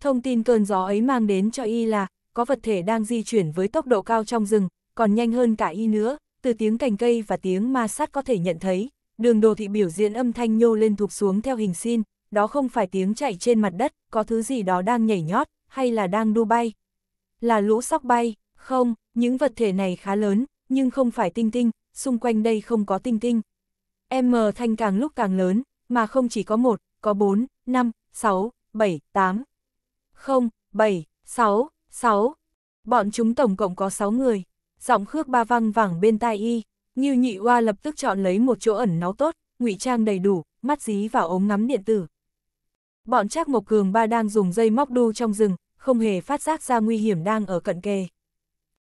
Thông tin cơn gió ấy mang đến cho y là, có vật thể đang di chuyển với tốc độ cao trong rừng, còn nhanh hơn cả y nữa, từ tiếng cành cây và tiếng ma sát có thể nhận thấy, đường đồ thị biểu diễn âm thanh nhô lên thụp xuống theo hình sin đó không phải tiếng chạy trên mặt đất, có thứ gì đó đang nhảy nhót, hay là đang đu bay. Là lũ sóc bay, không, những vật thể này khá lớn, nhưng không phải tinh tinh, xung quanh đây không có tinh tinh. M thanh càng lúc càng lớn, mà không chỉ có một, có 4, 5, 6, 7, 8. 0, 7, 6, 6. Bọn chúng tổng cộng có 6 người. Giọng khước ba văng vẳng bên tai y, như Nhị Oa lập tức chọn lấy một chỗ ẩn náu tốt, ngụy trang đầy đủ, mắt dí vào ống ngắm điện tử. Bọn Trác Mộc Cường Ba đang dùng dây móc đu trong rừng, không hề phát giác ra nguy hiểm đang ở cận kề.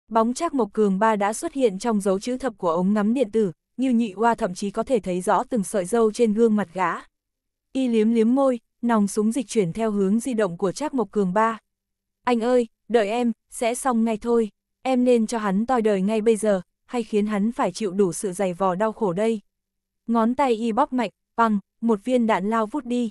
Bóng Trác Mộc Cường Ba đã xuất hiện trong dấu chữ thập của ống ngắm điện tử, như nhị hoa thậm chí có thể thấy rõ từng sợi râu trên gương mặt gã. Y liếm liếm môi, nòng súng dịch chuyển theo hướng di động của Trác Mộc Cường Ba. Anh ơi, đợi em, sẽ xong ngay thôi. Em nên cho hắn toi đời ngay bây giờ, hay khiến hắn phải chịu đủ sự dày vò đau khổ đây. Ngón tay y bóp mạnh, băng. một viên đạn lao vút đi,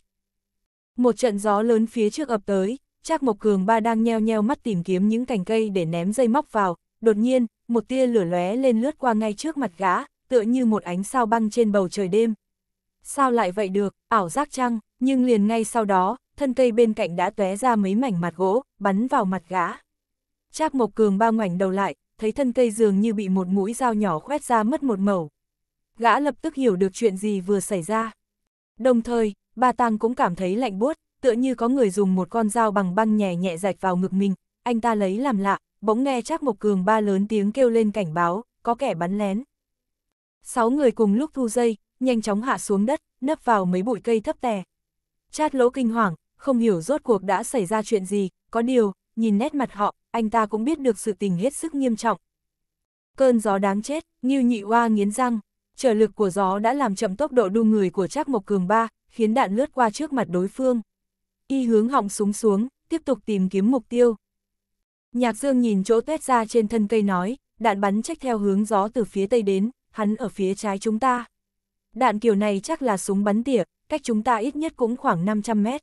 một trận gió lớn phía trước ập tới, Trác Mộc Cường ba đang nheo nheo mắt tìm kiếm những cành cây để ném dây móc vào, đột nhiên, một tia lửa lóe lên lướt qua ngay trước mặt gã, tựa như một ánh sao băng trên bầu trời đêm. Sao lại vậy được, ảo giác chăng, nhưng liền ngay sau đó, thân cây bên cạnh đã tóe ra mấy mảnh mặt gỗ, bắn vào mặt gã. Trác Mộc Cường ba ngoảnh đầu lại, thấy thân cây dường như bị một mũi dao nhỏ khoét ra mất một mẩu. Gã lập tức hiểu được chuyện gì vừa xảy ra. Đồng thời, Ba Tang cũng cảm thấy lạnh buốt, tựa như có người dùng một con dao bằng băng nhẹ nhẹ rạch vào ngực mình, anh ta lấy làm lạ, bỗng nghe chắc một cường ba lớn tiếng kêu lên cảnh báo, có kẻ bắn lén. Sáu người cùng lúc thu dây, nhanh chóng hạ xuống đất, nấp vào mấy bụi cây thấp tè. Chát lỗ kinh hoàng, không hiểu rốt cuộc đã xảy ra chuyện gì, có điều, nhìn nét mặt họ, anh ta cũng biết được sự tình hết sức nghiêm trọng. Cơn gió đáng chết, Ngưu Nhị Hoa nghiến răng, trở lực của gió đã làm chậm tốc độ đu người của Trác Mộc Cường Ba, khiến đạn lướt qua trước mặt đối phương. Y hướng họng súng xuống, tiếp tục tìm kiếm mục tiêu. Nhạc Dương nhìn chỗ tuét ra trên thân cây nói, đạn bắn trách theo hướng gió từ phía tây đến, hắn ở phía trái chúng ta. Đạn kiểu này chắc là súng bắn tỉa, cách chúng ta ít nhất cũng khoảng 500 mét.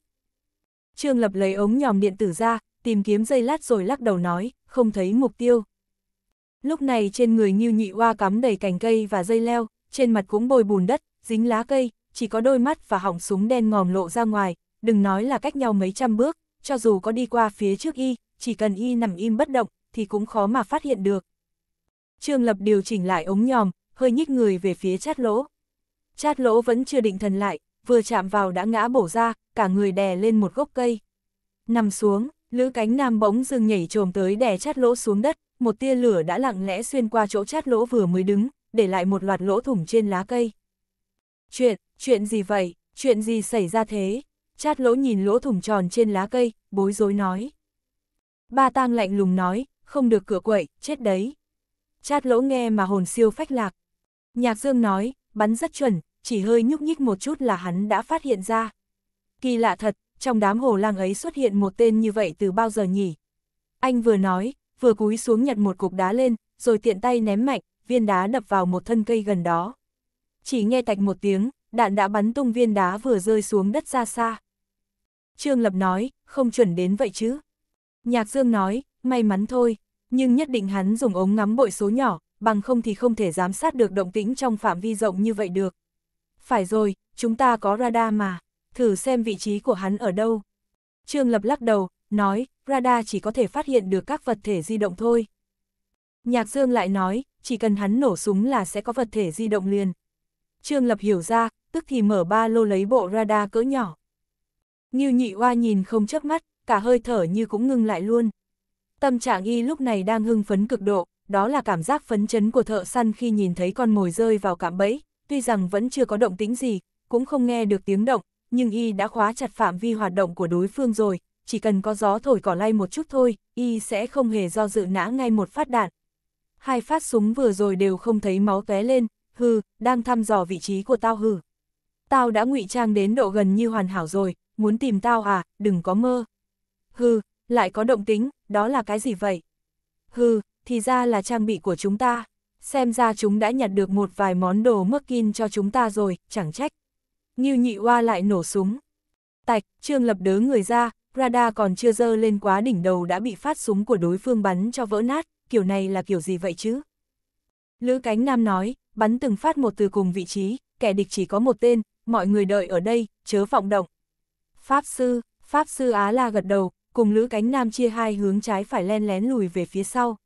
Trương Lập lấy ống nhòm điện tử ra, tìm kiếm dây lát rồi lắc đầu nói, không thấy mục tiêu. Lúc này trên người Ngưu Nhị Hoa cắm đầy cành cây và dây leo, trên mặt cũng bồi bùn đất, dính lá cây, chỉ có đôi mắt và hỏng súng đen ngòm lộ ra ngoài, đừng nói là cách nhau mấy trăm bước, cho dù có đi qua phía trước y, chỉ cần y nằm im bất động, thì cũng khó mà phát hiện được. Trương Lập điều chỉnh lại ống nhòm, hơi nhích người về phía chát lỗ. Chát lỗ vẫn chưa định thần lại, vừa chạm vào đã ngã bổ ra, cả người đè lên một gốc cây. Nằm xuống, lữ cánh nam bỗng dưng nhảy trồm tới đè chát lỗ xuống đất, một tia lửa đã lặng lẽ xuyên qua chỗ chát lỗ vừa mới đứng, để lại một loạt lỗ thủng trên lá cây. Chuyện, chuyện gì vậy, chuyện gì xảy ra thế? Chát lỗ nhìn lỗ thủng tròn trên lá cây, bối rối nói. Ba tang lạnh lùng nói, không được cửa quậy, chết đấy. Chát lỗ nghe mà hồn siêu phách lạc. Nhạc dương nói, bắn rất chuẩn, chỉ hơi nhúc nhích một chút là hắn đã phát hiện ra. Kỳ lạ thật, trong đám hồ lang ấy xuất hiện một tên như vậy từ bao giờ nhỉ? Anh vừa nói, vừa cúi xuống nhặt một cục đá lên, rồi tiện tay ném mạnh, viên đá đập vào một thân cây gần đó chỉ nghe tạch một tiếng, đạn đã bắn tung viên đá vừa rơi xuống đất ra xa. Trương Lập nói, không chuẩn đến vậy chứ. Nhạc Dương nói, may mắn thôi, nhưng nhất định hắn dùng ống ngắm bội số nhỏ, bằng không thì không thể giám sát được động tĩnh trong phạm vi rộng như vậy được. Phải rồi, chúng ta có radar mà, thử xem vị trí của hắn ở đâu. Trương Lập lắc đầu, nói, radar chỉ có thể phát hiện được các vật thể di động thôi. Nhạc Dương lại nói, chỉ cần hắn nổ súng là sẽ có vật thể di động liền. Trương Lập hiểu ra, tức thì mở ba lô lấy bộ radar cỡ nhỏ. Như nhị Hoa nhìn không chớp mắt, cả hơi thở như cũng ngưng lại luôn. Tâm trạng y lúc này đang hưng phấn cực độ, đó là cảm giác phấn chấn của thợ săn khi nhìn thấy con mồi rơi vào cạm bẫy, tuy rằng vẫn chưa có động tĩnh gì, cũng không nghe được tiếng động, nhưng y đã khóa chặt phạm vi hoạt động của đối phương rồi, chỉ cần có gió thổi cỏ lay một chút thôi, y sẽ không hề do dự nã ngay một phát đạn. Hai phát súng vừa rồi đều không thấy máu tóe lên, hừ, đang thăm dò vị trí của tao hừ. Tao đã ngụy trang đến độ gần như hoàn hảo rồi, muốn tìm tao à, đừng có mơ. Hừ, lại có động tính, đó là cái gì vậy? Hừ, thì ra là trang bị của chúng ta. Xem ra chúng đã nhặt được một vài món đồ mắc kin cho chúng ta rồi, chẳng trách. Như nhị hoa lại nổ súng. Tạch, trương lập đớ người ra, radar còn chưa dơ lên quá đỉnh đầu đã bị phát súng của đối phương bắn cho vỡ nát, kiểu này là kiểu gì vậy chứ? Lữ Cánh Nam nói, bắn từng phát một từ cùng vị trí, kẻ địch chỉ có một tên, mọi người đợi ở đây, chớ vọng động. Pháp sư, Pháp sư Á La gật đầu, cùng Lữ Cánh Nam chia hai hướng trái phải len lén lùi về phía sau.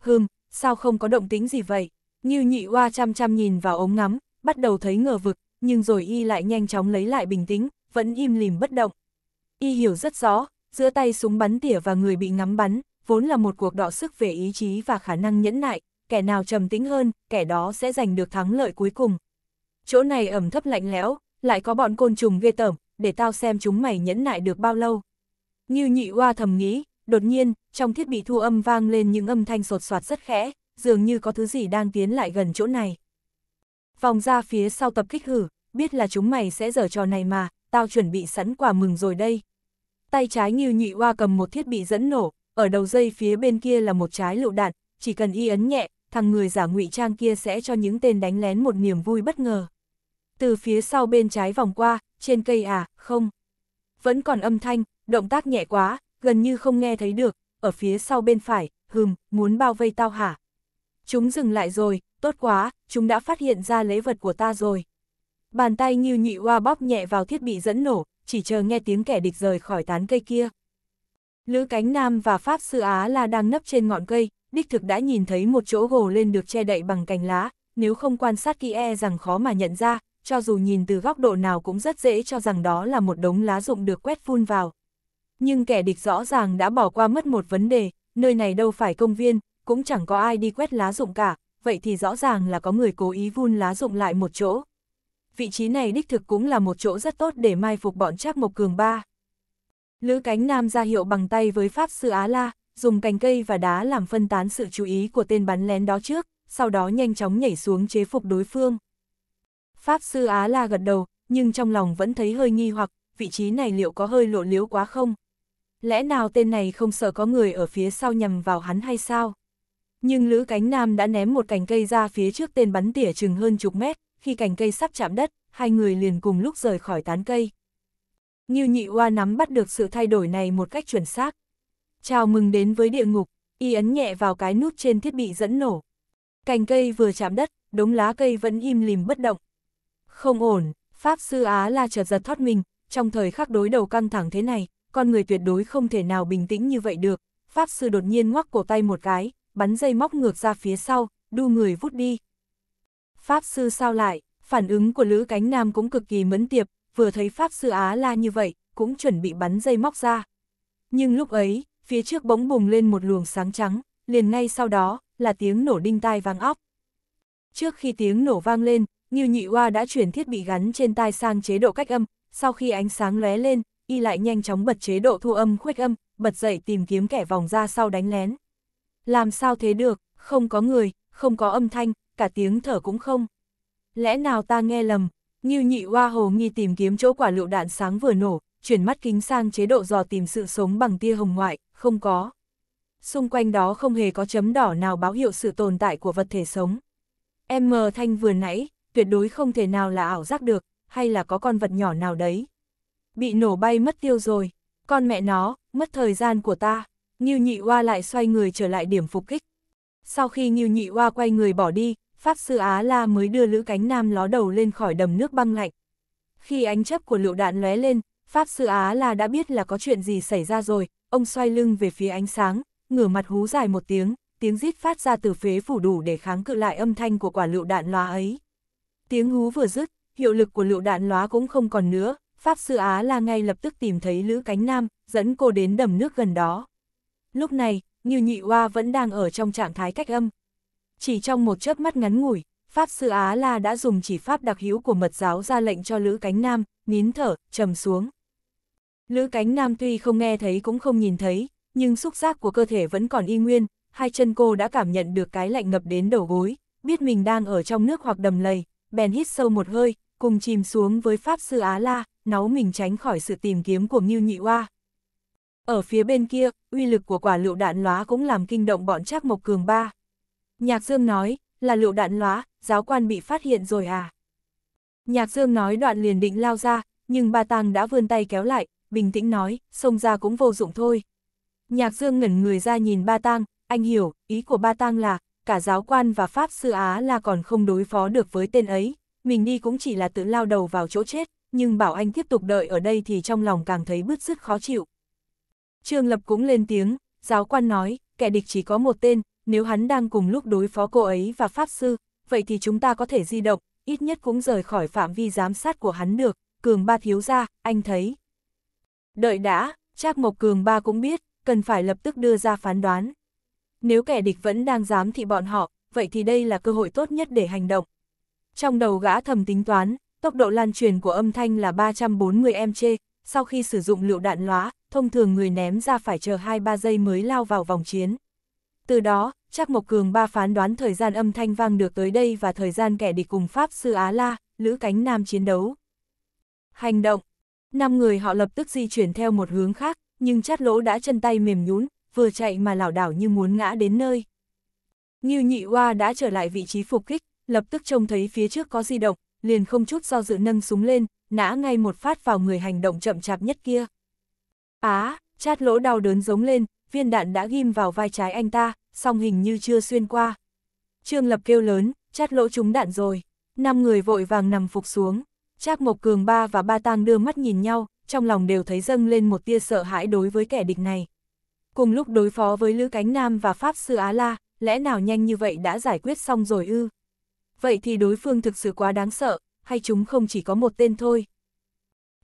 Hừm, sao không có động tính gì vậy? Như nhị oa chăm chăm nhìn vào ống ngắm, bắt đầu thấy ngờ vực, nhưng rồi y lại nhanh chóng lấy lại bình tĩnh, vẫn im lìm bất động. Y hiểu rất rõ, giữa tay súng bắn tỉa và người bị ngắm bắn, vốn là một cuộc đọ sức về ý chí và khả năng nhẫn nại, kẻ nào trầm tĩnh hơn, kẻ đó sẽ giành được thắng lợi cuối cùng. Chỗ này ẩm thấp lạnh lẽo, lại có bọn côn trùng ghê tởm, để tao xem chúng mày nhẫn nại được bao lâu. Như nhị hoa thầm nghĩ, đột nhiên, trong thiết bị thu âm vang lên những âm thanh sột soạt rất khẽ, dường như có thứ gì đang tiến lại gần chỗ này. Vòng ra phía sau tập kích hử, biết là chúng mày sẽ dở trò này mà, tao chuẩn bị sẵn quà mừng rồi đây. Tay trái như nhị hoa cầm một thiết bị dẫn nổ, ở đầu dây phía bên kia là một trái lựu đạn, chỉ cần y ấn nhẹ, thằng người giả ngụy trang kia sẽ cho những tên đánh lén một niềm vui bất ngờ. Từ phía sau bên trái vòng qua, trên cây à, không. Vẫn còn âm thanh, động tác nhẹ quá, gần như không nghe thấy được, ở phía sau bên phải, hừm, muốn bao vây tao hả? Chúng dừng lại rồi, tốt quá, chúng đã phát hiện ra lấy vật của ta rồi. Bàn tay như nhị hoa bóp nhẹ vào thiết bị dẫn nổ, chỉ chờ nghe tiếng kẻ địch rời khỏi tán cây kia. Lữ cánh nam và Pháp sư Á là đang nấp trên ngọn cây, đích thực đã nhìn thấy một chỗ gồ lên được che đậy bằng cành lá, nếu không quan sát kỹ e rằng khó mà nhận ra, cho dù nhìn từ góc độ nào cũng rất dễ cho rằng đó là một đống lá rụng được quét phun vào. Nhưng kẻ địch rõ ràng đã bỏ qua mất một vấn đề, nơi này đâu phải công viên, cũng chẳng có ai đi quét lá rụng cả, vậy thì rõ ràng là có người cố ý vun lá rụng lại một chỗ. Vị trí này đích thực cũng là một chỗ rất tốt để mai phục bọn Trác Mộc Cường ba. Lữ Cánh Nam ra hiệu bằng tay với Pháp Sư Á La, dùng cành cây và đá làm phân tán sự chú ý của tên bắn lén đó trước, sau đó nhanh chóng nhảy xuống chế phục đối phương. Pháp sư Á La gật đầu, nhưng trong lòng vẫn thấy hơi nghi hoặc, vị trí này liệu có hơi lộ liễu quá không? Lẽ nào tên này không sợ có người ở phía sau nhằm vào hắn hay sao? Nhưng Lữ Cánh Nam đã ném một cành cây ra phía trước tên bắn tỉa chừng hơn chục mét, khi cành cây sắp chạm đất, hai người liền cùng lúc rời khỏi tán cây. Nghiêu Nhị Oa nắm bắt được sự thay đổi này một cách chuẩn xác, Chào mừng đến với địa ngục, y ấn nhẹ vào cái nút trên thiết bị dẫn nổ. Cành cây vừa chạm đất, đống lá cây vẫn im lìm bất động. Không ổn, Pháp Sư Á La chợt giật thoát mình, trong thời khắc đối đầu căng thẳng thế này, con người tuyệt đối không thể nào bình tĩnh như vậy được. Pháp Sư đột nhiên ngoắc cổ tay một cái, bắn dây móc ngược ra phía sau, đu người vút đi. Pháp Sư sao lại, phản ứng của Lữ Cánh Nam cũng cực kỳ mẫn tiệp, vừa thấy Pháp Sư Á La như vậy, cũng chuẩn bị bắn dây móc ra. Nhưng lúc ấy, phía trước bỗng bùng lên một luồng sáng trắng, liền ngay sau đó, là tiếng nổ đinh tai vang óc. Trước khi tiếng nổ vang lên, Nghiêu Nhị Hoa đã chuyển thiết bị gắn trên tai sang chế độ cách âm, sau khi ánh sáng lóe lên, y lại nhanh chóng bật chế độ thu âm khuếch âm, bật dậy tìm kiếm kẻ vòng ra sau đánh lén. Làm sao thế được, không có người, không có âm thanh, cả tiếng thở cũng không. Lẽ nào ta nghe lầm, Nghiêu Nhị Hoa hồ nghi tìm kiếm chỗ quả lựu đạn sáng vừa nổ, chuyển mắt kính sang chế độ dò tìm sự sống bằng tia hồng ngoại, không có. Xung quanh đó không hề có chấm đỏ nào báo hiệu sự tồn tại của vật thể sống. M Thanh vừa nãy, tuyệt đối không thể nào là ảo giác được, hay là có con vật nhỏ nào đấy. Bị nổ bay mất tiêu rồi, con mẹ nó, mất thời gian của ta, Ngưu Nhị Hoa lại xoay người trở lại điểm phục kích. Sau khi Ngưu Nhị Hoa quay người bỏ đi, Pháp Sư Á La mới đưa Lữ Cánh Nam ló đầu lên khỏi đầm nước băng lạnh. Khi ánh chấp của lựu đạn lóe lên, Pháp sư Á là đã biết là có chuyện gì xảy ra rồi, ông xoay lưng về phía ánh sáng, ngửa mặt hú dài một tiếng, tiếng rít phát ra từ phế phủ đủ để kháng cự lại âm thanh của quả lựu đạn lóa ấy. Tiếng hú vừa dứt, hiệu lực của lựu đạn lóa cũng không còn nữa, Pháp sư Á là ngay lập tức tìm thấy Lữ Cánh Nam, dẫn cô đến đầm nước gần đó. Lúc này, Như Nhị Hoa vẫn đang ở trong trạng thái cách âm. Chỉ trong một chớp mắt ngắn ngủi, Pháp sư Á La đã dùng chỉ pháp đặc hữu của mật giáo ra lệnh cho Lữ Cánh Nam, nín thở, trầm xuống. Lữ cánh nam tuy không nghe thấy cũng không nhìn thấy, nhưng xúc giác của cơ thể vẫn còn y nguyên, hai chân cô đã cảm nhận được cái lạnh ngập đến đầu gối, biết mình đang ở trong nước hoặc đầm lầy, bèn hít sâu một hơi, cùng chìm xuống với Pháp Sư Á La, náu mình tránh khỏi sự tìm kiếm của Ngưu Nhị Hoa. Ở phía bên kia, uy lực của quả lựu đạn lóa cũng làm kinh động bọn Trác Mộc Cường ba. Nhạc Dương nói, là lựu đạn lóa, giáo quan bị phát hiện rồi à? Nhạc Dương nói đoạn liền định lao ra, nhưng Ba Tàng đã vươn tay kéo lại, bình tĩnh nói, xông ra cũng vô dụng thôi. Nhạc Dương ngẩn người ra nhìn Ba Tang, anh hiểu, ý của Ba Tang là, cả giáo quan và Pháp sư Á là còn không đối phó được với tên ấy, mình đi cũng chỉ là tự lao đầu vào chỗ chết, nhưng bảo anh tiếp tục đợi ở đây thì trong lòng càng thấy bứt rứt khó chịu. Trương Lập cũng lên tiếng, giáo quan nói, kẻ địch chỉ có một tên, nếu hắn đang cùng lúc đối phó cô ấy và Pháp sư, vậy thì chúng ta có thể di động, ít nhất cũng rời khỏi phạm vi giám sát của hắn được, cường ba thiếu ra, anh thấy, Đợi đã, Trác Mộc Cường ba cũng biết, cần phải lập tức đưa ra phán đoán. Nếu kẻ địch vẫn đang dám thị bọn họ, vậy thì đây là cơ hội tốt nhất để hành động. Trong đầu gã thầm tính toán, tốc độ lan truyền của âm thanh là 340 mc, sau khi sử dụng lựu đạn lóa, thông thường người ném ra phải chờ 2-3 giây mới lao vào vòng chiến. Từ đó, Trác Mộc Cường ba phán đoán thời gian âm thanh vang được tới đây và thời gian kẻ địch cùng Pháp Sư Á La, Lữ Cánh Nam chiến đấu. Hành động năm người họ lập tức di chuyển theo một hướng khác, nhưng chát lỗ đã chân tay mềm nhún, vừa chạy mà lảo đảo như muốn ngã đến nơi. Ngưu nhị hoa đã trở lại vị trí phục kích, lập tức trông thấy phía trước có di động, liền không chút do dự nâng súng lên, nã ngay một phát vào người hành động chậm chạp nhất kia. Á, à, chát lỗ đau đớn giống lên, viên đạn đã ghim vào vai trái anh ta, song hình như chưa xuyên qua. Trương lập kêu lớn, chát lỗ trúng đạn rồi, năm người vội vàng nằm phục xuống. Trác Mộc Cường Ba và Ba Tang đưa mắt nhìn nhau, trong lòng đều thấy dâng lên một tia sợ hãi đối với kẻ địch này. Cùng lúc đối phó với Lữ Cánh Nam và Pháp Sư Á La, lẽ nào nhanh như vậy đã giải quyết xong rồi ư? Vậy thì đối phương thực sự quá đáng sợ, hay chúng không chỉ có một tên thôi?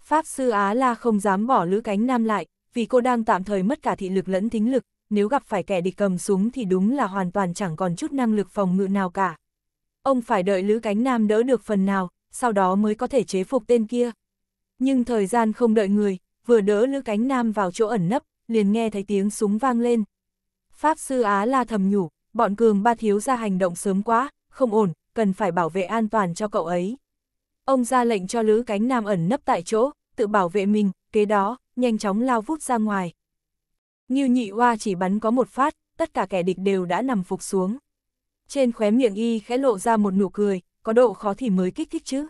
Pháp Sư Á La không dám bỏ Lữ Cánh Nam lại, vì cô đang tạm thời mất cả thị lực lẫn tính lực, nếu gặp phải kẻ địch cầm súng thì đúng là hoàn toàn chẳng còn chút năng lực phòng ngự nào cả. Ông phải đợi Lữ Cánh Nam đỡ được phần nào, sau đó mới có thể chế phục tên kia. Nhưng thời gian không đợi người, vừa đỡ Lữ Cánh Nam vào chỗ ẩn nấp, liền nghe thấy tiếng súng vang lên. Pháp sư Á la thầm nhủ, bọn cường ba thiếu ra hành động sớm quá, không ổn, cần phải bảo vệ an toàn cho cậu ấy. Ông ra lệnh cho Lữ Cánh Nam ẩn nấp tại chỗ, tự bảo vệ mình, kế đó, nhanh chóng lao vút ra ngoài. Nghiêu nhị hoa chỉ bắn có một phát, tất cả kẻ địch đều đã nằm phục xuống. Trên khóe miệng y khẽ lộ ra một nụ cười, có độ khó thì mới kích thích chứ.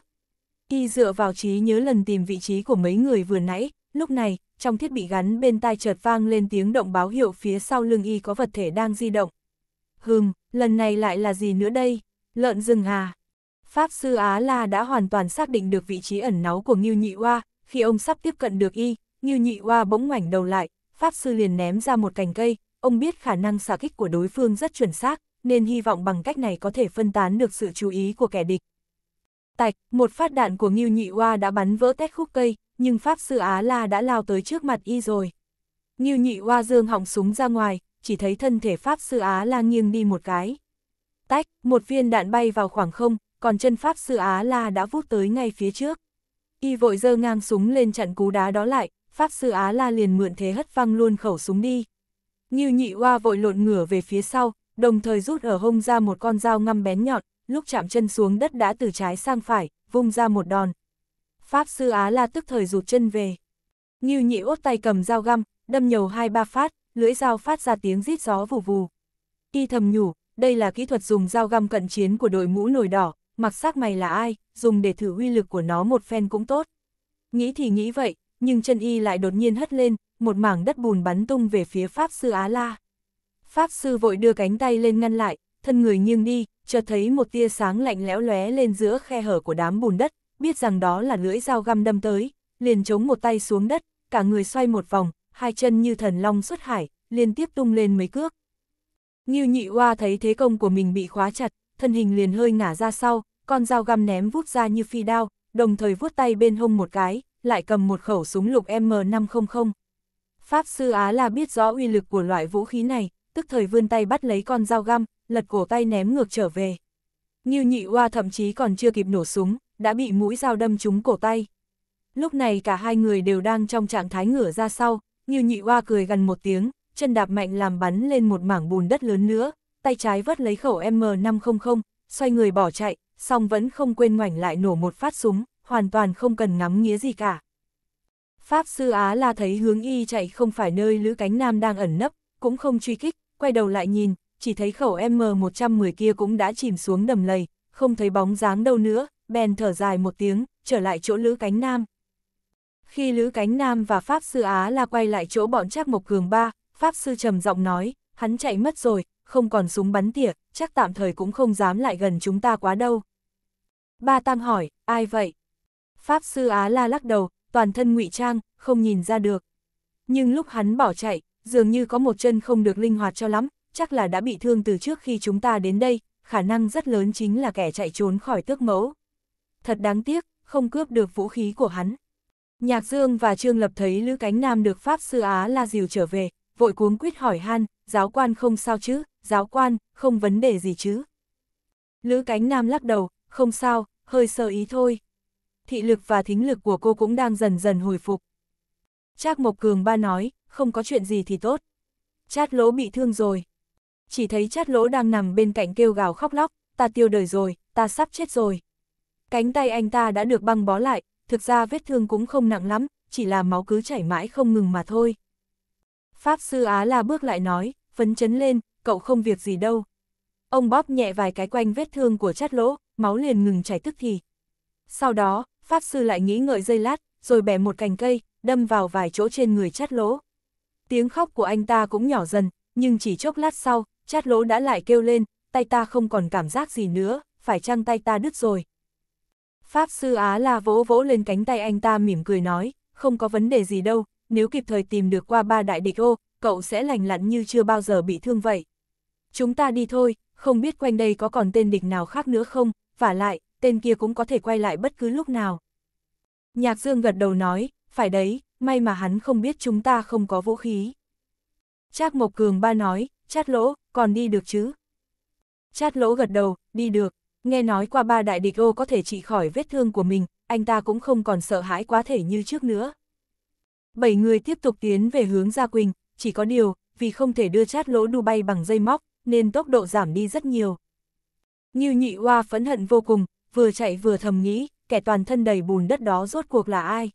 Y dựa vào trí nhớ lần tìm vị trí của mấy người vừa nãy, lúc này, trong thiết bị gắn bên tai chợt vang lên tiếng động báo hiệu phía sau lưng y có vật thể đang di động. Hừm, lần này lại là gì nữa đây? Lợn rừng à? Pháp sư Á La đã hoàn toàn xác định được vị trí ẩn náu của Ngưu Nhị Hoa, khi ông sắp tiếp cận được y, Ngưu Nhị Hoa bỗng ngoảnh đầu lại, pháp sư liền ném ra một cành cây, ông biết khả năng xạ kích của đối phương rất chuẩn xác, nên hy vọng bằng cách này có thể phân tán được sự chú ý của kẻ địch. Tạch, một phát đạn của Ngưu Nhị Hoa đã bắn vỡ tét khúc cây, nhưng Pháp Sư Á La đã lao tới trước mặt y rồi. Ngưu Nhị Hoa dương họng súng ra ngoài, chỉ thấy thân thể Pháp Sư Á La nghiêng đi một cái. Tách, một viên đạn bay vào khoảng không, còn chân Pháp Sư Á La đã vút tới ngay phía trước. Y vội dơ ngang súng lên chặn cú đá đó lại, Pháp Sư Á La liền mượn thế hất văng luôn khẩu súng đi. Ngưu Nhị Hoa vội lộn ngửa về phía sau, đồng thời rút ở hông ra một con dao ngăm bén nhọn, lúc chạm chân xuống đất đã từ trái sang phải, vung ra một đòn. Pháp sư Á La tức thời rụt chân về. Ngưu nhị ốt tay cầm dao găm, đâm nhầu hai ba phát, lưỡi dao phát ra tiếng rít gió vù vù. Y thầm nhủ, đây là kỹ thuật dùng dao găm cận chiến của đội mũ nổi đỏ, mặc xác mày là ai, dùng để thử uy lực của nó một phen cũng tốt. Nghĩ thì nghĩ vậy, nhưng chân y lại đột nhiên hất lên, một mảng đất bùn bắn tung về phía Pháp sư Á La. Pháp sư vội đưa cánh tay lên ngăn lại, thân người nghiêng đi, chợt thấy một tia sáng lạnh lẽo lóe lên giữa khe hở của đám bùn đất, biết rằng đó là lưỡi dao găm đâm tới, liền chống một tay xuống đất, cả người xoay một vòng, hai chân như thần long xuất hải, liên tiếp tung lên mấy cước. Nghiêu nhị hoa thấy thế công của mình bị khóa chặt, thân hình liền hơi ngả ra sau, con dao găm ném vút ra như phi đao, đồng thời vuốt tay bên hông một cái, lại cầm một khẩu súng lục M500. Pháp sư Á là biết rõ uy lực của loại vũ khí này, tức thời vươn tay bắt lấy con dao găm, lật cổ tay ném ngược trở về. Như nhị Hoa thậm chí còn chưa kịp nổ súng, đã bị mũi dao đâm trúng cổ tay. Lúc này cả hai người đều đang trong trạng thái ngửa ra sau, Như nhị Hoa cười gần một tiếng, chân đạp mạnh làm bắn lên một mảng bùn đất lớn nữa, tay trái vớt lấy khẩu M500, xoay người bỏ chạy, song vẫn không quên ngoảnh lại nổ một phát súng, hoàn toàn không cần ngắm nghĩa gì cả. Pháp sư Á La thấy hướng y chạy không phải nơi Lữ Cánh Nam đang ẩn nấp, cũng không truy kích, quay đầu lại nhìn, chỉ thấy khẩu M110 kia cũng đã chìm xuống đầm lầy, không thấy bóng dáng đâu nữa, bèn thở dài một tiếng, trở lại chỗ Lữ Cánh Nam. Khi Lữ Cánh Nam và Pháp Sư Á là quay lại chỗ bọn Trác Mộc Cường ba, Pháp Sư trầm giọng nói, hắn chạy mất rồi, không còn súng bắn tỉa, chắc tạm thời cũng không dám lại gần chúng ta quá đâu. Ba Tam hỏi, ai vậy? Pháp Sư Á la lắc đầu, toàn thân ngụy trang, không nhìn ra được. Nhưng lúc hắn bỏ chạy, dường như có một chân không được linh hoạt cho lắm, chắc là đã bị thương từ trước khi chúng ta đến đây, khả năng rất lớn chính là kẻ chạy trốn khỏi tước mẫu. Thật đáng tiếc, không cướp được vũ khí của hắn. Nhạc Dương và Trương Lập thấy Lữ Cánh Nam được Pháp Sư Á La Diều trở về, vội cuống quyết hỏi han, giáo quan không sao chứ, giáo quan, không vấn đề gì chứ. Lữ Cánh Nam lắc đầu, không sao, hơi sơ ý thôi. Thị lực và thính lực của cô cũng đang dần dần hồi phục. Trác Mộc Cường ba nói, không có chuyện gì thì tốt. Chát lỗ bị thương rồi. Chỉ thấy chát lỗ đang nằm bên cạnh kêu gào khóc lóc, ta tiêu đời rồi, ta sắp chết rồi. Cánh tay anh ta đã được băng bó lại, thực ra vết thương cũng không nặng lắm, chỉ là máu cứ chảy mãi không ngừng mà thôi. Pháp sư Á La bước lại nói, phấn chấn lên, cậu không việc gì đâu. Ông bóp nhẹ vài cái quanh vết thương của chát lỗ, máu liền ngừng chảy tức thì. Sau đó, Pháp sư lại nghĩ ngợi dây lát, rồi bẻ một cành cây, đâm vào vài chỗ trên người chát lỗ tiếng khóc của anh ta cũng nhỏ dần, nhưng chỉ chốc lát sau, chát lỗ đã lại kêu lên, tay ta không còn cảm giác gì nữa, phải chăng tay ta đứt rồi. Pháp sư Á La vỗ vỗ lên cánh tay anh ta mỉm cười nói, không có vấn đề gì đâu, nếu kịp thời tìm được qua ba đại địch ô, cậu sẽ lành lặn như chưa bao giờ bị thương vậy. Chúng ta đi thôi, không biết quanh đây có còn tên địch nào khác nữa không, và lại, tên kia cũng có thể quay lại bất cứ lúc nào. Nhạc Dương gật đầu nói, phải đấy, may mà hắn không biết chúng ta không có vũ khí. Trác Mộc Cường ba nói, chát lỗ, còn đi được chứ? Chát lỗ gật đầu, đi được, nghe nói qua ba đại địch ô có thể trị khỏi vết thương của mình, anh ta cũng không còn sợ hãi quá thể như trước nữa. Bảy người tiếp tục tiến về hướng Gia Quỳnh, chỉ có điều, vì không thể đưa chát lỗ đu bay bằng dây móc, nên tốc độ giảm đi rất nhiều. Như nhị hoa phẫn hận vô cùng, vừa chạy vừa thầm nghĩ, kẻ toàn thân đầy bùn đất đó rốt cuộc là ai?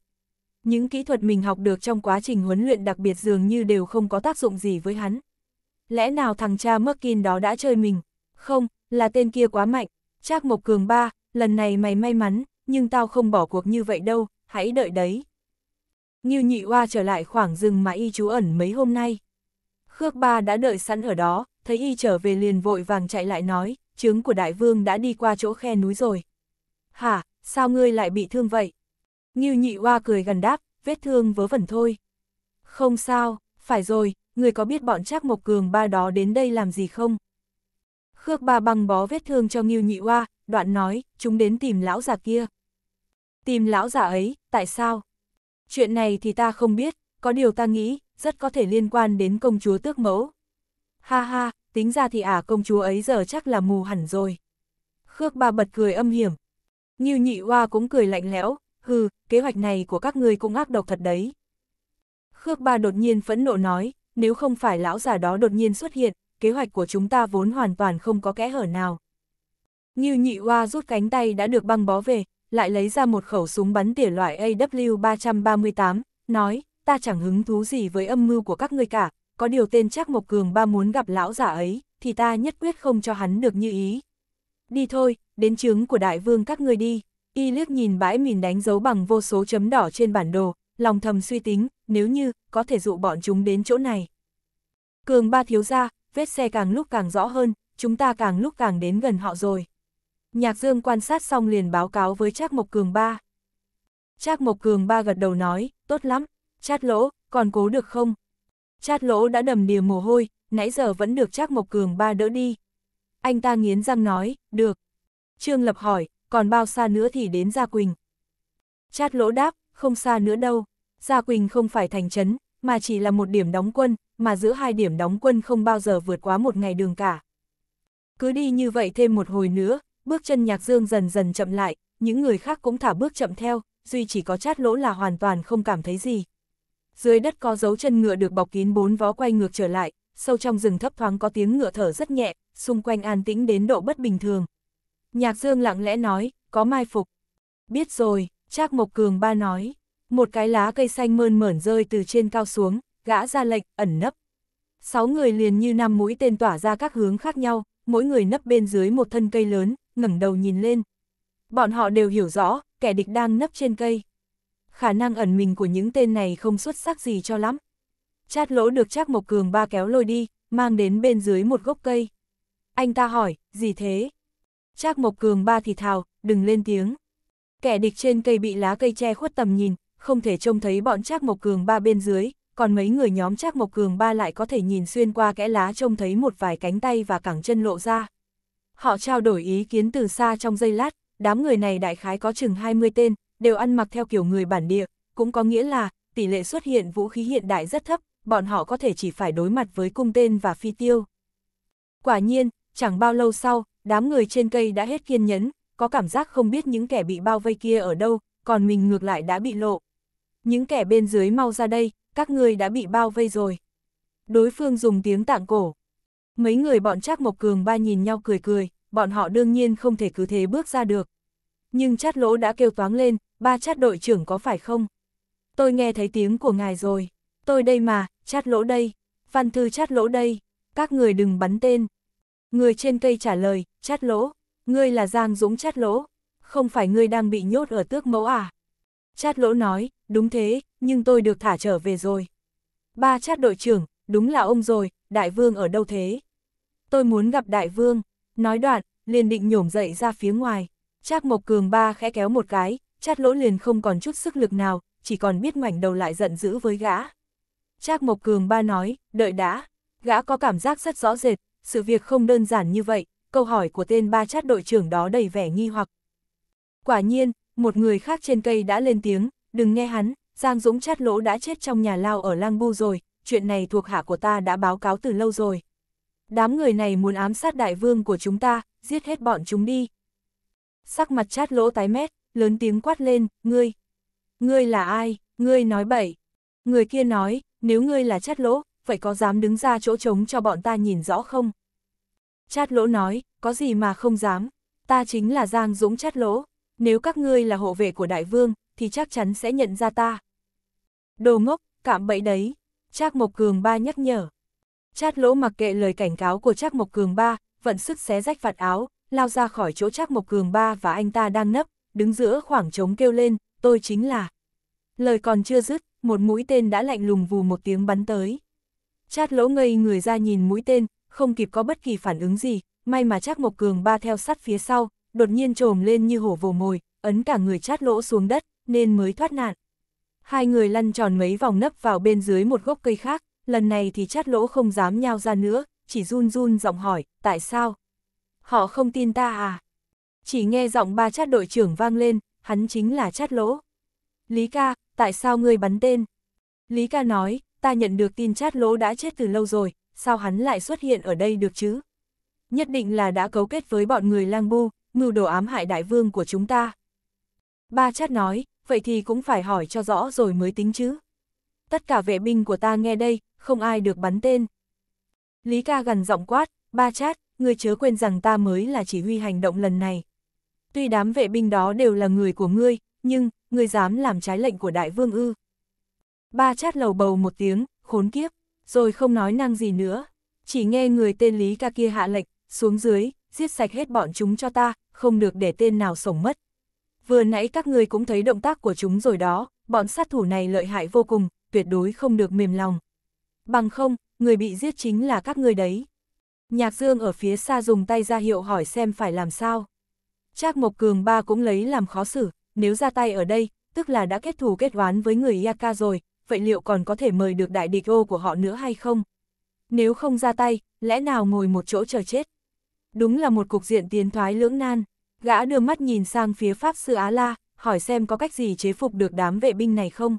Những kỹ thuật mình học được trong quá trình huấn luyện đặc biệt dường như đều không có tác dụng gì với hắn. Lẽ nào thằng cha Merkin đó đã chơi mình? Không, là tên kia quá mạnh. Trác Mộc Cường ba, lần này mày may mắn, nhưng tao không bỏ cuộc như vậy đâu, hãy đợi đấy. Như nhị oa trở lại khoảng rừng mà y trú ẩn mấy hôm nay. Khước ba đã đợi sẵn ở đó, thấy y trở về liền vội vàng chạy lại nói, trứng của đại vương đã đi qua chỗ khe núi rồi. Hả, sao ngươi lại bị thương vậy? Ngưu nhị hoa cười gần đáp, vết thương vớ vẩn thôi. Không sao, phải rồi, người có biết bọn Trác Mộc Cường ba đó đến đây làm gì không? Khước ba băng bó vết thương cho Ngưu nhị hoa, đoạn nói, chúng đến tìm lão già kia. Tìm lão già ấy, tại sao? Chuyện này thì ta không biết, có điều ta nghĩ, rất có thể liên quan đến công chúa tước mẫu. Ha ha, tính ra thì ả à, công chúa ấy giờ chắc là mù hẳn rồi. Khước ba bật cười âm hiểm. Ngưu nhị hoa cũng cười lạnh lẽo, hừ, kế hoạch này của các ngươi cũng ác độc thật đấy. Khước ba đột nhiên phẫn nộ nói, nếu không phải lão già đó đột nhiên xuất hiện, kế hoạch của chúng ta vốn hoàn toàn không có kẽ hở nào. Như nhị hoa rút cánh tay đã được băng bó về, lại lấy ra một khẩu súng bắn tỉa loại AW-338, nói, ta chẳng hứng thú gì với âm mưu của các ngươi cả, có điều tên chắc Mộc Cường ba muốn gặp lão già ấy, thì ta nhất quyết không cho hắn được như ý. Đi thôi, đến chướng của đại vương các ngươi đi. Y liếc nhìn bãi mìn đánh dấu bằng vô số chấm đỏ trên bản đồ, lòng thầm suy tính, nếu như, có thể dụ bọn chúng đến chỗ này. Cường ba thiếu ra, vết xe càng lúc càng rõ hơn, chúng ta càng lúc càng đến gần họ rồi. Nhạc Dương quan sát xong liền báo cáo với Trác Mộc Cường ba. Trác Mộc Cường ba gật đầu nói, tốt lắm, Chát lỗ, còn cố được không? Chát lỗ đã đầm đìa mồ hôi, nãy giờ vẫn được Trác Mộc Cường ba đỡ đi. Anh ta nghiến răng nói, được. Trương Lập hỏi, còn bao xa nữa thì đến Gia Quỳnh. Chát lỗ đáp, không xa nữa đâu, Gia Quỳnh không phải thành trấn, mà chỉ là một điểm đóng quân, mà giữa hai điểm đóng quân không bao giờ vượt quá một ngày đường cả. Cứ đi như vậy thêm một hồi nữa, bước chân nhạc dương dần dần chậm lại, những người khác cũng thả bước chậm theo, duy chỉ có chát lỗ là hoàn toàn không cảm thấy gì. Dưới đất có dấu chân ngựa được bọc kín bốn vó quay ngược trở lại, sâu trong rừng thấp thoáng có tiếng ngựa thở rất nhẹ, xung quanh an tĩnh đến độ bất bình thường. Nhạc Dương lặng lẽ nói, có mai phục. Biết rồi, Trác Mộc Cường ba nói. Một cái lá cây xanh mơn mởn rơi từ trên cao xuống, gã ra lệnh, ẩn nấp. Sáu người liền như năm mũi tên tỏa ra các hướng khác nhau, mỗi người nấp bên dưới một thân cây lớn, ngẩng đầu nhìn lên. Bọn họ đều hiểu rõ, kẻ địch đang nấp trên cây. Khả năng ẩn mình của những tên này không xuất sắc gì cho lắm. Chát lỗ được Trác Mộc Cường ba kéo lôi đi, mang đến bên dưới một gốc cây. Anh ta hỏi, gì thế? Trác Mộc Cường ba thì thào, đừng lên tiếng. Kẻ địch trên cây bị lá cây che khuất tầm nhìn, không thể trông thấy bọn Trác Mộc Cường ba bên dưới, còn mấy người nhóm Trác Mộc Cường ba lại có thể nhìn xuyên qua kẽ lá trông thấy một vài cánh tay và cẳng chân lộ ra. Họ trao đổi ý kiến từ xa trong giây lát, đám người này đại khái có chừng 20 tên, đều ăn mặc theo kiểu người bản địa, cũng có nghĩa là tỷ lệ xuất hiện vũ khí hiện đại rất thấp, bọn họ có thể chỉ phải đối mặt với cung tên và phi tiêu. Quả nhiên, chẳng bao lâu sau, đám người trên cây đã hết kiên nhẫn, có cảm giác không biết những kẻ bị bao vây kia ở đâu, còn mình ngược lại đã bị lộ. Những kẻ bên dưới mau ra đây, các ngươi đã bị bao vây rồi. Đối phương dùng tiếng tạng cổ. Mấy người bọn Trác Mộc Cường ba nhìn nhau cười cười, bọn họ đương nhiên không thể cứ thế bước ra được. Nhưng chát lỗ đã kêu toáng lên, ba chát đội trưởng có phải không? Tôi nghe thấy tiếng của ngài rồi. Tôi đây mà, chát lỗ đây. Văn thư chát lỗ đây. Các người đừng bắn tên. Người trên cây trả lời, chát lỗ, ngươi là Giang Dũng chát lỗ, không phải ngươi đang bị nhốt ở tước mẫu à? Chát lỗ nói, đúng thế, nhưng tôi được thả trở về rồi. Ba chát đội trưởng, đúng là ông rồi, đại vương ở đâu thế? Tôi muốn gặp đại vương, nói đoạn, liền định nhổm dậy ra phía ngoài. Chát Mộc Cường ba khẽ kéo một cái, chát lỗ liền không còn chút sức lực nào, chỉ còn biết ngoảnh đầu lại giận dữ với gã. Trác Mộc Cường ba nói, đợi đã, gã có cảm giác rất rõ rệt, sự việc không đơn giản như vậy, câu hỏi của tên ba chát đội trưởng đó đầy vẻ nghi hoặc. Quả nhiên, một người khác trên cây đã lên tiếng, đừng nghe hắn, Giang Dũng chát lỗ đã chết trong nhà lao ở Lang Bu rồi, chuyện này thuộc hạ của ta đã báo cáo từ lâu rồi. Đám người này muốn ám sát đại vương của chúng ta, giết hết bọn chúng đi. Sắc mặt chát lỗ tái mét, lớn tiếng quát lên, ngươi. Ngươi là ai, ngươi nói bậy. Người kia nói, nếu ngươi là chát lỗ, vậy có dám đứng ra chỗ trống cho bọn ta nhìn rõ không? Chát lỗ nói, có gì mà không dám, ta chính là Giang Dũng chát lỗ, nếu các ngươi là hộ vệ của đại vương, thì chắc chắn sẽ nhận ra ta. Đồ ngốc, cạm bẫy đấy, Trác Mộc Cường ba nhắc nhở. Chát lỗ mặc kệ lời cảnh cáo của Trác Mộc Cường ba, vận sức xé rách vạt áo, lao ra khỏi chỗ Trác Mộc Cường ba và anh ta đang nấp, đứng giữa khoảng trống kêu lên, tôi chính là. Lời còn chưa dứt, một mũi tên đã lạnh lùng vù một tiếng bắn tới. Chát lỗ ngây người ra nhìn mũi tên, không kịp có bất kỳ phản ứng gì, may mà Trác Mộc Cường ba theo sát phía sau, đột nhiên trồm lên như hổ vồ mồi, ấn cả người chát lỗ xuống đất, nên mới thoát nạn. Hai người lăn tròn mấy vòng nấp vào bên dưới một gốc cây khác, lần này thì chát lỗ không dám nhao ra nữa, chỉ run run giọng hỏi, tại sao? Họ không tin ta à? Chỉ nghe giọng ba chát đội trưởng vang lên, hắn chính là chát lỗ. Lý ca, tại sao ngươi bắn tên? Lý ca nói, ta nhận được tin chát lỗ đã chết từ lâu rồi, sao hắn lại xuất hiện ở đây được chứ? Nhất định là đã cấu kết với bọn người lang bu, mưu đồ ám hại đại vương của chúng ta. Ba chát nói, vậy thì cũng phải hỏi cho rõ rồi mới tính chứ. Tất cả vệ binh của ta nghe đây, không ai được bắn tên. Lý ca gần giọng quát, ba chát, ngươi chớ quên rằng ta mới là chỉ huy hành động lần này. Tuy đám vệ binh đó đều là người của ngươi, nhưng, ngươi dám làm trái lệnh của đại vương ư. Ba chát lầu bầu một tiếng, khốn kiếp, rồi không nói năng gì nữa. Chỉ nghe người tên Lý ca kia hạ lệnh, xuống dưới, giết sạch hết bọn chúng cho ta, không được để tên nào sống mất. Vừa nãy các ngươi cũng thấy động tác của chúng rồi đó, bọn sát thủ này lợi hại vô cùng, tuyệt đối không được mềm lòng. Bằng không, người bị giết chính là các ngươi đấy. Nhạc Dương ở phía xa dùng tay ra hiệu hỏi xem phải làm sao. Trác Mộc Cường ba cũng lấy làm khó xử, nếu ra tay ở đây, tức là đã kết thù kết oán với người Yaka rồi, vậy liệu còn có thể mời được đại địch ô của họ nữa hay không? Nếu không ra tay, lẽ nào ngồi một chỗ chờ chết? Đúng là một cục diện tiến thoái lưỡng nan. Gã đưa mắt nhìn sang phía Pháp Sư Á La, hỏi xem có cách gì chế phục được đám vệ binh này không?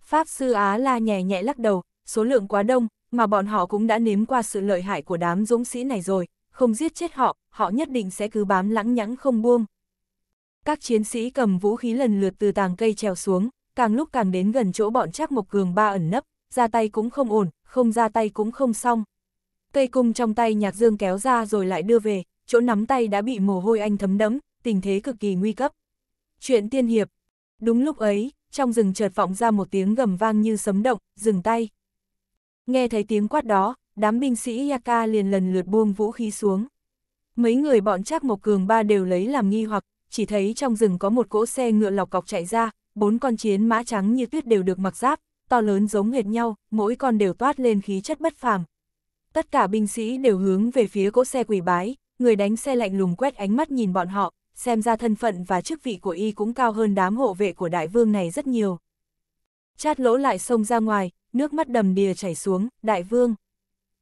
Pháp Sư Á La nhẹ nhẹ lắc đầu, số lượng quá đông, mà bọn họ cũng đã nếm qua sự lợi hại của đám dũng sĩ này rồi, không giết chết họ, họ nhất định sẽ cứ bám lẳng nhãng không buông. Các chiến sĩ cầm vũ khí lần lượt từ tàng cây trèo xuống, càng lúc càng đến gần chỗ bọn Trác Mộc Cường ba ẩn nấp, ra tay cũng không ổn, không ra tay cũng không xong. Cây cung trong tay Nhạc Dương kéo ra rồi lại đưa về, chỗ nắm tay đã bị mồ hôi anh thấm đẫm, tình thế cực kỳ nguy cấp. Chuyện tiên hiệp. Đúng lúc ấy, trong rừng chợt vọng ra một tiếng gầm vang như sấm động, dừng tay. Nghe thấy tiếng quát đó, đám binh sĩ Yaka liền lần lượt buông vũ khí xuống. Mấy người bọn Trác Mộc Cường ba đều lấy làm nghi hoặc, chỉ thấy trong rừng có một cỗ xe ngựa lọc cọc chạy ra, bốn con chiến mã trắng như tuyết đều được mặc giáp, to lớn giống hệt nhau, mỗi con đều toát lên khí chất bất phàm. Tất cả binh sĩ đều hướng về phía cỗ xe quỷ bái, người đánh xe lạnh lùng quét ánh mắt nhìn bọn họ, xem ra thân phận và chức vị của y cũng cao hơn đám hộ vệ của đại vương này rất nhiều. Chát lỗ lại xông ra ngoài, nước mắt đầm đìa chảy xuống, đại vương.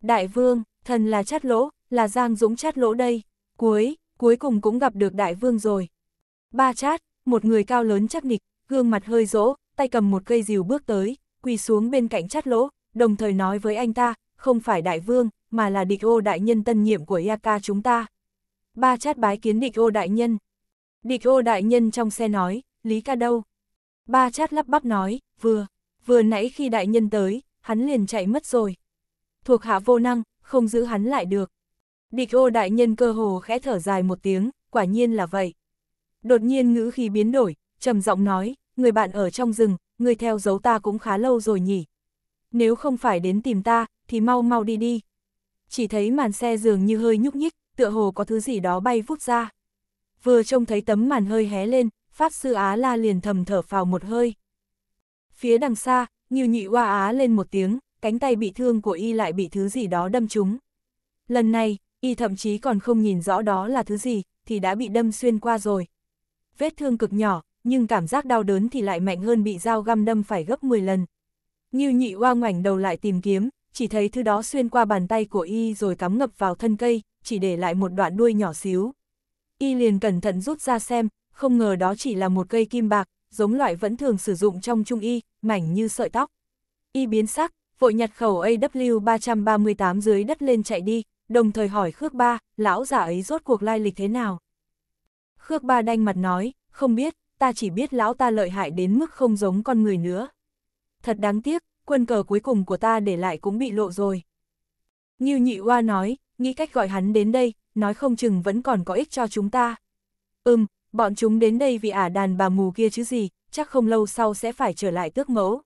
Đại vương, thần là chát lỗ, là Giang Dũng chát lỗ đây, cuối, cuối cùng cũng gặp được đại vương rồi. Ba chát, một người cao lớn chắc nịch, gương mặt hơi rỗ, tay cầm một cây rìu bước tới, quỳ xuống bên cạnh chát lỗ, đồng thời nói với anh ta, không phải đại vương, mà là địch ô đại nhân tân nhiệm của Yaka chúng ta. Ba chát bái kiến địch ô đại nhân. Địch ô đại nhân trong xe nói, Lý ca đâu? Ba chát lắp bắp nói, vừa, vừa nãy khi đại nhân tới, hắn liền chạy mất rồi. Thuộc hạ vô năng, không giữ hắn lại được. Địch ô đại nhân cơ hồ khẽ thở dài một tiếng, quả nhiên là vậy. Đột nhiên ngữ khi biến đổi, trầm giọng nói, người bạn ở trong rừng, người theo dấu ta cũng khá lâu rồi nhỉ. Nếu không phải đến tìm ta, thì mau mau đi đi. Chỉ thấy màn xe dường như hơi nhúc nhích, tựa hồ có thứ gì đó bay vút ra. Vừa trông thấy tấm màn hơi hé lên, Pháp Sư Á La liền thầm thở phào một hơi. Phía đằng xa, Nhiêu nhị hoa á lên một tiếng, cánh tay bị thương của y lại bị thứ gì đó đâm trúng. Lần này, y thậm chí còn không nhìn rõ đó là thứ gì, thì đã bị đâm xuyên qua rồi. Vết thương cực nhỏ, nhưng cảm giác đau đớn thì lại mạnh hơn bị dao găm đâm phải gấp 10 lần. Như nhị oa ngoảnh đầu lại tìm kiếm, chỉ thấy thứ đó xuyên qua bàn tay của y rồi cắm ngập vào thân cây, chỉ để lại một đoạn đuôi nhỏ xíu. Y liền cẩn thận rút ra xem, không ngờ đó chỉ là một cây kim bạc, giống loại vẫn thường sử dụng trong trung y, mảnh như sợi tóc. Y biến sắc, vội nhặt khẩu AW338 dưới đất lên chạy đi, đồng thời hỏi Khước Ba, lão giả ấy rốt cuộc lai lịch thế nào. Khước Ba đanh mặt nói, không biết, ta chỉ biết lão ta lợi hại đến mức không giống con người nữa. Thật đáng tiếc, quân cờ cuối cùng của ta để lại cũng bị lộ rồi. Như nhị Hoa nói, nghĩ cách gọi hắn đến đây, nói không chừng vẫn còn có ích cho chúng ta. Ừm, bọn chúng đến đây vì ả đàn bà mù kia chứ gì, chắc không lâu sau sẽ phải trở lại tước mẫu.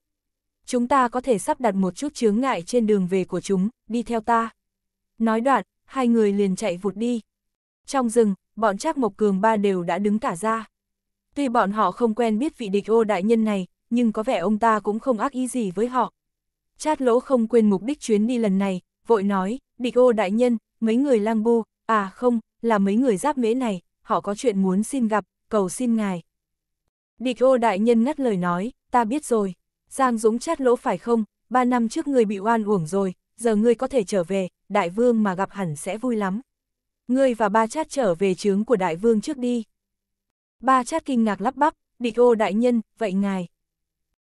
Chúng ta có thể sắp đặt một chút chướng ngại trên đường về của chúng, đi theo ta. Nói đoạn, hai người liền chạy vụt đi. Trong rừng, bọn Trác Mộc Cường ba đều đã đứng cả ra. Tuy bọn họ không quen biết vị địch ô đại nhân này, nhưng có vẻ ông ta cũng không ác ý gì với họ. Chát lỗ không quên mục đích chuyến đi lần này, vội nói, địch ô đại nhân, mấy người lang bu, à không, là mấy người giáp mễ này, họ có chuyện muốn xin gặp, cầu xin ngài. Địch ô đại nhân ngắt lời nói, ta biết rồi, Giang Dũng chát lỗ phải không, ba năm trước người bị oan uổng rồi, giờ ngươi có thể trở về, đại vương mà gặp hẳn sẽ vui lắm. Ngươi và ba chát trở về trướng của đại vương trước đi. Ba chát kinh ngạc lắp bắp, địch ô đại nhân, vậy ngài.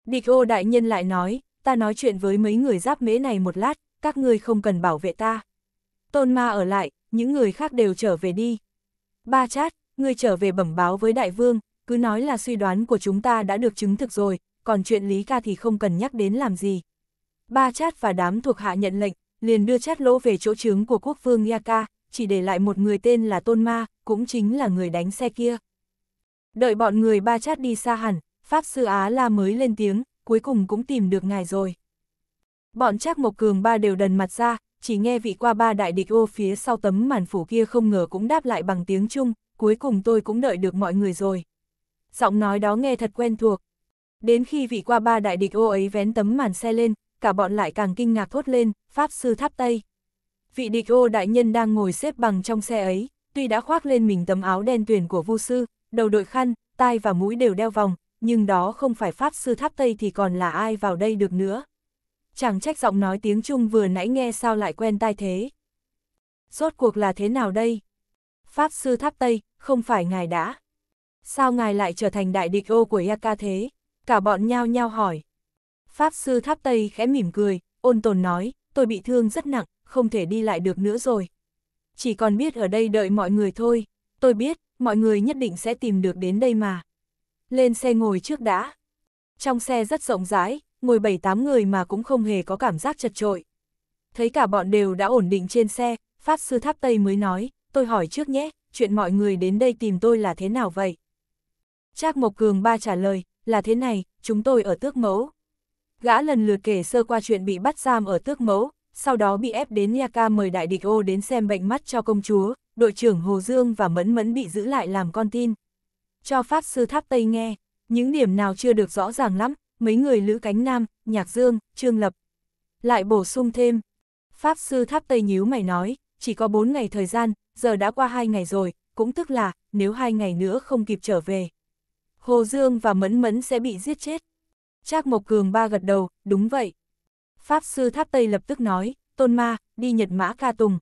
Địch ô đại nhân lại nói, ta nói chuyện với mấy người giáp mễ này một lát, các ngươi không cần bảo vệ ta. Tôn ma ở lại, những người khác đều trở về đi. Ba chát, ngươi trở về bẩm báo với đại vương, cứ nói là suy đoán của chúng ta đã được chứng thực rồi, còn chuyện lý ca thì không cần nhắc đến làm gì. Ba chát và đám thuộc hạ nhận lệnh, liền đưa chát lỗ về chỗ trướng của quốc vương Yaka, chỉ để lại một người tên là Tôn Ma, cũng chính là người đánh xe kia. Đợi bọn người ba chát đi xa hẳn, Pháp Sư Á La mới lên tiếng, cuối cùng cũng tìm được ngài rồi. Bọn chắc Mộc Cường ba đều đần mặt ra, chỉ nghe vị qua ba đại địch ô phía sau tấm màn phủ kia không ngờ cũng đáp lại bằng tiếng Trung, cuối cùng tôi cũng đợi được mọi người rồi. Giọng nói đó nghe thật quen thuộc. Đến khi vị qua ba đại địch ô ấy vén tấm màn xe lên, cả bọn lại càng kinh ngạc thốt lên, Pháp Sư Tháp Tây. Vị địch ô đại nhân đang ngồi xếp bằng trong xe ấy, tuy đã khoác lên mình tấm áo đen tuyển của vu sư, đầu đội khăn, tai và mũi đều đeo vòng, nhưng đó không phải Pháp Sư Tháp Tây thì còn là ai vào đây được nữa. Chẳng trách giọng nói tiếng Trung vừa nãy nghe sao lại quen tai thế. Rốt cuộc là thế nào đây? Pháp Sư Tháp Tây, không phải ngài đã. Sao ngài lại trở thành đại địch ô của Yaka thế? Cả bọn nhao nhao hỏi. Pháp Sư Tháp Tây khẽ mỉm cười, ôn tồn nói, tôi bị thương rất nặng, không thể đi lại được nữa rồi. Chỉ còn biết ở đây đợi mọi người thôi. Tôi biết, mọi người nhất định sẽ tìm được đến đây mà. Lên xe ngồi trước đã. Trong xe rất rộng rãi, ngồi 7-8 người mà cũng không hề có cảm giác chật trội. Thấy cả bọn đều đã ổn định trên xe, Pháp Sư Tháp Tây mới nói, tôi hỏi trước nhé, chuyện mọi người đến đây tìm tôi là thế nào vậy? Trác Mộc Cường ba trả lời, là thế này, chúng tôi ở tước mẫu. Gã lần lượt kể sơ qua chuyện bị bắt giam ở tước mẫu, sau đó bị ép đến nha ca mời đại địch ô đến xem bệnh mắt cho công chúa, đội trưởng Hồ Dương và Mẫn Mẫn bị giữ lại làm con tin. Cho Pháp Sư Tháp Tây nghe, những điểm nào chưa được rõ ràng lắm, mấy người Lữ Cánh Nam, Nhạc Dương, Trương Lập. Lại bổ sung thêm, Pháp Sư Tháp Tây nhíu mày nói, chỉ có 4 ngày thời gian, giờ đã qua 2 ngày rồi, cũng tức là, nếu 2 ngày nữa không kịp trở về. Hồ Dương và Mẫn Mẫn sẽ bị giết chết. Trác Mộc Cường ba gật đầu, đúng vậy. Pháp Sư Tháp Tây lập tức nói, Tôn Ma, đi Nhật Mã Ca Tùng,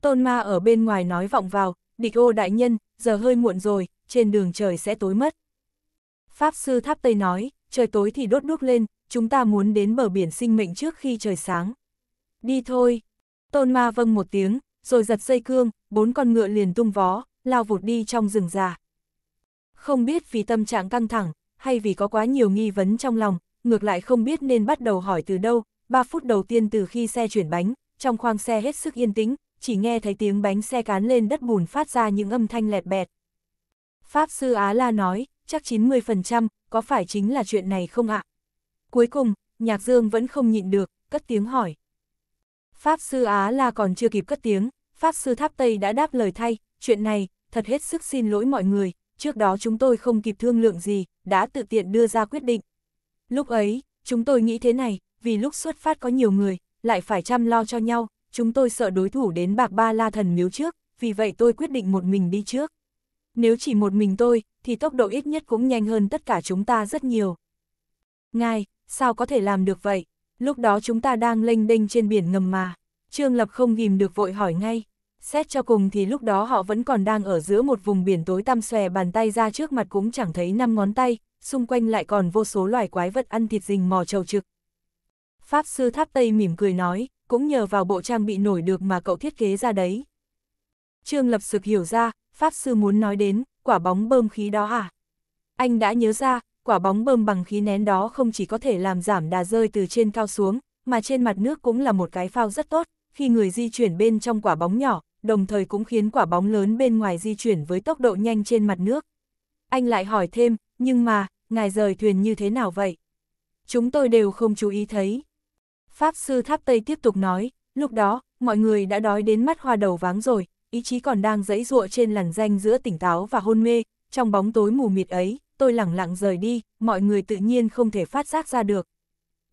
Tôn ma ở bên ngoài nói vọng vào, địch ô đại nhân, giờ hơi muộn rồi, trên đường trời sẽ tối mất. Pháp sư tháp Tây nói, trời tối thì đốt đuốc lên, chúng ta muốn đến bờ biển sinh mệnh trước khi trời sáng. Đi thôi. Tôn ma vâng một tiếng, rồi giật dây cương, bốn con ngựa liền tung vó, lao vụt đi trong rừng già. Không biết vì tâm trạng căng thẳng, hay vì có quá nhiều nghi vấn trong lòng, ngược lại không biết nên bắt đầu hỏi từ đâu, 3 phút đầu tiên từ khi xe chuyển bánh, trong khoang xe hết sức yên tĩnh, chỉ nghe thấy tiếng bánh xe cán lên đất bùn phát ra những âm thanh lẹt bẹt. Pháp sư Á La nói, chắc 90%, có phải chính là chuyện này không ạ? Cuối cùng, Nhạc Dương vẫn không nhịn được, cất tiếng hỏi. Pháp sư Á La còn chưa kịp cất tiếng, Pháp sư Tháp Tây đã đáp lời thay, chuyện này, thật hết sức xin lỗi mọi người, trước đó chúng tôi không kịp thương lượng gì, đã tự tiện đưa ra quyết định. Lúc ấy, chúng tôi nghĩ thế này, vì lúc xuất phát có nhiều người, lại phải chăm lo cho nhau, chúng tôi sợ đối thủ đến bạc ba la thần miếu trước, vì vậy tôi quyết định một mình đi trước. Nếu chỉ một mình tôi, thì tốc độ ít nhất cũng nhanh hơn tất cả chúng ta rất nhiều. Ngài, sao có thể làm được vậy? Lúc đó chúng ta đang lênh đênh trên biển ngầm mà. Trương Lập không ghim được vội hỏi ngay. Xét cho cùng thì lúc đó họ vẫn còn đang ở giữa một vùng biển tối tăm xòe bàn tay ra trước mặt cũng chẳng thấy năm ngón tay, xung quanh lại còn vô số loài quái vật ăn thịt rình mò trầu trực. Pháp sư tháp Tây mỉm cười nói, cũng nhờ vào bộ trang bị nổi được mà cậu thiết kế ra đấy. Trương Lập Sực hiểu ra, Pháp Sư muốn nói đến, quả bóng bơm khí đó à? Anh đã nhớ ra, quả bóng bơm bằng khí nén đó không chỉ có thể làm giảm đà rơi từ trên cao xuống, mà trên mặt nước cũng là một cái phao rất tốt, khi người di chuyển bên trong quả bóng nhỏ, đồng thời cũng khiến quả bóng lớn bên ngoài di chuyển với tốc độ nhanh trên mặt nước. Anh lại hỏi thêm, nhưng mà, ngài rời thuyền như thế nào vậy? Chúng tôi đều không chú ý thấy. Pháp Sư Tháp Tây tiếp tục nói, lúc đó, mọi người đã đói đến mắt hoa đầu váng rồi, ý chí còn đang dẫy dụa trên làn danh giữa tỉnh táo và hôn mê, trong bóng tối mù mịt ấy, tôi lẳng lặng rời đi, mọi người tự nhiên không thể phát giác ra được.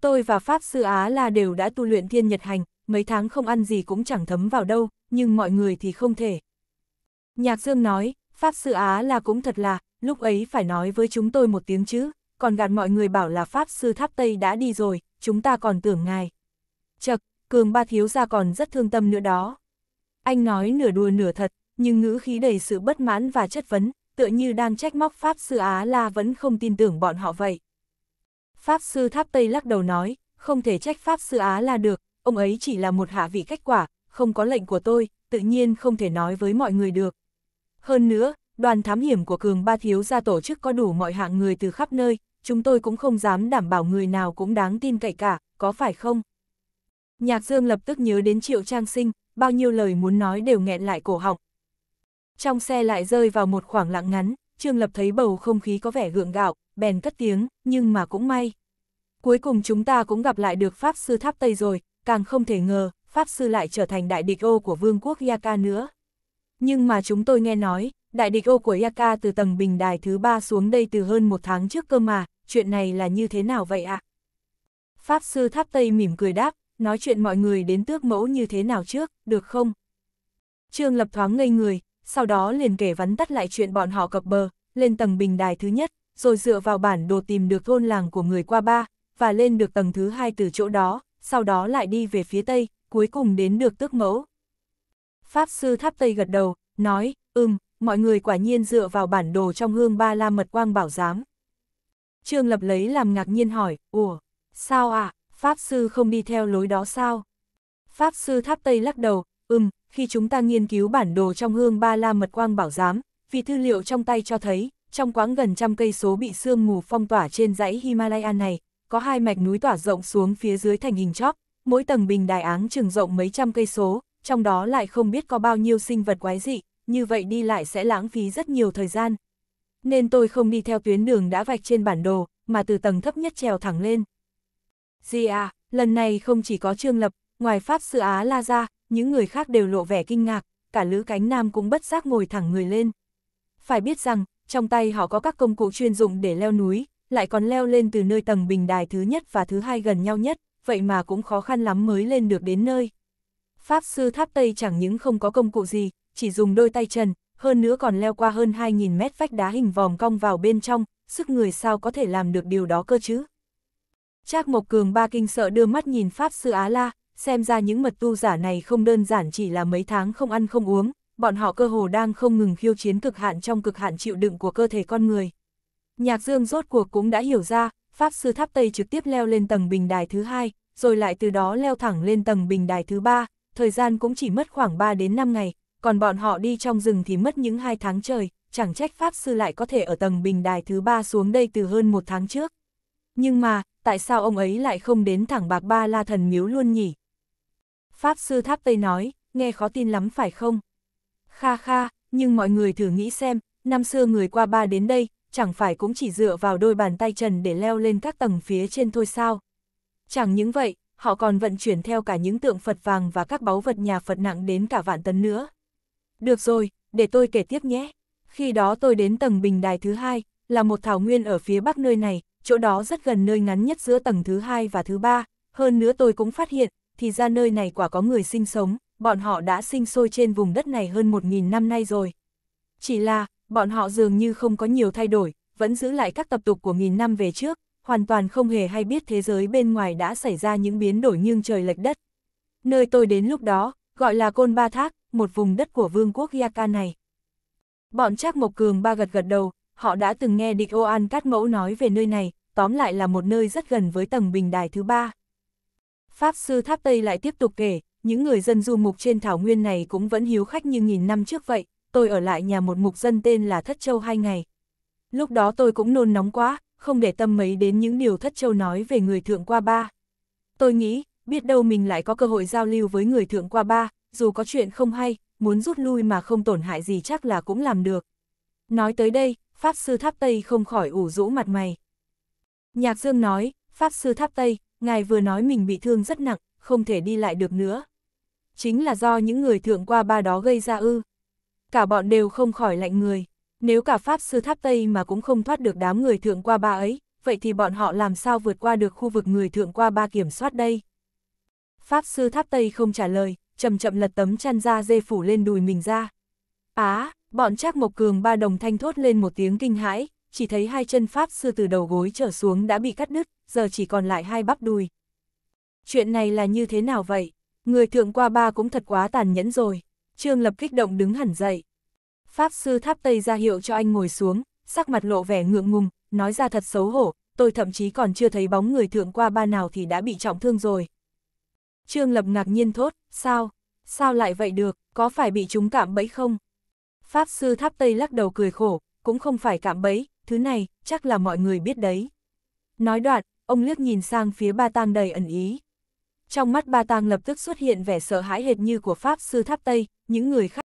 Tôi và Pháp Sư Á là đều đã tu luyện thiên nhật hành, mấy tháng không ăn gì cũng chẳng thấm vào đâu, nhưng mọi người thì không thể. Nhạc Dương nói, Pháp Sư Á là cũng thật là, lúc ấy phải nói với chúng tôi một tiếng chứ, còn gạt mọi người bảo là Pháp Sư Tháp Tây đã đi rồi, chúng ta còn tưởng ngài. Chật, cường ba thiếu gia còn rất thương tâm nữa đó. Anh nói nửa đùa nửa thật, nhưng ngữ khí đầy sự bất mãn và chất vấn, tựa như đang trách móc Pháp Sư Á La vẫn không tin tưởng bọn họ vậy. Pháp Sư Tháp Tây lắc đầu nói, không thể trách Pháp Sư Á La được, ông ấy chỉ là một hạ vị cách quả, không có lệnh của tôi, tự nhiên không thể nói với mọi người được. Hơn nữa, đoàn thám hiểm của Cường Ba Thiếu gia tổ chức có đủ mọi hạng người từ khắp nơi, chúng tôi cũng không dám đảm bảo người nào cũng đáng tin cậy cả, có phải không? Nhạc Dương lập tức nhớ đến Triệu Trang Sinh, bao nhiêu lời muốn nói đều nghẹn lại cổ họng. Trong xe lại rơi vào một khoảng lặng ngắn, Trương Lập thấy bầu không khí có vẻ gượng gạo, bèn cất tiếng, nhưng mà cũng may. Cuối cùng chúng ta cũng gặp lại được Pháp Sư Tháp Tây rồi, càng không thể ngờ, Pháp Sư lại trở thành đại địch ô của Vương quốc Yaka nữa. Nhưng mà chúng tôi nghe nói, đại địch ô của Yaka từ tầng bình đài thứ ba xuống đây từ hơn một tháng trước cơ mà, chuyện này là như thế nào vậy ạ? À? Pháp Sư Tháp Tây mỉm cười đáp, nói chuyện mọi người đến tước mẫu như thế nào trước, được không? Trương Lập thoáng ngây người, sau đó liền kể vắn tắt lại chuyện bọn họ cập bờ, lên tầng bình đài thứ nhất, rồi dựa vào bản đồ tìm được thôn làng của người qua ba, và lên được tầng thứ hai từ chỗ đó, sau đó lại đi về phía tây, cuối cùng đến được tước mẫu. Pháp sư tháp tây gật đầu, nói, ừm, mọi người quả nhiên dựa vào bản đồ trong hương ba la mật quang bảo giám. Trương Lập lấy làm ngạc nhiên hỏi, ủa, sao ạ? À? Pháp Sư không đi theo lối đó sao? Pháp Sư Tháp Tây lắc đầu, ừm, khi chúng ta nghiên cứu bản đồ trong hương ba la mật quang bảo giám, vì thư liệu trong tay cho thấy, trong quãng gần trăm cây số bị sương mù phong tỏa trên dãy Himalaya này, có hai mạch núi tỏa rộng xuống phía dưới thành hình chóp, mỗi tầng bình đài áng trường rộng mấy trăm cây số, trong đó lại không biết có bao nhiêu sinh vật quái dị, như vậy đi lại sẽ lãng phí rất nhiều thời gian. Nên tôi không đi theo tuyến đường đã vạch trên bản đồ, mà từ tầng thấp nhất trèo thẳng lên. Gì à, lần này không chỉ có Trương Lập, ngoài Pháp Sư Á La ra, những người khác đều lộ vẻ kinh ngạc, cả Lữ Cánh Nam cũng bất giác ngồi thẳng người lên. Phải biết rằng, trong tay họ có các công cụ chuyên dụng để leo núi, lại còn leo lên từ nơi tầng bình đài thứ nhất và thứ hai gần nhau nhất, vậy mà cũng khó khăn lắm mới lên được đến nơi. Pháp Sư Tháp Tây chẳng những không có công cụ gì, chỉ dùng đôi tay trần, hơn nữa còn leo qua hơn 2.000 mét vách đá hình vòm cong vào bên trong, sức người sao có thể làm được điều đó cơ chứ? Trác Mộc Cường ba kinh sợ đưa mắt nhìn Pháp Sư Á La, xem ra những mật tu giả này không đơn giản chỉ là mấy tháng không ăn không uống, bọn họ cơ hồ đang không ngừng khiêu chiến cực hạn trong cực hạn chịu đựng của cơ thể con người. Nhạc Dương rốt cuộc cũng đã hiểu ra, Pháp Sư Tháp Tây trực tiếp leo lên tầng bình đài thứ hai, rồi lại từ đó leo thẳng lên tầng bình đài thứ ba, thời gian cũng chỉ mất khoảng 3 đến 5 ngày, còn bọn họ đi trong rừng thì mất những hai tháng trời, chẳng trách Pháp Sư lại có thể ở tầng bình đài thứ ba xuống đây từ hơn một tháng trước. Nhưng mà, tại sao ông ấy lại không đến thẳng bạc ba la thần miếu luôn nhỉ? Pháp sư Tháp Tây nói, nghe khó tin lắm phải không? Kha kha, nhưng mọi người thử nghĩ xem, năm xưa người qua ba đến đây, chẳng phải cũng chỉ dựa vào đôi bàn tay trần để leo lên các tầng phía trên thôi sao? Chẳng những vậy, họ còn vận chuyển theo cả những tượng Phật vàng và các báu vật nhà Phật nặng đến cả vạn tấn nữa. Được rồi, để tôi kể tiếp nhé. Khi đó tôi đến tầng bình đài thứ hai, là một thảo nguyên ở phía bắc nơi này, chỗ đó rất gần nơi ngắn nhất giữa tầng thứ hai và thứ ba, hơn nữa tôi cũng phát hiện, thì ra nơi này quả có người sinh sống, bọn họ đã sinh sôi trên vùng đất này hơn 1.000 năm nay rồi. Chỉ là, bọn họ dường như không có nhiều thay đổi, vẫn giữ lại các tập tục của nghìn năm về trước, hoàn toàn không hề hay biết thế giới bên ngoài đã xảy ra những biến đổi nghiêng trời lệch đất. Nơi tôi đến lúc đó, gọi là Côn Ba Thác, một vùng đất của vương quốc Yaka này. Bọn Trác Mộc Cường ba gật gật đầu, họ đã từng nghe địch ô an cát mẫu nói về nơi này, tóm lại là một nơi rất gần với tầng bình đài thứ ba. Pháp sư Tháp Tây lại tiếp tục kể, những người dân du mục trên thảo nguyên này cũng vẫn hiếu khách như nghìn năm trước vậy, tôi ở lại nhà một mục dân tên là Thất Châu hai ngày. Lúc đó tôi cũng nôn nóng quá, không để tâm mấy đến những điều Thất Châu nói về người thượng qua ba. Tôi nghĩ, biết đâu mình lại có cơ hội giao lưu với người thượng qua ba, dù có chuyện không hay, muốn rút lui mà không tổn hại gì chắc là cũng làm được. Nói tới đây, Pháp Sư Tháp Tây không khỏi ủ rũ mặt mày. Nhạc Dương nói, Pháp Sư Tháp Tây, ngài vừa nói mình bị thương rất nặng, không thể đi lại được nữa. Chính là do những người thượng qua ba đó gây ra ư. Cả bọn đều không khỏi lạnh người. Nếu cả Pháp Sư Tháp Tây mà cũng không thoát được đám người thượng qua ba ấy, vậy thì bọn họ làm sao vượt qua được khu vực người thượng qua ba kiểm soát đây? Pháp Sư Tháp Tây không trả lời, chậm chậm lật tấm chăn ra dê phủ lên đùi mình ra. Á, à, Bọn Trác Mộc Cường ba đồng thanh thốt lên một tiếng kinh hãi, chỉ thấy hai chân Pháp Sư từ đầu gối trở xuống đã bị cắt đứt, giờ chỉ còn lại hai bắp đùi. Chuyện này là như thế nào vậy? Người thượng qua ba cũng thật quá tàn nhẫn rồi. Trương Lập kích động đứng hẳn dậy. Pháp Sư Tháp Tây ra hiệu cho anh ngồi xuống, sắc mặt lộ vẻ ngượng ngùng, nói ra thật xấu hổ, tôi thậm chí còn chưa thấy bóng người thượng qua ba nào thì đã bị trọng thương rồi. Trương Lập ngạc nhiên thốt, sao? Sao lại vậy được, có phải bị chúng cảm bẫy không? Pháp sư tháp Tây lắc đầu cười khổ, cũng không phải cạm bẫy, thứ này, chắc là mọi người biết đấy. Nói đoạn, ông liếc nhìn sang phía ba tang đầy ẩn ý. Trong mắt ba tang lập tức xuất hiện vẻ sợ hãi hệt như của Pháp sư tháp Tây, những người khác